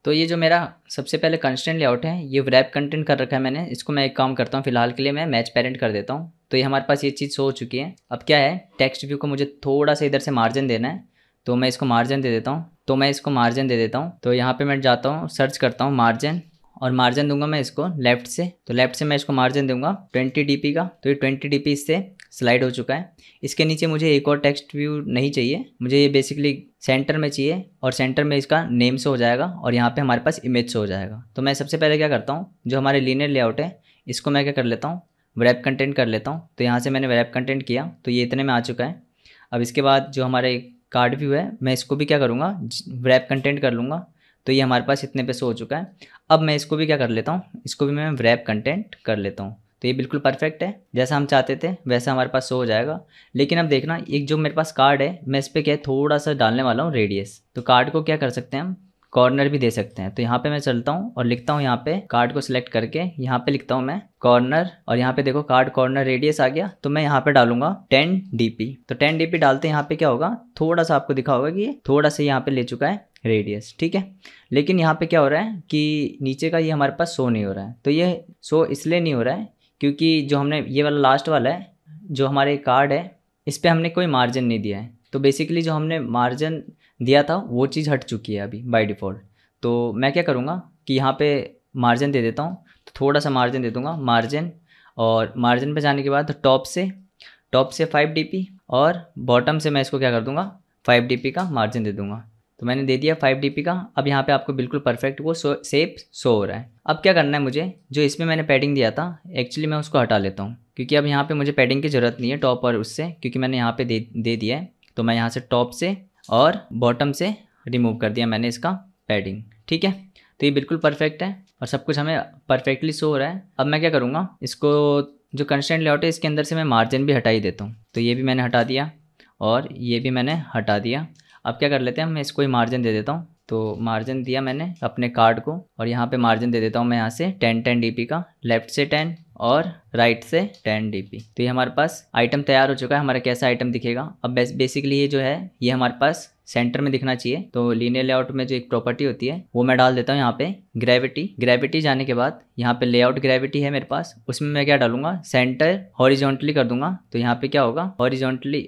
तो ये जो मेरा सबसे पहले कंस्टेंट लेआउट है ये रैप कंटेंट कर रखा है मैंने इसको मैं एक काम करता हूँ फिलहाल के लिए मैं मैच पेरेंट कर देता हूँ तो ये हमारे पास ये चीज़ हो चुकी है अब क्या है टेक्स्ट व्यू को मुझे थोड़ा सा इधर से मार्जिन देना है तो मैं इसको मार्जिन दे देता हूँ तो मैं इसको मार्जिन दे देता हूँ तो यहाँ पर मैं जाता हूँ सर्च करता हूँ मार्जिन और मार्जिन दूंगा मैं इसको लेफ्ट से तो लेफ्ट से मैं इसको मार्जिन दूंगा 20 डीपी का तो ये 20 डीपी इससे स्लाइड हो चुका है इसके नीचे मुझे एक और टेक्स्ट व्यू नहीं चाहिए मुझे ये बेसिकली सेंटर में चाहिए और सेंटर में इसका नेम से हो जाएगा और यहाँ पे हमारे पास इमेज से हो जाएगा तो मैं सबसे पहले क्या करता हूँ जो हमारे लीनियर लेआउट है इसको मैं क्या कर लेता हूँ वेब कंटेंट कर लेता हूँ तो यहाँ से मैंने वेब कंटेंट किया तो ये इतने में आ चुका है अब इसके बाद जो हमारे कार्ड व्यू है मैं इसको भी क्या करूँगा वेब कंटेंट कर लूँगा तो ये हमारे पास इतने पे सो हो चुका है अब मैं इसको भी क्या कर लेता हूँ इसको भी मैं वेब कंटेंट कर लेता हूँ तो ये बिल्कुल परफेक्ट है जैसा हम चाहते थे वैसा हमारे पास शो हो जाएगा लेकिन अब देखना एक जो मेरे पास कार्ड है मैं इस पर क्या थोड़ा सा डालने वाला हूँ रेडियस तो कार्ड को क्या कर सकते हैं हम कॉर्नर भी दे सकते हैं तो यहाँ पे मैं चलता हूँ और लिखता हूँ यहाँ पे कार्ड को सिलेक्ट करके यहाँ पे लिखता हूँ मैं कॉर्नर और यहाँ पे देखो कार्ड कॉर्नर रेडियस आ गया तो मैं यहाँ पे डालूंगा 10 डीपी तो 10 डीपी डालते हैं यहाँ पे क्या होगा थोड़ा सा आपको दिखा होगा कि थोड़ा सा यहाँ पे ले चुका है रेडियस ठीक है लेकिन यहाँ पे क्या हो रहा है कि नीचे का ये हमारे पास शो नहीं हो रहा है तो ये शो इसलिए नहीं हो रहा है क्योंकि जो हमने ये वाला लास्ट वाला है जो हमारे कार्ड है इस पर हमने कोई मार्जिन नहीं दिया है तो बेसिकली जो हमने मार्जिन दिया था वो चीज़ हट चुकी है अभी बाई डिफ़ॉल्ट तो मैं क्या करूँगा कि यहाँ पे मार्जिन दे देता हूँ तो थोड़ा सा मार्जिन दे दूँगा मार्जिन और मार्जिन पे जाने के बाद टॉप से टॉप से फाइव डी और बॉटम से मैं इसको क्या कर दूँगा फाइव डी का मार्जिन दे दूँगा तो मैंने दे दिया फाइव डी का अब यहाँ पे आपको बिल्कुल परफेक्ट वो सेप सो हो रहा है अब क्या करना है मुझे जो इसमें मैंने पैडिंग दिया था एक्चुअली मैं उसको हटा लेता हूँ क्योंकि अब यहाँ पे मुझे पैडिंग की ज़रूरत नहीं है टॉप और उससे क्योंकि मैंने यहाँ पे दे दे दिया है तो मैं यहाँ से टॉप से और बॉटम से रिमूव कर दिया मैंने इसका पैडिंग ठीक है तो ये बिल्कुल परफेक्ट है और सब कुछ हमें परफेक्टली सो हो रहा है अब मैं क्या करूँगा इसको जो कंस्टेंट लेआउट है इसके अंदर से मैं मार्जिन भी हटा ही देता हूँ तो ये भी मैंने हटा दिया और ये भी मैंने हटा दिया अब क्या कर लेते हैं मैं इसको ही मार्जिन दे देता हूँ तो मार्जिन दिया मैंने अपने कार्ड को और यहाँ पे मार्जिन दे देता हूँ मैं यहाँ से टेन टेन डी का लेफ्ट से टेन और राइट से टेन डी तो ये हमारे पास आइटम तैयार हो चुका है हमारा कैसा आइटम दिखेगा अब बेसिकली ये जो है ये हमारे पास सेंटर में दिखना चाहिए तो लीनियर लेआउट में जो एक प्रॉपर्टी होती है वो मैं डाल देता हूँ यहाँ पे ग्रेविटी ग्रेविटी जाने के बाद यहाँ पे लेआउट ग्रेविटी है मेरे पास उसमें मैं क्या डालूंगा सेंटर हॉरिजॉन्टली कर दूंगा तो यहाँ पे क्या होगा हॉरिजॉन्टली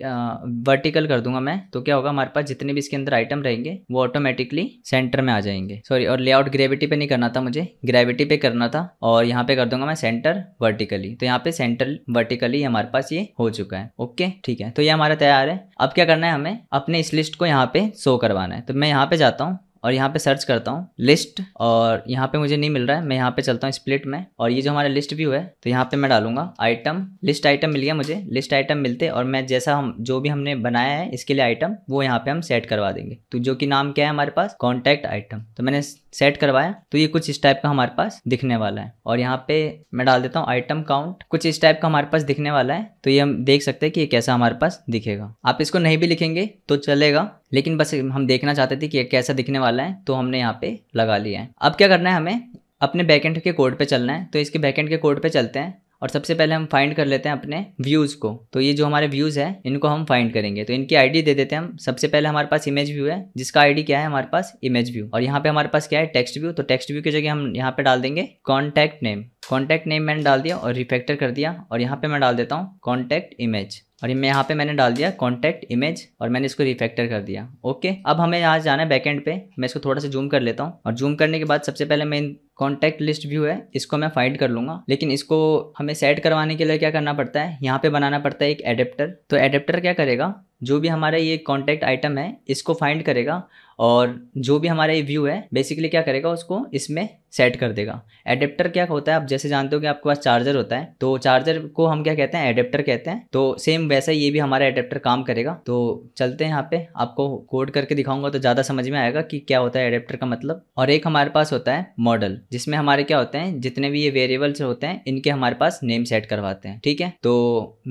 वर्टिकल कर दूंगा मैं तो क्या होगा हमारे पास जितने भी इसके अंदर आइटम रहेंगे वो ऑटोमेटिकली सेंटर में आ जाएंगे सॉरी और लेआउट ग्रेविटी पे नहीं करना था मुझे ग्रेविटी पे करना था और यहाँ पे कर दूंगा मैं सेंटर वर्टिकली तो यहाँ पे सेंटर वर्टिकली हमारे पास ये हो चुका है ओके ठीक है तो ये हमारा तैयार है अब क्या करना है हमें अपने इस लिस्ट को यहाँ पे शो करवाना है तो मैं यहाँ पे जाता हूँ और यहाँ पे सर्च करता हूँ लिस्ट और यहाँ पे मुझे नहीं मिल रहा है मैं यहाँ पे चलता हूँ स्प्लिट में और ये जो हमारा लिस्ट व्यू है तो यहाँ पे मैं डालूंगा आइटम लिस्ट आइटम मिल गया मुझे लिस्ट आइटम मिलते और मैं जैसा हम जो भी हमने बनाया है इसके लिए आइटम वो यहाँ पे हम सेट करवा देंगे तो जो कि नाम क्या है हमारे पास कॉन्टैक्ट आइटम तो मैंने सेट करवाया तो ये कुछ इस टाइप का हमारे पास दिखने वाला है और यहाँ पे मैं डाल देता हूँ आइटम काउंट कुछ इस टाइप का हमारे पास दिखने वाला है तो ये हम देख सकते हैं कि ये कैसा हमारे पास दिखेगा आप इसको नहीं भी लिखेंगे तो चलेगा लेकिन बस हम देखना चाहते थे कि ये कैसा दिखने वाला है तो हमने यहाँ पे लगा लिया है अब क्या करना है हमें अपने बैकेंड के कोड पे चलना है तो इसके बैकेंड के कोड पे चलते हैं और सबसे पहले हम फाइंड कर लेते हैं अपने व्यूज़ को तो ये जो हमारे व्यूज़ हैं इनको हम फाइंड करेंगे तो इनकी आईडी दे देते हैं हम सबसे पहले हमारे पास इमेज व्यू है जिसका आईडी क्या है हमारे पास इमेज व्यू और यहाँ पे हमारे पास क्या है टेक्स्ट व्यू तो टेक्स्ट व्यू की जगह हम यहाँ पे डाल देंगे कॉन्टैक्ट नेम कॉन्टैक्ट नेम मैंने डाल दिया और रिफेक्टर कर दिया और यहाँ पे मैं डाल देता हूँ कॉन्टैक्ट इमेज और मैं यहाँ पे मैंने डाल दिया कॉन्टैक्ट इमेज और मैंने इसको रिफेक्टर कर दिया ओके अब हमें यहाँ जाना है बैकेंड पे मैं इसको थोड़ा सा जूम कर लेता हूँ और जूम करने के बाद सबसे पहले मैं कॉन्टैक्ट लिस्ट व्यू है इसको मैं फाइंड कर लूँगा लेकिन इसको हमें सेट करवाने के लिए क्या करना पड़ता है यहाँ पर बनाना पड़ता है एक एडेप्टर तो एडेप्टर क्या करेगा जो भी हमारा ये कॉन्टैक्ट आइटम है इसको फाइंड करेगा और जो भी हमारा ये व्यू है बेसिकली क्या करेगा उसको इसमें सेट कर देगा एडेप्टर क्या होता है आप जैसे जानते हो कि आपके पास चार्जर होता है तो चार्जर को हम क्या कहते हैं एडेप्टर कहते हैं तो सेम वैसा ये भी हमारा एडेप्टर काम करेगा तो चलते हैं यहाँ पे आपको कोड करके दिखाऊंगा तो ज़्यादा समझ में आएगा कि क्या होता है एडेप्टर का मतलब और एक हमारे पास होता है मॉडल जिसमें हमारे क्या होते हैं जितने भी ये वेरिएबल्स होते हैं इनके हमारे पास नेम सेट करवाते हैं ठीक है तो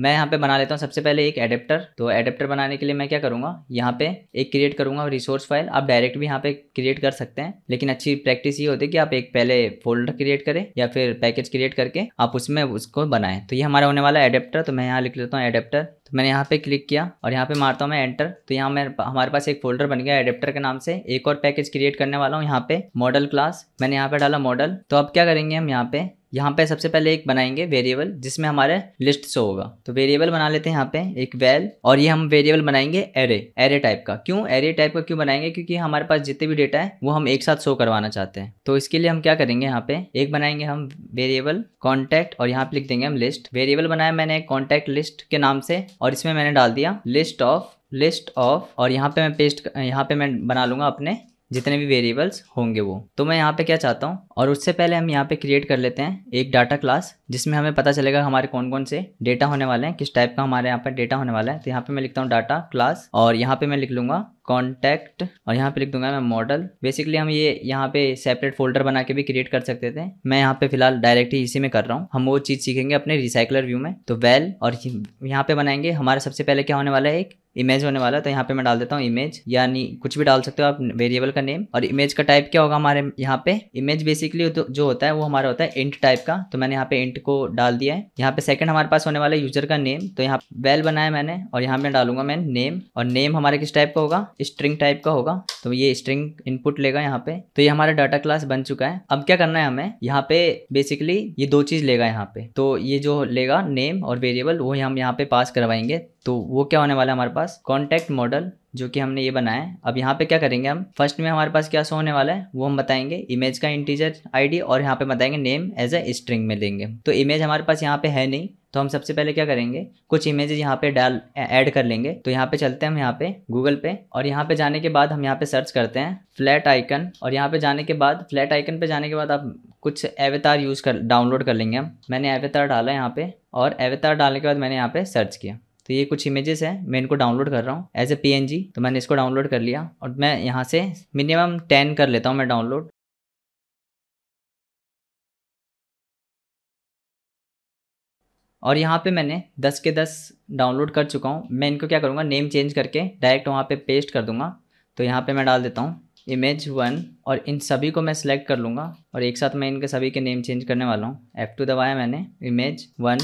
मैं यहाँ पे बना लेता हूँ सबसे पहले एक एडेप्टर तो एडेप्टर बनाने के लिए मैं क्या करूँगा यहाँ पे एक क्रिएट करूँगा रिसोर्स फाइल आप डायरेक्ट भी यहाँ पे क्रिएट कर सकते हैं लेकिन अच्छी प्रैक्टिस ये होती है कि आप एक पहले फोल्डर क्रिएट करें या फिर पैकेज क्रिएट करके आप उसमें उसको बनाएं तो ये हमारा होने वाला एडेप्टर तो मैं यहाँ लिख लेता हूँ एडेप्टर तो मैंने यहाँ पे क्लिक किया और यहाँ पे मारता हूँ मैं एंटर तो यहाँ मैं हमारे पास एक फोल्डर बन गया एडेप्टर के नाम से एक और पैकेज क्रिएट करने वाला हूँ यहाँ पे मॉडल क्लास मैंने यहाँ पे डाला मॉडल तो अब क्या करेंगे हम यहाँ पे यहाँ पे सबसे पहले एक बनाएंगे वेरिएबल जिसमें हमारे लिस्ट शो होगा तो वेरिएबल बना लेते हैं यहाँ पे एक वेल और ये हम वेरिएबल बनाएंगे एरे एरे टाइप का क्यों एरे टाइप का क्यों बनाएंगे क्योंकि हमारे पास जितने भी डेटा है वो हम एक साथ शो करवाना चाहते हैं तो इसके लिए हम क्या करेंगे यहाँ पे एक बनाएंगे हम वेरिएबल कॉन्टैक्ट और यहाँ पे लिख देंगे हम लिस्ट वेरिएबल बनाया मैंने कॉन्टैक्ट लिस्ट के नाम से और इसमें मैंने डाल दिया लिस्ट ऑफ लिस्ट ऑफ और यहाँ पे मैं पेस्ट यहाँ पे मैं बना लूंगा अपने जितने भी वेरिएबल्स होंगे वो तो मैं यहाँ पे क्या चाहता हूँ और उससे पहले हम यहाँ पे क्रिएट कर लेते हैं एक डाटा क्लास जिसमें हमें पता चलेगा हमारे कौन कौन से डेटा होने वाले हैं किस टाइप का हमारे यहाँ पे डेटा होने वाला है तो यहाँ पे मैं लिखता हूँ डाटा क्लास और यहाँ पे मैं लिख लूंगा कॉन्टैक्ट और यहाँ पे लिख दूंगा मैं मॉडल बेसिकली हम ये यहाँ पे सेपरेट फोल्डर बना के भी क्रिएट कर सकते थे मैं यहाँ पे फिलहाल डायरेक्ट ही इसी में कर रहा हूँ हम वो चीज़ सीखेंगे अपने रिसाइकलर व्यू में तो वेल और यहाँ पे बनाएंगे हमारा सबसे पहले क्या होने वाला है एक इमेज होने वाला है तो यहाँ पे मैं डाल देता हूँ इमेज यानी कुछ भी डाल सकते हो आप वेरिएबल का नेम और इमेज का टाइप क्या होगा हमारे यहाँ पे इमेज बेसिकली तो जो होता है वो हमारा होता है इंट टाइप का तो मैंने यहाँ पे इंट को डाल दिया है यहाँ पे सेकंड हमारे पास होने वाला है यूजर का नेम तो यहाँ वेल बनाया मैंने और यहाँ पे डालूंगा मैं नेम और नेम हमारे किस टाइप का होगा स्ट्रिंग टाइप का होगा तो ये स्ट्रिंग इनपुट लेगा यहाँ पे तो ये हमारा डाटा क्लास बन चुका है अब क्या करना है हमें यहाँ पे बेसिकली ये दो चीज लेगा यहाँ पे तो ये जो लेगा नेम और वेरिएबल वो हम यहाँ पे पास करवाएंगे तो वो क्या होने वाला है हमारे पास पास कॉन्टैक्ट मॉडल जो कि हमने ये बनाया है अब यहाँ पे क्या करेंगे हम फर्स्ट में हमारे पास क्या सो होने वाला है वो हम बताएंगे इमेज का इंटीजर आईडी और यहाँ पे बताएंगे नेम एज ए स्ट्रिंग में देंगे तो इमेज हमारे पास यहाँ पे है नहीं तो हम सबसे पहले क्या करेंगे कुछ इमेजेस यहाँ पे डाल ऐड कर लेंगे तो यहाँ पे चलते हैं हम यहाँ पे गूगल पे और यहाँ पे जाने के बाद हम यहाँ पे सर्च करते हैं फ्लैट आइकन और यहाँ पे जाने के बाद फ्लैट आइकन पे जाने के बाद आप कुछ एवेतार यूज़ कर डाउनलोड कर लेंगे हम मैंने एवेतार डाला यहाँ पे और एवेतार डालने के बाद मैंने यहाँ पे सर्च किया तो ये कुछ इमेजेस हैं मैं इनको डाउनलोड कर रहा हूँ एज ए पी तो मैंने इसको डाउनलोड कर लिया और मैं यहाँ से मिनिमम टेन कर लेता हूँ मैं डाउनलोड और यहाँ पे मैंने 10 के 10 डाउनलोड कर चुका हूँ मैं इनको क्या करूँगा नेम चेंज करके डायरेक्ट वहाँ पे पेस्ट कर दूँगा तो यहाँ पे मैं डाल देता हूँ इमेज वन और इन सभी को मैं सिलेक्ट कर लूँगा और एक साथ मैं इनके सभी के नेम चेंज करने वाला हूँ एफ़ टू दबाया मैंने इमेज वन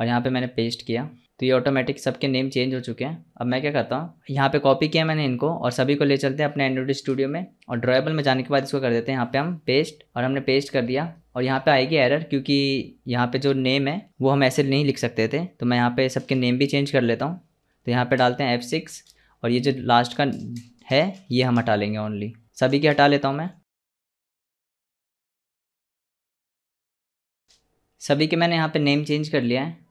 और यहाँ पे मैंने पेस्ट किया तो ये ऑटोमेटिक सबके नेम चेंज हो चुके हैं अब मैं क्या करता हूँ यहाँ पे कॉपी किया मैंने इनको और सभी को ले चलते हैं अपने एंड्रॉइड स्टूडियो में और ड्राइवल में जाने के बाद इसको कर देते हैं यहाँ पे हम पेस्ट और हमने पेस्ट कर दिया और यहाँ पे आएगी एरर क्योंकि यहाँ पे जो नेम है वो हम ऐसे नहीं लिख सकते थे तो मैं यहाँ पे सबके नेम भी चेंज कर लेता हूँ तो यहाँ पर डालते हैं एफ़ सिक्स और ये जो लास्ट का है ये हम हटा लेंगे ओनली सभी के हटा लेता हूँ मैं सभी के मैंने यहाँ पे नेम चेंज कर लिया है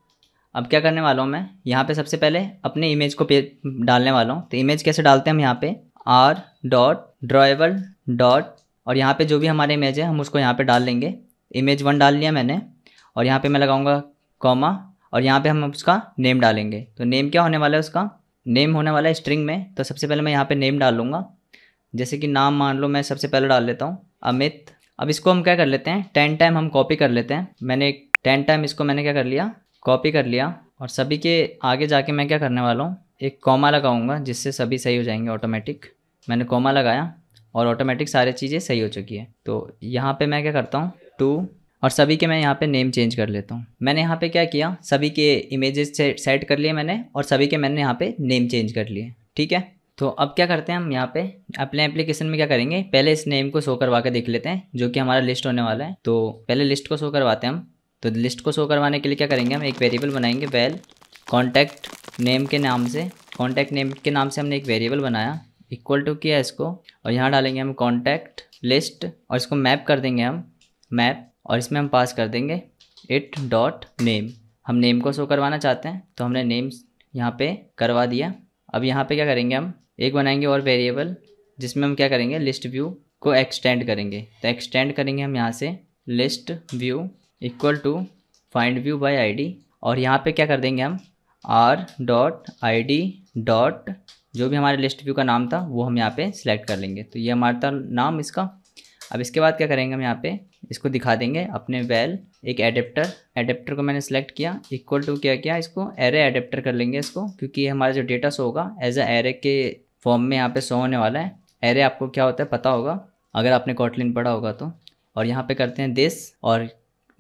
अब क्या करने वाला हूँ मैं यहाँ पे सबसे पहले अपने इमेज को पे डालने वाला हूँ तो इमेज कैसे डालते हैं हम यहाँ पे आर डॉट ड्राइवल डॉट और यहाँ पे जो भी हमारे इमेज है हम उसको यहाँ पे डाल लेंगे इमेज वन डाल लिया मैंने और यहाँ पे मैं लगाऊंगा कॉमा और यहाँ पे हम उसका नेम डालेंगे तो नेम क्या होने वाला है उसका नेम होने वाला है स्ट्रिंग में तो सबसे पहले मैं यहाँ पे नेम डाल लूँगा जैसे कि नाम मान लो मैं सबसे पहले डाल लेता हूँ अमित अब इसको हम क्या कर लेते हैं टेन टाइम हम कॉपी कर लेते हैं मैंने टेन टाइम इसको मैंने क्या कर लिया कॉपी कर लिया और सभी के आगे जाके मैं क्या करने वाला हूँ एक कॉमा लगाऊंगा जिससे सभी सही हो जाएंगे ऑटोमेटिक मैंने कॉमा लगाया और ऑटोमेटिक सारी चीज़ें सही हो चुकी है तो यहाँ पे मैं क्या करता हूँ टू और सभी के मैं यहाँ पे नेम चेंज कर लेता हूँ मैंने यहाँ पे क्या किया सभी के इमेजेस सेट कर लिए मैंने और सभी के मैंने यहाँ पे नेम चेंज कर लिए ठीक है तो अब क्या करते हैं हम यहाँ पे अपने एप्लीकेशन में क्या करेंगे पहले इस नेम को शो करवा के देख लेते हैं जो कि हमारा लिस्ट होने वाला है तो पहले लिस्ट को शो करवाते हैं हम तो लिस्ट को शो करवाने के लिए क्या करेंगे हम एक वेरिएबल बनाएंगे वेल कॉन्टैक्ट नेम के नाम से कॉन्टैक्ट नेम के नाम से हमने एक वेरिएबल बनाया इक्वल टू किया इसको और यहाँ डालेंगे हम कॉन्टैक्ट लिस्ट और इसको मैप कर देंगे हम मैप और इसमें हम पास कर देंगे इट डॉट नेम हम नेम को शो करवाना चाहते हैं तो हमने नेम यहाँ पे करवा दिया अब यहाँ पे क्या करेंगे हम एक बनाएंगे और वेरिएबल जिसमें हम क्या करेंगे लिस्ट व्यू को एक्सटेंड करेंगे तो एक्सटेंड करेंगे हम यहाँ से list view equal to find view by ID और यहाँ पे क्या कर देंगे हम R dot I D dot जो भी हमारे लिस्ट व्यू का नाम था वो हम यहाँ पे सिलेक्ट कर लेंगे तो ये हमारा था नाम इसका अब इसके बाद क्या करेंगे हम यहाँ पे इसको दिखा देंगे अपने वेल एक एडेप्टर एडेप्टर को मैंने सेलेक्ट किया इक्वल टू क्या किया इसको एरे एडेप्टर कर लेंगे इसको क्योंकि हमारा जो डेटा सो होगा एज अ एरे के फॉर्म में यहाँ पे शो होने वाला है एरे आपको क्या होता है पता होगा अगर आपने कॉटलिन पढ़ा होगा तो और यहाँ पे करते हैं दिस और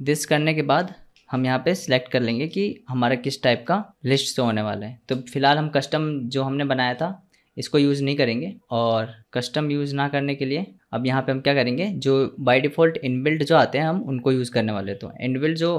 दिस करने के बाद हम यहाँ पे सिलेक्ट कर लेंगे कि हमारा किस टाइप का लिस्ट से होने वाला है तो फिलहाल हम कस्टम जो हमने बनाया था इसको यूज़ नहीं करेंगे और कस्टम यूज़ ना करने के लिए अब यहाँ पे हम क्या करेंगे जो बाय डिफ़ॉल्ट इनबिल्ट जो आते हैं हम उनको यूज़ करने वाले तो इनबिल्ट जो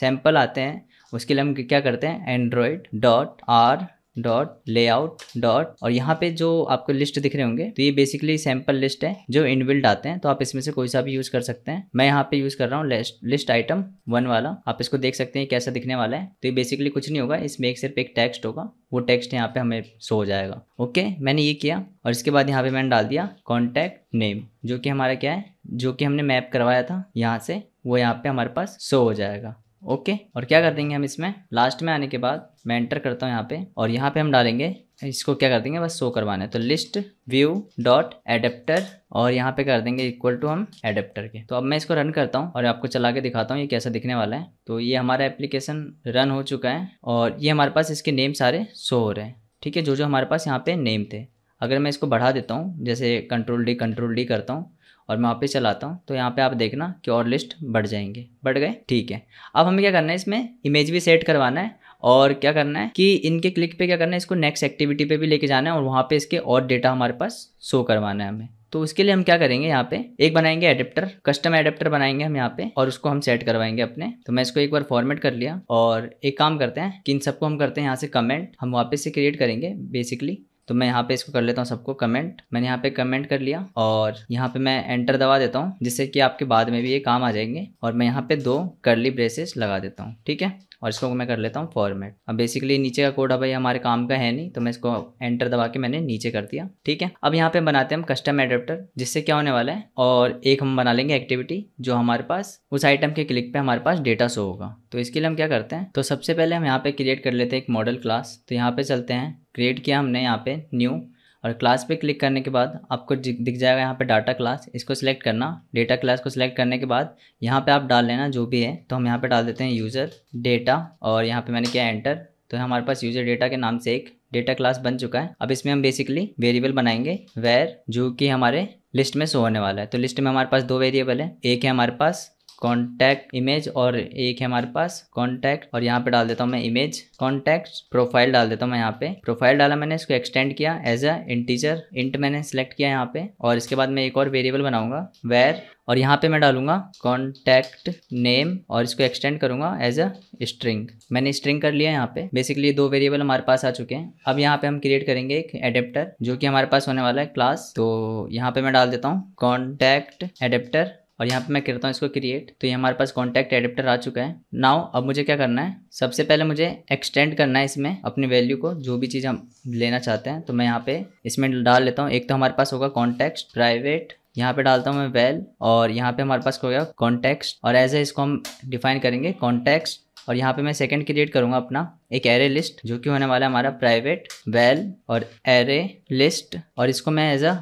सैम्पल आते हैं उसके लिए हम क्या करते हैं android dot R dot layout dot और यहाँ पे जो आपको लिस्ट दिख रहे होंगे तो ये बेसिकली सैम्पल लिस्ट है जो इनबिल्ड आते हैं तो आप इसमें से कोई सा भी यूज कर सकते हैं मैं यहाँ पे यूज कर रहा हूँ लिस्ट आइटम वन वाला आप इसको देख सकते हैं कैसा दिखने वाला है तो ये बेसिकली कुछ नहीं होगा इसमें एक सिर्फ एक टेक्स्ट होगा वो टेक्स्ट यहाँ पे हमें शो हो जाएगा ओके मैंने ये किया और इसके बाद यहाँ पे मैंने डाल दिया कॉन्टैक्ट नेम जो कि हमारा क्या है जो कि हमने मैप करवाया था यहाँ से वो यहाँ पे हमारे पास शो हो जाएगा ओके और क्या कर देंगे हम इसमें लास्ट में आने के बाद मैं एंटर करता हूँ यहाँ पे और यहाँ पे हम डालेंगे इसको क्या कर देंगे बस शो करवाना है तो लिस्ट व्यू डॉट एडेप्टर और यहाँ पे कर देंगे इक्वल टू हम एडेप्टर के तो अब मैं इसको रन करता हूँ और आपको चला के दिखाता हूँ ये कैसा दिखने वाला है तो ये हमारा एप्लीकेशन रन हो चुका है और ये हमारे पास इसके नेम सारे शो हो रहे हैं ठीक है जो जो हमारे पास यहाँ पे नेम थे अगर मैं इसको बढ़ा देता हूँ जैसे कंट्रोल डी कंट्रोल डी करता हूँ और मैं वहाँ पे चलाता हूँ तो यहाँ पे आप देखना कि और लिस्ट बढ़ जाएंगे बढ़ गए ठीक है अब हमें क्या करना है इसमें इमेज भी सेट करवाना है और क्या करना है कि इनके क्लिक पे क्या करना है इसको नेक्स्ट एक्टिविटी पे भी लेके जाना है और वहाँ पे इसके और डेटा हमारे पास शो करवाना है हमें तो उसके लिए हम क्या करेंगे यहाँ पे एक बनाएंगे एडेप्टर कस्टम एडेप्टर बनाएंगे हम यहाँ पे और उसको हम सेट करवाएंगे अपने तो मैं इसको एक बार फॉर्मेट कर लिया और एक काम करते हैं कि इन सबको हम करते हैं यहाँ से कमेंट हम वापस से क्रिएट करेंगे बेसिकली तो मैं यहाँ पे इसको कर लेता हूँ सबको कमेंट मैंने यहाँ पे कमेंट कर लिया और यहाँ पे मैं एंटर दबा देता हूँ जिससे कि आपके बाद में भी ये काम आ जाएंगे और मैं यहाँ पे दो करली ब्रेसेस लगा देता हूँ ठीक है और इसको मैं कर लेता हूँ फॉर्मेट अब बेसिकली नीचे का कोड अभी हमारे काम का है नहीं तो मैं इसको एंटर दबा के मैंने नीचे कर दिया ठीक है अब यहाँ पे बनाते हैं हम कस्टम एडेप्टर जिससे क्या होने वाला है और एक हम बना लेंगे एक्टिविटी जो हमारे पास उस आइटम के क्लिक पे हमारे पास डेटा शो होगा तो इसके लिए हम क्या करते हैं तो सबसे पहले हम यहाँ पे क्रिएट कर लेते हैं एक मॉडल क्लास तो यहाँ पे चलते हैं क्रिएट किया हमने यहाँ पे न्यू और क्लास पे क्लिक करने के बाद आपको दिख जाएगा यहाँ पे डाटा क्लास इसको सिलेक्ट करना डेटा क्लास को सिलेक्ट करने के बाद यहाँ पे आप डाल लेना जो भी है तो हम यहाँ पे डाल देते हैं यूज़र डेटा और यहाँ पे मैंने किया एंटर तो हमारे पास यूज़र डेटा के नाम से एक डेटा क्लास बन चुका है अब इसमें हम बेसिकली वेरिएबल बनाएंगे वेर जो कि हमारे लिस्ट में शो होने वाला है तो लिस्ट में हमारे पास दो वेरिएबल है एक है हमारे पास कॉन्टैक्ट इमेज और एक है हमारे पास कॉन्टैक्ट और यहाँ पे डाल देता हूँ मैं इमेज कॉन्टैक्ट प्रोफाइल डाल देता हूँ मैं यहाँ पे प्रोफाइल डाला मैंने इसको एक्सटेंड किया एज अ इंटीजर इंट मैंने सेलेक्ट किया यहाँ पे और इसके बाद मैं एक और वेरिएबल बनाऊंगा वेर और यहाँ पे मैं डालूंगा कॉन्टैक्ट नेम और इसको एक्सटेंड करूंगा एज अ स्ट्रिंग मैंने स्ट्रिंग कर लिया यहाँ पे बेसिकली दो वेरिएबल हमारे पास आ चुके हैं अब यहाँ पे हम क्रिएट करेंगे एक एडेप्टर जो कि हमारे पास होने वाला है क्लास तो यहाँ पे मैं डाल देता हूँ कॉन्टैक्ट एडेप्टर और यहाँ पे मैं करता हूँ इसको क्रिएट तो ये हमारे पास कॉन्टैक्ट एडेप्टर आ चुका है नाउ अब मुझे क्या करना है सबसे पहले मुझे एक्सटेंड करना है इसमें अपनी वैल्यू को जो भी चीज़ हम लेना चाहते हैं तो मैं यहाँ पे इसमें डाल लेता हूँ एक तो हमारे पास होगा कॉन्टैक्ट प्राइवेट यहाँ पे डालता हूँ मैं वेल और यहाँ पे हमारे पास हो गया कॉन्टेक्स्ट और एज ए इसको हम डिफाइन करेंगे कॉन्टेक्स्ट और यहाँ पे मैं सेकंड क्रिएट करूँगा अपना एक एरे लिस्ट जो कि होने वाला है हमारा प्राइवेट वेल और एरे लिस्ट और इसको मैं एज अ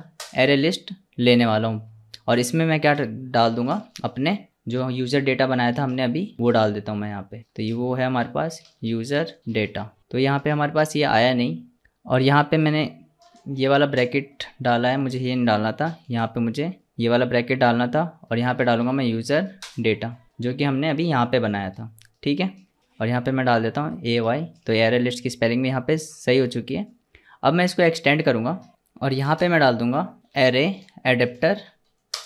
एरे लिस्ट लेने वाला हूँ और इसमें मैं क्या डाल दूंगा अपने जो यूज़र डेटा बनाया था हमने अभी वो डाल देता हूँ मैं यहाँ पे तो ये वो है हमारे पास यूज़र डेटा तो यहाँ पे हमारे पास ये आया नहीं और यहाँ पे मैंने ये वाला ब्रैकेट डाला है मुझे ये नहीं डालना था यहाँ पे मुझे ये वाला ब्रैकेट डालना था और यहाँ पे डालूंगा मैं यूज़र डेटा जो कि हमने अभी यहाँ पे बनाया था ठीक है और यहाँ पे मैं डाल देता हूँ ए वाई तो एयर लिस्ट की स्पेलिंग भी यहाँ पे सही हो चुकी है अब मैं इसको एक्सटेंड करूँगा और यहाँ पे मैं डाल दूँगा एरे एडेप्टर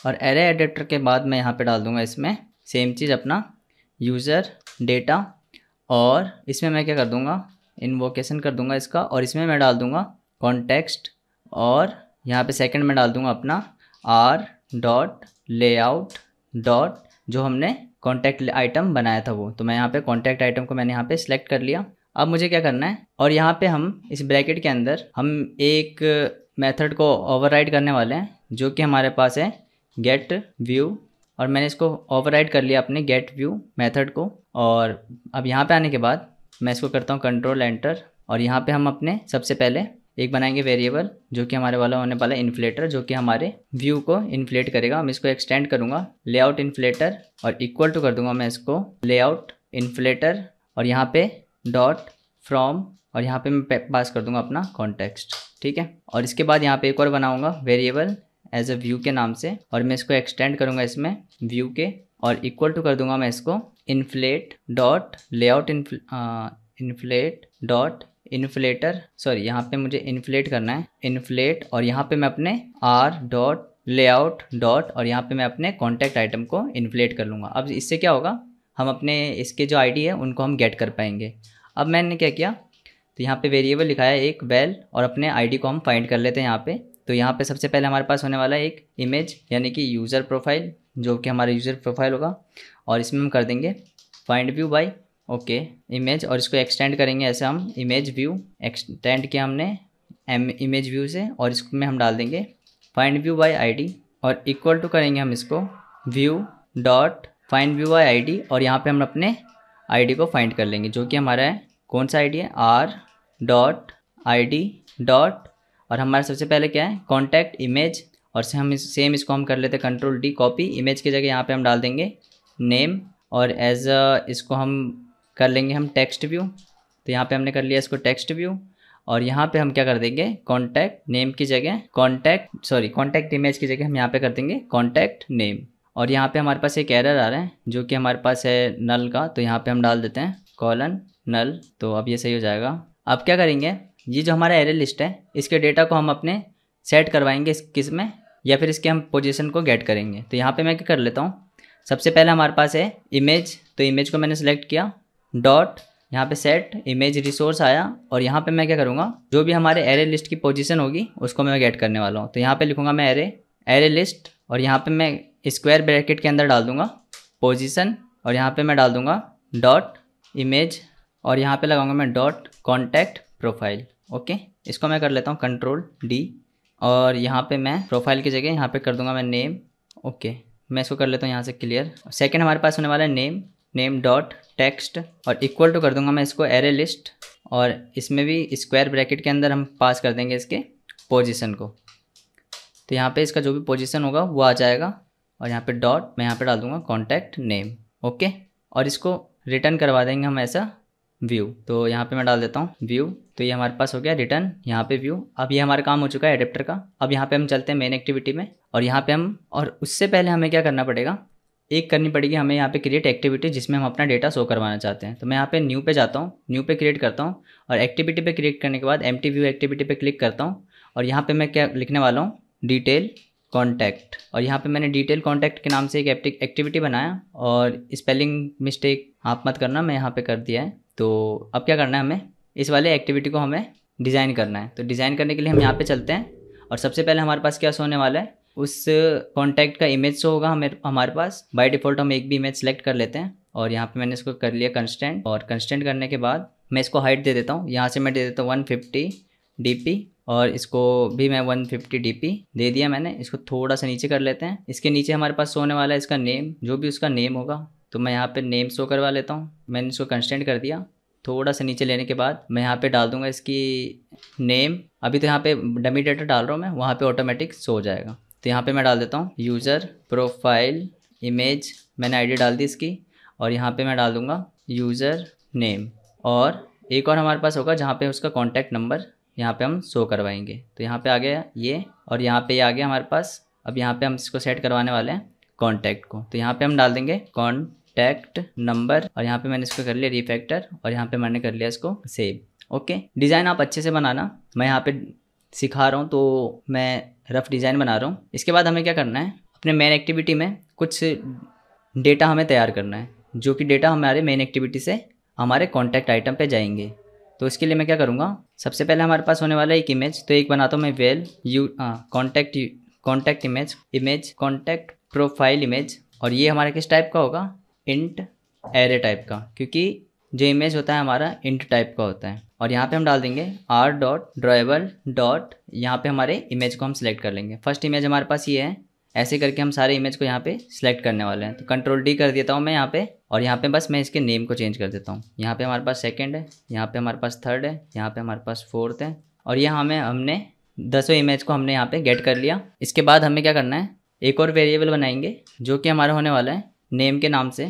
और एरे एडिटर के बाद मैं यहाँ पे डाल दूँगा इसमें सेम चीज़ अपना यूज़र डेटा और इसमें मैं क्या कर दूँगा इन्वोकेशन कर दूँगा इसका और इसमें मैं डाल दूँगा कॉन्टेक्स्ट और यहाँ पे सेकंड में डाल दूँगा अपना आर डॉट लेआउट डॉट जो हमने कॉन्टैक्ट आइटम बनाया था वो तो मैं यहाँ पर कॉन्टैक्ट आइटम को मैंने यहाँ पर सिलेक्ट कर लिया अब मुझे क्या करना है और यहाँ पर हम इस ब्रैकेट के अंदर हम एक मेथड को ओवरराइड करने वाले हैं जो कि हमारे पास है गेट व्यू और मैंने इसको ओवरराइड कर लिया अपने गेट व्यू मेथड को और अब यहाँ पे आने के बाद मैं इसको करता हूँ कंट्रोल एंटर और यहाँ पे हम अपने सबसे पहले एक बनाएंगे वेरिएबल जो कि हमारे वाला होने वाला इन्फ्लेटर जो कि हमारे व्यू को इन्फ्लेट करेगा मैं इसको एक्सटेंड करूँगा लेआउट इन्फ्लेटर और इक्वल टू कर दूँगा मैं इसको लेआउट इन्फ्लेटर और यहाँ पर डॉट फ्रॉम और यहाँ पर मैं पास कर दूंगा अपना कॉन्टेक्स्ट ठीक है और इसके बाद यहाँ पे एक और बनाऊँगा वेरिएबल एज ए व्यू के नाम से और मैं इसको एक्सटेंड करूँगा इसमें व्यू के और इक्वल टू कर दूंगा मैं इसको inflate dot layout inflate dot inflater sorry यहाँ पे मुझे इन्फ्लेट करना है इन्फ्लेट और यहाँ पे मैं अपने आर डॉट लेआउट डॉट और यहाँ पे मैं अपने कॉन्टैक्ट आइटम को इन्फ्लेट कर लूँगा अब इससे क्या होगा हम अपने इसके जो आईडी है उनको हम गेट कर पाएंगे अब मैंने क्या किया तो यहाँ पे वेरिएबल लिखाया एक वेल well, और अपने आईडी को हम फाइंड कर लेते हैं यहाँ पे तो यहाँ पे सबसे पहले हमारे पास होने वाला है एक इमेज यानी कि यूज़र प्रोफाइल जो कि हमारा यूज़र प्रोफाइल होगा और इसमें हम कर देंगे find view by okay image और इसको एक्सटेंड करेंगे ऐसे हम इमेज व्यू एक्सटेंड किया हमने एम इमेज व्यू से और इसमें हम डाल देंगे फाइंड व्यू बाई आई और इक्वल टू करेंगे हम इसको view dot find view by I और यहाँ पर हम अपने आई को फाइंड कर लेंगे जो कि हमारा है कौन सा आई है R dot I D dot और हमारा सबसे पहले क्या है कॉन्टैक्ट इमेज और से हम इस सेम इसको हम कर लेते हैं कंट्रोल डी कॉपी इमेज की जगह यहाँ पे हम डाल देंगे नेम और एज इसको हम कर लेंगे हम टेक्स्ट व्यू तो यहाँ पे हमने कर लिया इसको टेक्स्ट व्यू और यहाँ पे हम क्या कर देंगे कॉन्टैक्ट नेम की जगह कॉन्टैक्ट सॉरी कॉन्टैक्ट इमेज की जगह हम यहाँ पे कर देंगे कॉन्टैक्ट नेम और यहाँ पे हमारे पास एक एरर आ रहा है जो कि हमारे पास है नल का तो यहाँ पे हम डाल देते हैं कॉलन नल तो अब ये सही हो जाएगा अब क्या करेंगे ये जो हमारा एरे लिस्ट है इसके डेटा को हम अपने सेट करवाएंगे इस किस में या फिर इसके हम पोजीशन को गेट करेंगे तो यहाँ पे मैं क्या कर लेता हूँ सबसे पहले हमारे पास है इमेज तो इमेज को मैंने सेलेक्ट किया डॉट यहाँ पे सेट इमेज रिसोर्स आया और यहाँ पे मैं क्या करूँगा जो भी हमारे एरे लिस्ट की पोजीशन होगी उसको मैं गेट करने वाला हूँ तो यहाँ पे लिखूँगा मैं एरे एरे लिस्ट और यहाँ पे मैं स्क्वायर ब्रैकेट के अंदर डाल दूँगा पोजीशन और यहाँ पे मैं डाल दूँगा डॉट इमेज और यहाँ पे लगाऊंगा मैं डॉट कॉन्टैक्ट प्रोफाइल ओके इसको मैं कर लेता हूँ कंट्रोल डी और यहाँ पे मैं प्रोफाइल की जगह यहाँ पे कर दूंगा मैं नेम ओके मैं इसको कर लेता हूँ यहाँ से क्लियर सेकंड हमारे पास होने वाला है नेम नेम डॉट टेक्स्ट और इक्वल टू कर दूंगा मैं इसको एरे लिस्ट और इसमें भी स्क्वायर ब्रैकेट के अंदर हम पास कर देंगे इसके पोजिशन को तो यहाँ पर इसका जो भी पोजिशन होगा वो आ जाएगा और यहाँ पर डॉट मैं यहाँ पर डाल दूंगा कॉन्टैक्ट नेम ओके और इसको रिटर्न करवा देंगे हम ऐसा व्यू तो यहाँ पे मैं डाल देता हूँ व्यू तो ये हमारे पास हो गया रिटर्न यहाँ पे व्यू अब ये हमारा काम हो चुका है एडेप्टर का अब यहाँ पे हम चलते हैं मेन एक्टिविटी में और यहाँ पे हम और उससे पहले हमें क्या करना पड़ेगा एक करनी पड़ेगी हमें यहाँ पे क्रिएट एक्टिविटी जिसमें हम अपना डेटा शो करवाना चाहते हैं तो मैं यहाँ पे न्यू पे जाता हूँ न्यू पे क्रिएट करता हूँ और एक्टिविटी पे क्रिएट करने के बाद एम व्यू एक्टिविटी पे क्लिक करता हूँ और यहाँ पे मैं क्या लिखने वाला हूँ डिटेल कॉन्टैक्ट और यहाँ पे मैंने डिटेल कॉन्टैक्ट के नाम से एक एक्टिविटी बनाया और स्पेलिंग मिस्टेक आप मत करना मैं यहाँ पे कर दिया है तो अब क्या करना है हमें इस वाले एक्टिविटी को हमें डिज़ाइन करना है तो डिज़ाइन करने के लिए हम यहाँ पे चलते हैं और सबसे पहले हमारे पास क्या होने वाला है उस कॉन्टैक्ट का इमेज शो होगा हमें हमारे पास बाय डिफ़ॉल्ट हम एक भी इमेज सेलेक्ट कर लेते हैं और यहाँ पे मैंने इसको कर लिया कंस्टेंट और कंस्टेंट करने के बाद मैं इसको हाइट दे देता हूँ यहाँ से मैं दे देता हूँ वन फिफ्टी और इसको भी मैं 150 फिफ्टी दे दिया मैंने इसको थोड़ा सा नीचे कर लेते हैं इसके नीचे हमारे पास होने वाला है इसका नेम जो भी उसका नेम होगा तो मैं यहाँ पे नेम शो करवा लेता हूँ मैंने इसको कंस्टेंट कर दिया थोड़ा सा नीचे लेने के बाद मैं यहाँ पे डाल दूंगा इसकी नेम अभी तो यहाँ पे डमी डेटा डाल रहा हूँ मैं वहाँ पे ऑटोमेटिक शो हो जाएगा तो यहाँ पे मैं डाल देता हूँ यूज़र प्रोफाइल इमेज मैंने आईडी डाल दी इसकी और यहाँ पे मैं डाल दूँगा यूज़र नेम और एक और हमारे पास होगा जहाँ पर उसका कॉन्टैक्ट नंबर यहाँ पर हम शो करवाएंगे तो यहाँ पर आ गया ये और यहाँ पर ये आ गया हमारे पास अब यहाँ पे हम इसको सेट करवाने वाले हैं कॉन्टैक्ट को तो यहाँ पे हम डाल देंगे कॉन टेक्ट नंबर और यहाँ पे मैंने इसको कर लिया रिफैक्टर और यहाँ पे मैंने कर लिया इसको सेव ओके डिज़ाइन आप अच्छे से बनाना मैं यहाँ पे सिखा रहा हूँ तो मैं रफ डिज़ाइन बना रहा हूँ इसके बाद हमें क्या करना है अपने मेन एक्टिविटी में कुछ डेटा हमें तैयार करना है जो कि डेटा हमारे मेन एक्टिविटी से हमारे कॉन्टैक्ट आइटम पर जाएंगे तो इसके लिए मैं क्या करूँगा सबसे पहले हमारे पास होने वाला है एक इमेज तो एक बनाता हूँ मैं val you contact contact image image contact profile image और ये हमारा किस टाइप का होगा इंट एरे टाइप का क्योंकि जो इमेज होता है हमारा इंट टाइप का होता है और यहाँ पे हम डाल देंगे आर डॉट ड्राइवर डॉट यहाँ पे हमारे इमेज को हम सिलेक्ट कर लेंगे फर्स्ट इमेज हमारे पास ये है ऐसे करके हम सारे इमेज को यहाँ पे सिलेक्ट करने वाले हैं तो कंट्रोल डी कर देता हूँ मैं यहाँ पे और यहाँ पे बस मैं इसके नेम को चेंज कर देता हूँ यहाँ पे हमारे पास सेकंड है यहाँ पे हमारे पास थर्ड है यहाँ पे हमारे पास फोर्थ है और यहाँ हमें हमने दसों इमेज को हमने यहाँ पे गेट कर लिया इसके बाद हमें क्या करना है एक और वेरिएबल बनाएंगे जो कि हमारा होने वाला है नेम के नाम से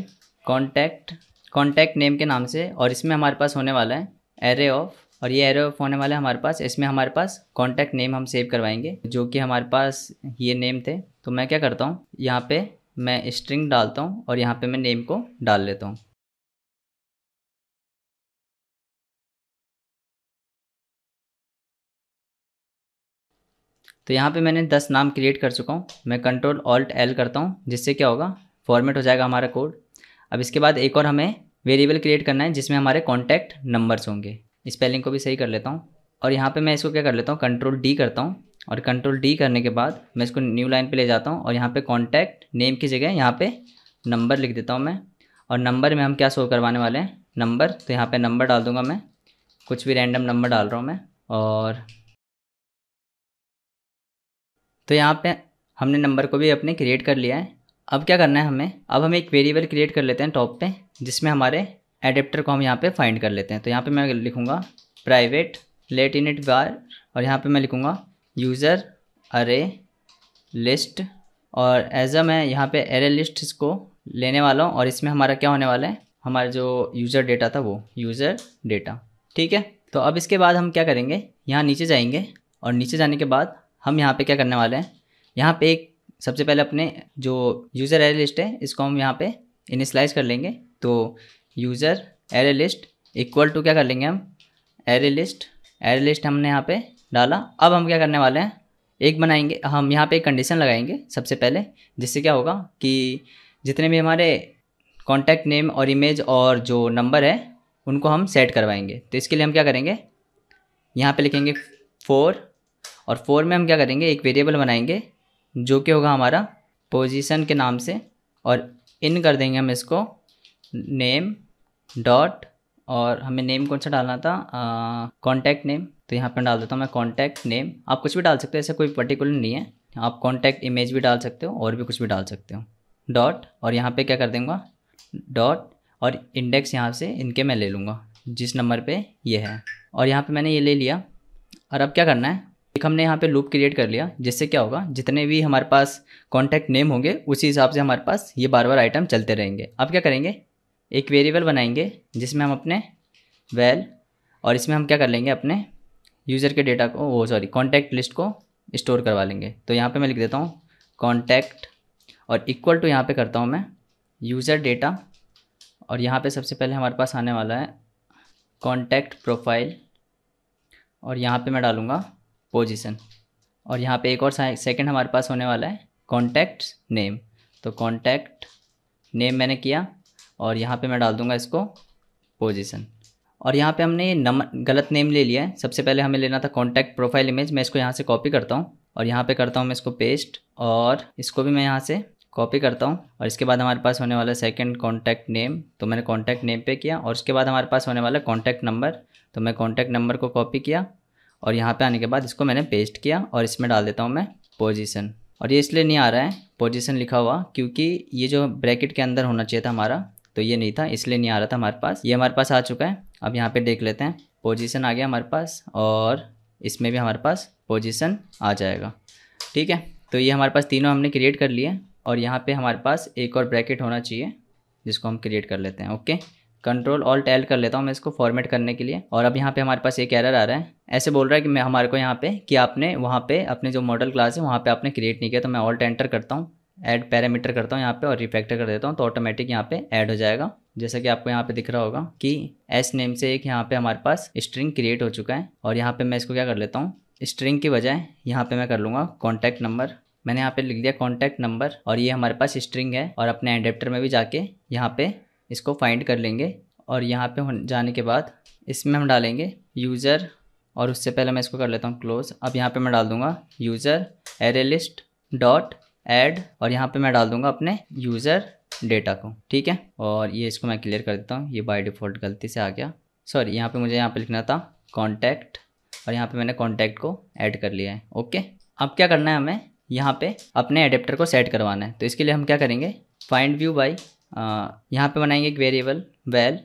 कॉन्टैक्ट कॉन्टैक्ट नेम के नाम से और इसमें हमारे पास होने वाला है एरे ऑफ और ये एरे ऑफ होने वाला है हमारे पास इसमें हमारे पास कॉन्टैक्ट नेम हम सेव करवाएंगे जो कि हमारे पास ये नेम थे तो मैं क्या करता हूँ यहाँ पे मैं स्ट्रिंग डालता हूँ और यहाँ पे मैं नेम को डाल लेता हूँ तो यहाँ पे मैंने 10 नाम क्रिएट कर चुका हूँ मैं कंट्रोल ऑल्ट एल करता हूँ जिससे क्या होगा फॉर्मेट हो जाएगा हमारा कोड अब इसके बाद एक और हमें वेरिएबल क्रिएट करना है जिसमें हमारे कॉन्टैक्ट नंबर्स होंगे स्पेलिंग को भी सही कर लेता हूँ और यहाँ पे मैं इसको क्या कर लेता हूँ कंट्रोल डी करता हूँ और कंट्रोल डी करने के बाद मैं इसको न्यू लाइन पे ले जाता हूँ और यहाँ पे कॉन्टैक्ट नेम की जगह यहाँ पे नंबर लिख देता हूँ मैं और नंबर में हम क्या शो करवाने वाले हैं नंबर तो यहाँ पे नंबर डाल दूंगा मैं कुछ भी रैंडम नंबर डाल रहा हूँ मैं और तो यहाँ पे हमने नंबर को भी अपने क्रिएट कर लिया है अब क्या करना है हमें अब हम एक वेरिएबल क्रिएट कर लेते हैं टॉप पे जिसमें हमारे एडेप्टर को हम यहाँ पे फाइंड कर लेते हैं तो यहाँ पे मैं लिखूँगा प्राइवेट लेट इनिट बार और यहाँ पे मैं लिखूँगा यूज़र अरे लिस्ट और एज अ मैं यहाँ पे एरे लिस्ट को लेने वाला हूँ और इसमें हमारा क्या होने वाला है हमारा जो यूज़र डेटा था वो यूज़र डेटा ठीक है तो अब इसके बाद हम क्या करेंगे यहाँ नीचे जाएंगे और नीचे जाने के बाद हम यहाँ पर क्या करने वाले हैं यहाँ पर एक सबसे पहले अपने जो यूज़र एरे लिस्ट है इसको हम यहाँ पे इनिशलाइज कर लेंगे तो user array list equal to क्या कर लेंगे हम एरे लिस्ट एरे लिस्ट हमने यहाँ पे डाला अब हम क्या करने वाले हैं एक बनाएंगे हम यहाँ पे एक कंडीशन लगाएंगे सबसे पहले जिससे क्या होगा कि जितने भी हमारे कॉन्टैक्ट नेम और इमेज और जो नंबर है उनको हम सेट करवाएंगे तो इसके लिए हम क्या करेंगे यहाँ पर लिखेंगे फोर और फोर में हम क्या करेंगे एक वेरिएबल बनाएंगे जो कि होगा हमारा पोजीशन के नाम से और इन कर देंगे हम इसको नेम डॉट और हमें नेम कौन सा डालना था कॉन्टैक्ट नेम तो यहाँ पर डाल देता हूँ मैं कॉन्टैक्ट नेम आप कुछ भी डाल सकते हो ऐसा कोई पर्टिकुलर नहीं है आप कॉन्टैक्ट इमेज भी डाल सकते हो और भी कुछ भी डाल सकते हो डॉट और यहाँ पे क्या कर दूँगा डॉट और इंडेक्स यहाँ से इनके मैं ले लूँगा जिस नंबर पे ये है और यहाँ पे मैंने ये ले लिया और अब क्या करना है एक हमने यहाँ पे लूप क्रिएट कर लिया जिससे क्या होगा जितने भी हमारे पास कॉन्टैक्ट नेम होंगे उसी हिसाब से हमारे पास ये बार बार आइटम चलते रहेंगे अब क्या करेंगे एक वेरिएबल बनाएंगे जिसमें हम अपने वेल और इसमें हम क्या कर लेंगे अपने यूज़र के डेटा को वो सॉरी कॉन्टैक्ट लिस्ट को स्टोर करवा लेंगे तो यहाँ पर मैं लिख देता हूँ कॉन्टैक्ट और इक्वल टू यहाँ पर करता हूँ मैं यूज़र डेटा और यहाँ पर सबसे पहले हमारे पास आने वाला है कॉन्टैक्ट प्रोफाइल और यहाँ पे मैं डालूँगा पोजिशन और यहाँ पे एक और सेकेंड हमारे पास होने वाला है कॉन्टैक्ट नेम तो कॉन्टैक्ट नेम मैंने किया और यहाँ पे मैं डाल दूँगा इसको पोजिशन और यहाँ पे हमने नम गलत नेम ले लिया है सबसे पहले हमें लेना था कॉन्टैक्ट प्रोफाइल इमेज मैं इसको यहाँ से कॉपी करता हूँ और यहाँ पे करता हूँ मैं इसको पेस्ट और इसको भी मैं यहाँ से कॉपी करता हूँ और इसके बाद हमारे पास होने वाला सेकेंड कॉन्टैक्ट नेम तो मैंने कॉन्टैक्ट नेम पे किया और उसके बाद हमारे पास होने वाला कॉन्टैक्ट नंबर तो मैं कॉन्टैक्ट नंबर को कॉपी किया और यहाँ पे आने के बाद इसको मैंने पेस्ट किया और इसमें डाल देता हूँ मैं पोजीशन और ये इसलिए नहीं आ रहा है पोजीशन लिखा हुआ क्योंकि ये जो ब्रैकेट के अंदर होना चाहिए था हमारा तो ये नहीं था इसलिए नहीं आ रहा था हमारे पास ये हमारे पास आ चुका है अब यहाँ पर देख लेते हैं पोजिशन आ गया हमारे पास और इसमें भी हमारे पास पोजिशन आ जाएगा ठीक है तो ये हमारे पास तीनों हमने क्रिएट कर लिए और यहाँ पर हमारे पास एक और ब्रैकेट होना चाहिए जिसको हम क्रिएट कर लेते हैं ओके कंट्रोल ऑल्ट टैल कर लेता हूँ मैं इसको फॉर्मेट करने के लिए और अब यहाँ पे हमारे पास एक एरर आ रहा है ऐसे बोल रहा है कि मैं हमारे को यहाँ पे कि आपने वहाँ पे अपने जो मॉडल क्लास है वहाँ पे आपने क्रिएट नहीं किया तो मैं ऑल्ट एंटर करता हूँ ऐड पैरामीटर करता हूँ यहाँ पे और रिफैक्टर कर देता हूँ तो ऑटोमेटिक यहाँ पे ऐड हो जाएगा जैसा कि आपको यहाँ पे दिख रहा होगा कि एस नेम से एक यहाँ पे हमारे पास स्ट्रिंग क्रिएट हो चुका है और यहाँ पे मैं इसको क्या कर लेता हूँ स्ट्रिंग की बजाय यहाँ पे मैं कर लूँगा कॉन्टैक्ट नंबर मैंने यहाँ पे लिख दिया कॉन्टैक्ट नंबर और ये हमारे पास स्ट्रिंग है और अपने एडेप्टर में भी जाके यहाँ पे इसको फाइंड कर लेंगे और यहाँ पे जाने के बाद इसमें हम डालेंगे यूज़र और उससे पहले मैं इसको कर लेता हूँ क्लोज अब यहाँ पे मैं डाल दूँगा user array list dot add और यहाँ पे मैं डाल दूँगा अपने यूज़र डेटा को ठीक है और ये इसको मैं क्लियर कर देता हूँ ये बाई डिफ़ॉल्ट गलती से आ गया सॉरी यहाँ पर मुझे यहाँ पर लिखना था कॉन्टैक्ट और यहाँ पर मैंने कॉन्टैक्ट को ऐड कर लिया है ओके अब क्या करना है हमें यहाँ पे अपने एडेप्टर को सेट करवाना है तो इसके लिए हम क्या करेंगे फाइंड व्यू बाई यहाँ पे बनाएंगे एक variable val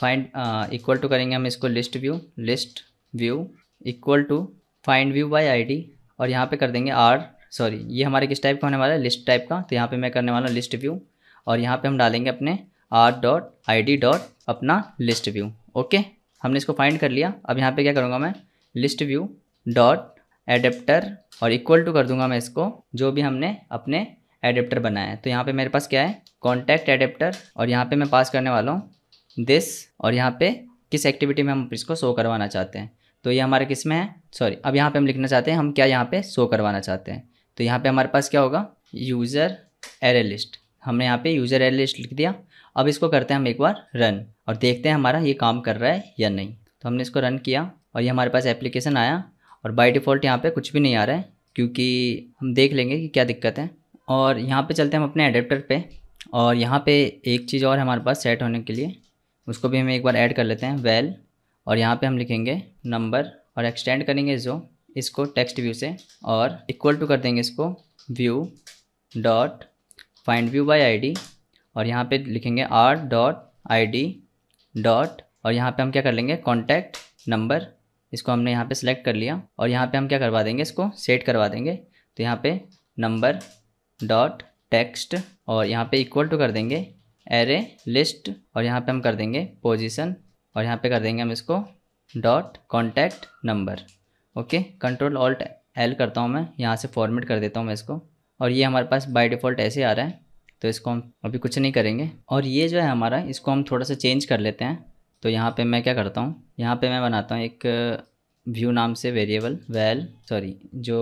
find equal to करेंगे हम इसको list view list view equal to find view by ID और यहाँ पे कर देंगे आर सॉरी ये हमारे किस टाइप का होने वाला है लिस्ट टाइप का तो यहाँ पे मैं करने वाला हूँ लिस्ट व्यू और यहाँ पे हम डालेंगे अपने R dot I D dot अपना लिस्ट व्यू ओके हमने इसको फाइंड कर लिया अब यहाँ पे क्या करूँगा मैं लिस्ट व्यू डॉट एडेप्टर और इक्वल टू कर दूंगा मैं इसको जो भी हमने अपने एडेप्टर बनाया है तो यहाँ पे मेरे पास क्या है कॉन्टैक्ट एडेप्टर और यहाँ पे मैं पास करने वाला हूँ दिस और यहाँ पे किस एक्टिविटी में हम इसको शो करवाना चाहते हैं तो ये हमारे किस में है सॉरी अब यहाँ पे हम लिखना चाहते हैं हम क्या यहाँ पे शो करवाना चाहते हैं तो यहाँ पे हमारे पास क्या होगा यूज़र एरे लिस्ट हमने यहाँ पे यूज़र एरे लिस्ट लिख दिया अब इसको करते हैं हम एक बार रन और देखते हैं हमारा ये काम कर रहा है या नहीं तो हमने इसको रन किया और ये हमारे पास एप्लीकेशन आया और बाई डिफ़ॉल्ट यहाँ पर कुछ भी नहीं आ रहा है क्योंकि हम देख लेंगे कि क्या दिक्कत है और यहाँ पर चलते हैं हम अपने एडेप्टर पर और यहाँ पे एक चीज़ और हमारे पास सेट होने के लिए उसको भी हम एक बार ऐड कर लेते हैं वेल और यहाँ पे हम लिखेंगे नंबर और एक्सटेंड करेंगे जो इसको टेक्स्ट व्यू से और इक्वल टू कर देंगे इसको view dot find view by ID और यहाँ पे लिखेंगे आर डॉट आईडी डॉट और यहाँ पे हम क्या कर लेंगे कॉन्टैक्ट नंबर इसको हमने यहाँ पर सिलेक्ट कर लिया और यहाँ पर हम क्या करवा देंगे इसको सेट करवा देंगे तो यहाँ पर नंबर डॉट टेक्स्ट और यहाँ पे इक्वल टू कर देंगे एरे लिस्ट और यहाँ पे हम कर देंगे पोजीशन और यहाँ पे कर देंगे हम इसको dot contact number okay control alt L करता हूँ मैं यहाँ से फॉर्मेट कर देता हूँ मैं इसको और ये हमारे पास बाय डिफ़ॉल्ट ऐसे आ रहा है तो इसको हम अभी कुछ नहीं करेंगे और ये जो है हमारा इसको हम थोड़ा सा चेंज कर लेते हैं तो यहाँ पर मैं क्या करता हूँ यहाँ पर मैं बनाता हूँ एक व्यू नाम से वेरिएबल वेल सॉरी जो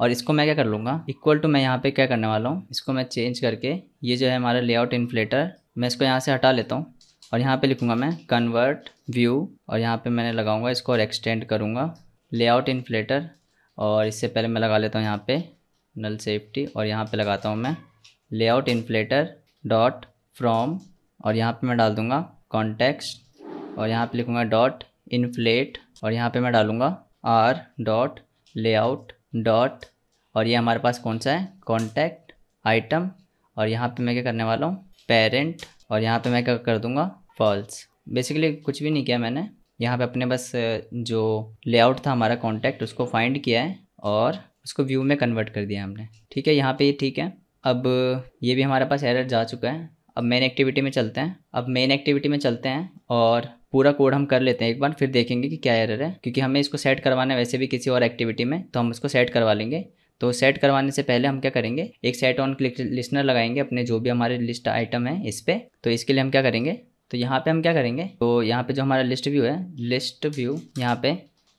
और इसको मैं क्या कर लूँगा इक्वल टू मैं यहाँ पे क्या करने वाला हूँ इसको मैं चेंज करके ये जो है हमारा लेआउट इन्फ्लेटर मैं इसको यहाँ से हटा लेता हूँ और यहाँ पे लिखूँगा मैं कन्वर्ट व्यू और यहाँ पे मैंने लगाऊँगा इसको और एक्सटेंड करूँगा लेआउट इन्फ्लेटर और इससे पहले मैं लगा लेता हूँ यहाँ पर नल सेफ्टी और यहाँ पर लगाता हूँ मैं लेआउट इन्फ्लेटर डॉट फ्रॉम और यहाँ पर मैं डाल दूँगा कॉन्टेक्स्ट और यहाँ पर लिखूँगा डॉट इन्फ्लेट और यहाँ पर मैं डालूँगा आर डॉट लेआउट डॉट और ये हमारे पास कौन सा है कॉन्टैक्ट आइटम और यहाँ पे मैं क्या करने वाला हूँ पेरेंट और यहाँ पे मैं क्या कर दूँगा फॉल्स बेसिकली कुछ भी नहीं किया मैंने यहाँ पे अपने बस जो लेआउट था हमारा कॉन्टैक्ट उसको फाइंड किया है और उसको व्यू में कन्वर्ट कर दिया हमने ठीक है यहाँ पे ये ठीक है अब ये भी हमारे पास एरर जा चुका है अब मेन एक्टिविटी में चलते हैं अब मेन एक्टिविटी में चलते हैं और पूरा कोड हम कर लेते हैं एक बार फिर देखेंगे कि क्या एरर है क्योंकि हमें इसको सेट करवाना है वैसे भी किसी और एक्टिविटी में तो हम उसको सेट करवा लेंगे तो सेट करवाने से पहले हम क्या करेंगे एक सेट ऑन क्लिक लिस्टनर लगाएंगे अपने जो भी हमारे लिस्ट आइटम है इस पर तो इसके लिए हम क्या करेंगे तो यहाँ पे हम क्या करेंगे तो यहाँ पे जो हमारा लिस्ट व्यू है लिस्ट व्यू यहाँ पे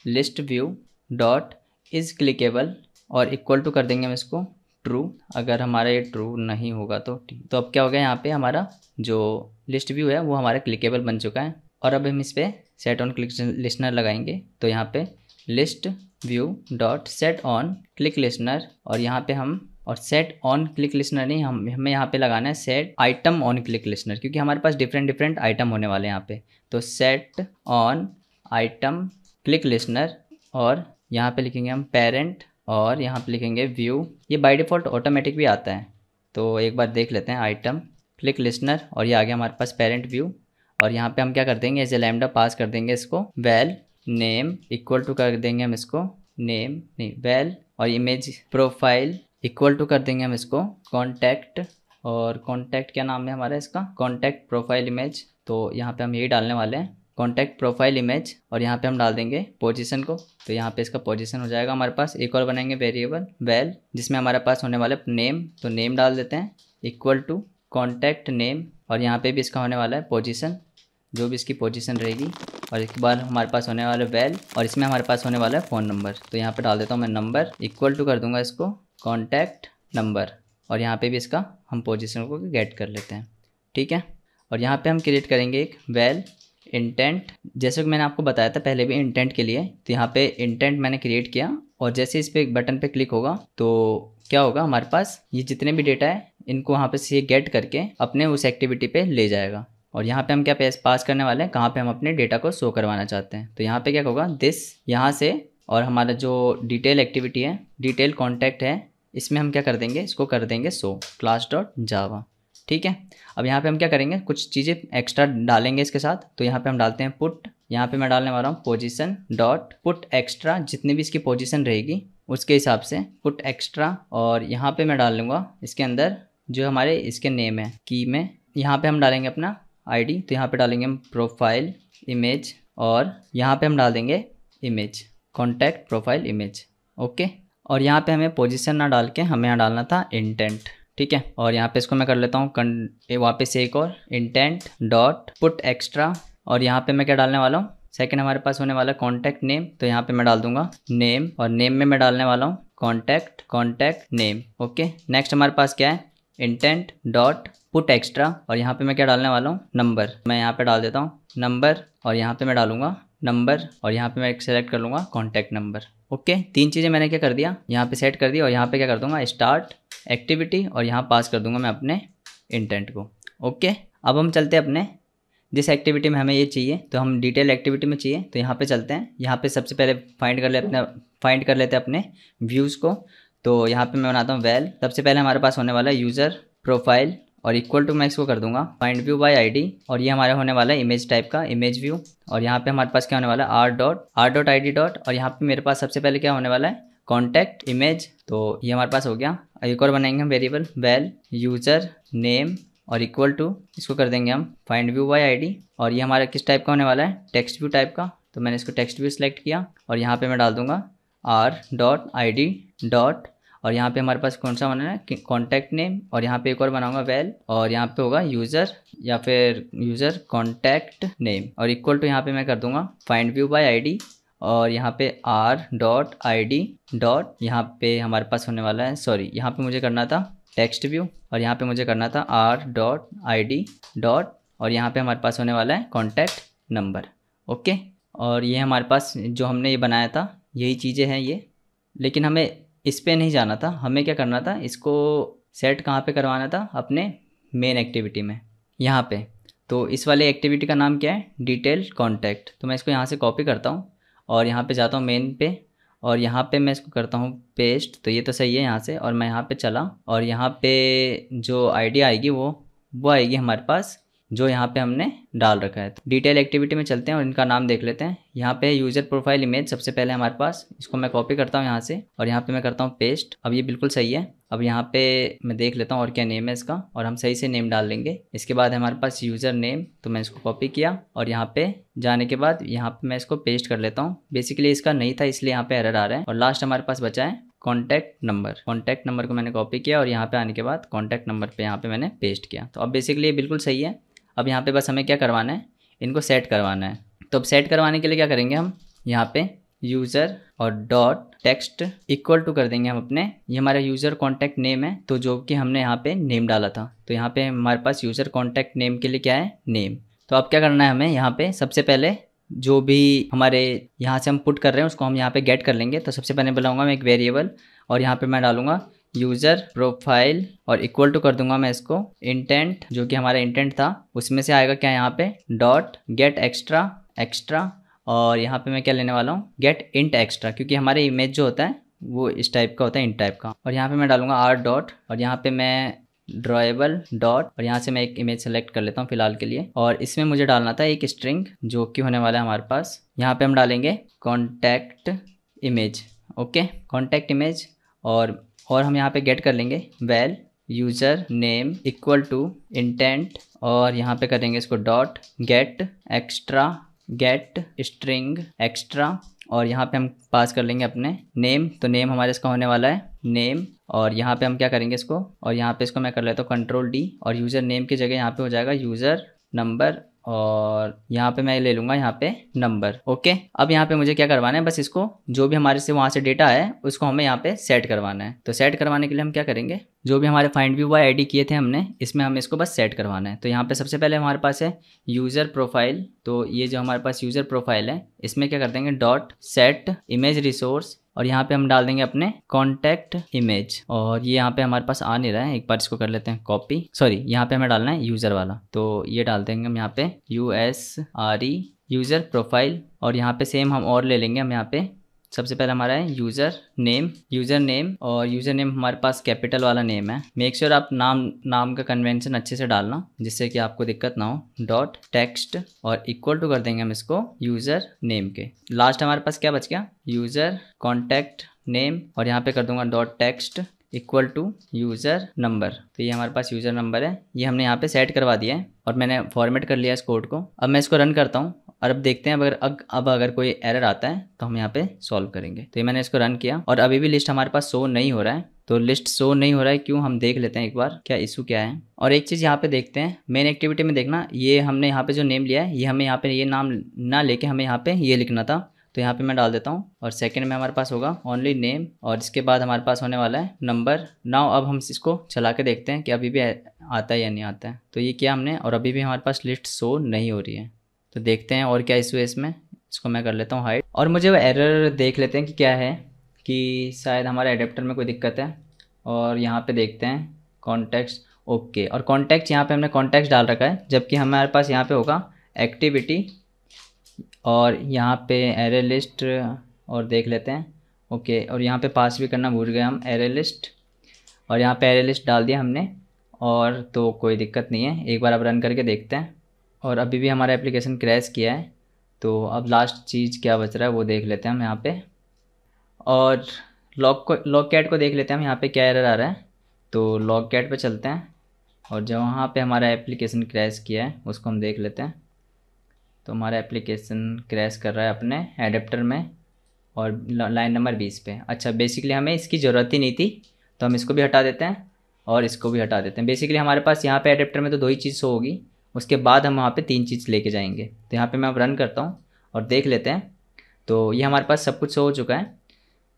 list view dot is clickable और इक्वल टू कर देंगे हम इसको ट्रू अगर हमारा ये ट्रू नहीं होगा तो ठीक तो अब क्या हो गया यहाँ पे हमारा जो लिस्ट व्यू है वो हमारा क्लिकेबल बन चुका है और अब हम इस पर सेट ऑन क्लिक लिस्नर लगाएंगे तो यहाँ पे list view dot set on click listener और यहाँ पे हम और सेट ऑन क्लिक लिस्नर नहीं हम हमें यहाँ पे लगाना है set item on click listener क्योंकि हमारे पास डिफरेंट डिफरेंट आइटम होने वाले हैं यहाँ पे तो set on item click listener और यहाँ पे लिखेंगे हम पेरेंट और यहाँ पर लिखेंगे व्यू ये बाई डिफ़ॉल्ट ऑटोमेटिक भी आता है तो एक बार देख लेते हैं आइटम क्लिक लिस्नर और ये आ गया हमारे पास पेरेंट व्यू और यहाँ पे हम क्या कर देंगे एज ए लैमडा पास कर देंगे इसको वेल नेम इक्वल टू कर देंगे हम इसको नेम नहीं वेल और इमेज प्रोफाइल इक्वल टू कर देंगे हम इसको कॉन्टैक्ट और कॉन्टैक्ट क्या नाम है हमारा इसका कॉन्टैक्ट प्रोफाइल इमेज तो यहाँ पे हम यही डालने वाले हैं कॉन्टैक्ट प्रोफाइल इमेज और यहाँ पे हम डाल देंगे पोजीशन को तो यहाँ पे इसका पोजीशन हो जाएगा हमारे पास एक और बनाएंगे वेरिएबल वेल जिसमें हमारे पास होने वाला नेम तो नेम डाल देते हैं इक्वल टू कॉन्टैक्ट नेम और यहाँ पे भी इसका होने वाला है पोजीशन जो भी इसकी पोजीशन रहेगी और इसके बाद हमारे पास होने वाला वेल और इसमें हमारे पास होने वाला है फ़ोन नंबर तो यहाँ पर डाल देता हूँ मैं नंबर इक्वल टू कर दूंगा इसको कॉन्टैक्ट नंबर और यहाँ पर भी इसका हम पोजिशन को गेट कर लेते हैं ठीक है और यहाँ पर हम क्रिएट करेंगे एक वेल इंटेंट जैसे कि मैंने आपको बताया था पहले भी इंटेंट के लिए तो यहाँ पे इंटेंट मैंने क्रिएट किया और जैसे इस पर बटन पे क्लिक होगा तो क्या होगा हमारे पास ये जितने भी डेटा है इनको वहाँ पे से गेट करके अपने उस एक्टिविटी पे ले जाएगा और यहाँ पे हम क्या पास करने वाले हैं कहाँ पे हम अपने डेटा को शो करवाना चाहते हैं तो यहाँ पे क्या होगा दिस यहाँ से और हमारा जो डिटेल एक्टिविटी है डिटेल कॉन्टैक्ट है इसमें हम क्या कर देंगे इसको कर देंगे सो क्लास डॉट जावा ठीक है अब यहाँ पे हम क्या करेंगे कुछ चीज़ें एक्स्ट्रा डालेंगे इसके साथ तो यहाँ पे हम डालते हैं पुट यहाँ पे मैं डालने वाला हूँ पोजीशन डॉट पुट एक्स्ट्रा जितनी भी इसकी पोजीशन रहेगी उसके हिसाब से पुट एक्स्ट्रा और यहाँ पे मैं डाल लूँगा इसके अंदर जो हमारे इसके नेम है की में यहाँ पर हम डालेंगे अपना आई तो यहाँ पर डालेंगे हम प्रोफाइल इमेज और यहाँ पर हम डाल देंगे image contact profile image okay और यहाँ पे हमें पोजीशन ना डाल के हमें यहाँ डालना था इंटेंट ठीक है और यहाँ पे इसको मैं कर लेता हूँ वापस एक और इंटेंट डॉट पुट एक्स्ट्रा और यहाँ पे मैं क्या डालने वाला हूँ सेकेंड हमारे पास होने वाला कॉन्टैक्ट नेम तो यहाँ पे मैं डाल दूंगा नेम और नेम में मैं डालने वाला हूँ contact contact name okay next हमारे पास क्या है इंटेंट डॉट पुट एक्स्ट्रा और यहाँ पे मैं क्या डालने वाला हूँ नंबर मैं यहाँ पे डाल देता हूँ नंबर और यहाँ पे मैं डालूंगा नंबर और यहाँ पे मैं सेलेक्ट कर लूँगा कॉन्टैक्ट नंबर ओके तीन चीज़ें मैंने क्या कर दिया यहाँ पे सेट कर दिया और यहाँ पे क्या कर दूँगा स्टार्ट एक्टिविटी और यहाँ पास कर दूँगा मैं अपने इंटेंट को ओके अब हम चलते हैं अपने जिस एक्टिविटी में हमें ये चाहिए तो हम डिटेल एक्टिविटी में चाहिए तो यहाँ पर चलते हैं यहाँ पर सबसे पहले फाइंड कर ले अपने फाइंड कर लेते हैं अपने व्यूज़ को तो यहाँ पर मैं बनाता हूँ वेल सबसे पहले हमारे पास होने वाला है यूज़र प्रोफाइल और इक्वल टू मैं इसको कर दूंगा पॉइंट व्यू बाय आईडी और ये हमारा होने वाला है इमेज टाइप का इमेज व्यू और यहाँ पे हमारे पास क्या होने वाला है R dot R dot I D dot और यहाँ पे मेरे पास सबसे पहले क्या होने वाला है कॉन्टैक्ट इमेज तो ये हमारे पास हो गया एक और बनाएंगे हम वेरिएबल वेल यूजर नेम और इक्वल टू इसको कर देंगे हम फाइंड व्यू बाय डी और ये हमारा किस टाइप का होने वाला है टेक्स्ट व्यू टाइप का तो मैंने इसको टेक्स्ट व्यू सेलेक्ट किया और यहाँ पे मैं डाल दूंगा R dot I D dot और यहाँ पे हमारे पास कौन सा बनाना है कॉन्टैक्ट नेम और यहाँ पे एक और बनाऊंगा वेल और यहाँ पे होगा यूज़र या फिर यूज़र कॉन्टैक्ट नेम और इक्वल टू यहाँ पे मैं कर दूंगा फाइंड व्यू बाय आई और यहाँ पे R dot I D dot यहाँ पे हमारे पास होने वाला है सॉरी यहाँ पे मुझे करना था टेक्स्ट व्यू और यहाँ पे मुझे करना था R dot I D dot और यहाँ पे हमारे पास होने वाला है कॉन्टैक्ट नंबर ओके और ये हमारे पास जो हमने ये बनाया था यही चीज़ें हैं ये लेकिन हमें इस पर नहीं जाना था हमें क्या करना था इसको सेट कहाँ पे करवाना था अपने मेन एक्टिविटी में यहाँ पे तो इस वाले एक्टिविटी का नाम क्या है डिटेल कॉन्टैक्ट तो मैं इसको यहाँ से कॉपी करता हूँ और यहाँ पे जाता हूँ मेन पे और यहाँ पे मैं इसको करता हूँ पेस्ट तो ये तो सही है यहाँ से और मैं यहाँ पे चला और यहाँ पे जो आईडी आएगी वो वो आएगी हमारे पास जो यहाँ पे हमने डाल रखा है तो डिटेल एक्टिविटी में चलते हैं और इनका नाम देख लेते हैं यहाँ पे यूजर प्रोफाइल इमेज सबसे पहले हमारे पास इसको मैं कॉपी करता हूँ यहाँ से और यहाँ पे मैं करता हूँ पेस्ट अब ये बिल्कुल सही है अब यहाँ पे मैं देख लेता हूँ और क्या नेम है इसका और हम सही से नेम डाल देंगे इसके बाद हमारे पास यूजर नेम तो मैं इसको कॉपी किया और यहाँ पे जाने के बाद यहाँ पे मैं इसको पेस्ट कर लेता हूँ बेसिकली इसका नहीं था इसलिए यहाँ पे एरर आ रहा है और लास्ट हमारे पास बचा है कॉन्टैक्ट नंबर कॉन्टैक्ट नंबर को मैंने कॉपी किया और यहाँ पे आने के बाद कॉन्टैक्ट नंबर पे यहाँ पे मैंने पेस्ट किया तो अब बेसिकली ये बिल्कुल सही है अब यहाँ पे बस हमें क्या करवाना है इनको सेट करवाना है तो अब सेट करवाने के लिए क्या करेंगे हम यहाँ पे यूज़र और डॉट टेक्स्ट इक्वल टू कर देंगे हम अपने ये हमारा यूज़र कॉन्टैक्ट नेम है तो जो कि हमने यहाँ पे नेम डाला था तो यहाँ पे हमारे पास यूज़र कॉन्टैक्ट नेम के लिए क्या है नेम तो अब क्या करना है हमें यहाँ पे सबसे पहले जो भी हमारे यहाँ से हम पुट कर रहे हैं उसको हम यहाँ पे गेट कर लेंगे तो सबसे पहले बुलाऊंगा मैं एक वेरिएबल और यहाँ पर मैं डालूंगा यूज़र प्रोफाइल और इक्वल टू कर दूंगा मैं इसको इंटेंट जो कि हमारा इंटेंट था उसमें से आएगा क्या यहाँ पे डॉट गेट एक्स्ट्रा एक्स्ट्रा और यहाँ पे मैं क्या लेने वाला हूँ गेट इंट एक्स्ट्रा क्योंकि हमारे इमेज जो होता है वो इस टाइप का होता है इंट टाइप का और यहाँ पे मैं डालूंगा आर डॉट और यहाँ पे मैं ड्रॉएबल डॉट और यहाँ से मैं एक इमेज सेलेक्ट कर लेता हूँ फिलहाल के लिए और इसमें मुझे डालना था एक स्ट्रिंग जो कि होने वाला है हमारे पास यहाँ पे हम डालेंगे contact image okay contact image और और हम यहाँ पे गेट कर लेंगे val user name equal to intent और यहाँ पे करेंगे इसको dot get extra get string extra और यहाँ पे हम पास कर लेंगे अपने नेम तो नेम हमारे इसका होने वाला है नेम और यहाँ पे हम क्या करेंगे इसको और यहाँ पे इसको मैं कर लेता हूँ कंट्रोल डी और यूज़र नेम की जगह यहाँ पे हो जाएगा यूज़र नंबर और यहाँ पे मैं ले लूँगा यहाँ पे नंबर ओके अब यहाँ पे मुझे क्या करवाना है बस इसको जो भी हमारे से वहाँ से डेटा है उसको हमें यहाँ पे सेट करवाना है तो सेट करवाने के लिए हम क्या करेंगे जो भी हमारे फाइंड व्यू वाई आई किए थे हमने इसमें हमें इसको बस सेट करवाना है तो यहाँ पे सबसे पहले हमारे पास है यूज़र प्रोफाइल तो ये जो हमारे पास यूज़र प्रोफाइल है इसमें क्या कर देंगे डॉट सेट इमेज रिसोर्स और यहाँ पे हम डाल देंगे अपने कॉन्टैक्ट इमेज और ये यहाँ पे हमारे पास आ नहीं रहा है एक बार इसको कर लेते हैं कॉपी सॉरी यहाँ पे हमें डालना है यूज़र वाला तो ये डाल देंगे हम यहाँ पे U S R E user profile और यहाँ पे सेम हम और ले लेंगे हम यहाँ पे सबसे पहले हमारा है यूज़र नेम यूज़र नेम और यूज़र नेम हमारे पास कैपिटल वाला नेम है मेक श्योर sure आप नाम नाम का कन्वेंशन अच्छे से डालना जिससे कि आपको दिक्कत ना हो डॉट टेक्स्ट और इक्वल टू कर देंगे हम इसको यूज़र नेम के लास्ट हमारे पास क्या बच गया यूज़र कॉन्टेक्ट नेम और यहाँ पे कर दूंगा dot text equal to user number तो ये हमारे पास यूज़र नंबर है ये हमने यहाँ पे सेट करवा दिया है और मैंने फॉर्मेट कर लिया इस कोड को अब मैं इसको रन करता हूँ और अब देखते हैं अगर अग, अब अगर कोई एरर आता है तो हम यहाँ पे सॉल्व करेंगे तो ये मैंने इसको रन किया और अभी भी लिस्ट हमारे पास शो नहीं हो रहा है तो लिस्ट शो नहीं हो रहा है क्यों हम देख लेते हैं एक बार क्या इशू क्या है और एक चीज़ यहाँ पे देखते हैं मेन एक्टिविटी में देखना ये हमने यहाँ पे जो नेम लिया है ये हमें यहाँ पे ये नाम ना लेके हमें यहाँ पे ये लिखना था तो यहाँ पे मैं डाल देता हूँ और सेकंड में हमारे पास होगा ओनली नेम और इसके बाद हमारे पास होने वाला है नंबर नाउ अब हम इसको चला के देखते हैं कि अभी भी आता है या नहीं आता है तो ये किया हमने और अभी भी हमारे पास लिस्ट शो नहीं हो रही है तो देखते हैं और क्या इशू है इसमें इसको मैं कर लेता हूँ हाइट और मुझे वो एरर देख लेते हैं कि क्या है कि शायद हमारे एडेप्टर में कोई दिक्कत है और यहाँ पे देखते हैं कॉन्टैक्ट्स ओके और कॉन्टेक्ट यहाँ पे हमने कॉन्टैक्ट डाल रखा है जबकि हमारे पास यहाँ पे होगा एक्टिविटी और यहाँ पे एरे लिस्ट और देख लेते हैं ओके और यहाँ पे पास भी करना भूल गए हम एरे लिस्ट और यहाँ पे एरे लिस्ट डाल दिया हमने और तो कोई दिक्कत नहीं है एक बार आप रन करके देखते हैं और अभी भी हमारा एप्लीकेशन क्रैश किया है तो अब लास्ट चीज़ क्या बच रहा है वो देख लेते हैं हम यहाँ पे और लॉक को लॉक कैट को देख लेते हैं हम यहाँ पे क्या एरर आ रहा है तो लॉक कैट पर चलते हैं और जो वहाँ पे हमारा एप्लीकेशन क्रैश किया है उसको हम देख लेते हैं तो हमारा एप्लीकेशन क्रैश कर रहा है अपने एडेप्टर में और लाइन नंबर बीस पे अच्छा बेसिकली हमें इसकी ज़रूरत ही नहीं थी तो हम इसको भी हटा देते हैं और इसको भी हटा देते हैं बेसिकली हमारे पास यहाँ पे एडेप्टर में तो दो ही चीज़ होगी उसके बाद हम वहाँ पे तीन चीज़ लेके जाएंगे तो यहाँ पे मैं अब रन करता हूँ और देख लेते हैं तो ये हमारे पास सब कुछ हो चुका है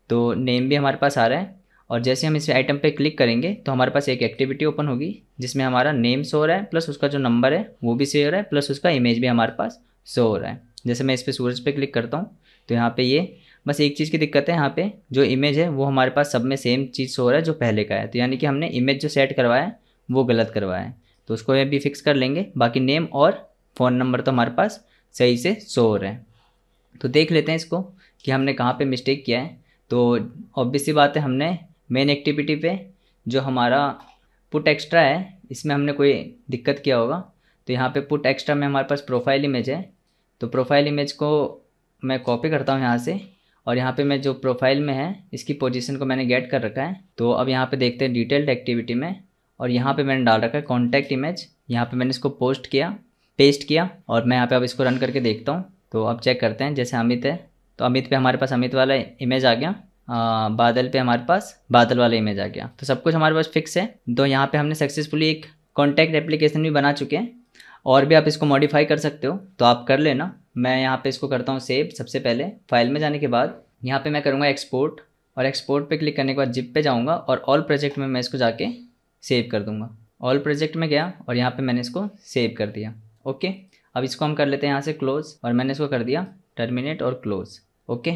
तो नेम भी हमारे पास आ रहा है और जैसे हम इस आइटम पे क्लिक करेंगे तो हमारे पास एक एक्टिविटी ओपन होगी जिसमें हमारा नेम शो रहा है प्लस उसका जो नंबर है वो भी शो हो रहा है प्लस उसका इमेज भी हमारे पास शो हो रहा है जैसे मैं इस पर सूरज पर क्लिक करता हूँ तो यहाँ पर ये बस एक चीज़ की दिक्कत है यहाँ पर जो इमेज है वो हमारे पास सब में सेम चीज़ शो हो रहा है जो पहले का है तो यानी कि हमने इमेज जो सेट करवाया है वो गलत करवाया है तो उसको ये भी फिक्स कर लेंगे बाकी नेम और फ़ोन नंबर तो हमारे पास सही से शो हो रहे हैं तो देख लेते हैं इसको कि हमने कहाँ पे मिस्टेक किया है तो ऑब्वियस सी बात है हमने मेन एक्टिविटी पे जो हमारा पुट एक्स्ट्रा है इसमें हमने कोई दिक्कत किया होगा तो यहाँ पे पुट एक्स्ट्रा में हमारे पास प्रोफाइल इमेज है तो प्रोफाइल इमेज को मैं कॉपी करता हूँ यहाँ से और यहाँ पे मैं जो प्रोफाइल में है इसकी पोजीशन को मैंने गेट कर रखा है तो अब यहाँ पे देखते हैं डिटेल्ड एक्टिविटी में और यहाँ हम्म। पे मैंने डाल रखा है कॉन्टैक्ट इमेज यहाँ पे मैंने इसको पोस्ट किया पेस्ट किया और मैं यहाँ पे अब इसको रन करके देखता हूँ तो अब चेक करते हैं जैसे अमित है तो अमित पे हमारे पास अमित वाला इमेज आ गया आ, बादल पे हमारे पास बादल वाला इमेज आ गया तो सब कुछ हमारे पास फिक्स है तो यहाँ पर हमने सक्सेसफुली एक कॉन्टैक्ट एप्लीकेशन भी बना चुके हैं और भी आप इसको मॉडिफाई कर सकते हो तो आप कर लेना मैं यहाँ पर इसको करता हूँ सेव सबसे पहले फाइल में जाने के बाद यहाँ पर मैं करूँगा एक्सपोर्ट और एक्सपोर्ट पे क्लिक करने के बाद जिप पे जाऊँगा और ऑल प्रोजेक्ट में मैं इसको जाके सेव कर दूंगा ऑल प्रोजेक्ट में गया और यहाँ पे मैंने इसको सेव कर दिया ओके अब इसको हम कर लेते हैं यहाँ से क्लोज़ और मैंने इसको कर दिया टर्मिनेट और क्लोज़ ओके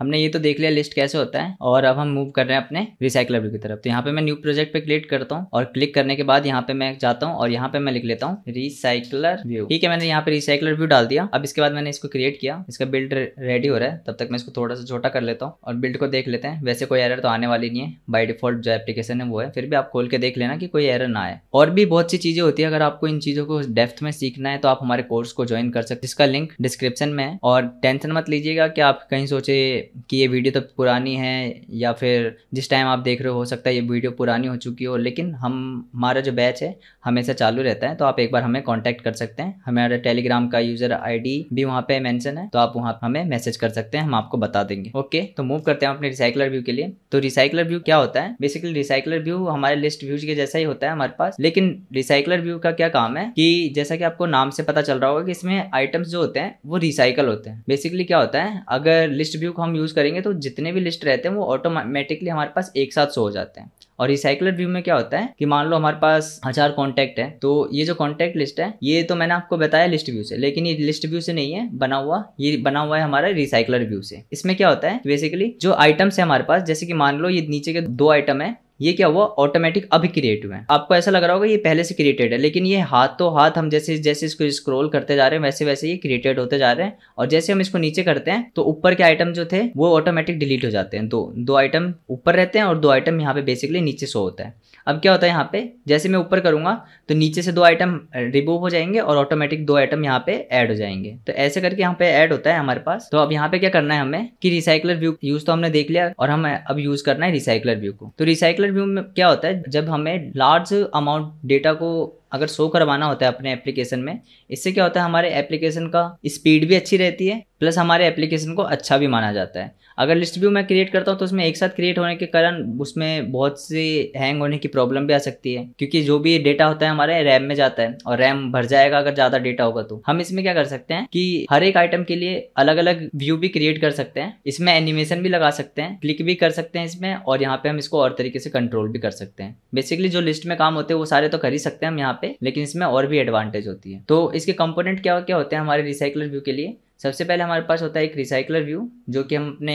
हमने ये तो देख लिया लिस्ट कैसे होता है और अब हम मूव कर रहे हैं अपने रिसाइकलेबल की तरफ तो यहाँ पे मैं न्यू प्रोजेक्ट पे क्लिक करता हूँ और क्लिक करने के बाद यहाँ पे मैं जाता हूँ और यहाँ पे मैं लिख लेता हूँ रिसाइकलर व्यू ठीक है मैंने यहाँ पे रिसाइकलर व्यू डाल दिया अब इसके बाद मैंने इसको क्रिएट किया इसका बिल्ड रेडी हो रहा है तब तक मैं इसको थोड़ा सा छोटा कर लेता हूँ और बिल्ड को देख लेते हैं वैसे कोई एरर तो आने वाली नहीं है बाई डिफॉल्ट जो एप्लीकेशन है वो है फिर भी आप खोल के देख लेना की कोई एरर ना आए और भी बहुत सी चीजें होती है अगर आपको इन चीजों को डेफ्थ में सीखना है तो आप हमारे कोर्स को ज्वाइन कर सकते जिसका लिंक डिस्क्रिप्शन में है और टेंशन मत लीजिएगा कि आप कहीं सोचे कि ये वीडियो तो पुरानी है या फिर जिस टाइम आप देख रहे हो सकता है ये वीडियो पुरानी हो चुकी हो लेकिन हम हमारा जो बैच है हमेशा चालू रहता है तो आप एक बार हमें कॉन्टैक्ट कर सकते हैं हमारे टेलीग्राम का यूजर आईडी भी वहाँ पे मेंशन है तो आप वहाँ हमें मैसेज कर सकते हैं हम आपको बता देंगे ओके तो मूव करते हैं अपने रिसाइकलर व्यू के लिए तो रिसाइकलर व्यू क्या होता है बेसिकली रिसाइकलर व्यू हमारे लिस्ट व्यूज के जैसा ही होता है हमारे पास लेकिन रिसाइकलर व्यू का क्या काम है कि जैसा कि आपको नाम से पता चल रहा होगा कि इसमें आइटम्स जो होते हैं वो रिसाइकल होते हैं बेसिकली क्या होता है अगर लिस्ट व्यू को हम यूज करेंगे तो जितने भी लिस्ट रहते हैं वो ऑटोमेटिकली हमारे पास एक साथ शो हो जाते हैं और रिसाइकलर व्यू में क्या होता है कि मान लो हमारे पास हजार कॉन्टैक्ट है तो ये जो कॉन्टैक्ट लिस्ट है ये तो मैंने आपको बताया लिस्ट व्यू से लेकिन ये लिस्ट व्यू से नहीं है बना हुआ ये बना हुआ है हमारा रिसाइकलर व्यू से इसमें क्या होता है बेसिकली जो आइटम्स है हमारे पास जैसे कि मान लो ये नीचे के दो आइटम है ये क्या हुआ ऑटोमेटिक अभी क्रिएट हुए हैं आपको ऐसा लग रहा होगा ये पहले से क्रिएटेड है लेकिन ये हाथ तो हाथ हम जैसे जैसे इसको स्क्रॉल करते जा रहे हैं वैसे वैसे ये क्रिएटेड होते जा रहे हैं और जैसे हम इसको नीचे करते हैं तो ऊपर के आइटम जो थे वो ऑटोमेटिक डिलीट हो जाते हैं दो दो आइटम ऊपर रहते हैं और दो आइटम यहाँ पे बेसिकली नीचे शो होता है अब क्या होता है यहाँ पे जैसे मैं ऊपर करूँगा तो नीचे से दो आइटम रिमूव हो जाएंगे और ऑटोमेटिक दो आइटम यहाँ पे ऐड हो जाएंगे तो ऐसे करके यहाँ पे ऐड होता है हमारे पास तो अब यहाँ पे क्या करना है हमें कि रिसाइकलर व्यू यूज तो हमने देख लिया और हमें अब यूज करना है रिसाइकलर व्यू को तो रिसाइकलर व्यू में क्या होता है जब हमें लार्ज अमाउंट डेटा को अगर शो करवाना होता है अपने एप्लीकेशन में इससे क्या होता है हमारे एप्लीकेशन का स्पीड भी अच्छी रहती है प्लस हमारे एप्लीकेशन को अच्छा भी माना जाता है अगर लिस्ट व्यू मैं क्रिएट करता हूँ तो उसमें एक साथ क्रिएट होने के कारण उसमें बहुत सी हैंग होने की प्रॉब्लम भी आ सकती है क्योंकि जो भी डेटा होता है हमारे रैम में जाता है और रैम भर जाएगा अगर ज़्यादा डेटा होगा तो हम इसमें क्या कर सकते हैं कि हर एक आइटम के लिए अलग अलग व्यू भी क्रिएट कर सकते हैं इसमें एनिमेशन भी लगा सकते हैं क्लिक भी कर सकते हैं इसमें और यहाँ पे हम इसको और तरीके से कंट्रोल भी कर सकते हैं बेसिकली जो लिस्ट में काम होते हैं वो सारे तो कर ही सकते हैं हम यहाँ पे पे लेकिन इसमें और भी एडवांटेज होती है तो इसके कंपोनेंट क्या क्या होते हैं हमारे रिसाइकलर व्यू के लिए सबसे पहले हमारे पास होता है एक रिसाइकलर व्यू जो कि हम अपने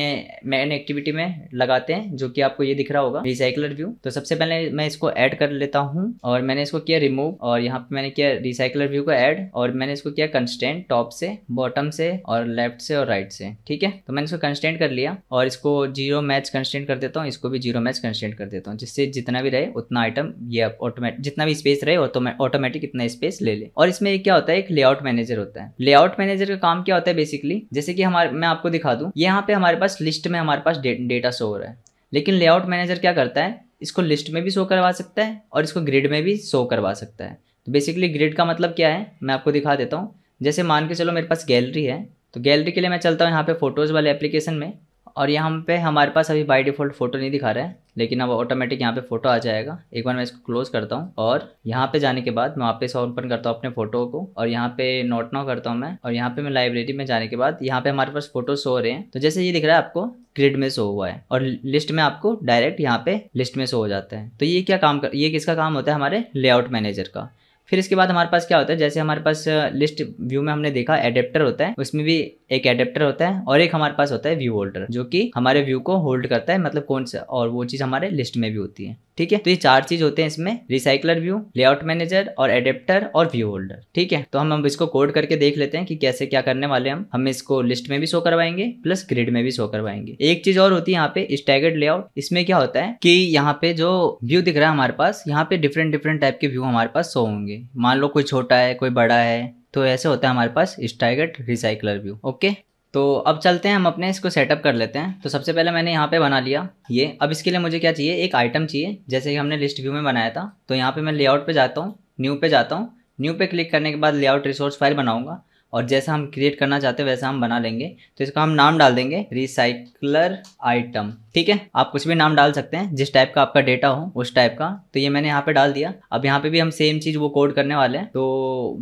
मेन एक्टिविटी में लगाते हैं जो कि आपको ये दिख रहा होगा रिसाइकलर व्यू तो सबसे पहले मैं इसको ऐड कर लेता हूँ और मैंने इसको किया रिमूव और यहाँ पे मैंने किया रिसाइकलर व्यू को ऐड और मैंने इसको किया कंस्टेंट टॉप से बॉटम से और लेफ्ट से और राइट से ठीक है तो मैंने इसको कंस्टेंट कर लिया और इसको जीरो मैच कंस्टेंट कर देता हूँ इसको भी जीरो मैच कंस्टेंट कर देता हूँ जिससे जितना भी रहे उतना आइटम ये ऑटोमेटिक जितना भी स्पेस रहे ऑटोमेटिक इतना स्पेस ले ले और इसमें क्या होता है एक लेआउट मैनेजर होता है लेआउट मैनेजर का काम क्या होता है बेसिकली जैसे कि हमारे मैं आपको दिखा दूँ यहाँ पे हमारे पास लिस्ट में हमारे पास डे, डेटा शो हो रहा है लेकिन लेआउट मैनेजर क्या करता है इसको लिस्ट में भी शो करवा सकता है और इसको ग्रिड में भी शो करवा सकता है तो बेसिकली ग्रिड का मतलब क्या है मैं आपको दिखा देता हूँ जैसे मान के चलो मेरे पास गैलरी है तो गैलरी के लिए मैं चलता हूँ यहाँ पे फोटोज़ वाले एप्लीकेशन में और यहाँ पे हमारे पास अभी बाई डिफ़ॉल्ट फोटो नहीं दिखा रहा है लेकिन अब ऑटोमेटिक यहाँ पे फोटो आ जाएगा एक बार मैं इसको क्लोज करता हूँ और यहाँ पे जाने के बाद मैं वापस ओपन करता हूँ अपने फोटो को और यहाँ पे नोट नाउ करता हूँ मैं और यहाँ पे मैं लाइब्रेरी में जाने के बाद यहाँ पे हमारे पास फोटो शो हो रहे हैं तो जैसे ये दिख रहा है आपको ग्रिड में शो हुआ है और लिस्ट में आपको डायरेक्ट यहाँ पे लिस्ट में शो हो जाता है तो ये क्या काम कर ये किसका काम होता है हमारे लेआउट मैनेजर का फिर इसके बाद हमारे पास क्या होता है जैसे हमारे पास लिस्ट व्यू में हमने देखा एडेप्टर होता है उसमें भी एक एडेप्टर होता है और एक हमारे पास होता है व्यू होल्डर जो कि हमारे व्यू को होल्ड करता है मतलब कौन सा और वो चीज़ हमारे लिस्ट में भी होती है ठीक है तो ये चार चीज होते हैं इसमें रिसाइकलर व्यू लेआउट मैनेजर और एडेप्टर और व्यू होल्डर ठीक है तो हम अब इसको कोड करके देख लेते हैं कि कैसे क्या करने वाले हम हम इसको लिस्ट में भी शो करवाएंगे प्लस ग्रिड में भी शो करवाएंगे एक चीज और होती है यहाँ पे स्टैगर्ड लेआउट इसमें क्या होता है कि यहाँ पे जो व्यू दिख रहा है हमारे पास यहाँ पे डिफरेंट डिफरेंट टाइप के व्यू हमारे पास शो होंगे मान लो कोई छोटा है कोई बड़ा है तो ऐसे होता है हमारे पास स्टाइगट रिसाइकलर व्यू ओके तो अब चलते हैं हम अपने इसको सेटअप कर लेते हैं तो सबसे पहले मैंने यहाँ पे बना लिया ये अब इसके लिए मुझे क्या चाहिए एक आइटम चाहिए जैसे कि हमने लिस्ट व्यू में बनाया था तो यहाँ पे मैं लेआउट पे जाता हूँ न्यू पे जाता हूँ न्यू पे क्लिक करने के बाद लेआउट रिसोर्स फाइल बनाऊँगा और जैसा हम क्रिएट करना चाहते हैं वैसा हम बना लेंगे तो इसका हम नाम डाल देंगे रिसाइकलर आइटम ठीक है आप कुछ भी नाम डाल सकते हैं जिस टाइप का आपका डेटा हो उस टाइप का तो ये मैंने यहाँ पे डाल दिया अब यहाँ पे भी हम सेम चीज वो कोड करने वाले हैं तो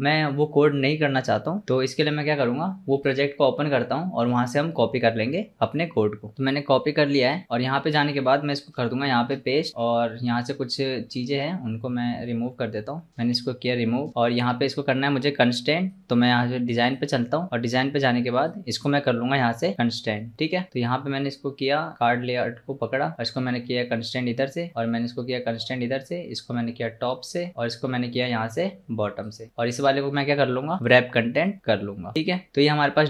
मैं वो कोड नहीं करना चाहता हूँ तो इसके लिए मैं क्या करूंगा वो प्रोजेक्ट को ओपन करता हूँ और वहां से हम कॉपी कर लेंगे अपने कोड को तो मैंने कॉपी कर लिया है और यहाँ पे जाने के बाद मैं इसको कर दूंगा यहाँ पे पेस्ट और यहाँ से कुछ चीजें हैं उनको मैं रिमूव कर देता हूँ मैंने इसको किया रिमूव और यहाँ पे इसको करना है मुझे कंस्टेंट तो मैं यहाँ से डिजाइन पे चलता हूँ और डिजाइन पे जाने के बाद इसको मैं कर लूंगा यहाँ से कंस्टेंट ठीक है तो यहाँ पे मैंने इसको किया कार्ड लिया लेआउट को पकड़ा और इसको मैंने किया कंस्टेंट इधर से और मैंने इसको किया कंस्टेंट इधर से इसको मैंने किया टॉप से और इसको मैंने किया यहाँ से बॉटम से और इस वाले को मैं क्या कर लूंगा रैप कंटेंट कर लूंगा ठीक है तो ये हमारे पास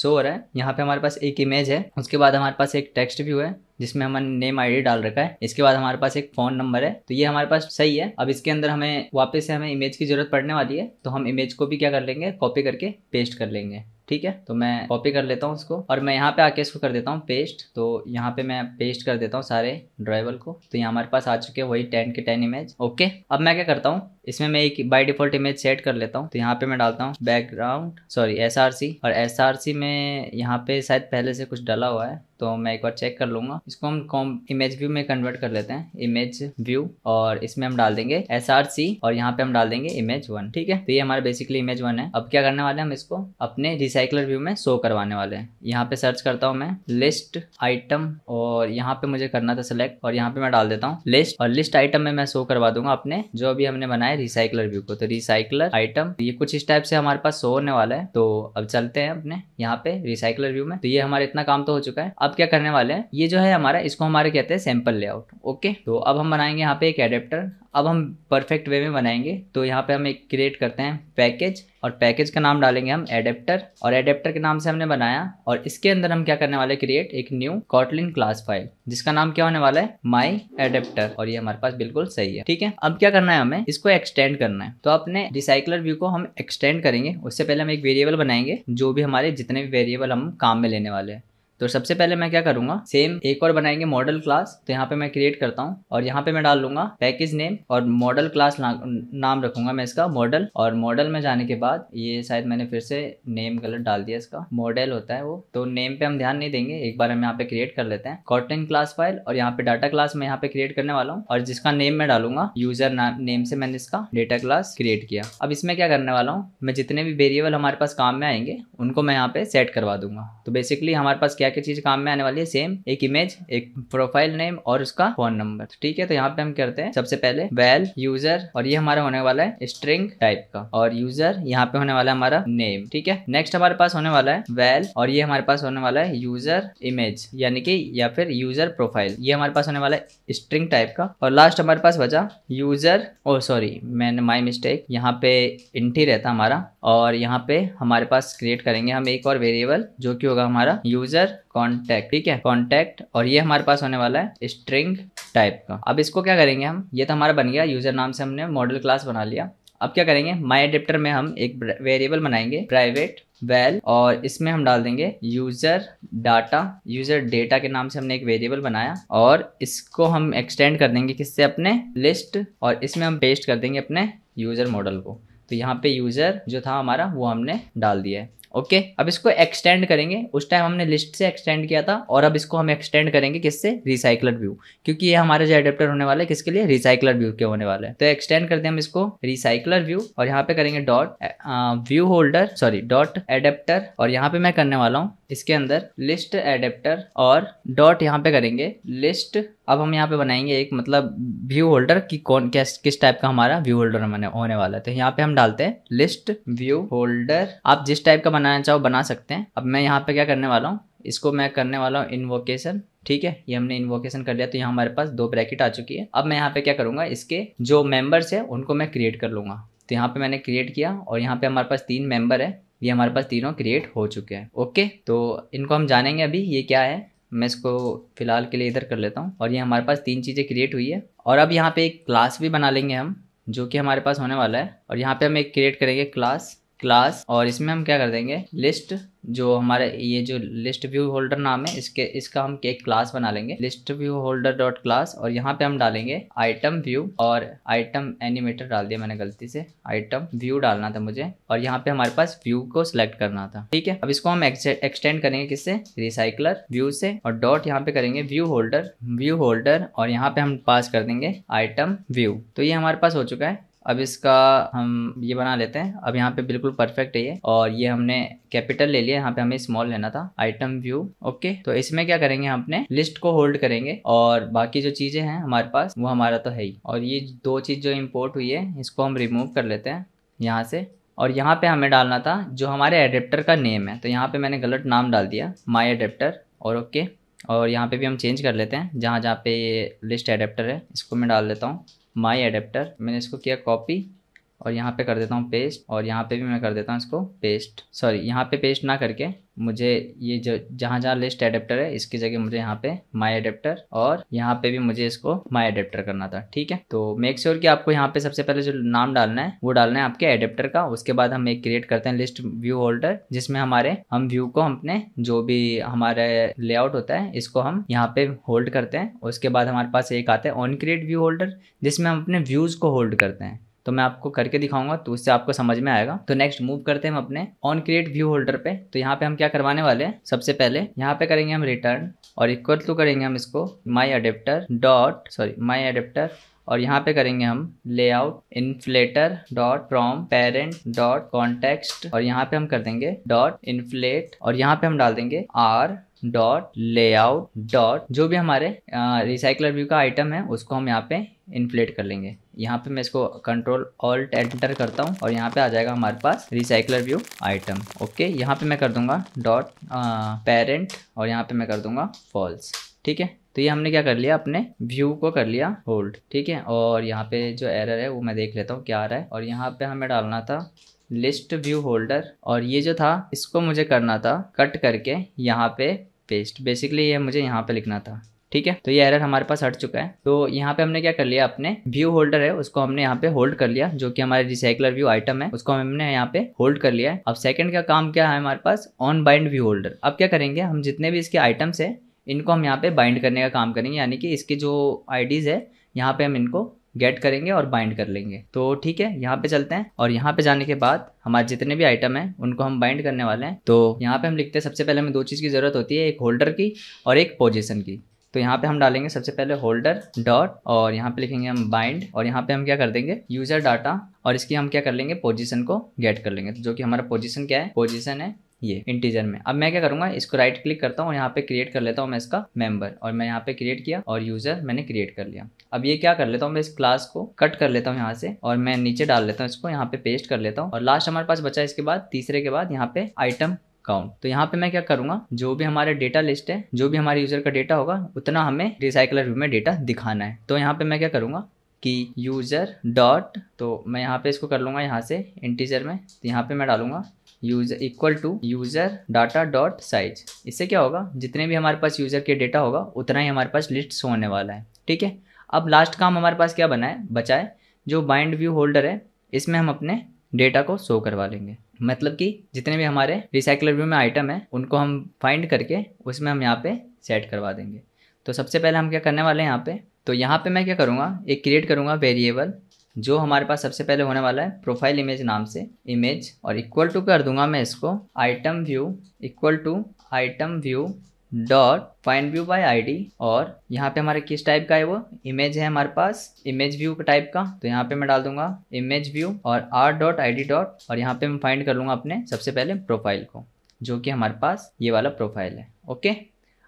शो हो रहा है यहाँ पे हमारे पास एक इमेज है उसके बाद हमारे पास एक टेक्स्ट व्यू है जिसमें हमने नेम आईडी डाल रखा है इसके बाद हमारे पास एक फोन नंबर है तो ये हमारे पास सही है अब इसके अंदर हमें वापस से हमें इमेज की जरूरत पड़ने वाली है तो हम इमेज को भी क्या कर लेंगे कॉपी करके पेस्ट कर लेंगे ठीक है तो मैं कॉपी कर लेता हूँ उसको और मैं यहाँ पे आके इसको कर देता हूँ पेस्ट तो यहाँ पे मैं पेस्ट कर देता हूँ सारे ड्राइवल को तो यहाँ हमारे पास आ चुके वही टेन के टेन इमेज ओके अब मैं क्या करता हूँ इसमें मैं एक बाई डिफॉल्ट इमेज सेट कर लेता हूँ तो यहाँ पे मैं डालता हूँ बैकग्राउंड सॉरी एस और एस में यहाँ पे शायद पहले से कुछ डाला हुआ है तो मैं एक बार चेक कर लूंगा इसको हम कॉम इमेज व्यू में कन्वर्ट कर लेते हैं इमेज व्यू और इसमें हम डाल देंगे एस और यहाँ पे हम डाल देंगे इमेज वन ठीक है तो ये हमारा बेसिकली इमेज वन है अब क्या करने वाले हम इसको अपने रिसाइकलर व्यू में शो करवाने वाले हैं यहाँ पे सर्च करता हूँ मैं लिस्ट आइटम और यहाँ पे मुझे करना था सिलेक्ट और यहाँ पे मैं डाल देता हूँ लिस्ट और लिस्ट आइटम में मैं शो करवा दूंगा अपने जो अभी हमने बनाया रिसाइकलर व्यू को तो रिसाइकलर आइटम ये कुछ इस टाइप से हमारे पास शो होने वाला है तो अब चलते हैं अपने यहाँ पे रिसाइकलर व्यू में तो ये हमारा इतना काम तो हो चुका है अब क्या करने वाले हैं ये जो है हमारा इसको हमारे कहते हैं सैंपल लेआउट ओके तो अब हम बनाएंगे यहाँ पे एक एडेप्टर अब हम परफेक्ट वे में बनाएंगे तो यहाँ पे हम एक क्रिएट करते हैं पैकेज और पैकेज का नाम डालेंगे हम एडेप्टर और एडेप्टर के नाम से हमने बनाया और इसके अंदर हम क्या करने वाले क्रिएट एक न्यू कॉटलिन क्लास फाइल जिसका नाम क्या होने वाला है माई एडेप्टर और ये हमारे पास बिल्कुल सही है ठीक है अब क्या करना है हमें इसको एक्सटेंड करना है तो अपने रिसाइकलर व्यू को हम एक्सटेंड करेंगे उससे पहले हम एक वेरिएबल बनाएंगे जो भी हमारे जितने भी वेरिएबल हम काम में लेने वाले हैं तो सबसे पहले मैं क्या करूंगा सेम एक और बनाएंगे मॉडल क्लास तो यहाँ पे मैं क्रिएट करता हूँ और यहाँ पे मैं डाल लूंगा पैकेज नेम और मॉडल क्लास नाम रखूंगा मैं इसका मॉडल और मॉडल में जाने के बाद ये शायद मैंने फिर से नेम गलत डाल दिया इसका मॉडल होता है वो तो नेम पे हम ध्यान नहीं देंगे एक बार हम यहाँ पे क्रिएट कर लेते हैं कॉटन क्लास फाइल और यहाँ पे डाटा क्लास मैं यहाँ पे क्रिएट करने वाला हूँ और जिसका नेम मैं डालूंगा यूजर नेम से मैंने इसका डेटा क्लास क्रिएट किया अब इसमें क्या करने वाला हूँ मैं जितने भी वेरिएबल हमारे पास काम में आएंगे उनको मैं यहाँ पे सेट करवा दूंगा तो बेसिकली हमारे पास क्या क्या चीज़ काम में आने वाली है सेम एक इमेज एक प्रोफाइल नेम और उसका फोन नंबर ठीक है तो यहाँ पे हम करते हैं सबसे पहले वेल यूजर और ये हमारा होने वाला है स्ट्रिंग टाइप का और यूजर यहाँ पे होने वाला है हमारा नेम ठीक है नेक्स्ट हमारे पास होने वाला है वेल और ये हमारे पास होने वाला है यूजर इमेज यानी कि या फिर यूजर प्रोफाइल ये हमारे पास होने वाला है स्ट्रिंग टाइप का और लास्ट हमारे पास बचा यूजर ओ सॉरी मैंने माई मिस्टेक यहाँ पे इंटी रहता हमारा और यहाँ पे हमारे पास क्रिएट करेंगे हम एक और वेरिएबल जो कि होगा हमारा यूजर कॉन्टैक्ट ठीक है कॉन्टैक्ट और ये हमारे पास होने वाला है स्ट्रिंग टाइप का अब इसको क्या करेंगे हम ये तो हमारा बन गया यूजर नाम से हमने मॉडल क्लास बना लिया अब क्या करेंगे माई एडिप्टर में हम एक वेरिएबल बनाएंगे प्राइवेट वेल और इसमें हम डाल देंगे यूजर डाटा यूजर डेटा के नाम से हमने एक वेरिएबल बनाया और इसको हम एक्सटेंड कर देंगे किससे अपने लिस्ट और इसमें हम पेस्ट कर देंगे अपने यूजर मॉडल को तो यहाँ पे यूजर जो था हमारा वो हमने डाल दिया है ओके अब इसको एक्सटेंड करेंगे उस टाइम हमने लिस्ट से एक्सटेंड किया था और अब इसको हम एक्सटेंड करेंगे किससे रिसाइकलर व्यू क्योंकि ये हमारे जो एडेप्टर होने वाला है किसके लिए रिसाइकलर व्यू के होने वाला है तो एक्सटेंड करते हैं हम इसको रिसाइकलर व्यू और यहाँ पे करेंगे dot view holder sorry dot adapter और यहाँ पे मैं करने वाला हूँ इसके अंदर लिस्ट एडेप्टर और डॉट यहाँ पे करेंगे लिस्ट अब हम यहाँ पे बनाएंगे एक मतलब व्यू होल्डर की कौन कैस किस टाइप का हमारा व्यू होल्डर होने वाला है तो यहाँ पे हम डालते हैं लिस्ट व्यू होल्डर आप जिस टाइप का बनाना चाहो बना सकते हैं अब मैं यहाँ पे क्या करने वाला हूँ इसको मैं करने वाला हूँ इन्वोकेशन ठीक है ये हमने इन्वोकेशन कर लिया तो यहाँ हमारे पास दो ब्रैकेट आ चुकी है अब मैं यहाँ पे क्या करूँगा इसके जो मेम्बर्स है उनको मैं क्रिएट कर लूँगा तो यहाँ पे मैंने क्रिएट किया और यहाँ पे हमारे पास तीन मेंबर है ये हमारे पास तीनों क्रिएट हो चुके हैं ओके तो इनको हम जानेंगे अभी ये क्या है मैं इसको फ़िलहाल के लिए इधर कर लेता हूँ और ये हमारे पास तीन चीज़ें क्रिएट हुई है और अब यहाँ पे एक क्लास भी बना लेंगे हम जो कि हमारे पास होने वाला है और यहाँ पे हम एक क्रिएट करेंगे क्लास क्लास और इसमें हम क्या कर देंगे लिस्ट जो हमारे ये जो लिस्ट व्यू होल्डर नाम है इसके इसका हम एक क्लास बना लेंगे list view holder dot class और यहाँ पे हम डालेंगे आइटम व्यू और आइटम एनिमेटर डाल दिया मैंने गलती से आइटम व्यू डालना था मुझे और यहाँ पे हमारे पास व्यू को सिलेक्ट करना था ठीक है अब इसको हम एक्सटेंड करेंगे किससे रिसाइकलर व्यू से और डॉट यहाँ पे करेंगे व्यू होल्डर व्यू होल्डर और यहाँ पे हम पास कर देंगे आइटम व्यू तो ये हमारे पास हो चुका है अब इसका हम ये बना लेते हैं अब यहाँ पे बिल्कुल परफेक्ट है ये और ये हमने कैपिटल ले लिया यहाँ पे हमें स्मॉल लेना था आइटम व्यू ओके तो इसमें क्या करेंगे हम अपने लिस्ट को होल्ड करेंगे और बाकी जो चीजें हैं हमारे पास वो हमारा तो है ही और ये दो चीज जो इम्पोर्ट हुई है इसको हम रिमूव कर लेते हैं यहाँ से और यहाँ पे हमें डालना था जो हमारे एडेप्टर का नेम है तो यहाँ पे मैंने गलत नाम डाल दिया माई एडेप्टर और ओके और यहाँ पे भी हम चेंज कर लेते हैं जहाँ जहाँ पे ये लिस्ट एडेप्टर है इसको मैं डाल लेता हूँ माई अडेप्टर मैंने इसको किया कॉपी और यहाँ पे कर देता हूँ पेस्ट और यहाँ पे भी मैं कर देता हूँ इसको पेस्ट सॉरी यहाँ पे पेस्ट ना करके मुझे ये जो जहाँ जहाँ लिस्ट एडेप्टर है इसकी जगह मुझे यहाँ पे माई एडेप्टर और यहाँ पे भी मुझे इसको माई एडेप्टर करना था ठीक है तो मेक श्योर sure कि आपको यहाँ पे सबसे पहले जो नाम डालना है वो डालना है आपके एडेप्टर का उसके बाद हम एक क्रिएट करते हैं लिस्ट व्यू होल्डर जिसमें हमारे हम व्यू को अपने जो भी हमारे लेआउट होता है इसको हम यहाँ पे होल्ड करते हैं उसके बाद हमारे पास एक आता है ऑन क्रिएट व्यू होल्डर जिसमें हम अपने व्यूज को होल्ड करते हैं तो मैं आपको करके दिखाऊंगा तो उससे आपको समझ में आएगा तो नेक्स्ट मूव करते हैं हम अपने ऑन क्रिएट व्यू होल्डर पे तो यहाँ पे हम क्या करवाने वाले हैं सबसे पहले यहाँ पे करेंगे हम रिटर्न और इक्वल टू करेंगे हम इसको my adapter dot sorry my adapter और यहाँ पे करेंगे हम layout inflater dot from parent dot context और यहाँ पे हम कर देंगे डॉट इन्फ्लेट और यहाँ पे हम डाल देंगे आर डॉट लेआउट डॉट जो भी हमारे रिसाइकलर व्यू का आइटम है उसको हम यहाँ पे इन्फ्लेट कर लेंगे यहाँ पे मैं इसको कंट्रोल ऑल्ट एंटर करता हूँ और यहाँ पे आ जाएगा हमारे पास रिसाइकलर व्यू आइटम ओके यहाँ पे मैं कर दूंगा डॉट पेरेंट और यहाँ पे मैं कर दूंगा फॉल्स ठीक है तो ये हमने क्या कर लिया अपने व्यू को कर लिया होल्ड ठीक है और यहाँ पे जो एरर है वो मैं देख लेता हूँ क्या आ रहा है और यहाँ पे हमें डालना था लिस्ट व्यू होल्डर और ये जो था इसको मुझे करना था कट करके यहाँ पे पेस्ट बेसिकली ये मुझे यहाँ पे लिखना था ठीक है तो ये एरर हमारे पास हट चुका है तो यहाँ पे हमने क्या कर लिया अपने व्यू होल्डर है उसको हमने यहाँ पे होल्ड कर लिया जो कि हमारे रिसाइकलर व्यू आइटम है उसको हमने यहाँ पे होल्ड कर लिया है अब सेकंड का काम क्या है हमारे पास ऑन बाइंड व्यू होल्डर अब क्या करेंगे हम जितने भी इसके आइटम्स है इनको हम यहाँ पे बाइंड करने का काम करेंगे यानी कि इसकी जो आईडीज़ है यहाँ पे हम इनको गेट करेंगे और बाइंड कर लेंगे तो ठीक है यहाँ पे चलते हैं और यहाँ पे जाने के बाद हमारे जितने भी आइटम हैं उनको हम बाइंड करने वाले हैं तो यहाँ पे हम लिखते हैं सबसे पहले हमें दो चीज़ की ज़रूरत होती है एक होल्डर की और एक पोजिशन की तो यहाँ पे हम डालेंगे सबसे पहले होल्डर डॉट और यहाँ पे लिखेंगे हम बाइंड और यहाँ पे हम क्या कर देंगे यूजर डाटा और इसकी हम क्या कर लेंगे पोजिशन को गेट कर लेंगे तो जो कि हमारा पोजिशन क्या है पोजिशन है ये इंटीजर में अब मैं क्या करूंगा इसको राइट क्लिक करता हूँ और यहाँ पे क्रिएट कर लेता हूँ मैं इसका मेंबर और मैं यहाँ पे क्रिएट किया और यूजर मैंने क्रिएट कर लिया अब ये क्या कर लेता हूँ मैं इस क्लास को कट कर लेता हूँ यहाँ से और मैं नीचे डाल लेता हूँ इसको यहाँ पे पेस्ट कर लेता हूँ और लास्ट हमारे पास बचा इसके बाद तीसरे के बाद यहाँ पे आइटम काउंट तो यहाँ पे मैं क्या करूँगा जो भी हमारे डेटा लिस्ट है जो भी हमारे यूज़र का डेटा होगा उतना हमें रिसाइकलर व्यू में डेटा दिखाना है तो यहाँ पे मैं क्या करूँगा कि यूज़र डॉट तो मैं यहाँ पे इसको कर लूँगा यहाँ से इंटीजर में तो यहाँ पे मैं डालूंगा user equal to user data dot size इससे क्या होगा जितने भी हमारे पास यूजर के डेटा होगा उतना ही हमारे पास लिस्ट शो होने वाला है ठीक है अब लास्ट काम हमारे पास क्या बना है बचा है जो बाइंड व्यू होल्डर है इसमें हम अपने डेटा को शो करवा लेंगे मतलब कि जितने भी हमारे रिसाइकलर व्यू में आइटम है उनको हम फाइंड करके उसमें हम यहाँ पे सेट करवा देंगे तो सबसे पहले हम क्या करने वाले हैं यहाँ पे तो यहाँ पे मैं क्या करूँगा एक क्रिएट करूँगा वेरिएबल जो हमारे पास सबसे पहले होने वाला है प्रोफाइल इमेज नाम से इमेज और इक्वल टू कर दूंगा मैं इसको item view equal to item view dot find view I D और यहाँ पे हमारे किस टाइप का है वो इमेज है हमारे पास इमेज व्यू टाइप का तो यहाँ पे मैं डाल दूंगा इमेज व्यू और R dot I D dot और यहाँ पे मैं फाइंड कर लूँगा अपने सबसे पहले प्रोफाइल को जो कि हमारे पास ये वाला प्रोफाइल है ओके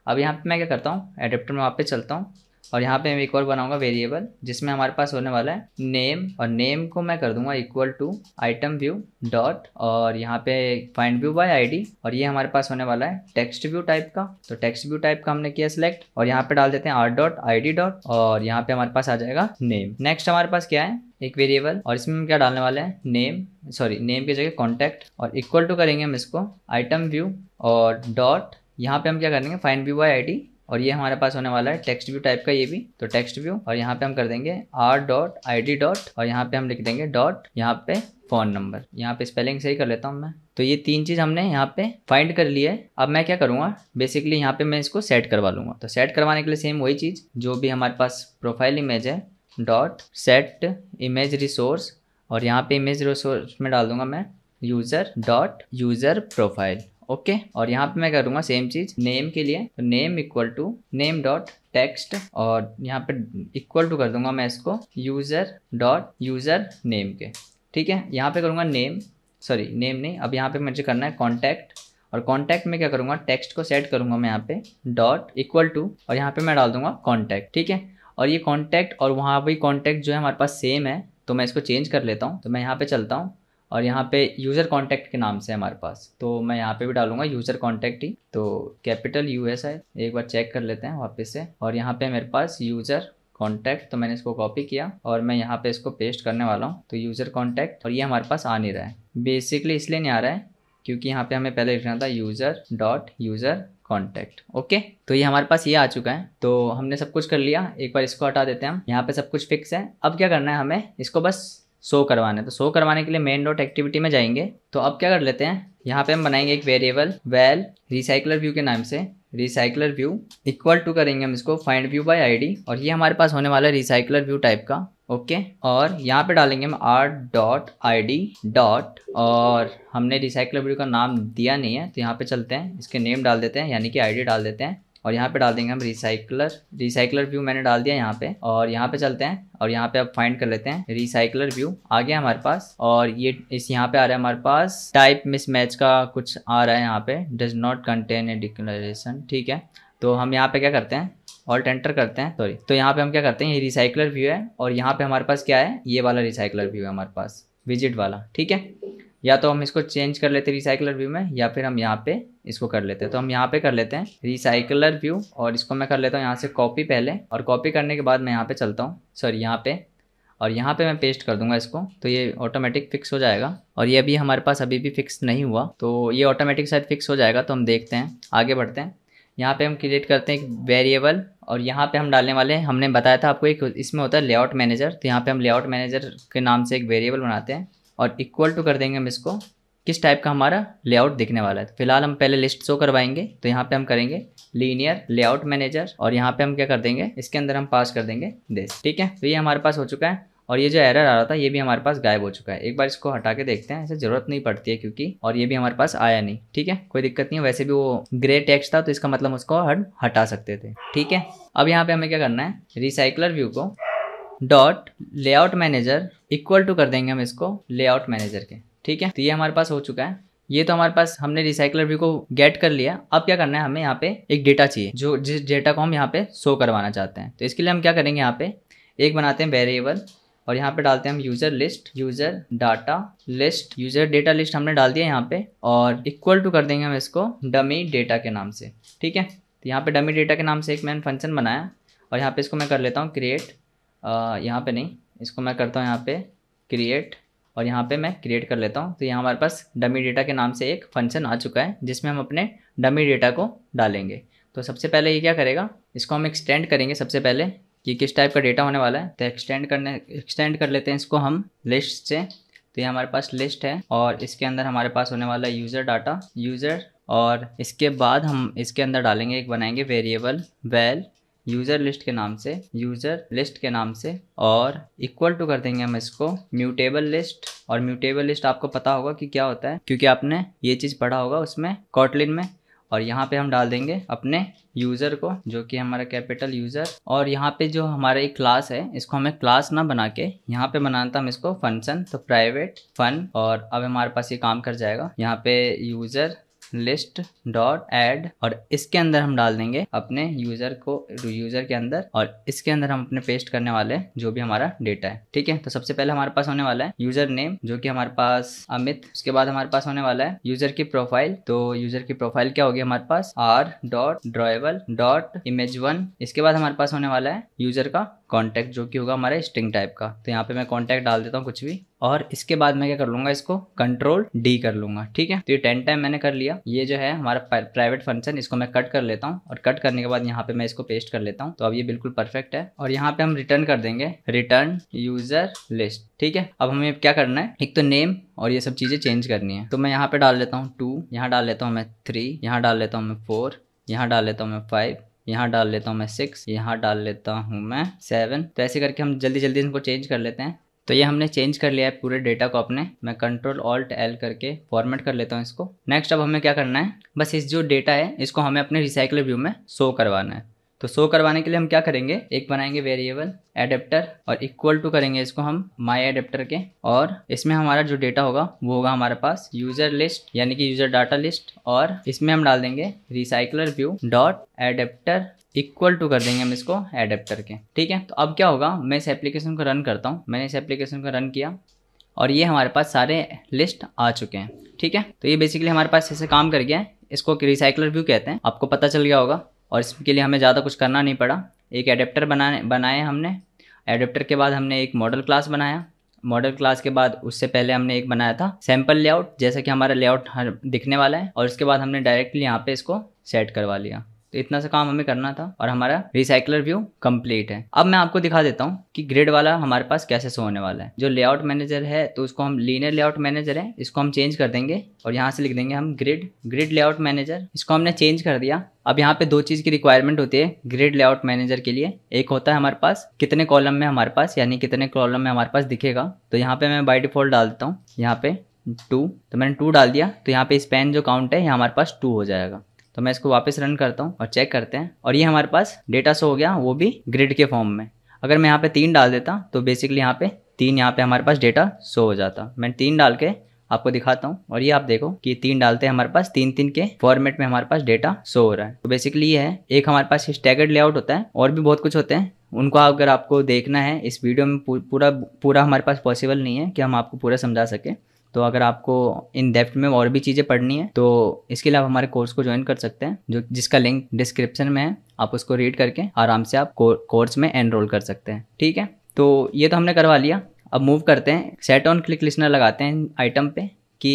अब यहाँ पे मैं क्या करता हूँ एडेप्टर में वहाँ पे चलता हूँ और यहाँ पे मैं एक और बनाऊंगा वेरिएबल जिसमें हमारे पास होने वाला है नेम और नेम को मैं कर दूंगा equal to item view dot और यहाँ पे फाइंड व्यू बाय आईडी और ये हमारे पास होने वाला है टेक्स्ट व्यू टाइप का तो टेक्स्ट व्यू टाइप का हमने किया सिलेक्ट और यहाँ पे डाल देते हैं R dot I D dot और यहाँ पे हमारे पास आ जाएगा नेम नेक्स्ट हमारे पास क्या है एक वेरिएबल और इसमें हम क्या डालने वाले हैं नेम सॉरी नेम की जगह कॉन्टैक्ट और इक्वल टू करेंगे हम इसको आइटम व्यू और डॉट यहाँ पे हम क्या करेंगे find view by I D और ये हमारे पास होने वाला है टेक्स्ट व्यू टाइप का ये भी तो टेक्स्ट व्यू और यहाँ पे हम कर देंगे R dot I D dot और यहाँ पे हम लिख देंगे डॉट यहाँ पे फोन नंबर यहाँ पे स्पेलिंग सही कर लेता हूँ मैं तो ये तीन चीज़ हमने यहाँ पे फाइंड कर लिया है अब मैं क्या करूँगा बेसिकली यहाँ पे मैं इसको सेट करवा लूँगा तो सेट करवाने के लिए सेम वही चीज़ जो भी हमारे पास प्रोफाइल इमेज है डॉट सेट इमेज रिसोर्स और यहाँ पे इमेज रिसोर्स में डाल दूंगा मैं user dot user profile okay और यहाँ पे मैं करूँगा सेम चीज़ नेम के लिए तो name equal to name dot text और यहाँ पे इक्वल टू कर दूंगा मैं इसको यूज़र डॉट यूज़र नेम के ठीक है यहाँ पे करूँगा नेम सॉरी नेम नहीं अब यहाँ पे मुझे करना है कॉन्टैक्ट और कॉन्टैक्ट में क्या करूँगा टेक्स्ट को सेट करूँगा मैं यहाँ पे डॉट इक्वल टू और यहाँ पे मैं डाल दूंगा कॉन्टैक्ट ठीक है और ये कॉन्टैक्ट और वहाँ भी कॉन्टैक्ट जो है हमारे पास सेम है तो मैं इसको चेंज कर लेता हूँ तो मैं यहाँ पे चलता हूँ और यहाँ पे यूज़र कॉन्टैक्ट के नाम से हमारे पास तो मैं यहाँ पे भी डालूंगा यूज़र कॉन्टैक्ट ही तो कैपिटल यू एस है एक बार चेक कर लेते हैं वापस से और यहाँ पे मेरे पास यूज़र कॉन्टैक्ट तो मैंने इसको कॉपी किया और मैं यहाँ पे इसको पेस्ट करने वाला हूँ तो यूज़र कॉन्टैक्ट और ये हमारे पास आ नहीं रहा है बेसिकली इसलिए नहीं आ रहा है क्योंकि यहाँ पर हमें पहले लिखना था user dot user contact okay तो ये हमारे पास ये आ चुका है तो हमने सब कुछ कर लिया एक बार इसको हटा देते हैं हम यहाँ पे सब कुछ फिक्स है अब क्या करना है हमें इसको बस शो करवाना है तो शो करवाने के लिए मेन डॉट एक्टिविटी में जाएंगे तो अब क्या कर लेते हैं यहाँ पे हम बनाएंगे एक वेरिएबल वेल रिसाइकलर व्यू के नाम से रिसाइकलर व्यू इक्वल टू करेंगे हम इसको फाइंड व्यू बाय आईडी और ये हमारे पास होने वाला है रिसाइकलर व्यू टाइप का ओके और यहाँ पे डालेंगे हम R dot I D dot और हमने रिसाइकलर व्यू का नाम दिया नहीं है तो यहाँ पे चलते हैं इसके नेम डाल देते हैं यानी कि आईडी डाल देते हैं और यहाँ पे डाल देंगे हम रिसाइकलर रिसाइकलर व्यू मैंने डाल दिया यहाँ पे और यहाँ पे चलते हैं और यहाँ पे आप फाइंड कर लेते हैं रिसाइकलर व्यू आ गया हमारे पास और ये इस यहाँ पे आ रहा है हमारे पास टाइप मिस मैच का कुछ आ रहा है यहाँ पे does not contain a declaration ठीक है तो हम यहाँ पे क्या करते हैं ऑल्ट एंटर करते हैं सॉरी तो यहाँ पे हम क्या करते हैं ये रिसाइकलर व्यू है और यहाँ पे हमारे पास क्या है ये वाला रिसाइकलर व्यू है हमारे पास विजिट वाला ठीक है या तो हम इसको चेंज कर लेते रिसाइकलर व्यू में या फिर हम यहाँ पे इसको कर लेते हैं तो हम यहाँ पे कर लेते हैं रिसाइकलर व्यू और इसको मैं कर लेता हूँ यहाँ से कॉपी पहले और कॉपी करने के बाद मैं यहाँ पे चलता हूँ सॉरी यहाँ पे और यहाँ पे मैं पेस्ट कर दूंगा इसको तो ये ऑटोमेटिक फिक्स हो जाएगा और ये अभी हमारे पास अभी भी फिक्स नहीं हुआ तो ये ऑटोमेटिक शायद फिक्स हो जाएगा तो हम देखते हैं आगे बढ़ते हैं यहाँ पे हम क्रिएट करते हैं एक वेरिएबल और यहाँ पे हम डालने वाले हैं हमने बताया था आपको एक इसमें होता है लेआउट मैनेजर तो यहाँ पे हम लेआउट मैनेजर के नाम से एक वेरिएबल बनाते हैं और इक्वल टू कर देंगे हम इसको किस टाइप का हमारा लेआउट दिखने वाला है तो फिलहाल हम पहले लिस्ट शो करवाएंगे तो यहाँ पे हम करेंगे लीनियर लेआउट मैनेजर और यहाँ पे हम क्या कर देंगे इसके अंदर हम पास कर देंगे दिस ठीक है तो ये हमारे पास हो चुका है और ये जो एरर आ रहा था ये भी हमारे पास गायब हो चुका है एक बार इसको हटा के देखते हैं ऐसे जरूरत नहीं पड़ती है क्योंकि और ये भी हमारे पास आया नहीं ठीक है कोई दिक्कत नहीं है वैसे भी वो ग्रे टेक्स्ट था तो इसका मतलब उसको हम हटा सकते थे ठीक है अब यहाँ पे हमें क्या करना है रिसाइकलर व्यू को dot layout manager equal to कर देंगे हम इसको लेआउट मैनेजर के ठीक है तो ये हमारे पास हो चुका है ये तो हमारे पास हमने रिसाइकलर व्यू को गेट कर लिया अब क्या करना है हमें यहाँ पे एक डेटा चाहिए जो जिस डेटा को हम यहाँ पे शो करवाना चाहते हैं तो इसके लिए हम क्या करेंगे यहाँ पे एक बनाते हैं वेरिएबल और यहाँ पे डालते हैं हम user list user data list user data list हमने डाल दिया यहाँ पे और इक्वल टू कर देंगे हम इसको डमी डेटा के नाम से ठीक है तो यहाँ पे डमी डेटा के नाम से एक मैंने फंक्शन बनाया और यहाँ पे इसको मैं कर लेता हूँ क्रिएट यहाँ पे नहीं इसको मैं करता हूँ यहाँ पे क्रिएट और यहाँ पे मैं क्रिएट कर लेता हूँ तो यहाँ हमारे पास डमी डेटा के नाम से एक फंक्शन आ चुका है जिसमें हम अपने डमी डेटा को डालेंगे तो सबसे पहले ये क्या करेगा इसको हम एक्सटेंड करेंगे सबसे पहले कि किस टाइप का डेटा होने वाला है तो एक्सटेंड करने एक्सटेंड कर लेते हैं इसको हम लिस्ट से तो ये हमारे पास लिस्ट है और इसके अंदर हमारे पास होने वाला है यूज़र डाटा यूज़र और इसके बाद हम इसके अंदर डालेंगे एक बनाएंगे वेरिएबल वेल यूजर लिस्ट के नाम से यूजर लिस्ट के नाम से और इक्वल टू कर देंगे हम इसको म्यूटेबल लिस्ट और म्यूटेबल लिस्ट आपको पता होगा कि क्या होता है क्योंकि आपने ये चीज़ पढ़ा होगा उसमें कॉटलिन में और यहाँ पे हम डाल देंगे अपने यूज़र को जो कि हमारा कैपिटल यूज़र और यहाँ पे जो हमारा एक क्लास है इसको हमें क्लास ना बना के यहाँ पे बनाना था हम इसको फंक्शन तो प्राइवेट फन और अब हमारे पास ये काम कर जाएगा यहाँ पे यूज़र लिस्ट डॉट एड और इसके अंदर हम डाल देंगे अपने यूजर को यूजर के अंदर और इसके अंदर हम अपने पेस्ट करने वाले हैं जो भी हमारा डेटा है ठीक है तो सबसे पहले हमारे पास होने वाला है यूजर नेम जो कि हमारे पास अमित उसके बाद हमारे पास होने वाला है यूजर की प्रोफाइल तो यूजर की प्रोफाइल क्या होगी हमारे पास R dot drawable dot image one इसके बाद हमारे पास होने वाला है यूजर का कॉन्टैक्ट जो कि होगा हमारे स्ट्रिंग टाइप का तो यहाँ पे मैं कॉन्टैक्ट डाल देता हूँ कुछ भी और इसके बाद मैं क्या कर लूंगा इसको कंट्रोल डी कर लूंगा ठीक है तो ये टेन टाइम मैंने कर लिया ये जो है हमारा प्राइवेट फंक्शन इसको मैं कट कर लेता हूँ और कट करने के बाद यहाँ पे मैं इसको पेस्ट कर लेता हूँ तो अब ये बिल्कुल परफेक्ट है और यहाँ पे हम रिटर्न कर देंगे रिटर्न यूजर लिस्ट ठीक है अब हमें क्या करना है एक तो नेम और ये सब चीज़ें चेंज करनी है तो मैं यहाँ पे डाल लेता हूँ टू यहाँ डाल लेता हूँ मैं थ्री यहाँ डाल लेता हूँ मैं फोर यहाँ डाल लेता हूँ मैं फाइव यहाँ डाल लेता हूँ मैं सिक्स यहाँ डाल लेता हूँ मैं सेवन तो ऐसे करके हम जल्दी जल्दी इनको चेंज कर लेते हैं तो ये हमने चेंज कर लिया है पूरे डेटा को अपने मैं कंट्रोल ऑल्ट एल करके फॉर्मेट कर लेता हूँ इसको नेक्स्ट अब हमें क्या करना है बस इस जो डेटा है इसको हमें अपने रिसाइकल व्यू में शो करवाना है तो शो करवाने के लिए हम क्या करेंगे एक बनाएंगे वेरिएबल एडेप्टर और इक्वल टू करेंगे इसको हम माई एडेप्टर के और इसमें हमारा जो डेटा होगा वो होगा हमारे पास यूजर लिस्ट यानी कि यूजर डाटा लिस्ट और इसमें हम डाल देंगे recycler view dot adapter equal to कर देंगे हम इसको एडेप्टर के ठीक है तो अब क्या होगा मैं इस एप्लीकेशन को रन करता हूँ मैंने इस एप्लीकेशन को रन किया और ये हमारे पास सारे लिस्ट आ चुके हैं ठीक है तो ये बेसिकली हमारे पास ऐसे काम कर गया है इसको रिसाइकलर व्यू कहते हैं आपको पता चल गया होगा और इसके लिए हमें ज़्यादा कुछ करना नहीं पड़ा एक एडेप्टर बनाने बनाए हमने एडेप्टर के बाद हमने एक मॉडल क्लास बनाया मॉडल क्लास के बाद उससे पहले हमने एक बनाया था सैम्पल लेआउट जैसा कि हमारा लेआउट दिखने वाला है और उसके बाद हमने डायरेक्टली यहाँ पे इसको सेट करवा लिया तो इतना सा काम हमें करना था और हमारा रिसाइकलर व्यू कंप्लीट है अब मैं आपको दिखा देता हूँ कि ग्रिड वाला हमारे पास कैसे सो होने वाला है जो लेआउट मैनेजर है तो उसको हम लीनियर लेआउट मैनेजर है इसको हम चेंज कर देंगे और यहाँ से लिख देंगे हम ग्रिड ग्रिड लेआउट मैनेजर इसको हमने चेंज कर दिया अब यहाँ पे दो चीज़ की रिक्वायरमेंट होती है ग्रिड लेआउट मैनेजर के लिए एक होता है हमारे पास कितने कॉलम में हमारे पास यानी कितने कॉलम में हमारे पास दिखेगा तो यहाँ पे मैं बाई डिफॉल्ट डाल देता हूँ यहाँ पे टू तो मैंने टू डाल दिया तो यहाँ पे स्पेन जो काउंट है यहाँ हमारे पास टू हो जाएगा तो मैं इसको वापस रन करता हूँ और चेक करते हैं और ये हमारे पास डेटा सो हो गया वो भी ग्रिड के फॉर्म में अगर मैं यहाँ पे तीन डाल देता तो बेसिकली यहाँ पे तीन यहाँ पे हमारे पास डेटा सो हो जाता मैं तीन डाल के आपको दिखाता हूँ और ये आप देखो कि तीन डालते हैं हमारे पास तीन तीन के फॉर्मेट में हमारे पास डेटा सो हो रहा है तो बेसिकली ये है एक हमारे पास स्टैगर्ड लेआउट होता है और भी बहुत कुछ होते हैं उनको अगर आपको देखना है इस वीडियो में पूरा पूरा हमारे पास पॉसिबल नहीं है कि हम आपको पूरा समझा सकें तो अगर आपको इन डेप्थ में और भी चीज़ें पढ़नी है तो इसके लिए आप हमारे कोर्स को ज्वाइन कर सकते हैं जो जिसका लिंक डिस्क्रिप्शन में है आप उसको रीड करके आराम से आप कोर्स में एनरोल कर सकते हैं ठीक है तो ये तो हमने करवा लिया अब मूव करते हैं सेट ऑन क्लिक लिस्नर लगाते हैं आइटम पे कि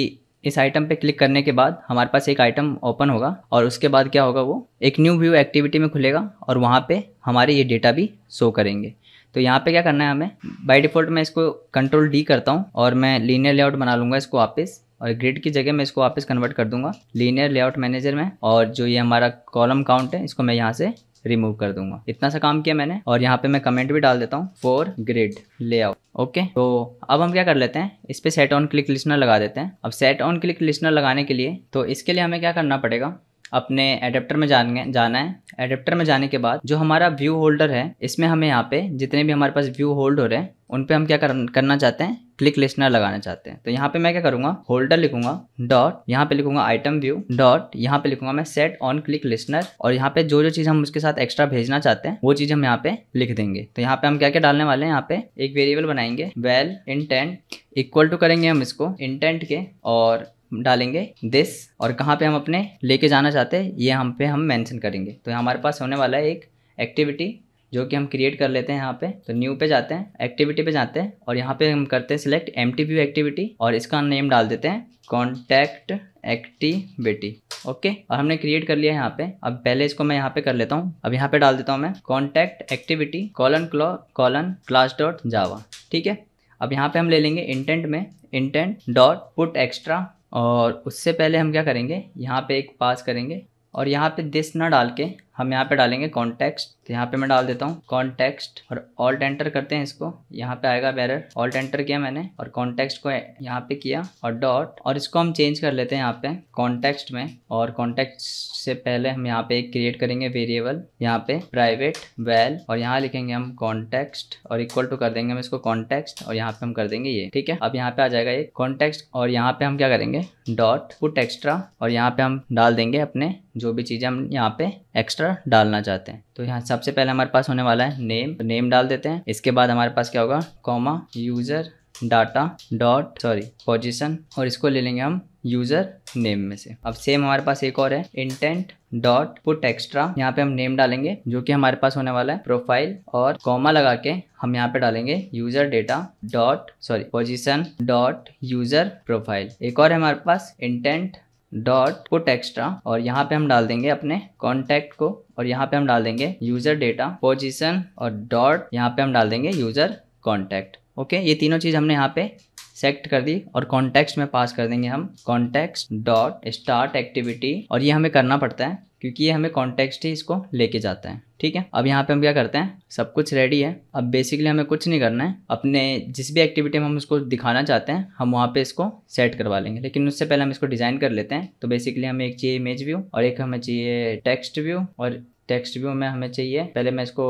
इस आइटम पे क्लिक करने के बाद हमारे पास एक आइटम ओपन होगा और उसके बाद क्या होगा वो एक न्यू व्यू एक्टिविटी में खुलेगा और वहाँ पे हमारे ये डेटा भी शो करेंगे तो यहाँ पे क्या करना है हमें बाय डिफ़ॉल्ट मैं इसको कंट्रोल डी करता हूँ और मैं लीनियर लेआउट बना लूँगा इसको वापस और ग्रिड की जगह मैं इसको वापस कन्वर्ट कर दूंगा लीनियर लेआउट मैनेजर में और जो ये हमारा कॉलम काउंट है इसको मैं यहाँ से रिमूव कर दूंगा इतना सा काम किया मैंने और यहाँ पे मैं कमेंट भी डाल देता हूँ फॉर ग्रिड लेआउट ओके तो अब हम क्या कर लेते हैं इस पर सेट ऑन क्लिक लिस्टनर लगा देते हैं अब सेट ऑन क्लिक लिस्टनर लगाने के लिए तो इसके लिए हमें क्या करना पड़ेगा अपने एडेप्टर में जाने जाना है एडेप्टर में जाने के बाद जो हमारा व्यू होल्डर है इसमें हमें यहाँ पे जितने भी हमारे पास व्यू होल्ड हो रहे हैं उन पे हम क्या कर, करना चाहते हैं क्लिक लिस्टनर लगाना चाहते हैं तो यहाँ पे मैं क्या करूंगा होल्डर लिखूंगा डॉट यहाँ पे लिखूंगा आइटम व्यू डॉट यहाँ पे लिखूंगा मैं सेट ऑन क्लिक लिस्टनर और यहाँ पे जो जो चीज़ हम उसके साथ एक्स्ट्रा भेजना चाहते हैं वो चीज़ हम यहाँ पे लिख देंगे तो यहाँ पे हम क्या क्या डालने वाले हैं यहाँ पे एक वेरिएबल बनाएंगे वेल इंटेंट इक्वल टू करेंगे हम इसको इंटेंट के और डालेंगे दिस और कहाँ पे हम अपने लेके जाना चाहते हैं ये हम पे हम मेंशन करेंगे तो हमारे पास होने वाला है एक एक्टिविटी जो कि हम क्रिएट कर लेते हैं यहाँ पे तो न्यू पे जाते हैं एक्टिविटी पे जाते हैं और यहाँ पे हम करते हैं सिलेक्ट एम टी एक्टिविटी और इसका नेम डाल देते हैं कॉन्टैक्ट एक्टिविटी ओके और हमने क्रिएट कर लिया है यहाँ पे अब पहले इसको मैं यहाँ पे कर लेता हूँ अब यहाँ पे डाल देता हूँ मैं कॉन्टैक्ट एक्टिविटी कॉलन क्लो कॉलन क्लास डॉट जावा ठीक है अब यहाँ पे हम ले लेंगे इंटेंट में इंटेंट डॉट पुट एक्स्ट्रा और उससे पहले हम क्या करेंगे यहाँ पे एक पास करेंगे और यहाँ पे दिस ना डाल के हम यहाँ पे डालेंगे कॉन्टेक्स्ट तो यहाँ पे मैं डाल देता हूँ कॉन्टेक्स्ट और ऑल्ट एंटर करते हैं इसको यहाँ पे आएगा बैरर ऑल्ट एंटर किया मैंने और कॉन्टेक्स्ट को यहाँ पे किया और डॉट और इसको हम चेंज कर लेते हैं यहाँ पे कॉन्टेक्स्ट में और कॉन्टेक्स्ट से पहले हम यहाँ पे क्रिएट करेंगे वेरिएबल यहाँ पे प्राइवेट वेल और यहाँ लिखेंगे हम कॉन्टेक्स्ट और इक्वल टू कर देंगे हम इसको कॉन्टेक्स्ट और यहाँ पे हम कर देंगे ये ठीक है अब यहाँ पे आ जाएगा ये कॉन्टेक्स्ट और यहाँ पे हम क्या करेंगे डॉट पुट एक्स्ट्रा और यहाँ पे हम डाल देंगे अपने जो भी चीज़ें हम यहाँ पे एक्स्ट्रा एक्स्ट्रा डालना चाहते हैं तो यहाँ सबसे पहले हमारे पास होने वाला है नेम नेम तो डाल देते हैं इसके बाद हमारे पास क्या होगा comma user data dot sorry position और इसको ले लेंगे हम यूज़र नेम में से अब सेम हमारे पास एक और है इंटेंट डॉट पुट एक्स्ट्रा यहाँ पे हम नेम डालेंगे जो कि हमारे पास होने वाला है प्रोफाइल और कॉमा लगा के हम यहाँ पे डालेंगे user data dot sorry position dot user profile एक और है हमारे पास इंटेंट डॉट पुट एक्स्ट्रा और यहाँ पे हम डाल देंगे अपने कॉन्टैक्ट को और यहाँ पे हम डाल देंगे यूजर डेटा पोजिशन और डॉट यहाँ पे हम डाल देंगे यूजर कॉन्टैक्ट ओके ये तीनों चीज़ हमने यहाँ पे सेक्ट कर दी और कॉन्टेक्स्ट में पास कर देंगे हम कॉन्टेक्स्ट डॉट स्टार्ट एक्टिविटी और ये हमें करना पड़ता है क्योंकि ये हमें कॉन्टेक्स्ट ही इसको लेके जाता है ठीक है अब यहाँ पे हम क्या करते हैं सब कुछ रेडी है अब बेसिकली हमें कुछ नहीं करना है अपने जिस भी एक्टिविटी में हम उसको दिखाना चाहते हैं हम वहाँ पे इसको सेट करवा लेंगे लेकिन उससे पहले हम इसको डिज़ाइन कर लेते हैं तो बेसिकली हमें एक चाहिए इमेज व्यू और एक हमें चाहिए टेक्स्ट व्यू और टेक्स्ट व्यू में हमें चाहिए पहले मैं इसको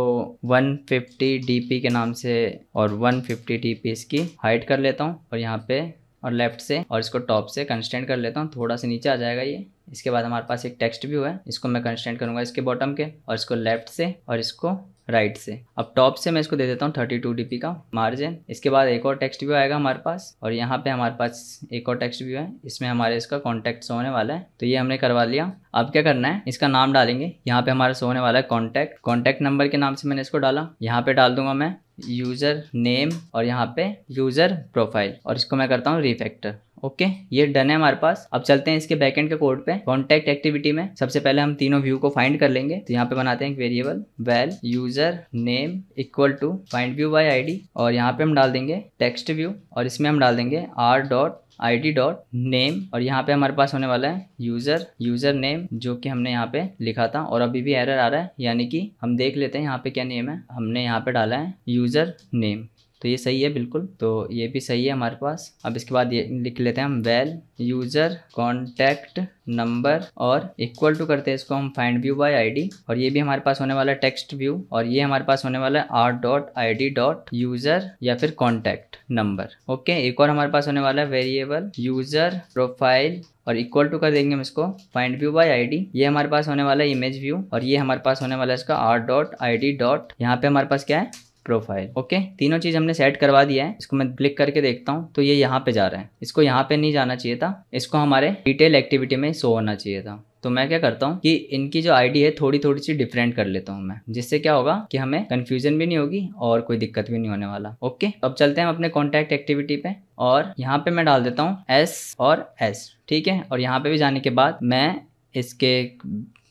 150 dp के नाम से और 150 dp इसकी हाइट कर लेता हूँ और यहाँ पे और लेफ्ट से और इसको टॉप से कंस्टेंट कर लेता हूँ थोड़ा सा नीचे आ जाएगा ये इसके बाद हमारे पास एक टेक्स्ट व्यू है इसको मैं कंस्टेंट करूंगा इसके बॉटम के और इसको लेफ्ट से और इसको राइट से अब टॉप से मैं इसको दे देता हूँ थर्टी टू डी का मार्जिन इसके बाद एक और टेक्स्ट व्यू आएगा हमारे पास और यहाँ पे हमारे पास एक और टेक्स्ट व्यू है इसमें हमारे इसका कॉन्टैक्ट सोने होने वाला है तो ये हमने करवा लिया अब क्या करना है इसका नाम डालेंगे यहाँ पे हमारा सोने होने वाला है कॉन्टैक्ट कॉन्टैक्ट नंबर के नाम से मैंने इसको डाला यहाँ पे डाल दूंगा मैं यूज़र नेम और यहाँ पे यूज़र प्रोफाइल और इसको मैं करता हूँ रिफेक्टर ओके ये डन है हमारे पास अब चलते हैं इसके बैकेंड के कोड पे कॉन्टेक्ट एक्टिविटी में सबसे पहले हम तीनों व्यू को फाइंड कर लेंगे तो यहाँ पे बनाते हैं एक variable val user name equal to find view by ID और यहाँ पे हम डाल देंगे टेक्स्ट व्यू और इसमें हम डाल देंगे R dot I D dot name और यहाँ पे हमारे पास होने वाला है यूजर यूजर नेम जो कि हमने यहाँ पे लिखा था और अभी भी एरर आ रहा है यानी कि हम देख लेते हैं यहाँ पे क्या नेम है हमने यहाँ पे डाला है यूजर नेम तो ये सही है बिल्कुल तो ये भी सही है हमारे पास अब इसके बाद ये लिख लेते हैं हम वेल यूज़र कॉन्टैक्ट नंबर और इक्वल टू करते हैं इसको हम फाइंड व्यू बाय आईडी और ये भी हमारे पास होने वाला है टेक्स्ट व्यू और ये हमारे पास होने वाला है R dot I D dot user या फिर कॉन्टैक्ट नंबर ओके एक और हमारे पास होने वाला है वेरिएबल यूज़र प्रोफाइल और इक्वल टू कर देंगे हम इसको फाइंड व्यू बाय आईडी ये हमारे पास होने वाला है इमेज व्यू और ये हमारे पास होने वाला है इसका R dot I D dot यहाँ पे हमारे पास क्या है प्रोफाइल ओके तीनों चीज़ हमने सेट करवा दिया है इसको मैं क्लिक करके देखता हूँ तो ये यहाँ पे जा रहा है इसको यहाँ पे नहीं जाना चाहिए था इसको हमारे डिटेल एक्टिविटी में शो होना चाहिए था तो मैं क्या करता हूँ कि इनकी जो आईडी है थोड़ी थोड़ी सी डिफरेंट कर लेता हूँ मैं जिससे क्या होगा कि हमें कन्फ्यूजन भी नहीं होगी और कोई दिक्कत भी नहीं होने वाला ओके अब चलते हैं अपने कॉन्टैक्ट एक्टिविटी पे और यहाँ पे मैं डाल देता हूँ एस और एस ठीक है और यहाँ पे भी जाने के बाद मैं इसके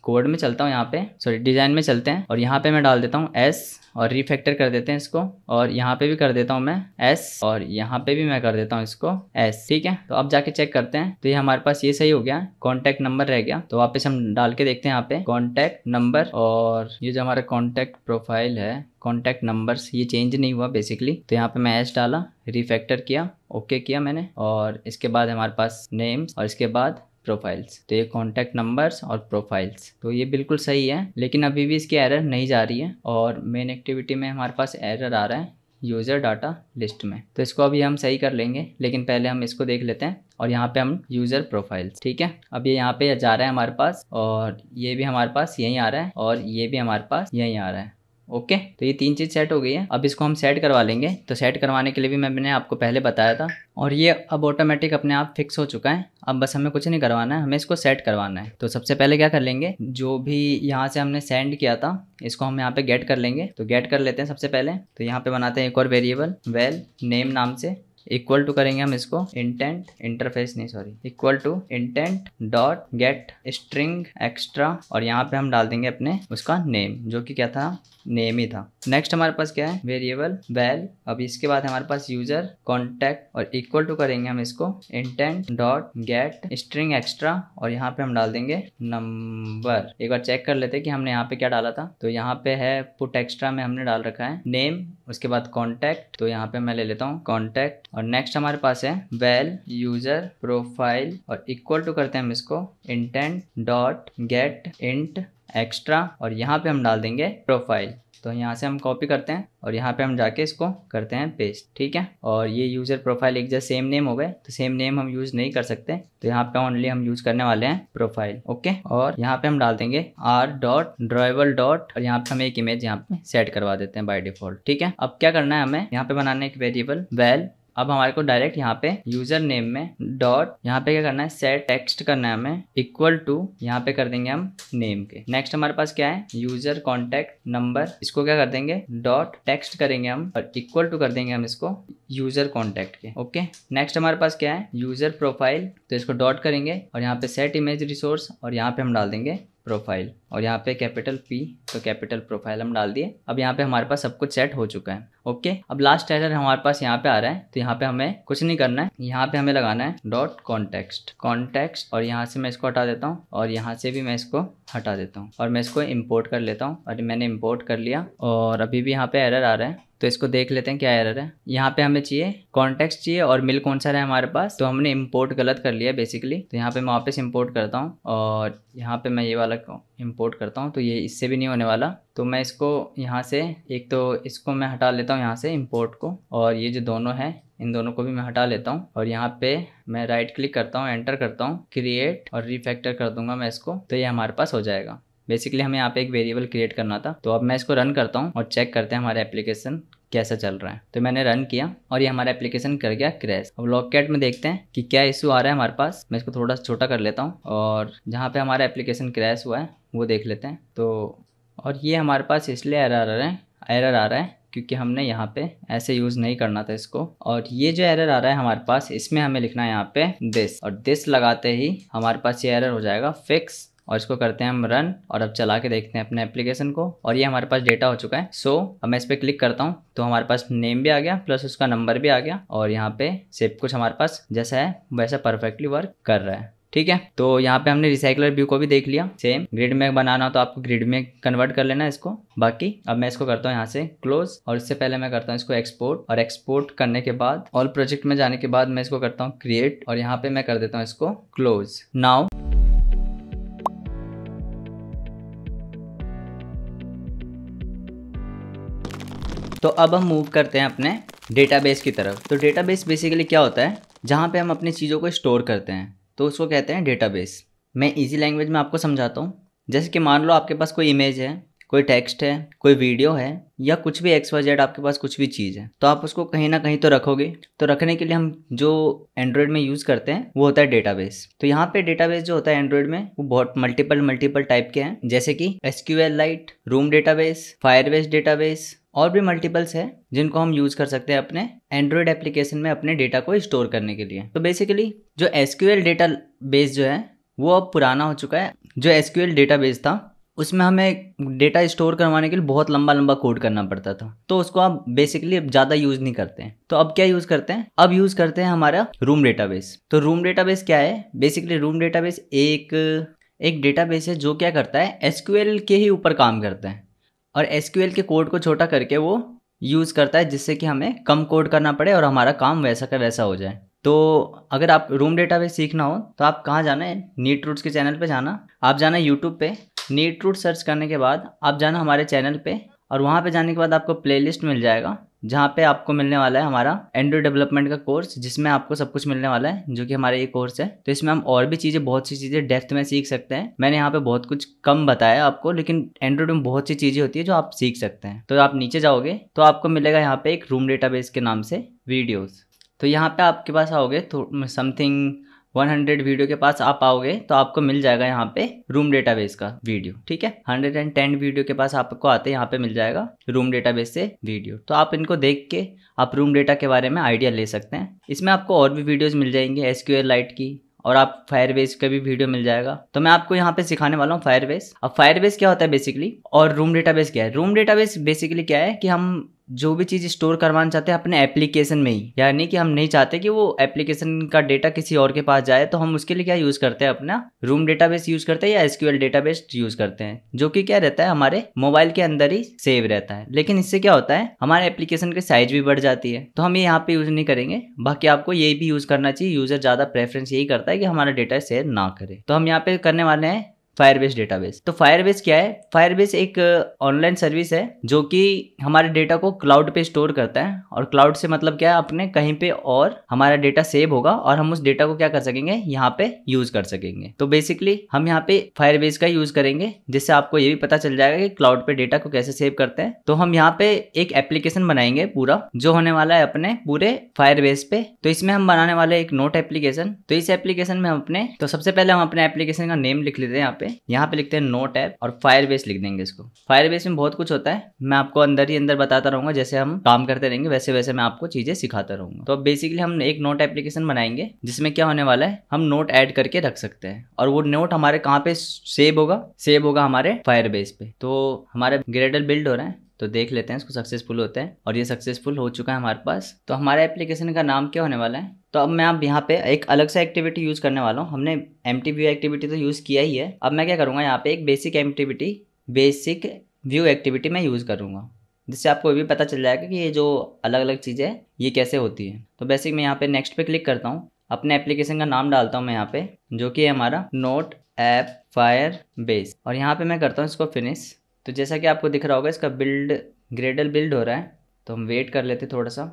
कोड में चलता हूँ यहाँ पे सॉरी डिजाइन में चलते हैं और यहाँ पे मैं डाल देता हूँ एस और रिफेक्टर कर देते हैं इसको और यहाँ पे भी कर देता हूँ मैं एस और यहाँ पे भी मैं कर देता हूँ इसको एस ठीक है तो अब जाके चेक करते हैं तो ये हमारे पास ये सही हो गया कॉन्टेक्ट नंबर रह गया तो वापस हम डाल के देखते हैं यहाँ पे कॉन्टेक्ट नंबर और ये जो हमारा कॉन्टेक्ट प्रोफाइल है कॉन्टेक्ट नंबर ये चेंज नहीं हुआ बेसिकली तो यहाँ पे मैं एस डाला रिफैक्टर किया ओके okay किया मैंने और इसके बाद हमारे पास नेम्स और इसके बाद प्रोफाइल्स तो ये कॉन्टैक्ट नंबर्स और प्रोफाइल्स तो ये बिल्कुल सही है लेकिन अभी भी इसकी एरर नहीं जा रही है और मेन एक्टिविटी में हमारे पास एरर आ रहा है यूज़र डाटा लिस्ट में तो इसको अभी हम सही कर लेंगे लेकिन पहले हम इसको देख लेते हैं और यहाँ पे हम यूज़र प्रोफाइल्स ठीक है अब ये यहाँ पे जा रहा है हमारे पास और ये भी हमारे पास यहीं आ रहा है और ये भी हमारे पास यहीं आ रहा है ओके तो ये तीन चीज़ सेट हो गई है अब इसको हम सेट करवा लेंगे तो सेट करवाने के लिए भी मैंने आपको पहले बताया था और ये अब ऑटोमेटिक अपने आप फिक्स हो चुका है अब बस हमें कुछ नहीं करवाना है हमें इसको सेट करवाना है तो सबसे पहले क्या कर लेंगे जो भी यहाँ से हमने सेंड किया था इसको हम यहाँ पे गेट कर लेंगे तो गेट कर लेते हैं सबसे पहले तो यहाँ पे बनाते हैं एक और वेरिएबल वेल नेम नाम से इक्वल टू करेंगे हम इसको इंटेंट इंटरफेस नहीं sorry equal to intent dot get string extra और यहाँ पे हम डाल देंगे अपने उसका नेम जो कि क्या था नेम ही था नेक्स्ट हमारे पास क्या है वेरिएबल वैल अब इसके बाद हमारे पास यूजर कॉन्टेक्ट और इक्वल टू करेंगे हम इसको intent dot get string extra और यहाँ पे हम डाल देंगे नंबर एक बार चेक कर लेते कि हमने यहाँ पे क्या डाला था तो यहाँ पे है पुट एक्स्ट्रा में हमने डाल रखा है नेम उसके बाद कॉन्टेक्ट तो यहाँ पे मैं ले लेता हूँ कॉन्टेक्ट और नेक्स्ट हमारे पास है वेल यूजर प्रोफाइल और इक्वल टू करते हैं हम इसको intent dot get int extra और यहाँ पे हम डाल देंगे प्रोफाइल तो यहाँ से हम कॉपी करते हैं और यहाँ पे हम जाके इसको करते हैं पेस्ट ठीक है और ये यूज़र प्रोफाइल एक जैसे सेम नेम हो गए तो सेम नेम हम यूज़ नहीं कर सकते तो यहाँ पे ओनली हम यूज़ करने वाले हैं प्रोफाइल ओके और यहाँ पे हम डाल देंगे आर डॉट ड्राइवल डॉट और यहाँ पे हम एक इमेज यहाँ पे सेट करवा देते हैं बाई डिफॉल्ट ठीक है अब क्या करना है हमें यहाँ पे बनाने एक वेरिएबल वेल अब हमारे को डायरेक्ट यहाँ पे यूजर नेम में डॉट यहाँ पे क्या करना है सेट टेक्स्ट करना है हमें इक्वल टू यहाँ पे कर देंगे हम नेम के नेक्स्ट हमारे पास क्या है यूजर कॉन्टेक्ट नंबर इसको क्या कर देंगे डॉट टेक्स्ट करेंगे हम और इक्वल टू कर देंगे हम इसको यूजर कॉन्टेक्ट के ओके नेक्स्ट हमारे पास क्या है यूजर प्रोफाइल तो इसको डॉट करेंगे और यहाँ पे सेट इमेज रिसोर्स और यहाँ पे हम डाल देंगे प्रोफाइल और यहाँ पे कैपिटल पी तो कैपिटल प्रोफाइल हम डाल दिए अब यहाँ पे हमारे पास सब कुछ सेट हो चुका है ओके अब लास्ट एरर हमारे पास यहाँ पे आ रहा है तो यहाँ पे हमें कुछ नहीं करना है यहाँ पे हमें लगाना है डॉट कॉन्टेक्स्ट कॉन्टेक्स्ट और यहाँ से मैं इसको हटा देता हूँ और यहाँ से भी मैं इसको हटा देता हूँ और मैं इसको इम्पोर्ट कर लेता हूँ और मैंने इम्पोर्ट कर लिया और अभी भी यहाँ पे एरर आ रहा है तो इसको देख लेते हैं क्या एरर है यहाँ पे हमें चाहिए कॉन्टेक्स्ट चाहिए और मिल कौन सा है हमारे पास तो हमने इम्पोर्ट गलत कर लिया बेसिकली तो यहाँ पे मैं वापस इम्पोर्ट करता हूँ और यहाँ पे मैं ये वाला इम्पोर्ट करता हूँ तो ये इससे भी नहीं होने वाला तो मैं इसको यहाँ से एक तो इसको मैं हटा लेता हूँ यहाँ से इम्पोर्ट को और ये जो दोनों है इन दोनों को भी मैं हटा लेता हूँ और यहाँ पे मैं राइट क्लिक करता हूँ एंटर करता हूँ क्रिएट और रिफैक्टर कर दूंगा मैं इसको तो ये हमारे पास हो जाएगा बेसिकली हमें यहाँ पे एक वेरिएबल क्रिएट करना था तो अब मैं इसको रन करता हूँ और चेक करते हैं हमारा एप्लीकेशन कैसा चल रहा है तो मैंने रन किया और ये हमारा एप्लीकेशन कर गया क्रैश अब कैट में देखते हैं कि क्या इशू आ रहा है हमारे पास मैं इसको थोड़ा सा छोटा कर लेता हूँ और जहाँ पे हमारा एप्लीकेशन क्रैश हुआ है वो देख लेते हैं तो और ये हमारे पास इसलिए एरर आ रहा है एरर आ रहा है क्योंकि हमने यहाँ पे ऐसे यूज़ नहीं करना था इसको और ये जो एरर आ रहा है हमारे पास इसमें हमें लिखना है यहाँ पे दिस और दिस लगाते ही हमारे पास ये एरर हो जाएगा फिक्स और इसको करते हैं हम रन और अब चला के देखते हैं अपने एप्लीकेशन को और ये हमारे पास डेटा हो चुका है सो अब मैं इस पर क्लिक करता हूँ तो हमारे पास नेम भी आ गया प्लस उसका नंबर भी आ गया और यहाँ पे सेब कुछ हमारे पास जैसा है वैसा परफेक्टली वर्क कर रहा है ठीक है तो यहाँ पे हमने रिसाइकलर व्यू को भी देख लिया सेम ग्रिड में बनाना हो तो आपको ग्रिड में कन्वर्ट कर लेना इसको बाकी अब मैं इसको करता हूँ यहाँ से क्लोज और इससे पहले मैं करता हूँ इसको एक्सपोर्ट और एक्सपोर्ट करने के बाद ऑल प्रोजेक्ट में जाने के बाद मैं इसको करता हूँ क्रिएट और यहाँ पे मैं कर देता हूँ इसको क्लोज नाउ तो अब हम मूव करते हैं अपने डेटाबेस की तरफ तो डेटाबेस बेसिकली क्या होता है जहाँ पे हम अपनी चीज़ों को स्टोर करते हैं तो उसको कहते हैं डेटाबेस मैं इजी लैंग्वेज में आपको समझाता हूँ जैसे कि मान लो आपके पास कोई इमेज है कोई टेक्स्ट है कोई वीडियो है या कुछ भी एक्स वाई जेड आपके पास कुछ भी चीज़ है तो आप उसको कहीं ना कहीं तो रखोगे तो रखने के लिए हम जो एंड्रॉयड में यूज़ करते हैं वो होता है डेटाबेस तो यहाँ पे डेटाबेस जो होता है एंड्रॉयड में वो बहुत मल्टीपल मल्टीपल टाइप के हैं जैसे कि S Q L lite room database data database और भी मल्टीपल्स है जिनको हम यूज कर सकते हैं अपने एंड्रॉयड एप्लीकेशन में अपने डेटा को स्टोर करने के लिए तो बेसिकली जो एल डेटा बेस जो है वो अब पुराना हो चुका है जो एल डेटा बेस था उसमें हमें डेटा स्टोर करवाने के लिए बहुत लंबा लंबा कोड करना पड़ता था तो उसको आप बेसिकली अब ज़्यादा यूज़ नहीं करते हैं तो अब क्या यूज़ करते हैं अब यूज़ करते हैं हमारा रूम डेटाबेस तो रूम डेटाबेस क्या है बेसिकली रूम डेटाबेस एक एक डेटाबेस है जो क्या करता है एल के ही ऊपर काम करता है और एस के कोड को छोटा करके वो यूज़ करता है जिससे कि हमें कम कोड करना पड़े और हमारा काम वैसा का वैसा हो जाए तो अगर आप रूम डेटा सीखना हो तो आप कहाँ जाना है नीट रूट्स के चैनल पे जाना आप जाना यूट्यूब पे नीट रूट सर्च करने के बाद आप जाना हमारे चैनल पे और वहाँ पे जाने के बाद आपको प्लेलिस्ट मिल जाएगा जहाँ पे आपको मिलने वाला है हमारा एंड्रॉइड डेवलपमेंट का कोर्स जिसमें आपको सब कुछ मिलने वाला है जो कि हमारा ये कोर्स है तो इसमें हम और भी चीज़ें बहुत सी चीज़ें डेप्थ में सीख सकते हैं मैंने यहाँ पे बहुत कुछ कम बताया आपको लेकिन एंड्रॉइड में बहुत सी चीज़ें होती है जो आप सीख सकते हैं तो आप नीचे जाओगे तो आपको मिलेगा यहाँ पर एक रूम डेटा के नाम से वीडियोज़ तो यहाँ पर आपके पास आओगे समथिंग तो 100 वीडियो के पास आप आओगे तो आपको मिल जाएगा यहाँ पे रूम डेटाबेस का वीडियो ठीक है 110 वीडियो के पास आपको आते यहाँ पे मिल जाएगा रूम डेटाबेस से वीडियो तो आप इनको देख के आप रूम डेटा के बारे में आइडिया ले सकते हैं इसमें आपको और भी वीडियोस मिल जाएंगे एस लाइट की और आप फायरबेस का भी वीडियो मिल जाएगा तो मैं आपको यहाँ पे सिखाने वाला हूँ फायरबेस अब फायरबेस क्या होता है बेसिकली और रूम डेटाबेस क्या है रूम डेटाबेस बेसिकली क्या है कि हम जो भी चीज़ स्टोर करवाना चाहते हैं अपने एप्लीकेशन में ही यानी कि हम नहीं चाहते कि वो एप्लीकेशन का डेटा किसी और के पास जाए तो हम उसके लिए क्या यूज़ करते हैं अपना रूम डेटा यूज़ करते हैं या एसक्यूएल डेटाबेस यूज़ करते हैं जो कि क्या रहता है हमारे मोबाइल के अंदर ही सेव रहता है लेकिन इससे क्या होता है हमारे एप्लीकेशन की साइज भी बढ़ जाती है तो हम ये यहाँ पे यूज़ नहीं करेंगे बाकी आपको ये भी यूज़ करना चाहिए यूज़र ज़्यादा प्रेफरेंस यही करता है कि हमारा डेटा शेयर ना करे तो हम यहाँ पे करने वाले हैं फायरबेस डेटाबेस तो फायरबेस क्या है फायरबेस एक ऑनलाइन uh, सर्विस है जो कि हमारे डेटा को क्लाउड पे स्टोर करता है और क्लाउड से मतलब क्या है अपने कहीं पे और हमारा डेटा सेव होगा और हम उस डेटा को क्या कर सकेंगे यहाँ पे यूज कर सकेंगे तो बेसिकली हम यहाँ पे फायरबेस का यूज करेंगे जिससे आपको ये भी पता चल जाएगा कि क्लाउड पे डेटा को कैसे सेव करते हैं तो हम यहाँ पे एक एप्लीकेशन बनाएंगे पूरा जो होने वाला है अपने पूरे फायरबेस पे तो इसमें हम बनाने वाले एक नोट एप्लीकेशन तो इस एप्लीकेशन में हम अपने तो सबसे पहले हम अपने एप्लीकेशन का नेम लिख लेते हैं यहाँ पे यहाँ पे लिखते हैं नोट ऐप और फायर बेस लिख देंगे इसको फायर बेस में बहुत कुछ होता है मैं आपको अंदर ही अंदर बताता रहूंगा जैसे हम काम करते रहेंगे वैसे वैसे मैं आपको चीजें सिखाता रहूंगा तो बेसिकली हम एक नोट एप्लीकेशन बनाएंगे जिसमें क्या होने वाला है हम नोट ऐड करके रख सकते हैं और वो नोट हमारे कहाँ पे सेव होगा सेव होगा हमारे फायर पे तो हमारे ग्रेडल बिल्ड हो रहे हैं तो देख लेते हैं इसको सक्सेसफुल होते हैं और ये सक्सेसफुल हो चुका है हमारे पास तो हमारे एप्लीकेशन का नाम क्या होने वाला है तो अब मैं आप यहाँ पे एक अलग सा एक्टिविटी यूज़ करने वाला हूँ हमने एम टी व्यू एक्टिविटी तो यूज़ किया ही है अब मैं क्या करूँगा यहाँ पे एक basic activity basic view activity मैं यूज़ करूँगा जिससे आपको ये भी पता चल जाएगा कि ये जो अलग अलग चीज़ें हैं ये कैसे होती है तो बेसिक मैं यहाँ पे नेक्स्ट पे क्लिक करता हूँ अपने एप्लीकेशन का नाम डालता हूँ मैं यहाँ पे जो कि है हमारा नोट ऐप फायर बेस और यहाँ पे मैं करता हूँ इसको फिनिश तो जैसा कि आपको दिख रहा होगा इसका बिल्ड ग्रेडल बिल्ड हो रहा है तो हम वेट कर लेते थोड़ा सा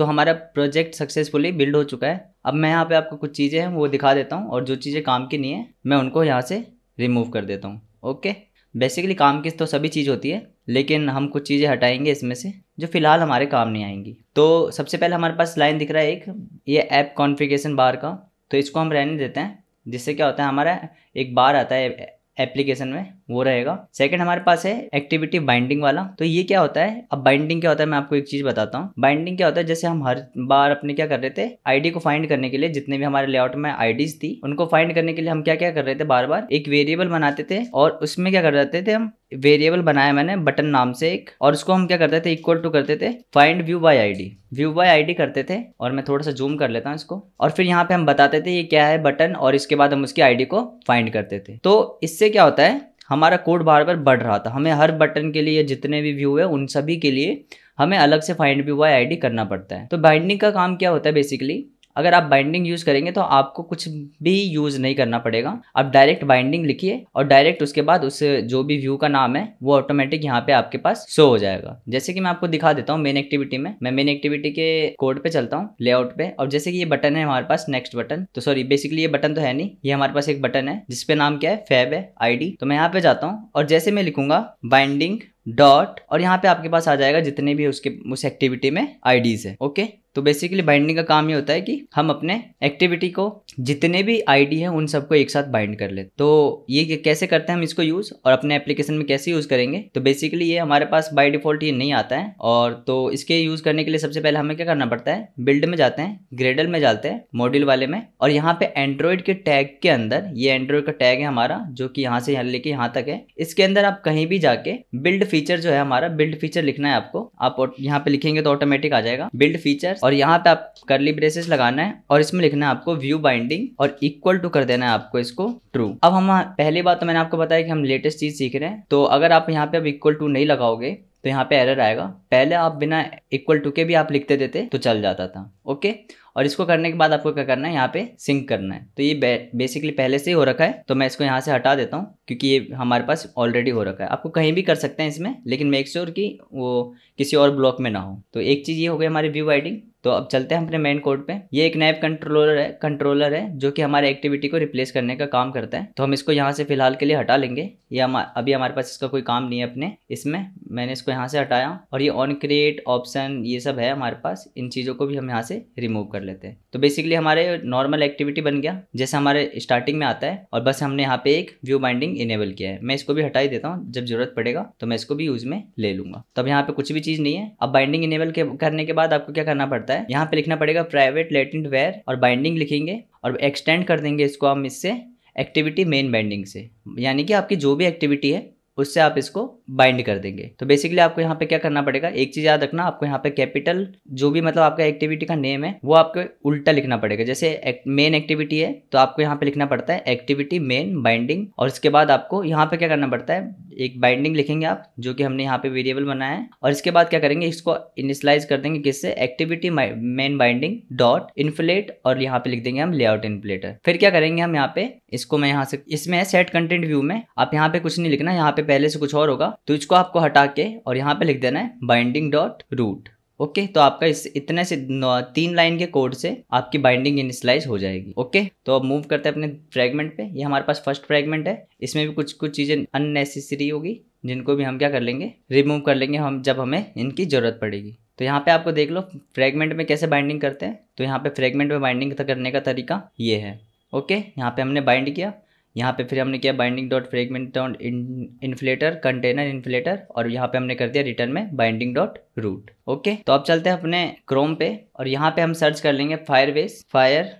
तो हमारा प्रोजेक्ट सक्सेसफुली बिल्ड हो चुका है अब मैं यहाँ पे आपको कुछ चीज़ें हैं वो दिखा देता हूँ और जो चीज़ें काम की नहीं है मैं उनको यहाँ से रिमूव कर देता हूँ ओके बेसिकली काम की तो सभी चीज़ होती है लेकिन हम कुछ चीज़ें हटाएंगे इसमें से जो फिलहाल हमारे काम नहीं आएंगी तो सबसे पहले हमारे पास लाइन दिख रहा है एक ये ऐप कॉन्फ़िगरेशन बार का तो इसको हम रहने देते हैं जिससे क्या होता है हमारा एक बार आता है एप्लीकेशन में वो रहेगा सेकंड हमारे पास है एक्टिविटी बाइंडिंग वाला तो ये क्या होता है अब बाइंडिंग क्या होता है मैं आपको एक चीज बताता हूँ बाइंडिंग क्या होता है जैसे हम हर बार अपने क्या कर रहे थे आईडी को फाइंड करने के लिए जितने भी हमारे लेआउट में आईडीज थी उनको फाइंड करने के लिए हम क्या क्या कर रहे थे बार बार एक वेरिएबल बनाते थे और उसमें क्या कर रहे थे हम वेरिएबल बनाया मैंने बटन नाम से एक और उसको हम क्या करते थे इक्वल टू करते थे find view by ID view by ID करते थे और मैं थोड़ा सा जूम कर लेता हूँ इसको और फिर यहाँ पे हम बताते थे ये क्या है बटन और इसके बाद हम उसकी आईडी को फाइंड करते थे तो इससे क्या होता है हमारा कोड बार बार बढ़ रहा था हमें हर बटन के लिए जितने भी व्यू है उन सभी के लिए हमें अलग से फाइंड व्यू वाई आई करना पड़ता है तो बाइंडिंग का काम क्या होता है बेसिकली अगर आप बाइंडिंग यूज़ करेंगे तो आपको कुछ भी यूज़ नहीं करना पड़ेगा आप डायरेक्ट बाइंडिंग लिखिए और डायरेक्ट उसके बाद उस जो भी व्यू का नाम है वो ऑटोमेटिक यहाँ पे आपके पास शो हो जाएगा जैसे कि मैं आपको दिखा देता हूँ मेन एक्टिविटी में मैं मेन एक्टिविटी के कोड पे चलता हूँ लेआउट पे और जैसे कि ये बटन है हमारे पास नेक्स्ट बटन तो सॉरी बेसिकली ये बटन तो है नहीं ये हमारे पास एक बटन है जिसपे नाम क्या है फैब है आई तो मैं यहाँ पे जाता हूँ और जैसे मैं लिखूंगा बाइंडिंग डॉट और यहाँ पे आपके पास आ जाएगा जितने भी उसके उस एक्टिविटी में आईडीज है ओके तो बेसिकली बाइंडिंग का काम ये होता है कि हम अपने एक्टिविटी को जितने भी आईडी है उन सबको एक साथ बाइंड कर ले तो ये कैसे करते हैं हम इसको यूज़ और अपने एप्लीकेशन में कैसे यूज़ करेंगे तो बेसिकली ये हमारे पास बाय डिफॉल्ट ये नहीं आता है और तो इसके यूज़ करने के लिए सबसे पहले हमें क्या करना पड़ता है बिल्ड में जाते हैं ग्रेडल में जाते हैं मॉड्यूल वाले में और यहाँ पे एंड्रॉयड के टैग के अंदर ये एंड्रॉयड का टैग है हमारा जो कि यहाँ से यहाँ लेके यहाँ तक है इसके अंदर आप कहीं भी जाके बिल्ड फीस फीचर जो है हमारा बिल्ड फीचर लिखना है आपको आप यहाँ पे लिखेंगे तो ऑटोमेटिक आ जाएगा बिल्ड फीचर और यहाँ पे आप करली ब्रेसेस लगाना है और इसमें लिखना है आपको व्यू बाइंडिंग और इक्वल टू कर देना है आपको इसको ट्रू अब हम पहली बात तो मैंने आपको बताया कि हम लेटेस्ट चीज सीख रहे हैं तो अगर आप यहाँ पे अब इक्वल टू नहीं लगाओगे तो यहाँ पे एरर आएगा पहले आप बिना इक्वल टू के भी आप लिखते देते तो चल जाता था ओके और इसको करने के बाद आपको क्या करना है यहाँ पे सिंक करना है तो ये बेसिकली पहले से ही हो रखा है तो मैं इसको यहाँ से हटा देता हूँ क्योंकि ये हमारे पास ऑलरेडी हो रखा है आपको कहीं भी कर सकते हैं इसमें लेकिन मेक श्योर sure कि वो किसी और ब्लॉक में ना हो तो एक चीज़ ये हो गई हमारी व्यू वाइडिंग तो अब चलते हैं अपने मेन कोड पे ये एक नैप कंट्रोलर है कंट्रोलर है जो कि हमारे एक्टिविटी को रिप्लेस करने का काम करता है तो हम इसको यहाँ से फिलहाल के लिए हटा लेंगे ये हम अभी हमारे पास इसका कोई काम नहीं है अपने इसमें मैंने इसको यहाँ से हटाया और ये ऑन क्रिएट ऑप्शन ये सब है हमारे पास इन चीज़ों को भी हम यहाँ से रिमूव कर लेते हैं तो बेसिकली हमारे नॉर्मल एक्टिविटी बन गया जैसे हमारे स्टार्टिंग में आता है और बस हमने यहाँ पे एक व्यू बाइंडिंग इनेबल किया है मैं इसको भी हटा ही देता हूँ जब जरूरत पड़ेगा तो मैं इसको भी यूज में ले लूंगा तो अब यहाँ पे कुछ भी चीज़ नहीं है अब बाइंडिंग इनेबल करने के बाद आपको क्या करना पड़ता है जाता है यहाँ पे लिखना पड़ेगा प्राइवेट लेटेंट वेयर और बाइंडिंग लिखेंगे और एक्सटेंड कर देंगे इसको हम इससे एक्टिविटी मेन बाइंडिंग से यानी कि आपकी जो भी एक्टिविटी है उससे आप इसको बाइंड कर देंगे तो बेसिकली आपको यहाँ पे क्या करना पड़ेगा एक चीज याद रखना आपको यहाँ पे कैपिटल जो भी मतलब आपका एक्टिविटी का नेम है वो आपको उल्टा लिखना पड़ेगा जैसे मेन एक्टिविटी है तो आपको यहाँ पे लिखना पड़ता है एक्टिविटी मेन बाइंडिंग और इसके बाद आपको यहाँ पे क्या करना पड़ता है एक बाइंडिंग लिखेंगे आप जो कि हमने यहाँ पे वेरिएबल बनाया है और इसके बाद क्या करेंगे इसको इनिशलाइज कर देंगे किससे activity main binding dot inflate और यहाँ पे लिख देंगे हम लेआउट इन्फ्लेटर फिर क्या करेंगे हम यहाँ पे इसको मैं यहाँ से इसमें सेट कंटेंट व्यू में आप यहाँ पे कुछ नहीं लिखना यहाँ पे पहले से कुछ और होगा तो इसको आपको हटा के और यहाँ पे लिख देना है बाइंडिंग डॉट रूट ओके तो आपका इस इतने से तीन लाइन के कोड से आपकी बाइंडिंग इनिशलाइज हो जाएगी ओके तो अब मूव करते हैं अपने फ्रेगमेंट पे ये हमारे पास फर्स्ट फ्रेगमेंट है इसमें भी कुछ कुछ चीज़ें अननेसेसरी होगी जिनको भी हम क्या कर लेंगे रिमूव कर लेंगे हम जब हमें इनकी ज़रूरत पड़ेगी तो यहाँ पे आपको देख लो फ्रेगमेंट में कैसे बाइंडिंग करते हैं तो यहाँ पे फ्रेगमेंट में बाइंडिंग करने का तरीका ये है ओके यहाँ पे हमने बाइंड किया यहाँ पे फिर हमने किया binding dot fragment dot inflater container inflater और यहाँ पे हमने कर दिया रिटर्न में बाइंडिंग डॉट रूट ओके तो अब चलते हैं अपने क्रोम पे और यहाँ पे हम सर्च कर लेंगे फायर बेस फायर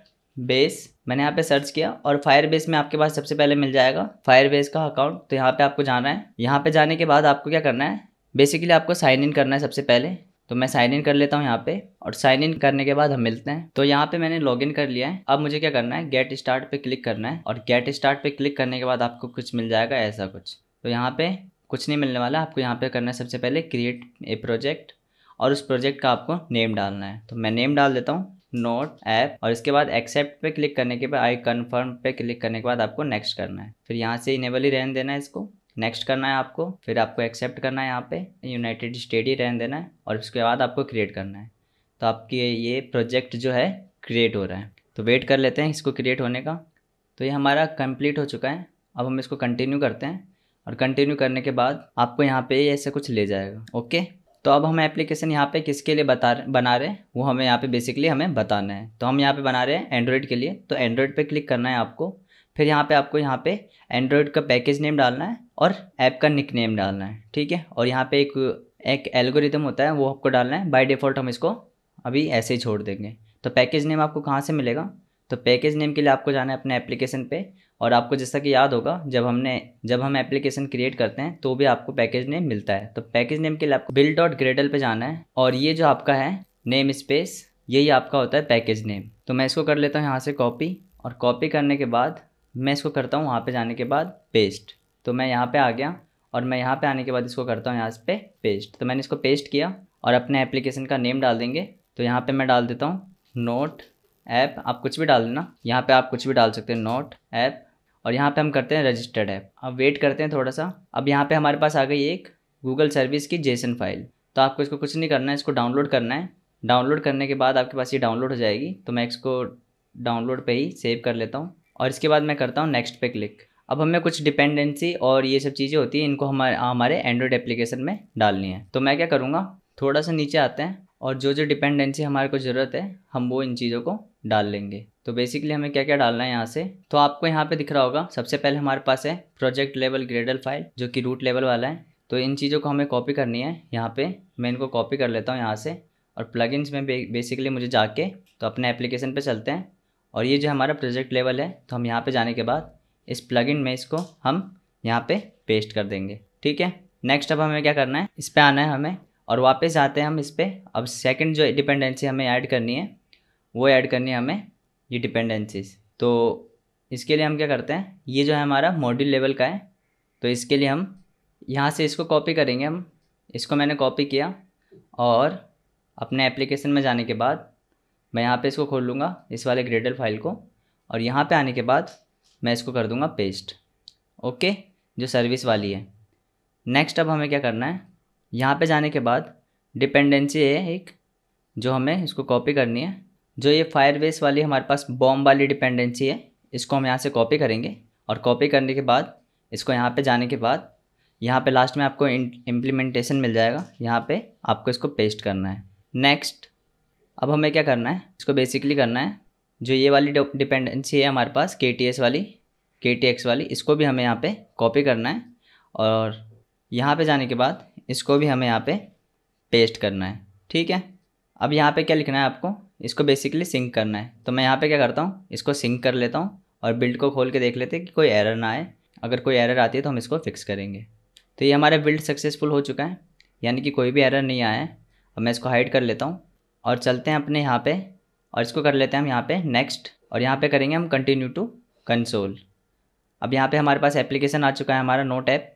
बेस मैंने यहाँ पे सर्च किया और फायर बेस में आपके पास सबसे पहले मिल जाएगा फायर बेस का अकाउंट तो यहाँ पे आपको जाना है यहाँ पे जाने के बाद आपको क्या करना है बेसिकली आपको साइन इन करना है सबसे पहले तो मैं साइन इन कर लेता हूँ यहाँ पे और साइन इन करने के बाद हम मिलते हैं तो यहाँ पे मैंने लॉग इन कर लिया है अब मुझे क्या करना है गेट स्टार्ट पे क्लिक करना है और गेट स्टार्ट पे क्लिक करने के बाद आपको कुछ मिल जाएगा ऐसा कुछ तो यहाँ पे कुछ नहीं मिलने वाला आपको यहाँ पे करना है सबसे पहले क्रिएट ए प्रोजेक्ट और उस प्रोजेक्ट का आपको नेम डालना है तो मैं नेम डाल देता हूँ नोट ऐप और इसके बाद एक्सेप्ट पे क्लिक करने के बाद आई कन्फर्म पे क्लिक करने के बाद आपको नेक्स्ट करना है फिर यहाँ से इनेबल ही रहने देना है इसको नेक्स्ट करना है आपको फिर आपको एक्सेप्ट करना है यहाँ पे यूनाइटेड स्टेट ही रहने देना है और उसके बाद आपको क्रिएट करना है तो आपकी ये प्रोजेक्ट जो है क्रिएट हो रहा है तो वेट कर लेते हैं इसको क्रिएट होने का तो ये हमारा कंप्लीट हो चुका है अब हम इसको कंटिन्यू करते हैं और कंटिन्यू करने के बाद आपको यहाँ पे ऐसे कुछ ले जाएगा ओके तो अब हम एप्लीकेशन यहाँ पे किसके लिए बता बना रहे हैं वो हमें यहाँ पे बेसिकली हमें बताना है तो हम यहाँ पे बना रहे हैं एंड्रॉयड के लिए तो एंड्रॉयड पे क्लिक करना है आपको फिर यहाँ पे आपको यहाँ पे एंड्रॉयड का पैकेज नेम डालना है और ऐप का निक नेम डालना है ठीक है और यहाँ पे एक एक एल्गोरिदम होता है वो आपको डालना है बाय डिफ़ॉल्ट हम इसको अभी ऐसे ही छोड़ देंगे तो पैकेज नेम आपको कहाँ से मिलेगा तो पैकेज नेम के लिए आपको जाना है अपने एप्लीकेशन पे और आपको जैसा कि याद होगा जब हमने जब हम एप्लीकेशन क्रिएट करते हैं तो भी आपको पैकेज नेम मिलता है तो पैकेज नेम के लिए आपको बिल डॉट ग्रेडल पर जाना है और ये जो आपका है नेम स्पेस यही आपका होता है पैकेज नेम तो मैं इसको कर लेता हूँ यहाँ से कॉपी और कॉपी करने के बाद मैं इसको करता हूँ वहाँ पर जाने के बाद पेस्ट तो मैं यहाँ पे आ गया और मैं यहाँ पे आने के बाद इसको करता हूँ यहाँ पे पेस्ट तो मैंने इसको पेस्ट किया और अपने एप्लीकेशन का नेम डाल देंगे तो यहाँ पे मैं डाल देता हूँ नोट ऐप आप कुछ भी डाल देना यहाँ पे आप कुछ भी डाल सकते हैं नोट ऐप और यहाँ पे हम करते हैं रजिस्टर्ड ऐप अब वेट करते हैं थोड़ा सा अब यहाँ पर हमारे पास आ गई एक गूगल सर्विस की जेसन फाइल तो आपको इसको कुछ नहीं करना है इसको डाउनलोड करना है डाउनलोड करने के बाद आपके पास ये डाउनलोड हो जाएगी तो मैं इसको डाउनलोड पर ही सेव कर लेता हूँ और इसके बाद मैं करता हूँ नेक्स्ट पे क्लिक अब हमें कुछ डिपेंडेंसी और ये सब चीज़ें होती हैं इनको हमारे हमारे एंड्रॉयड एप्लीकेशन में डालनी है तो मैं क्या करूँगा थोड़ा सा नीचे आते हैं और जो जो डिपेंडेंसी हमारे को ज़रूरत है हम वो इन चीज़ों को डाल लेंगे तो बेसिकली हमें क्या क्या डालना है यहाँ से तो आपको यहाँ पे दिख रहा होगा सबसे पहले हमारे पास है प्रोजेक्ट लेवल ग्रेडल फाइल जो कि रूट लेवल वाला है तो इन चीज़ों को हमें कॉपी करनी है यहाँ पे मैं इनको कॉपी कर लेता हूँ यहाँ से और प्लगइन्स में बेसिकली मुझे जाके तो अपने एप्लीकेशन पर चलते हैं और ये जो हमारा प्रोजेक्ट लेवल है तो हम यहाँ पर जाने के बाद इस प्लगइन में इसको हम यहाँ पे पेस्ट कर देंगे ठीक है नेक्स्ट अब हमें क्या करना है इस पर आना है हमें और वापस आते हैं हम इस पर अब सेकेंड जो डिपेंडेंसी हमें ऐड करनी है वो ऐड करनी है हमें ये डिपेंडेंसीज तो इसके लिए हम क्या करते हैं ये जो है हमारा मॉड्यूल लेवल का है तो इसके लिए हम यहाँ से इसको कॉपी करेंगे हम इसको मैंने कॉपी किया और अपने एप्लीकेशन में जाने के बाद मैं यहाँ पे इसको खोल लूँगा इस वाले ग्रेडल फाइल को और यहाँ पे आने के बाद मैं इसको कर दूंगा पेस्ट ओके जो सर्विस वाली है नेक्स्ट अब हमें क्या करना है यहाँ पे जाने के बाद डिपेंडेंसी है एक जो हमें इसको कॉपी करनी है जो ये फायर वाली हमारे पास बॉम वाली डिपेंडेंसी है इसको हम यहाँ से कॉपी करेंगे और कॉपी करने के बाद इसको यहाँ पर जाने के बाद यहाँ पे लास्ट में आपको इम्प्लीमेंटेशन मिल जाएगा यहाँ पे आपको इसको पेस्ट करना है नेक्स्ट अब हमें क्या करना है इसको बेसिकली करना है जो ये वाली डिपेंडेंसी है हमारे पास के टी एस वाली के टी एक्स वाली इसको भी हमें यहाँ पे कॉपी करना है और यहाँ पे जाने के बाद इसको भी हमें यहाँ पे पेस्ट करना है ठीक है अब यहाँ पे क्या लिखना है आपको इसको बेसिकली सिंक करना है तो मैं यहाँ पे क्या करता हूँ इसको सिंक कर लेता हूँ और बिल्ड को खोल के देख लेते हैं कि कोई एरर ना आए अगर कोई एरर आती है तो हम इसको फिक्स करेंगे तो ये हमारा बिल्ड सक्सेसफुल हो चुका है यानी कि कोई भी एरर नहीं आया है अब मैं इसको हाइड कर लेता हूँ और चलते हैं अपने यहाँ पर और इसको कर लेते हैं हम यहाँ पे नेक्स्ट और यहाँ पे करेंगे हम कंटिन्यू टू कंसोल अब यहाँ पे हमारे पास एप्लीकेशन आ चुका है हमारा नोट ऐप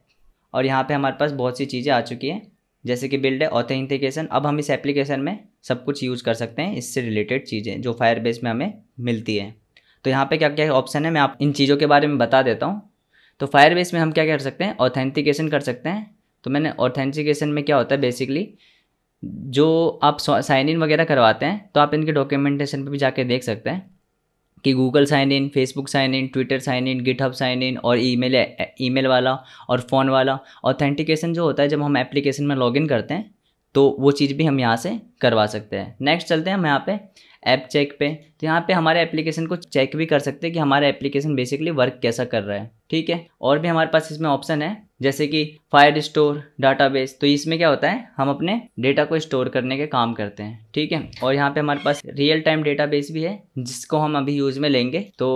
और यहाँ पे हमारे पास बहुत सी चीज़ें आ चुकी हैं जैसे कि बिल्ड है ऑथेंटिकेशन अब हम इस एप्लीकेशन में सब कुछ यूज़ कर सकते हैं इससे रिलेटेड चीज़ें जो फायर बेस में हमें मिलती है तो यहाँ पर क्या क्या ऑप्शन है मैं आप इन चीज़ों के बारे में बता देता हूँ तो फायर बेस में हम क्या कर सकते हैं ऑथेंटिकेशन कर सकते हैं तो मैंने ऑथेंटिकेशन में क्या होता है बेसिकली जो आप साइन इन वगैरह करवाते हैं तो आप इनके डॉक्यूमेंटेशन पर भी जाके देख सकते हैं कि Google sign in Facebook sign in Twitter sign in GitHub sign in और ईमेल ईमेल वाला और फ़ोन वाला ऑथेंटिकेशन जो होता है जब हम एप्लीकेशन में लॉगिन करते हैं तो वो चीज़ भी हम यहाँ से करवा सकते हैं नेक्स्ट चलते हैं हम यहाँ पे ऐप चेक पे तो यहाँ पे हमारे एप्लीकेशन को चेक भी कर सकते हैं कि हमारा एप्लीकेशन बेसिकली वर्क कैसा कर रहा है ठीक है और भी हमारे पास इसमें ऑप्शन है जैसे कि फायर स्टोर डाटाबेस तो इसमें क्या होता है हम अपने डेटा को स्टोर करने के काम करते हैं ठीक है और यहाँ पे हमारे पास रियल टाइम डेटाबेस भी है जिसको हम अभी यूज़ में लेंगे तो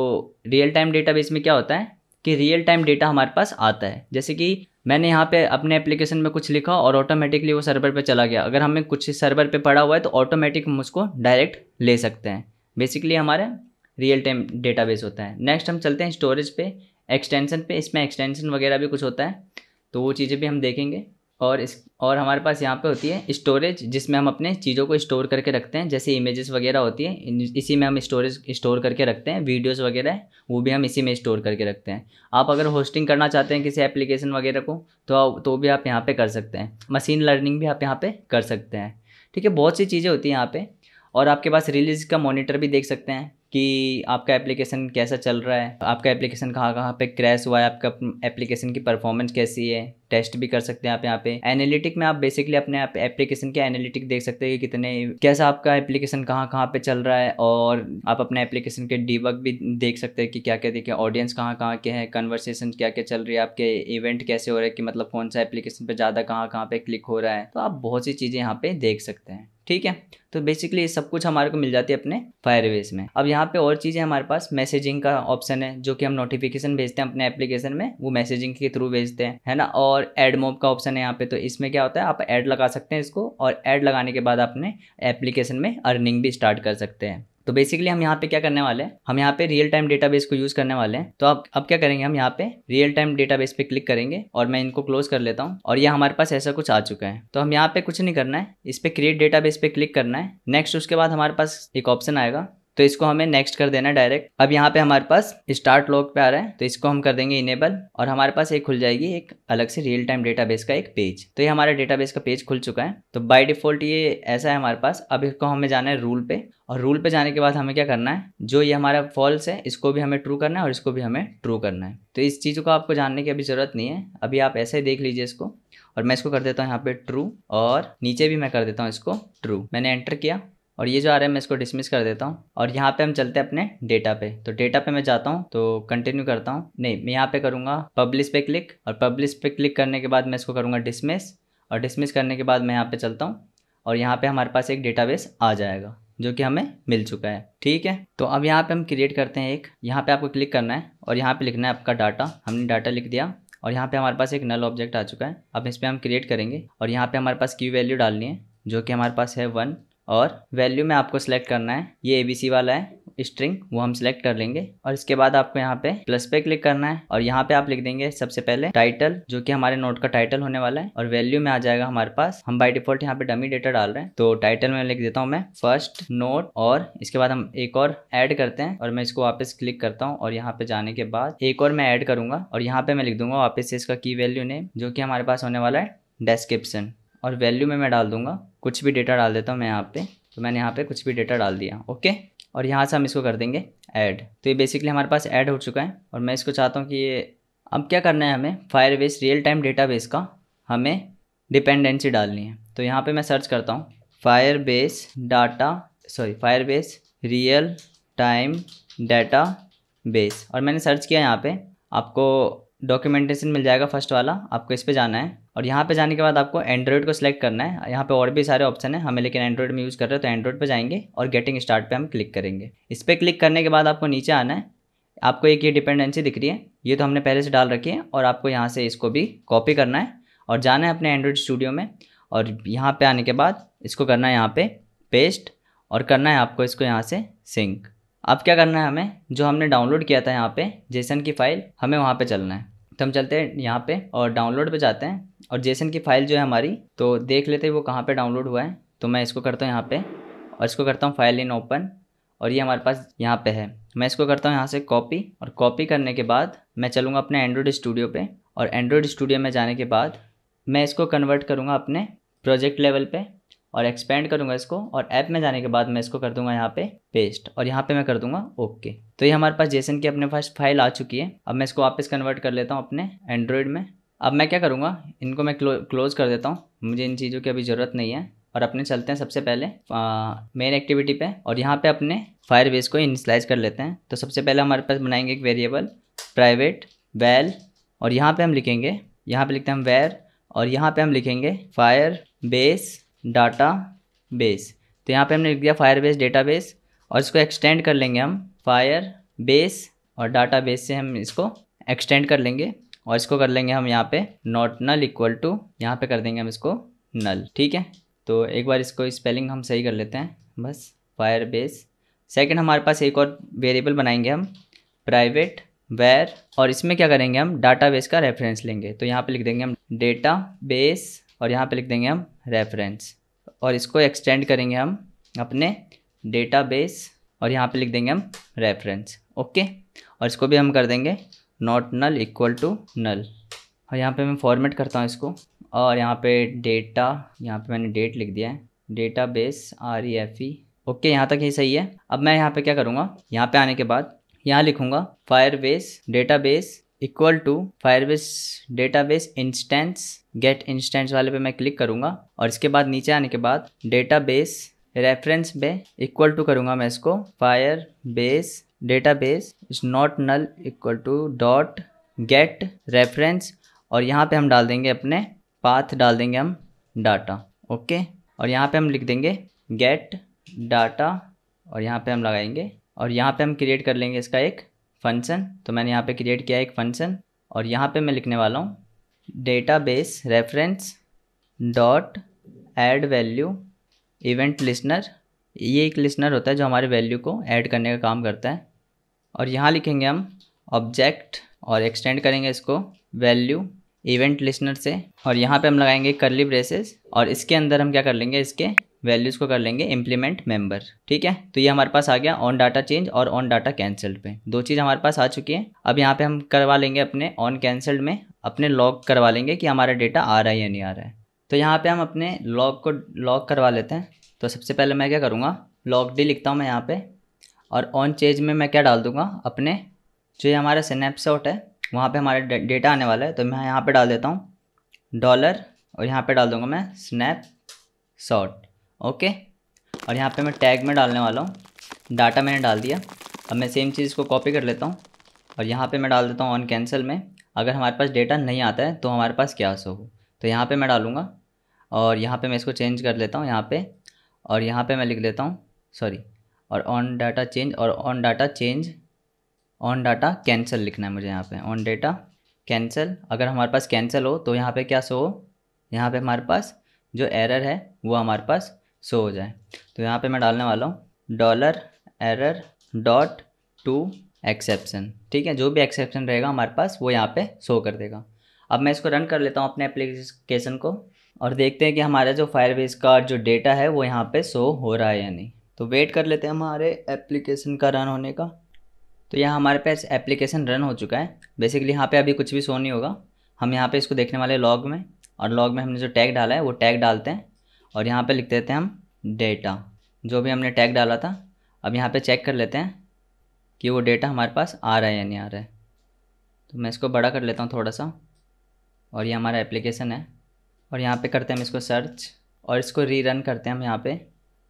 रियल टाइम डेटाबेस में क्या होता है कि रियल टाइम डेटा हमारे पास आता है जैसे कि मैंने यहाँ पे अपने एप्लीकेशन में कुछ लिखा और ऑटोमेटिकली वो सर्वर पे चला गया अगर हमें कुछ सर्वर पे पड़ा हुआ है तो ऑटोमेटिक हम उसको डायरेक्ट ले सकते हैं बेसिकली हमारा रियल टाइम डेटाबेस होता है नेक्स्ट हम चलते हैं स्टोरेज पे एक्सटेंशन पे इसमें एक्सटेंशन वगैरह भी कुछ होता है तो वो चीज़ें भी हम देखेंगे और इस और हमारे पास यहाँ पे होती है स्टोरेज जिसमें हम अपने चीज़ों को स्टोर करके रखते हैं जैसे इमेजेस वगैरह होती है इसी में हम स्टोरेज स्टोर करके रखते हैं वीडियोस वगैरह वो भी हम इसी में स्टोर करके रखते हैं आप अगर होस्टिंग करना चाहते हैं किसी एप्लीकेशन वगैरह को तो तो भी आप यहाँ पर कर सकते हैं मशीन लर्निंग भी आप यहाँ पर कर सकते हैं ठीक है बहुत सी चीज़ें होती हैं यहाँ पर और आपके पास रिलीज का मॉनिटर भी देख सकते हैं कि आपका एप्लीकेशन कैसा चल रहा है आपका एप्लीकेशन कहाँ कहाँ पे क्रैश हुआ है आपका एप्लीकेशन की परफॉर्मेंस कैसी है टेस्ट भी कर सकते हैं आप यहाँ पे एनालिटिक में आप बेसिकली अपने आप एप्लीकेशन के एनालिटिक देख सकते हैं कि कितने कैसा आपका एप्लीकेशन कहाँ कहाँ पे चल रहा है और आप अपने एप्लीकेशन के डीबग भी देख सकते हैं कि क्या क्या देखिए ऑडियंस कहाँ कहाँ के हैं कन्वर्सेशन क्या क्या चल रही है आपके इवेंट कैसे हो रहे हैं कि मतलब कौन सा एप्लीकेशन पर ज़्यादा कहाँ कहाँ पर क्लिक हो रहा है तो आप बहुत सी चीज़ें यहाँ पर देख सकते हैं ठीक है तो बेसिकली सब कुछ हमारे को मिल जाती है अपने फायरवेज में अब यहाँ पे और चीज़ें हमारे पास मैसेजिंग का ऑप्शन है जो कि हम नोटिफिकेशन भेजते हैं अपने एप्लीकेशन में वो मैसेजिंग के थ्रू भेजते हैं है ना और और एड मोब का ऑप्शन है यहाँ पे तो इसमें क्या होता है आप ऐड लगा सकते हैं इसको और ऐड लगाने के बाद अपने एप्लीकेशन में अर्निंग भी स्टार्ट कर सकते हैं तो बेसिकली हम यहाँ पे क्या करने वाले हैं हम यहाँ पे रियल टाइम डेटाबेस को यूज़ करने वाले हैं तो अब अब क्या करेंगे हम यहाँ पे रियल टाइम डेटाबेस पे क्लिक करेंगे और मैं इनको क्लोज कर लेता हूँ और ये हमारे पास ऐसा कुछ आ चुका है तो हम यहाँ पे कुछ नहीं करना है इस पर क्रिएट डेटाबेस पे क्लिक करना है नेक्स्ट उसके बाद हमारे पास एक ऑप्शन आएगा तो इसको हमें नेक्स्ट कर देना डायरेक्ट अब यहाँ पे हमारे पास स्टार्ट लॉग पे आ रहा है तो इसको हम कर देंगे इनेबल और हमारे पास एक खुल जाएगी एक अलग से रियल टाइम डेटाबेस का एक पेज तो ये हमारा डेटाबेस का पेज खुल चुका है तो बाय डिफॉल्ट ये ऐसा है हमारे पास अब इसको हमें जाना है रूल पे और रूल पे जाने के बाद हमें क्या करना है जो ये हमारा फॉल्स है इसको भी हमें ट्रू करना है और इसको भी हमें ट्रू करना है तो इस चीज़ को आपको जानने की अभी ज़रूरत नहीं है अभी आप ऐसे ही देख लीजिए इसको और मैं इसको कर देता हूँ यहाँ पे ट्रू और नीचे भी मैं कर देता हूँ इसको ट्रू मैंने एंटर किया और ये जो आ रहा है मैं इसको डिसमिस कर देता हूँ और यहाँ पे हम चलते हैं अपने डेटा पे तो डेटा पे मैं जाता हूँ तो कंटिन्यू करता हूँ नहीं मैं यहाँ पे करूँगा पब्लिश पे क्लिक और पब्लिश पे क्लिक करने के बाद मैं इसको करूँगा डिसमिस और डिसमिस करने के बाद मैं यहाँ पे चलता हूँ और यहाँ पे हमारे पास एक डेटा आ जाएगा जो कि हमें मिल चुका है ठीक है तो अब यहाँ पे हम क्रिएट करते हैं एक यहाँ पे आपको क्लिक करना है और यहाँ पे लिखना है आपका डाटा हमने डाटा लिख दिया और यहाँ पे हमारे पास एक नल ऑब्जेक्ट आ चुका है अब इस पर हम क्रिएट करेंगे और यहाँ पे हमारे पास की वैल्यू डालनी है जो कि हमारे पास है वन और वैल्यू में आपको सिलेक्ट करना है ये ए वाला है स्ट्रिंग वो हम सिलेक्ट कर लेंगे और इसके बाद आपको यहाँ पे प्लस पे क्लिक करना है और यहाँ पे आप लिख देंगे सबसे पहले टाइटल जो कि हमारे नोट का टाइटल होने वाला है और वैल्यू में आ जाएगा हमारे पास हम बाय डिफॉल्ट यहाँ पे डमी डेटा डाल रहे हैं तो टाइटल में लिख देता हूँ मैं फर्स्ट नोट और इसके बाद हम एक और एड करते हैं और मैं इसको वापस क्लिक करता हूँ और यहाँ पे जाने के बाद एक और मैं ऐड करूंगा और यहाँ पे मैं लिख दूंगा वापस इसका की वैल्यू नेम जो कि हमारे पास होने वाला है डेस्क्रिप्शन और वैल्यू में मैं डाल दूँगा कुछ भी डेटा डाल देता हूँ मैं यहाँ पर तो मैंने यहाँ पर कुछ भी डेटा डाल दिया ओके और यहाँ से हम इसको कर देंगे ऐड तो ये बेसिकली हमारे पास ऐड हो चुका है और मैं इसको चाहता हूँ कि ये अब क्या करना है हमें बेस रियल टाइम बेस का हमें डिपेंडेंसी डालनी है तो यहाँ पर मैं सर्च करता हूँ base data sorry base real time database और मैंने सर्च किया यहाँ पर आपको डॉक्यूमेंटेशन मिल जाएगा फर्स्ट वाला आपको इस पर जाना है और यहाँ पे जाने के बाद आपको एंड्रॉइड को सिलेक्ट करना है यहाँ पे और भी सारे ऑप्शन है हमें लेकिन एंड्रॉइड में यूज़ कर रहे हैं तो एंड्रॉइड पे जाएंगे और गेटिंग स्टार्ट पे हम क्लिक करेंगे इस पर क्लिक करने के बाद आपको नीचे आना है आपको एक ये डिपेंडेंसी दिख रही है ये तो हमने पहले से डाल रखी है और आपको यहाँ से इसको भी कॉपी करना है और जाना है अपने एंड्रॉयड स्टूडियो में और यहाँ पर आने के बाद इसको करना है यहाँ पर पेस्ट और करना है आपको इसको यहाँ से सिंक अब क्या करना है हमें जो हमने डाउनलोड किया था यहाँ पे जेसन की फ़ाइल हमें वहाँ पे चलना है तो हम चलते हैं यहाँ पे और डाउनलोड पे जाते हैं और जेसन की फ़ाइल जो है हमारी तो देख लेते हैं वो कहाँ पे डाउनलोड हुआ है तो मैं इसको करता हूँ यहाँ पे और इसको करता हूँ फाइल इन ओपन और ये हमारे पास यहाँ पे है मैं इसको करता हूँ यहाँ से कॉपी और कॉपी करने के बाद मैं चलूँगा अपने एंड्रॉयड स्टूडियो पर और एंड्रॉयड स्टूडियो में जाने के बाद मैं इसको कन्वर्ट करूँगा अपने प्रोजेक्ट लेवल पर और एक्सपेंड करूँगा इसको और ऐप में जाने के बाद मैं इसको कर दूंगा यहाँ पे पेस्ट और यहाँ पे मैं कर दूंगा ओके तो ये हमारे पास जेसन की अपने पास फाइल आ चुकी है अब मैं इसको वापस कन्वर्ट कर लेता हूँ अपने एंड्रॉयड में अब मैं क्या करूँगा इनको मैं क्लोज कर देता हूँ मुझे इन चीज़ों की अभी ज़रूरत नहीं है और अपने चलते हैं सबसे पहले मेन एक्टिविटी पे और यहाँ पे अपने फायर बेस को इनिशलाइज कर लेते हैं तो सबसे पहले हमारे पास बनाएंगे एक वेरिएबल प्राइवेट वेल और यहाँ पे हम लिखेंगे यहाँ पे लिखते हैं हम वेर और यहाँ पे हम लिखेंगे फायर बेस डाटा बेस तो यहाँ पे हमने लिख दिया फायर बेस डेटा बेस और इसको एक्सटेंड कर लेंगे हम फायर बेस और डाटा बेस से हम इसको एक्सटेंड कर लेंगे और इसको कर लेंगे हम यहाँ पे नॉट नल इक्वल टू यहाँ पे कर देंगे हम इसको नल ठीक है तो एक बार इसको स्पेलिंग हम सही कर लेते हैं बस फायर बेस सेकेंड हमारे पास एक और वेरिएबल बनाएंगे हम प्राइवेट वेर और इसमें क्या करेंगे हम डाटा बेस का रेफरेंस लेंगे तो यहाँ पे लिख देंगे हम डेटा बेस और यहाँ पे लिख देंगे हम रेफरेंस और इसको एक्सटेंड करेंगे हम अपने डेटाबेस और यहाँ पे लिख देंगे हम रेफरेंस ओके और इसको भी हम कर देंगे not null equal to null और यहाँ पे मैं फॉर्मेट करता हूँ इसको और यहाँ पे डेटा यहाँ पे मैंने डेट लिख दिया है database R E F E okay यहाँ तक ही सही है अब मैं यहाँ पे क्या करूँगा यहाँ पे आने के बाद यहाँ लिखूँगा Firebase database equal to Firebase database instance get instance वाले पे मैं क्लिक करूंगा और इसके बाद नीचे आने के बाद डेटाबेस रेफरेंस पे इक्वल टू करूंगा मैं इसको Firebase database is not null equal to dot get reference और यहाँ पे हम डाल देंगे अपने पाथ डाल देंगे हम डाटा ओके और यहाँ पे हम लिख देंगे गेट डाटा और यहाँ पे हम लगाएंगे और यहाँ पे हम क्रिएट कर लेंगे इसका एक फंक्शन तो मैंने यहाँ पे क्रिएट किया एक फंक्शन और यहाँ पे मैं लिखने वाला हूँ database reference dot add value event listener ये एक लिसनर होता है जो हमारे वैल्यू को ऐड करने का काम करता है और यहाँ लिखेंगे हम ऑब्जेक्ट और एक्सटेंड करेंगे इसको वैल्यू इवेंट लिसनर से और यहाँ पे हम लगाएंगे करली ब्रेसेस और इसके अंदर हम क्या कर लेंगे इसके वैल्यूज़ को कर लेंगे इम्प्लीमेंट मेंबर ठीक है तो ये हमारे पास आ गया ऑन डाटा चेंज और ऑन डाटा कैंसल्ड पे दो चीज़ हमारे पास आ चुकी है अब यहाँ पे हम करवा लेंगे अपने ऑन कैंसल्ड में अपने लॉग करवा लेंगे कि हमारा डेटा आ रहा है या नहीं आ रहा है तो यहाँ पे हम अपने लॉग को लॉग करवा लेते हैं तो सबसे पहले मैं क्या करूँगा लॉग डी लिखता हूँ मैं यहाँ पर और ऑन चेंज में मैं क्या डाल दूँगा अपने जो ये हमारा स्नैपशॉट है वहाँ पर हमारा डेटा आने वाला है तो मैं यहाँ पर डाल देता हूँ डॉलर और यहाँ पर डाल दूँगा मैं स्नैप शॉट ओके और यहाँ पे मैं टैग में डालने वाला हूँ डाटा मैंने डाल दिया अब मैं सेम चीज़ को कॉपी कर लेता हूँ और यहाँ पे मैं डाल देता हूँ ऑन कैंसिल में अगर हमारे पास डेटा नहीं आता है तो हमारे पास क्या सो तो यहाँ पे मैं डालूँगा और यहाँ पे मैं इसको चेंज कर लेता हूँ यहाँ पे और यहाँ पे मैं लिख लेता हूँ सॉरी और ऑन डाटा चेंज और on data change on data cancel लिखना है मुझे यहाँ पर ऑन डाटा कैंसिल अगर हमारे पास कैंसिल हो तो यहाँ पर क्या सो हो यहाँ पर हमारे पास जो एरर है वो हमारे पास शो हो जाए तो यहाँ पे मैं डालने वाला हूँ dollar error dot to exception ठीक है जो भी एक्सेप्शन रहेगा हमारे पास वो यहाँ पे शो कर देगा अब मैं इसको रन कर लेता हूँ अपने एप्लीकेशन को और देखते हैं कि हमारा जो फायरबेस का जो डेटा है वो यहाँ पे शो हो रहा है या नहीं तो वेट कर लेते हैं हमारे एप्लीकेशन का रन होने का तो यहाँ हमारे पास एप्लीकेशन रन हो चुका है बेसिकली यहाँ पे अभी कुछ भी शो नहीं होगा हम यहाँ पे इसको देखने वाले लॉग में और लॉग में हमने जो टैग डाला है वो टैग डालते हैं और यहाँ पे लिख देते हैं हम डेटा जो भी हमने टैग डाला था अब यहाँ पे चेक कर लेते हैं कि वो डेटा हमारे पास आ रहा है या नहीं आ रहा है तो मैं इसको बड़ा कर लेता हूँ थोड़ा सा और ये हमारा एप्लीकेशन है और यहाँ पे करते हैं हम इसको सर्च और इसको रीरन करते हैं हम यहाँ पे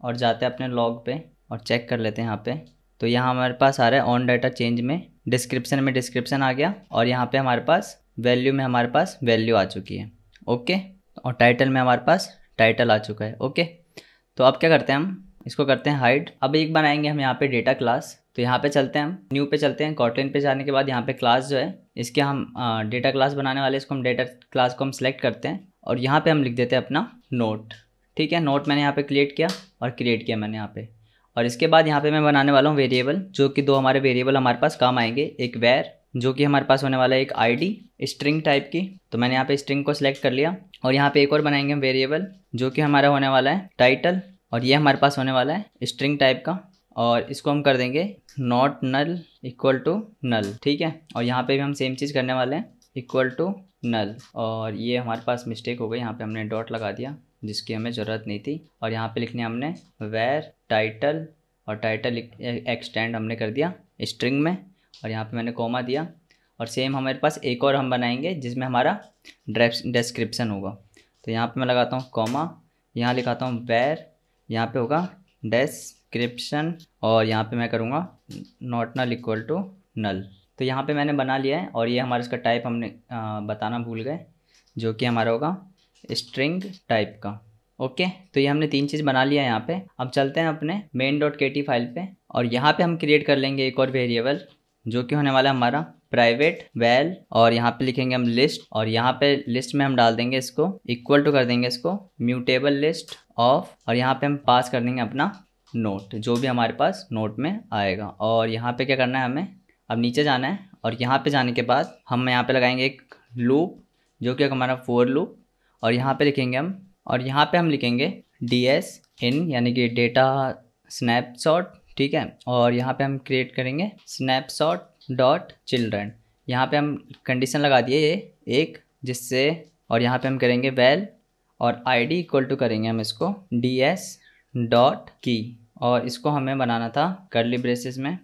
और जाते हैं अपने लॉग पे और चेक कर लेते हैं यहाँ पे तो यहाँ हमारे पास आ रहा है ऑन डाटा चेंज में डिस्क्रिप्शन में डिस्क्रिप्शन आ गया और यहाँ पे हमारे पास वैल्यू में हमारे पास वैल्यू आ चुकी है ओके और टाइटल में हमारे पास टाइटल आ चुका है ओके तो अब क्या करते हैं हम इसको करते हैं हाइड अब एक बनाएंगे हम यहाँ पे डेटा क्लास तो यहाँ पे चलते हैं हम न्यू पे चलते हैं कॉटलिन पे जाने के बाद यहाँ पे क्लास जो है इसके हम डेटा क्लास बनाने वाले इसको हम डेटा क्लास को हम सेलेक्ट करते हैं और यहाँ पे हम लिख देते हैं अपना नोट ठीक है नोट मैंने यहाँ पे क्रिएट किया और क्रिएट किया मैंने यहाँ पे और इसके बाद यहाँ पे मैं बनाने वाला हूँ वेरिएबल जो कि दो हमारे वेरिएबल हमारे पास काम आएंगे एक वेर जो कि हमारे पास होने वाला है एक आईडी स्ट्रिंग टाइप की तो मैंने यहाँ पे स्ट्रिंग को सिलेक्ट कर लिया और यहाँ पे एक और बनाएंगे हम वेरिएबल जो कि हमारा होने वाला है टाइटल और ये हमारे पास होने वाला है स्ट्रिंग टाइप का और इसको हम कर देंगे not null equal to null ठीक है और यहाँ पे भी हम सेम चीज़ करने वाले हैं इक्वल टू नल और ये हमारे पास मिस्टेक हो गई यहाँ पे हमने डॉट लगा दिया जिसकी हमें ज़रूरत नहीं थी और यहाँ पे लिखने हमने वेर टाइटल और टाइटल एक्सटेंड हमने कर दिया स्ट्रिंग में और यहाँ पे मैंने कोमा दिया और सेम हमारे पास एक और हम बनाएंगे जिसमें हमारा डिस्क्रिप्सन होगा तो यहाँ पे मैं लगाता हूँ कॉमा यहाँ लिखाता हूँ वेर यहाँ पे होगा डिस्क्रिप्शन और यहाँ पे मैं करूँगा not null equal to null तो यहाँ पे मैंने बना लिया है और ये हमारा इसका टाइप हमने बताना भूल गए जो कि हमारा होगा स्ट्रिंग टाइप का ओके तो ये हमने तीन चीज़ बना लिया है यहाँ पर अब चलते हैं अपने main dot K T file पे और यहाँ पे हम क्रिएट कर लेंगे एक और वेरिएबल जो कि होने वाला है हमारा प्राइवेट वेल और यहाँ पे लिखेंगे हम लिस्ट और यहाँ पे लिस्ट में हम डाल देंगे इसको इक्वल टू कर देंगे इसको म्यूटेबल लिस्ट ऑफ और यहाँ पे हम पास कर देंगे अपना नोट जो भी हमारे पास नोट में आएगा और यहाँ पे क्या करना है हमें अब नीचे जाना है और यहाँ पे जाने के बाद हम यहाँ पे लगाएंगे एक लूप जो कि हमारा फोर लूप और यहाँ पे लिखेंगे हम और यहाँ पे हम लिखेंगे डी एस इन यानी कि डेटा स्नैपशॉट ठीक है और यहाँ पे हम क्रिएट करेंगे स्नैपशॉट डॉट चिल्ड्रन यहाँ पे हम कंडीशन लगा दिए ये एक जिससे और यहाँ पे हम करेंगे वेल और आई डी इक्वल टू करेंगे हम इसको डी एस डॉट की और इसको हमें बनाना था कर्ली ब्रेसेस में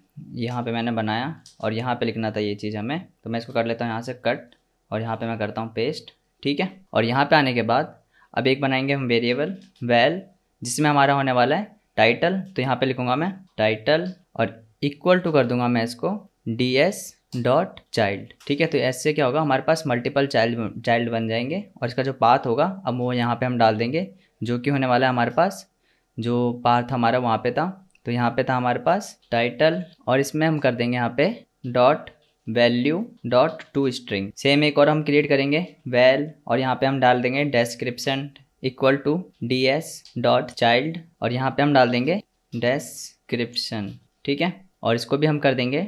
यहाँ पे मैंने बनाया और यहाँ पे लिखना था ये चीज़ हमें तो मैं इसको कर लेता हूँ यहाँ से कट और यहाँ पे मैं करता हूँ पेस्ट ठीक है और यहाँ पे आने के बाद अब एक बनाएंगे हम वेरिएबल वेल जिसमें हमारा होने वाला है टाइटल तो यहाँ पे लिखूंगा मैं टाइटल और इक्वल टू कर दूंगा मैं इसको डी एस डॉट चाइल्ड ठीक है तो एस से क्या होगा हमारे पास मल्टीपल चाइल्ड चाइल्ड बन जाएंगे और इसका जो पाथ होगा अब वो यहाँ पे हम डाल देंगे जो कि होने वाला है हमारे पास जो पाथ हमारा वहाँ पे था तो यहाँ पे था हमारे पास टाइटल और इसमें हम कर देंगे यहाँ पे dot value dot to string same एक और हम क्रिएट करेंगे वेल well, और यहाँ पे हम डाल देंगे description equal to D S dot child और यहाँ पे हम डाल देंगे डेस्क्रिप्शन ठीक है और इसको भी हम कर देंगे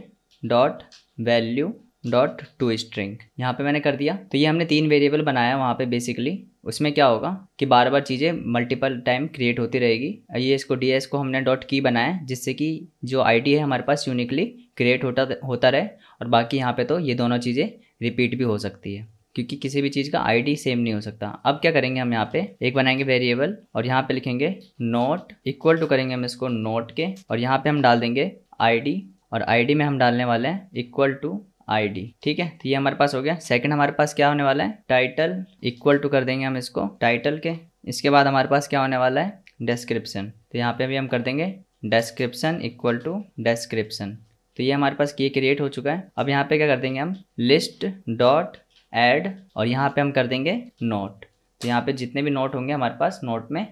dot value dot to string यहाँ पे मैंने कर दिया तो ये हमने तीन वेरिएबल बनाया वहाँ पे बेसिकली उसमें क्या होगा कि बार बार चीज़ें मल्टीपल टाइम क्रिएट होती रहेगी ये इसको डी एस को हमने डॉट की बनाया जिससे कि जो आई डी है हमारे पास यूनिकली क्रिएट होता होता रहे और बाकी यहाँ पे तो ये दोनों चीज़ें रिपीट भी हो सकती है क्योंकि किसी भी चीज़ का आईडी सेम नहीं हो सकता अब क्या करेंगे हम यहाँ पे एक बनाएंगे वेरिएबल और यहाँ पे लिखेंगे नोट इक्वल टू करेंगे हम इसको नोट के और यहाँ पे हम डाल देंगे आईडी और आईडी में हम डालने वाले हैं इक्वल टू आईडी ठीक है तो ये हमारे पास हो गया सेकंड हमारे पास क्या होने वाला है टाइटल इक्वल टू कर देंगे हम इसको टाइटल के इसके बाद हमारे पास क्या होने वाला है डिस्क्रिप्शन तो यहाँ पे भी हम कर देंगे डेस्क्रिप्सन इक्वल टू डिस्क्रिप्शन तो ये हमारे पास की क्रिएट हो चुका है अब यहाँ पे क्या कर देंगे हम लिस्ट डॉट ऐड और यहाँ पे हम कर देंगे नोट तो यहाँ पे जितने भी नोट होंगे हमारे पास नोट में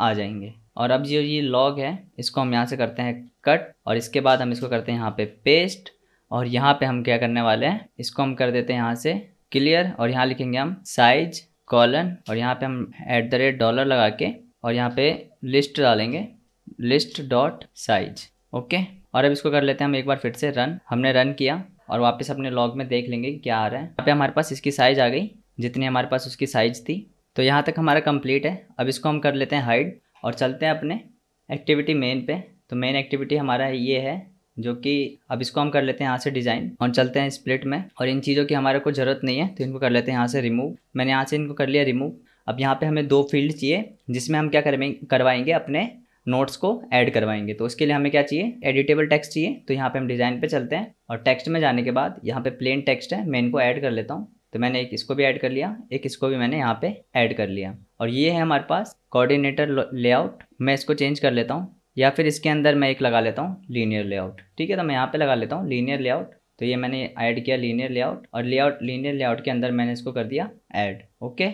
आ जाएंगे और अब जो ये लॉग है इसको हम यहाँ से करते हैं कट और इसके बाद हम इसको करते हैं यहाँ पे पेस्ट और यहाँ पे हम क्या करने वाले हैं इसको हम कर देते हैं यहाँ से क्लियर और यहाँ लिखेंगे हम साइज कॉलन और यहाँ पे हम एट द रेट डॉलर लगा के और यहाँ पे लिस्ट डालेंगे लिस्ट डॉट साइज ओके और अब इसको कर लेते हैं हम एक बार फिर से रन हमने रन किया और वापस अपने लॉग में देख लेंगे क्या आ रहा है यहाँ पे हमारे पास इसकी साइज़ आ गई जितनी हमारे पास उसकी साइज़ थी तो यहाँ तक हमारा कंप्लीट है अब इसको हम कर लेते हैं हाइड और चलते हैं अपने एक्टिविटी मेन पे तो मेन एक्टिविटी हमारा ये है जो कि अब इसको हम कर लेते हैं यहाँ से डिज़ाइन और चलते हैं स्प्लिट में और इन चीज़ों की हमारे को ज़रूरत नहीं है तो इनको कर लेते हैं यहाँ से रिमूव मैंने यहाँ से इनको कर लिया रिमूव अब यहाँ पे हमें दो फील्ड चाहिए जिसमें हम क्या करवाएंगे अपने नोट्स को ऐड करवाएंगे तो उसके लिए हमें क्या चाहिए एडिटेबल टेक्स्ट चाहिए तो यहाँ पे हम डिज़ाइन पे चलते हैं और टेक्स्ट में जाने के बाद यहाँ पे प्लेन टेक्स्ट है मैं इनको ऐड कर लेता हूँ तो मैंने एक इसको भी ऐड कर लिया एक इसको भी मैंने यहाँ पे ऐड कर लिया और ये है हमारे पास कोऑर्डिनेटर लेआउट मैं इसको चेंज कर लेता हूँ या फिर इसके अंदर मैं एक लगा लेता हूँ लीनियर लेआउट ठीक है तो मैं यहाँ पर लगा लेता हूँ लीनियर लेआउट तो ये मैंने ऐड किया लीनियर लेआउट और लेआउट लीनियर लेआउट के अंदर मैंने इसको कर दिया ऐड ओके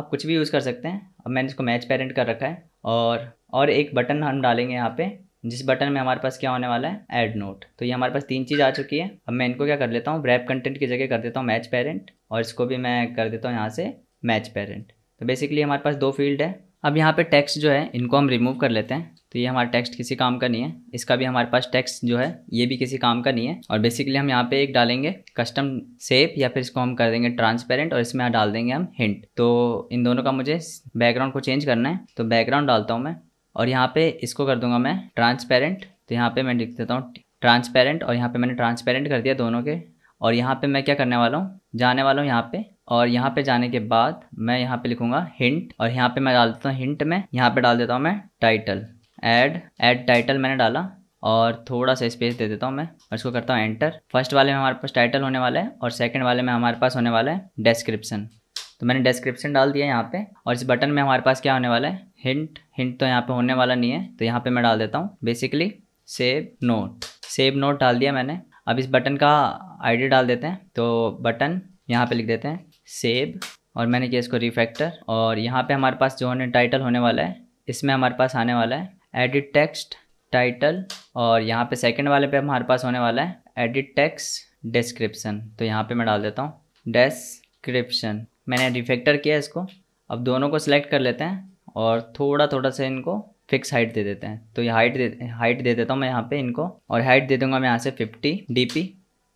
आप कुछ भी यूज़ कर सकते हैं अब मैंने इसको मैच पेरेंट कर रखा है और और एक बटन हम डालेंगे यहाँ पे जिस बटन में हमारे पास क्या होने वाला है एड नोट तो ये हमारे पास तीन चीज़ आ चुकी है अब मैं इनको क्या कर लेता हूँ रैप कंटेंट की जगह कर देता हूँ मैच पेरेंट और इसको भी मैं कर देता हूँ यहाँ से मैच पेरेंट तो बेसिकली हमारे पास दो फील्ड है अब यहाँ पे टेक्स्ट जो है इनको हम रिमूव कर लेते हैं तो ये हमारा टेक्स्ट किसी काम का नहीं है इसका भी हमारे पास टेक्स्ट जो है ये भी किसी काम का नहीं है और बेसिकली हम यहाँ पे एक डालेंगे कस्टम सेप या फिर इसको हम कर देंगे ट्रांसपेरेंट और इसमें डाल देंगे हम हिंट तो इन दोनों का मुझे बैकग्राउंड को चेंज करना है तो बैकग्राउंड डालता हूँ मैं और यहाँ पर इसको कर दूंगा मैं ट्रांसपेरेंट तो यहाँ पर मैं लिख देता हूँ ट्रांसपेरेंट और यहाँ पर मैंने ट्रांसपेरेंट कर दिया दोनों के और यहाँ पे मैं क्या करने वाला हूँ जाने वाला हूँ यहाँ पे और यहाँ पे जाने के बाद मैं यहाँ पे लिखूंगा हिंट और यहाँ पे मैं डाल देता हूँ हिंट में यहाँ पे डाल देता हूँ मैं टाइटल एड एड टाइटल मैंने डाला और थोड़ा सा स्पेस दे देता हूँ मैं और इसको करता हूँ एंटर फर्स्ट वाले में हमारे पास टाइटल होने वाला है और सेकेंड वाले में हमारे पास होने वाला है डिस्क्रिप्शन तो मैंने डिस्क्रिप्शन डाल दिया यहाँ पे और इस बटन में हमारे पास क्या होने वाला है हिंट हिंट तो यहाँ पे होने वाला नहीं है तो यहाँ पे मैं डाल देता हूँ basically save note save note डाल दिया मैंने अब इस बटन का आईडी डाल देते हैं तो बटन यहाँ पे लिख देते हैं सेब और मैंने किया इसको रिफैक्टर और यहाँ पे हमारे पास जो होने टाइटल होने वाला है इसमें हमारे पास आने वाला है एडिट टेक्स्ट टाइटल और यहाँ पे सेकंड वाले पे हमारे पास होने वाला है एडिट टेक्स्ट डिस्क्रिप्शन तो यहाँ पे मैं डाल देता हूँ डेस्क्रिप्शन मैंने रिफेक्टर किया इसको अब दोनों को सिलेक्ट कर लेते हैं और थोड़ा थोड़ा सा इनको फिक्स हाइट दे देते हैं तो ये हाइट दे हाइट दे देता हूँ मैं यहाँ पे इनको और हाइट दे दूंगा मैं यहाँ से 50 डीपी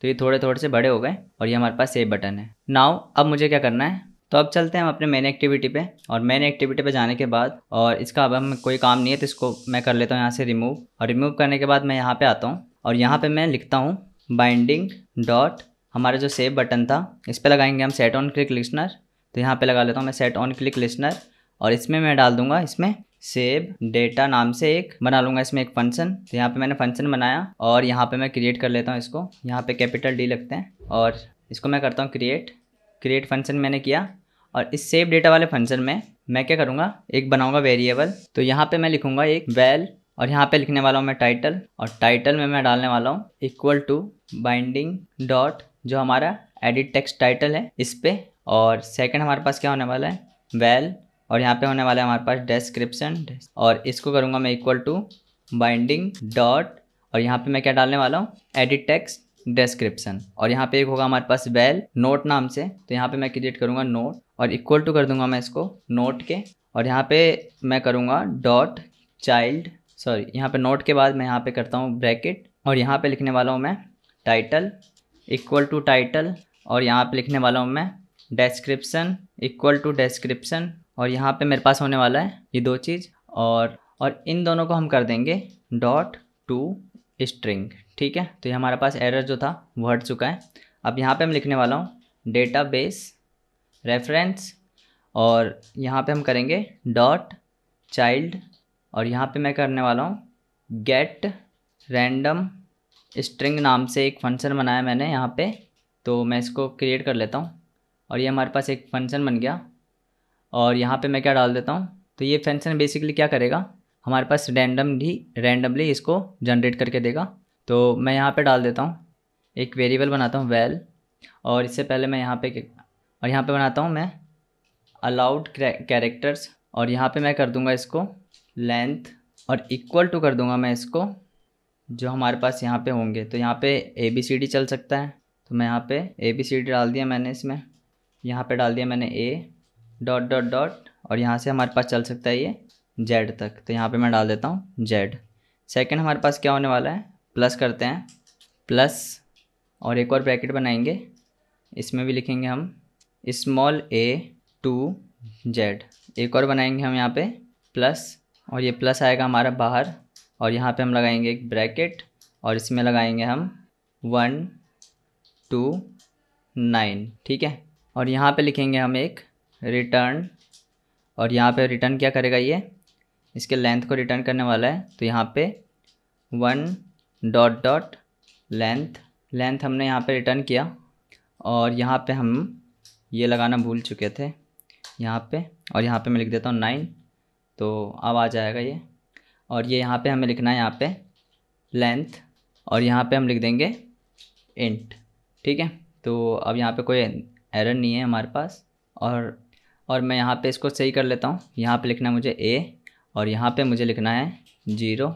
तो ये थोड़े थोड़े से बड़े हो गए और ये हमारे पास सेव बटन है नाव अब मुझे क्या करना है तो अब चलते हैं हम अपने मेन एक्टिविटी पे और मेन एक्टिविटी पे जाने के बाद और इसका अब हम कोई काम नहीं है तो इसको मैं कर लेता हूँ यहाँ से रिमूव और रिमूव करने के बाद मैं यहाँ पर आता हूँ और यहाँ पर मैं लिखता हूँ बाइंडिंग डॉट हमारा जो सेव बटन था इस पर लगाएंगे हम सेट ऑन क्लिक लिस्नर तो यहाँ पर लगा लेता हूँ मैं सेट ऑन क्लिक लिस्नर और इसमें मैं डाल दूंगा इसमें सेव डेटा नाम से एक बना लूंगा इसमें एक फंक्शन तो यहाँ पे मैंने फंक्शन बनाया और यहाँ पे मैं क्रिएट कर लेता हूँ इसको यहाँ पे कैपिटल डी लगते हैं और इसको मैं करता हूँ क्रिएट क्रिएट फंक्शन मैंने किया और इस सेव डेटा वाले फंक्शन में मैं क्या करूँगा एक बनाऊँगा वेरिएबल तो यहाँ पर मैं लिखूँगा एक वेल और यहाँ पर लिखने वाला हूँ मैं टाइटल और टाइटल में मैं डालने वाला हूँ इक्वल टू बाइंडिंग डॉट जो हमारा एडिट टेक्स्ट टाइटल है इस पर और सेकेंड हमारे पास क्या होने वाला है वेल और यहाँ पे होने वाला है हमारे पास डेस्क्रिप्शन और इसको करूँगा मैं इक्वल टू बाइंडिंग डॉट और यहाँ पे मैं क्या डालने वाला हूँ एडिट टेक्स डेस्क्रिप्शन और यहाँ पे एक होगा हमारे पास वेल नोट नाम से तो यहाँ पे मैं क्रिएट करूँगा नोट और इक्वल टू कर दूंगा मैं इसको नोट के और यहाँ पे मैं करूँगा डॉट चाइल्ड सॉरी यहाँ पे नोट के बाद मैं यहाँ पे करता हूँ ब्रैकेट और यहाँ पे लिखने वाला हूँ मैं टाइटल इक्वल टू टाइटल और यहाँ पे लिखने वाला हूँ मैं डेस्क्रिप्सन इक्वल टू डेस्क्रिप्सन और यहाँ पे मेरे पास होने वाला है ये दो चीज़ और और इन दोनों को हम कर देंगे डॉट टू स्ट्रिंग ठीक है तो ये हमारे पास एरर जो था वो हट चुका है अब यहाँ पे हम लिखने वाला हूँ डेटा बेस रेफरेंस और यहाँ पे हम करेंगे डॉट चाइल्ड और यहाँ पे मैं करने वाला हूँ गेट रैंडम स्ट्रिंग नाम से एक फंक्शन बनाया मैंने यहाँ पे तो मैं इसको क्रिएट कर लेता हूँ और ये हमारे पास एक फंक्शन बन गया और यहाँ पे मैं क्या डाल देता हूँ तो ये फंक्शन बेसिकली क्या करेगा हमारे पास रैंडम ही रैंडमली इसको जनरेट करके देगा तो मैं यहाँ पे डाल देता हूँ एक वेरिएबल बनाता हूँ वेल और इससे पहले मैं यहाँ पे और यहाँ पे बनाता हूँ मैं अलाउड कैरेक्टर्स और यहाँ पे मैं कर दूँगा इसको लेंथ और इक्वल टू कर दूँगा मैं इसको जो हमारे पास यहाँ पर होंगे तो यहाँ पर ए बी सी डी चल सकता है तो मैं यहाँ पर ए बी सी डी डाल दिया मैंने इसमें यहाँ पर डाल दिया मैंने ए डॉट डॉट डॉट और यहाँ से हमारे पास चल सकता है ये जेड तक तो यहाँ पे मैं डाल देता हूँ जेड सेकंड हमारे पास क्या होने वाला है प्लस करते हैं प्लस और एक और ब्रैकेट बनाएंगे इसमें भी लिखेंगे हम स्मॉल ए टू जेड एक और बनाएंगे हम यहाँ पे प्लस और ये प्लस आएगा हमारा बाहर और यहाँ पे हम लगाएंगे एक ब्रैकेट और इसमें लगाएंगे हम वन टू नाइन ठीक है और यहाँ पे लिखेंगे हम एक रिटर्न और यहाँ पे रिटर्न क्या करेगा ये इसके लेंथ को रिटर्न करने वाला है तो यहाँ पे one dot dot length length हमने यहाँ पे रिटर्न किया और यहाँ पे हम ये लगाना भूल चुके थे यहाँ पे और यहाँ पे मैं लिख देता हूँ नाइन तो अब आ जाएगा ये और ये यहाँ पे हमें लिखना है यहाँ पे लेंथ और यहाँ पे हम लिख देंगे इंट ठीक है तो अब यहाँ पे कोई एरर नहीं है हमारे पास और और मैं यहाँ पे इसको सही कर लेता हूँ यहाँ पे लिखना है मुझे ए और यहाँ पे मुझे लिखना है जीरो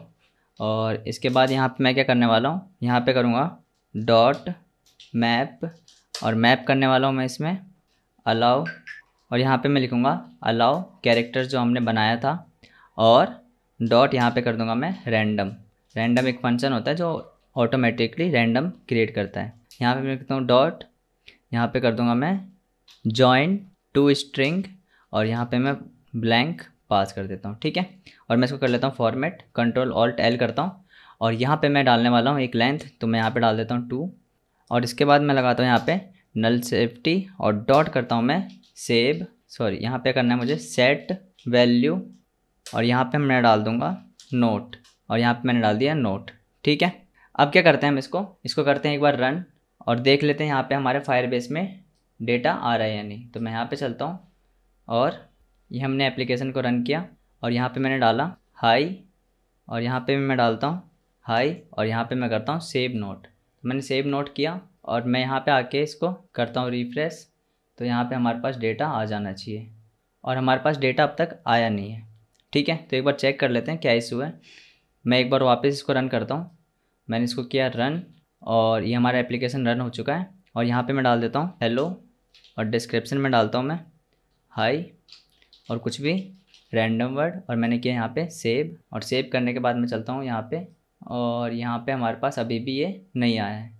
और इसके बाद यहाँ पे मैं क्या करने वाला हूँ यहाँ पे करूँगा डॉट मैप और मैप करने वाला हूँ मैं इसमें अलाउ और यहाँ पे मैं लिखूँगा अलाउ कैरेक्टर जो हमने बनाया था और डॉट यहाँ पर कर दूँगा मैं रैंडम रैंडम एक फंक्शन होता है जो ऑटोमेटिकली रैंडम क्रिएट करता है यहाँ पर मैं लिखता हूँ डॉट यहाँ पर कर दूँगा मैं जॉइन टू स्ट्रिंग और यहाँ पे मैं ब्लैंक पास कर देता हूँ ठीक है और मैं इसको कर लेता हूँ फॉर्मेट कंट्रोल ऑल्ट एल करता हूँ और यहाँ पे मैं डालने वाला हूँ एक लेंथ तो मैं यहाँ पे डाल देता हूँ टू और इसके बाद मैं लगाता हूँ यहाँ पे नल सेफ्टी और डॉट करता हूँ मैं सेब सॉरी यहाँ पे करना है मुझे सेट वैल्यू और यहाँ पे मैं डाल दूँगा नोट और यहाँ पे मैंने डाल दिया नोट ठीक है अब क्या करते हैं हम इसको इसको करते हैं एक बार रन और देख लेते हैं यहाँ पर हमारे फायर बेस में डेटा आ रहा है या नहीं तो मैं यहाँ पे चलता हूँ और ये हमने एप्लीकेशन को रन किया और यहाँ पे मैंने डाला हाई और यहाँ पे मैं डालता हूँ हाई और यहाँ पे मैं करता हूँ सेव नोट तो मैंने सेव नोट किया और मैं यहाँ पे आके इसको करता हूँ रिफ्रेश तो यहाँ पे हमारे पास डेटा आ जाना चाहिए और हमारे पास डेटा अब तक आया नहीं है ठीक है तो एक बार चेक कर लेते हैं क्या इशू है मैं एक बार वापस इसको रन करता हूँ मैंने इसको किया रन और ये हमारा एप्लीकेशन रन हो चुका है और यहाँ पे मैं डाल देता हूँ हेलो और डिस्क्रिप्शन में डालता हूँ मैं हाई और कुछ भी रैंडम वर्ड और मैंने किया यहाँ पे सेव और सेव करने के बाद मैं चलता हूँ यहाँ पे और यहाँ पे हमारे पास अभी भी ये नहीं आया है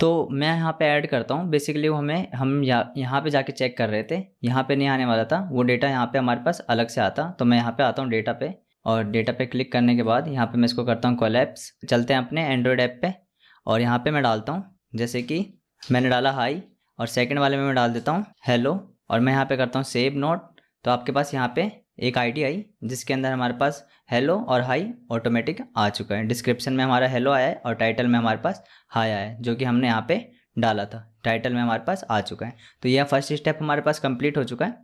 तो मैं यहाँ पे ऐड करता हूँ बेसिकली वो हमें हम यहाँ यहाँ पे जाके चेक कर रहे थे यहाँ पे नहीं आने वाला था वो डेटा यहाँ पे हमारे पास अलग से आता तो मैं यहाँ पे आता हूँ डेटा पे और डेटा पे क्लिक करने के बाद यहाँ पे मैं इसको करता हूँ कोलैप्स चलते हैं अपने एंड्रॉयड ऐप पे और यहाँ पे मैं डालता हूँ जैसे कि मैंने डाला हाई और सेकंड वाले में मैं डाल देता हूँ हेलो और मैं यहाँ पे करता हूँ सेव नोट तो आपके पास यहाँ पे एक आईडी आई जिसके अंदर हमारे पास हेलो और हाई ऑटोमेटिक आ चुका है डिस्क्रिप्शन में हमारा हेलो आया है और टाइटल में हमारे पास हाई आया है जो कि हमने यहाँ पे डाला था टाइटल में हमारे पास आ चुका है तो यह फर्स्ट स्टेप हमारे पास कंप्लीट हो चुका है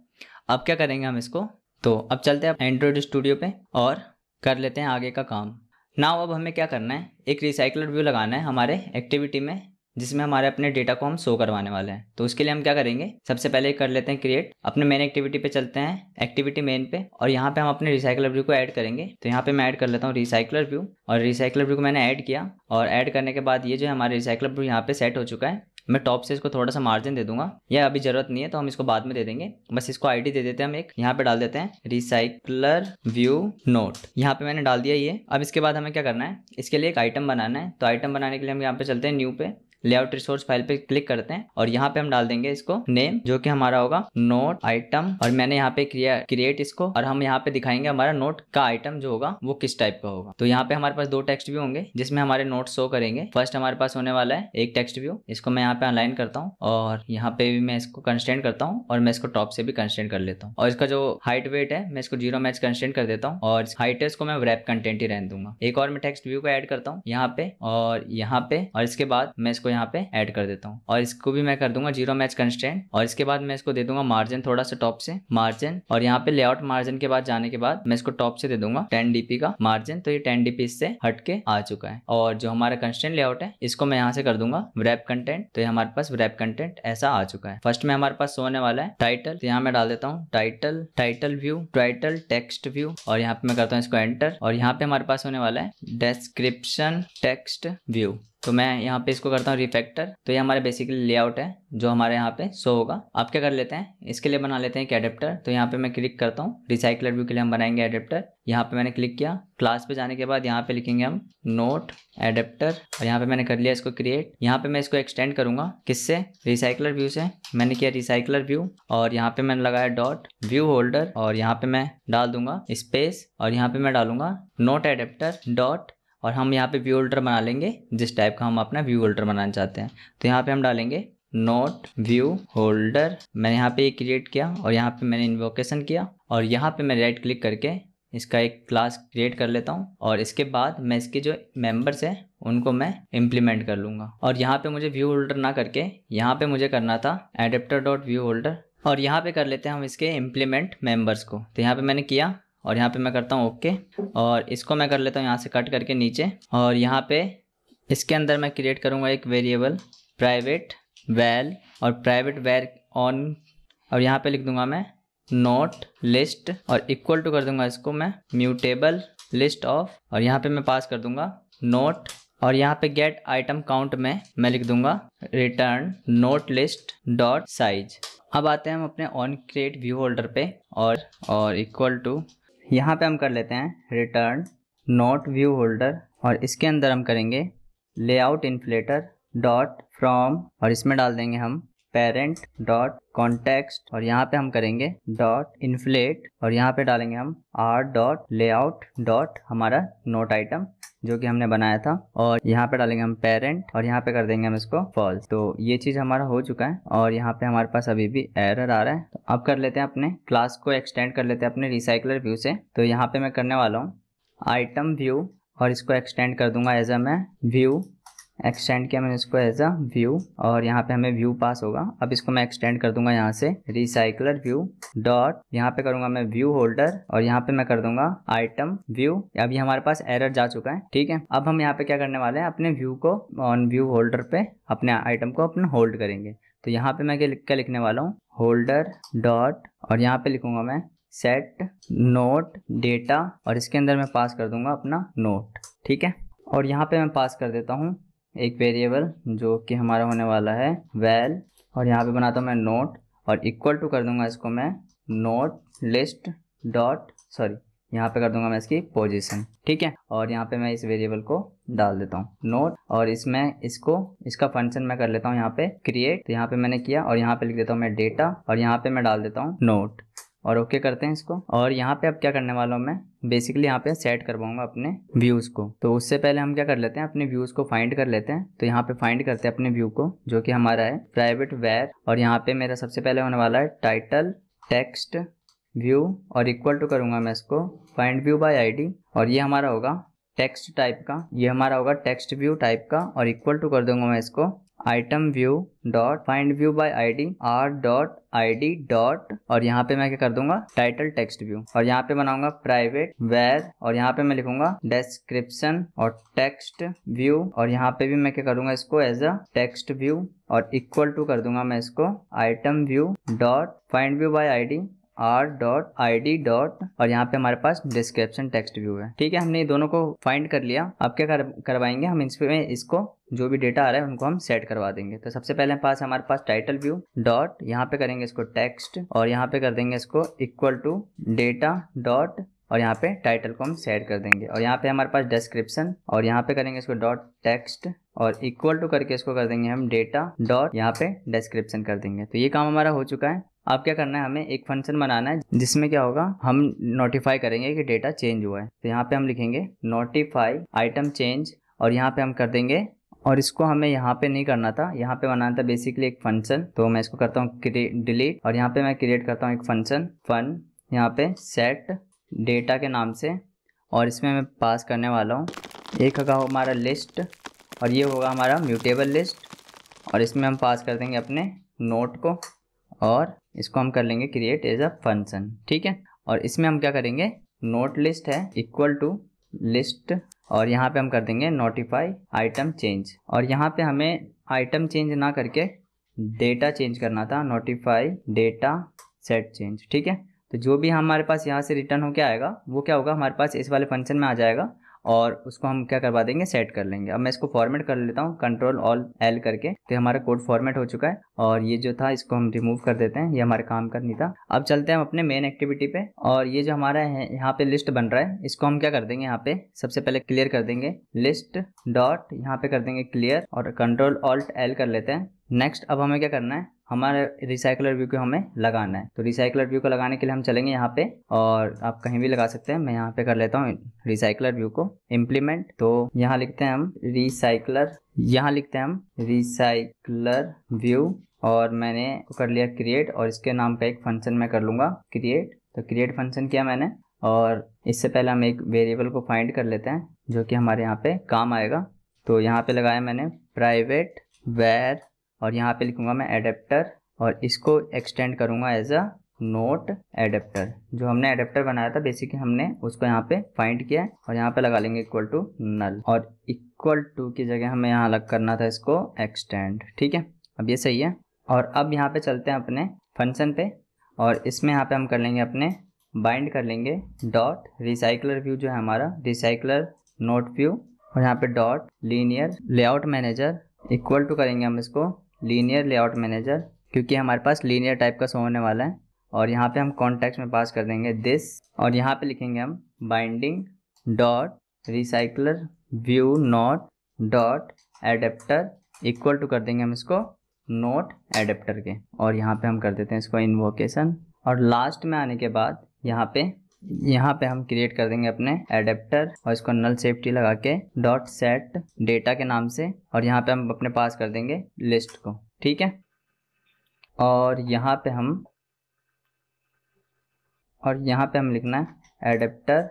अब क्या करेंगे हम इसको तो अब चलते हैं एंड्रॉयड स्टूडियो पर और कर लेते हैं आगे का काम नाव अब हमें क्या करना है एक रिसाइकलर व्यू लगाना है हमारे एक्टिविटी में जिसमें हमारे अपने डेटा को हम शो करवाने वाले हैं तो उसके लिए हम क्या करेंगे सबसे पहले कर लेते हैं क्रिएट अपने मेन एक्टिविटी पे चलते हैं एक्टिविटी मेन पे और यहाँ पे हम अपने रिसाइकलर व्यू को ऐड करेंगे तो यहाँ पे मैं ऐड कर लेता हूँ रिसाइकलर व्यू और रिसाइकलर व्यू को मैंने ऐड किया और ऐड करने के बाद ये जो हमारे रिसाइकलर व्यू यहाँ पे सेट हो चुका है मैं टॉप से इसको थोड़ा सा मार्जिन दे दूंगा यह अभी जरूरत नहीं है तो हम इसको बाद में दे देंगे बस इसको आईडी दे देते हैं हम एक यहाँ पे डाल देते हैं रिसाइकलर व्यू नोट यहाँ पे मैंने डाल दिया ये अब इसके बाद हमें क्या करना है इसके लिए एक आइटम बनाना है तो आइटम बनाने के लिए हम यहाँ पे चलते हैं न्यू पे लेआउट रिसोर्स फाइल पे क्लिक करते हैं और यहाँ पे हम डाल देंगे इसको नेम जो कि हमारा होगा नोट आइटम और मैंने यहाँ पे क्रिएट इसको और हम यहाँ पे दिखाएंगे हमारा नोट का आइटम जो होगा वो किस टाइप का होगा तो यहाँ पे हमारे पास दो टेक्स्ट व्यू होंगे जिसमें हमारे नोट शो करेंगे फर्स्ट हमारे पास होने वाला है एक टेक्स्ट व्यू इसको मैं यहाँ पे ऑनलाइन करता हूँ और यहाँ पे भी मैं इसको कंस्टेंट करता हूँ और मैं इसको टॉप से भी कंस्टेंट कर लेता हूँ और इसका जो हाइट वेट है मैं इसको जीरो मैच कंस्टेंट कर देता हूँ और हाइट इसको मैं रैप कंटेंट ही रहने दूंगा एक और मैं टेक्स्ट व्यू को एड करता हूँ यहाँ पे और यहाँ पे और इसके बाद मैं इसको यहाँ पे ऐड कर देता हूँ और इसको भी मैं कर दूंगा जीरो मैच कंस्टेंट और इसके बाद मैं इसको दे दूंगा मार्जिन थोड़ा सा टॉप से मार्जिन और यहाँ पे लेआउट मार्जिन के बाद जाने के बाद मैं इसको टॉप से दे दूंगा टेन डीपी का मार्जिन तो ये टेन डीपी इससे हटके आ चुका है और जो हमारा कंस्टेंट लेआउट है इसको मैं यहाँ से कर दूंगा रैप कंटेंट तो ये हमारे पास रैप कंटेंट ऐसा आ चुका है फर्स्ट में हमारे पास सोने वाला है टाइटल तो यहाँ मैं डाल देता हूँ title title view title text view और यहाँ पे मैं करता हूँ इसको एंटर और यहाँ पे हमारे पास होने वाला है डेस्क्रिप्शन टेक्स्ट व्यू तो मैं यहाँ पे इसको करता हूँ रिफैक्टर तो ये हमारे बेसिकली लेआउट है जो हमारे यहाँ पे शो होगा आप क्या कर लेते हैं इसके लिए बना लेते हैं एक एडेप्टर तो यहाँ पे मैं क्लिक करता हूँ रिसाइकलर व्यू के लिए हम बनाएंगे एडेप्टर यहाँ पे मैंने क्लिक किया क्लास पे जाने के बाद यहाँ पे लिखेंगे हम नोट एडेप्टर और यहाँ पे मैंने कर लिया इसको क्रिएट यहाँ पे मैं इसको एक्सटेंड करूंगा किससे रिसाइकलर व्यू से मैंने किया रिसाइकलर व्यू और यहाँ पे मैंने लगाया डॉट व्यू होल्डर और यहाँ पे मैं डाल दूंगा स्पेस और यहाँ पे मैं डालूंगा नोट एडेप्टर डॉट और हम यहाँ पे व्यू होल्डर बना लेंगे जिस टाइप का हम अपना व्यू होल्डर बनाना चाहते हैं तो यहाँ पे हम डालेंगे नोट व्यू होल्डर मैंने यहाँ पे ये क्रिएट किया और यहाँ पे मैंने इन्वोकेशन किया और यहाँ पे मैं राइट क्लिक करके इसका एक क्लास क्रिएट कर लेता हूँ और इसके बाद मैं इसके जो मेम्बर्स हैं उनको मैं इम्प्लीमेंट कर लूँगा और यहाँ पे मुझे व्यू होल्डर ना करके यहाँ पे मुझे करना था एडेप्टर डॉट व्यू होल्डर और यहाँ पे कर लेते हैं हम इसके इम्प्लीमेंट मेंबर्स को तो यहाँ पे मैंने किया और यहाँ पे मैं करता हूँ ओके और इसको मैं कर लेता हूँ यहाँ से कट करके नीचे और यहाँ पे इसके अंदर मैं क्रिएट करूँगा एक वेरिएबल प्राइवेट वैल और प्राइवेट वैर ऑन और यहाँ पे लिख दूंगा मैं नोट लिस्ट और इक्वल टू कर दूंगा इसको मैं म्यूटेबल लिस्ट ऑफ और यहाँ पे मैं पास कर दूंगा नोट और यहाँ पे गेट आइटम काउंट में मैं लिख दूंगा return note list dot size अब आते हैं हम अपने ऑन क्रिएट व्यू होल्डर पे और और इक्वल टू यहाँ पे हम कर लेते हैं रिटर्न नोट व्यू होल्डर और इसके अंदर हम करेंगे लेआउट इन्फ्लेटर डॉट फ्रॉम और इसमें डाल देंगे हम पेरेंट डॉट कॉन्टेक्स्ट और यहाँ पे हम करेंगे डॉट इन्फ्लेट और यहाँ पे डालेंगे हम आर डॉट लेआउट डॉट हमारा नोट आइटम जो कि हमने बनाया था और यहाँ पे डालेंगे हम पेरेंट और यहाँ पे कर देंगे हम इसको फॉल्स तो ये चीज़ हमारा हो चुका है और यहाँ पे हमारे पास अभी भी एरर आ रहा है तो अब कर लेते हैं अपने क्लास को एक्सटेंड कर लेते हैं अपने रिसाइकलर व्यू से तो यहाँ पे मैं करने वाला हूँ आइटम व्यू और इसको एक्सटेंड कर दूंगा एज अ मैं व्यू एक्सटेंड किया मैंने इसको एज अ व्यू और यहाँ पे हमें व्यू पास होगा अब इसको मैं एक्सटेंड कर दूंगा यहाँ से रिसाइकलर व्यू डॉट यहाँ पे करूंगा मैं व्यू होल्डर और यहाँ पे मैं कर दूंगा आइटम व्यू अभी हमारे पास एरर जा चुका है ठीक है अब हम यहाँ पे क्या करने वाले हैं अपने व्यू को ऑन व्यू होल्डर पे अपने आइटम को अपना होल्ड करेंगे तो यहाँ पे मैं क्या लिखने वाला हूँ होल्डर डॉट और यहाँ पे लिखूंगा मैं सेट नोट डेटा और इसके अंदर मैं पास कर दूंगा अपना नोट ठीक है और यहाँ पे मैं पास कर देता हूँ एक वेरिएबल जो कि हमारा होने वाला है वेल और यहाँ पे बनाता हूँ मैं नोट और इक्वल टू कर दूंगा इसको मैं नोट लिस्ट डॉट सॉरी यहाँ पे कर दूंगा मैं इसकी पोजीशन ठीक है और यहाँ पे मैं इस वेरिएबल को डाल देता हूँ नोट और इसमें इसको इसका फंक्शन मैं कर लेता हूँ यहाँ पे क्रिएट तो यहाँ पे मैंने किया और यहाँ पे लिख देता हूँ मैं डेटा और यहाँ पे मैं डाल देता हूँ नोट और ओके okay करते हैं इसको और यहाँ पे अब क्या करने वाला हूँ मैं बेसिकली यहाँ पे सेट करवाऊंगा अपने व्यूज़ को तो उससे पहले हम क्या कर लेते हैं अपने व्यूज़ को फाइंड कर लेते हैं तो यहाँ पे फाइंड करते हैं अपने व्यू को जो कि हमारा है प्राइवेट वेयर और यहाँ पे मेरा सबसे पहले होने वाला है टाइटल टेक्स्ट व्यू और इक्वल टू करूंगा मैं इसको फाइंड व्यू बाय आई और ये हमारा होगा टेक्स्ट टाइप का ये हमारा होगा टेक्स्ट व्यू टाइप का और इक्वल टू कर दूंगा मैं इसको item view dot find view I D R dot ID dot और यहाँ पे मैं क्या कर दूंगा टाइटल टेक्स्ट व्यू और यहाँ पे बनाऊंगा प्राइवेट वेर और यहाँ पे मैं लिखूंगा डेस्क्रिप्शन और टेक्स्ट व्यू और यहाँ पे भी मैं क्या करूंगा इसको एज अ टेक्स्ट व्यू और इक्वल टू कर दूंगा मैं इसको item view dot find view by I D R dot I D dot और यहाँ पे हमारे पास डिस्क्रिप्शन टेक्स्ट व्यू है ठीक है हमने ये दोनों को फाइंड कर लिया अब क्या कर, करवाएंगे हम इसमें इसको जो भी डेटा आ रहा है उनको हम सेट करवा देंगे तो सबसे पहले पास हमारे पास टाइटल व्यू डॉट यहाँ पे करेंगे इसको टेक्स्ट और यहाँ पे कर देंगे इसको इक्वल टू डेटा डॉट और यहाँ पे टाइटल को हम सेट कर देंगे और यहाँ पे हमारे पास डिस्क्रिप्शन और यहाँ पे करेंगे इसको डॉट टेक्स्ट और इक्वल टू करके इसको कर देंगे हम डेटा डॉट यहाँ पे डिस्क्रिप्शन कर देंगे तो ये काम हमारा हो चुका है अब क्या करना है हमें एक फंक्शन बनाना है जिसमें क्या होगा हम नोटिफाई करेंगे कि डेटा चेंज हुआ है तो यहाँ पे हम लिखेंगे नोटिफाई आइटम चेंज और यहाँ पे हम कर देंगे और इसको हमें यहाँ पे नहीं करना था यहाँ पे बनाना था बेसिकली एक फंक्शन तो मैं इसको करता हूँ डिलीट और यहाँ पे मैं क्रिएट करता हूँ एक फंक्शन फन यहाँ पे सेट डेटा के नाम से और इसमें मैं पास करने वाला हूँ एक होगा हमारा लिस्ट और ये होगा हमारा म्यूटेबल लिस्ट और इसमें हम पास कर देंगे अपने नोट को और इसको हम कर लेंगे क्रिएट एज अ फंक्शन ठीक है और इसमें हम क्या करेंगे नोट लिस्ट है इक्वल टू लिस्ट और यहाँ पे हम कर देंगे नोटिफाई आइटम चेंज और यहाँ पे हमें आइटम चेंज ना करके डेटा चेंज करना था नोटिफाई डेटा सेट चेंज ठीक है तो जो भी हमारे पास यहाँ से रिटर्न होकर आएगा वो क्या होगा हमारे पास इस वाले फंक्शन में आ जाएगा और उसको हम क्या करवा देंगे सेट कर लेंगे अब मैं इसको फॉर्मेट कर लेता हूँ कंट्रोल ऑल एल करके तो हमारा कोड फॉर्मेट हो चुका है और ये जो था इसको हम रिमूव कर देते हैं ये हमारे काम का नहीं था अब चलते हैं हम अपने मेन एक्टिविटी पे और ये जो हमारा है यहाँ पे लिस्ट बन रहा है इसको हम क्या कर देंगे यहाँ पे सबसे पहले क्लियर कर देंगे लिस्ट डॉट यहाँ पे कर देंगे क्लियर और कंट्रोल ऑल्ट एल कर लेते हैं नेक्स्ट अब हमें क्या करना है हमारे रिसाइकलर व्यू को हमें लगाना है तो रिसाइकलर व्यू को लगाने के लिए हम चलेंगे यहाँ पे और आप कहीं भी लगा सकते हैं मैं यहाँ पे कर लेता हूँ रिसाइकलर व्यू को इम्प्लीमेंट तो यहाँ लिखते हैं हम रिसाइकलर यहाँ लिखते हैं हम रिसाइकलर व्यू और मैंने कर लिया क्रिएट और इसके नाम का एक फंक्शन मैं कर लूँगा क्रिएट तो क्रिएट फंक्शन किया मैंने और इससे पहले हम एक वेरिएबल को फाइंड कर लेते हैं जो कि हमारे यहाँ पे काम आएगा तो यहाँ पे लगाया मैंने प्राइवेट वेर और यहाँ पे लिखूंगा मैं एडेप्टर और इसको एक्सटेंड करूंगा एज अ नोट एडेप्टर जो हमने एडेप्टर बनाया था बेसिकली हमने उसको यहाँ पे फाइंड किया और यहाँ पे लगा लेंगे इक्वल टू नल और इक्वल टू की जगह हमें यहाँ अलग करना था इसको एक्सटेंड ठीक है अब ये सही है और अब यहाँ पे चलते हैं अपने फंक्शन पे और इसमें यहाँ पे हम कर लेंगे अपने बाइंड कर लेंगे डॉट रिसाइकलर व्यू जो है हमारा रिसाइकलर नोट व्यू और यहाँ पे dot linear layout manager equal to करेंगे हम इसको लीनियर लेआउट मैनेजर क्योंकि हमारे पास लीनियर टाइप का शो होने वाला है और यहाँ पे हम कॉन्टेक्स्ट में पास कर देंगे दिस और यहाँ पे लिखेंगे हम binding dot recycler view note dot adapter equal to कर देंगे हम इसको नोट एडेप्टर के और यहाँ पे हम कर देते हैं इसको इन्वोकेशन और लास्ट में आने के बाद यहाँ पे यहाँ पे हम क्रिएट कर देंगे अपने एडेप्टर और इसको नल सेफ्टी लगा के डॉट सेट डेटा के नाम से और यहाँ पे हम अपने पास कर देंगे लिस्ट को ठीक है और यहाँ पे हम और यहाँ पे हम लिखना है एडेप्टर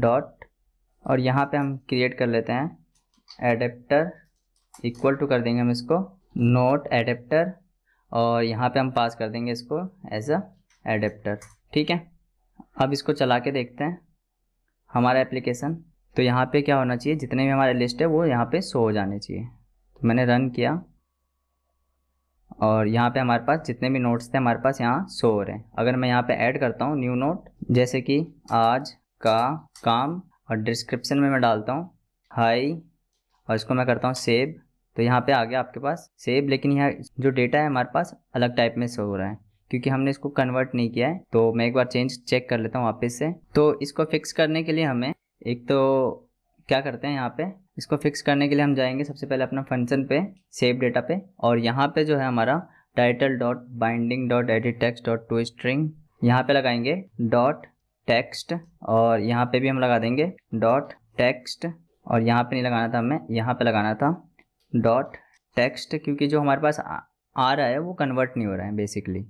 डॉट और यहाँ पे हम क्रिएट कर लेते हैं एडेप्टर इक्वल टू कर देंगे हम इसको नोट एडेप्टर और यहाँ पे हम पास कर देंगे इसको एज अ एडेप्टर ठीक है अब इसको चला के देखते हैं हमारा एप्लीकेशन तो यहाँ पे क्या होना चाहिए जितने भी हमारे लिस्ट है वो यहाँ पे शो हो जाने चाहिए तो मैंने रन किया और यहाँ पे हमारे पास जितने भी नोट्स थे हमारे पास यहाँ शो हो रहे हैं अगर मैं यहाँ पे ऐड करता हूँ न्यू नोट जैसे कि आज का काम और डिस्क्रिप्शन में मैं डालता हूँ हाई और इसको मैं करता हूँ सेव तो यहाँ पे आ गया आपके पास सेव लेकिन यह जो डेटा है हमारे पास अलग टाइप में शो हो रहा है क्योंकि हमने इसको कन्वर्ट नहीं किया है तो मैं एक बार चेंज चेक कर लेता हूँ वापस से तो इसको फिक्स करने के लिए हमें एक तो क्या करते हैं यहाँ पे इसको फिक्स करने के लिए हम जाएंगे सबसे पहले अपना फंक्शन पे सेव डेटा पे और यहाँ पे जो है हमारा title dot binding dot edit text dot to string यहाँ पे लगाएंगे डॉट टेक्स्ट और यहाँ पे भी हम लगा देंगे डॉट टेक्स्ट और यहाँ पे नहीं लगाना था हमें यहाँ पे लगाना था डॉट टेक्स्ट क्योंकि जो हमारे पास आ, आ रहा है वो कन्वर्ट नहीं हो रहा है बेसिकली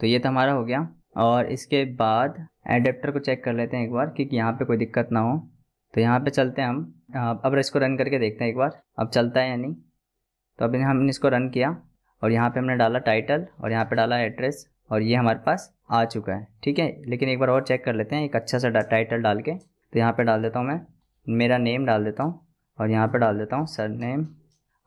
तो ये तो हमारा हो गया और इसके बाद एडेप्टर को चेक कर लेते हैं एक बार कि यहाँ पे कोई दिक्कत ना हो तो यहाँ पे चलते हैं हम हाँ, अब इसको रन करके देखते हैं एक बार अब चलता है या नहीं तो अभी हमने इसको रन किया और यहाँ पे हमने डाला टाइटल और यहाँ पे डाला एड्रेस और ये हमारे पास आ चुका है ठीक है लेकिन एक बार और चेक कर लेते हैं एक अच्छा सा टाइटल डाल के तो यहाँ पर डाल देता हूँ मैं मेरा नेम डाल देता हूँ और यहाँ पर डाल देता हूँ सर नेम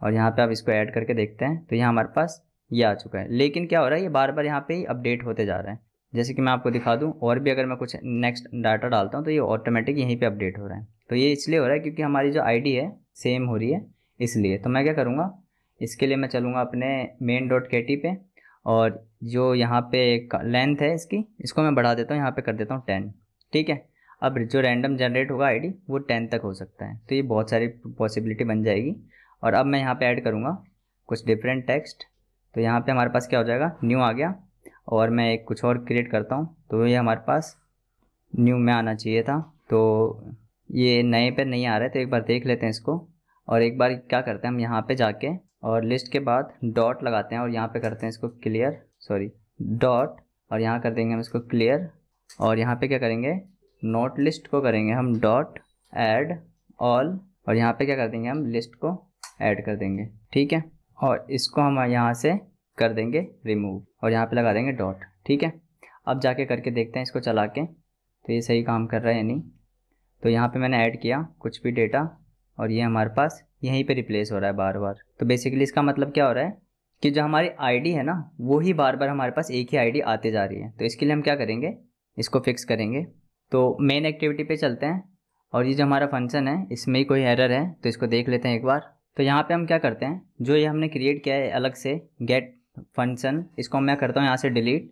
और यहाँ पर आप इसको ऐड करके देखते हैं तो यहाँ हमारे पास ये आ चुका है लेकिन क्या हो रहा है ये बार बार यहाँ पे अपडेट होते जा रहे हैं जैसे कि मैं आपको दिखा दूँ और भी अगर मैं कुछ नेक्स्ट डाटा डालता हूँ तो ये ऑटोमेटिक यहीं पर अपडेट हो रहा है तो ये इसलिए हो रहा है क्योंकि हमारी जो आई है सेम हो रही है इसलिए तो मैं क्या करूँगा इसके लिए मैं चलूँगा अपने मेन डॉट के टी पे और जो यहाँ पे लेंथ है इसकी इसको मैं बढ़ा देता हूँ यहाँ पर कर देता हूँ टेन ठीक है अब जो रैंडम जनरेट होगा आईडी वो टेन तक हो सकता है तो ये बहुत सारी पॉसिबिलिटी बन जाएगी और अब मैं यहाँ पर ऐड करूँगा कुछ डिफरेंट टेक्स्ट तो यहाँ पे हमारे पास क्या हो जाएगा न्यू आ गया और मैं एक कुछ और क्रिएट करता हूँ तो ये हमारे पास न्यू में आना चाहिए था तो ये नए पे नहीं आ रहे तो एक बार देख लेते हैं इसको और एक बार क्या करते हैं हम यहाँ पे जाके और लिस्ट के बाद डॉट लगाते हैं और यहाँ पे करते हैं इसको क्लियर सॉरी डॉट और यहाँ कर देंगे हम इसको क्लियर और यहाँ पे क्या करेंगे नोट लिस्ट को करेंगे हम डॉट ऐड ऑल और यहाँ पे क्या कर देंगे हम लिस्ट को ऐड कर देंगे ठीक है और इसको हम यहाँ से कर देंगे रिमूव और यहाँ पे लगा देंगे डॉट ठीक है अब जाके करके देखते हैं इसको चला के तो ये सही काम कर रहा है नहीं तो यहाँ पे मैंने ऐड किया कुछ भी डेटा और ये हमारे पास यहीं पे रिप्लेस हो रहा है बार बार तो बेसिकली इसका मतलब क्या हो रहा है कि जो हमारी आईडी है ना वो ही बार बार हमारे पास एक ही आईडी आते जा रही है तो इसके लिए हम क्या करेंगे इसको फिक्स करेंगे तो मेन एक्टिविटी पे चलते हैं और ये जो हमारा फंक्शन है इसमें ही कोई एरर है तो इसको देख लेते हैं एक बार तो यहाँ पे हम क्या करते हैं जो ये हमने क्रिएट किया है अलग से गेट फंक्शन इसको मैं करता हूँ यहाँ से डिलीट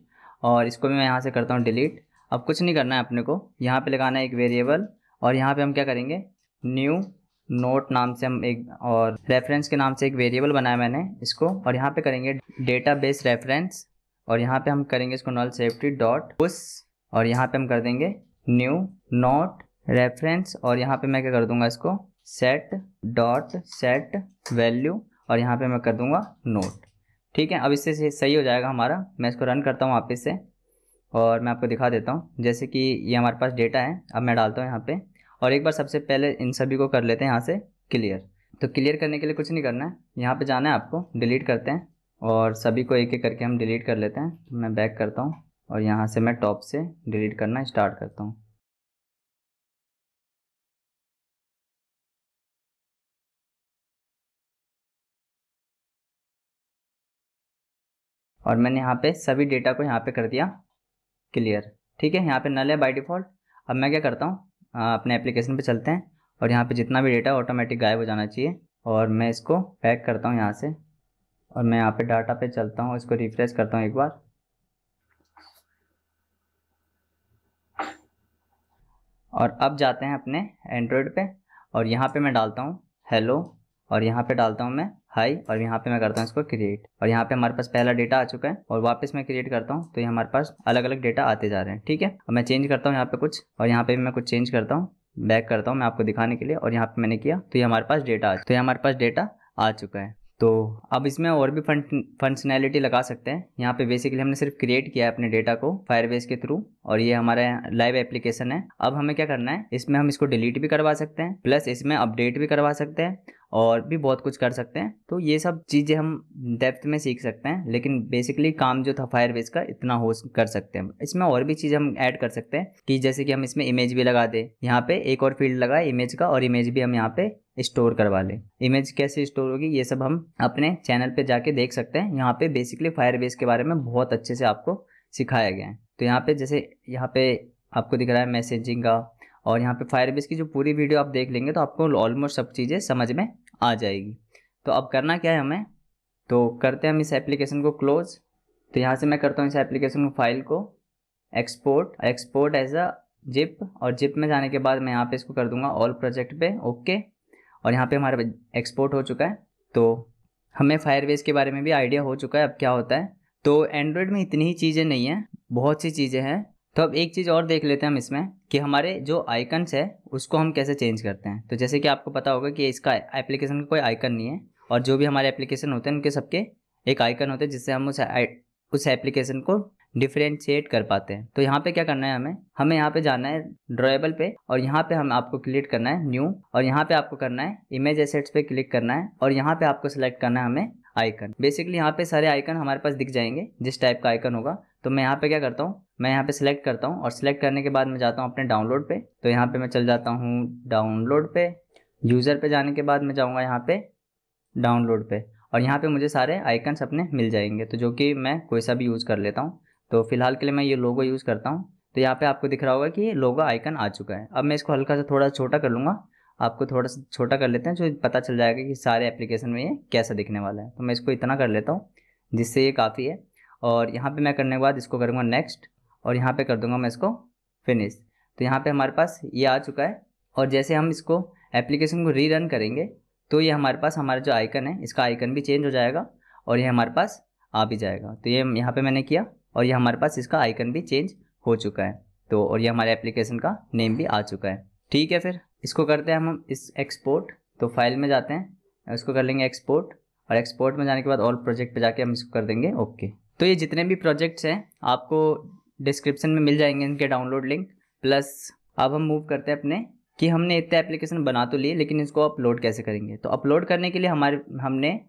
और इसको भी मैं यहाँ से करता हूँ डिलीट अब कुछ नहीं करना है अपने को यहाँ पे लगाना है एक वेरिएबल और यहाँ पे हम क्या करेंगे न्यू नोट नाम से हम एक और रेफरेंस के नाम से एक वेरिएबल बनाया मैंने इसको और यहाँ पे करेंगे डेटा बेस रेफरेंस और यहाँ पे हम करेंगे इसको नॉल सेफ्टी डॉट उस और यहाँ पे हम कर देंगे न्यू नोट रेफरेंस और यहाँ पे मैं क्या कर दूंगा इसको सेट डॉट सेट वैल्यू और यहाँ पे मैं कर दूंगा नोट ठीक है अब इससे सही हो जाएगा हमारा मैं इसको रन करता हूँ वापस से और मैं आपको दिखा देता हूँ जैसे कि ये हमारे पास डेटा है अब मैं डालता हूँ यहाँ पे और एक बार सबसे पहले इन सभी को कर लेते हैं यहाँ से क्लियर तो क्लियर करने के लिए कुछ नहीं करना है यहाँ पर जाना है आपको डिलीट करते हैं और सभी को एक एक करके हम डिलीट कर लेते हैं मैं बैक करता हूँ और यहाँ से मैं टॉप से डिलीट करना स्टार्ट करता हूँ और मैंने यहाँ पे सभी डेटा को यहाँ पे कर दिया क्लियर ठीक है यहाँ पे नल है बाय डिफ़ॉल्ट अब मैं क्या करता हूँ अपने एप्लीकेशन पे चलते हैं और यहाँ पे जितना भी डेटा ऑटोमेटिक गायब हो जाना चाहिए और मैं इसको पैक करता हूँ यहाँ से और मैं यहाँ पे डाटा पे चलता हूँ इसको रिफ्रेश करता हूँ एक बार और अब जाते हैं अपने एंड्रॉयड पर और यहाँ पर मैं डालता हूँ हेलो और यहाँ पर डालता हूँ मैं हाई और यहाँ पे मैं करता हूँ इसको क्रिएट और यहाँ पे हमारे पास पहला डेटा आ चुका है और वापस मैं क्रिएट करता हूँ तो ये हमारे पास अलग अलग डेटा आते जा रहे हैं ठीक है और मैं चेंज करता हूँ यहाँ पे कुछ और यहाँ पे भी मैं कुछ चेंज करता हूँ बैक करता हूँ मैं आपको दिखाने के लिए और यहाँ पे मैंने किया तो ये हमारे पास डेटा तो ये हमारे पास डेटा आ चुका है तो अब इसमें और भी फंक्शनैलिटी लगा सकते हैं यहाँ पे बेसिकली हमने सिर्फ क्रिएट किया है अपने डेटा को फायरबेस के थ्रू और ये हमारा लाइव एप्लीकेशन है अब हमें क्या करना है इसमें हम इसको डिलीट भी करवा सकते हैं प्लस इसमें अपडेट भी करवा सकते हैं और भी बहुत कुछ कर सकते हैं तो ये सब चीज़ें हम डेप्थ में सीख सकते हैं लेकिन बेसिकली काम जो था बेस का इतना हो कर सकते हैं इसमें और भी चीज़ हम ऐड कर सकते हैं कि जैसे कि हम इसमें इमेज भी लगा दें यहाँ पे एक और फील्ड लगाए इमेज का और इमेज भी हम यहाँ पे स्टोर करवा लें इमेज कैसे स्टोर होगी ये सब हम अपने चैनल पर जाके देख सकते हैं यहाँ पर बेसिकली बेस के बारे में बहुत अच्छे से आपको सिखाया गया है तो यहाँ पर जैसे यहाँ पर आपको दिख रहा है मैसेजिंग का और यहाँ पे फायरबेस की जो पूरी वीडियो आप देख लेंगे तो आपको ऑलमोस्ट सब चीज़ें समझ में आ जाएगी तो अब करना क्या है हमें तो करते हैं हम इस एप्लीकेशन को क्लोज तो यहाँ से मैं करता हूँ इस एप्लीकेशन को फाइल को export export as a zip और जिप में जाने के बाद मैं यहाँ पे इसको कर दूंगा ऑल प्रोजेक्ट पे ओके और यहाँ पे हमारा एक्सपोर्ट हो चुका है तो हमें फायरवेज के बारे में भी आइडिया हो चुका है अब क्या होता है तो एंड्रॉयड में इतनी ही चीज़ें नहीं हैं बहुत सी चीज़ें हैं तो अब एक चीज़ और देख लेते हैं हम इसमें कि हमारे जो आइकन्स है उसको हम कैसे चेंज करते हैं तो जैसे कि आपको पता होगा कि इसका एप्लीकेशन का कोई आइकन नहीं है और जो भी हमारे एप्लीकेशन होते हैं उनके सबके एक आइकन होते हैं जिससे हम उस उस एप्लीकेशन को डिफ्रेंशिएट कर पाते हैं तो यहाँ पे क्या करना है हमें हमें यहाँ पे जाना है ड्रॉएबल पे और यहाँ पे हम आपको क्लिक करना है न्यू और यहाँ पे आपको करना है इमेज एसेट्स पे क्लिक करना है और यहाँ पे आपको सिलेक्ट करना है हमें आइकन बेसिकली यहाँ पे सारे आइकन हमारे पास दिख जाएंगे जिस टाइप का आइकन होगा तो मैं यहाँ पे क्या करता हूँ मैं यहाँ पे सिलेक्ट करता हूँ और सिलेक्ट करने के बाद मैं जाता हूँ अपने डाउनलोड पे तो यहाँ पे मैं चल जाता हूँ डाउनलोड पे यूज़र पे जाने के बाद मैं जाऊँगा यहाँ पे डाउनलोड पे और यहाँ पे मुझे सारे आइकन्स अपने मिल जाएंगे तो जो कि मैं कोई सा भी यूज़ कर लेता हूँ तो फिलहाल के लिए मैं ये लोगो यूज़ करता हूँ तो यहाँ पर आपको दिख रहा होगा कि ये लोगो आइकन आ चुका है अब मैं इसको हल्का सा थोड़ा छोटा कर लूँगा आपको थोड़ा सा छोटा कर लेते हैं जो पता चल जाएगा कि सारे एप्लीकेशन में ये कैसा दिखने वाला है तो मैं इसको इतना कर लेता हूँ जिससे ये काफ़ी है और यहाँ पर मैं करने के बाद इसको करूँगा नेक्स्ट और यहाँ पे कर दूंगा मैं इसको फिनिश तो यहाँ पे हमारे पास ये आ चुका है और जैसे हम इसको एप्लीकेशन को रीरन करेंगे तो ये हमारे पास हमारा जो आइकन है इसका आइकन भी चेंज हो जाएगा और ये हमारे पास आ भी जाएगा तो ये यहाँ पे मैंने किया और ये हमारे पास इसका आइकन भी चेंज हो चुका है तो और ये हमारे एप्लीकेशन का नेम भी आ चुका है ठीक है फिर इसको करते हैं हम इस एक्सपोर्ट तो फाइल में जाते हैं इसको कर लेंगे एक्सपोर्ट और एक्सपोर्ट में जाने के बाद ऑल प्रोजेक्ट पर जाके हम इसको कर देंगे ओके तो ये जितने भी प्रोजेक्ट्स हैं आपको डिस्क्रिप्शन में मिल जाएंगे इनके डाउनलोड लिंक प्लस अब हम मूव करते हैं अपने कि हमने इतने एप्लीकेशन बना तो लिए लेकिन इसको अपलोड कैसे करेंगे तो अपलोड करने के लिए हमारे हमने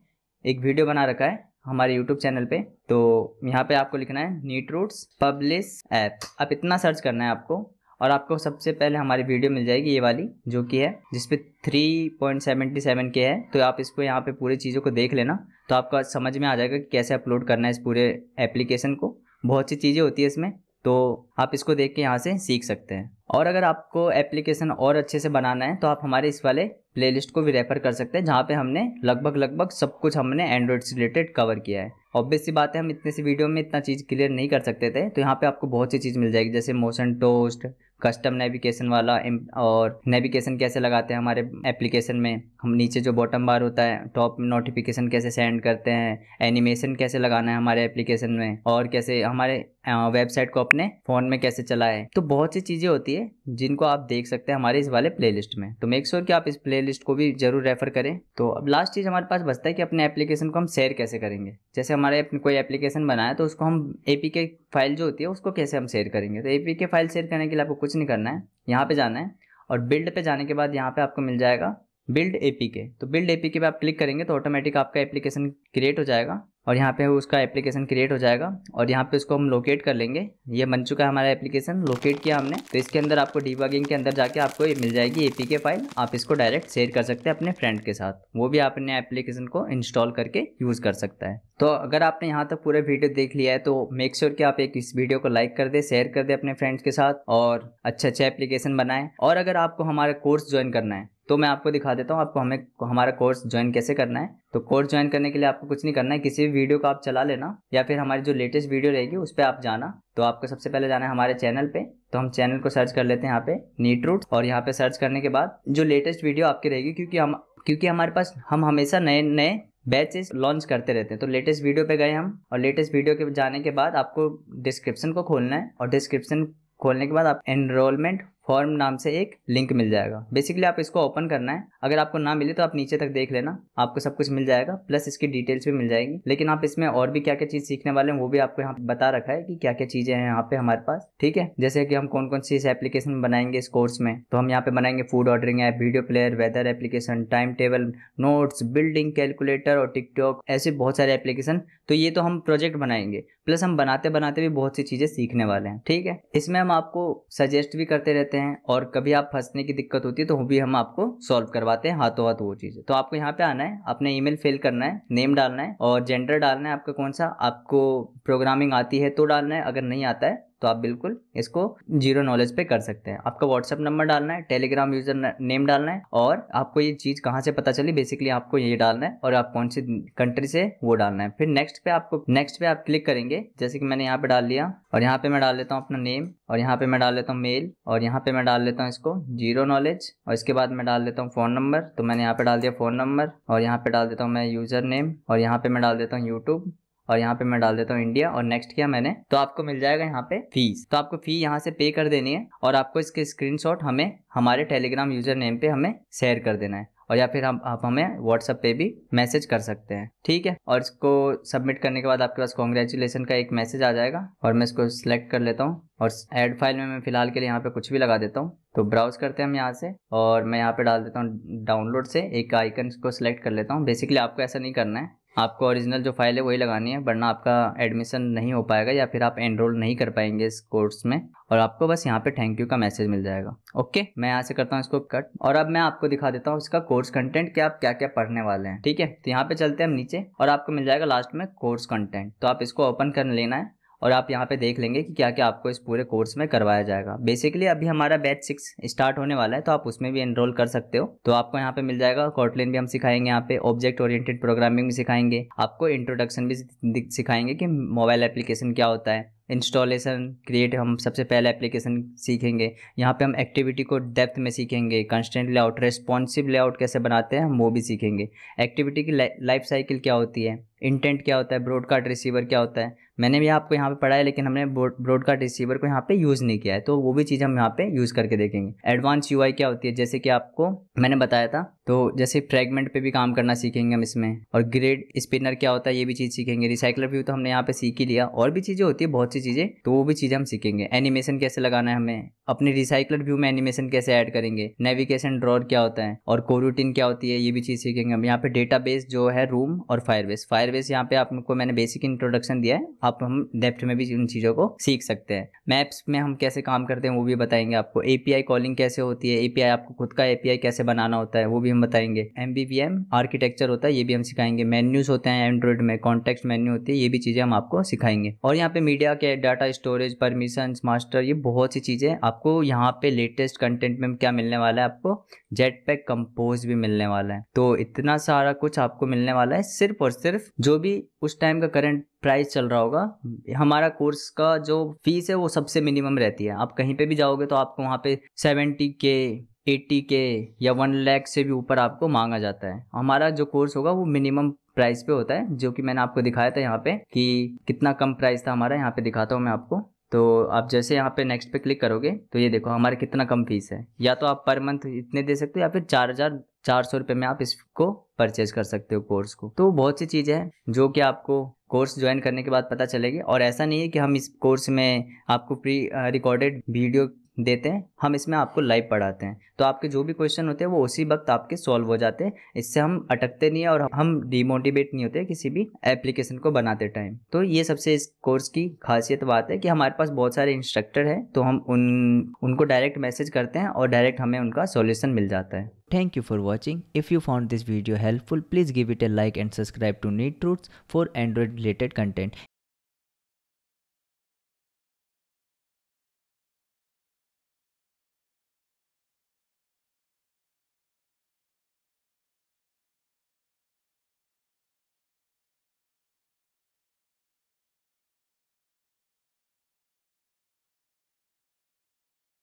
एक वीडियो बना रखा है हमारे यूट्यूब चैनल पे तो यहाँ पे आपको लिखना है नीट रूट्स पब्लिश ऐप अब इतना सर्च करना है आपको और आपको सबसे पहले हमारी वीडियो मिल जाएगी ये वाली जो कि है जिसपे थ्री पॉइंट सेवेंटी सेवन के है तो आप इसको यहाँ पे पूरी चीज़ों को देख लेना तो आपको समझ में आ जाएगा कि कैसे अपलोड करना है इस पूरे एप्लीकेशन को बहुत सी चीज़ें होती है इसमें तो आप इसको देख के यहाँ से सीख सकते हैं और अगर आपको एप्लीकेशन और अच्छे से बनाना है तो आप हमारे इस वाले प्लेलिस्ट को भी रेफर कर सकते हैं जहाँ पे हमने लगभग लगभग सब कुछ हमने एंड्रॉयड से रिलेटेड कवर किया है ऑब्वियस सी बात है हम इतने से वीडियो में इतना चीज़ क्लियर नहीं कर सकते थे तो यहाँ पे आपको बहुत सी चीज़ मिल जाएगी जैसे मोशन टोस्ट कस्टम नेविगेशन वाला और नेविगेशन कैसे लगाते हैं हमारे एप्लीकेशन में हम नीचे जो बॉटम बार होता है टॉप नोटिफिकेशन कैसे सेंड करते हैं एनिमेशन कैसे लगाना है हमारे एप्लीकेशन में और कैसे हमारे वेबसाइट हाँ, को अपने फ़ोन में कैसे चलाए तो बहुत सी चीज़ें होती है जिनको आप देख सकते हैं हमारे इस वाले प्ले में तो मेक श्योर sure कि आप इस प्ले को भी जरूर रेफर करें तो अब लास्ट चीज़ हमारे पास बचता है कि अपने एप्लीकेशन को हम शेयर कैसे करेंगे जैसे हमारे कोई एप्लीकेशन बनाया तो उसको हम ए के फाइल जो होती है उसको कैसे हम शेयर करेंगे तो ए के फाइल शेयर करने के लिए आपको कुछ नहीं करना है यहाँ पर जाना है और बिल्ड पे जाने के बाद यहाँ पे आपको मिल जाएगा बिल्ड के तो बिल्ड के पे आप क्लिक करेंगे तो ऑटोमेटिक आपका एप्लीकेशन क्रिएट हो जाएगा और यहाँ पे उसका एप्लीकेशन क्रिएट हो जाएगा और यहाँ पे उसको हम लोकेट कर लेंगे ये बन चुका है हमारा एप्लीकेशन लोकेट किया हमने तो इसके अंदर आपको डिबगिंग के अंदर जाके आपको ये मिल जाएगी एपीके फाइल आप इसको डायरेक्ट शेयर कर सकते हैं अपने फ्रेंड के साथ वो भी आप अपने एप्लीकेशन को इंस्टॉल करके यूज़ कर सकता है तो अगर आपने यहाँ तक पूरे वीडियो देख लिया है तो मेक श्योर sure कि आप एक इस वीडियो को लाइक कर दे शेयर कर दे अपने फ्रेंड्स के साथ और अच्छे अच्छे एप्लीकेशन बनाएं और अगर आपको हमारा कोर्स ज्वाइन करना है तो मैं आपको दिखा देता हूँ आपको हमें हमारा कोर्स ज्वाइन कैसे करना है तो कोर्स ज्वाइन करने के लिए आपको कुछ नहीं करना है किसी भी वीडियो को आप चला लेना या फिर हमारी जो लेटेस्ट वीडियो रहेगी उस पर आप जाना तो आपको सबसे पहले जाना है हमारे चैनल पे तो हम चैनल को सर्च कर लेते हैं यहाँ पे नीट रूट और यहाँ पे सर्च करने के बाद जो लेटेस्ट वीडियो आपकी रहेगी क्योंकि हम क्योंकि हमारे पास हम हमेशा नए नए बैचेस लॉन्च करते रहते हैं तो लेटेस्ट वीडियो पे गए हम और लेटेस्ट वीडियो के जाने के बाद आपको डिस्क्रिप्शन को खोलना है और डिस्क्रिप्शन खोलने के बाद आप एनरोलमेंट फॉर्म नाम से एक लिंक मिल जाएगा बेसिकली आप इसको ओपन करना है अगर आपको ना मिले तो आप नीचे तक देख लेना आपको सब कुछ मिल जाएगा प्लस इसकी डिटेल्स भी मिल जाएगी लेकिन आप इसमें और भी क्या क्या चीज़ सीखने वाले हैं वो भी आपको यहाँ बता रखा है कि क्या क्या चीज़ें हैं यहाँ पे हमारे पास ठीक है जैसे कि हम कौन कौन सी इस एप्लीकेशन बनाएंगे इस कोर्स में तो हम यहाँ पे बनाएंगे food ordering app video player weather application time table notes building calculator और टिकटॉक ऐसे बहुत सारे एप्लीकेशन तो ये तो हम प्रोजेक्ट बनाएंगे प्लस हम बनाते बनाते भी बहुत सी चीज़ें सीखने वाले हैं ठीक है इसमें हम आपको सजेस्ट भी करते रहते हैं और कभी आप फंसने की दिक्कत होती है तो वो भी हम आपको सॉल्व करवाते हैं हाथों हाथ वो चीज़ें तो आपको यहाँ पे आना है अपने ईमेल फिल करना है नेम डालना है और जेंडर डालना है आपका कौन सा आपको प्रोग्रामिंग आती है तो डालना है अगर नहीं आता है तो आप बिल्कुल इसको जीरो नॉलेज पे कर सकते हैं आपका व्हाट्सअप नंबर डालना है टेलीग्राम यूजर नेम डालना है और आपको ये चीज़ कहाँ से पता चली बेसिकली आपको ये डालना है और आप कौन सी कंट्री से वो डालना है फिर नेक्स्ट पे आपको नेक्स्ट पे आप क्लिक करेंगे जैसे कि मैंने यहाँ पे डाल लिया और यहाँ पे मैं डाल लेता हूँ अपना नेम और यहाँ पे मैं डाल लेता हूँ मेल और यहाँ पे मैं डाल लेता हूँ इसको जीरो नॉलेज और इसके बाद मैं डाल लेता हूँ फ़ोन नंबर तो मैंने यहाँ पे डाल दिया फ़ोन नंबर और यहाँ पे डाल देता हूँ मैं यूज़र नेम और यहाँ पे मैं डाल देता हूँ यूट्यूब और यहाँ पे मैं डाल देता हूँ इंडिया और नेक्स्ट किया मैंने तो आपको मिल जाएगा यहाँ पे फीस तो आपको फी यहाँ से पे कर देनी है और आपको इसके स्क्रीनशॉट हमें हमारे टेलीग्राम यूजर नेम पे हमें शेयर कर देना है और या फिर हम आप हमें व्हाट्सअप पे भी मैसेज कर सकते हैं ठीक है और इसको सबमिट करने के बाद आपके पास कॉन्ग्रेचुलेसन का एक मैसेज आ जाएगा और मैं इसको सिलेक्ट कर लेता हूँ और एड फाइल में मैं फिलहाल के लिए यहाँ पे कुछ भी लगा देता हूँ तो ब्राउज करते हैं हम यहाँ से और मैं यहाँ पे डाल देता हूँ डाउनलोड से एक आइकन को सिलेक्ट कर लेता हूँ बेसिकली आपको ऐसा नहीं करना है आपको ओरिजिनल जो फाइल है वही लगानी है वरना आपका एडमिशन नहीं हो पाएगा या फिर आप एनरोल नहीं कर पाएंगे इस कोर्स में और आपको बस यहाँ पे थैंक यू का मैसेज मिल जाएगा ओके मैं यहाँ से करता हूँ इसको कट और अब मैं आपको दिखा देता हूँ इसका कोर्स कंटेंट कि आप क्या क्या पढ़ने वाले हैं ठीक है तो यहाँ पे चलते हैं हम नीचे और आपको मिल जाएगा लास्ट में कोर्स कंटेंट तो आप इसको ओपन कर लेना है और आप यहाँ पे देख लेंगे कि क्या क्या आपको इस पूरे कोर्स में करवाया जाएगा बेसिकली अभी हमारा बैच सिक्स स्टार्ट होने वाला है तो आप उसमें भी एनरोल कर सकते हो तो आपको यहाँ पे मिल जाएगा कॉटलिन भी हम सिखाएंगे यहाँ पे ऑब्जेक्ट ओरिएंटेड प्रोग्रामिंग भी सिखाएंगे आपको इंट्रोडक्शन भी सिखाएंगे कि मोबाइल एप्लीकेशन क्या होता है इंस्टॉलेशन क्रिएट हम सबसे पहले एप्लीकेशन सीखेंगे यहाँ पे हम एक्टिविटी को डेप्थ में सीखेंगे कंस्टेंट लेआउट रेस्पॉन्सिव लेआउट कैसे बनाते हैं हम वो भी सीखेंगे एक्टिविटी की लाइफ साइकिल क्या होती है इंटेंट क्या होता है ब्रॉडकास्ट रिसीवर क्या होता है मैंने भी आपको यहाँ पे पढ़ा है लेकिन हमने ब्रॉडकास्ट रिसीवर को यहाँ पे यूज़ नहीं किया है तो वो भी चीज़ हम यहाँ पे यूज़ करके देखेंगे एडवांस यू क्या होती है जैसे कि आपको मैंने बताया था तो जैसे फ्रेगमेंट पे भी काम करना सीखेंगे हम इसमें और ग्रेड स्पिनर क्या होता है ये भी चीज़ सीखेंगे रिसाइकलर व्यू तो हमने यहाँ पे सीख ही लिया और भी चीज़ें होती है बहुत सी चीज़ें तो वो भी चीज़ें हम सीखेंगे एनिमेशन कैसे लगाना है हमें अपने रिसाइकलर व्यू में एनिमेशन कैसे ऐड करेंगे नेविगेशन ड्रॉर क्या होता है और कोरूटीन क्या होती है ये भी चीज़ सीखेंगे हम यहाँ पे डेटा जो है रूम और फायरबेस फायरबेस यहाँ पे आपको मैंने बेसिक इंट्रोडक्शन दिया है आप हम डेप्थ में भी उन चीज़ों को सीख सकते हैं मैप्स में हम कैसे काम करते हैं वो भी बताएंगे आपको ए कॉलिंग कैसे होती है ए आपको खुद का ए कैसे बनाना होता है वो भी हम बताएंगे एम आर्किटेक्चर होता है ये भी हम सिखाएंगे मेन्यूज होते हैं एंड्रॉइड में कॉन्टेक्ट मेन्यू होती है ये भी चीज़ें हम आपको सिखाएंगे और यहाँ पे मीडिया के डाटा स्टोरेज परमिशन मास्टर ये बहुत सी चीज़ें आपको यहाँ पे लेटेस्ट कंटेंट में क्या मिलने वाला है आपको जेट पैक कंपोज भी मिलने वाला है तो इतना सारा कुछ आपको मिलने वाला है सिर्फ और सिर्फ जो भी उस टाइम का करंट प्राइस चल रहा होगा हमारा कोर्स का जो फीस है वो सबसे मिनिमम रहती है आप कहीं पे भी जाओगे तो आपको वहाँ पे सेवेंटी के एट्टी के या वन लैख से भी ऊपर आपको मांगा जाता है हमारा जो कोर्स होगा वो मिनिमम प्राइस पे होता है जो कि मैंने आपको दिखाया था यहाँ पे कि कितना कम प्राइस था हमारा यहाँ पे दिखाता हूँ मैं आपको तो आप जैसे यहाँ पे नेक्स्ट पे क्लिक करोगे तो ये देखो हमारा कितना कम फीस है या तो आप पर मंथ इतने दे सकते हो या फिर चार हज़ार चार सौ रुपये में आप इसको परचेज कर सकते हो कोर्स को तो बहुत सी चीज़ें हैं जो कि आपको कोर्स ज्वाइन करने के बाद पता चलेगी और ऐसा नहीं है कि हम इस कोर्स में आपको प्री रिकॉर्डेड वीडियो देते हैं हम इसमें आपको लाइव पढ़ाते हैं तो आपके जो भी क्वेश्चन होते हैं वो उसी वक्त आपके सॉल्व हो जाते हैं इससे हम अटकते नहीं है और हम डिमोटिवेट नहीं होते किसी भी एप्लीकेशन को बनाते टाइम तो ये सबसे इस कोर्स की खासियत बात है कि हमारे पास बहुत सारे इंस्ट्रक्टर हैं तो हम उन उनको डायरेक्ट मैसेज करते हैं और डायरेक्ट हमें उनका सोल्यूशन मिल जाता है thank you for watching if you found this video helpful please give it a like and subscribe to neat Truths for android related content